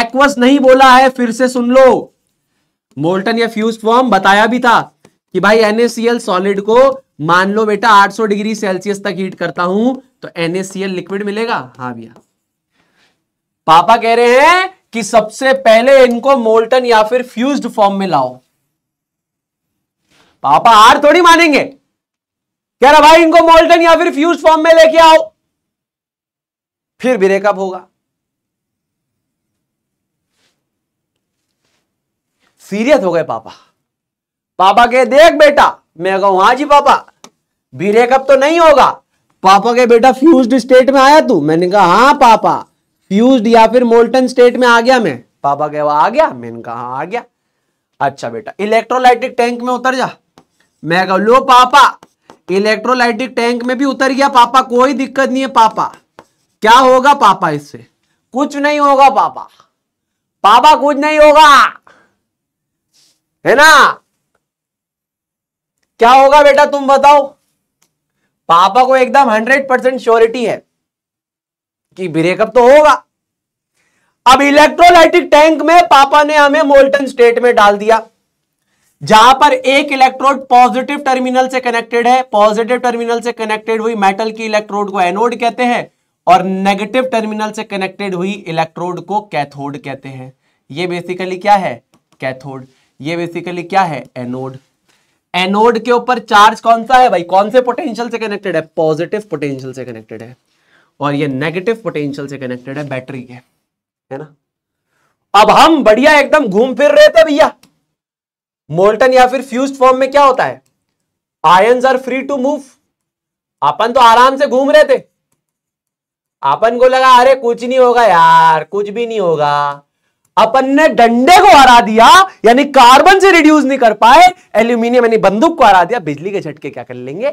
एक्वस नहीं बोला है फिर से सुन लो मोल्टन या फ्यूज फॉर्म बताया भी था कि भाई एनएसीएल सॉलिड को मान लो बेटा 800 डिग्री सेल्सियस तक हीट करता हूं तो एनएसएल लिक्विड मिलेगा हाँ भैया पापा कह रहे हैं कि सबसे पहले इनको मोल्टन या फिर फ्यूज्ड फॉर्म में लाओ पापा आर थोड़ी मानेंगे कह रहा भाई इनको मोल्टन या फिर फ्यूज फॉर्म में लेके आओ फिर ब्रेकअप होगा सीरियस हो गए पापा पापा के देख बेटा मैं कहूं हाँ जी पापा ब्रेकअप तो नहीं होगा पापा के बेटा फ्यूज स्टेट में आया तू मैंने कहा हाँ पापा फ्यूज या फिर मोल्टन स्टेट में आ गया मैं पापा गए आ गया मैंने कहा हाँ, आ गया अच्छा बेटा इलेक्ट्रोलाइटिक टैंक में उतर जा मैं कहू लो पापा इलेक्ट्रोलाइटिक टैंक में भी उतर गया पापा कोई दिक्कत नहीं है पापा क्या होगा पापा इससे कुछ नहीं होगा पापा पापा कुछ नहीं होगा है ना क्या होगा बेटा तुम बताओ पापा को एकदम हंड्रेड परसेंट श्योरिटी है कि ब्रेकअप तो होगा अब इलेक्ट्रोलाइटिक टैंक में पापा ने हमें मोल्टन स्टेट में डाल दिया जहां पर एक इलेक्ट्रोड पॉजिटिव टर्मिनल से कनेक्टेड है पॉजिटिव टर्मिनल से कनेक्टेड हुई मेटल की इलेक्ट्रोड को एनोड कहते हैं और नेगेटिव टर्मिनल से कनेक्टेड हुई इलेक्ट्रोड को कैथोड कहते हैं ये बेसिकली क्या है कैथोड ये बेसिकली क्या है एनोड एनोड के ऊपर चार्ज कौन सा है भाई कौन से पोटेंशियल से कनेक्टेड है पॉजिटिव पोटेंशियल से कनेक्टेड है और ये नेगेटिव पोटेंशियल से कनेक्टेड है बैटरी के है ना अब हम बढ़िया एकदम घूम फिर रहे थे भैया मोल्टन या फिर फ्यूज फॉर्म में क्या होता है ions are free to move अपन तो आराम से घूम रहे थे अपन को लगा अरे कुछ नहीं होगा यार कुछ भी नहीं होगा अपन ने डंडे को हरा दिया यानी कार्बन से रिड्यूस नहीं कर पाए एल्यूमिनियम यानी बंदूक को हरा दिया बिजली के झटके क्या कर लेंगे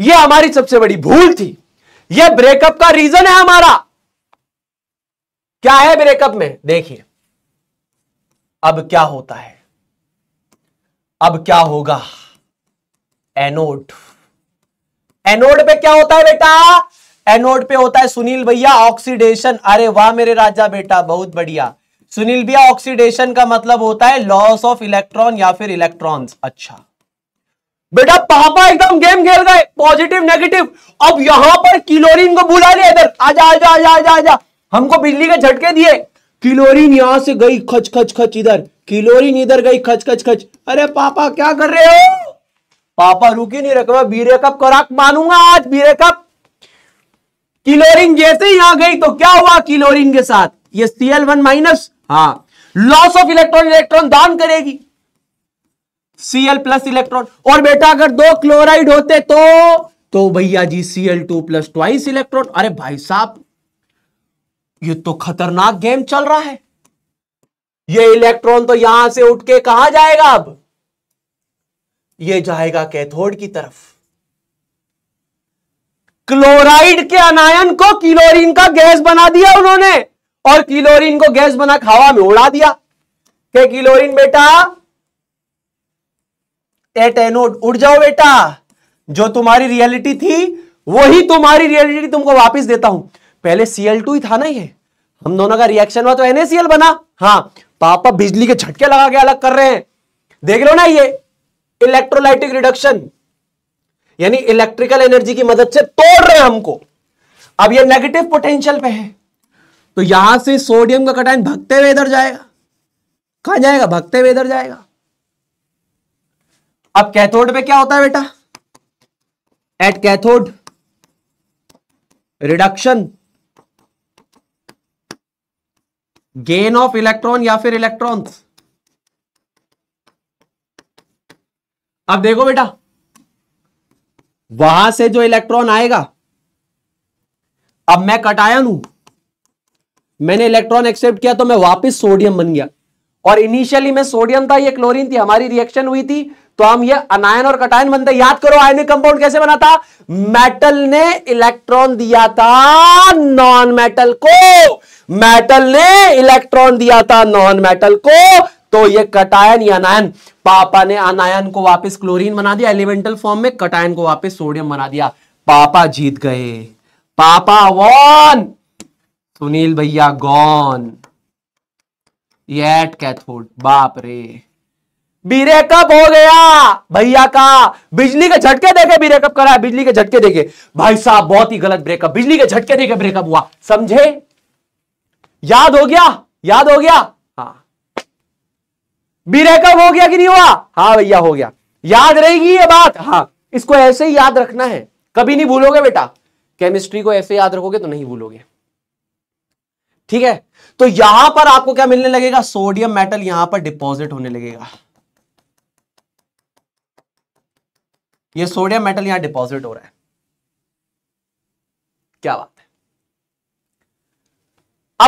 यह हमारी सबसे बड़ी भूल थी ये ब्रेकअप का रीजन है हमारा क्या है ब्रेकअप में देखिए अब क्या होता है अब क्या होगा एनोड एनोड पे क्या होता है बेटा एनोड पे होता है सुनील भैया ऑक्सीडेशन अरे वाह मेरे राजा बेटा बहुत बढ़िया सुनील भैया ऑक्सीडेशन का मतलब होता है लॉस ऑफ इलेक्ट्रॉन या फिर इलेक्ट्रॉन्स अच्छा बेटा पापा एकदम गेम खेल गए पॉजिटिव नेगेटिव अब यहां पर किलोरिन को बुला लिया इधर आजा आजा आजा आजा आजा हमको बिजली के झटके दिए किलोरिन यहां से गई खच खच खच इधर किलोरिन इधर गई खच खच खच अरे पापा क्या कर रहे हो पापा रुके नहीं रखे बीरे कप कराक मानूंगा आज बीरे कप किलोरिन जैसे ही यहां गई तो क्या हुआ किलोरिन के साथ ये सीएल वन माइनस हाँ लॉस ऑफ इलेक्ट्रॉन इलेक्ट्रॉन दान करेगी Cl प्लस इलेक्ट्रॉन और बेटा अगर दो क्लोराइड होते तो तो भैया जी C L two plus twice electron अरे भाई साहब ये तो खतरनाक गेम चल रहा है ये इलेक्ट्रॉन तो यहां से उठ के कहा जाएगा अब ये जाएगा कैथोड की तरफ क्लोराइड के अनायन को क्लोरीन का गैस बना दिया उन्होंने और क्लोरीन को गैस बनाकर हवा में उड़ा दिया के क्लोरीन बेटा एनोड उड़ जाओ बेटा जो तुम्हारी रियलिटी थी वही तुम्हारी रियलिटी तुमको वापस देता हूं पहले Cl2 ही था ना ये हम दोनों का रिएक्शन हुआ तो NaCl बना हाँ पापा बिजली के झटके लगा के अलग कर रहे हैं देख लो ना ये इलेक्ट्रोलाइटिक रिडक्शन यानी इलेक्ट्रिकल एनर्जी की मदद से तोड़ रहे हैं हमको अब ये नेगेटिव पोटेंशियल पे है तो यहां से सोडियम का कटाइन भगते हुए इधर जाएगा कहा जाएगा भगते हुए इधर जाएगा अब कैथोड पे क्या होता है बेटा at cathode reduction gain of electron या फिर इलेक्ट्रॉन्स अब देखो बेटा वहां से जो इलेक्ट्रॉन आएगा अब मैं कटायन हूं मैंने इलेक्ट्रॉन एक्सेप्ट किया तो मैं वापस सोडियम बन गया और इनिशियली मैं सोडियम था ये क्लोरीन थी हमारी रिएक्शन हुई थी तो हम ये अनायन और कटायन बनते याद करो आयनिक कंपाउंड कैसे बना था मेटल ने इलेक्ट्रॉन दिया था नॉन मेटल को मेटल ने इलेक्ट्रॉन दिया था नॉन मेटल को तो ये कटायन या अनायन पापा ने अनायन को वापस क्लोरीन बना दिया एलिमेंटल फॉर्म में कटायन को वापस सोडियम बना दिया पापा जीत गए पापा वॉन सुनील भैया गॉन ये एट कैथोड बाप रे ब्रेकअप हो गया भैया का बिजली के झटके देखे ब्रेकअप करा बिजली के झटके देखे भाई साहब बहुत ही गलत ब्रेकअप बिजली के झटके देखे ब्रेकअप हुआ समझे याद हो गया याद हो गया हाँ ब्रेकअप हो गया कि नहीं हुआ हाँ भैया हो गया याद रहेगी ये बात हाँ इसको ऐसे ही याद रखना है कभी नहीं भूलोगे बेटा केमिस्ट्री को ऐसे याद रखोगे तो नहीं भूलोगे ठीक है तो यहां पर आपको क्या मिलने लगेगा सोडियम मेटल यहां पर डिपॉजिट होने लगेगा ये सोडियम मेटल यहां डिपॉजिट हो रहा है क्या बात है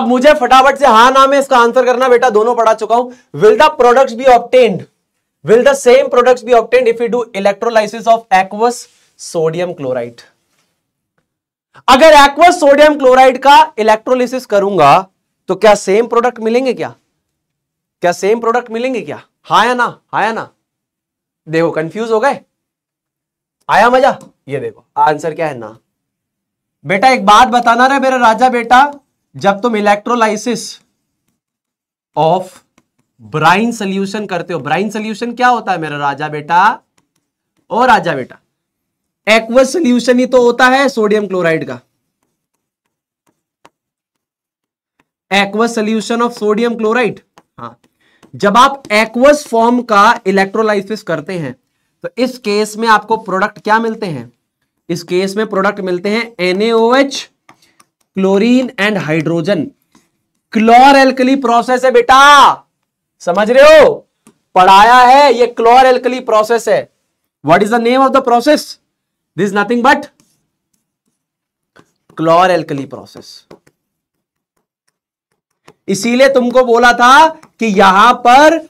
अब मुझे फटाफट से हा ना में इसका आंसर करना बेटा दोनों पढ़ा चुका हूं will the product be obtained will the same product be obtained if you do electrolysis of aqueous sodium chloride अगर एक्वस सोडियम क्लोराइड का इलेक्ट्रोलाइसिस करूंगा तो क्या सेम प्रोडक्ट मिलेंगे क्या क्या सेम प्रोडक्ट मिलेंगे क्या हाया या ना हाया या ना देखो कंफ्यूज हो गए आया मजा ये देखो आंसर क्या है ना बेटा एक बात बताना रहा मेरा राजा बेटा जब तुम इलेक्ट्रोलाइसिस ऑफ ब्राइन सोल्यूशन करते हो ब्राइन सोल्यूशन क्या होता है मेरा राजा बेटा ओ राजा बेटा एक्वस सोल्यूशन ही तो होता है सोडियम क्लोराइड का aqueous solution of sodium chloride हाँ जब आप एक्वस फॉर्म का इलेक्ट्रोलाइसिस करते हैं तो इस केस में आपको प्रोडक्ट क्या मिलते हैं इस केस में प्रोडक्ट मिलते हैं NAOH chlorine and hydrogen chlor alkali process है बेटा समझ रहे हो पढ़ाया है ये क्लोर एल्कली प्रोसेस है what is the name of the process this nothing but chlor alkali process इसीलिए तुमको बोला था कि यहां पर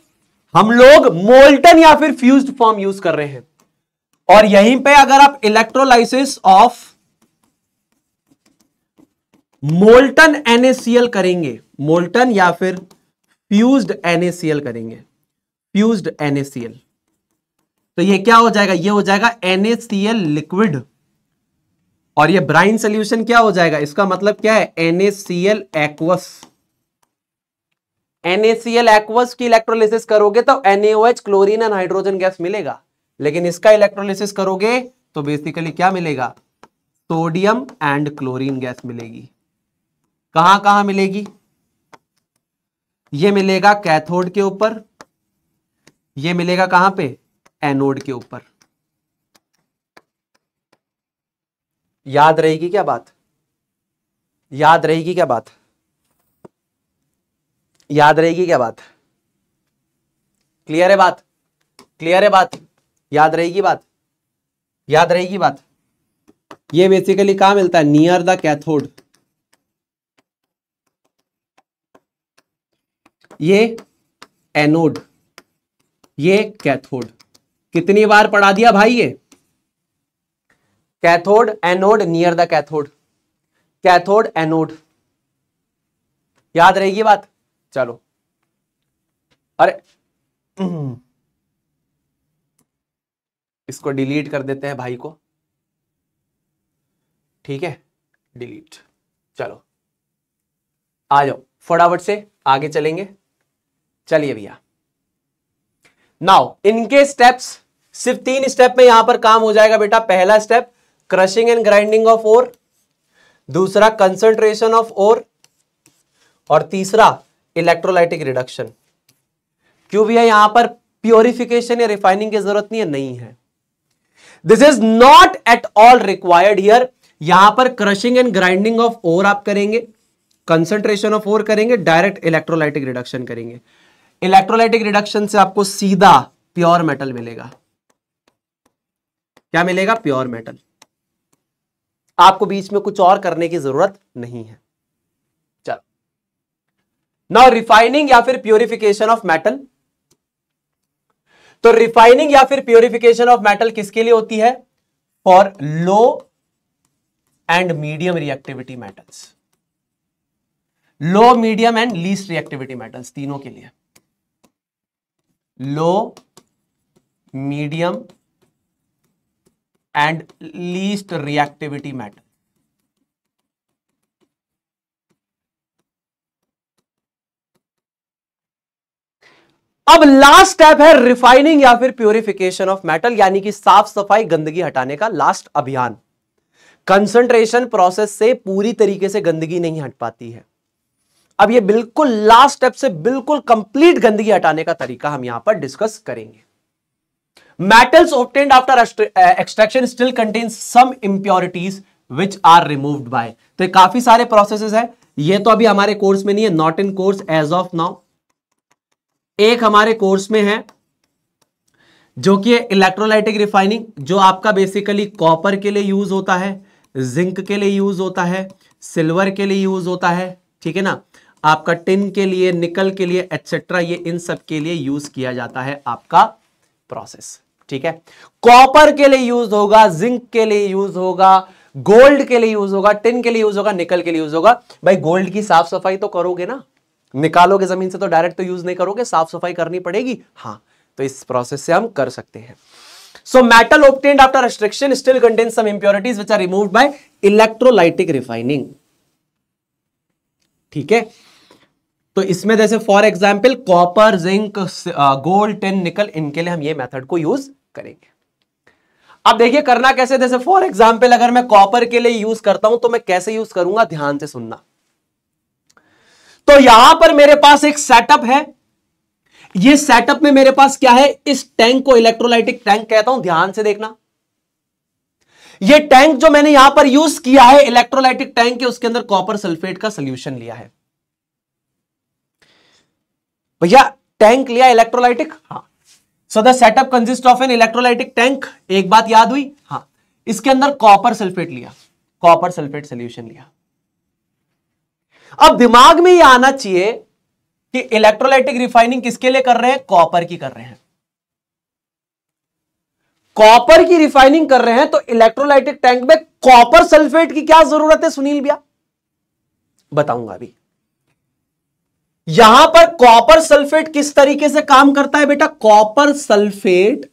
हम लोग मोल्टन या फिर फ्यूज्ड फॉर्म यूज कर रहे हैं और यहीं पे अगर आप इलेक्ट्रोलाइसिस ऑफ मोल्टन एनएसीएल करेंगे मोल्टन या फिर फ्यूज्ड एनएसीएल करेंगे फ्यूज्ड एनएसीएल तो ये क्या हो जाएगा ये हो जाएगा एनएसीएल लिक्विड और ये ब्राइन सोल्यूशन क्या हो जाएगा इसका मतलब क्या है एनएसीएल एक्वस NaCl एक्वस की इलेक्ट्रोलिसिस करोगे तो NaOH chlorine and hydrogen gas मिलेगा लेकिन इसका इलेक्ट्रोलिसिस करोगे तो बेसिकली क्या मिलेगा सोडियम एंड क्लोरीन गैस मिलेगी कहां कहां मिलेगी ये मिलेगा कैथोड के ऊपर ये मिलेगा कहां पे एनोड के ऊपर याद रहेगी क्या बात याद रहेगी क्या बात याद रहेगी क्या बात क्लियर है बात क्लियर है बात याद रहेगी बात याद रहेगी बात ये बेसिकली कहा मिलता है नियर द कैथोड ये एनोड ये कैथोड कितनी बार पढ़ा दिया भाई ये cathode anode near the cathode cathode anode याद रहेगी बात चलो अरे इसको डिलीट कर देते हैं भाई को ठीक है डिलीट चलो आ जाओ फटाफट से आगे चलेंगे चलिए भैया नाउ इनके स्टेप्स सिर्फ तीन स्टेप में यहां पर काम हो जाएगा बेटा पहला step crushing and grinding of ore दूसरा कंसंट्रेशन ऑफ ओर और तीसरा इलेक्ट्रोलाइटिक रिडक्शन क्यों भी है यहां पर प्योरिफिकेशन या रिफाइनिंग की जरूरत नहीं है नहीं है this is not at all required here यहां पर crushing and grinding of ore आप करेंगे कंसेंट्रेशन ऑफ ओर करेंगे डायरेक्ट इलेक्ट्रोलाइटिक रिडक्शन करेंगे इलेक्ट्रोलाइटिक रिडक्शन से आपको सीधा प्योर मेटल मिलेगा क्या मिलेगा प्योर मेटल आपको बीच में कुछ और करने की जरूरत नहीं है नाउ रिफाइनिंग या फिर प्योरिफिकेशन ऑफ मेटल तो रिफाइनिंग या फिर प्योरिफिकेशन ऑफ मेटल किसके लिए होती है for low and medium reactivity metals low medium and least reactivity metals तीनों के लिए low medium and least reactivity metal अब लास्ट स्टेप है रिफाइनिंग या फिर प्योरिफिकेशन ऑफ मेटल यानी कि साफ सफाई गंदगी हटाने का लास्ट अभियान कंसंट्रेशन प्रोसेस से पूरी तरीके से गंदगी नहीं हट पाती है अब ये बिल्कुल लास्ट स्टेप से बिल्कुल कंप्लीट गंदगी हटाने का तरीका हम यहां पर डिस्कस करेंगे metals obtained after extraction still contain some impurities which are removed by तो काफी सारे प्रोसेसेस है ये तो अभी हमारे कोर्स में नहीं है not in course as of now एक हमारे कोर्स में है जो कि है इलेक्ट्रोलाइटिक रिफाइनिंग जो आपका बेसिकली कॉपर के लिए यूज होता है जिंक के लिए यूज होता है सिल्वर के लिए यूज होता है ठीक है ना आपका टिन के लिए निकल के लिए एक्सेट्रा ये इन सब के लिए यूज किया जाता है आपका प्रोसेस ठीक है कॉपर के लिए यूज होगा जिंक के लिए यूज होगा गोल्ड के लिए यूज होगा टिन के लिए यूज होगा निकल के लिए यूज होगा भाई गोल्ड की साफ सफाई तो करोगे ना निकालोगे ज़मीन से तो डायरेक्ट तो यूज़ नहीं करोगे साफ सफाई करनी पड़ेगी हाँ तो इस प्रोसेस से हम कर सकते हैं so metal obtained after restriction still contain some impurities which are remove by electrolytic refining ठीक है तो इसमें जैसे for example copper zinc gold tin nickel इनके लिए हम ये मेथड को यूज करेंगे अब देखिए करना कैसे जैसे फॉर एग्जाम्पल अगर मैं कॉपर के लिए यूज करता हूं तो मैं कैसे यूज करूंगा ध्यान से सुनना तो यहां पर मेरे पास एक सेटअप है ये सेटअप में मेरे पास क्या है इस टैंक को इलेक्ट्रोलाइटिक टैंक कहता हूं ध्यान से देखना ये टैंक जो मैंने यहां पर यूज किया है इलेक्ट्रोलाइटिक टैंक के उसके अंदर कॉपर सल्फेट का सोल्यूशन लिया है भैया टैंक लिया इलेक्ट्रोलाइटिक हाँ so the setup consist of an electrolytic tank एक बात याद हुई हाँ इसके अंदर कॉपर सल्फेट लिया कॉपर सल्फेट सोल्यूशन लिया अब दिमाग में यह आना चाहिए कि इलेक्ट्रोलाइटिक रिफाइनिंग किसके लिए कर रहे हैं कॉपर की कर रहे हैं कॉपर की रिफाइनिंग कर रहे हैं तो इलेक्ट्रोलाइटिक टैंक में कॉपर सल्फेट की क्या जरूरत है सुनील भैया बताऊंगा अभी यहां पर कॉपर सल्फेट किस तरीके से काम करता है बेटा कॉपर सल्फेट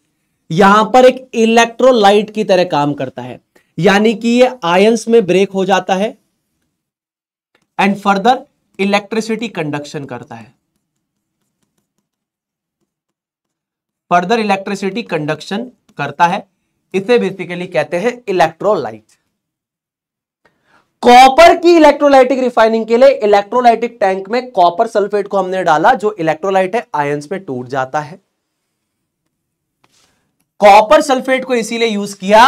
यहां पर एक इलेक्ट्रोलाइट की तरह काम करता है यानी कि ये आयंस में ब्रेक हो जाता है एंड फर्दर इलेक्ट्रिसिटी कंडक्शन करता है फर्दर इलेक्ट्रिसिटी कंडक्शन करता है इसे बेसिकली कहते हैं इलेक्ट्रोलाइट कॉपर की इलेक्ट्रोलाइटिक रिफाइनिंग के लिए इलेक्ट्रोलाइटिक टैंक में कॉपर सल्फेट को हमने डाला जो इलेक्ट्रोलाइट है आयंस में टूट जाता है कॉपर सल्फेट को इसीलिए यूज किया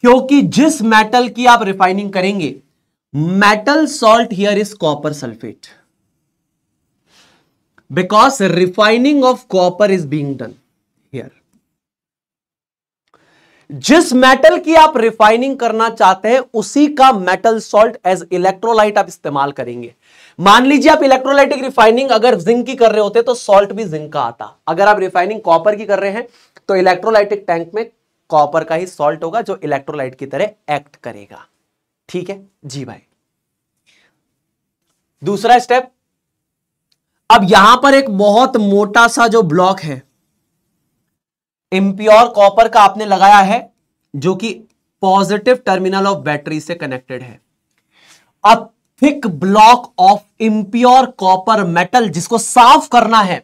क्योंकि जिस मेटल की आप रिफाइनिंग करेंगे metal salt here is copper sulfate because refining of copper is being done here जिस मेटल की आप रिफाइनिंग करना चाहते हैं उसी का मेटल सॉल्ट एज इलेक्ट्रोलाइट आप इस्तेमाल करेंगे मान लीजिए आप इलेक्ट्रोलाइटिक रिफाइनिंग अगर जिंक की कर रहे होते तो सॉल्ट भी जिंक का आता अगर आप रिफाइनिंग कॉपर की कर रहे हैं तो इलेक्ट्रोलाइटिक टैंक में कॉपर का ही सॉल्ट होगा जो इलेक्ट्रोलाइट की तरह एक्ट करेगा ठीक है जी भाई दूसरा स्टेप अब यहां पर एक बहुत मोटा सा जो ब्लॉक है इम्प्योर कॉपर का आपने लगाया है जो कि पॉजिटिव टर्मिनल ऑफ बैटरी से कनेक्टेड है अब thick block of impure copper metal जिसको साफ करना है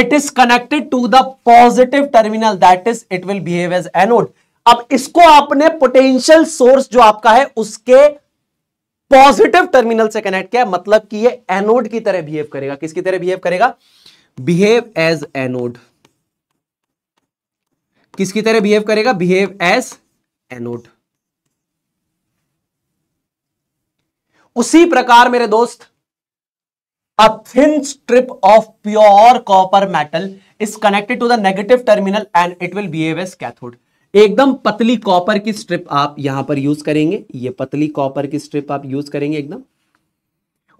it is connected to the positive terminal that is it will behave as anode अब इसको आपने पोटेंशियल सोर्स जो आपका है उसके पॉजिटिव टर्मिनल से कनेक्ट किया मतलब कि ये एनोड की तरह बिहेव करेगा किसकी तरह बिहेव करेगा बिहेव एज एनोड किसकी तरह बिहेव करेगा बिहेव एज एनोड उसी प्रकार मेरे दोस्त a thin strip of pure copper metal is connected to the negative terminal and it will behave as cathode एकदम पतली कॉपर की स्ट्रिप आप यहां पर यूज करेंगे ये पतली कॉपर की स्ट्रिप आप यूज करेंगे एकदम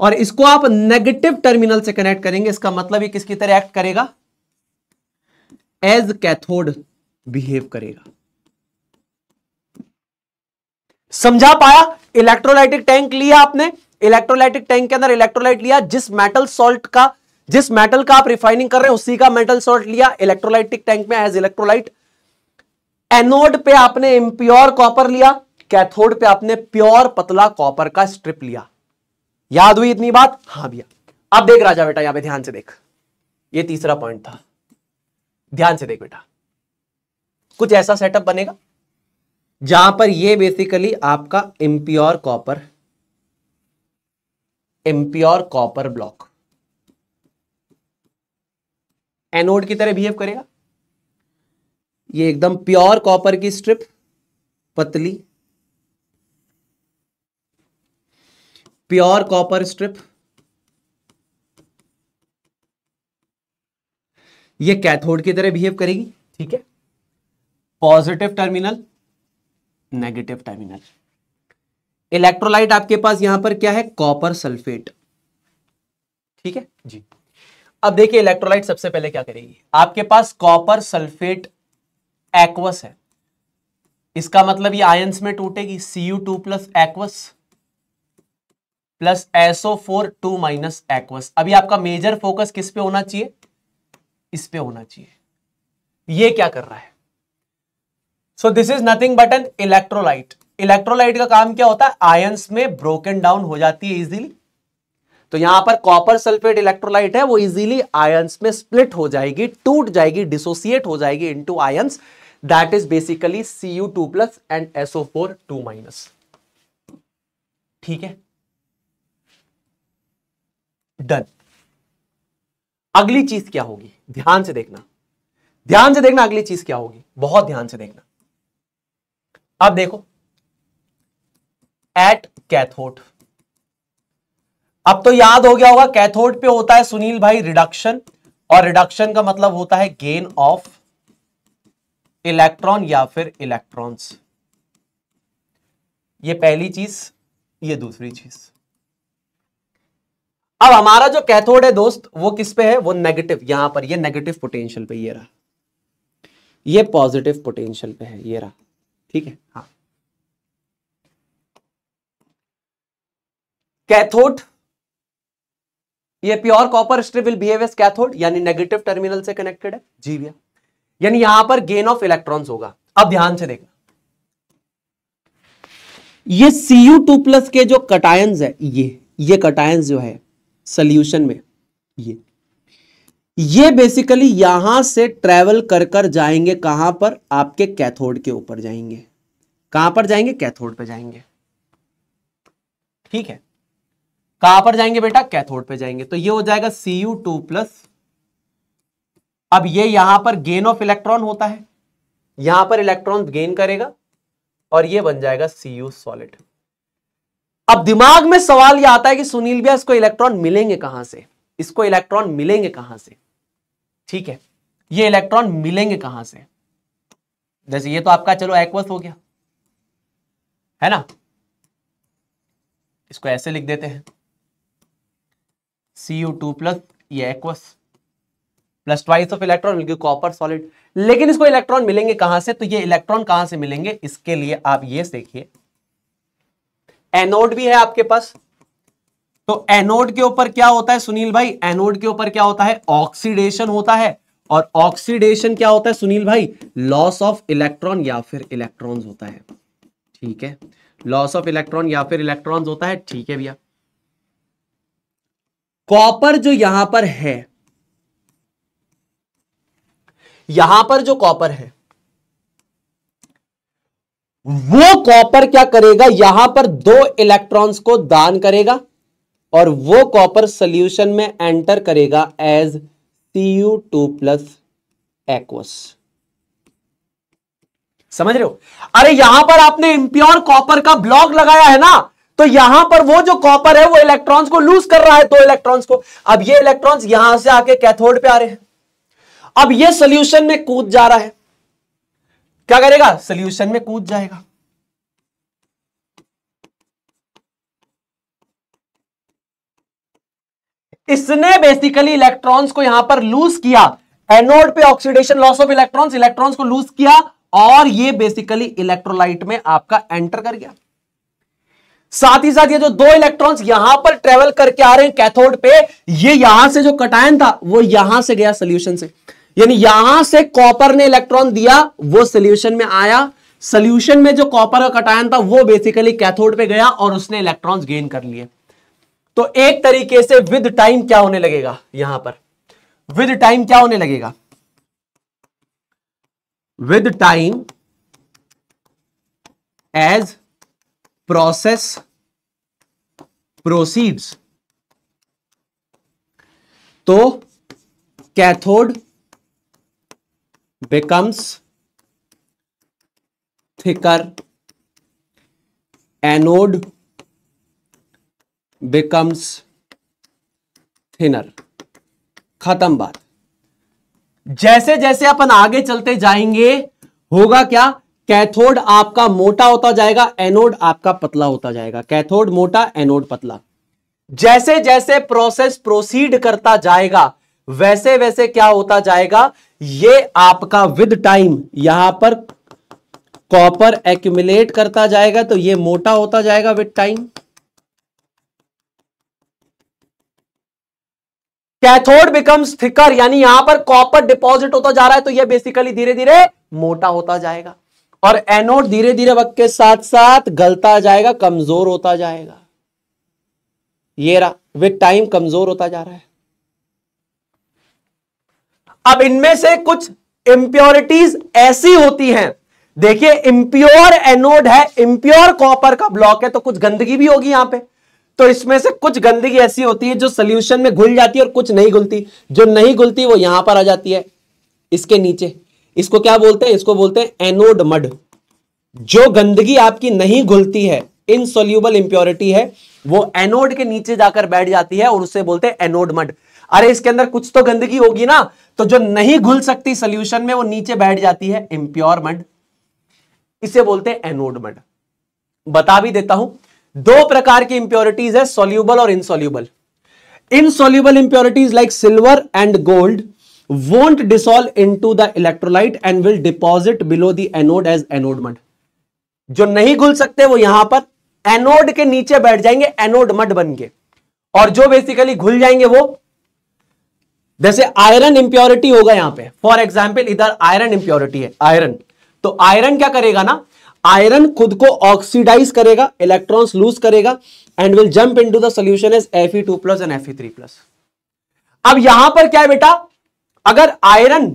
और इसको आप नेगेटिव टर्मिनल से कनेक्ट करेंगे इसका मतलब ये किसकी तरह एक्ट करेगा एज कैथोड बिहेव करेगा समझा पाया इलेक्ट्रोलाइटिक टैंक लिया आपने इलेक्ट्रोलाइटिक टैंक के अंदर इलेक्ट्रोलाइट लिया जिस मेटल सॉल्ट का जिस मेटल का आप रिफाइनिंग कर रहे हैं उसी का मेटल सॉल्ट लिया इलेक्ट्रोलाइटिक टैंक में एज इलेक्ट्रोलाइट एनोड पे आपने इम्प्योर कॉपर लिया कैथोड पे आपने प्योर पतला कॉपर का स्ट्रिप लिया याद हुई इतनी बात हाँ भैया अब देख राजा बेटा यहां पे ध्यान से देख ये तीसरा पॉइंट था ध्यान से देख बेटा कुछ ऐसा सेटअप बनेगा जहां पर ये बेसिकली आपका impure copper impure copper block anode की तरह बिहेव करेगा ये एकदम प्योर कॉपर की स्ट्रिप पतली प्योर कॉपर स्ट्रिप ये कैथोड की तरह बिहेव करेगी ठीक है positive terminal negative terminal electrolyte आपके पास यहां पर क्या है कॉपर सल्फेट ठीक है जी अब देखिए इलेक्ट्रोलाइट सबसे पहले क्या करेगी आपके पास कॉपर सल्फेट एक्वस है इसका मतलब ये आयंस में टूटेगी C U two plus aqueous plus SO four two minus aqueous अभी आपका मेजर फोकस किस पे होना चाहिए इस पे होना चाहिए ये क्या कर रहा है so this is nothing but an electrolyte electrolyte का काम क्या होता है आयंस में ब्रोकन डाउन हो जाती है इजीली तो यहां पर कॉपर सल्फेट इलेक्ट्रोलाइट है वो इजीली आयंस में स्प्लिट हो जाएगी टूट जाएगी डिसोसिएट हो जाएगी into ions that is basically C U two plus and SO four two minus ठीक है डन अगली चीज क्या होगी ध्यान से देखना ध्यान से देखना अगली चीज क्या होगी बहुत ध्यान से देखना अब देखो एट कैथोड अब तो याद हो गया होगा कैथोड पे होता है सुनील भाई रिडक्शन और रिडक्शन का मतलब होता है गेन ऑफ इलेक्ट्रॉन या फिर इलेक्ट्रॉन्स ये पहली चीज ये दूसरी चीज अब हमारा जो कैथोड है दोस्त वो किस पे है वो नेगेटिव यहां पर ये नेगेटिव पोटेंशियल पे ये रहा ये पॉजिटिव पोटेंशियल पे है ये रहा ठीक है हाँ कैथोड ये pure copper strip will behave as cathode यानी नेगेटिव टर्मिनल से कनेक्टेड है जी भैया यानी यहां पर गेन ऑफ इलेक्ट्रॉन्स होगा अब ध्यान से देखना ये Cu2 प्लस के जो कटायंस है ये ये कटायंस जो है सल्यूशन में ये ये बेसिकली यहां से ट्रेवल कर कर जाएंगे कहां पर आपके कैथोड के ऊपर जाएंगे कहां पर जाएंगे कैथोड पे जाएंगे ठीक है कहां पर जाएंगे बेटा कैथोड पे जाएंगे तो ये हो जाएगा Cu2 प्लस अब ये यहां पर गेन ऑफ इलेक्ट्रॉन होता है यहां पर इलेक्ट्रॉन गेन करेगा और ये बन जाएगा सी यू सॉलिड अब दिमाग में सवाल ये आता है कि सुनील भैया इसको इलेक्ट्रॉन मिलेंगे कहां से इसको इलेक्ट्रॉन मिलेंगे कहां से ठीक है ये इलेक्ट्रॉन मिलेंगे कहां से जैसे ये तो आपका चलो एक्वस हो गया है ना इसको ऐसे लिख देते हैं सी यू टू प्लस ये aqueous plus twice of electron will give copper solid लेकिन इसको इलेक्ट्रॉन मिलेंगे कहां से तो ये इलेक्ट्रॉन कहां से मिलेंगे इसके लिए आप ये देखिए एनोड भी है आपके पास तो एनोड के ऊपर क्या होता है सुनील भाई एनोड के ऊपर क्या होता है ऑक्सीडेशन होता है और ऑक्सीडेशन क्या होता है सुनील भाई लॉस ऑफ इलेक्ट्रॉन या फिर इलेक्ट्रॉन्स होता है ठीक है लॉस ऑफ इलेक्ट्रॉन या फिर इलेक्ट्रॉन्स होता है ठीक है भैया कॉपर जो यहां पर है यहां पर जो कॉपर है वो कॉपर क्या करेगा यहां पर दो इलेक्ट्रॉन्स को दान करेगा और वो कॉपर सॉल्यूशन में एंटर करेगा as C U two plus aqueous समझ रहे हो अरे यहां पर आपने इंप्योर कॉपर का ब्लॉक लगाया है ना तो यहां पर वो जो कॉपर है वो इलेक्ट्रॉन्स को लूज कर रहा है दो तो इलेक्ट्रॉन्स को अब ये इलेक्ट्रॉन्स यहां से आके कैथोड पे आ रहे हैं अब ये सोल्यूशन में कूद जा रहा है क्या करेगा सोल्यूशन में कूद जाएगा इसने बेसिकली इलेक्ट्रॉन्स को यहां पर लूज किया एनोड पे oxidation loss of electrons electrons को लूज किया और ये बेसिकली इलेक्ट्रोलाइट में आपका एंटर कर गया साथ ही साथ ये जो दो इलेक्ट्रॉन्स यहां पर ट्रेवल करके आ रहे हैं कैथोड पे ये यहां से जो कटायन था वो यहां से गया सोल्यूशन से यानी यहां से कॉपर ने इलेक्ट्रॉन दिया वो सोल्यूशन में आया सोल्यूशन में जो कॉपर का कटायन था वो बेसिकली कैथोड पे गया और उसने इलेक्ट्रॉन्स गेन कर लिए तो एक तरीके से विद टाइम क्या होने लगेगा यहां पर विद टाइम क्या होने लगेगा with time as process proceeds तो cathode becomes thicker anode becomes thinner खत्म बात जैसे जैसे अपन आगे चलते जाएंगे होगा क्या कैथोड आपका मोटा होता जाएगा एनोड आपका पतला होता जाएगा कैथोड मोटा एनोड पतला जैसे जैसे प्रोसेस प्रोसीड करता जाएगा वैसे वैसे क्या होता जाएगा ये आपका विद टाइम यहां पर कॉपर एक्यूमुलेट करता जाएगा तो ये मोटा होता जाएगा with time cathode becomes thicker यानी यहां पर कॉपर डिपॉजिट होता जा रहा है तो ये बेसिकली धीरे धीरे मोटा होता जाएगा और एनोड धीरे धीरे वक्त के साथ साथ गलता जाएगा कमजोर होता जाएगा ये रहा विद टाइम कमजोर होता जा रहा है अब इनमें से कुछ इंप्योरिटीज ऐसी होती हैं देखिए इंप्योर एनोड है इंप्योर कॉपर का ब्लॉक है तो कुछ गंदगी भी होगी यहां पे तो इसमें से कुछ गंदगी ऐसी होती है जो सोल्यूशन में घुल जाती है और कुछ नहीं घुलती जो नहीं घुलती वो यहां पर आ जाती है इसके नीचे इसको क्या बोलते हैं इसको बोलते हैं एनोड मड जो गंदगी आपकी नहीं घुलती है इनसोल्यूबल इंप्योरिटी है वो एनोड के नीचे जाकर बैठ जाती है और उसे बोलते हैं एनोड मड अरे इसके अंदर कुछ तो गंदगी होगी ना तो जो नहीं घुल सकती सोल्यूशन में वो नीचे बैठ जाती है इम्प्योर मड इसे बोलते हैं एनोड मड बता भी देता हूं दो प्रकार की इंप्योरिटीज है सोल्यूबल और insoluble insoluble impurities like silver and gold won't dissolve into the electrolyte and will deposit below the anode as anode mud जो नहीं घुल सकते वो यहां पर एनोड के नीचे बैठ जाएंगे एनोड मड बन के और जो बेसिकली घुल जाएंगे वो जैसे आयरन इंप्योरिटी होगा यहां पे फॉर एग्जाम्पल इधर आयरन इंप्योरिटी है आयरन तो आयरन क्या करेगा ना आयरन खुद को ऑक्सीडाइज करेगा इलेक्ट्रॉन्स लूज करेगा and will jump into the solution as two plus and plus अब यहां पर क्या है बेटा अगर आयरन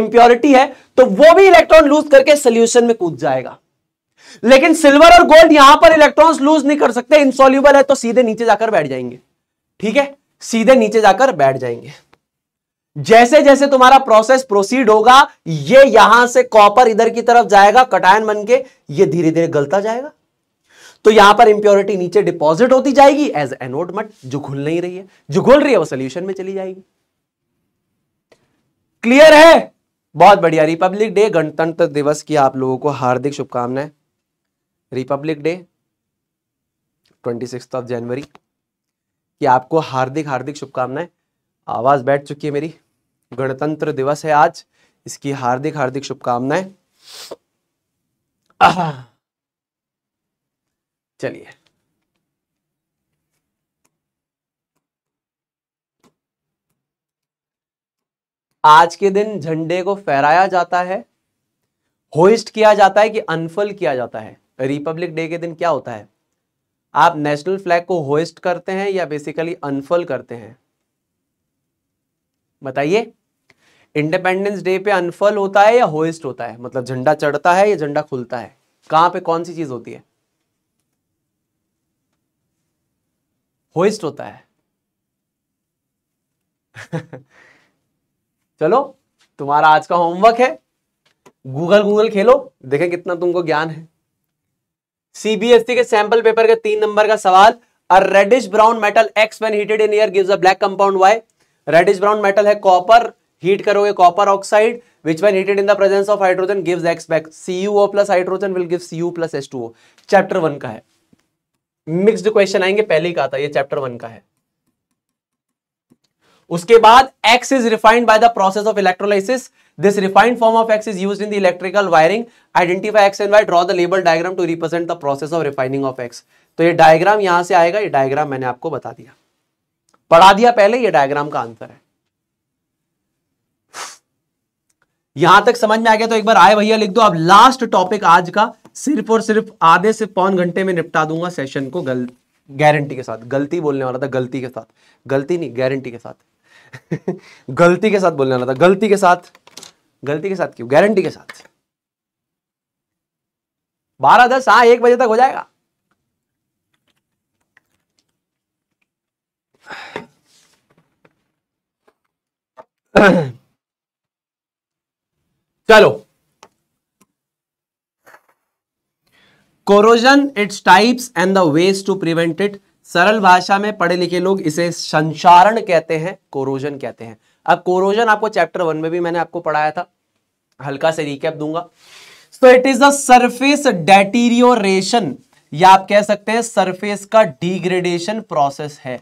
इंप्योरिटी है तो वो भी इलेक्ट्रॉन लूज करके सोल्यूशन में कूद जाएगा लेकिन सिल्वर और गोल्ड यहां पर इलेक्ट्रॉन लूज नहीं कर सकते इनसोल्यूबल है तो सीधे नीचे जाकर बैठ जाएंगे ठीक है सीधे नीचे जाकर बैठ जाएंगे जैसे जैसे तुम्हारा प्रोसेस प्रोसीड होगा ये यहां से कॉपर इधर की तरफ जाएगा कटायन बन के ये धीरे धीरे गलता जाएगा तो यहां पर इंप्योरिटी नीचे डिपॉजिट होती जाएगी एज एनोड मट जो घुल नहीं रही है जो घुल रही है वो सोल्यूशन में चली जाएगी क्लियर है बहुत बढ़िया रिपब्लिक डे गणतंत्र दिवस की आप लोगों को हार्दिक शुभकामनाएं Republic Day twenty six of जनवरी की आपको हार्दिक हार्दिक शुभकामनाएं आवाज बैठ चुकी है मेरी गणतंत्र दिवस है आज इसकी हार्दिक हार्दिक शुभकामनाएं चलिए आज के दिन झंडे को फहराया जाता है होइस्ट किया जाता है कि अनफल किया जाता है रिपब्लिक डे के दिन क्या होता है आप नेशनल फ्लैग को होइस्ट करते हैं या बेसिकली अनफल करते हैं बताइए इंडिपेंडेंस डे पे अनफल होता है या होइस्ट होता है मतलब झंडा चढ़ता है या झंडा खुलता है कहां पे कौन सी चीज होती है होइस्ट होता है चलो तुम्हारा आज का होमवर्क है गूगल गूगल खेलो देखें कितना तुमको ज्ञान है सीबीएसई e के सैंपल पेपर के तीन नंबर का सवाल a reddish brown metal X when heated in air gives a black compound Y red is brown metal है कॉपर हीट करोगे copper oxide which when heated in the presence of hydrogen gives X back C U plus hydrogen will give C U plus S two O chapter one का है mixed question आएंगे पहले ही था ये chapter one का है उसके बाद X is refined by the process of electrolysis this refined form of X is used in the electrical wiring identify X and Y draw the label diagram to represent the process of refining of X तो ये diagram यहां से आएगा ये diagram मैंने आपको बता दिया पढ़ा दिया पहले ये डायग्राम का आंसर है यहां तक समझ में आ गया तो एक बार आए भैया लिख दो अब लास्ट टॉपिक आज का सिर्फ और सिर्फ आधे से पौन घंटे में निपटा दूंगा सेशन को गल गारंटी के साथ गलती बोलने वाला था गलती के साथ गलती नहीं गारंटी के साथ गलती के साथ बोलने वाला था गलती के साथ गलती के साथ क्यों गारंटी के साथ बारह दस हाँ एक बजे तक हो जाएगा चलो corrosion its types and the ways to prevent it सरल भाषा में पढ़े लिखे लोग इसे संचारण कहते हैं कोरोजन कहते हैं अब कोरोजन आपको चैप्टर वन में भी मैंने आपको पढ़ाया था हल्का से रिकेप दूंगा so it is the surface deterioration या आप कह सकते हैं सरफेस का डिग्रेडेशन प्रोसेस है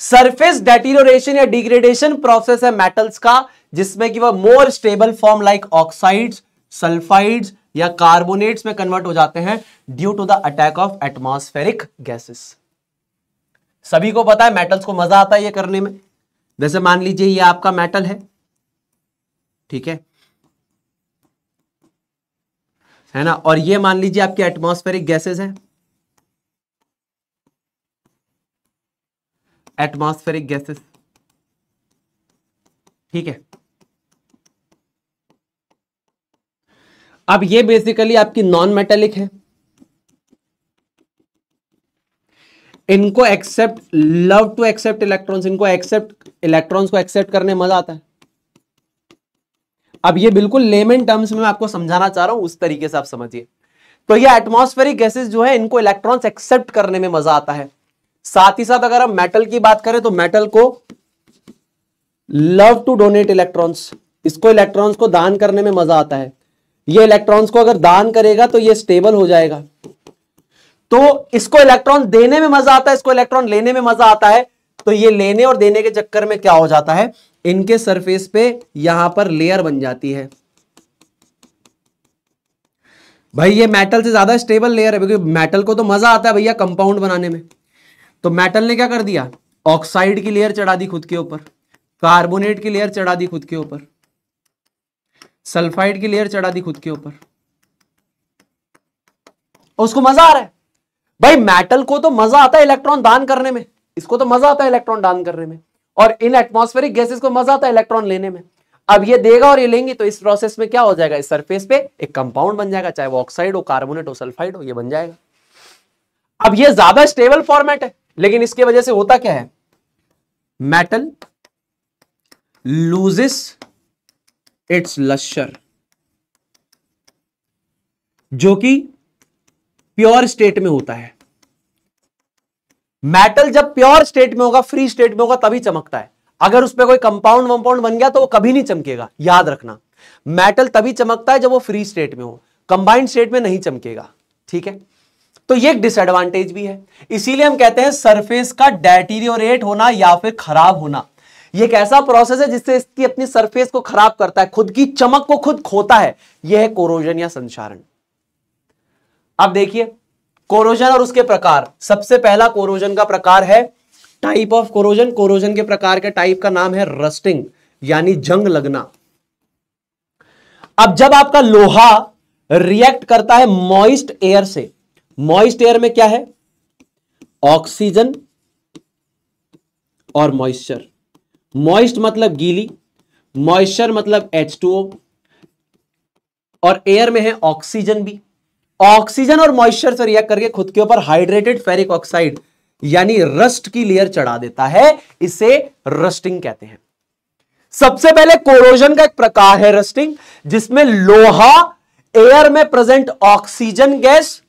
सरफेस डेटीरोन या डिग्रेडेशन प्रोसेस है मेटल्स का जिसमें कि वह more stable form like oxides sulphides या कार्बोनेट्स में कन्वर्ट हो जाते हैं due to the attack of atmospheric gases सभी को पता है मेटल्स को मजा आता है ये करने में जैसे मान लीजिए ये आपका मेटल है ठीक है है ना और ये मान लीजिए आपके एटमोस्फेरिक गैसेस हैं एटमॉस्फेरिक गैसेस ठीक है अब ये बेसिकली आपकी नॉन मेटेलिक है इनको accept love to accept electrons इनको एक्सेप्ट इलेक्ट्रॉन्स को एक्सेप्ट करने मजा आता है अब ये बिल्कुल लेमन टर्म्स में मैं आपको समझाना चाह रहा हूं उस तरीके से आप समझिए तो ये एटमॉस्फेरिक गैसेस जो है इनको इलेक्ट्रॉन्स एक्सेप्ट करने में मजा आता है साथ ही साथ अगर हम मेटल की बात करें तो मेटल को लव टू डोनेट इलेक्ट्रॉन्स इसको इलेक्ट्रॉन्स को दान करने में मजा आता है ये इलेक्ट्रॉन्स को अगर दान करेगा तो ये स्टेबल हो जाएगा तो इसको इलेक्ट्रॉन देने में मजा आता है इसको इलेक्ट्रॉन लेने में मजा आता है तो ये लेने और देने के चक्कर में क्या हो जाता है इनके सरफेस पे यहां पर लेयर बन जाती है भाई ये मेटल से ज्यादा स्टेबल लेयर है क्योंकि मेटल को तो मजा आता है भैया कंपाउंड बनाने में तो मेटल ने क्या कर दिया ऑक्साइड की लेयर चढ़ा दी खुद के ऊपर कार्बोनेट की लेयर चढ़ा दी खुद के ऊपर सल्फाइड की लेयर चढ़ा दी खुद के ऊपर उसको मजा आ रहा है भाई मेटल को तो मजा आता है इलेक्ट्रॉन दान करने में इसको तो मजा आता है इलेक्ट्रॉन दान करने में और इन एटमोस्फेरिक गैसेस को मजा आता है इलेक्ट्रॉन लेने में अब ये देगा और ये लेंगे तो इस प्रोसेस में क्या हो जाएगा इस सरफेस पे एक कंपाउंड बन जाएगा चाहे वो ऑक्साइड हो कार्बोनेट हो सल्फाइड हो ये बन जाएगा अब ये ज्यादा स्टेबल फॉर्मेट है लेकिन इसके वजह से होता क्या है मेटल लूजिस इट्स लश्चर जो कि प्योर स्टेट में होता है मेटल जब प्योर स्टेट में होगा फ्री स्टेट में होगा तभी चमकता है अगर उस पर कोई कंपाउंड वंपाउंड बन गया तो वो कभी नहीं चमकेगा याद रखना मेटल तभी चमकता है जब वो फ्री स्टेट में हो कंबाइंड स्टेट में नहीं चमकेगा ठीक है तो ये एक डिसएडवांटेज भी है इसीलिए हम कहते हैं सरफेस का डेटीरियोरेट होना या फिर खराब होना ये एक ऐसा प्रोसेस है जिससे इसकी अपनी सरफेस को खराब करता है खुद की चमक को खुद खोता है यह है कोरोजन या संचारण अब देखिए कोरोजन और उसके प्रकार सबसे पहला कोरोजन का प्रकार है टाइप ऑफ कोरोजन कोरोजन के प्रकार के टाइप का नाम है रस्टिंग यानी जंग लगना अब जब आपका लोहा रिएक्ट करता है मॉइस्ट एयर से मॉइस्ट एयर में क्या है ऑक्सीजन और मॉइस्चर मॉइस्ट मतलब गीली मॉइस्चर मतलब H2O और एयर में है ऑक्सीजन भी ऑक्सीजन और मॉइस्चर से रिएक्ट करके खुद के ऊपर हाइड्रेटेड फेरिक ऑक्साइड यानी रस्ट की लेयर चढ़ा देता है इसे रस्टिंग कहते हैं सबसे पहले कोरोजन का एक प्रकार है रस्टिंग जिसमें लोहा एयर में प्रेजेंट ऑक्सीजन गैस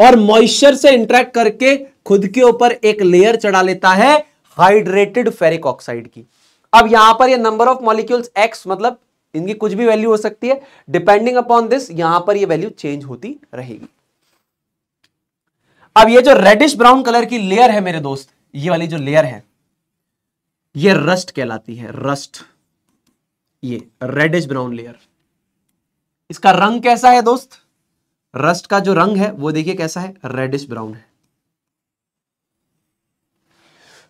और मॉइस्चर से इंटरेक्ट करके खुद के ऊपर एक लेयर चढ़ा लेता है हाइड्रेटेड फेरिक ऑक्साइड की अब यहां पर ये नंबर ऑफ मॉलिक्यूल्स एक्स मतलब इनकी कुछ भी वैल्यू हो सकती है डिपेंडिंग अपॉन दिस यहां पर ये वैल्यू चेंज होती रहेगी अब ये जो रेडिश ब्राउन कलर की लेयर है मेरे दोस्त ये वाली जो लेयर है ये रस्ट कहलाती है रस्ट ये रेडिश ब्राउन लेयर इसका रंग कैसा है दोस्त रस्ट का जो रंग है वो देखिए कैसा है रेडिश ब्राउन है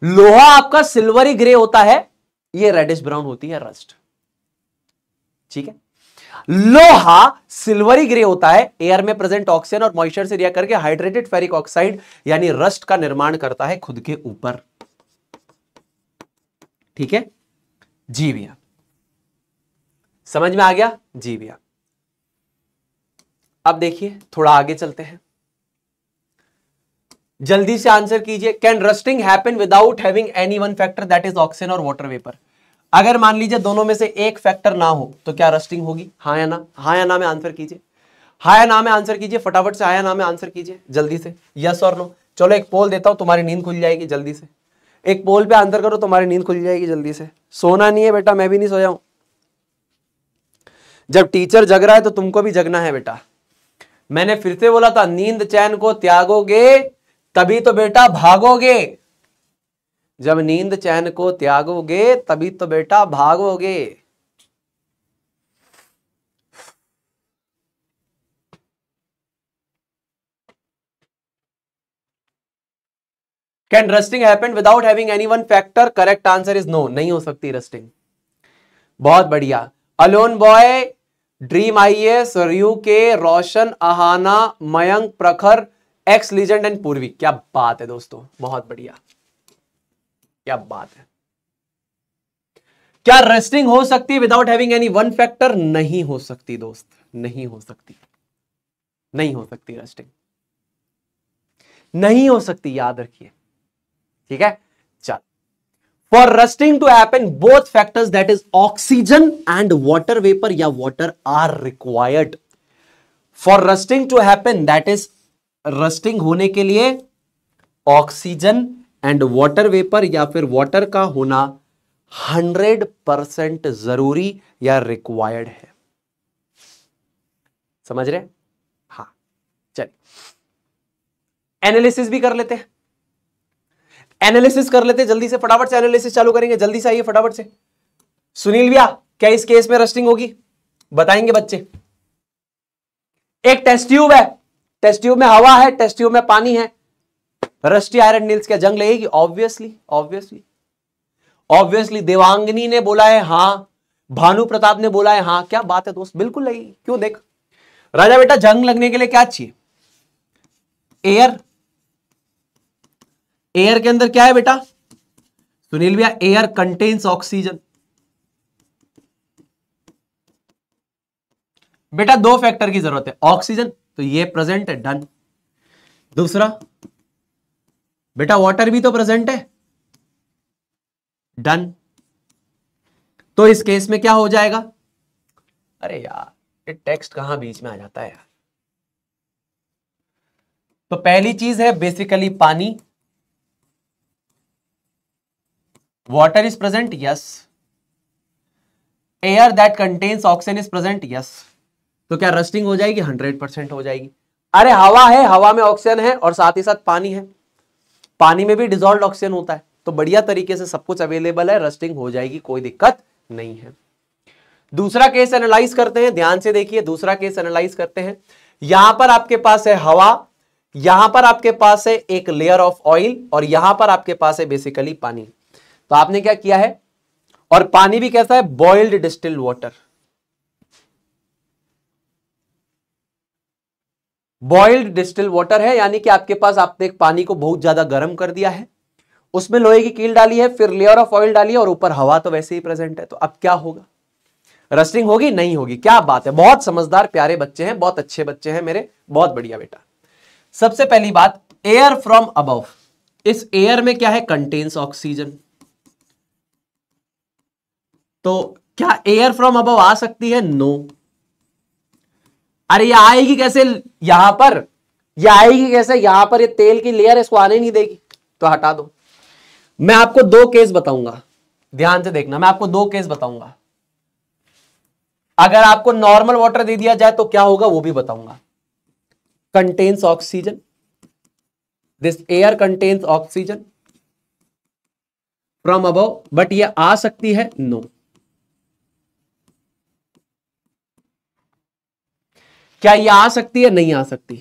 लोहा आपका सिल्वरी ग्रे होता है ये रेडिश ब्राउन होती है रस्ट ठीक है लोहा सिल्वरी ग्रे होता है एयर में प्रेजेंट ऑक्सीजन और मॉइस्चर से रिया करके हाइड्रेटेड फेरिक ऑक्साइड यानी रस्ट का निर्माण करता है खुद के ऊपर ठीक है जी भैया समझ में आ गया जी भैया अब देखिए थोड़ा आगे चलते हैं जल्दी से आंसर कीजिए can rusting happen without having any one factor that is oxygen और वाटर वेपर अगर मान लीजिए दोनों में से एक फैक्टर ना हो तो क्या रस्टिंग होगी हाँ या ना हाँ या ना में आंसर कीजिए हाँ या ना में आंसर कीजिए फटाफट से हाँ या ना में आंसर कीजिए जल्दी से यस और नो चलो एक पोल देता हूँ तुम्हारी नींद खुल जाएगी जल्दी से एक पोल पे आंसर करो तुम्हारी नींद खुल जाएगी जल्दी से सोना नहीं है बेटा मैं भी नहीं सोया हूं जब टीचर जग रहा है तो तुमको भी जगना है बेटा मैंने फिर से बोला था नींद चैन को त्यागोगे तभी तो बेटा भागोगे जब नींद चैन को त्यागोगे तभी तो बेटा भागोगे can rusting happened without having any one factor correct answer is no नहीं हो सकती रस्टिंग बहुत बढ़िया alone boy dream I S Saryu के रोशन अहाना मयंक प्रखर एक्स लीजेंड एंड पूर्वी क्या बात है दोस्तों बहुत बढ़िया क्या बात है क्या रेस्टिंग हो सकती है without having any one factor नहीं हो सकती दोस्त नहीं हो सकती नहीं हो सकती रेस्टिंग नहीं हो सकती याद रखिए ठीक है for rusting to happen both factors that is oxygen and water vapour या water are required for rusting to happen that is rusting होने के लिए ऑक्सीजन एंड वॉटर वेपर या फिर वॉटर का होना 100 परसेंट जरूरी या रिक्वायर्ड है समझ रहे हा चल एनालिसिस भी कर लेते हैं एनालिसिस कर लेते जल्दी से फटाफट से एनालिसिस चालू करेंगे जल्दी से आइए फटाफट से सुनील भैया क्या इस केस में रस्टिंग होगी बताएंगे बच्चे एक टेस्ट ट्यूब है टेस्ट ट्यूब में हवा है टेस्ट ट्यूब में पानी है रस्टी आयरन नील्स क्या जंग लगेगी ऑब्वियसली ऑब्वियसली ऑब्वियसली देवांगनी ने बोला है हाँ भानु प्रताप ने बोला है हाँ क्या बात है दोस्त बिल्कुल लगेगी क्यों देख राजा बेटा जंग लगने के लिए क्या चाहिए एयर एयर के अंदर क्या है बेटा सुनील भैया एयर कंटेन्स ऑक्सीजन बेटा दो फैक्टर की जरूरत है ऑक्सीजन तो ये प्रेजेंट है डन दूसरा बेटा वाटर भी तो प्रेजेंट है डन तो इस केस में क्या हो जाएगा अरे यार ये टेक्स्ट कहां बीच में आ जाता है यार तो पहली चीज है बेसिकली पानी water is present yes air that contains oxygen is present yes तो क्या रस्टिंग हो जाएगी हंड्रेड परसेंट हो जाएगी अरे हवा है हवा में ऑक्सीजन है और साथ ही साथ पानी है पानी में भी डिजोल्व ऑक्सीजन होता है तो बढ़िया तरीके से सब कुछ अवेलेबल है रस्टिंग हो जाएगी कोई दिक्कत नहीं है दूसरा केस एनालाइज करते हैं ध्यान से देखिए दूसरा केस एनालाइज करते हैं यहां पर आपके पास है हवा यहां पर आपके पास है एक लेयर ऑफ ऑयल और यहां पर आपके पास है बेसिकली पानी तो आपने क्या किया है और पानी भी कैसा है boiled distil water boiled distil water है यानी कि आपके पास आपने पानी को बहुत ज्यादा गर्म कर दिया है उसमें लोहे की कील डाली है फिर लेयर ऑफ ऑयल डाली है और ऊपर हवा तो वैसे ही प्रेजेंट है तो अब क्या होगा रस्टिंग होगी नहीं होगी क्या बात है बहुत समझदार प्यारे बच्चे हैं बहुत अच्छे बच्चे हैं मेरे बहुत बढ़िया बेटा सबसे पहली बात एयर फ्रॉम अबव इस एयर में क्या है कंटेन्स ऑक्सीजन तो क्या एयर फ्रॉम अबव आ सकती है नो no. अरे ये आएगी कैसे यहां पर ये आएगी कैसे यहां पर ये तेल की लेयर इसको आने नहीं देगी तो हटा दो मैं आपको दो केस बताऊंगा ध्यान से देखना मैं आपको दो केस बताऊंगा अगर आपको नॉर्मल वाटर दे दिया जाए तो क्या होगा वो भी बताऊंगा contains oxygen this air contains oxygen from above but ये आ सकती है नो no. क्या ये आ सकती है नहीं आ सकती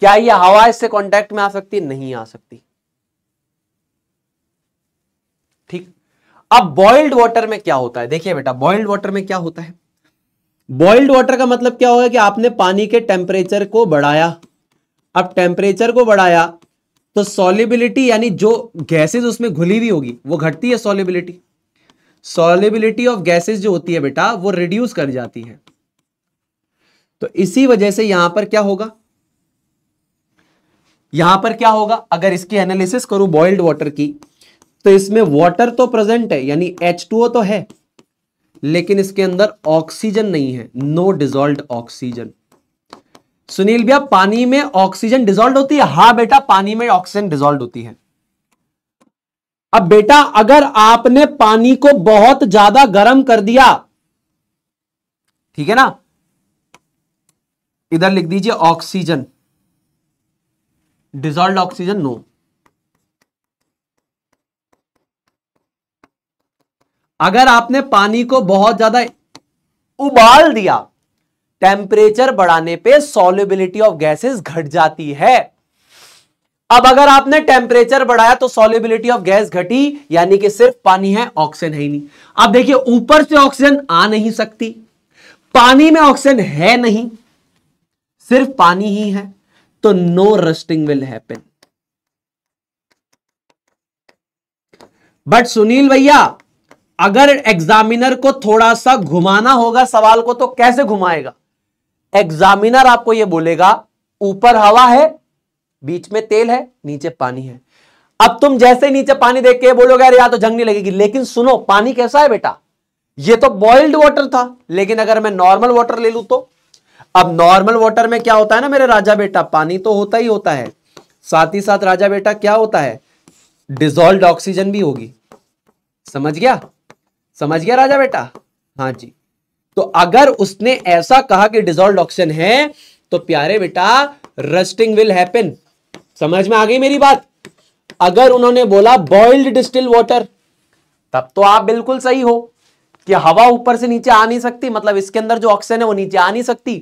क्या ये हवा इससे कांटेक्ट में आ सकती है नहीं आ सकती ठीक अब बॉइल्ड वाटर में क्या होता है देखिए बेटा बॉइल्ड वाटर में क्या होता है बॉइल्ड वाटर का मतलब क्या होगा कि आपने पानी के टेम्परेचर को बढ़ाया अब टेम्परेचर को बढ़ाया तो सॉलिबिलिटी यानी जो गैसेज उसमें घुली हुई होगी वो घटती है सॉलिबिलिटी सॉलिबिलिटी ऑफ गैसेज जो होती है बेटा वो रिड्यूस कर जाती है तो इसी वजह से यहां पर क्या होगा यहां पर क्या होगा अगर इसकी एनालिसिस करूं बॉइल्ड वाटर की तो इसमें वाटर तो प्रेजेंट है यानी एच तो है लेकिन इसके अंदर ऑक्सीजन नहीं है नो डिजोल्व ऑक्सीजन सुनील भैया पानी में ऑक्सीजन डिजोल्व होती है हा बेटा पानी में ऑक्सीजन डिजोल्व होती है अब बेटा अगर आपने पानी को बहुत ज्यादा गर्म कर दिया ठीक है ना इधर लिख दीजिए ऑक्सीजन डिजॉल्व ऑक्सीजन नो अगर आपने पानी को बहुत ज्यादा उबाल दिया टेम्परेचर बढ़ाने पे सॉल्युबिलिटी ऑफ गैसेस घट जाती है अब अगर आपने टेम्परेचर बढ़ाया तो सॉल्युबिलिटी ऑफ गैस घटी यानी कि सिर्फ पानी है ऑक्सीजन है ही नहीं अब देखिए ऊपर से ऑक्सीजन आ नहीं सकती पानी में ऑक्सीजन है नहीं सिर्फ पानी ही है तो no rusting will happen but Sunil भैया अगर एग्जामिनर को थोड़ा सा घुमाना होगा सवाल को तो कैसे घुमाएगा एग्जामिनर आपको यह बोलेगा ऊपर हवा है बीच में तेल है नीचे पानी है अब तुम जैसे नीचे पानी देख के बोलोगे यार या तो जंग नहीं लगेगी लेकिन सुनो पानी कैसा है बेटा ये तो बॉइल्ड वाटर था लेकिन अगर मैं नॉर्मल वाटर ले लू तो अब नॉर्मल वाटर में क्या होता है ना मेरे राजा बेटा पानी तो होता ही होता है साथ ही साथ राजा बेटा क्या होता है डिजोल्व ऑक्सीजन भी होगी समझ गया समझ गया राजा बेटा हाँ जी तो अगर उसने ऐसा कहा कि डिजोल्व ऑक्सीजन है तो प्यारे बेटा रस्टिंग विल हैपन समझ में आ गई मेरी बात अगर उन्होंने बोला बॉइल्ड डिस्टिल वॉटर तब तो आप बिल्कुल सही हो कि हवा ऊपर से नीचे आ नहीं सकती मतलब इसके अंदर जो ऑक्सीजन है वो नीचे आ नहीं सकती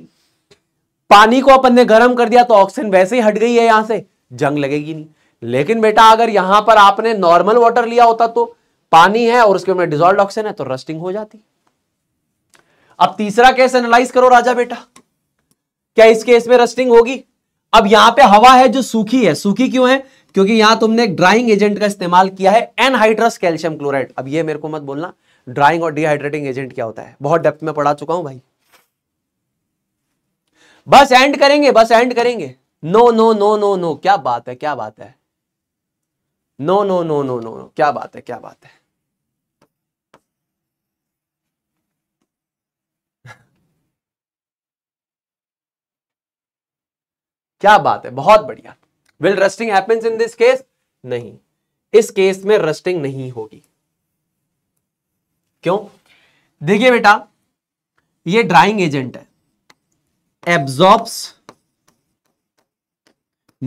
पानी को अपन ने गर्म कर दिया तो ऑक्सीजन वैसे ही हट गई है यहां से जंग लगेगी नहीं लेकिन बेटा अगर यहां पर आपने नॉर्मल वाटर लिया होता तो पानी है और उसके में डिजोल्व ऑक्सीजन है तो रस्टिंग हो जाती अब तीसरा केस एनालाइज करो राजा बेटा क्या इस केस में रस्टिंग होगी अब यहां पे हवा है जो सूखी है सूखी क्यों है क्योंकि यहां तुमने एक ड्राइंग एजेंट का इस्तेमाल किया है एनहाइड्रस कैल्शियम क्लोराइड अब ये मेरे को मत बोलना ड्राइंग और डिहाइड्रेटिंग एजेंट क्या होता है बहुत डेप्थ में पढ़ा चुका हूं भाई बस एंड करेंगे बस एंड करेंगे no no no no no क्या बात है क्या बात है no no no no no no क्या बात है क्या बात है क्या बात है बहुत बढ़िया will rusting happens in this case नहीं इस केस में रस्टिंग नहीं होगी क्यों देखिए बेटा ये ड्राइंग एजेंट है एब्जॉर्ब्स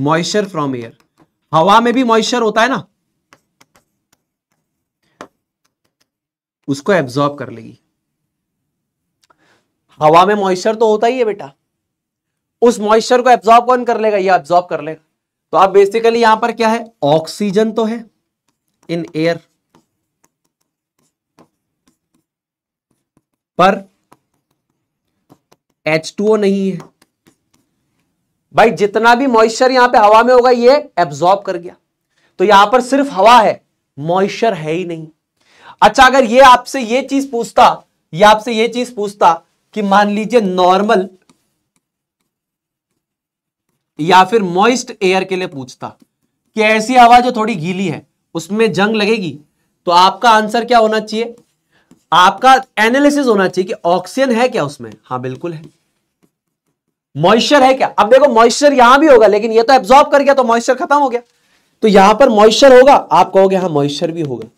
मॉइस्चर फ्रॉम एयर हवा में भी मॉइस्चर होता है ना उसको एब्जॉर्ब कर लेगी हवा में मॉइस्चर तो होता ही है बेटा उस मॉइस्चर को एब्जॉर्ब कौन कर लेगा ये एब्जॉर्ब कर लेगा तो आप बेसिकली यहां पर क्या है ऑक्सीजन तो है इन एयर पर एच टू ओ नहीं है भाई जितना भी मॉइस्चर यहां पे हवा में होगा ये एब्जॉर्ब कर गया तो यहां पर सिर्फ हवा है मॉइस्चर है ही नहीं अच्छा अगर ये आपसे ये चीज पूछता ये आपसे ये चीज पूछता कि मान लीजिए नॉर्मल या फिर मॉइस्ट एयर के लिए पूछता कि ऐसी हवा जो थोड़ी गीली है उसमें जंग लगेगी तो आपका आंसर क्या होना चाहिए आपका एनालिसिस होना चाहिए कि ऑक्सीजन है क्या उसमें हाँ बिल्कुल है मॉइस्चर है क्या अब देखो मॉइस्चर यहां भी होगा लेकिन ये तो एब्जॉर्ब कर गया तो मॉइस्चर खत्म हो गया तो यहां पर मॉइस्चर होगा आप कहोगे हाँ मॉइस्चर भी होगा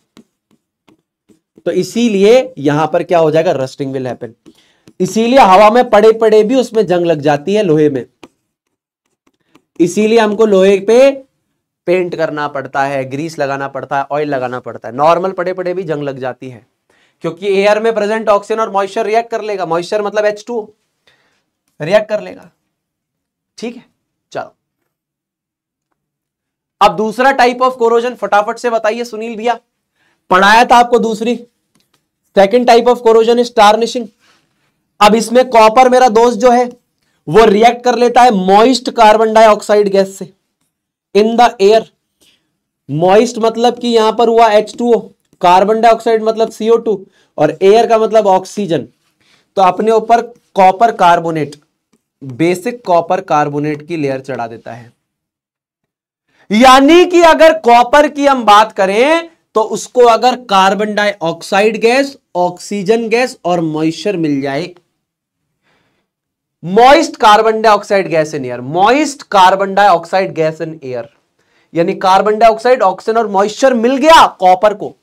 तो इसीलिए यहां पर क्या हो जाएगा रस्टिंग विल हैपन इसीलिए हवा में पड़े पड़े भी उसमें जंग लग जाती है लोहे में इसीलिए हमको लोहे पे पेंट करना पड़ता है ग्रीस लगाना पड़ता है ऑयल लगाना पड़ता है नॉर्मल पड़े पड़े भी जंग लग जाती है क्योंकि एयर में प्रेजेंट ऑक्सीजन और मॉइस्चर रिएक्ट कर लेगा मॉइस्चर मतलब एच टू रिएक्ट कर लेगा ठीक है चलो अब दूसरा टाइप ऑफ कोरोजन फटाफट से बताइए सुनील भैया पढ़ाया था आपको दूसरी second type of corrosion is tarnishing अब इसमें कॉपर मेरा दोस्त जो है वो रिएक्ट कर लेता है मॉइस्ट कार्बन डाइऑक्साइड गैस से इन द एयर मॉइस्ट मतलब कि यहां पर हुआ H two O carbon dioxide मतलब सीओ टू और एयर का मतलब ऑक्सीजन तो अपने ऊपर copper carbonate basic copper carbonate की लेयर चढ़ा देता है यानी कि अगर कॉपर की हम बात करें तो उसको अगर carbon dioxide gas oxygen gas और मॉइस्चर मिल जाए moist carbon dioxide gas in air moist carbon dioxide gas in air यानी कार्बन डाइऑक्साइड ऑक्सीजन और मॉइस्चर मिल गया कॉपर को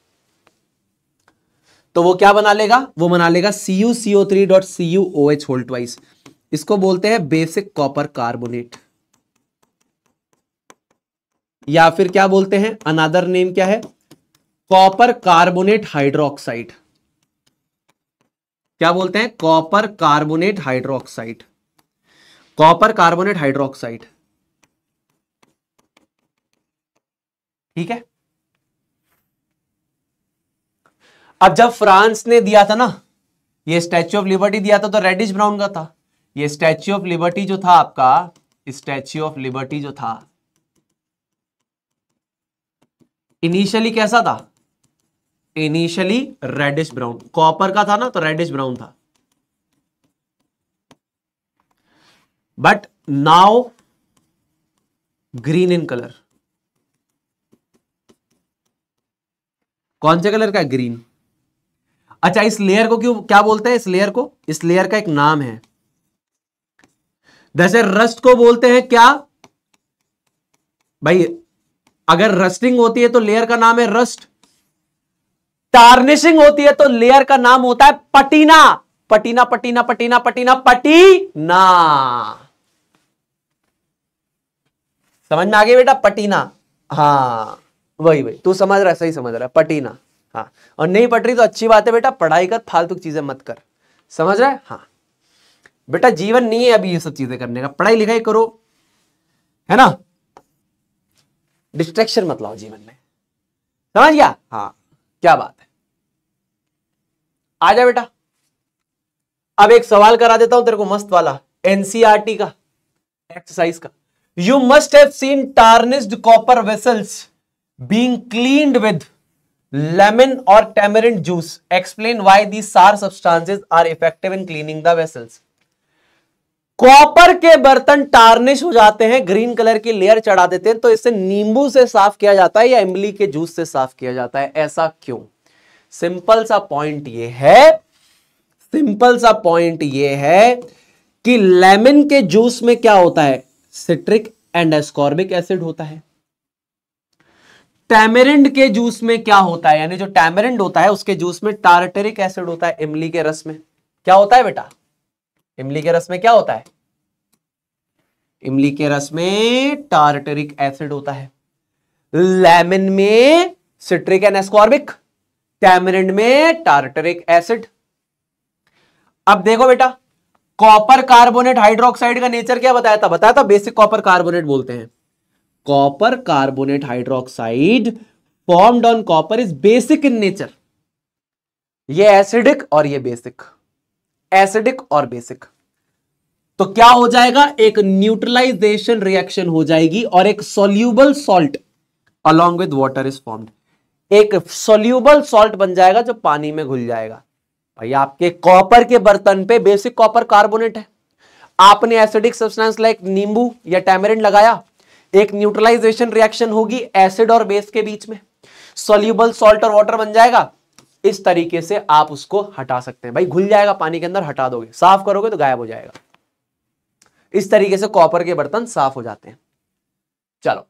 तो वो क्या बना लेगा वो बना लेगा C U C O three dot C U O H वाइस इसको बोलते हैं बेसिक कॉपर कार्बोनेट या फिर क्या बोलते हैं अनादर नेम क्या है कॉपर कार्बोनेट हाइड्रोक्साइड क्या बोलते हैं copper carbonate hydroxide copper carbonate hydroxide ठीक है अब जब फ्रांस ने दिया था ना ये स्टैच्यू ऑफ लिबर्टी दिया था तो रेडिश ब्राउन का था ये स्टैच्यू ऑफ लिबर्टी जो था आपका स्टैच्यू ऑफ लिबर्टी जो था इनिशियली कैसा था इनिशियली रेडिश ब्राउन कॉपर का था ना तो रेडिश ब्राउन था but now green in colour कौन से कलर का है ग्रीन अच्छा इस लेयर को क्यों क्या बोलते हैं इस लेयर को इस लेयर का एक नाम है जैसे रस्ट को बोलते हैं क्या भाई अगर रस्टिंग होती है तो लेयर का नाम है रस्ट टार्निशिंग होती है तो लेयर का नाम होता है पटीना पटीना पटीना पटीना पटीना पटीना समझ में आ गई बेटा पटीना हाँ वही वही तू समझ रहा है सही समझ रहा है पटीना हाँ और नहीं पटरी तो अच्छी बात है बेटा पढ़ाई कर फालतू चीजें मत कर समझ रहा है हाँ बेटा जीवन नहीं है अभी ये सब चीजें करने का पढ़ाई लिखाई करो है ना डिस्ट्रेक्शन मत लाओ जीवन में समझ गया हाँ क्या बात है आ जा बेटा अब एक सवाल करा देता हूं तेरे को मस्त वाला एनसीआरटी e का एक्सरसाइज का you must have seen tarnished copper vessels being clean with lemon और tamarind juice explain why the sour substances are effective in cleaning the vessels copper के बर्तन टार्निश हो जाते हैं ग्रीन कलर की layer चढ़ा देते हैं तो इसे नींबू से साफ किया जाता है या इमली के जूस से साफ किया जाता है ऐसा क्यों सिंपल सा पॉइंट ये है सिंपल सा पॉइंट ये है कि लेमन के जूस में क्या होता है सिट्रिक एंड एस्कॉर्बिक एसिड होता है टैमेरिंड के जूस में क्या होता है यानी जो टैमेरिंड होता है उसके जूस में टार्टरिक एसिड होता है इमली के रस में क्या होता है बेटा इमली के रस में क्या होता है इमली के रस में टार्टरिक एसिड होता है लेमन में सिट्रिक एंड एस्कॉर्बिक टैमरिंड में टार्टरिक एसिड अब देखो बेटा कॉपर कार्बोनेट हाइड्रोक्साइड का नेचर क्या बताया था बताया था बेसिक कॉपर कार्बोनेट बोलते हैं copper carbonate hydroxide formed on copper is basic in nature ये एसिडिक और ये बेसिक एसिडिक और बेसिक तो क्या हो जाएगा एक न्यूट्रलाइजेशन रिएक्शन हो जाएगी और एक soluble salt along with water is formed एक सोल्यूबल सॉल्ट बन जाएगा जो पानी में घुल जाएगा भाई आपके कॉपर के बर्तन पे बेसिक कॉपर कार्बोनेट है आपने एसिडिक सब्सटेंस लाइक नींबू या टैमरिन लगाया एक न्यूट्रलाइजेशन रिएक्शन होगी एसिड और बेस के बीच में सोल्यूबल सॉल्ट और वाटर बन जाएगा इस तरीके से आप उसको हटा सकते हैं भाई घुल जाएगा पानी के अंदर हटा दोगे साफ करोगे तो गायब हो जाएगा इस तरीके से कॉपर के बर्तन साफ हो जाते हैं चलो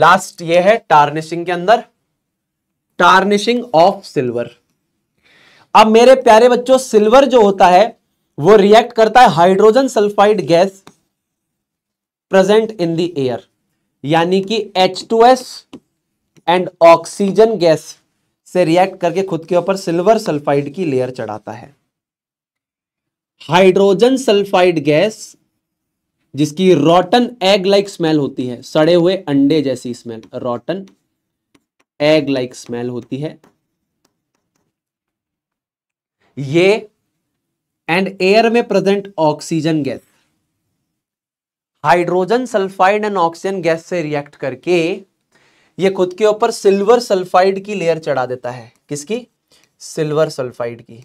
लास्ट ये है टार्निशिंग के अंदर टार्निशिंग ऑफ सिल्वर अब मेरे प्यारे बच्चों सिल्वर जो होता है वो रिएक्ट करता है hydrogen sulphide gas present in the air यानी कि H2S एंड ऑक्सीजन गैस से रिएक्ट करके खुद के ऊपर सिल्वर सल्फाइड की लेयर चढ़ाता है हाइड्रोजन सल्फाइड गैस जिसकी रॉटन एग लाइक स्मेल होती है सड़े हुए अंडे जैसी smell rotten egg like smell होती है ये एंड एयर में present oxygen gas hydrogen sulphide and oxygen gas से रिएक्ट करके ये खुद के ऊपर सिल्वर सल्फाइड की लेयर चढ़ा देता है किसकी सिल्वर सल्फाइड की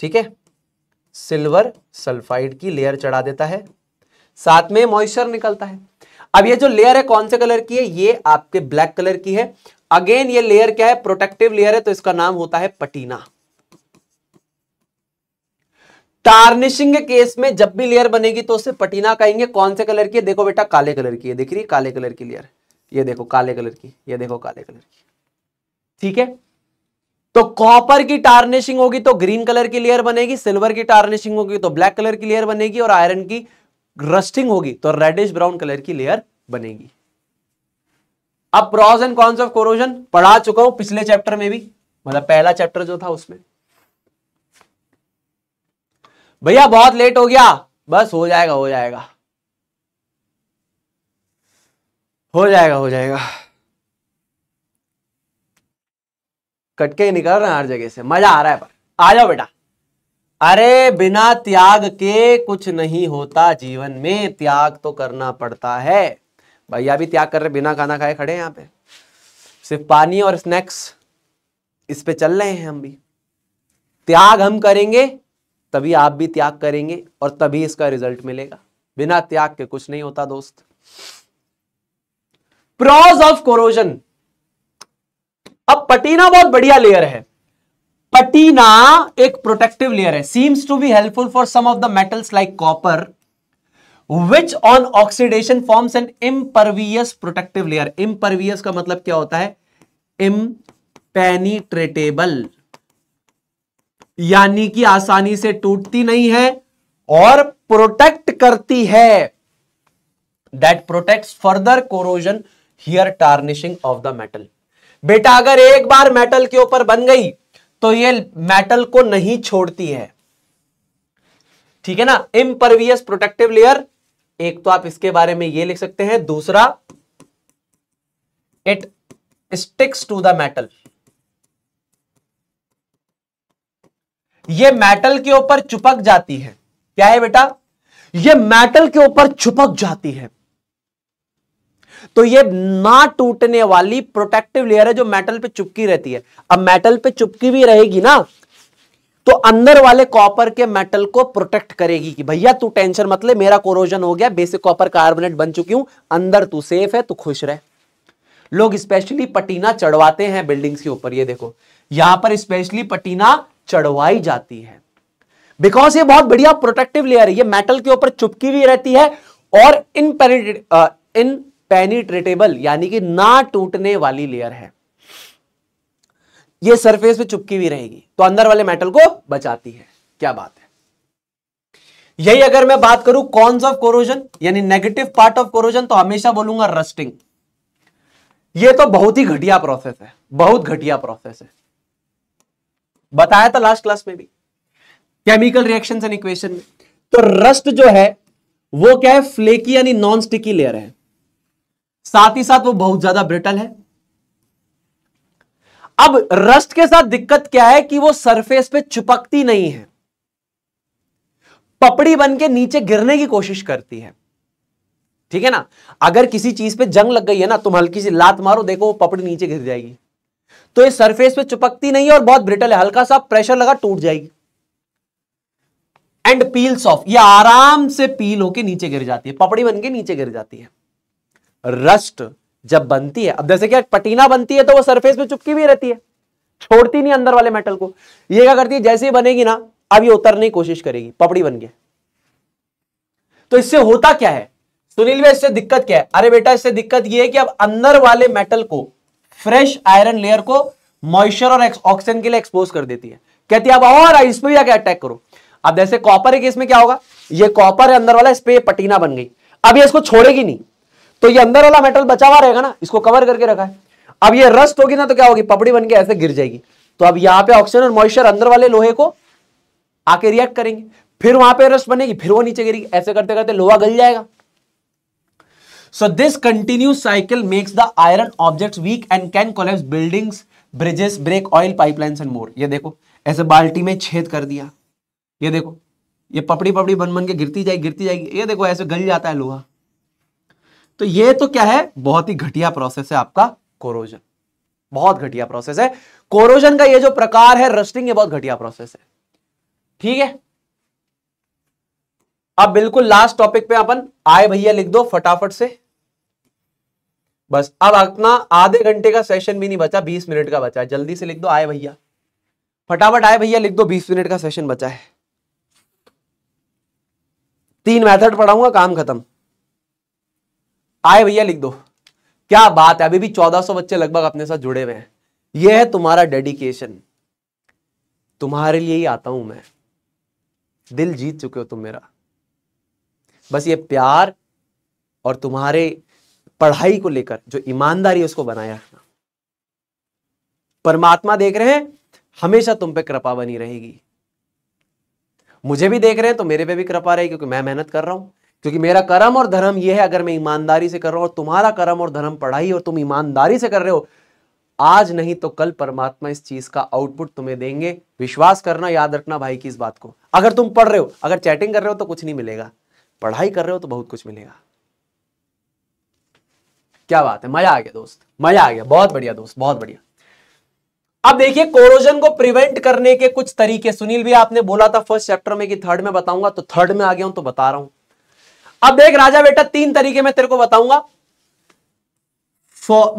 ठीक है सिल्वर सल्फाइड की लेयर चढ़ा देता है साथ में मॉइस्चर निकलता है अब ये जो लेयर है कौन से कलर की है ये आपके ब्लैक कलर की है अगेन ये लेयर क्या है प्रोटेक्टिव लेयर है तो इसका नाम होता है पटीना टार्निशिंग केस में जब भी लेयर बनेगी तो उसे पटीना कहेंगे कौन से कलर की है देखो बेटा काले कलर की है देख रही है काले कलर की लेयर ये देखो काले कलर की ये देखो काले कलर की ठीक है तो कॉपर की टार्निशिंग होगी तो ग्रीन कलर की लेयर बनेगी सिल्वर की टार्निशिंग होगी तो ब्लैक कलर की लेयर बनेगी और आयरन की रस्टिंग होगी तो रेडिश ब्राउन कलर की लेयर बनेगी अब pros and cons of corrosion पढ़ा चुका हूं पिछले चैप्टर में भी मतलब पहला चैप्टर जो था उसमें भैया बहुत लेट हो गया बस हो जाएगा हो जाएगा हो जाएगा हो जाएगा कटके ही निकल रहे हैं हर जगह से मजा आ रहा है पर आ जाओ बेटा अरे बिना त्याग के कुछ नहीं होता जीवन में त्याग तो करना पड़ता है भैया भी त्याग कर रहे बिना खाना खाए खड़े हैं यहाँ पे सिर्फ पानी और स्नैक्स इस पे चल रहे हैं हम भी त्याग हम करेंगे तभी आप भी त्याग करेंगे और तभी इसका रिजल्ट मिलेगा बिना त्याग के कुछ नहीं होता दोस्त प्रॉज ऑफ कोरोजन अब पटीना बहुत बढ़िया लेयर है पटीना एक प्रोटेक्टिव लेयर है seems to be helpful for some of the metals like copper which on oxidation forms an impervious protective layer impervious का मतलब क्या होता है पेनीट्रेटेबल यानी कि आसानी से टूटती नहीं है और प्रोटेक्ट करती है that protect further corrosion here tarnishing of the metal बेटा अगर एक बार मेटल के ऊपर बन गई तो ये मेटल को नहीं छोड़ती है ठीक है ना इम्परवियस प्रोटेक्टिव लेयर एक तो आप इसके बारे में ये लिख सकते हैं दूसरा it sticks to the metal ये मेटल के ऊपर चुपक जाती है क्या है बेटा ये मेटल के ऊपर चुपक जाती है तो ये ना टूटने वाली प्रोटेक्टिव लेयर है जो मेटल पे चुपकी रहती है अब मेटल पे चुपकी भी रहेगी ना तो अंदर वाले कॉपर के मेटल को प्रोटेक्ट करेगी कि भैया तू टेंशन ले मेरा कोरोजन हो गया बेसिक कॉपर कार्बोनेट बन चुकी हूं अंदर तू सेफ है तू खुश रहे लोग स्पेशली पटीना चढ़वाते हैं बिल्डिंग्स के ऊपर ये देखो यहां पर स्पेशली पटीना चढ़वाई जाती है बिकॉज ये बहुत बढ़िया प्रोटेक्टिव लेयर है ये मेटल के ऊपर चुपकी भी रहती है और इन इन पेनीट्रेटेबल यानी कि ना टूटने वाली लेयर है ये सरफेस पे चुपकी हुई रहेगी तो अंदर वाले मेटल को बचाती है क्या बात है यही अगर मैं बात करूं कॉन्स ऑफ कोरोजन यानी नेगेटिव पार्ट ऑफ कोरोजन तो हमेशा बोलूंगा रस्टिंग ये तो बहुत ही घटिया प्रोसेस है बहुत घटिया प्रोसेस है बताया था लास्ट क्लास में भी केमिकल रिएक्शन एंड इक्वेशन में तो रस्ट जो है वो क्या है फ्लेकी यानी नॉन स्टिकी लेयर है साथ ही साथ वो बहुत ज्यादा ब्रिटल है अब रस्ट के साथ दिक्कत क्या है कि वो सरफेस पे चिपकती नहीं है पपड़ी बन के नीचे गिरने की कोशिश करती है ठीक है ना अगर किसी चीज पे जंग लग गई है ना तुम हल्की सी लात मारो देखो वो पपड़ी नीचे गिर जाएगी तो ये सरफेस पे चिपकती नहीं है और बहुत ब्रिटल है हल्का सा प्रेशर लगा टूट जाएगी एंड पील्स ऑफ ये आराम से पील होके नीचे गिर जाती है पपड़ी बन के नीचे गिर जाती है रस्ट जब बनती है अब जैसे क्या पटीना बनती है तो वो सरफेस में चुपकी भी रहती है छोड़ती नहीं अंदर वाले मेटल को ये क्या करती है जैसे ही बनेगी ना अब ये उतरने की कोशिश करेगी पपड़ी बन गया तो इससे होता क्या है सुनील भाई इससे दिक्कत क्या है अरे बेटा इससे दिक्कत ये है कि अब अंदर वाले मेटल को फ्रेश आयरन लेयर को मॉइस्चर और ऑक्सीजन के लिए एक्सपोज कर देती है कहती है अब और इस पर जाकर अटैक करो अब जैसे कॉपर है केस में क्या होगा ये कॉपर है अंदर वाला इस पर पटीना बन गई अब ये इसको छोड़ेगी नहीं तो ये अंदर वाला मेटल बचा हुआ रहेगा ना इसको कवर करके रखा है अब ये रस्ट होगी ना तो क्या होगी पपड़ी बन के ऐसे गिर जाएगी तो अब यहां पे ऑक्सीजन और मॉइस्चर अंदर वाले लोहे को आके रिएक्ट करेंगे फिर वहां पे रस्ट बनेगी फिर वो नीचे गिरेगी ऐसे करते करते लोहा गल जाएगा so this continuous cycle makes the iron object weak and can collapse buildings bridges break oil pipelines and more ये देखो ऐसे बाल्टी में छेद कर दिया ये देखो ये पपड़ी पपड़ी बन बन के गिरती जाएगी गिरती जाएगी ये देखो ऐसे गल जाता है लोहा तो ये तो क्या है बहुत ही घटिया प्रोसेस है आपका कोरोजन बहुत घटिया प्रोसेस है कोरोजन का ये जो प्रकार है रस्टिंग ये बहुत घटिया प्रोसेस है ठीक है अब बिल्कुल लास्ट टॉपिक पे अपन आए भैया लिख दो फटाफट से बस अब अपना आधे घंटे का सेशन भी नहीं बचा बीस मिनट का बचा जल्दी से लिख दो आए भैया फटाफट आए भैया लिख दो बीस मिनट का सेशन बचा है तीन मेथड पढ़ाऊंगा काम खत्म आए भैया लिख दो क्या बात है अभी भी 1400 बच्चे लगभग अपने साथ जुड़े हुए हैं यह है तुम्हारा डेडिकेशन तुम्हारे लिए ही आता हूं मैं दिल जीत चुके हो तुम मेरा बस ये प्यार और तुम्हारे पढ़ाई को लेकर जो ईमानदारी उसको बनाए रखना परमात्मा देख रहे हैं हमेशा तुम पे कृपा बनी रहेगी मुझे भी देख रहे हैं तो मेरे पे भी कृपा रहेगी क्योंकि मैं मेहनत कर रहा हूं क्योंकि मेरा कर्म और धर्म यह है अगर मैं ईमानदारी से कर रहा हूं और तुम्हारा कर्म और धर्म पढ़ाई और तुम ईमानदारी से कर रहे हो आज नहीं तो कल परमात्मा इस चीज का आउटपुट तुम्हें देंगे विश्वास करना याद रखना भाई की इस बात को अगर तुम पढ़ रहे हो अगर चैटिंग कर रहे हो तो कुछ नहीं मिलेगा पढ़ाई कर रहे हो तो बहुत कुछ मिलेगा क्या बात है मजा आ गया दोस्त मजा आ गया बहुत बढ़िया दोस्त बहुत बढ़िया अब देखिए कोरोजन को प्रिवेंट करने के कुछ तरीके सुनील भी आपने बोला था फर्स्ट चैप्टर में कि थर्ड में बताऊंगा तो थर्ड में आ गया हूं तो बता रहा हूं अब देख राजा बेटा तीन तरीके में तेरे को बताऊंगा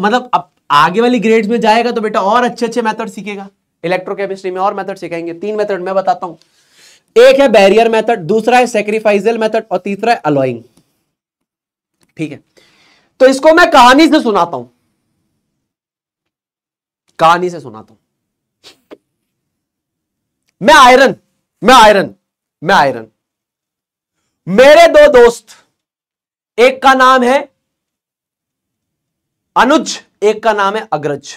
मतलब अब आगे वाली ग्रेड्स में जाएगा तो बेटा और अच्छे अच्छे मेथड सीखेगा इलेक्ट्रोकेमिस्ट्री में और मेथड सिखाएंगे तीन मेथड मैं बताता हूं एक है बैरियर मेथड दूसरा है सेक्रीफाइजल मेथड और तीसरा है अलॉइंग ठीक है तो इसको मैं कहानी से सुनाता हूं कहानी से सुनाता हूं मैं आयरन मैं आयरन मैं आयरन मेरे दो दोस्त एक का नाम है अनुज एक का नाम है अग्रज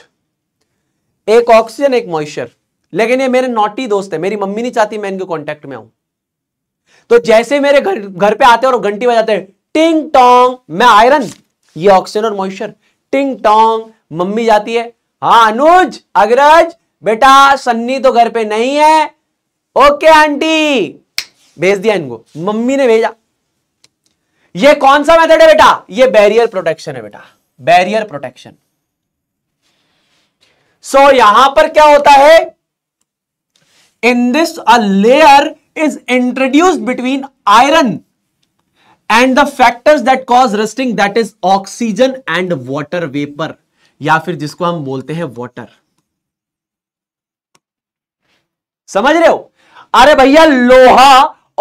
एक ऑक्सीजन एक मॉइस्चर लेकिन ये मेरे नोटी दोस्त है मेरी मम्मी नहीं चाहती मैं इनके कांटेक्ट में आऊं तो जैसे मेरे घर घर पे आते हैं और घंटी बजाते हैं टिंग टोंग मैं आयरन ये ऑक्सीजन और मॉइस्चर टिंग टोंग मम्मी जाती है हाँ अनुज अग्रज बेटा सन्नी तो घर पे नहीं है ओके आंटी भेज दिया इनको मम्मी ने भेजा ये कौन सा मेथड है बेटा ये बैरियर प्रोटेक्शन है बेटा बैरियर प्रोटेक्शन सो so, यहां पर क्या होता है in this a layer is introduced between iron and the factors that cause rusting that is oxygen and water vapour या फिर जिसको हम बोलते हैं वॉटर समझ रहे हो अरे भैया लोहा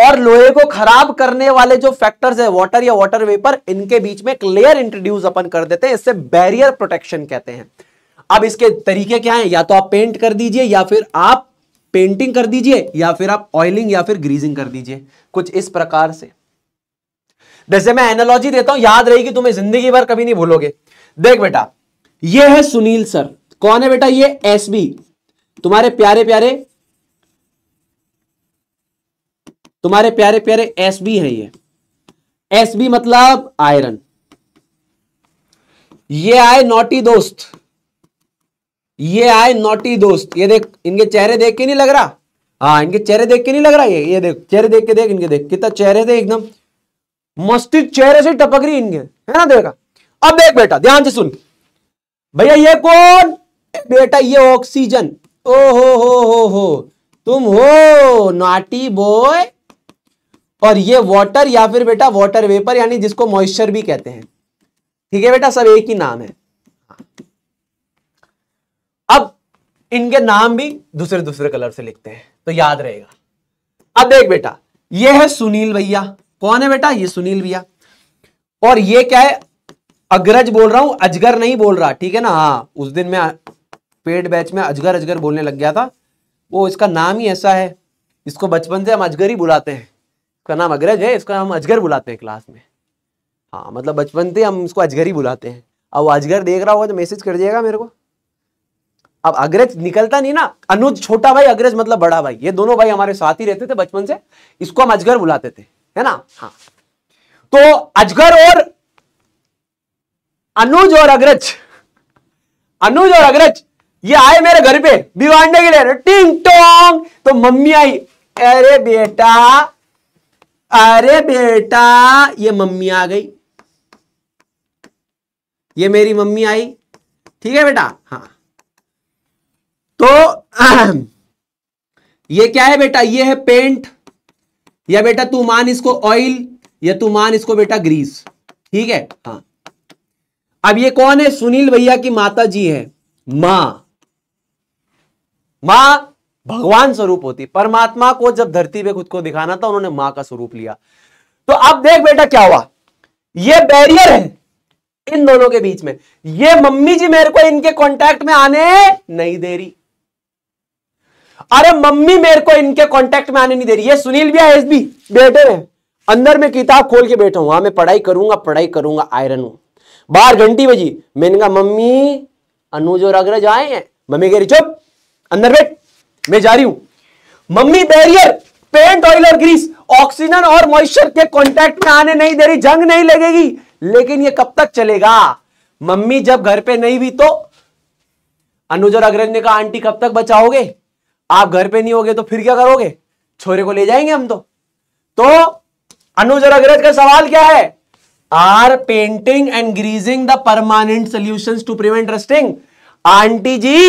और लोहे को खराब करने वाले जो फैक्टर्स है वाटर या वाटर वेपर इनके बीच में एक लेयर इंट्रोड्यूस अपन कर देते हैं इससे बैरियर प्रोटेक्शन कहते हैं अब इसके तरीके क्या हैं या तो आप पेंट कर दीजिए या फिर आप पेंटिंग कर दीजिए या फिर आप ऑयलिंग या फिर ग्रीजिंग कर दीजिए कुछ इस प्रकार से जैसे मैं एनोलॉजी देता हूं याद रहेगी तुम्हें जिंदगी भर कभी नहीं भूलोगे देख बेटा यह है सुनील सर कौन है बेटा ये एस तुम्हारे प्यारे प्यारे तुम्हारे प्यारे प्यारे एस बी है ये एस बी मतलब आयरन ये आए नोटी दोस्त ये आए नोटी दोस्त ये देख इनके चेहरे देख के नहीं लग रहा हाँ इनके चेहरे देख के नहीं लग रहा ये ये देख चेहरे देख के देख इनके देख कितना चेहरे थे एकदम मस्ती चेहरे से टपक रही इनके है ना देखा अब देख बेटा ध्यान से सुन भैया ये कौन बेटा ये ऑक्सीजन ओ हो हो हो हो तुम हो नाटी बॉय और ये वाटर या फिर बेटा वाटर वेपर यानी जिसको मॉइस्चर भी कहते हैं ठीक है बेटा सब एक ही नाम है अब इनके नाम भी दूसरे दूसरे कलर से लिखते हैं तो याद रहेगा अब देख बेटा ये है सुनील भैया कौन है बेटा ये सुनील भैया और ये क्या है अग्रज बोल रहा हूं अजगर नहीं बोल रहा ठीक है ना हाँ उस दिन में पेड बैच में अजगर अजगर बोलने लग गया था वो इसका नाम ही ऐसा है इसको बचपन से हम अजगर ही बुलाते हैं उसका नाम अग्रज है इसका हम अजगर बुलाते हैं क्लास में हाँ मतलब बचपन से हम उसको अजगर ही बुलाते हैं अब वो अजगर देख रहा होगा तो मैसेज कर दिएगा मेरे को अब अग्रज निकलता नहीं ना अनुज छोटा भाई अग्रज मतलब बड़ा भाई ये दोनों भाई हमारे साथ ही रहते थे बचपन से इसको हम अजगर बुलाते थे है ना हाँ तो अजगर और अनुज और अग्रज अनुज और अग्रज ये आए मेरे घर पे बिगाड़ने के लिए टिंग टोंग तो मम्मी आई अरे बेटा अरे बेटा ये मम्मी आ गई ये मेरी मम्मी आई ठीक है बेटा हाँ तो ये क्या है बेटा ये है पेंट या बेटा तू मान इसको ऑयल या तू मान इसको बेटा ग्रीस ठीक है हाँ अब ये कौन है सुनील भैया की माता जी है मां मां भगवान स्वरूप होती परमात्मा को जब धरती पे खुद को दिखाना था उन्होंने मां का स्वरूप लिया तो अब देख बेटा क्या हुआ ये बैरियर है इन दोनों के बीच में ये मम्मी जी मेरे को इनके कांटेक्ट में आने नहीं दे रही अरे मम्मी मेरे को इनके कांटेक्ट में आने नहीं दे रही ये सुनील भी एस भी बेटे हैं अंदर में किताब खोल के बैठा हूं मैं पढ़ाई करूंगा पढ़ाई करूंगा आयरन हूं बाहर घंटी बजी मैंने कहा मम्मी अनुज और अग्रज आए हैं मम्मी कह रही चुप अंदर बैठ मैं जा रही हूं मम्मी बैरियर पेंट ऑयल और ग्रीस ऑक्सीजन और मॉइस्चर के कांटेक्ट में आने नहीं दे रही जंग नहीं लगेगी लेकिन ये कब तक चलेगा मम्मी जब घर पे नहीं भी तो अनुज अग्रज ने कहा आंटी कब तक बचाओगे आप घर पे नहीं होगे तो फिर क्या करोगे छोरे को ले जाएंगे हम तो तो अनुजर अग्रज का सवाल क्या है are painting and greasing the permanent solution to prevent rusting aunty ji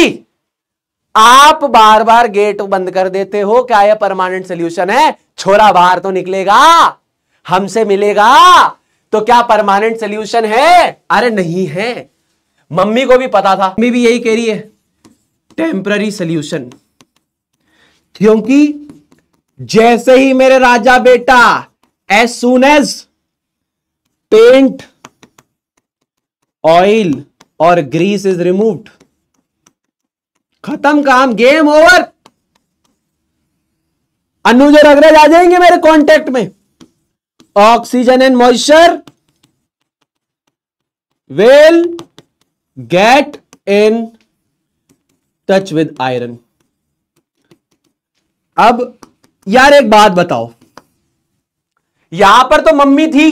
आप बार बार गेट बंद कर देते हो क्या यह परमानेंट सोल्यूशन है छोरा बाहर तो निकलेगा हमसे मिलेगा तो क्या परमानेंट सोल्यूशन है अरे नहीं है मम्मी को भी पता था मम्मी भी यही कह रही है टेम्पररी सोल्यूशन क्योंकि जैसे ही मेरे राजा बेटा as soon as paint oil और ग्रीस इज रिमूव्ड खत्म काम गेम ओवर अनुज और अग्रज आ जाएंगे मेरे कांटेक्ट में oxygen and moisture will get in touch with iron अब यार एक बात बताओ यहां पर तो मम्मी थी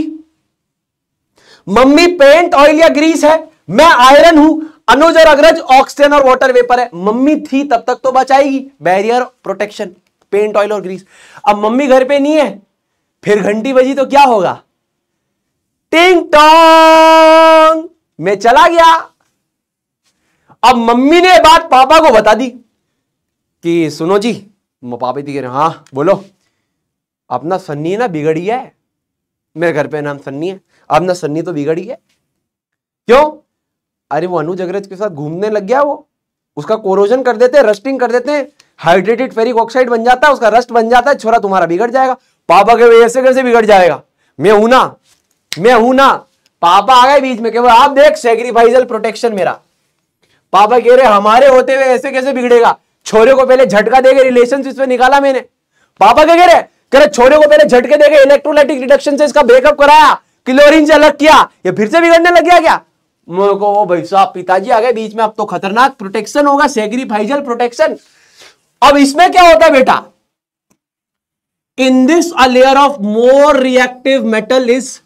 मम्मी पेंट ऑयल या ग्रीस है मैं आयरन हूं अनुज और अग्रज ऑक्सीजन और वाटर वेपर है मम्मी थी तब तक तो बचाएगी बैरियर प्रोटेक्शन पेंट ऑयल और ग्रीस अब मम्मी घर पे नहीं है फिर घंटी बजी तो क्या होगा टिंग टोंग मैं चला गया अब मम्मी ने बात पापा को बता दी कि सुनो जी पापा दी कह रहे हाँ बोलो अपना सन्नी ना बिगड़ी है मेरे घर पे नाम सन्नी है अपना सन्नी तो बिगड़ी है क्यों अरे वो अनुज के साथ घूमने लग गया वो उसका कोरोजन कर देते हैं रस्टिंग कर देते हैं हाइड्रेटेड फेरिक ऑक्साइड बन जाता है उसका रस्ट बन जाता है छोरा तुम्हारा बिगड़ जाएगा पापा के वजह से कैसे बिगड़ जाएगा मैं हूं ना मैं हूं ना पापा आ गए बीच में केवल आप देख सेक्रीफाइजल प्रोटेक्शन मेरा पापा कह रहे हमारे होते हुए ऐसे कैसे बिगड़ेगा छोरे को पहले झटका देगा रिलेशनशिप में निकाला मैंने पापा क्या कह रहे कह रहे छोरे को पहले झटके देगा इलेक्ट्रोलाइटिक रिडक्शन से इसका ब्रेकअप कराया क्लोरीन से अलग किया ये फिर से बिगड़ने लग गया क्या को वो भाई साहब पिताजी आ गए बीच में अब तो खतरनाक प्रोटेक्शन होगा सेग्रीफाइजल प्रोटेक्शन अब इसमें क्या होता है बेटा in this a layer of more reactive metal is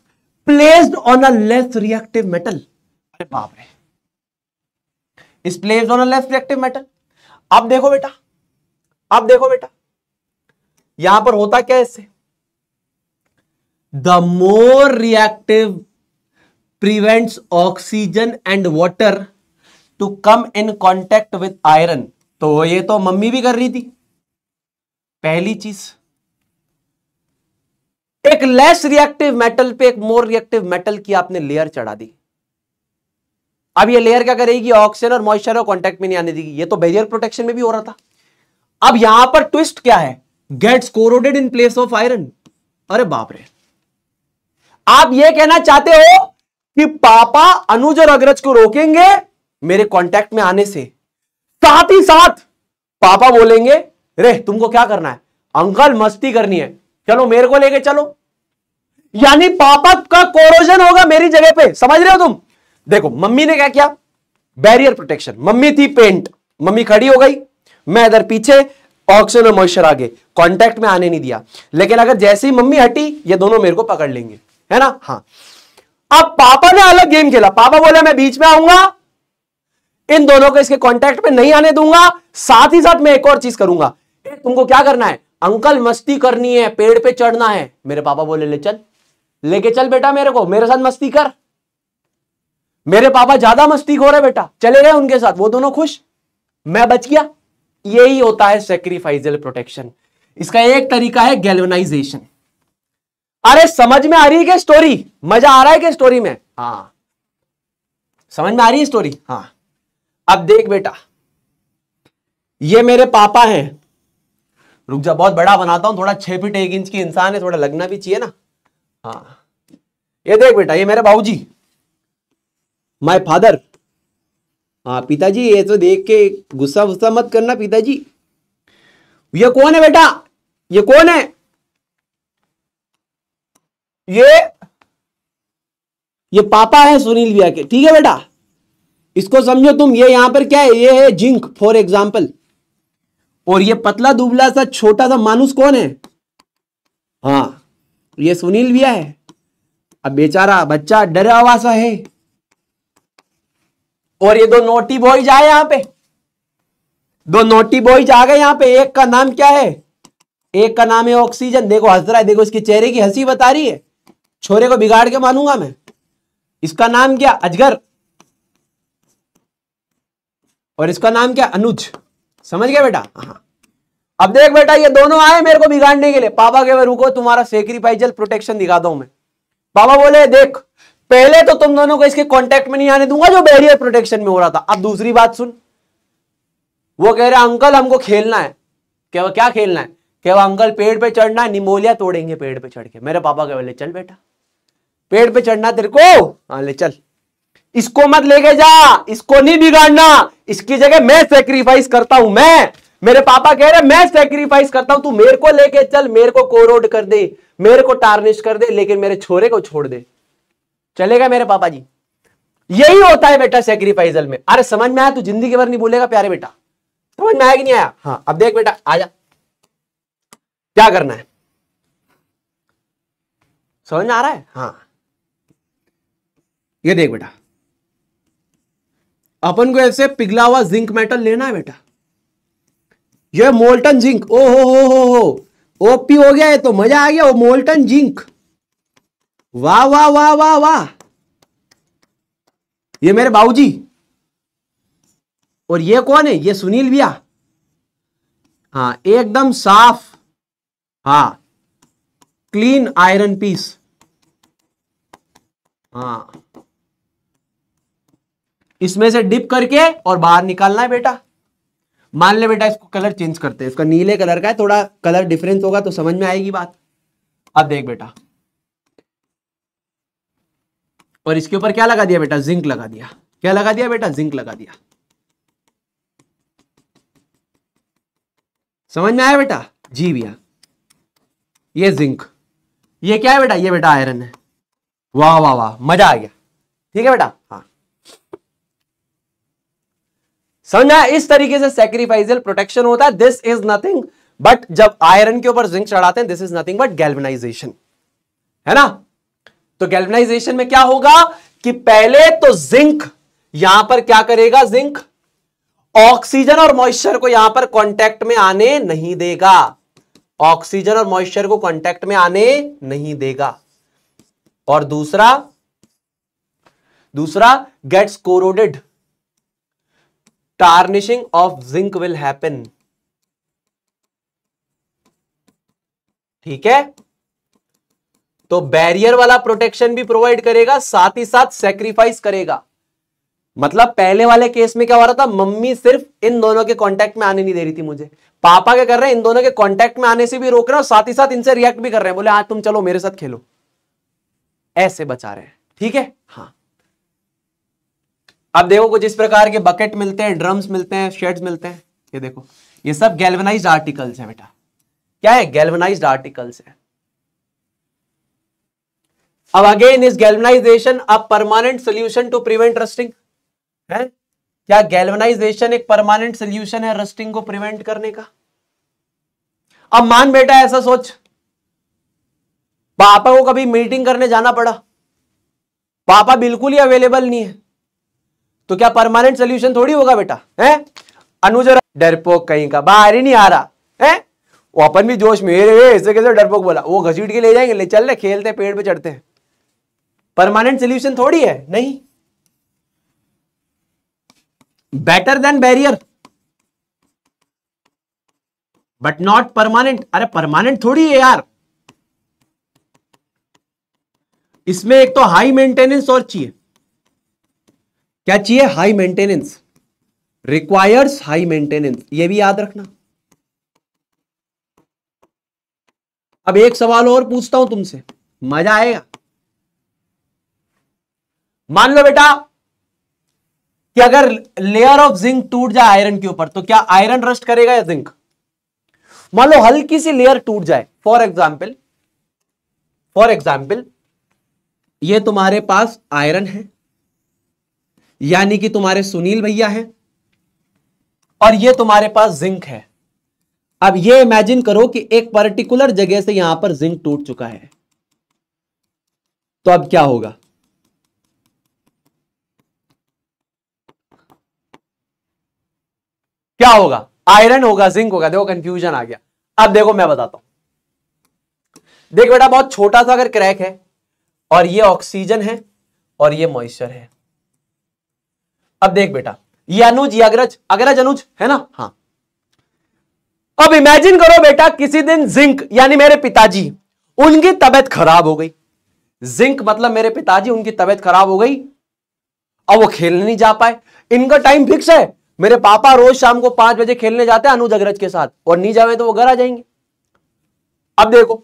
placed on a less reactive metal अरे बाप रे is placed on a less reactive metal अब देखो बेटा अब देखो बेटा यहां पर होता क्या है इससे the more reactive prevents oxygen and water to come in contact with iron. तो ये तो मम्मी भी कर रही थी पहली चीज एक लेस रिएक्टिव मेटल पे एक मोर रिएक्टिव मेटल की आपने लेयर चढ़ा दी अब ये लेयर क्या करेगी ऑक्सीजन और मॉइस्चर और कॉन्टेक्ट में नहीं आने देगी ये तो बैरियर प्रोटेक्शन में भी हो रहा था अब यहां पर ट्विस्ट क्या है gets corroded in place of iron अरे बाप रे आप ये कहना चाहते हो कि पापा अनुज और अग्रज को रोकेंगे मेरे कांटेक्ट में आने से साथ ही साथ पापा बोलेंगे रे तुमको क्या करना है अंकल मस्ती करनी है चलो मेरे को लेके चलो यानी पापा का कोरोजन होगा मेरी जगह पे समझ रहे हो तुम देखो मम्मी ने क्या किया बैरियर प्रोटेक्शन मम्मी थी पेंट मम्मी खड़ी हो गई मैं इधर पीछे ऑक्सीजन और मॉइस्चर आगे कांटेक्ट में आने नहीं दिया लेकिन अगर जैसे ही मम्मी हटी ये दोनों मेरे को पकड़ लेंगे है ना हाँ अब पापा ने अलग गेम खेला पापा बोले मैं बीच में आऊंगा इन दोनों को इसके कांटेक्ट में नहीं आने दूंगा साथ ही साथ मैं एक और चीज करूंगा तुमको क्या करना है अंकल मस्ती करनी है पेड़ पे चढ़ना है मेरे पापा बोले ले चल लेके चल बेटा मेरे को मेरे साथ मस्ती कर मेरे पापा ज्यादा मस्ती हो रहे बेटा चले रहे उनके साथ वो दोनों खुश मैं बच गया यही होता है सेक्रीफाइजल प्रोटेक्शन इसका एक तरीका है गैलोनाइजेशन अरे समझ में आ रही है क्या स्टोरी मजा आ रहा है क्या स्टोरी में हाँ समझ में आ रही है स्टोरी हाँ अब देख बेटा ये मेरे पापा हैं रुक जा बहुत बड़ा बनाता हूं थोड़ा छह फीट एक इंच की इंसान है थोड़ा लगना भी चाहिए ना हाँ ये देख बेटा ये मेरे बाबू जी माई फादर हाँ पिताजी ये तो देख के गुस्सा गुस्सा मत करना पिताजी ये कौन है बेटा ये कौन है ये ये पापा है सुनील भैया के ठीक है बेटा इसको समझो तुम ये यहां पर क्या है ये है जिंक फॉर एग्जाम्पल और ये पतला दुबला सा छोटा सा मानुस कौन है हाँ ये सुनील भैया है अब बेचारा बच्चा डरा हुआ सा है और ये दो नोटी बॉयज आए यहां पे दो नोटी बॉयज आ गए यहां पे एक का नाम क्या है एक का नाम है ऑक्सीजन देखो हंस रहा है देखो इसके चेहरे की हंसी बता रही है छोरे को बिगाड़ के मानूंगा मैं इसका नाम क्या अजगर और इसका नाम क्या अनुज समझ गया बेटा हाँ अब देख बेटा ये दोनों आए मेरे को बिगाड़ने के लिए पापा के रुको तुम्हारा सेक्रीफाइजल प्रोटेक्शन दिखा दो मैं पापा बोले देख पहले तो तुम दोनों को इसके कांटेक्ट में नहीं आने दूंगा जो बैरियर प्रोटेक्शन में हो रहा था अब दूसरी बात सुन वो कह रहे अंकल हमको खेलना है क्या क्या खेलना है क्या अंकल पेड़ पे चढ़ना है निमोलिया तोड़ेंगे पेड़ पे चढ़ के मेरे पापा के बोले चल बेटा पेड़ पे चढ़ना तेरे को हाँ ले चल इसको मत लेके जा इसको नहीं बिगाड़ना इसकी जगह मैं सेक्रीफाइस करता हूं मैं मेरे पापा कह रहे मैं सेक्रीफाइस करता हूं तू मेरे को लेके चल मेरे को कोरोड कर दे मेरे को टार्निश कर दे लेकिन मेरे छोरे को छोड़ दे चलेगा मेरे पापा जी यही होता है बेटा सेक्रीफाइजल में अरे समझ में आया तू जिंदगी भर नहीं बोलेगा प्यारे बेटा समझ में आया कि नहीं आया हाँ अब देख बेटा आजा क्या करना है समझ में आ रहा है हाँ ये देख बेटा अपन को ऐसे पिघला हुआ जिंक मेटल लेना है बेटा ये मोल्टन जिंक ओ हो हो हो हो ओपी हो गया है तो मजा आ गया वो मोल्टन जिंक वाह वाह वाह वाह वाह ये मेरे बाबूजी और ये कौन है ये सुनील भैया हाँ एकदम साफ हाँ क्लीन आयरन पीस हाँ इसमें से डिप करके और बाहर निकालना है बेटा मान ले बेटा इसको कलर चेंज करते हैं इसका नीले कलर का है थोड़ा कलर डिफरेंस होगा तो समझ में आएगी बात अब देख बेटा और इसके ऊपर क्या लगा दिया बेटा जिंक लगा दिया क्या लगा दिया बेटा जिंक लगा दिया समझ में आया बेटा जी भैया ये जिंक ये क्या है बेटा ये बेटा आयरन है वाह वाह वाह मजा आ गया ठीक है बेटा समझा इस तरीके से सेक्रीफाइजल प्रोटेक्शन होता है दिस इज नथिंग बट जब आयरन के ऊपर जिंक चढ़ाते हैं this is nothing but galvanisation है ना तो गैल्वनाइजेशन में क्या होगा कि पहले तो जिंक यहां पर क्या करेगा जिंक ऑक्सीजन और मॉइस्चर को यहां पर कांटेक्ट में आने नहीं देगा ऑक्सीजन और मॉइस्चर को कांटेक्ट में आने नहीं देगा और दूसरा दूसरा gets corroded tarnishing of zinc will happen ठीक है तो बैरियर वाला प्रोटेक्शन भी प्रोवाइड करेगा साथ ही साथ सेक्रीफाइस करेगा मतलब पहले वाले केस में क्या हो रहा था मम्मी सिर्फ इन दोनों के कांटेक्ट में आने नहीं दे रही थी मुझे पापा क्या कर रहे हैं इन दोनों के कांटेक्ट में आने से भी रोक रहे हैं और साथ ही साथ इनसे रिएक्ट भी कर रहे हैं बोले हाँ तुम चलो मेरे साथ खेलो ऐसे बचा रहे हैं ठीक है हाँ अब देखो कुछ इस प्रकार के बकेट मिलते हैं ड्रम्स मिलते हैं शेड्स मिलते हैं ये देखो ये सब गैल्वनाइज आर्टिकल्स हैं बेटा क्या है गैल्वनाइज आर्टिकल्स हैं अब अगेन इस गैल्वनाइजेशन अब permanent solution to prevent rusting है क्या गैलवनाइजेशन एक परमानेंट सोल्यूशन है रस्टिंग को प्रिवेंट करने का अब मान बेटा ऐसा सोच पापा को कभी मीटिंग करने जाना पड़ा पापा बिल्कुल ही अवेलेबल नहीं है तो क्या परमानेंट सोल्यूशन थोड़ी होगा बेटा है अनुजर डरपोक कहीं का बाहर ही नहीं आ रहा है वो अपन भी जोश में ऐसे कैसे डरपोक बोला वो घसीट के ले जाएंगे ले चल रहे खेलते पेड़ पे चढ़ते हैं परमानेंट सोल्यूशन थोड़ी है नहीं better than barrier but not permanent अरे परमानेंट थोड़ी है यार इसमें एक तो हाई मेंटेनेंस और चाहिए क्या चाहिए high maintenance requires high maintenance ये भी याद रखना अब एक सवाल और पूछता हूं तुमसे मजा आएगा मान लो बेटा कि अगर लेयर ऑफ जिंक टूट जाए आयरन के ऊपर तो क्या आयरन रस्ट करेगा या जिंक मान लो हल्की सी लेयर टूट जाए फॉर एग्जाम्पल फॉर एग्जाम्पल ये तुम्हारे पास आयरन है यानी कि तुम्हारे सुनील भैया हैं और ये तुम्हारे पास जिंक है अब ये इमेजिन करो कि एक पर्टिकुलर जगह से यहां पर जिंक टूट चुका है तो अब क्या होगा क्या होगा आयरन होगा जिंक होगा देखो कंफ्यूजन आ गया अब देखो मैं बताता हूं देख बेटा बहुत छोटा सा अगर क्रैक है और ये ऑक्सीजन है और ये मॉइस्चर है अब देख बेटा ये अनुज ये अग्रज अग्रज अनुज है ना हाँ अब इमेजिन करो बेटा किसी दिन जिंक यानी मेरे पिताजी उनकी तबियत खराब हो गई जिंक मतलब मेरे पिताजी उनकी तबियत खराब हो गई अब वो खेलने नहीं जा पाए इनका टाइम फिक्स है मेरे पापा रोज शाम को पांच बजे खेलने जाते हैं अनुज अग्रज के साथ और नहीं जावे तो वो घर आ जाएंगे अब देखो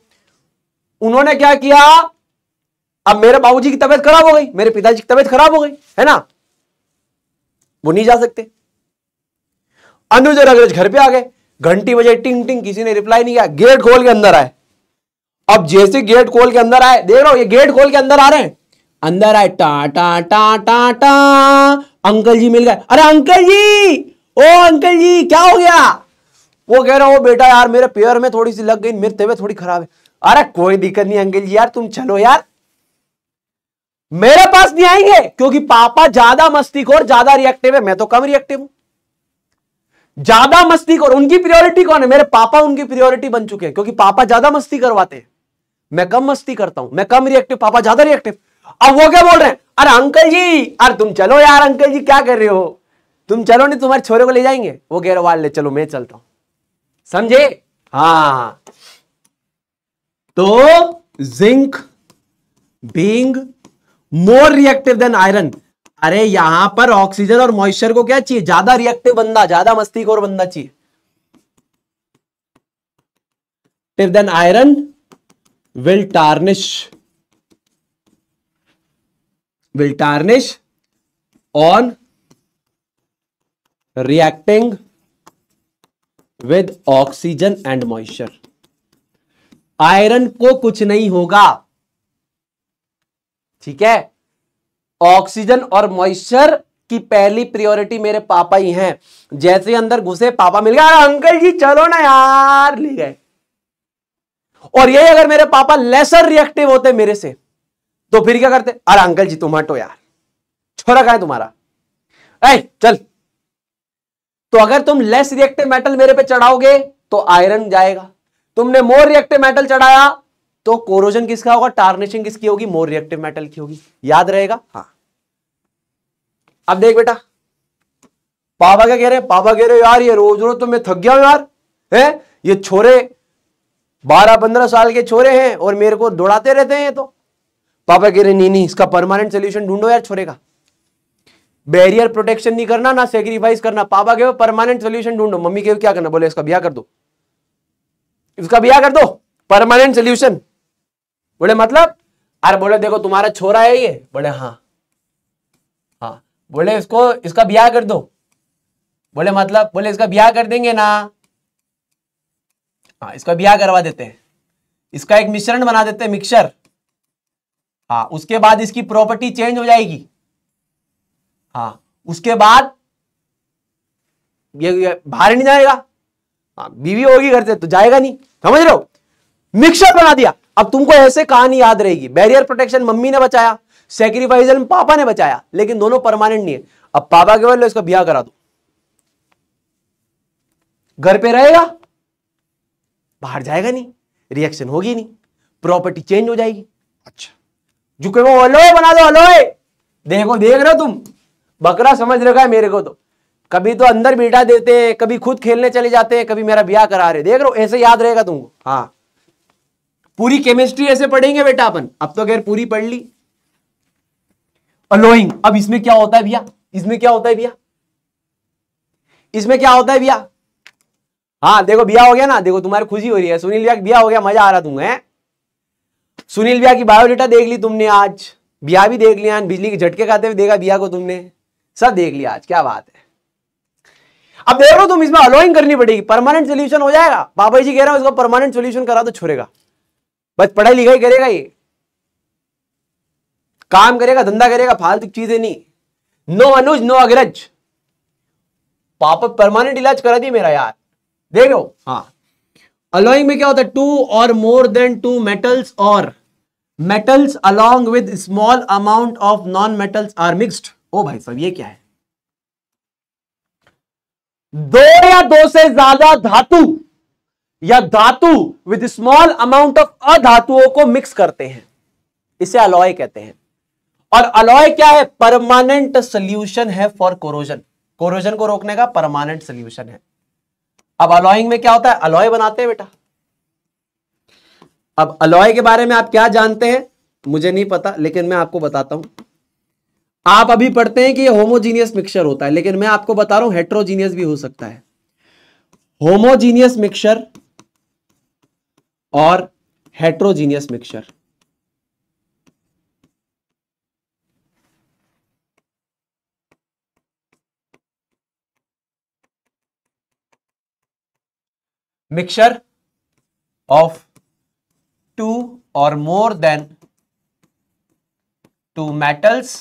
उन्होंने क्या किया अब मेरे बाबूजी की तबियत खराब हो गई मेरे पिताजी की तबियत खराब हो गई है ना वो नहीं जा सकते अनुज और अग्रज घर पे आ गए घंटी बजे टिंग टिंग किसी ने रिप्लाई नहीं किया गेट खोल के अंदर आए अब जैसे गेट खोल के अंदर आए देख रहा हूं ये गेट खोल के अंदर आ रहे हैं अंदर आए टा टा टा टा टा अंकल जी मिल गए अरे अंकल जी ओ अंकल जी क्या हो गया वो कह रहा हो बेटा यार मेरे पेयर में थोड़ी सी लग गई मेरी तबियत थोड़ी खराब है अरे कोई दिक्कत नहीं अंकल जी यार तुम चलो यार मेरे पास नहीं आएंगे क्योंकि पापा ज्यादा मस्ती और ज्यादा रिएक्टिव है मैं तो कम रिएक्टिव हूं ज्यादा मस्ती को उनकी प्रियोरिटी कौन है मेरे पापा उनकी प्रियोरिटी बन चुके हैं क्योंकि पापा ज्यादा मस्ती करवाते हैं मैं कम मस्ती करता हूं मैं कम रिएक्टिव पापा ज्यादा रिएक्टिव अब वो क्या बोल रहे हैं अरे अंकल जी अरे तुम चलो यार अंकल जी क्या कर रहे हो तुम चलो नहीं तुम्हारे छोरे को ले जाएंगे वो गेरो ले चलो मैं चलता हूं समझे हा हाँ। तो zinc being more reactive than iron अरे यहां पर ऑक्सीजन और मॉइस्चर को क्या चाहिए ज्यादा रिएक्टिव बंदा ज्यादा मस्ती और बंदा चाहिए टिव than iron will tarnish will tarnish on reacting with oxygen and moisture iron को कुछ नहीं होगा ठीक है ऑक्सीजन और मॉइस्चर की पहली प्रियोरिटी मेरे पापा ही हैं जैसे अंदर घुसे पापा मिल गया अंकल जी चलो ना यार ले गए और यही अगर मेरे पापा लेसर रिएक्टिव होते मेरे से तो फिर क्या करते अरे अंकल जी तुम हटो यार छोरा है तुम्हारा ऐ चल तो अगर तुम लेस रिएक्टिव मेटल मेरे पे चढ़ाओगे तो आयरन जाएगा तुमने मोर रिएक्टिव मेटल चढ़ाया तो कोरोजन किसका होगा टार्निशिंग किसकी होगी मोर रिएक्टिव मेटल की होगी याद रहेगा हाँ अब देख बेटा पापा क्या कह रहे हैं पापा कह रहे यार ये रोज रोज तो मैं थक गया हूं यार है ये छोरे बारह पंद्रह साल के छोरे हैं और मेरे को दौड़ाते रहते हैं तो पापा कह रहे नहीं नहीं इसका परमानेंट सोल्यूशन ढूंढो यार छोरे का बैरियर प्रोटेक्शन नहीं करना ना सेक्रीफाइस करना पापा कहे परमानेंट सोल्यूशन ढूंढो मम्मी के क्या करना बोले इसका ब्याह कर दो इसका ब्याह कर दो परमानेंट सोल्यूशन बोले मतलब अरे बोले देखो तुम्हारा छोरा है ये बोले हाँ हाँ बोले इसको इसका ब्याह कर दो बोले मतलब बोले इसका ब्याह कर देंगे ना हाँ इसका ब्याह करवा देते हैं इसका एक मिश्रण बना देते हैं मिक्सर हाँ उसके बाद इसकी प्रॉपर्टी चेंज हो जाएगी हाँ उसके बाद ये, ये बाहर नहीं जाएगा हाँ बीवी होगी घर से तो जाएगा नहीं समझ रहे हो मिक्सर बना दिया अब तुमको ऐसे कहानी याद रहेगी बैरियर प्रोटेक्शन मम्मी ने बचाया सेक्रीफाइजल पापा ने बचाया लेकिन दोनों परमानेंट नहीं है अब पापा के बदले इसका ब्याह करा दो घर पे रहेगा बाहर जाएगा नहीं रिएक्शन होगी नहीं प्रॉपर्टी चेंज हो जाएगी अच्छा जो कहो अलोए बना दो अलोए देखो देख रहे हो तुम बकरा समझ रखा है मेरे को तो कभी तो अंदर बैठा देते कभी खुद खेलने चले जाते कभी मेरा ब्याह करा रहे देख रहे हो ऐसे याद रहेगा तुमको हाँ पूरी केमिस्ट्री ऐसे पढ़ेंगे बेटा अपन अब तो खैर पूरी पढ़ ली अलोइंग अब इसमें क्या होता है भैया इसमें क्या होता है भैया इसमें क्या होता है भैया हाँ देखो बिया हो गया ना देखो तुम्हारी खुशी हो रही है सुनील भैया बिया हो गया मजा आ रहा तुम्हें सुनील भैया की बायोडेटा देख ली तुमने आज बिया भी देख लिया बिजली के झटके खाते हुए देखा बिया को तुमने सब देख लिया आज क्या बात है अब देख रहे हो तुम इसमें अलोइंग करनी पड़ेगी परमानेंट सोल्यूशन हो जाएगा बाबा जी कह रहा हो इसको परमानेंट सोल्यूशन करा तो छोड़ेगा बस पढ़ाई लिखाई करेगा ये काम करेगा धंधा करेगा फालतू चीजें नहीं नो अनुज नो अग्रज पापा परमानेंट इलाज करा दी मेरा यार देख लो हाँ अलॉइंग में क्या होता है टू और मोर देन टू मेटल्स और metals along with small amount of non metals are mixed ओ भाई साहब ये क्या है दो या दो से ज्यादा धातु या धातु विद स्मॉल अमाउंट ऑफ अधातुओं को मिक्स करते हैं इसे अलॉय कहते हैं और अलॉय क्या है परमानेंट सोल्यूशन है फॉर कोरोजन कोरोजन को रोकने का परमानेंट सोल्यूशन है अब अलॉइंग में क्या होता है अलॉय बनाते हैं बेटा अब अलॉय के बारे में आप क्या जानते हैं मुझे नहीं पता लेकिन मैं आपको बताता हूं आप अभी पढ़ते हैं कि ये होमोजीनियस मिक्सचर होता है लेकिन मैं आपको बता रहा हूं हेट्रोजीनियस भी हो सकता है होमोजीनियस मिक्सचर और heterogeneous mixture mixture of two और मोर देन टू मेटल्स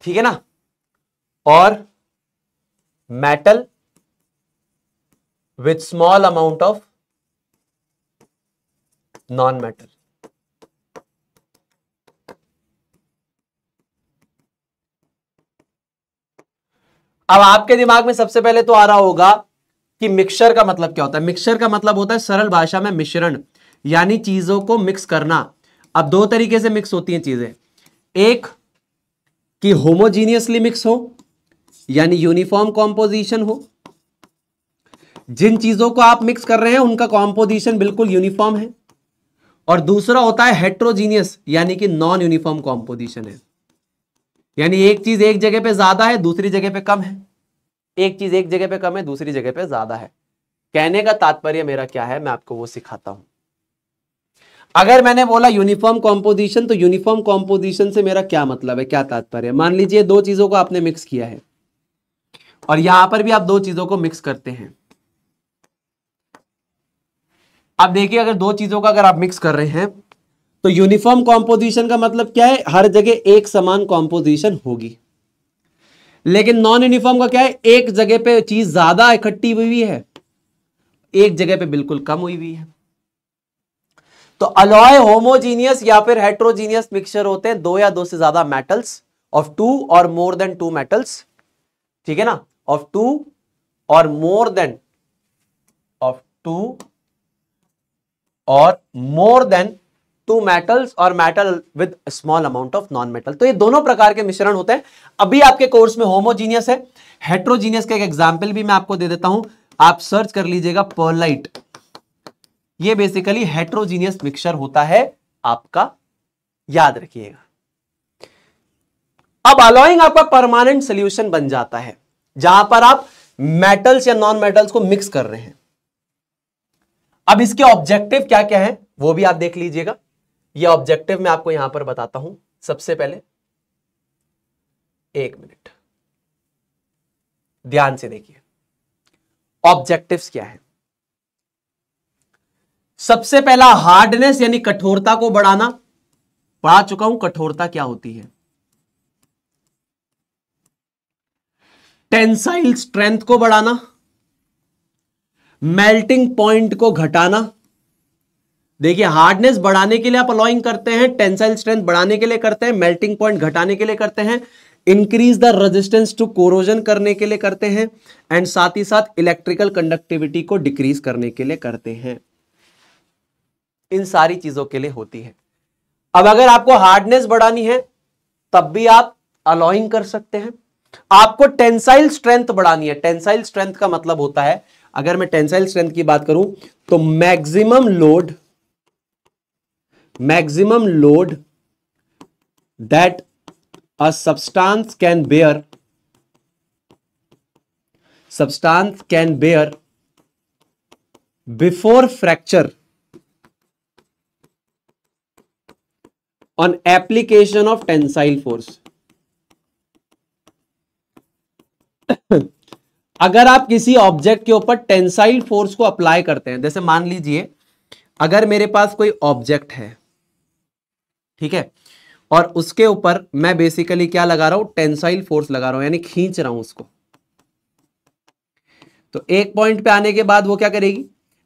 ठीक है ना और metal with small amount of non-metal. अब आपके दिमाग में सबसे पहले तो आ रहा होगा कि मिक्सचर का मतलब क्या होता है मिक्सचर का मतलब होता है सरल भाषा में मिश्रण यानी चीजों को मिक्स करना अब दो तरीके से मिक्स होती हैं चीजें एक कि होमोजीनियसली मिक्स हो यानी यूनिफॉर्म कॉम्पोजिशन हो जिन चीजों को आप मिक्स कर रहे हैं उनका कॉम्पोजिशन बिल्कुल यूनिफॉर्म है और दूसरा होता है हेट्रोजीनियस यानी कि नॉन यूनिफॉर्म कॉम्पोजिशन है यानी एक चीज एक जगह पे ज्यादा है दूसरी जगह पे कम है एक चीज एक जगह पे कम है दूसरी जगह पे ज्यादा है कहने का तात्पर्य मेरा क्या है मैं आपको वो सिखाता हूं अगर मैंने बोला यूनिफॉर्म कॉम्पोजिशन तो यूनिफॉर्म कॉम्पोजिशन से मेरा क्या मतलब है क्या तात्पर्य मान लीजिए दो चीजों को आपने मिक्स किया है और यहां पर भी आप दो चीजों को मिक्स करते हैं अब देखिए अगर दो चीजों का अगर आप मिक्स कर रहे हैं तो यूनिफॉर्म कॉम्पोजिशन का मतलब क्या है हर जगह एक समान कॉम्पोजिशन होगी लेकिन नॉन यूनिफॉर्म का क्या है एक जगह पे चीज ज्यादा इकट्ठी हुई हुई है एक जगह पे बिल्कुल कम हुई हुई है तो अलॉय होमोजीनियस या फिर हेट्रोजीनियस मिक्सचर होते हैं दो या दो से ज्यादा मेटल्स ऑफ टू और मोर देन टू मेटल्स ठीक है ना ऑफ टू और मोर देन ऑफ टू और मोर देन टू मेटल्स और metal with small amount of non metal तो ये दोनों प्रकार के मिश्रण होते हैं अभी आपके कोर्स में होमोजीनियस है हेट्रोजीनियस का एक एग्जाम्पल भी मैं आपको दे देता हूं आप सर्च कर लीजिएगा पर्लाइट ये बेसिकली हेट्रोजीनियस मिक्सचर होता है आपका याद रखिएगा अब अलॉइंग आपका परमानेंट सोल्यूशन बन जाता है जहां पर आप मेटल्स या नॉन मेटल्स को मिक्स कर रहे हैं अब इसके ऑब्जेक्टिव क्या क्या है वो भी आप देख लीजिएगा ये ऑब्जेक्टिव मैं आपको यहां पर बताता हूं सबसे पहले एक मिनट ध्यान से देखिए ऑब्जेक्टिव्स क्या है सबसे पहला हार्डनेस यानी कठोरता को बढ़ाना पढ़ा चुका हूं कठोरता क्या होती है टेंसाइल स्ट्रेंथ को बढ़ाना मेल्टिंग पॉइंट को घटाना देखिए हार्डनेस बढ़ाने के लिए आप अलॉइंग करते हैं टेंसाइल स्ट्रेंथ बढ़ाने के लिए करते हैं मेल्टिंग पॉइंट घटाने के लिए करते हैं increase the resistance to corrosion करने के लिए करते हैं एंड साथ ही साथ इलेक्ट्रिकल कंडक्टिविटी को डिक्रीज करने के लिए करते हैं इन सारी चीजों के लिए होती है अब अगर आपको हार्डनेस बढ़ानी है तब भी आप अलॉइंग कर सकते हैं आपको टेंसाइल स्ट्रेंथ बढ़ानी है टेंसाइल स्ट्रेंथ का मतलब होता है अगर मैं टेंसाइल स्ट्रेंथ की बात करूं तो maximum load maximum load that a substance can bear substance can bear before fracture on application of tensile force अगर आप किसी ऑब्जेक्ट के ऊपर टेंसाइल फोर्स को अप्लाई करते हैं जैसे मान लीजिए अगर मेरे पास कोई ऑब्जेक्ट है ठीक है और उसके ऊपर मैं बेसिकली क्या लगा रहा हूं टेंसाइल फोर्स लगा रहा हूं यानी खींच रहा हूं उसको तो एक पॉइंट पे आने के बाद वो क्या करेगी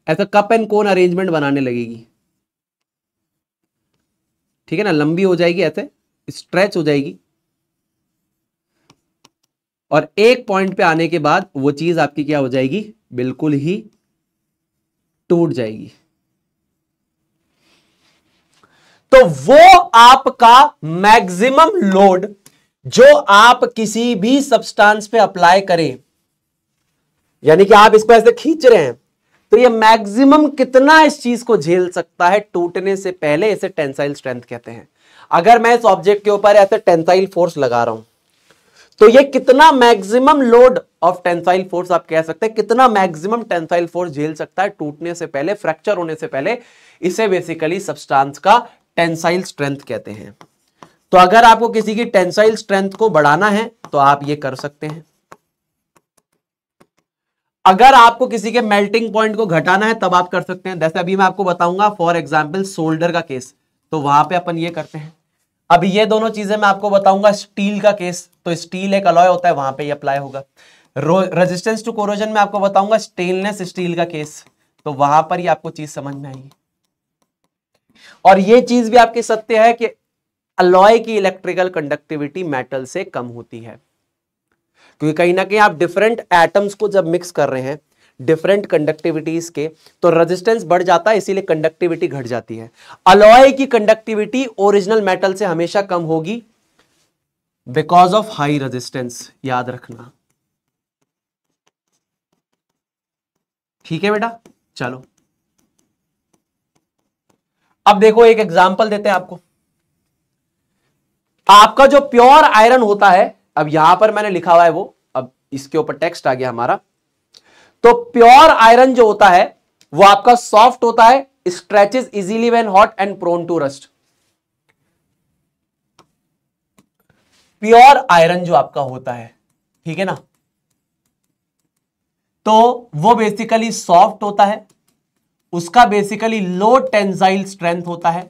ऐसा कप एंड कोन अरेंजमेंट बनाने लगेगी ठीक है ना लंबी हो जाएगी ऐसे स्ट्रेच हो जाएगी और एक पॉइंट पे आने के बाद वो चीज आपकी क्या हो जाएगी बिल्कुल ही टूट जाएगी तो वो आपका मैक्सिमम लोड जो आप किसी भी सब्सटेंस पे अप्लाई करें यानी कि आप इसको ऐसे खींच रहे हैं तो ये मैक्सिमम कितना इस चीज को झेल सकता है टूटने से पहले इसे टेंसाइल स्ट्रेंथ कहते हैं अगर मैं इस ऑब्जेक्ट के ऊपर ऐसे टेंसाइल फोर्स लगा रहा हूं तो ये कितना maximum load of tensile force आप कह सकते हैं कितना मैक्सिमम टेंसाइल फोर्स झेल सकता है टूटने से पहले फ्रैक्चर होने से पहले इसे बेसिकली सब्सटेंस का टेंसाइल स्ट्रेंथ कहते हैं तो अगर आपको किसी की टेंसाइल स्ट्रेंथ को बढ़ाना है तो आप ये कर सकते हैं अगर आपको किसी के मेल्टिंग पॉइंट को घटाना है तब आप कर सकते हैं जैसे अभी मैं आपको बताऊंगा फॉर एग्जाम्पल शोल्डर का केस तो वहां पे अपन ये करते हैं अब ये दोनों चीजें मैं आपको बताऊंगा स्टील का केस तो स्टील एक अलॉय होता है वहां पे अप्लाई होगा रेजिस्टेंस टू कोरोजन में आपको बताऊंगा स्टेनलेस स्टील का केस तो वहां पर ही आपको चीज समझ में आएगी और ये चीज भी आपके सत्य है कि अलॉय की इलेक्ट्रिकल कंडक्टिविटी मेटल से कम होती है क्योंकि कहीं ना कहीं आप डिफरेंट एटम्स को जब मिक्स कर रहे हैं डिफरेंट कंडक्टिविटीज के तो रेजिस्टेंस बढ़ जाता है इसीलिए कंडक्टिविटी घट जाती है अलॉय की कंडक्टिविटी ओरिजिनल मेटल से हमेशा कम होगी बिकॉज ऑफ हाई रेजिस्टेंस याद रखना ठीक है बेटा चलो अब देखो एक एग्जाम्पल देते हैं आपको आपका जो प्योर आयरन होता है अब यहां पर मैंने लिखा हुआ है वो अब इसके ऊपर टेक्स्ट आ गया हमारा तो प्योर आयरन जो होता है वो आपका सॉफ्ट होता है stretches easily when hot and prone to rust pure iron जो आपका होता है ठीक है ना तो वो बेसिकली सॉफ्ट होता है उसका बेसिकली लो टेंजाइल स्ट्रेंथ होता है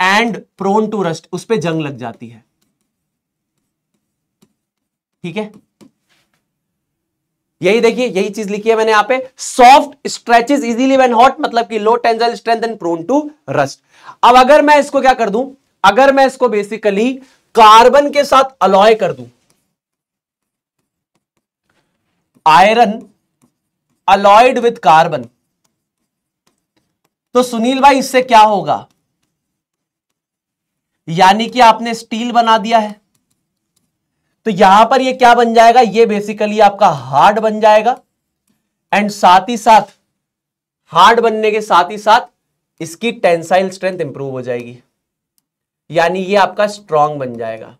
एंड प्रोन टू रस्ट उस पर जंग लग जाती है ठीक है यही देखिए यही चीज लिखी है मैंने यहां पे soft stretches easily when hot मतलब कि low tensile strength and prone to rust अब अगर मैं इसको क्या कर दूं अगर मैं इसको बेसिकली कार्बन के साथ अलॉय कर दूं आयरन अलॉयड विथ कार्बन तो सुनील भाई इससे क्या होगा यानी कि आपने स्टील बना दिया है तो यहां पर ये क्या बन जाएगा ये बेसिकली आपका हार्ड बन जाएगा एंड साथ ही साथ हार्ड बनने के साथ ही साथ इसकी टेंसाइल स्ट्रेंथ इंप्रूव हो जाएगी यानी ये आपका स्ट्रांग बन जाएगा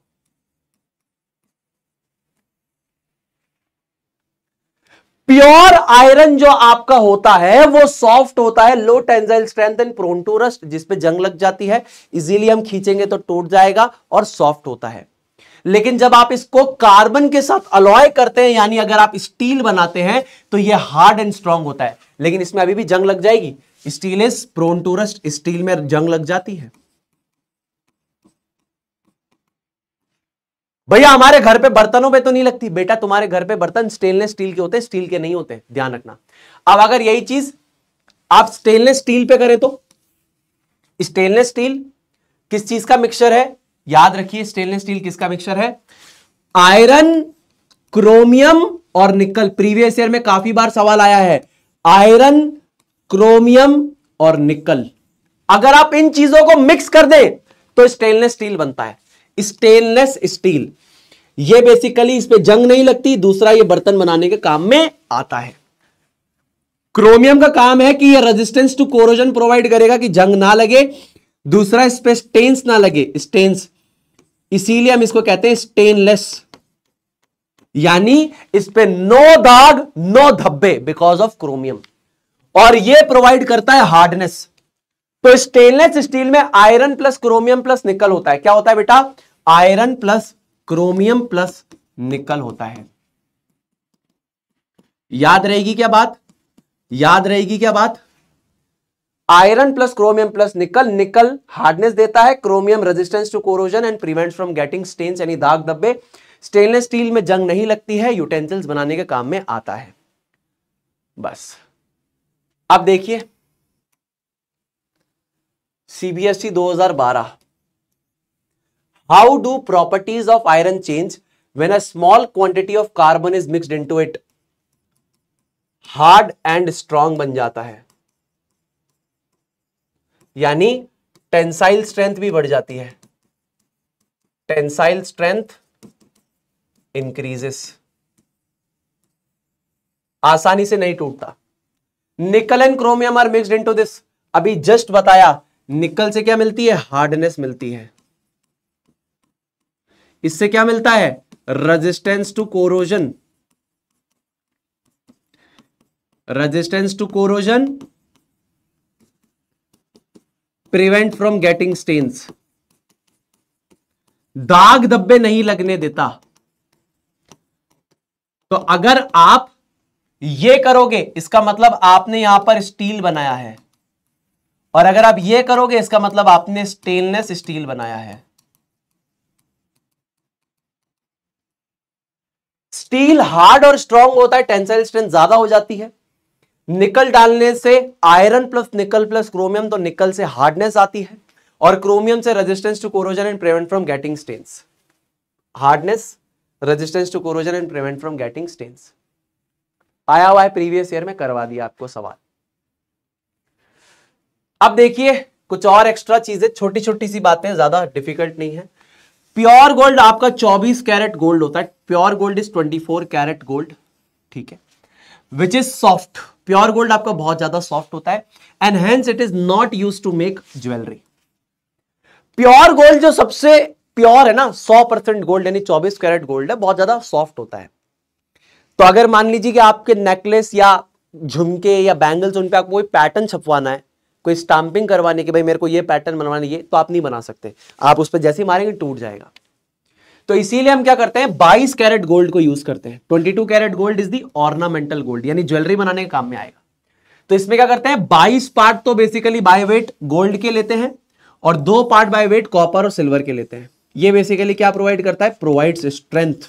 प्योर आयरन जो आपका होता है वो सॉफ्ट होता है low tensile strength and prone to rust जिसपे जंग लग जाती है इजीली हम खींचेंगे तो टूट जाएगा और सॉफ्ट होता है लेकिन जब आप इसको कार्बन के साथ अलॉय करते हैं यानी अगर आप स्टील बनाते हैं तो यह हार्ड एंड स्ट्रांग होता है लेकिन इसमें अभी भी जंग लग जाएगी steel is prone to rust steel में जंग लग जाती है भैया हमारे घर पे बर्तनों पे तो नहीं लगती बेटा तुम्हारे घर पे बर्तन स्टेनलेस स्टील के होते हैं स्टील के नहीं होते ध्यान रखना अब अगर यही चीज आप स्टेनलेस स्टील पे करें तो स्टेनलेस स्टील किस चीज का मिक्सचर है याद रखिए स्टेनलेस स्टील किसका मिक्सर है आयरन क्रोमियम और निकल प्रीवियस ईयर में काफी बार सवाल आया है आयरन क्रोमियम और निकल अगर आप इन चीजों को मिक्स कर दें तो स्टेनलेस स्टील बनता है स्टेनलेस स्टील ये बेसिकली इस पे जंग नहीं लगती दूसरा ये बर्तन बनाने के काम में आता है क्रोमियम का काम है कि ये रेजिस्टेंस टू कोरोजन प्रोवाइड करेगा कि जंग ना लगे दूसरा इस पे स्टेन्स ना लगे स्टेन्स इसीलिए हम इसको कहते हैं स्टेनलेस यानी इस पे नो दाग नो धब्बे बिकॉज ऑफ क्रोमियम और ये प्रोवाइड करता है हार्डनेस तो स्टेनलेस स्टील में iron plus chromium plus nickel होता है क्या होता है बेटा iron plus chromium plus nickel होता है याद रहेगी क्या बात याद रहेगी क्या बात आयरन प्लस क्रोमियम प्लस निकल निकल हार्डनेस देता है chromium resistance to corrosion and prevent from getting stains यानी दाग दब्बे स्टेनलेस स्टील में जंग नहीं लगती है यूटेंसिल्स बनाने के काम में आता है बस अब देखिए CBSE 2012 how do properties of iron change when a small quantity of carbon is mixed into it hard and strong बन जाता है यानी टेंसाइल स्ट्रेंथ भी बढ़ जाती है टेंसाइल स्ट्रेंथ इंक्रीजेस आसानी से नहीं टूटता nickel and chromium are mixed into this अभी जस्ट बताया निकल से क्या मिलती है हार्डनेस मिलती है इससे क्या मिलता है resistance to corrosion resistance to corrosion prevent from getting stains दाग धब्बे नहीं लगने देता तो अगर आप ये करोगे इसका मतलब आपने यहां पर स्टील बनाया है और अगर आप ये करोगे इसका मतलब आपने स्टेनलेस स्टील बनाया है स्टील हार्ड और स्ट्रांग होता है टेंसाइल स्ट्रेंथ ज्यादा हो जाती है निकल डालने से iron plus nickel plus chromium तो निकल से हार्डनेस आती है और क्रोमियम से resistance to corrosion and prevent from getting stains hardness resistance to corrosion and prevent from getting stains आया हुआ है प्रीवियस ईयर में करवा दिया आपको सवाल अब देखिए कुछ और एक्स्ट्रा चीजें छोटी छोटी सी बातें ज्यादा डिफिकल्ट नहीं है प्योर गोल्ड आपका 24 कैरेट गोल्ड होता है pure gold is 24 carat gold ठीक है which is soft pure gold आपका बहुत ज्यादा सॉफ्ट होता है and hence it is not use to make jewellery pure gold जो सबसे प्योर है ना 100 परसेंट गोल्ड यानी 24 कैरेट गोल्ड है बहुत ज्यादा सॉफ्ट होता है तो अगर मान लीजिए कि आपके नेकलेस या झुमके या बैंगल्स उन पर आपको कोई पैटर्न छपवाना है कोई स्टाम्पिंग करवाने की भाई मेरे को ये पैटर्न बनवाना ये तो आप नहीं बना सकते आप उस पर जैसे ही मारेंगे टूट जाएगा तो इसीलिए हम क्या करते हैं 22 कैरेट गोल्ड को यूज करते हैं 22 carat gold is the ornamental gold यानी ज्वेलरी बनाने के काम में आएगा तो इसमें क्या करते हैं 22 पार्ट तो बेसिकली बाय वेट गोल्ड के लेते हैं और दो पार्ट बाय वेट कॉपर और सिल्वर के लेते हैं ये बेसिकली क्या प्रोवाइड करता है provides strength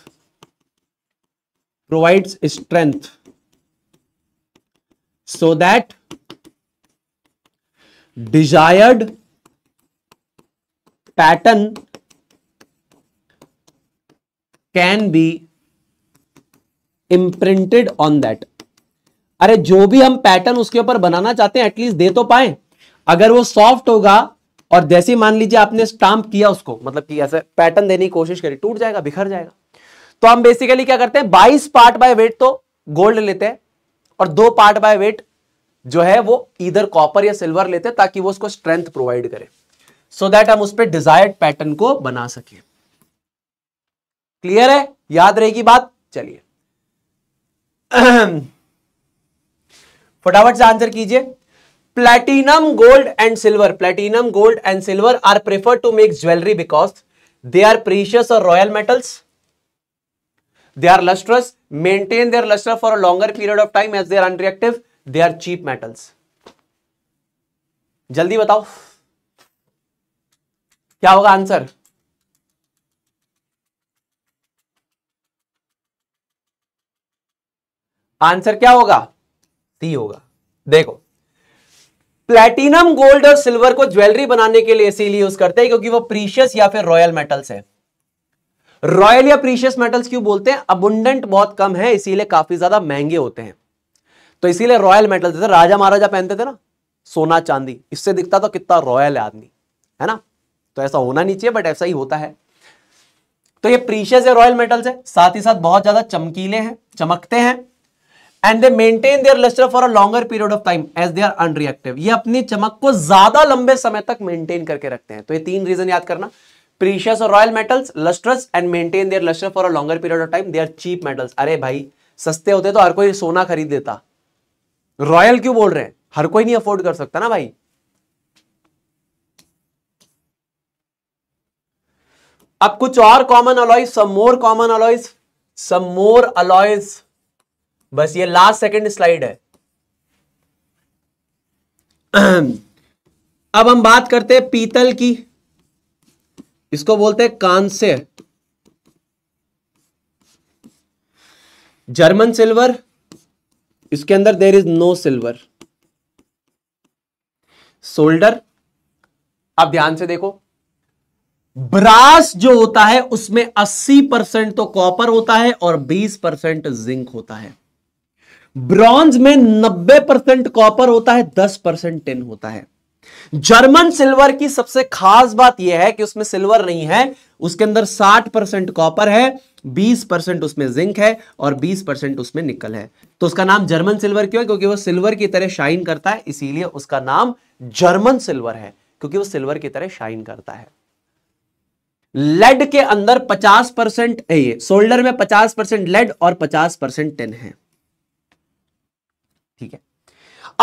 provides strength so that desired pattern can be imprinted on that अरे जो भी हम पैटर्न उसके ऊपर बनाना चाहते हैं एटलीस्ट दे तो पाए अगर वो सॉफ्ट होगा और जैसे मान लीजिए आपने स्टाम्प किया उसको मतलब कि ऐसे पैटर्न देने की कोशिश करी टूट जाएगा बिखर जाएगा तो हम बेसिकली क्या करते हैं बाईस पार्ट बाय वेट तो गोल्ड लेते हैं और दो पार्ट बाय वेट जो है वो इधर कॉपर या सिल्वर लेते हैं ताकि वो उसको स्ट्रेंथ प्रोवाइड करे सो so दैट हम उस पर डिजायर्ड पैटर्न को बना सकें क्लियर है याद रहेगी बात चलिए फटाफट से आंसर कीजिए platinum gold and silver platinum gold and silver are prefer to make jewellery because they are precious और royal metals they are lustrous maintain their lustre for a longer period of time as they are unreactive they are cheap metals जल्दी बताओ क्या होगा answer answer क्या होगा C होगा देखो platinum gold और सिल्वर को ज्वेलरी बनाने के लिए इसीलिए यूज करते हैं क्योंकि वो प्रीशियस या फिर रॉयल मेटल्स है रॉयल या प्रीशियस मेटल्स क्यों बोलते हैं अबुंडेंट बहुत कम है इसीलिए काफी ज्यादा महंगे होते हैं तो इसीलिए रॉयल मेटल जैसे राजा महाराजा पहनते थे ना सोना चांदी इससे दिखता तो कितना रॉयल है आदमी है ना तो ऐसा होना नहीं चाहिए बट ऐसा ही होता है तो ये प्रीशियस है रॉयल मेटल्स है साथ ही साथ बहुत ज्यादा चमकीले हैं चमकते हैं and they maintain their lustre for a longer period of time as they are unreactive ये अपनी चमक को ज्यादा लंबे समय तक मेंटेन करके रखते हैं तो ये तीन रीजन याद करना प्रीशियस और royal metals lustrous and maintain their lustre for a longer period of time they are cheap metals अरे भाई सस्ते होते तो हर कोई सोना खरीद देता रॉयल क्यों बोल रहे हैं हर कोई नहीं अफोर्ड कर सकता ना भाई अब कुछ और common alloys some more common alloys some more alloys बस ये लास्ट सेकंड स्लाइड है अब हम बात करते हैं पीतल की इसको बोलते हैं कांस्य जर्मन सिल्वर इसके अंदर there is no silver solder अब ध्यान से देखो ब्रास जो होता है उसमें 80 परसेंट तो कॉपर होता है और 20 परसेंट जिंक होता है ब्रॉन्ज में 90 परसेंट कॉपर होता है 10 परसेंट टेन होता है जर्मन सिल्वर की सबसे खास बात यह है कि उसमें सिल्वर नहीं है उसके अंदर 60 परसेंट कॉपर है 20 परसेंट उसमें जिंक है और 20 परसेंट उसमें निकल है तो उसका नाम जर्मन सिल्वर क्यों है क्योंकि वो सिल्वर की तरह शाइन करता है इसीलिए उसका नाम जर्मन सिल्वर है क्योंकि वो सिल्वर की तरह शाइन करता है लेड के अंदर 50 परसेंट सोल्डर में 50 परसेंट लेड और 50 परसेंट टेन है ठीक है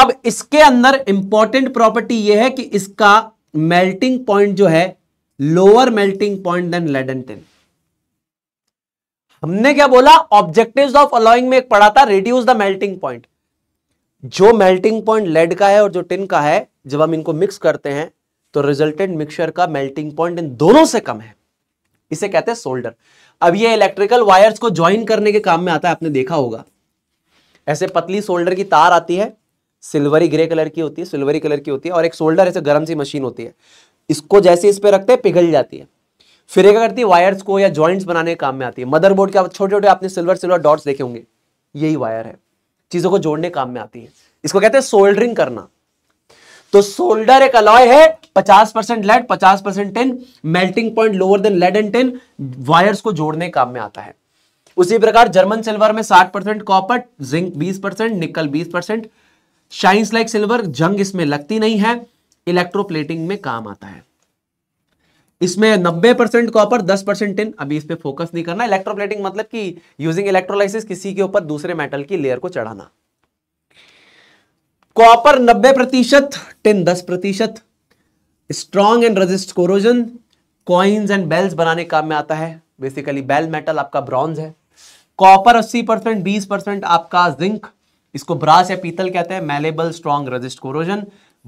अब इसके अंदर इंपॉर्टेंट प्रॉपर्टी यह है कि इसका मेल्टिंग पॉइंट जो है lower melting point than lead and tin हमने क्या बोला ऑब्जेक्टिव्स ऑफ अलॉइंग में एक पढ़ा था रिड्यूस द मेल्टिंग पॉइंट जो मेल्टिंग पॉइंट लेड का है और जो टिन का है जब हम इनको मिक्स करते हैं तो रिजल्टेंट मिक्सचर का मेल्टिंग पॉइंट इन दोनों से कम है इसे कहते हैं सोल्डर अब ये इलेक्ट्रिकल वायर्स को ज्वाइन करने के काम में आता है आपने देखा होगा ऐसे पतली सोल्डर की तार आती है सिल्वरी ग्रे कलर की होती है सिल्वरी कलर की होती है और एक सोल्डर ऐसे गर्म सी मशीन होती है इसको जैसे इस पर रखते हैं पिघल जाती है फिर क्या करती है वायर्स को या जॉइंट्स बनाने के काम में आती है मदरबोर्ड के छोटे छोटे आपने सिल्वर सिल्वर डॉट्स देखे होंगे यही वायर है चीज़ों को जोड़ने काम में आती है इसको कहते हैं सोल्डरिंग करना तो सोल्डर एक अलॉय है 50 परसेंट लेड पचास percent tin melting point lower than lead and tin wires को जोड़ने काम में आता है उसी प्रकार जर्मन सिल्वर में साठ परसेंट कॉपर जिंक बीस परसेंट निकल बीस परसेंट शाइन्स लाइक सिल्वर जंग इसमें लगती नहीं है इलेक्ट्रोप्लेटिंग में काम आता है इसमें 90 परसेंट कॉपर 10 परसेंट टिन अभी इस पर फोकस नहीं करना इलेक्ट्रोप्लेटिंग मतलब कि यूजिंग इलेक्ट्रोलाइसिस किसी के ऊपर दूसरे मेटल की लेयर को चढ़ाना कॉपर 90 प्रतिशत टिन 10 प्रतिशत strong and resist corrosion coins and bells बनाने काम में आता है बेसिकली बेल मेटल आपका ब्रॉन्ज है कॉपर 80 परसेंट बीस परसेंट आपका जिंक इसको ब्रास या पीतल कहते हैं मेलेबल स्ट्रॉन्ग रजिस्ट कोरोजन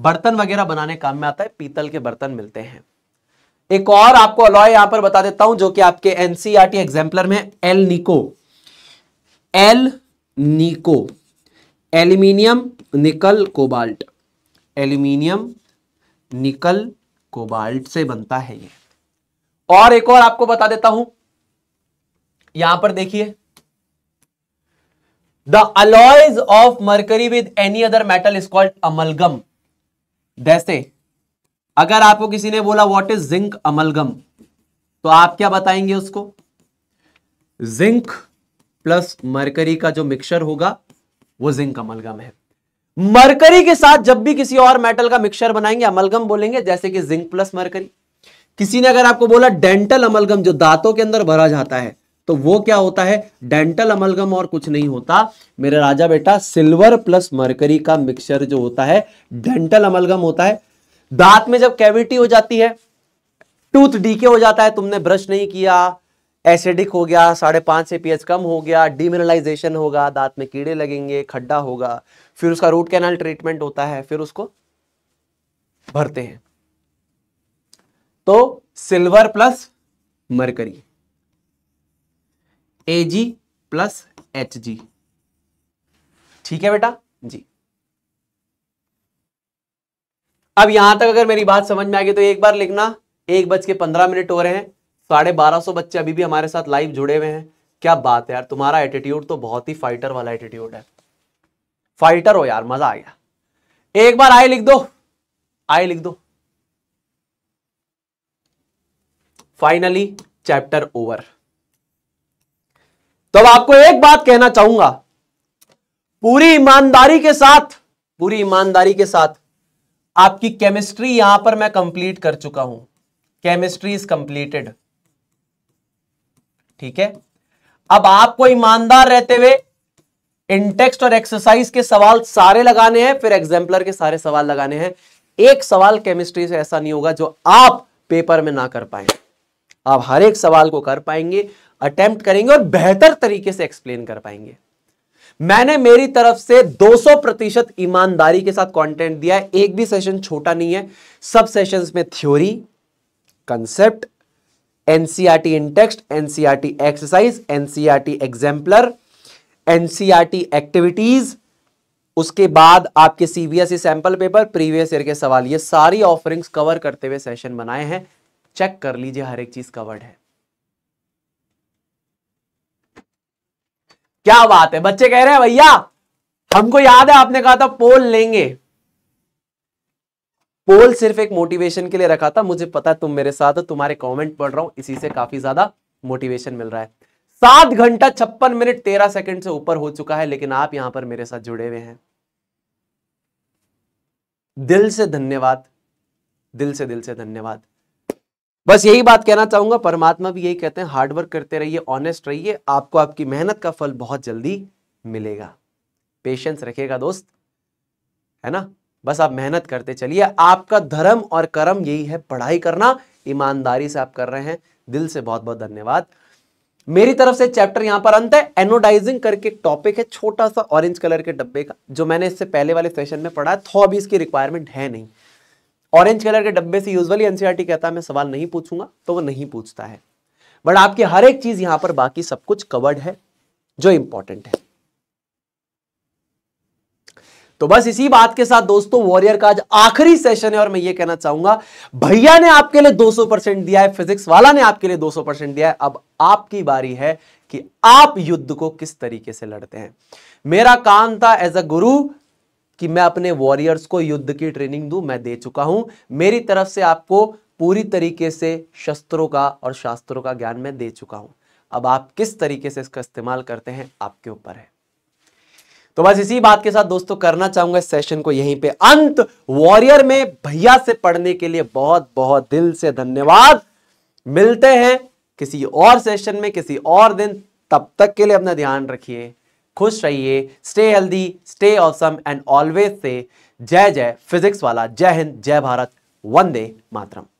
बर्तन वगैरह बनाने काम में आता है पीतल के बर्तन मिलते हैं एक और आपको अलॉय यहां पर बता देता हूं जो कि आपके एनसीआरटी एग्जाम्पलर e में alnico alnico aluminium nickel cobalt aluminium nickel cobalt से बनता है ये और एक और आपको बता देता हूं यहां पर देखिए the alloys of mercury with any other metal is called amalgam जैसे अगर आपको किसी ने बोला वॉट इज जिंक अमलगम तो आप क्या बताएंगे उसको जिंक प्लस मरकरी का जो मिक्सचर होगा वो जिंक अमलगम है मरकरी के साथ जब भी किसी और मेटल का मिक्सचर बनाएंगे अमलगम बोलेंगे जैसे कि जिंक प्लस मरकरी किसी ने अगर आपको बोला डेंटल अमलगम जो दांतों के अंदर भरा जाता है तो वो क्या होता है डेंटल अमलगम और कुछ नहीं होता मेरे राजा बेटा सिल्वर प्लस मरकरी का मिक्सचर जो होता है डेंटल अमलगम होता है दांत में जब कैविटी हो जाती है टूथ डीके हो जाता है तुमने ब्रश नहीं किया एसिडिक हो गया साढ़े पांच से पीएच कम हो गया डिमिनलाइजेशन होगा दांत में कीड़े लगेंगे खड्डा होगा फिर उसका रूट कैनाल ट्रीटमेंट होता है फिर उसको भरते हैं तो silver plus mercury A G plus H G ठीक है बेटा जी अब यहां तक अगर मेरी बात समझ में आ गई तो एक बार लिखना एक बज के पंद्रह मिनट हो रहे हैं साढ़े बारह सौ बच्चे अभी भी हमारे साथ लाइव जुड़े हुए हैं क्या बात है यार तुम्हारा एटीट्यूड तो बहुत ही फाइटर वाला एटीट्यूड है फाइटर हो यार मजा आ गया एक बार आए लिख दो आए लिख दो फाइनली चैप्टर ओवर तो अब आपको एक बात कहना चाहूंगा पूरी ईमानदारी के साथ पूरी ईमानदारी के साथ आपकी केमिस्ट्री यहां पर मैं कंप्लीट कर चुका हूं केमिस्ट्री इज कंप्लीटेड ठीक है अब आपको ईमानदार रहते हुए इंटेक्स्ट और एक्सरसाइज के सवाल सारे लगाने हैं फिर एग्जाम्पलर के सारे सवाल लगाने हैं एक सवाल केमिस्ट्री से ऐसा नहीं होगा जो आप पेपर में ना कर पाए आप हर एक सवाल को कर पाएंगे अटेम्प्ट करेंगे और बेहतर तरीके से एक्सप्लेन कर पाएंगे मैंने मेरी तरफ से 200 प्रतिशत ईमानदारी के साथ कंटेंट दिया है एक भी सेशन छोटा नहीं है सब सेशंस में theory concept NCERT in text NCERT exercise NCERT exemplar NCERT activities उसके बाद आपके CBSE sample paper previous year के सवाल ये सारी ऑफरिंग्स कवर करते हुए सेशन बनाए हैं चेक कर लीजिए हर एक चीज कवर्ड है क्या बात है बच्चे कह रहे हैं भैया हमको याद है आपने कहा था पोल लेंगे पोल सिर्फ एक मोटिवेशन के लिए रखा था मुझे पता तुम मेरे साथ हो तुम्हारे कमेंट पढ़ रहा हूं इसी से काफी ज्यादा मोटिवेशन मिल रहा है सात घंटा छप्पन मिनट तेरह सेकंड से ऊपर हो चुका है लेकिन आप यहां पर मेरे साथ जुड़े हुए हैं दिल से धन्यवाद दिल से दिल से धन्यवाद बस यही बात कहना चाहूंगा परमात्मा भी यही कहते हैं हार्डवर्क करते रहिए ऑनेस्ट रहिए आपको आपकी मेहनत का फल बहुत जल्दी मिलेगा पेशेंस रखेगा दोस्त है ना बस आप मेहनत करते चलिए आपका धर्म और कर्म यही है पढ़ाई करना ईमानदारी से आप कर रहे हैं दिल से बहुत बहुत धन्यवाद मेरी तरफ से चैप्टर यहां पर अंत है एनोडाइजिंग करके एक टॉपिक है छोटा सा ऑरेंज कलर के डब्बे का जो मैंने इससे पहले वाले सेशन में पढ़ा है तो अभी इसकी रिक्वायरमेंट है नहीं ऑरेंज कलर के डब्बे से यूजली एनसीईआरटी e कहता है मैं सवाल नहीं पूछूंगा तो वो नहीं पूछता है बट आपकी हर एक चीज यहां पर बाकी सब कुछ कवर्ड है जो इंपॉर्टेंट है तो बस इसी बात के साथ दोस्तों वॉरियर का आज आखिरी सेशन है और मैं ये कहना चाहूंगा भैया ने आपके लिए 200 परसेंट दिया है फिजिक्स वाला ने आपके लिए 200 परसेंट दिया है अब आपकी बारी है कि आप युद्ध को किस तरीके से लड़ते हैं मेरा काम था एज अ गुरु कि मैं अपने वॉरियर्स को युद्ध की ट्रेनिंग दूं मैं दे चुका हूं मेरी तरफ से आपको पूरी तरीके से शस्त्रों का और शास्त्रों का ज्ञान मैं दे चुका हूं अब आप किस तरीके से इसका इस्तेमाल करते हैं आपके ऊपर है तो बस इसी बात के साथ दोस्तों करना चाहूंगा इस सेशन को यहीं पे अंत वॉरियर में भैया से पढ़ने के लिए बहुत बहुत दिल से धन्यवाद मिलते हैं किसी और सेशन में किसी और दिन तब तक के लिए अपना ध्यान रखिए खुश रहिए stay healthy stay awesome and always say जय जय फिजिक्स वाला जय हिंद जय भारत वंदे मातरम